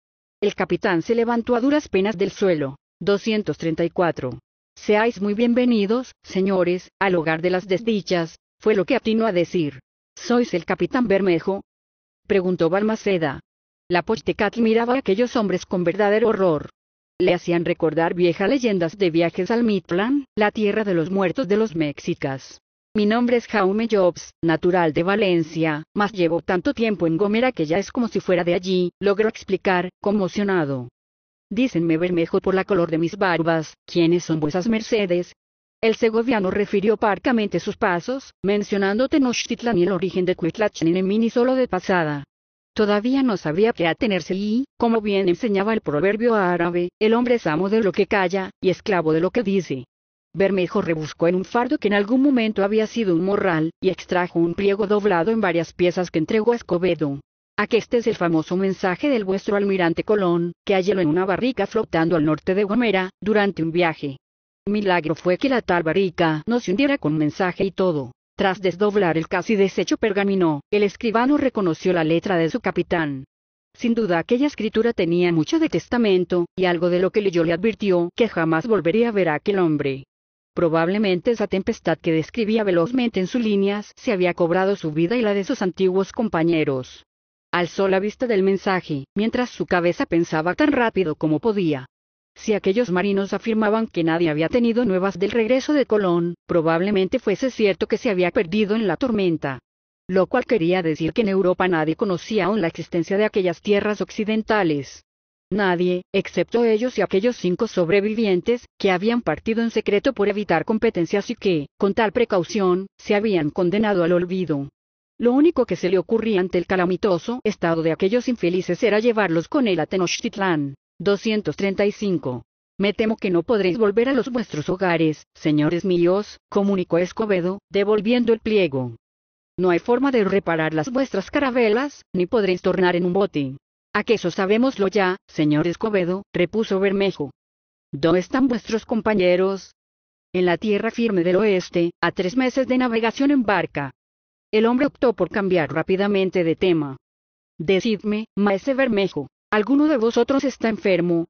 El capitán se levantó a duras penas del suelo. 234. Seáis muy bienvenidos, señores, al hogar de las desdichas, fue lo que atino a decir. ¿Sois el capitán Bermejo? preguntó Balmaceda. La Pochtecatl miraba a aquellos hombres con verdadero horror. Le hacían recordar viejas leyendas de viajes al mitlán, la tierra de los muertos de los mexicas. Mi nombre es Jaume Jobs, natural de Valencia, mas llevo tanto tiempo en Gomera que ya es como si fuera de allí, logró explicar, conmocionado. Dícenme bermejo por la color de mis barbas, ¿quiénes son vuesas mercedes? El segoviano refirió parcamente sus pasos, mencionando Tenochtitlan y el origen de ni solo de pasada. Todavía no sabía qué atenerse y, como bien enseñaba el proverbio árabe, el hombre es amo de lo que calla, y esclavo de lo que dice. Bermejo rebuscó en un fardo que en algún momento había sido un morral, y extrajo un pliego doblado en varias piezas que entregó a Escobedo. Aqueste es el famoso mensaje del vuestro almirante Colón, que halló en una barrica flotando al norte de Gomera, durante un viaje. Milagro fue que la tal barrica no se hundiera con mensaje y todo. Tras desdoblar el casi deshecho pergamino, el escribano reconoció la letra de su capitán. Sin duda aquella escritura tenía mucho de testamento, y algo de lo que leyó le advirtió que jamás volvería a ver a aquel hombre. Probablemente esa tempestad que describía velozmente en sus líneas se había cobrado su vida y la de sus antiguos compañeros. Alzó la vista del mensaje, mientras su cabeza pensaba tan rápido como podía. Si aquellos marinos afirmaban que nadie había tenido nuevas del regreso de Colón, probablemente fuese cierto que se había perdido en la tormenta lo cual quería decir que en Europa nadie conocía aún la existencia de aquellas tierras occidentales. Nadie, excepto ellos y aquellos cinco sobrevivientes, que habían partido en secreto por evitar competencias y que, con tal precaución, se habían condenado al olvido. Lo único que se le ocurría ante el calamitoso estado de aquellos infelices era llevarlos con él a Tenochtitlán. 235. Me temo que no podréis volver a los vuestros hogares, señores míos, comunicó Escobedo, devolviendo el pliego. No hay forma de reparar las vuestras carabelas, ni podréis tornar en un bote. A que eso sabemoslo ya, señor Escobedo, repuso Bermejo. ¿Dónde están vuestros compañeros? En la tierra firme del oeste, a tres meses de navegación en barca. El hombre optó por cambiar rápidamente de tema. Decidme, maese Bermejo, ¿alguno de vosotros está enfermo?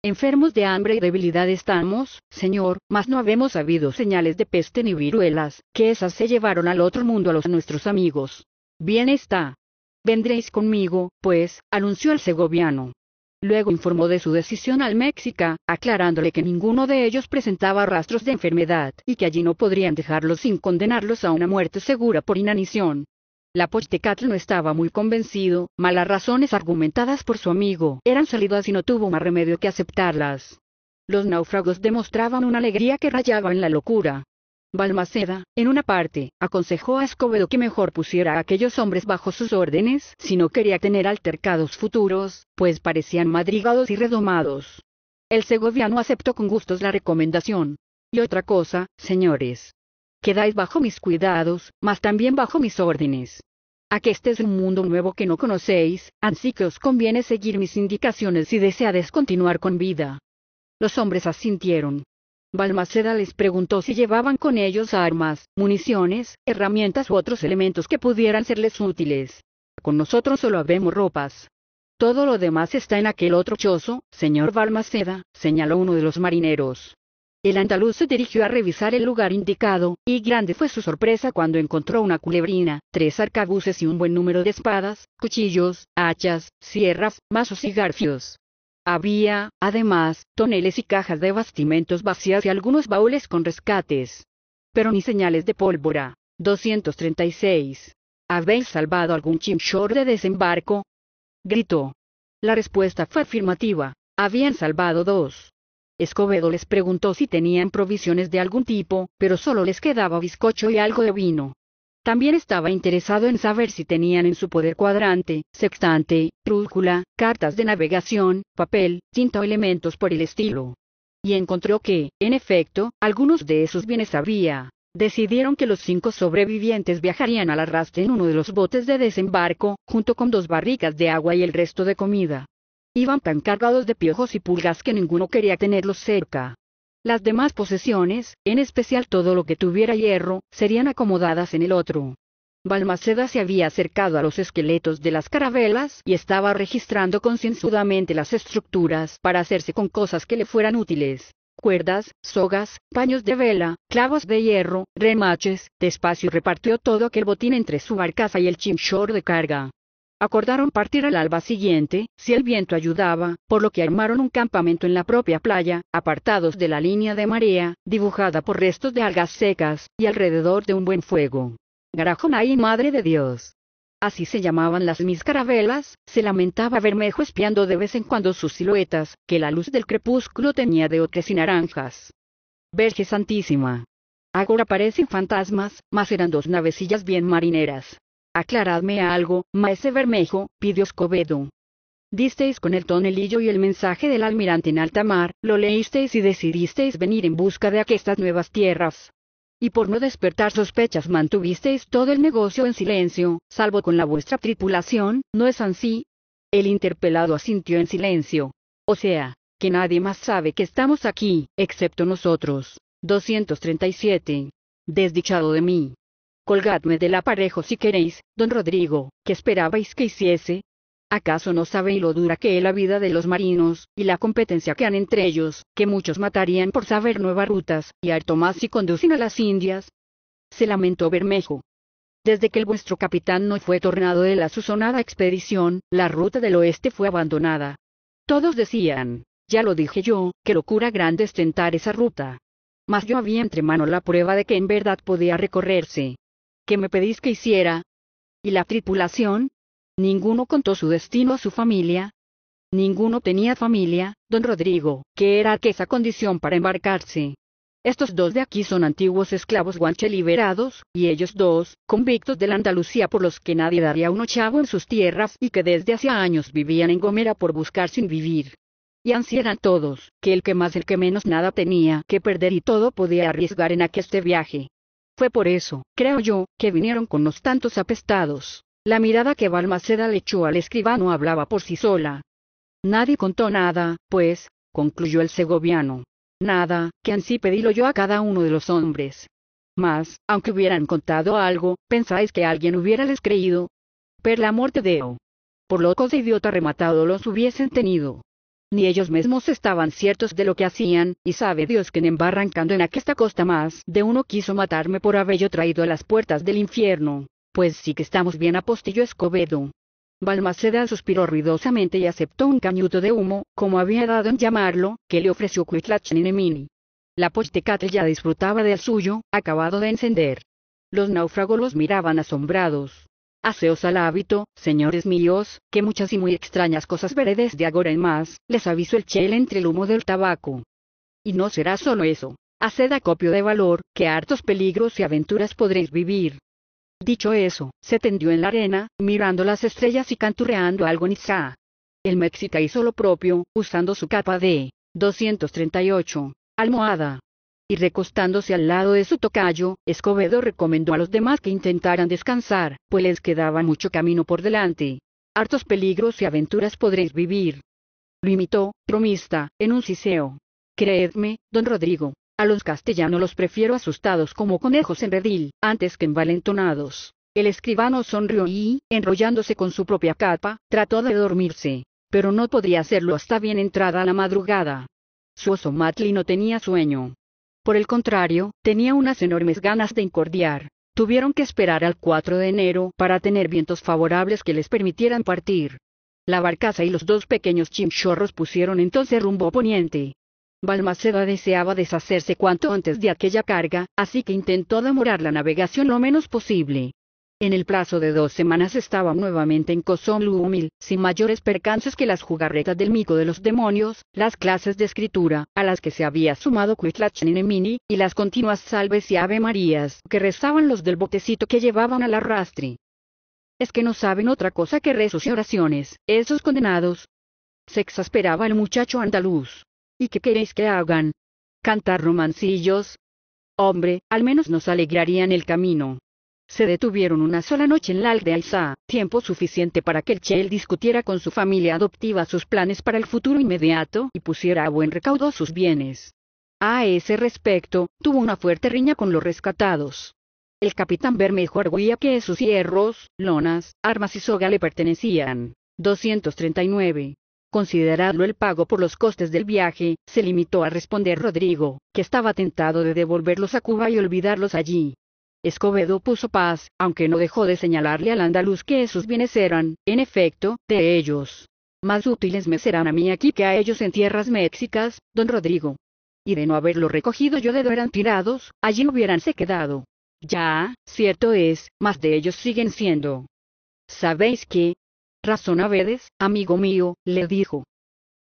Enfermos de hambre y debilidad estamos, señor, mas no habemos habido señales de peste ni viruelas, que esas se llevaron al otro mundo a los nuestros amigos. Bien está, Vendréis conmigo, pues, anunció el segoviano. Luego informó de su decisión al México, aclarándole que ninguno de ellos presentaba rastros de enfermedad y que allí no podrían dejarlos sin condenarlos a una muerte segura por inanición. La Pochtecatl no estaba muy convencido, malas razones argumentadas por su amigo eran salidas y no tuvo más remedio que aceptarlas. Los náufragos demostraban una alegría que rayaba en la locura, Balmaceda, en una parte, aconsejó a Escobedo que mejor pusiera a aquellos hombres bajo sus órdenes si no quería tener altercados futuros, pues parecían madrigados y redomados. El segoviano aceptó con gustos la recomendación. Y otra cosa, señores. Quedáis bajo mis cuidados, mas también bajo mis órdenes. que este es un mundo nuevo que no conocéis, así que os conviene seguir mis indicaciones si deseades continuar con vida. Los hombres asintieron, Balmaceda les preguntó si llevaban con ellos armas, municiones, herramientas u otros elementos que pudieran serles útiles. Con nosotros solo habemos ropas. Todo lo demás está en aquel otro chozo, señor Balmaceda, señaló uno de los marineros. El andaluz se dirigió a revisar el lugar indicado, y grande fue su sorpresa cuando encontró una culebrina, tres arcabuces y un buen número de espadas, cuchillos, hachas, sierras, mazos y garfios. Había, además, toneles y cajas de bastimentos vacías y algunos baúles con rescates. Pero ni señales de pólvora. 236. ¿Habéis salvado algún chinchor de desembarco? Gritó. La respuesta fue afirmativa. Habían salvado dos. Escobedo les preguntó si tenían provisiones de algún tipo, pero solo les quedaba bizcocho y algo de vino. También estaba interesado en saber si tenían en su poder cuadrante, sextante, trújula, cartas de navegación, papel, tinta o elementos por el estilo. Y encontró que, en efecto, algunos de esos bienes había. Decidieron que los cinco sobrevivientes viajarían al arrastre en uno de los botes de desembarco, junto con dos barricas de agua y el resto de comida. Iban tan cargados de piojos y pulgas que ninguno quería tenerlos cerca. Las demás posesiones, en especial todo lo que tuviera hierro, serían acomodadas en el otro. Balmaceda se había acercado a los esqueletos de las carabelas y estaba registrando concienzudamente las estructuras para hacerse con cosas que le fueran útiles. Cuerdas, sogas, paños de vela, clavos de hierro, remaches, despacio repartió todo aquel botín entre su barcaza y el chinchor de carga. Acordaron partir al alba siguiente, si el viento ayudaba, por lo que armaron un campamento en la propia playa, apartados de la línea de marea, dibujada por restos de algas secas, y alrededor de un buen fuego. y madre de Dios. Así se llamaban las mis carabelas, se lamentaba vermejo espiando de vez en cuando sus siluetas, que la luz del crepúsculo tenía de ocres y naranjas. Verge Santísima. Ahora parecen fantasmas, mas eran dos navecillas bien marineras. Aclaradme algo, maese Bermejo, pidió Escobedo. Disteis con el tonelillo y el mensaje del almirante en alta mar, lo leísteis y decidisteis venir en busca de aquestas nuevas tierras. Y por no despertar sospechas mantuvisteis todo el negocio en silencio, salvo con la vuestra tripulación, ¿no es así? El interpelado asintió en silencio. O sea, que nadie más sabe que estamos aquí, excepto nosotros. 237. Desdichado de mí. Colgadme del aparejo si queréis, don Rodrigo, ¿qué esperabais que hiciese? ¿Acaso no sabéis lo dura que es la vida de los marinos, y la competencia que han entre ellos, que muchos matarían por saber nuevas rutas, y harto más si conducen a las Indias? Se lamentó Bermejo. Desde que el vuestro capitán no fue tornado de la susonada expedición, la ruta del oeste fue abandonada. Todos decían, ya lo dije yo, que locura grande es tentar esa ruta. Mas yo había entre manos la prueba de que en verdad podía recorrerse, ¿qué me pedís que hiciera. ¿Y la tripulación? Ninguno contó su destino a su familia. Ninguno tenía familia, don Rodrigo, que era aquella condición para embarcarse. Estos dos de aquí son antiguos esclavos guanche liberados, y ellos dos, convictos de la Andalucía por los que nadie daría un ochavo en sus tierras y que desde hacía años vivían en Gomera por buscar sin vivir. Y ansí eran todos, que el que más el que menos nada tenía que perder y todo podía arriesgar en este viaje. Fue por eso, creo yo, que vinieron con los tantos apestados. La mirada que Balmaceda le echó al escribano hablaba por sí sola. Nadie contó nada, pues, concluyó el segoviano. Nada, que ansí pedílo yo a cada uno de los hombres. Mas, aunque hubieran contado algo, ¿pensáis que alguien hubiera les creído? Per la muerte de O. Por locos de idiota rematado los hubiesen tenido ni ellos mismos estaban ciertos de lo que hacían, y sabe Dios que en embarrancando en aquesta costa más de uno quiso matarme por haberlo traído a las puertas del infierno. Pues sí que estamos bien apostillo Escobedo. Balmaceda suspiró ruidosamente y aceptó un cañuto de humo, como había dado en llamarlo, que le ofreció Ninemini. La postecate ya disfrutaba del suyo, acabado de encender. Los náufragos los miraban asombrados. Haceos al hábito, señores míos, que muchas y muy extrañas cosas veré desde agora en más, les aviso el chel entre el humo del tabaco. Y no será solo eso. Haced acopio de valor, que hartos peligros y aventuras podréis vivir. Dicho eso, se tendió en la arena, mirando las estrellas y canturreando algo Nizá. El mexica hizo lo propio, usando su capa de 238, almohada y recostándose al lado de su tocayo, Escobedo recomendó a los demás que intentaran descansar, pues les quedaba mucho camino por delante. Hartos peligros y aventuras podréis vivir. Lo imitó, promista, en un siseo. Creedme, don Rodrigo, a los castellanos los prefiero asustados como conejos en redil, antes que envalentonados. El escribano sonrió y, enrollándose con su propia capa, trató de dormirse, pero no podría hacerlo hasta bien entrada la madrugada. Su oso Matli no tenía sueño, por el contrario, tenía unas enormes ganas de incordiar. Tuvieron que esperar al 4 de enero para tener vientos favorables que les permitieran partir. La barcaza y los dos pequeños chimchorros pusieron entonces rumbo poniente. Balmaceda deseaba deshacerse cuanto antes de aquella carga, así que intentó demorar la navegación lo menos posible. En el plazo de dos semanas estaban nuevamente en humil sin mayores percances que las jugarretas del mico de los demonios, las clases de escritura, a las que se había sumado mini, y las continuas salves y ave marías que rezaban los del botecito que llevaban al arrastre. Es que no saben otra cosa que rezos y oraciones, esos condenados. Se exasperaba el muchacho andaluz. ¿Y qué queréis que hagan? ¿Cantar romancillos? Hombre, al menos nos alegrarían el camino. Se detuvieron una sola noche en la aldea tiempo suficiente para que el Cheel discutiera con su familia adoptiva sus planes para el futuro inmediato y pusiera a buen recaudo sus bienes. A ese respecto, tuvo una fuerte riña con los rescatados. El capitán Bermejo arguía que sus hierros, lonas, armas y soga le pertenecían. 239. Considerando el pago por los costes del viaje, se limitó a responder Rodrigo, que estaba tentado de devolverlos a Cuba y olvidarlos allí. Escobedo puso paz, aunque no dejó de señalarle al andaluz que esos bienes eran, en efecto, de ellos. Más útiles me serán a mí aquí que a ellos en tierras mexicas, don Rodrigo. Y de no haberlo recogido yo de eran tirados, allí no se quedado. Ya, cierto es, más de ellos siguen siendo. ¿Sabéis qué? Razón habedes, amigo mío, le dijo.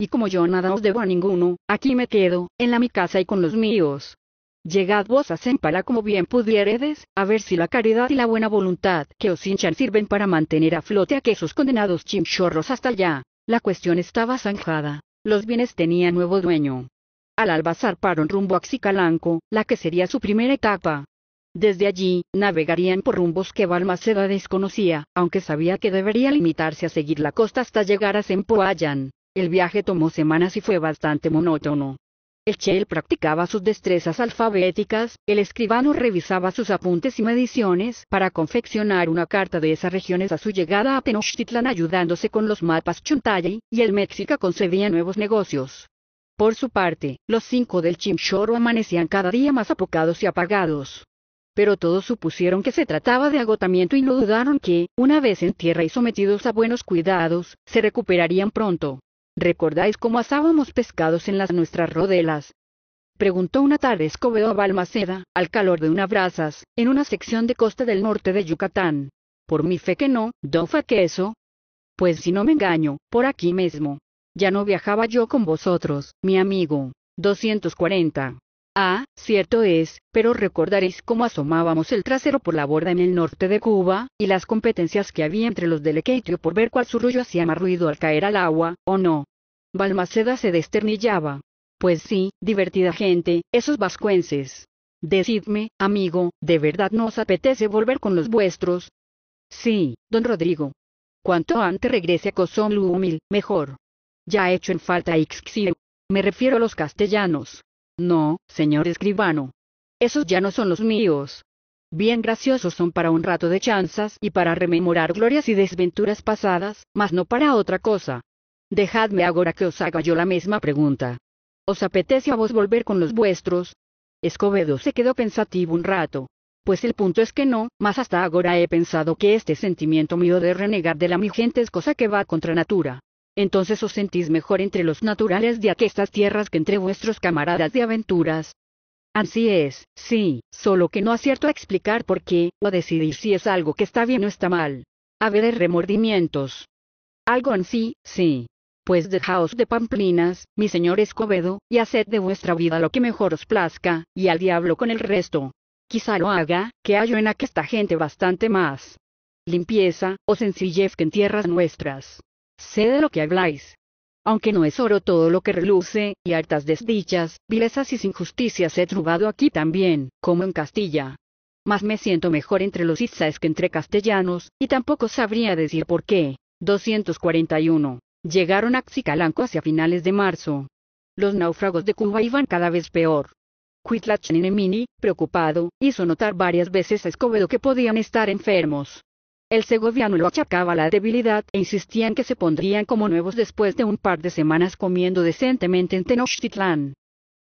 Y como yo nada os debo a ninguno, aquí me quedo, en la mi casa y con los míos, Llegad vos a Sempala como bien pudieredes, a ver si la caridad y la buena voluntad que os hinchan sirven para mantener a flote a aquellos condenados chimchorros hasta allá. La cuestión estaba zanjada. Los bienes tenían nuevo dueño. Al alba zarparon rumbo a Xicalanco, la que sería su primera etapa. Desde allí, navegarían por rumbos que Balmaceda desconocía, aunque sabía que debería limitarse a seguir la costa hasta llegar a Sempoayan. El viaje tomó semanas y fue bastante monótono el Chel practicaba sus destrezas alfabéticas, el escribano revisaba sus apuntes y mediciones para confeccionar una carta de esas regiones a su llegada a Tenochtitlan ayudándose con los mapas Chuntay y el Mexica concedía nuevos negocios. Por su parte, los cinco del Chimchorro amanecían cada día más apocados y apagados. Pero todos supusieron que se trataba de agotamiento y no dudaron que, una vez en tierra y sometidos a buenos cuidados, se recuperarían pronto. ¿Recordáis cómo asábamos pescados en las nuestras rodelas? Preguntó una tarde Escobedo Balmaceda, al calor de unas brasas, en una sección de costa del norte de Yucatán. Por mi fe que no, que eso. Pues si no me engaño, por aquí mismo. Ya no viajaba yo con vosotros, mi amigo. 240. Ah, cierto es, pero recordaréis cómo asomábamos el trasero por la borda en el norte de Cuba, y las competencias que había entre los del Equetrio por ver cuál surrullo hacía más ruido al caer al agua, ¿o no? Balmaceda se desternillaba. Pues sí, divertida gente, esos vascuenses. Decidme, amigo, ¿de verdad no os apetece volver con los vuestros? Sí, don Rodrigo. Cuanto antes regrese a Cozón humil, mejor. Ya he hecho en falta a Me refiero a los castellanos. No, señor escribano. Esos ya no son los míos. Bien graciosos son para un rato de chanzas y para rememorar glorias y desventuras pasadas, mas no para otra cosa. Dejadme ahora que os haga yo la misma pregunta. ¿Os apetece a vos volver con los vuestros? Escobedo se quedó pensativo un rato. Pues el punto es que no, mas hasta ahora he pensado que este sentimiento mío de renegar de la mi gente es cosa que va contra natura entonces os sentís mejor entre los naturales de aquestas tierras que entre vuestros camaradas de aventuras. Así es, sí, solo que no acierto a explicar por qué, o a decidir si es algo que está bien o está mal. Haber remordimientos. Algo en sí, sí. Pues dejaos de pamplinas, mi señor Escobedo, y haced de vuestra vida lo que mejor os plazca, y al diablo con el resto. Quizá lo haga, que hallo en aquesta gente bastante más limpieza, o sencillez que en tierras nuestras. Sé de lo que habláis. Aunque no es oro todo lo que reluce, y hartas desdichas, vilezas y injusticias he trubado aquí también, como en Castilla. Mas me siento mejor entre los isaes que entre castellanos, y tampoco sabría decir por qué. 241. Llegaron a Xicalanco hacia finales de marzo. Los náufragos de Cuba iban cada vez peor. Nenemini, preocupado, hizo notar varias veces a Escobedo que podían estar enfermos. El segoviano lo achacaba la debilidad e insistían que se pondrían como nuevos después de un par de semanas comiendo decentemente en Tenochtitlán.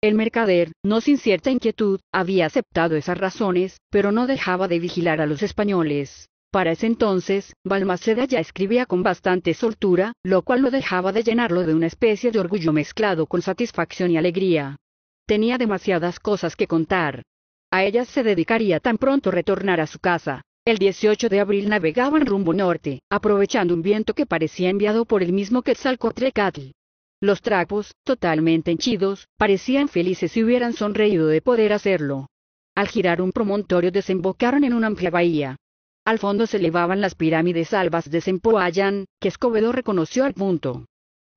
El mercader, no sin cierta inquietud, había aceptado esas razones, pero no dejaba de vigilar a los españoles. Para ese entonces, Balmaceda ya escribía con bastante soltura, lo cual lo dejaba de llenarlo de una especie de orgullo mezclado con satisfacción y alegría. Tenía demasiadas cosas que contar. A ellas se dedicaría tan pronto retornar a su casa. El 18 de abril navegaban rumbo norte, aprovechando un viento que parecía enviado por el mismo Quetzalcóatl. Los trapos, totalmente henchidos, parecían felices y hubieran sonreído de poder hacerlo. Al girar un promontorio desembocaron en una amplia bahía. Al fondo se elevaban las pirámides albas de Sempoayan, que Escobedo reconoció al punto.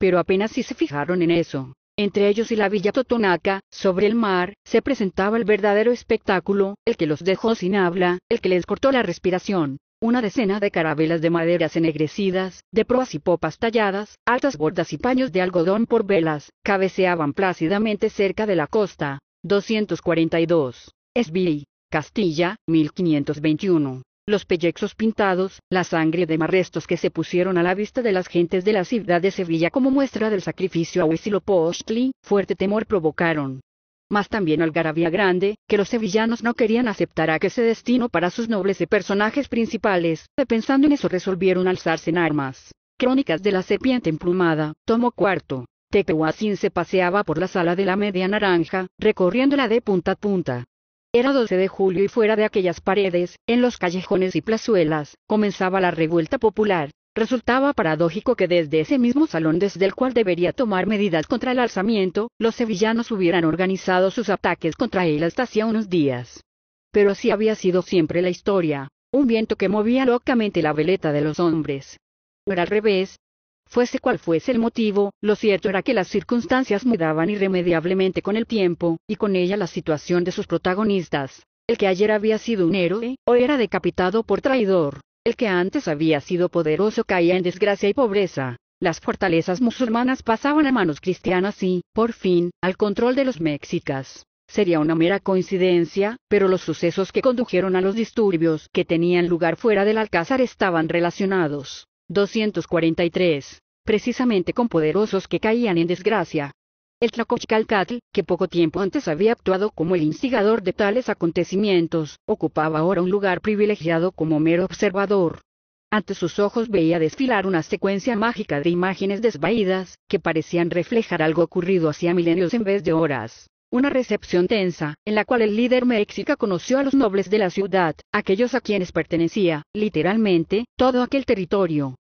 Pero apenas si se fijaron en eso. Entre ellos y la villa Totonaca, sobre el mar, se presentaba el verdadero espectáculo, el que los dejó sin habla, el que les cortó la respiración. Una decena de carabelas de maderas ennegrecidas, de proas y popas talladas, altas bordas y paños de algodón por velas, cabeceaban plácidamente cerca de la costa. 242. Esbiri. Castilla, 1521 los pellexos pintados, la sangre de marrestos que se pusieron a la vista de las gentes de la ciudad de Sevilla como muestra del sacrificio a Huitzilopochtli, fuerte temor provocaron. Más también algarabía grande, que los sevillanos no querían aceptar a que se destino para sus nobles y personajes principales, pensando en eso resolvieron alzarse en armas. Crónicas de la serpiente emplumada, tomo cuarto. Tepehuacín se paseaba por la sala de la media naranja, recorriéndola de punta a punta. Era 12 de julio y fuera de aquellas paredes, en los callejones y plazuelas, comenzaba la revuelta popular. Resultaba paradójico que desde ese mismo salón desde el cual debería tomar medidas contra el alzamiento, los sevillanos hubieran organizado sus ataques contra él hasta hacía unos días. Pero así había sido siempre la historia, un viento que movía locamente la veleta de los hombres. Era al revés, Fuese cual fuese el motivo, lo cierto era que las circunstancias mudaban irremediablemente con el tiempo, y con ella la situación de sus protagonistas. El que ayer había sido un héroe, o era decapitado por traidor. El que antes había sido poderoso caía en desgracia y pobreza. Las fortalezas musulmanas pasaban a manos cristianas y, por fin, al control de los mexicas. Sería una mera coincidencia, pero los sucesos que condujeron a los disturbios que tenían lugar fuera del alcázar estaban relacionados. 243. Precisamente con poderosos que caían en desgracia. El Tlacochcalcatl, que poco tiempo antes había actuado como el instigador de tales acontecimientos, ocupaba ahora un lugar privilegiado como mero observador. Ante sus ojos veía desfilar una secuencia mágica de imágenes desvaídas, que parecían reflejar algo ocurrido hacía milenios en vez de horas una recepción tensa, en la cual el líder mexica conoció a los nobles de la ciudad, aquellos a quienes pertenecía, literalmente, todo aquel territorio,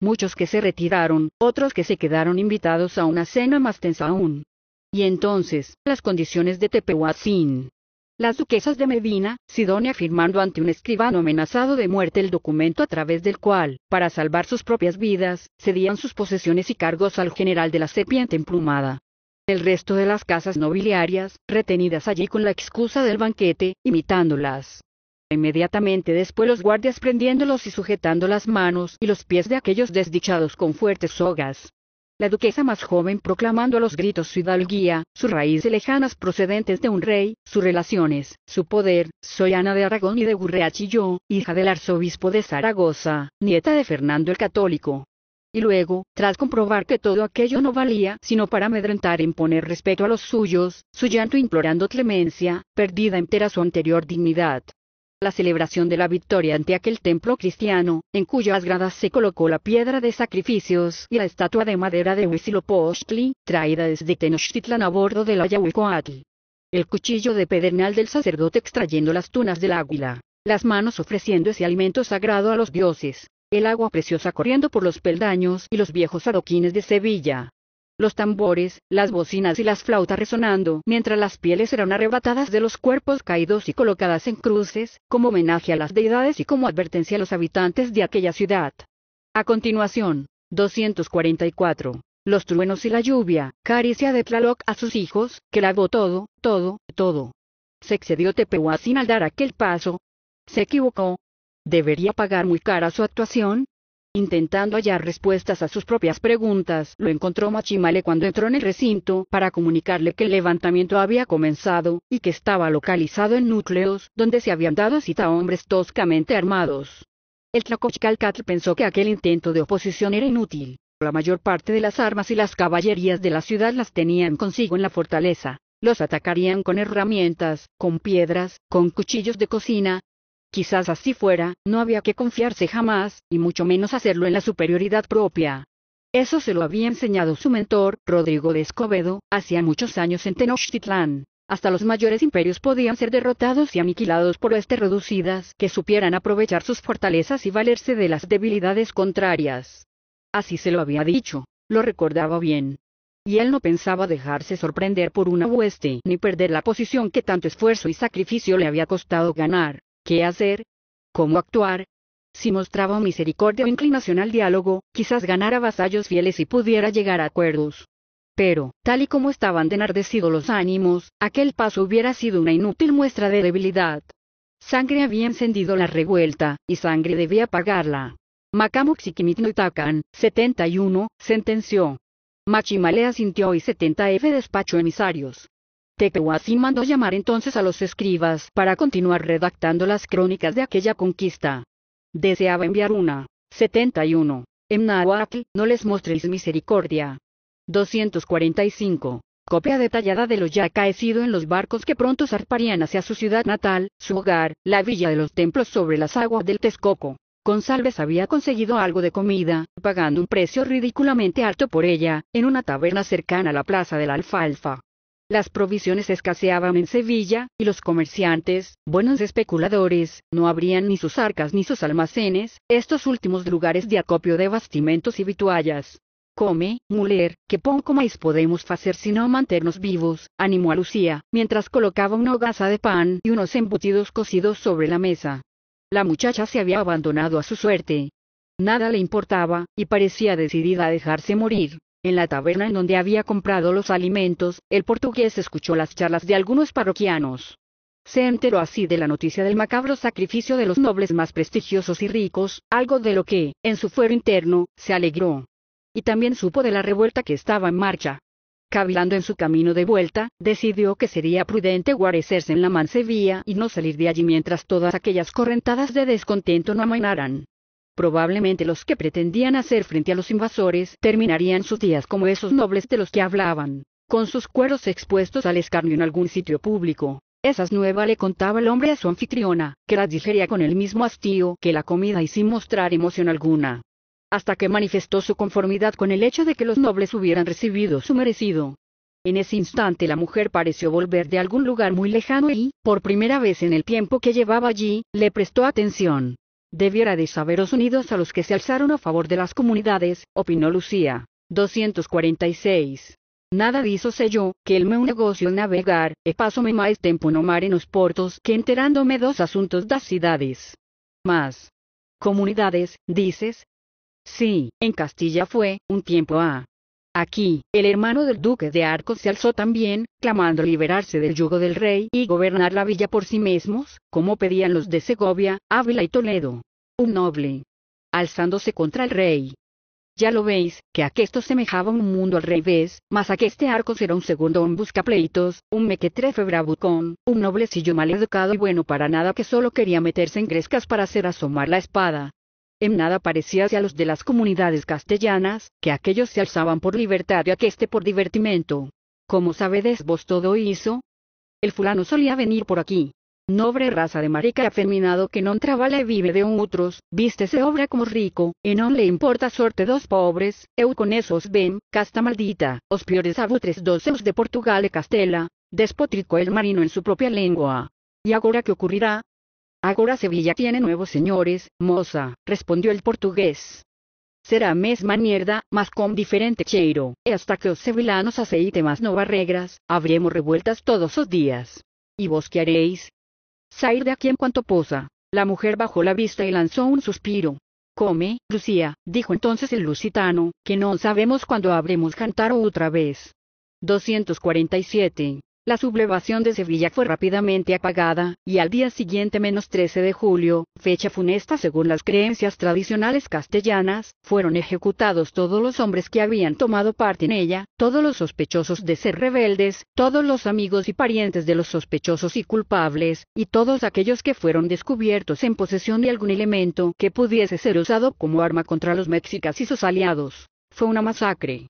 muchos que se retiraron, otros que se quedaron invitados a una cena más tensa aún. Y entonces, las condiciones de Tepehuacín. Las duquesas de Medina, Sidonia firmando ante un escribano amenazado de muerte el documento a través del cual, para salvar sus propias vidas, cedían sus posesiones y cargos al general de la serpiente emplumada. El resto de las casas nobiliarias, retenidas allí con la excusa del banquete, imitándolas, Inmediatamente después los guardias prendiéndolos y sujetando las manos y los pies de aquellos desdichados con fuertes sogas. La duquesa más joven proclamando a los gritos su hidalguía, raíz de lejanas procedentes de un rey, sus relaciones, su poder, soy Ana de Aragón y de Gurreachillo, hija del arzobispo de Zaragoza, nieta de Fernando el Católico. Y luego, tras comprobar que todo aquello no valía sino para amedrentar e imponer respeto a los suyos, su llanto implorando clemencia, perdida entera su anterior dignidad la celebración de la victoria ante aquel templo cristiano, en cuyas gradas se colocó la piedra de sacrificios y la estatua de madera de Huitzilopochtli, traída desde Tenochtitlan a bordo del Ayahuicoatl. El cuchillo de pedernal del sacerdote extrayendo las tunas del águila, las manos ofreciendo ese alimento sagrado a los dioses, el agua preciosa corriendo por los peldaños y los viejos adoquines de Sevilla, los tambores, las bocinas y las flautas resonando, mientras las pieles eran arrebatadas de los cuerpos caídos y colocadas en cruces, como homenaje a las deidades y como advertencia a los habitantes de aquella ciudad. A continuación, 244. Los truenos y la lluvia, caricia de Tlaloc a sus hijos, que lavó todo, todo, todo. Se excedió Tepehuacín al dar aquel paso. Se equivocó. Debería pagar muy cara su actuación, intentando hallar respuestas a sus propias preguntas, lo encontró Machimale cuando entró en el recinto para comunicarle que el levantamiento había comenzado, y que estaba localizado en núcleos, donde se habían dado cita hombres toscamente armados. El Tlacochcalcatl pensó que aquel intento de oposición era inútil. La mayor parte de las armas y las caballerías de la ciudad las tenían consigo en la fortaleza. Los atacarían con herramientas, con piedras, con cuchillos de cocina, Quizás así fuera, no había que confiarse jamás, y mucho menos hacerlo en la superioridad propia. Eso se lo había enseñado su mentor, Rodrigo de Escobedo, hacía muchos años en Tenochtitlán. Hasta los mayores imperios podían ser derrotados y aniquilados por este reducidas que supieran aprovechar sus fortalezas y valerse de las debilidades contrarias. Así se lo había dicho, lo recordaba bien. Y él no pensaba dejarse sorprender por una hueste ni perder la posición que tanto esfuerzo y sacrificio le había costado ganar qué hacer, cómo actuar. Si mostraba misericordia o inclinación al diálogo, quizás ganara vasallos fieles y pudiera llegar a acuerdos. Pero, tal y como estaban denardecidos enardecidos los ánimos, aquel paso hubiera sido una inútil muestra de debilidad. Sangre había encendido la revuelta, y sangre debía pagarla. Makamuxikimitno 71, sentenció. Machimalea sintió y 70F despachó emisarios. Tepehuací mandó llamar entonces a los escribas para continuar redactando las crónicas de aquella conquista. Deseaba enviar una. 71. En no les mostréis misericordia. 245. Copia detallada de lo ya acaecido en los barcos que pronto zarparían hacia su ciudad natal, su hogar, la villa de los templos sobre las aguas del Texcoco. González había conseguido algo de comida, pagando un precio ridículamente alto por ella, en una taberna cercana a la plaza de la alfalfa. Las provisiones escaseaban en Sevilla, y los comerciantes, buenos especuladores, no abrían ni sus arcas ni sus almacenes, estos últimos lugares de acopio de bastimentos y vituallas. Come, muler, que poco más podemos hacer sino mantenernos vivos, animó a Lucía, mientras colocaba una hogaza de pan y unos embutidos cocidos sobre la mesa. La muchacha se había abandonado a su suerte. Nada le importaba, y parecía decidida a dejarse morir. En la taberna en donde había comprado los alimentos, el portugués escuchó las charlas de algunos parroquianos. Se enteró así de la noticia del macabro sacrificio de los nobles más prestigiosos y ricos, algo de lo que, en su fuero interno, se alegró. Y también supo de la revuelta que estaba en marcha. Cavilando en su camino de vuelta, decidió que sería prudente guarecerse en la mansevilla y no salir de allí mientras todas aquellas correntadas de descontento no amainaran. Probablemente los que pretendían hacer frente a los invasores terminarían sus días como esos nobles de los que hablaban, con sus cueros expuestos al escarnio en algún sitio público. Esas nuevas le contaba el hombre a su anfitriona, que las digería con el mismo hastío que la comida y sin mostrar emoción alguna. Hasta que manifestó su conformidad con el hecho de que los nobles hubieran recibido su merecido. En ese instante la mujer pareció volver de algún lugar muy lejano y, por primera vez en el tiempo que llevaba allí, le prestó atención debiera de saberos unidos a los que se alzaron a favor de las comunidades, opinó Lucía. 246. Nada sé yo, que el meu negocio navegar, e paso-me tiempo tempo no mar en los portos que enterándome dos asuntos das ciudades. Más, Comunidades, dices? Sí, en Castilla fue, un tiempo a Aquí, el hermano del duque de Arcos se alzó también, clamando liberarse del yugo del rey y gobernar la villa por sí mismos, como pedían los de Segovia, Ávila y Toledo. Un noble. Alzándose contra el rey. Ya lo veis, que esto semejaba un mundo al revés, mas aqueste Arcos era un segundo un buscapleitos, un mequetrefe bravucón, un noblecillo mal educado y bueno para nada que solo quería meterse en grescas para hacer asomar la espada, en nada parecía a los de las comunidades castellanas, que aquellos se alzaban por libertad y aqueste por divertimento. Como sabedes vos todo hizo? El fulano solía venir por aquí. Nobre raza de marica afeminado que non trabala y vive de un otros. viste se obra como rico, y non le importa suerte dos pobres, eu con esos ven, casta maldita, os piores abutres dos de Portugal e Castela, despotricó el marino en su propia lengua. Y agora qué ocurrirá? Ahora Sevilla tiene nuevos señores, moza, respondió el portugués. Será mesma mierda, mas con diferente cheiro, e hasta que os sevillanos aceite más novas regras, habremos revueltas todos os días. ¿Y vos qué haréis? Sair de aquí en cuanto posa. La mujer bajó la vista y lanzó un suspiro. Come, Lucía, dijo entonces el lusitano, que no sabemos cuándo habremos cantar otra vez. 247. La sublevación de Sevilla fue rápidamente apagada, y al día siguiente menos 13 de julio, fecha funesta según las creencias tradicionales castellanas, fueron ejecutados todos los hombres que habían tomado parte en ella, todos los sospechosos de ser rebeldes, todos los amigos y parientes de los sospechosos y culpables, y todos aquellos que fueron descubiertos en posesión de algún elemento que pudiese ser usado como arma contra los mexicas y sus aliados. Fue una masacre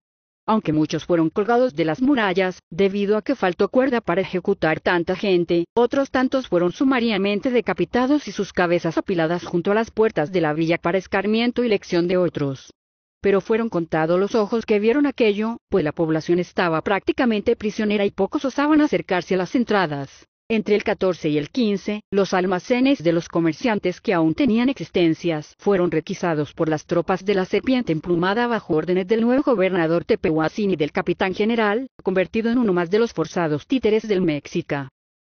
aunque muchos fueron colgados de las murallas, debido a que faltó cuerda para ejecutar tanta gente, otros tantos fueron sumariamente decapitados y sus cabezas apiladas junto a las puertas de la villa para escarmiento y lección de otros. Pero fueron contados los ojos que vieron aquello, pues la población estaba prácticamente prisionera y pocos osaban acercarse a las entradas. Entre el 14 y el 15, los almacenes de los comerciantes que aún tenían existencias fueron requisados por las tropas de la serpiente emplumada bajo órdenes del nuevo gobernador Tepehuacín y del capitán general, convertido en uno más de los forzados títeres del México.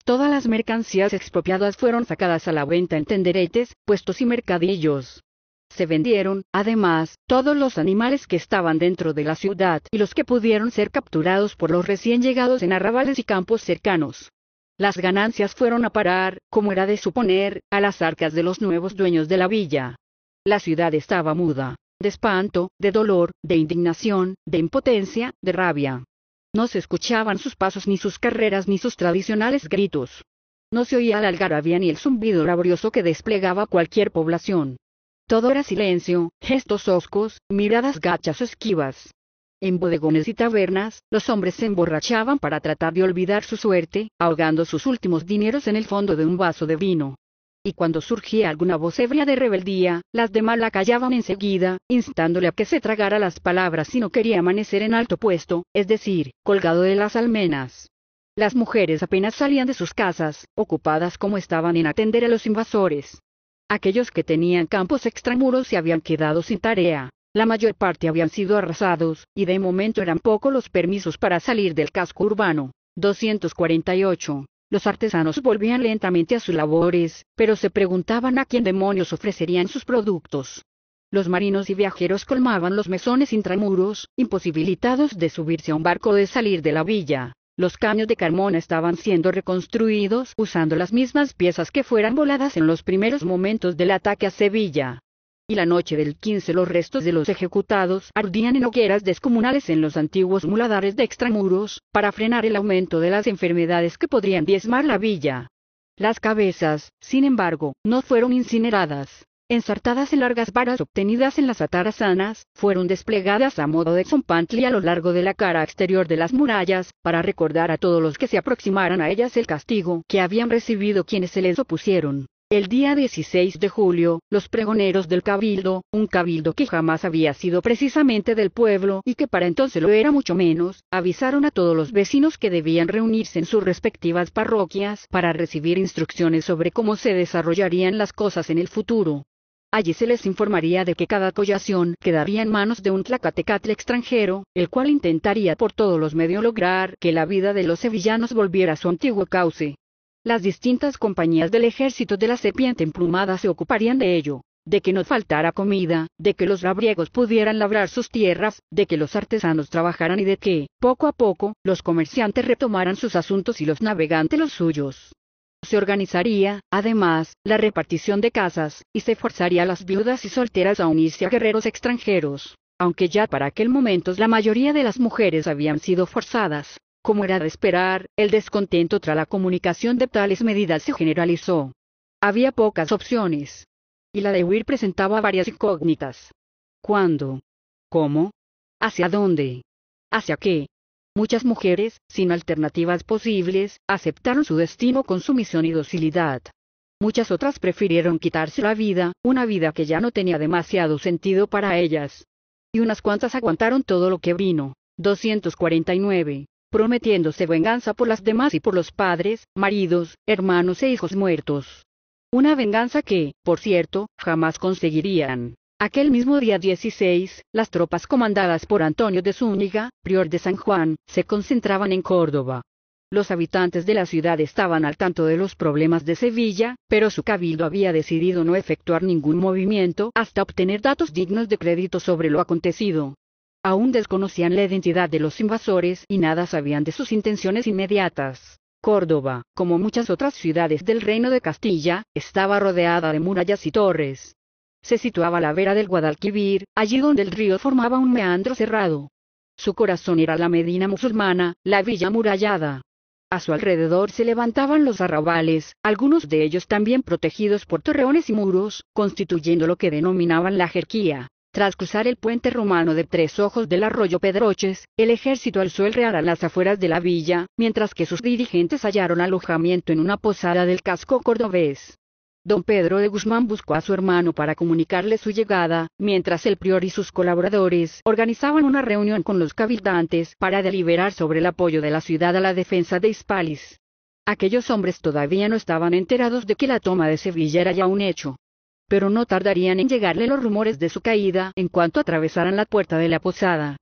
Todas las mercancías expropiadas fueron sacadas a la venta en tenderetes, puestos y mercadillos. Se vendieron, además, todos los animales que estaban dentro de la ciudad y los que pudieron ser capturados por los recién llegados en arrabales y campos cercanos. Las ganancias fueron a parar, como era de suponer, a las arcas de los nuevos dueños de la villa. La ciudad estaba muda, de espanto, de dolor, de indignación, de impotencia, de rabia. No se escuchaban sus pasos ni sus carreras ni sus tradicionales gritos. No se oía la algarabía ni el zumbido laborioso que desplegaba cualquier población. Todo era silencio, gestos hoscos, miradas gachas o esquivas. En bodegones y tabernas, los hombres se emborrachaban para tratar de olvidar su suerte, ahogando sus últimos dineros en el fondo de un vaso de vino. Y cuando surgía alguna voz ebria de rebeldía, las demás la callaban enseguida, instándole a que se tragara las palabras si no quería amanecer en alto puesto, es decir, colgado de las almenas. Las mujeres apenas salían de sus casas, ocupadas como estaban en atender a los invasores. Aquellos que tenían campos extramuros se habían quedado sin tarea, la mayor parte habían sido arrasados, y de momento eran pocos los permisos para salir del casco urbano. 248. Los artesanos volvían lentamente a sus labores, pero se preguntaban a quién demonios ofrecerían sus productos. Los marinos y viajeros colmaban los mesones intramuros, imposibilitados de subirse a un barco o de salir de la villa. Los caños de Carmona estaban siendo reconstruidos usando las mismas piezas que fueran voladas en los primeros momentos del ataque a Sevilla y la noche del 15 los restos de los ejecutados ardían en hogueras descomunales en los antiguos muladares de extramuros, para frenar el aumento de las enfermedades que podrían diezmar la villa. Las cabezas, sin embargo, no fueron incineradas. Ensartadas en largas varas obtenidas en las atarazanas, fueron desplegadas a modo de zompantli a lo largo de la cara exterior de las murallas, para recordar a todos los que se aproximaran a ellas el castigo que habían recibido quienes se les opusieron. El día 16 de julio, los pregoneros del cabildo, un cabildo que jamás había sido precisamente del pueblo y que para entonces lo era mucho menos, avisaron a todos los vecinos que debían reunirse en sus respectivas parroquias para recibir instrucciones sobre cómo se desarrollarían las cosas en el futuro. Allí se les informaría de que cada collación quedaría en manos de un tlacatecatle extranjero, el cual intentaría por todos los medios lograr que la vida de los sevillanos volviera a su antiguo cauce. Las distintas compañías del ejército de la serpiente emplumada se ocuparían de ello, de que no faltara comida, de que los labriegos pudieran labrar sus tierras, de que los artesanos trabajaran y de que, poco a poco, los comerciantes retomaran sus asuntos y los navegantes los suyos. Se organizaría, además, la repartición de casas, y se forzaría a las viudas y solteras a unirse a guerreros extranjeros, aunque ya para aquel momento la mayoría de las mujeres habían sido forzadas, como era de esperar, el descontento tras la comunicación de tales medidas se generalizó. Había pocas opciones. Y la de huir presentaba varias incógnitas. ¿Cuándo? ¿Cómo? ¿Hacia dónde? ¿Hacia qué? Muchas mujeres, sin alternativas posibles, aceptaron su destino con sumisión y docilidad. Muchas otras prefirieron quitarse la vida, una vida que ya no tenía demasiado sentido para ellas. Y unas cuantas aguantaron todo lo que vino. 249 prometiéndose venganza por las demás y por los padres, maridos, hermanos e hijos muertos. Una venganza que, por cierto, jamás conseguirían. Aquel mismo día 16, las tropas comandadas por Antonio de Zúñiga, prior de San Juan, se concentraban en Córdoba. Los habitantes de la ciudad estaban al tanto de los problemas de Sevilla, pero su cabildo había decidido no efectuar ningún movimiento hasta obtener datos dignos de crédito sobre lo acontecido. Aún desconocían la identidad de los invasores y nada sabían de sus intenciones inmediatas. Córdoba, como muchas otras ciudades del reino de Castilla, estaba rodeada de murallas y torres. Se situaba a la vera del Guadalquivir, allí donde el río formaba un meandro cerrado. Su corazón era la Medina musulmana, la villa amurallada. A su alrededor se levantaban los arrabales, algunos de ellos también protegidos por torreones y muros, constituyendo lo que denominaban la jerquía. Tras cruzar el puente romano de Tres Ojos del arroyo Pedroches, el ejército alzó el real a las afueras de la villa, mientras que sus dirigentes hallaron alojamiento en una posada del casco cordobés. Don Pedro de Guzmán buscó a su hermano para comunicarle su llegada, mientras el prior y sus colaboradores organizaban una reunión con los cabildantes para deliberar sobre el apoyo de la ciudad a la defensa de Hispalis. Aquellos hombres todavía no estaban enterados de que la toma de Sevilla era ya un hecho pero no tardarían en llegarle los rumores de su caída en cuanto atravesaran la puerta de la posada.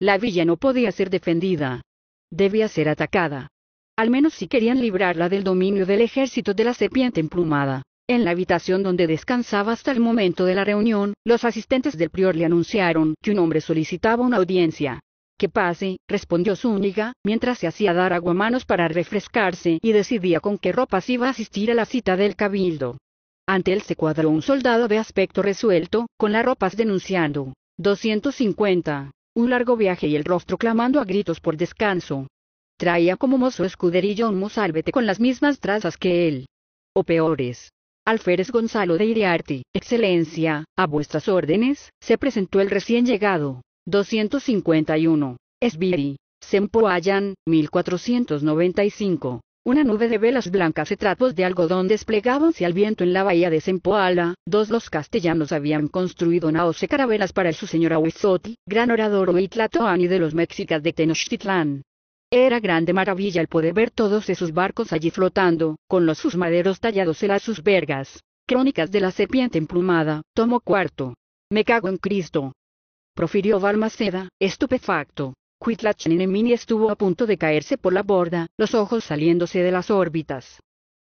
La villa no podía ser defendida. Debía ser atacada. Al menos si querían librarla del dominio del ejército de la serpiente emplumada. En la habitación donde descansaba hasta el momento de la reunión, los asistentes del prior le anunciaron que un hombre solicitaba una audiencia. Que pase, respondió Zúñiga, mientras se hacía dar aguamanos para refrescarse y decidía con qué ropas iba a asistir a la cita del cabildo. Ante él se cuadró un soldado de aspecto resuelto, con las ropas denunciando. 250. Un largo viaje y el rostro clamando a gritos por descanso. Traía como mozo escuderillo un mozalbete con las mismas trazas que él. O peores. Alférez Gonzalo de Iriarte, Excelencia, a vuestras órdenes, se presentó el recién llegado. 251. Esbiri. Sempoayan, 1495. Una nube de velas blancas y trapos de algodón desplegabanse al viento en la bahía de Sempoala. Dos los castellanos habían construido naos y carabelas para el su señor Huizotti, gran orador Huitlatoani de los mexicas de Tenochtitlán. Era grande maravilla el poder ver todos esos barcos allí flotando, con los sus maderos tallados en las sus vergas. Crónicas de la serpiente emplumada, tomo cuarto. Me cago en Cristo. Profirió Balmaceda, estupefacto mini estuvo a punto de caerse por la borda, los ojos saliéndose de las órbitas.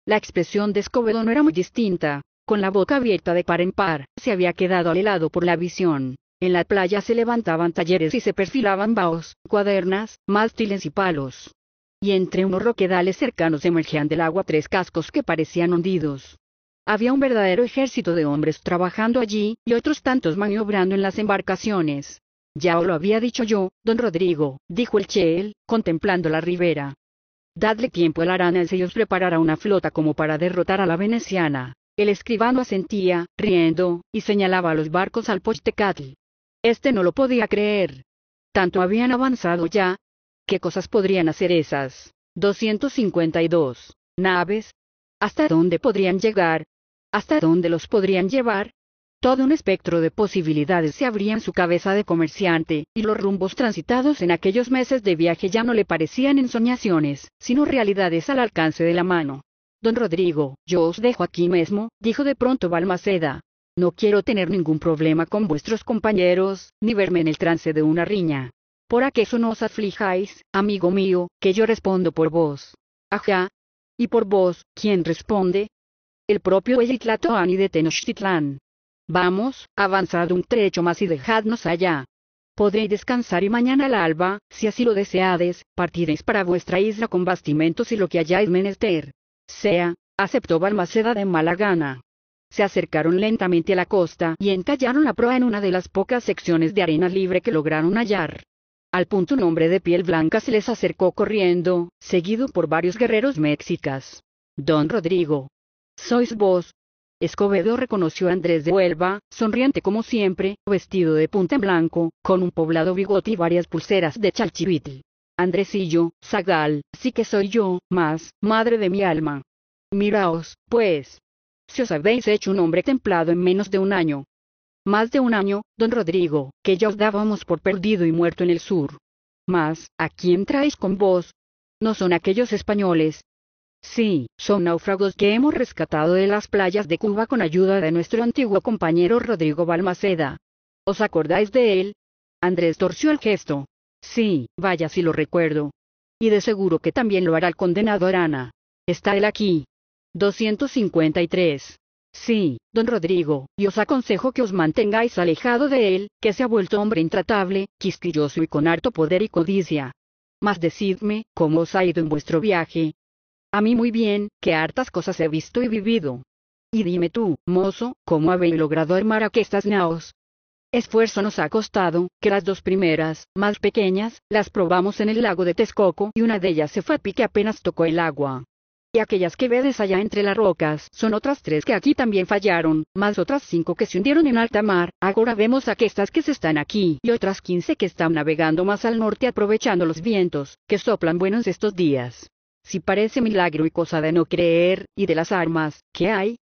La expresión de Escobedo no era muy distinta, con la boca abierta de par en par, se había quedado al helado por la visión. En la playa se levantaban talleres y se perfilaban baos, cuadernas, mástiles y palos. Y entre unos roquedales cercanos emergían del agua tres cascos que parecían hundidos. Había un verdadero ejército de hombres trabajando allí, y otros tantos maniobrando en las embarcaciones. Ya os lo había dicho yo, don Rodrigo, dijo el Cheel, contemplando la ribera. Dadle tiempo al arana y os preparara una flota como para derrotar a la veneciana. El escribano asentía, riendo, y señalaba a los barcos al Pochtecatl. Este no lo podía creer. Tanto habían avanzado ya. ¿Qué cosas podrían hacer esas? 252. Naves. ¿Hasta dónde podrían llegar? ¿Hasta dónde los podrían llevar? Todo un espectro de posibilidades se abría en su cabeza de comerciante, y los rumbos transitados en aquellos meses de viaje ya no le parecían ensoñaciones, sino realidades al alcance de la mano. Don Rodrigo, yo os dejo aquí mismo, dijo de pronto Balmaceda. No quiero tener ningún problema con vuestros compañeros, ni verme en el trance de una riña. Por aquello no os aflijáis, amigo mío, que yo respondo por vos. Ajá. Y por vos, ¿quién responde? El propio Ejitlatoani de Tenochtitlán. Vamos, avanzad un trecho más y dejadnos allá. Podréis descansar y mañana al alba, si así lo deseades, partiréis para vuestra isla con bastimentos y lo que hayáis menester. Sea, aceptó Balmaceda de mala gana. Se acercaron lentamente a la costa y encallaron la proa en una de las pocas secciones de arena libre que lograron hallar. Al punto un hombre de piel blanca se les acercó corriendo, seguido por varios guerreros mexicas. Don Rodrigo. Sois vos, Escobedo reconoció a Andrés de Huelva, sonriente como siempre, vestido de punta en blanco, con un poblado bigote y varias pulseras de chalchihuitl. Andresillo, Zagal, sí que soy yo, más, madre de mi alma. Miraos, pues. Si os habéis hecho un hombre templado en menos de un año. Más de un año, don Rodrigo, que ya os dábamos por perdido y muerto en el sur. Mas, ¿a quién traéis con vos? No son aquellos españoles, Sí, son náufragos que hemos rescatado de las playas de Cuba con ayuda de nuestro antiguo compañero Rodrigo Balmaceda. ¿Os acordáis de él? Andrés torció el gesto. Sí, vaya si lo recuerdo. Y de seguro que también lo hará el condenado Arana. Está él aquí. 253. Sí, don Rodrigo, y os aconsejo que os mantengáis alejado de él, que se ha vuelto hombre intratable, quisquilloso y con harto poder y codicia. Mas decidme, ¿cómo os ha ido en vuestro viaje? A mí muy bien, que hartas cosas he visto y vivido. Y dime tú, mozo, ¿cómo habéis logrado armar aquestas naos? Esfuerzo nos ha costado, que las dos primeras, más pequeñas, las probamos en el lago de Texcoco y una de ellas se fue a pique apenas tocó el agua. Y aquellas que ves allá entre las rocas, son otras tres que aquí también fallaron, más otras cinco que se hundieron en alta mar, ahora vemos aquestas que se están aquí y otras quince que están navegando más al norte aprovechando los vientos, que soplan buenos estos días si parece milagro y cosa de no creer, y de las armas, ¿qué hay?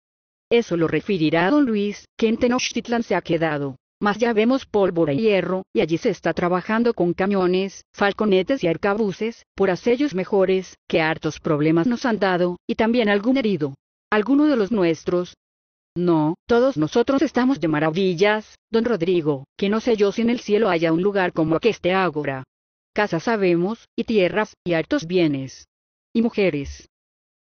Eso lo referirá don Luis, que en Tenochtitlan se ha quedado. Mas ya vemos pólvora y hierro, y allí se está trabajando con camiones, falconetes y arcabuces, por asellos mejores, que hartos problemas nos han dado, y también algún herido. ¿Alguno de los nuestros? No, todos nosotros estamos de maravillas, don Rodrigo, que no sé yo si en el cielo haya un lugar como aqueste ágora. Casas sabemos, y tierras, y hartos bienes y mujeres.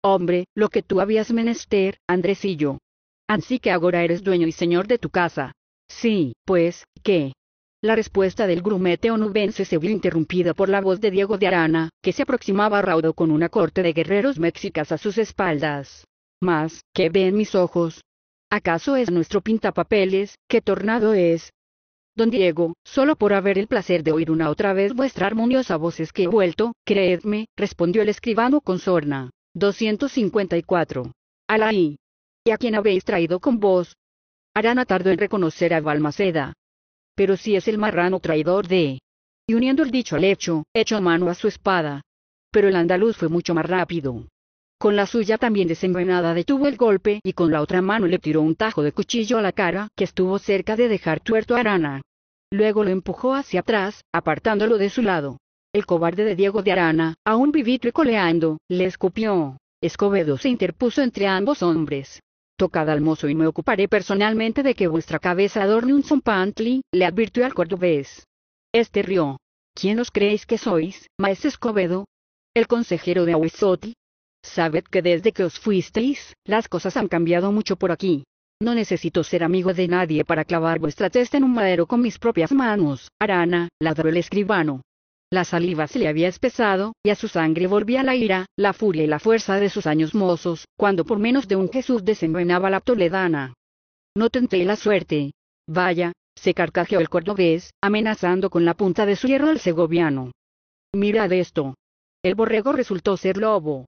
Hombre, lo que tú habías menester, Andresillo. Así que ahora eres dueño y señor de tu casa. Sí, pues, ¿qué? La respuesta del grumete onubense se vio interrumpida por la voz de Diego de Arana, que se aproximaba a raudo con una corte de guerreros mexicas a sus espaldas. Mas, ¿qué ven mis ojos? ¿Acaso es nuestro pintapapeles, que tornado es, Don Diego, solo por haber el placer de oír una otra vez vuestra armoniosa voz es que he vuelto, creedme, respondió el escribano con sorna. 254. Alaí. ¿Y a quién habéis traído con vos? Harán tardó en reconocer a Balmaceda. Pero si es el marrano traidor de... Y uniendo el dicho al hecho, echó mano a su espada. Pero el andaluz fue mucho más rápido. Con la suya también desenvenada detuvo el golpe y con la otra mano le tiró un tajo de cuchillo a la cara que estuvo cerca de dejar tuerto a Arana. Luego lo empujó hacia atrás, apartándolo de su lado. El cobarde de Diego de Arana, aún vivito y coleando, le escupió. Escobedo se interpuso entre ambos hombres. Tocad al mozo y me ocuparé personalmente de que vuestra cabeza adorne un zompantli, le advirtió al cordobés. Este rió. ¿Quién os creéis que sois, maese Escobedo? El consejero de Ahuizotl, Sabed que desde que os fuisteis, las cosas han cambiado mucho por aquí. No necesito ser amigo de nadie para clavar vuestra testa en un madero con mis propias manos, Arana, ladró el escribano. La saliva se le había espesado, y a su sangre volvía la ira, la furia y la fuerza de sus años mozos, cuando por menos de un Jesús desenvenaba la toledana. No tenté la suerte. Vaya, se carcajeó el cordobés, amenazando con la punta de su hierro al segoviano. Mirad esto. El borrego resultó ser lobo.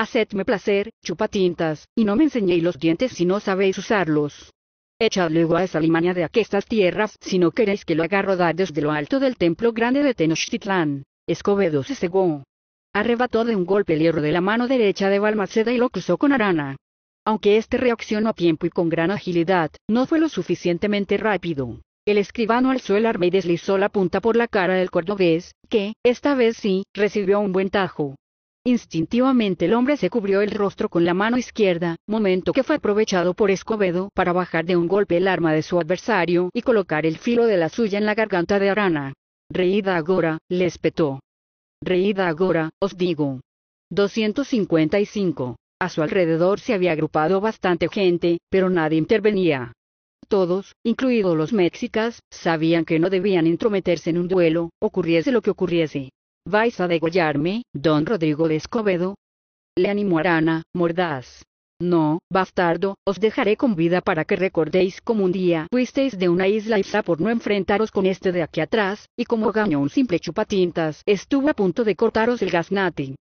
Hacedme placer, chupatintas, y no me enseñéis los dientes si no sabéis usarlos. Echadle a esa limaña de aquestas tierras si no queréis que lo haga rodar desde lo alto del templo grande de Tenochtitlán. Escobedo se cegó. Arrebató de un golpe el hierro de la mano derecha de Balmaceda y lo cruzó con Arana. Aunque este reaccionó a tiempo y con gran agilidad, no fue lo suficientemente rápido. El escribano alzó el arma y deslizó la punta por la cara del cordobés, que, esta vez sí, recibió un buen tajo. Instintivamente el hombre se cubrió el rostro con la mano izquierda, momento que fue aprovechado por Escobedo para bajar de un golpe el arma de su adversario y colocar el filo de la suya en la garganta de Arana. Reída agora, le espetó. Reída agora, os digo. 255. A su alrededor se había agrupado bastante gente, pero nadie intervenía. Todos, incluidos los mexicas, sabían que no debían intrometerse en un duelo, ocurriese lo que ocurriese. ¿Vais a degollarme, don Rodrigo de Escobedo? Le animó Arana, mordaz. No, bastardo, os dejaré con vida para que recordéis cómo un día fuisteis de una isla isla por no enfrentaros con este de aquí atrás, y como ganó un simple chupatintas, estuvo a punto de cortaros el gaznati.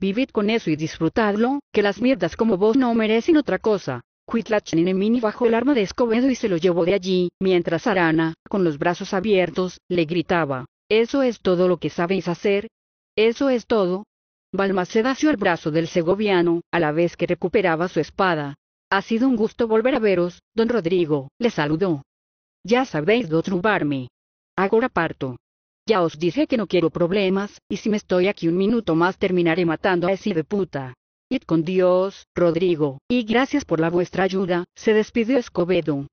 Vivid con eso y disfrutadlo, que las mierdas como vos no merecen otra cosa. mini bajó el arma de Escobedo y se lo llevó de allí, mientras Arana, con los brazos abiertos, le gritaba, eso es todo lo que sabéis hacer. Eso es todo. Balmaceda dació el brazo del segoviano, a la vez que recuperaba su espada. Ha sido un gusto volver a veros, don Rodrigo, le saludó. Ya sabéis de trumbarme. Ahora parto. Ya os dije que no quiero problemas, y si me estoy aquí un minuto más terminaré matando a ese de puta. Id con Dios, Rodrigo, y gracias por la vuestra ayuda, se despidió Escobedo.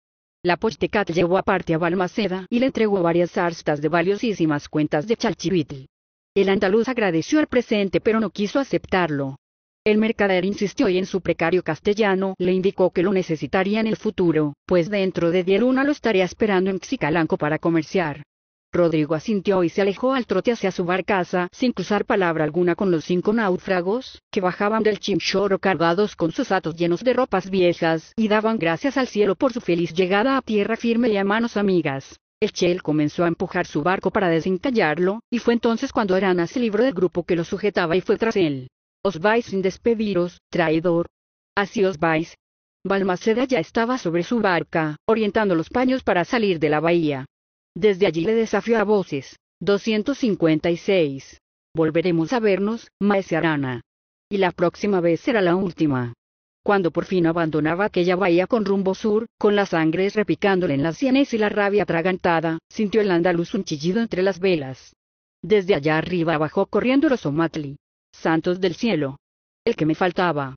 La Postecat llevó aparte a Balmaceda y le entregó varias arstas de valiosísimas cuentas de Chalchivitl. El andaluz agradeció el presente pero no quiso aceptarlo. El mercader insistió y en su precario castellano le indicó que lo necesitaría en el futuro, pues dentro de diez lo estaría esperando en Xicalanco para comerciar. Rodrigo asintió y se alejó al trote hacia su barcaza sin cruzar palabra alguna con los cinco náufragos, que bajaban del chinchorro cargados con sus atos llenos de ropas viejas y daban gracias al cielo por su feliz llegada a tierra firme y a manos amigas. El Chel comenzó a empujar su barco para desencallarlo, y fue entonces cuando Arana se libró del grupo que lo sujetaba y fue tras él. Os vais sin despediros, traidor. Así os vais. Balmaceda ya estaba sobre su barca, orientando los paños para salir de la bahía. Desde allí le desafió a voces. 256. Volveremos a vernos, Maese Arana. Y la próxima vez será la última. Cuando por fin abandonaba aquella bahía con rumbo sur, con la sangre repicándole en las sienes y la rabia atragantada, sintió el andaluz un chillido entre las velas. Desde allá arriba bajó corriendo los Omatli. Santos del cielo. El que me faltaba.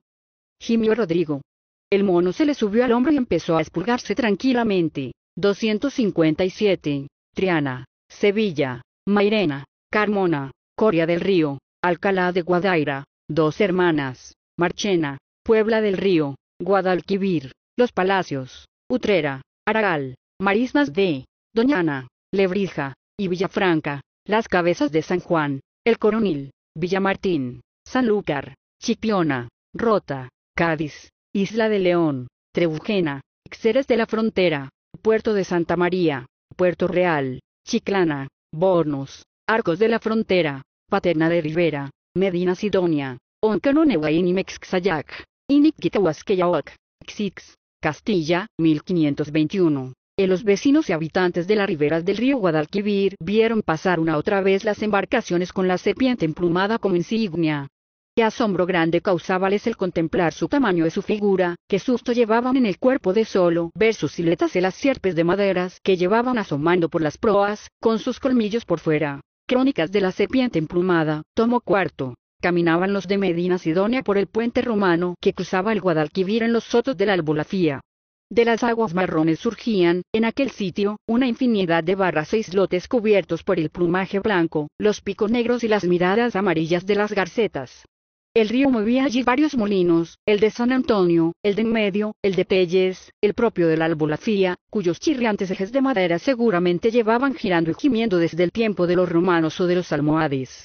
Gimió Rodrigo. El mono se le subió al hombro y empezó a espulgarse tranquilamente. 257. Triana, Sevilla, Mairena, Carmona, Coria del Río, Alcalá de Guadaira, Dos Hermanas, Marchena, Puebla del Río, Guadalquivir, Los Palacios, Utrera, Aragal, Marismas de Doñana, Lebrija, y Villafranca, Las Cabezas de San Juan, El Coronil, Villamartín, Sanlúcar, Chipiona, Rota, Cádiz, Isla de León, Trebujena, Xeres de la Frontera, Puerto de Santa María, Puerto Real, Chiclana, Bornos, Arcos de la Frontera, Paterna de Rivera, Medina Sidonia, Oncanonewa y Nimexxayac, Iniquitahuasqueyahuac, Xix, Castilla, 1521. En los vecinos y habitantes de las riberas del río Guadalquivir vieron pasar una otra vez las embarcaciones con la serpiente emplumada como insignia, Qué asombro grande causábales el contemplar su tamaño y su figura, qué susto llevaban en el cuerpo de solo ver sus siletas y las sierpes de maderas que llevaban asomando por las proas, con sus colmillos por fuera. Crónicas de la serpiente emplumada, tomo cuarto. Caminaban los de Medina Sidonia por el puente romano que cruzaba el Guadalquivir en los sotos de la Albolafía. De las aguas marrones surgían, en aquel sitio, una infinidad de barras e islotes cubiertos por el plumaje blanco, los picos negros y las miradas amarillas de las garcetas. El río movía allí varios molinos, el de San Antonio, el de medio, el de Pelles, el propio de la albolafía, cuyos chirriantes ejes de madera seguramente llevaban girando y gimiendo desde el tiempo de los romanos o de los almohades.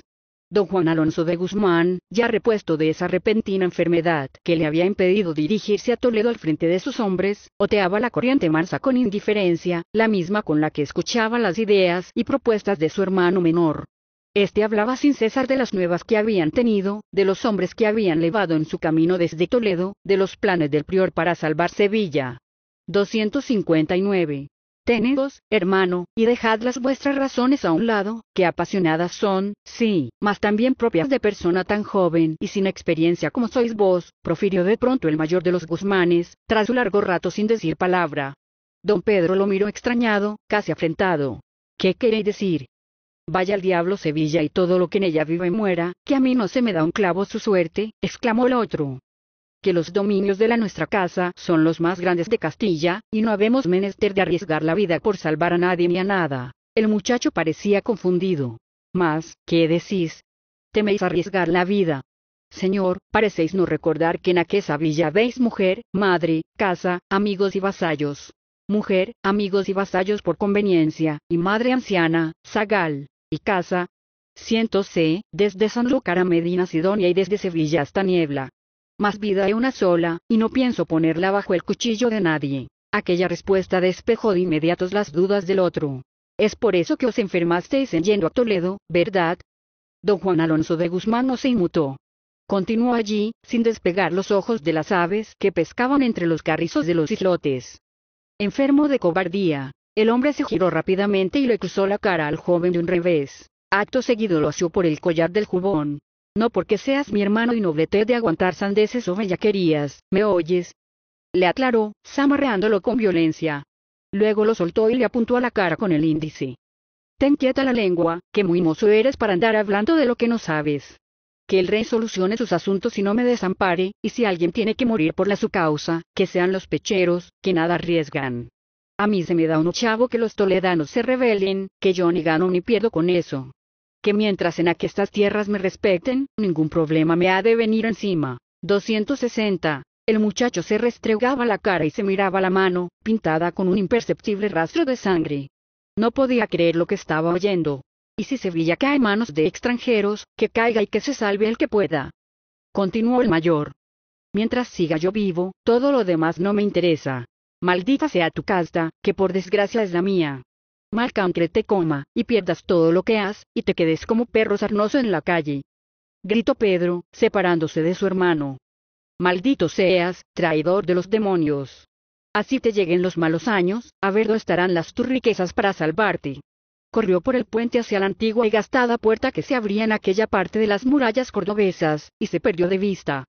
Don Juan Alonso de Guzmán, ya repuesto de esa repentina enfermedad que le había impedido dirigirse a Toledo al frente de sus hombres, oteaba la corriente Marsa con indiferencia, la misma con la que escuchaba las ideas y propuestas de su hermano menor, este hablaba sin cesar de las nuevas que habían tenido, de los hombres que habían levado en su camino desde Toledo, de los planes del prior para salvar Sevilla. 259. Tenedos, hermano, y dejad las vuestras razones a un lado, que apasionadas son, sí, mas también propias de persona tan joven y sin experiencia como sois vos, profirió de pronto el mayor de los Guzmanes, tras un largo rato sin decir palabra. Don Pedro lo miró extrañado, casi afrentado. ¿Qué queréis decir? Vaya al diablo Sevilla y todo lo que en ella vive muera, que a mí no se me da un clavo su suerte, exclamó el otro. Que los dominios de la nuestra casa son los más grandes de Castilla, y no habemos menester de arriesgar la vida por salvar a nadie ni a nada. El muchacho parecía confundido. Mas, ¿qué decís? ¿Teméis arriesgar la vida? Señor, parecéis no recordar que en aquella villa veis mujer, madre, casa, amigos y vasallos. Mujer, amigos y vasallos por conveniencia, y madre anciana, zagal y Casa. Siento C, desde Sanlúcar a Medina Sidonia y desde Sevilla hasta Niebla. Más vida he una sola, y no pienso ponerla bajo el cuchillo de nadie. Aquella respuesta despejó de inmediatos las dudas del otro. Es por eso que os enfermasteis en yendo a Toledo, ¿verdad? Don Juan Alonso de Guzmán no se inmutó. Continuó allí, sin despegar los ojos de las aves que pescaban entre los carrizos de los islotes. Enfermo de cobardía, el hombre se giró rápidamente y le cruzó la cara al joven de un revés. Acto seguido lo asió por el collar del jubón. No porque seas mi hermano y noblete de aguantar sandeces o bellaquerías, ¿me oyes? Le aclaró, zamarreándolo con violencia. Luego lo soltó y le apuntó a la cara con el índice. Ten quieta la lengua, que muy mozo eres para andar hablando de lo que no sabes. Que el rey solucione sus asuntos y no me desampare, y si alguien tiene que morir por la su causa, que sean los pecheros, que nada arriesgan. A mí se me da un chavo que los toledanos se rebelen, que yo ni gano ni pierdo con eso. Que mientras en aquestas tierras me respeten, ningún problema me ha de venir encima. 260. El muchacho se restregaba la cara y se miraba la mano, pintada con un imperceptible rastro de sangre. No podía creer lo que estaba oyendo. Y si Sevilla cae en manos de extranjeros, que caiga y que se salve el que pueda. Continuó el mayor. Mientras siga yo vivo, todo lo demás no me interesa maldita sea tu casta, que por desgracia es la mía. cancre te coma, y pierdas todo lo que has, y te quedes como perro sarnoso en la calle. Gritó Pedro, separándose de su hermano. Maldito seas, traidor de los demonios. Así te lleguen los malos años, a ver dónde estarán las tus riquezas para salvarte. Corrió por el puente hacia la antigua y gastada puerta que se abría en aquella parte de las murallas cordobesas, y se perdió de vista.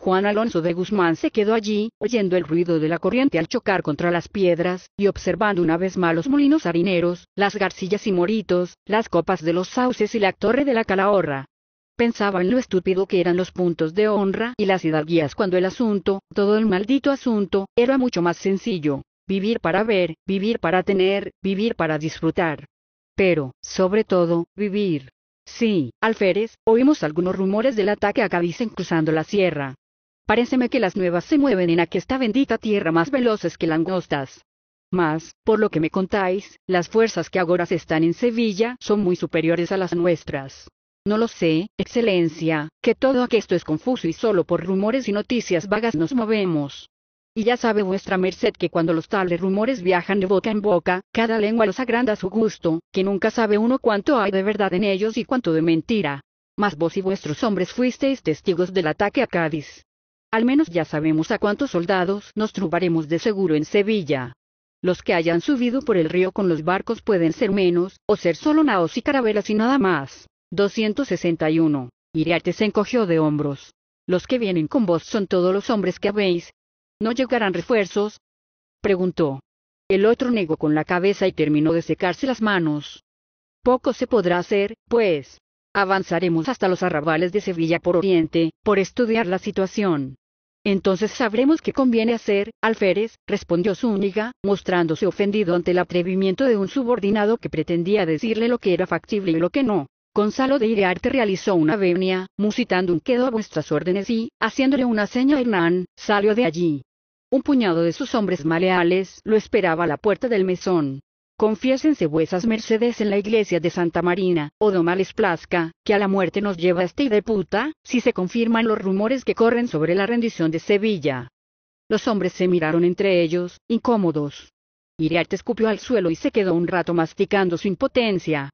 Juan Alonso de Guzmán se quedó allí, oyendo el ruido de la corriente al chocar contra las piedras, y observando una vez más los molinos harineros, las garcillas y moritos, las copas de los sauces y la torre de la calahorra. Pensaba en lo estúpido que eran los puntos de honra y las hidalguías cuando el asunto, todo el maldito asunto, era mucho más sencillo. Vivir para ver, vivir para tener, vivir para disfrutar. Pero, sobre todo, vivir. Sí, alférez, oímos algunos rumores del ataque a Cadiz cruzando la sierra. Paréceme que las nuevas se mueven en aquesta bendita tierra más veloces que langostas. Mas, por lo que me contáis, las fuerzas que se están en Sevilla son muy superiores a las nuestras. No lo sé, Excelencia, que todo aquesto es confuso y solo por rumores y noticias vagas nos movemos. Y ya sabe vuestra merced que cuando los tales rumores viajan de boca en boca, cada lengua los agranda a su gusto, que nunca sabe uno cuánto hay de verdad en ellos y cuánto de mentira. Mas vos y vuestros hombres fuisteis testigos del ataque a Cádiz. Al menos ya sabemos a cuántos soldados nos trubaremos de seguro en Sevilla. Los que hayan subido por el río con los barcos pueden ser menos, o ser solo naos y carabelas y nada más. 261. Iriarte se encogió de hombros. Los que vienen con vos son todos los hombres que habéis. ¿No llegarán refuerzos? preguntó. El otro negó con la cabeza y terminó de secarse las manos. Poco se podrá hacer, pues. Avanzaremos hasta los arrabales de Sevilla por oriente, por estudiar la situación. Entonces sabremos qué conviene hacer, alférez, respondió Zúñiga, mostrándose ofendido ante el atrevimiento de un subordinado que pretendía decirle lo que era factible y lo que no. Gonzalo de Iriarte realizó una venia, musitando un quedo a vuestras órdenes y, haciéndole una seña a Hernán, salió de allí. Un puñado de sus hombres maleales lo esperaba a la puerta del mesón. Confiésense vuesas mercedes en la iglesia de Santa Marina, o oh domales plazca, que a la muerte nos lleva este de puta, si se confirman los rumores que corren sobre la rendición de Sevilla. Los hombres se miraron entre ellos, incómodos. Iriarte escupió al suelo y se quedó un rato masticando su impotencia.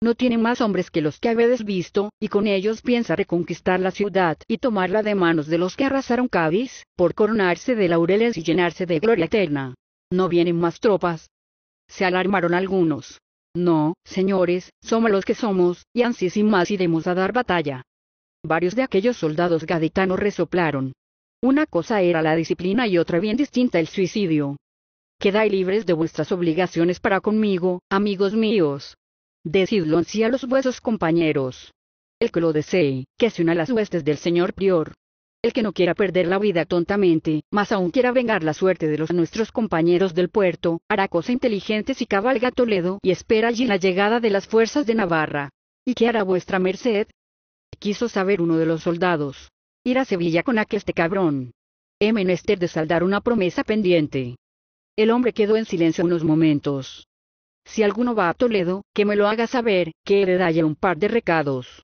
No tiene más hombres que los que habéis visto, y con ellos piensa reconquistar la ciudad y tomarla de manos de los que arrasaron Cádiz, por coronarse de laureles y llenarse de gloria eterna. No vienen más tropas, se alarmaron algunos. No, señores, somos los que somos, y así sin más iremos a dar batalla. Varios de aquellos soldados gaditanos resoplaron. Una cosa era la disciplina y otra bien distinta el suicidio. Quedáis libres de vuestras obligaciones para conmigo, amigos míos. Decidlo así a los vuestros compañeros. El que lo desee, que se una a las huestes del señor prior el que no quiera perder la vida tontamente, más aún quiera vengar la suerte de los nuestros compañeros del puerto, hará cosa inteligente si cabalga a Toledo y espera allí la llegada de las fuerzas de Navarra. ¿Y qué hará vuestra merced? Quiso saber uno de los soldados. Ir a Sevilla con aqueste cabrón. He menester de saldar una promesa pendiente. El hombre quedó en silencio unos momentos. Si alguno va a Toledo, que me lo haga saber, que he un par de recados.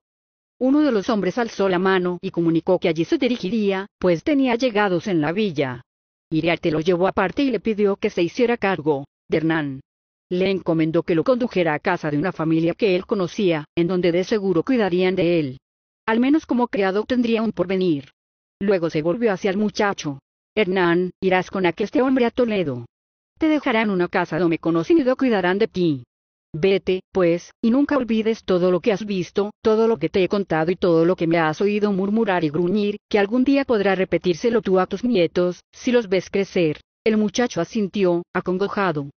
Uno de los hombres alzó la mano y comunicó que allí se dirigiría, pues tenía llegados en la villa. Iriarte lo llevó aparte y le pidió que se hiciera cargo de Hernán. Le encomendó que lo condujera a casa de una familia que él conocía, en donde de seguro cuidarían de él. Al menos como criado tendría un porvenir. Luego se volvió hacia el muchacho. Hernán, irás con aquel este hombre a Toledo. Te dejarán una casa donde me conocen y lo cuidarán de ti. Vete, pues, y nunca olvides todo lo que has visto, todo lo que te he contado y todo lo que me has oído murmurar y gruñir, que algún día podrá repetírselo tú a tus nietos, si los ves crecer. El muchacho asintió, acongojado.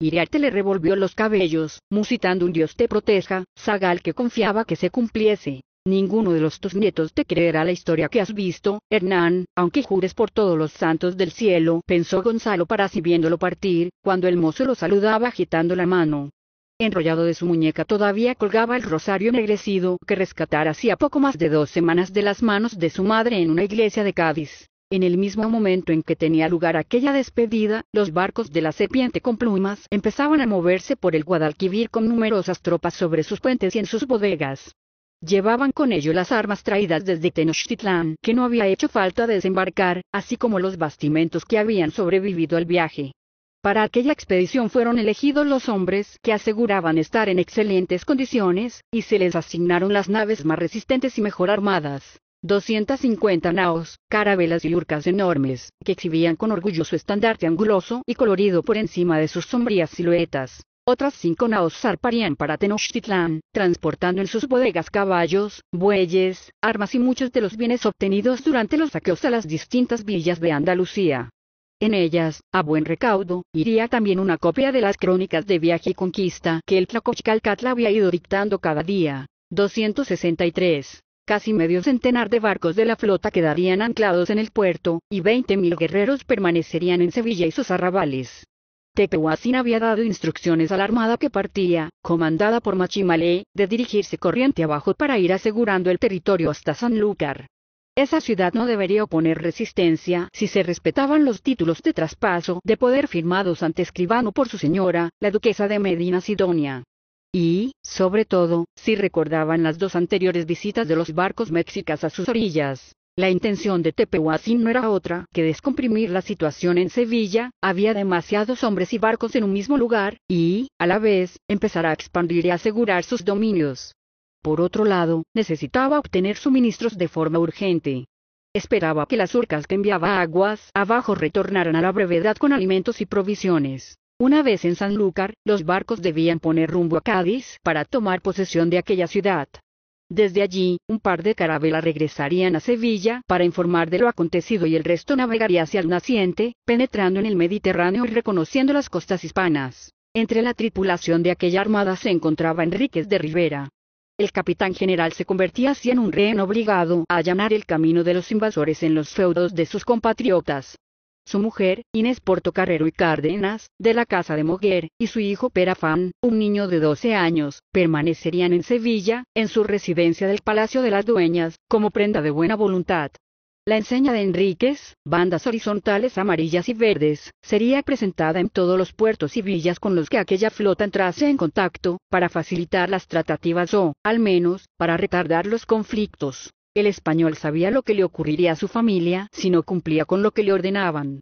Iriarte le revolvió los cabellos, musitando un Dios te proteja, sagal que confiaba que se cumpliese. Ninguno de los tus nietos te creerá la historia que has visto, Hernán, aunque jures por todos los santos del cielo, pensó Gonzalo para sí viéndolo partir, cuando el mozo lo saludaba agitando la mano enrollado de su muñeca todavía colgaba el rosario ennegrecido que rescatara hacía poco más de dos semanas de las manos de su madre en una iglesia de Cádiz. En el mismo momento en que tenía lugar aquella despedida, los barcos de la serpiente con plumas empezaban a moverse por el Guadalquivir con numerosas tropas sobre sus puentes y en sus bodegas. Llevaban con ello las armas traídas desde Tenochtitlán, que no había hecho falta desembarcar, así como los bastimentos que habían sobrevivido al viaje. Para aquella expedición fueron elegidos los hombres que aseguraban estar en excelentes condiciones, y se les asignaron las naves más resistentes y mejor armadas. 250 naos, carabelas y urcas enormes, que exhibían con orgullo su estandarte anguloso y colorido por encima de sus sombrías siluetas. Otras cinco naos zarparían para Tenochtitlán, transportando en sus bodegas caballos, bueyes, armas y muchos de los bienes obtenidos durante los saqueos a las distintas villas de Andalucía. En ellas, a buen recaudo, iría también una copia de las crónicas de viaje y conquista que el Tlacochcalcatl había ido dictando cada día. 263. Casi medio centenar de barcos de la flota quedarían anclados en el puerto, y 20.000 guerreros permanecerían en Sevilla y sus arrabales. Tepehuacín había dado instrucciones a la armada que partía, comandada por Machimalé, de dirigirse corriente abajo para ir asegurando el territorio hasta Sanlúcar. Esa ciudad no debería oponer resistencia si se respetaban los títulos de traspaso de poder firmados ante escribano por su señora, la duquesa de Medina Sidonia. Y, sobre todo, si recordaban las dos anteriores visitas de los barcos mexicas a sus orillas. La intención de Tepehuacín no era otra que descomprimir la situación en Sevilla, había demasiados hombres y barcos en un mismo lugar, y, a la vez, empezar a expandir y asegurar sus dominios. Por otro lado, necesitaba obtener suministros de forma urgente. Esperaba que las urcas que enviaba aguas abajo retornaran a la brevedad con alimentos y provisiones. Una vez en Sanlúcar, los barcos debían poner rumbo a Cádiz para tomar posesión de aquella ciudad. Desde allí, un par de carabelas regresarían a Sevilla para informar de lo acontecido y el resto navegaría hacia el naciente, penetrando en el Mediterráneo y reconociendo las costas hispanas. Entre la tripulación de aquella armada se encontraba Enríquez de Rivera, el capitán general se convertía así en un rehén obligado a llamar el camino de los invasores en los feudos de sus compatriotas. Su mujer, Inés Porto y Cárdenas, de la casa de Moguer, y su hijo Perafán, un niño de 12 años, permanecerían en Sevilla, en su residencia del Palacio de las Dueñas, como prenda de buena voluntad. La enseña de Enríquez, bandas horizontales amarillas y verdes, sería presentada en todos los puertos y villas con los que aquella flota entrase en contacto, para facilitar las tratativas o, al menos, para retardar los conflictos. El español sabía lo que le ocurriría a su familia si no cumplía con lo que le ordenaban.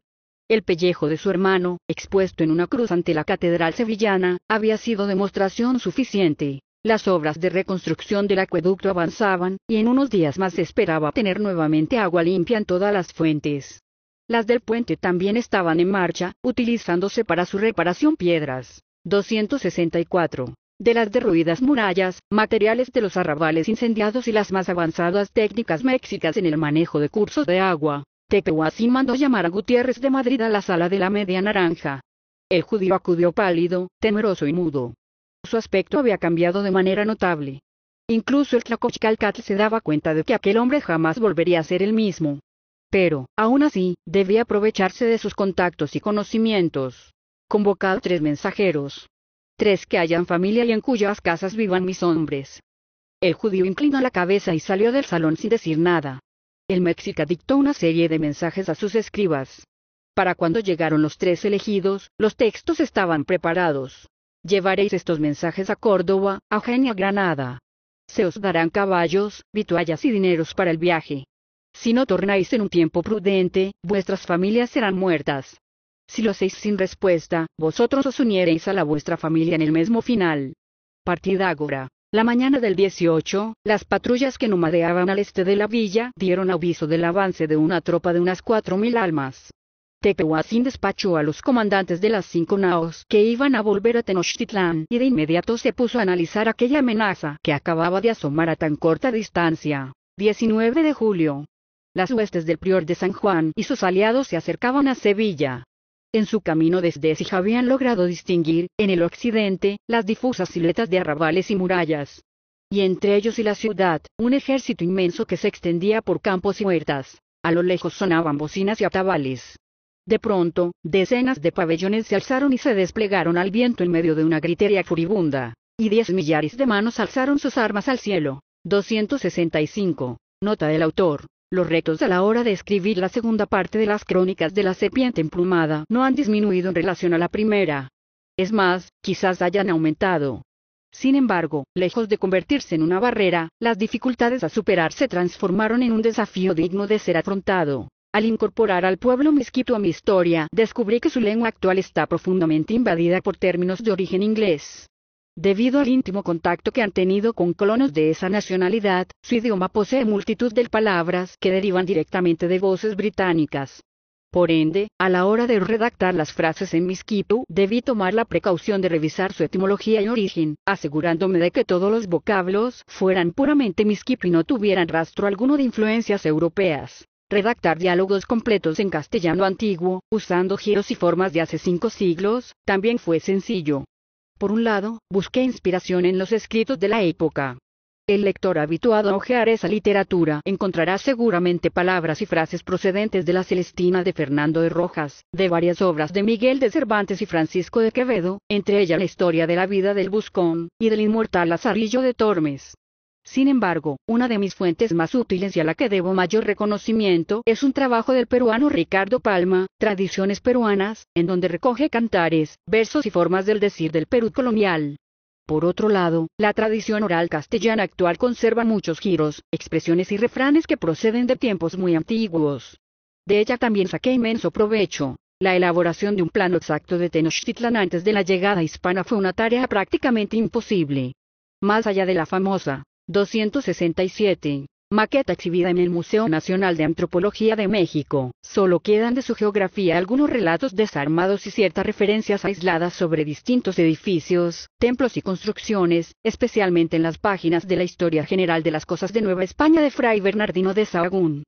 El pellejo de su hermano, expuesto en una cruz ante la catedral sevillana, había sido demostración suficiente. Las obras de reconstrucción del acueducto avanzaban, y en unos días más se esperaba tener nuevamente agua limpia en todas las fuentes. Las del puente también estaban en marcha, utilizándose para su reparación piedras. 264. De las derruidas murallas, materiales de los arrabales incendiados y las más avanzadas técnicas mexicas en el manejo de cursos de agua, Tepehuacín mandó llamar a Gutiérrez de Madrid a la sala de la media naranja. El judío acudió pálido, temeroso y mudo. Su aspecto había cambiado de manera notable. Incluso el Tlacochcalcatl se daba cuenta de que aquel hombre jamás volvería a ser el mismo. Pero, aún así, debía aprovecharse de sus contactos y conocimientos. Convocado tres mensajeros. Tres que hayan familia y en cuyas casas vivan mis hombres. El judío inclinó la cabeza y salió del salón sin decir nada. El mexica dictó una serie de mensajes a sus escribas. Para cuando llegaron los tres elegidos, los textos estaban preparados llevaréis estos mensajes a Córdoba, a y Granada. Se os darán caballos, vituallas y dineros para el viaje. Si no tornáis en un tiempo prudente, vuestras familias serán muertas. Si lo hacéis sin respuesta, vosotros os uniereis a la vuestra familia en el mismo final. Partida La mañana del 18, las patrullas que nomadeaban al este de la villa dieron aviso del avance de una tropa de unas 4.000 almas. Tepehuacín despachó a los comandantes de las cinco naos que iban a volver a Tenochtitlán y de inmediato se puso a analizar aquella amenaza que acababa de asomar a tan corta distancia. 19 de julio. Las huestes del prior de San Juan y sus aliados se acercaban a Sevilla. En su camino desde Sija habían logrado distinguir, en el occidente, las difusas siluetas de arrabales y murallas. Y entre ellos y la ciudad, un ejército inmenso que se extendía por campos y huertas. A lo lejos sonaban bocinas y atabales. De pronto, decenas de pabellones se alzaron y se desplegaron al viento en medio de una gritería furibunda, y diez millares de manos alzaron sus armas al cielo. 265. Nota del autor. Los retos a la hora de escribir la segunda parte de las crónicas de la serpiente emplumada no han disminuido en relación a la primera. Es más, quizás hayan aumentado. Sin embargo, lejos de convertirse en una barrera, las dificultades a superar se transformaron en un desafío digno de ser afrontado. Al incorporar al pueblo mezquito a mi historia, descubrí que su lengua actual está profundamente invadida por términos de origen inglés. Debido al íntimo contacto que han tenido con colonos de esa nacionalidad, su idioma posee multitud de palabras que derivan directamente de voces británicas. Por ende, a la hora de redactar las frases en misquitu, debí tomar la precaución de revisar su etimología y origen, asegurándome de que todos los vocablos fueran puramente misquitu y no tuvieran rastro alguno de influencias europeas redactar diálogos completos en castellano antiguo, usando giros y formas de hace cinco siglos, también fue sencillo. Por un lado, busqué inspiración en los escritos de la época. El lector habituado a hojear esa literatura encontrará seguramente palabras y frases procedentes de la Celestina de Fernando de Rojas, de varias obras de Miguel de Cervantes y Francisco de Quevedo, entre ellas la historia de la vida del Buscón, y del inmortal Lazarillo de Tormes. Sin embargo, una de mis fuentes más útiles y a la que debo mayor reconocimiento es un trabajo del peruano Ricardo Palma, Tradiciones Peruanas, en donde recoge cantares, versos y formas del decir del Perú colonial. Por otro lado, la tradición oral castellana actual conserva muchos giros, expresiones y refranes que proceden de tiempos muy antiguos. De ella también saqué inmenso provecho. La elaboración de un plano exacto de Tenochtitlan antes de la llegada hispana fue una tarea prácticamente imposible. Más allá de la famosa 267. Maqueta exhibida en el Museo Nacional de Antropología de México. Solo quedan de su geografía algunos relatos desarmados y ciertas referencias aisladas sobre distintos edificios, templos y construcciones, especialmente en las páginas de la Historia General de las Cosas de Nueva España de Fray Bernardino de Sahagún.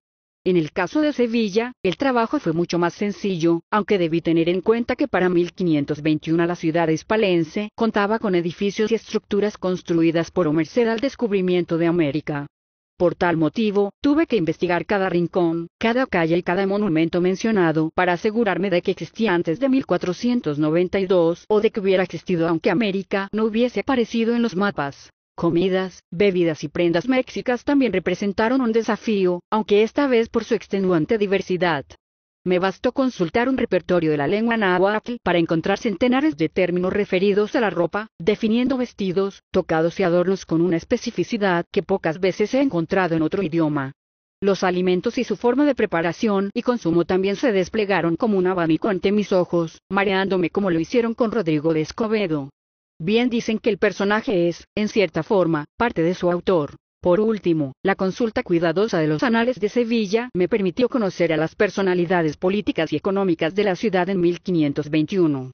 En el caso de Sevilla, el trabajo fue mucho más sencillo, aunque debí tener en cuenta que para 1521 la ciudad hispalense contaba con edificios y estructuras construidas por Omerced al descubrimiento de América. Por tal motivo, tuve que investigar cada rincón, cada calle y cada monumento mencionado para asegurarme de que existía antes de 1492 o de que hubiera existido aunque América no hubiese aparecido en los mapas. Comidas, bebidas y prendas mexicas también representaron un desafío, aunque esta vez por su extenuante diversidad. Me bastó consultar un repertorio de la lengua náhuatl para encontrar centenares de términos referidos a la ropa, definiendo vestidos, tocados y adornos con una especificidad que pocas veces he encontrado en otro idioma. Los alimentos y su forma de preparación y consumo también se desplegaron como un abanico ante mis ojos, mareándome como lo hicieron con Rodrigo de Escobedo. Bien dicen que el personaje es, en cierta forma, parte de su autor. Por último, la consulta cuidadosa de los anales de Sevilla me permitió conocer a las personalidades políticas y económicas de la ciudad en 1521.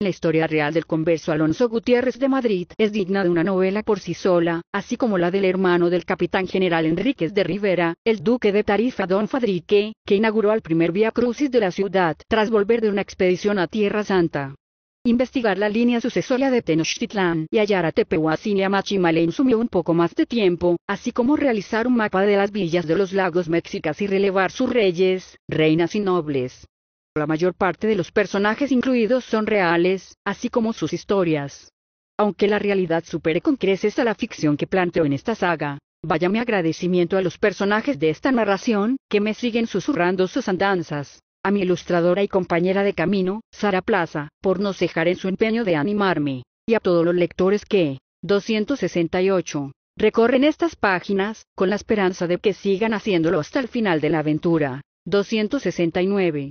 La historia real del converso Alonso Gutiérrez de Madrid es digna de una novela por sí sola, así como la del hermano del capitán general Enríquez de Rivera, el duque de Tarifa don Fadrique, que inauguró el primer Vía Crucis de la ciudad tras volver de una expedición a Tierra Santa investigar la línea sucesoria de Tenochtitlán y hallar a a le sumió un poco más de tiempo, así como realizar un mapa de las villas de los lagos mexicas y relevar sus reyes, reinas y nobles. La mayor parte de los personajes incluidos son reales, así como sus historias. Aunque la realidad supere con creces a la ficción que planteo en esta saga, vaya mi agradecimiento a los personajes de esta narración, que me siguen susurrando sus andanzas a mi ilustradora y compañera de camino, Sara Plaza, por no cejar en su empeño de animarme, y a todos los lectores que, 268, recorren estas páginas, con la esperanza de que sigan haciéndolo hasta el final de la aventura. 269.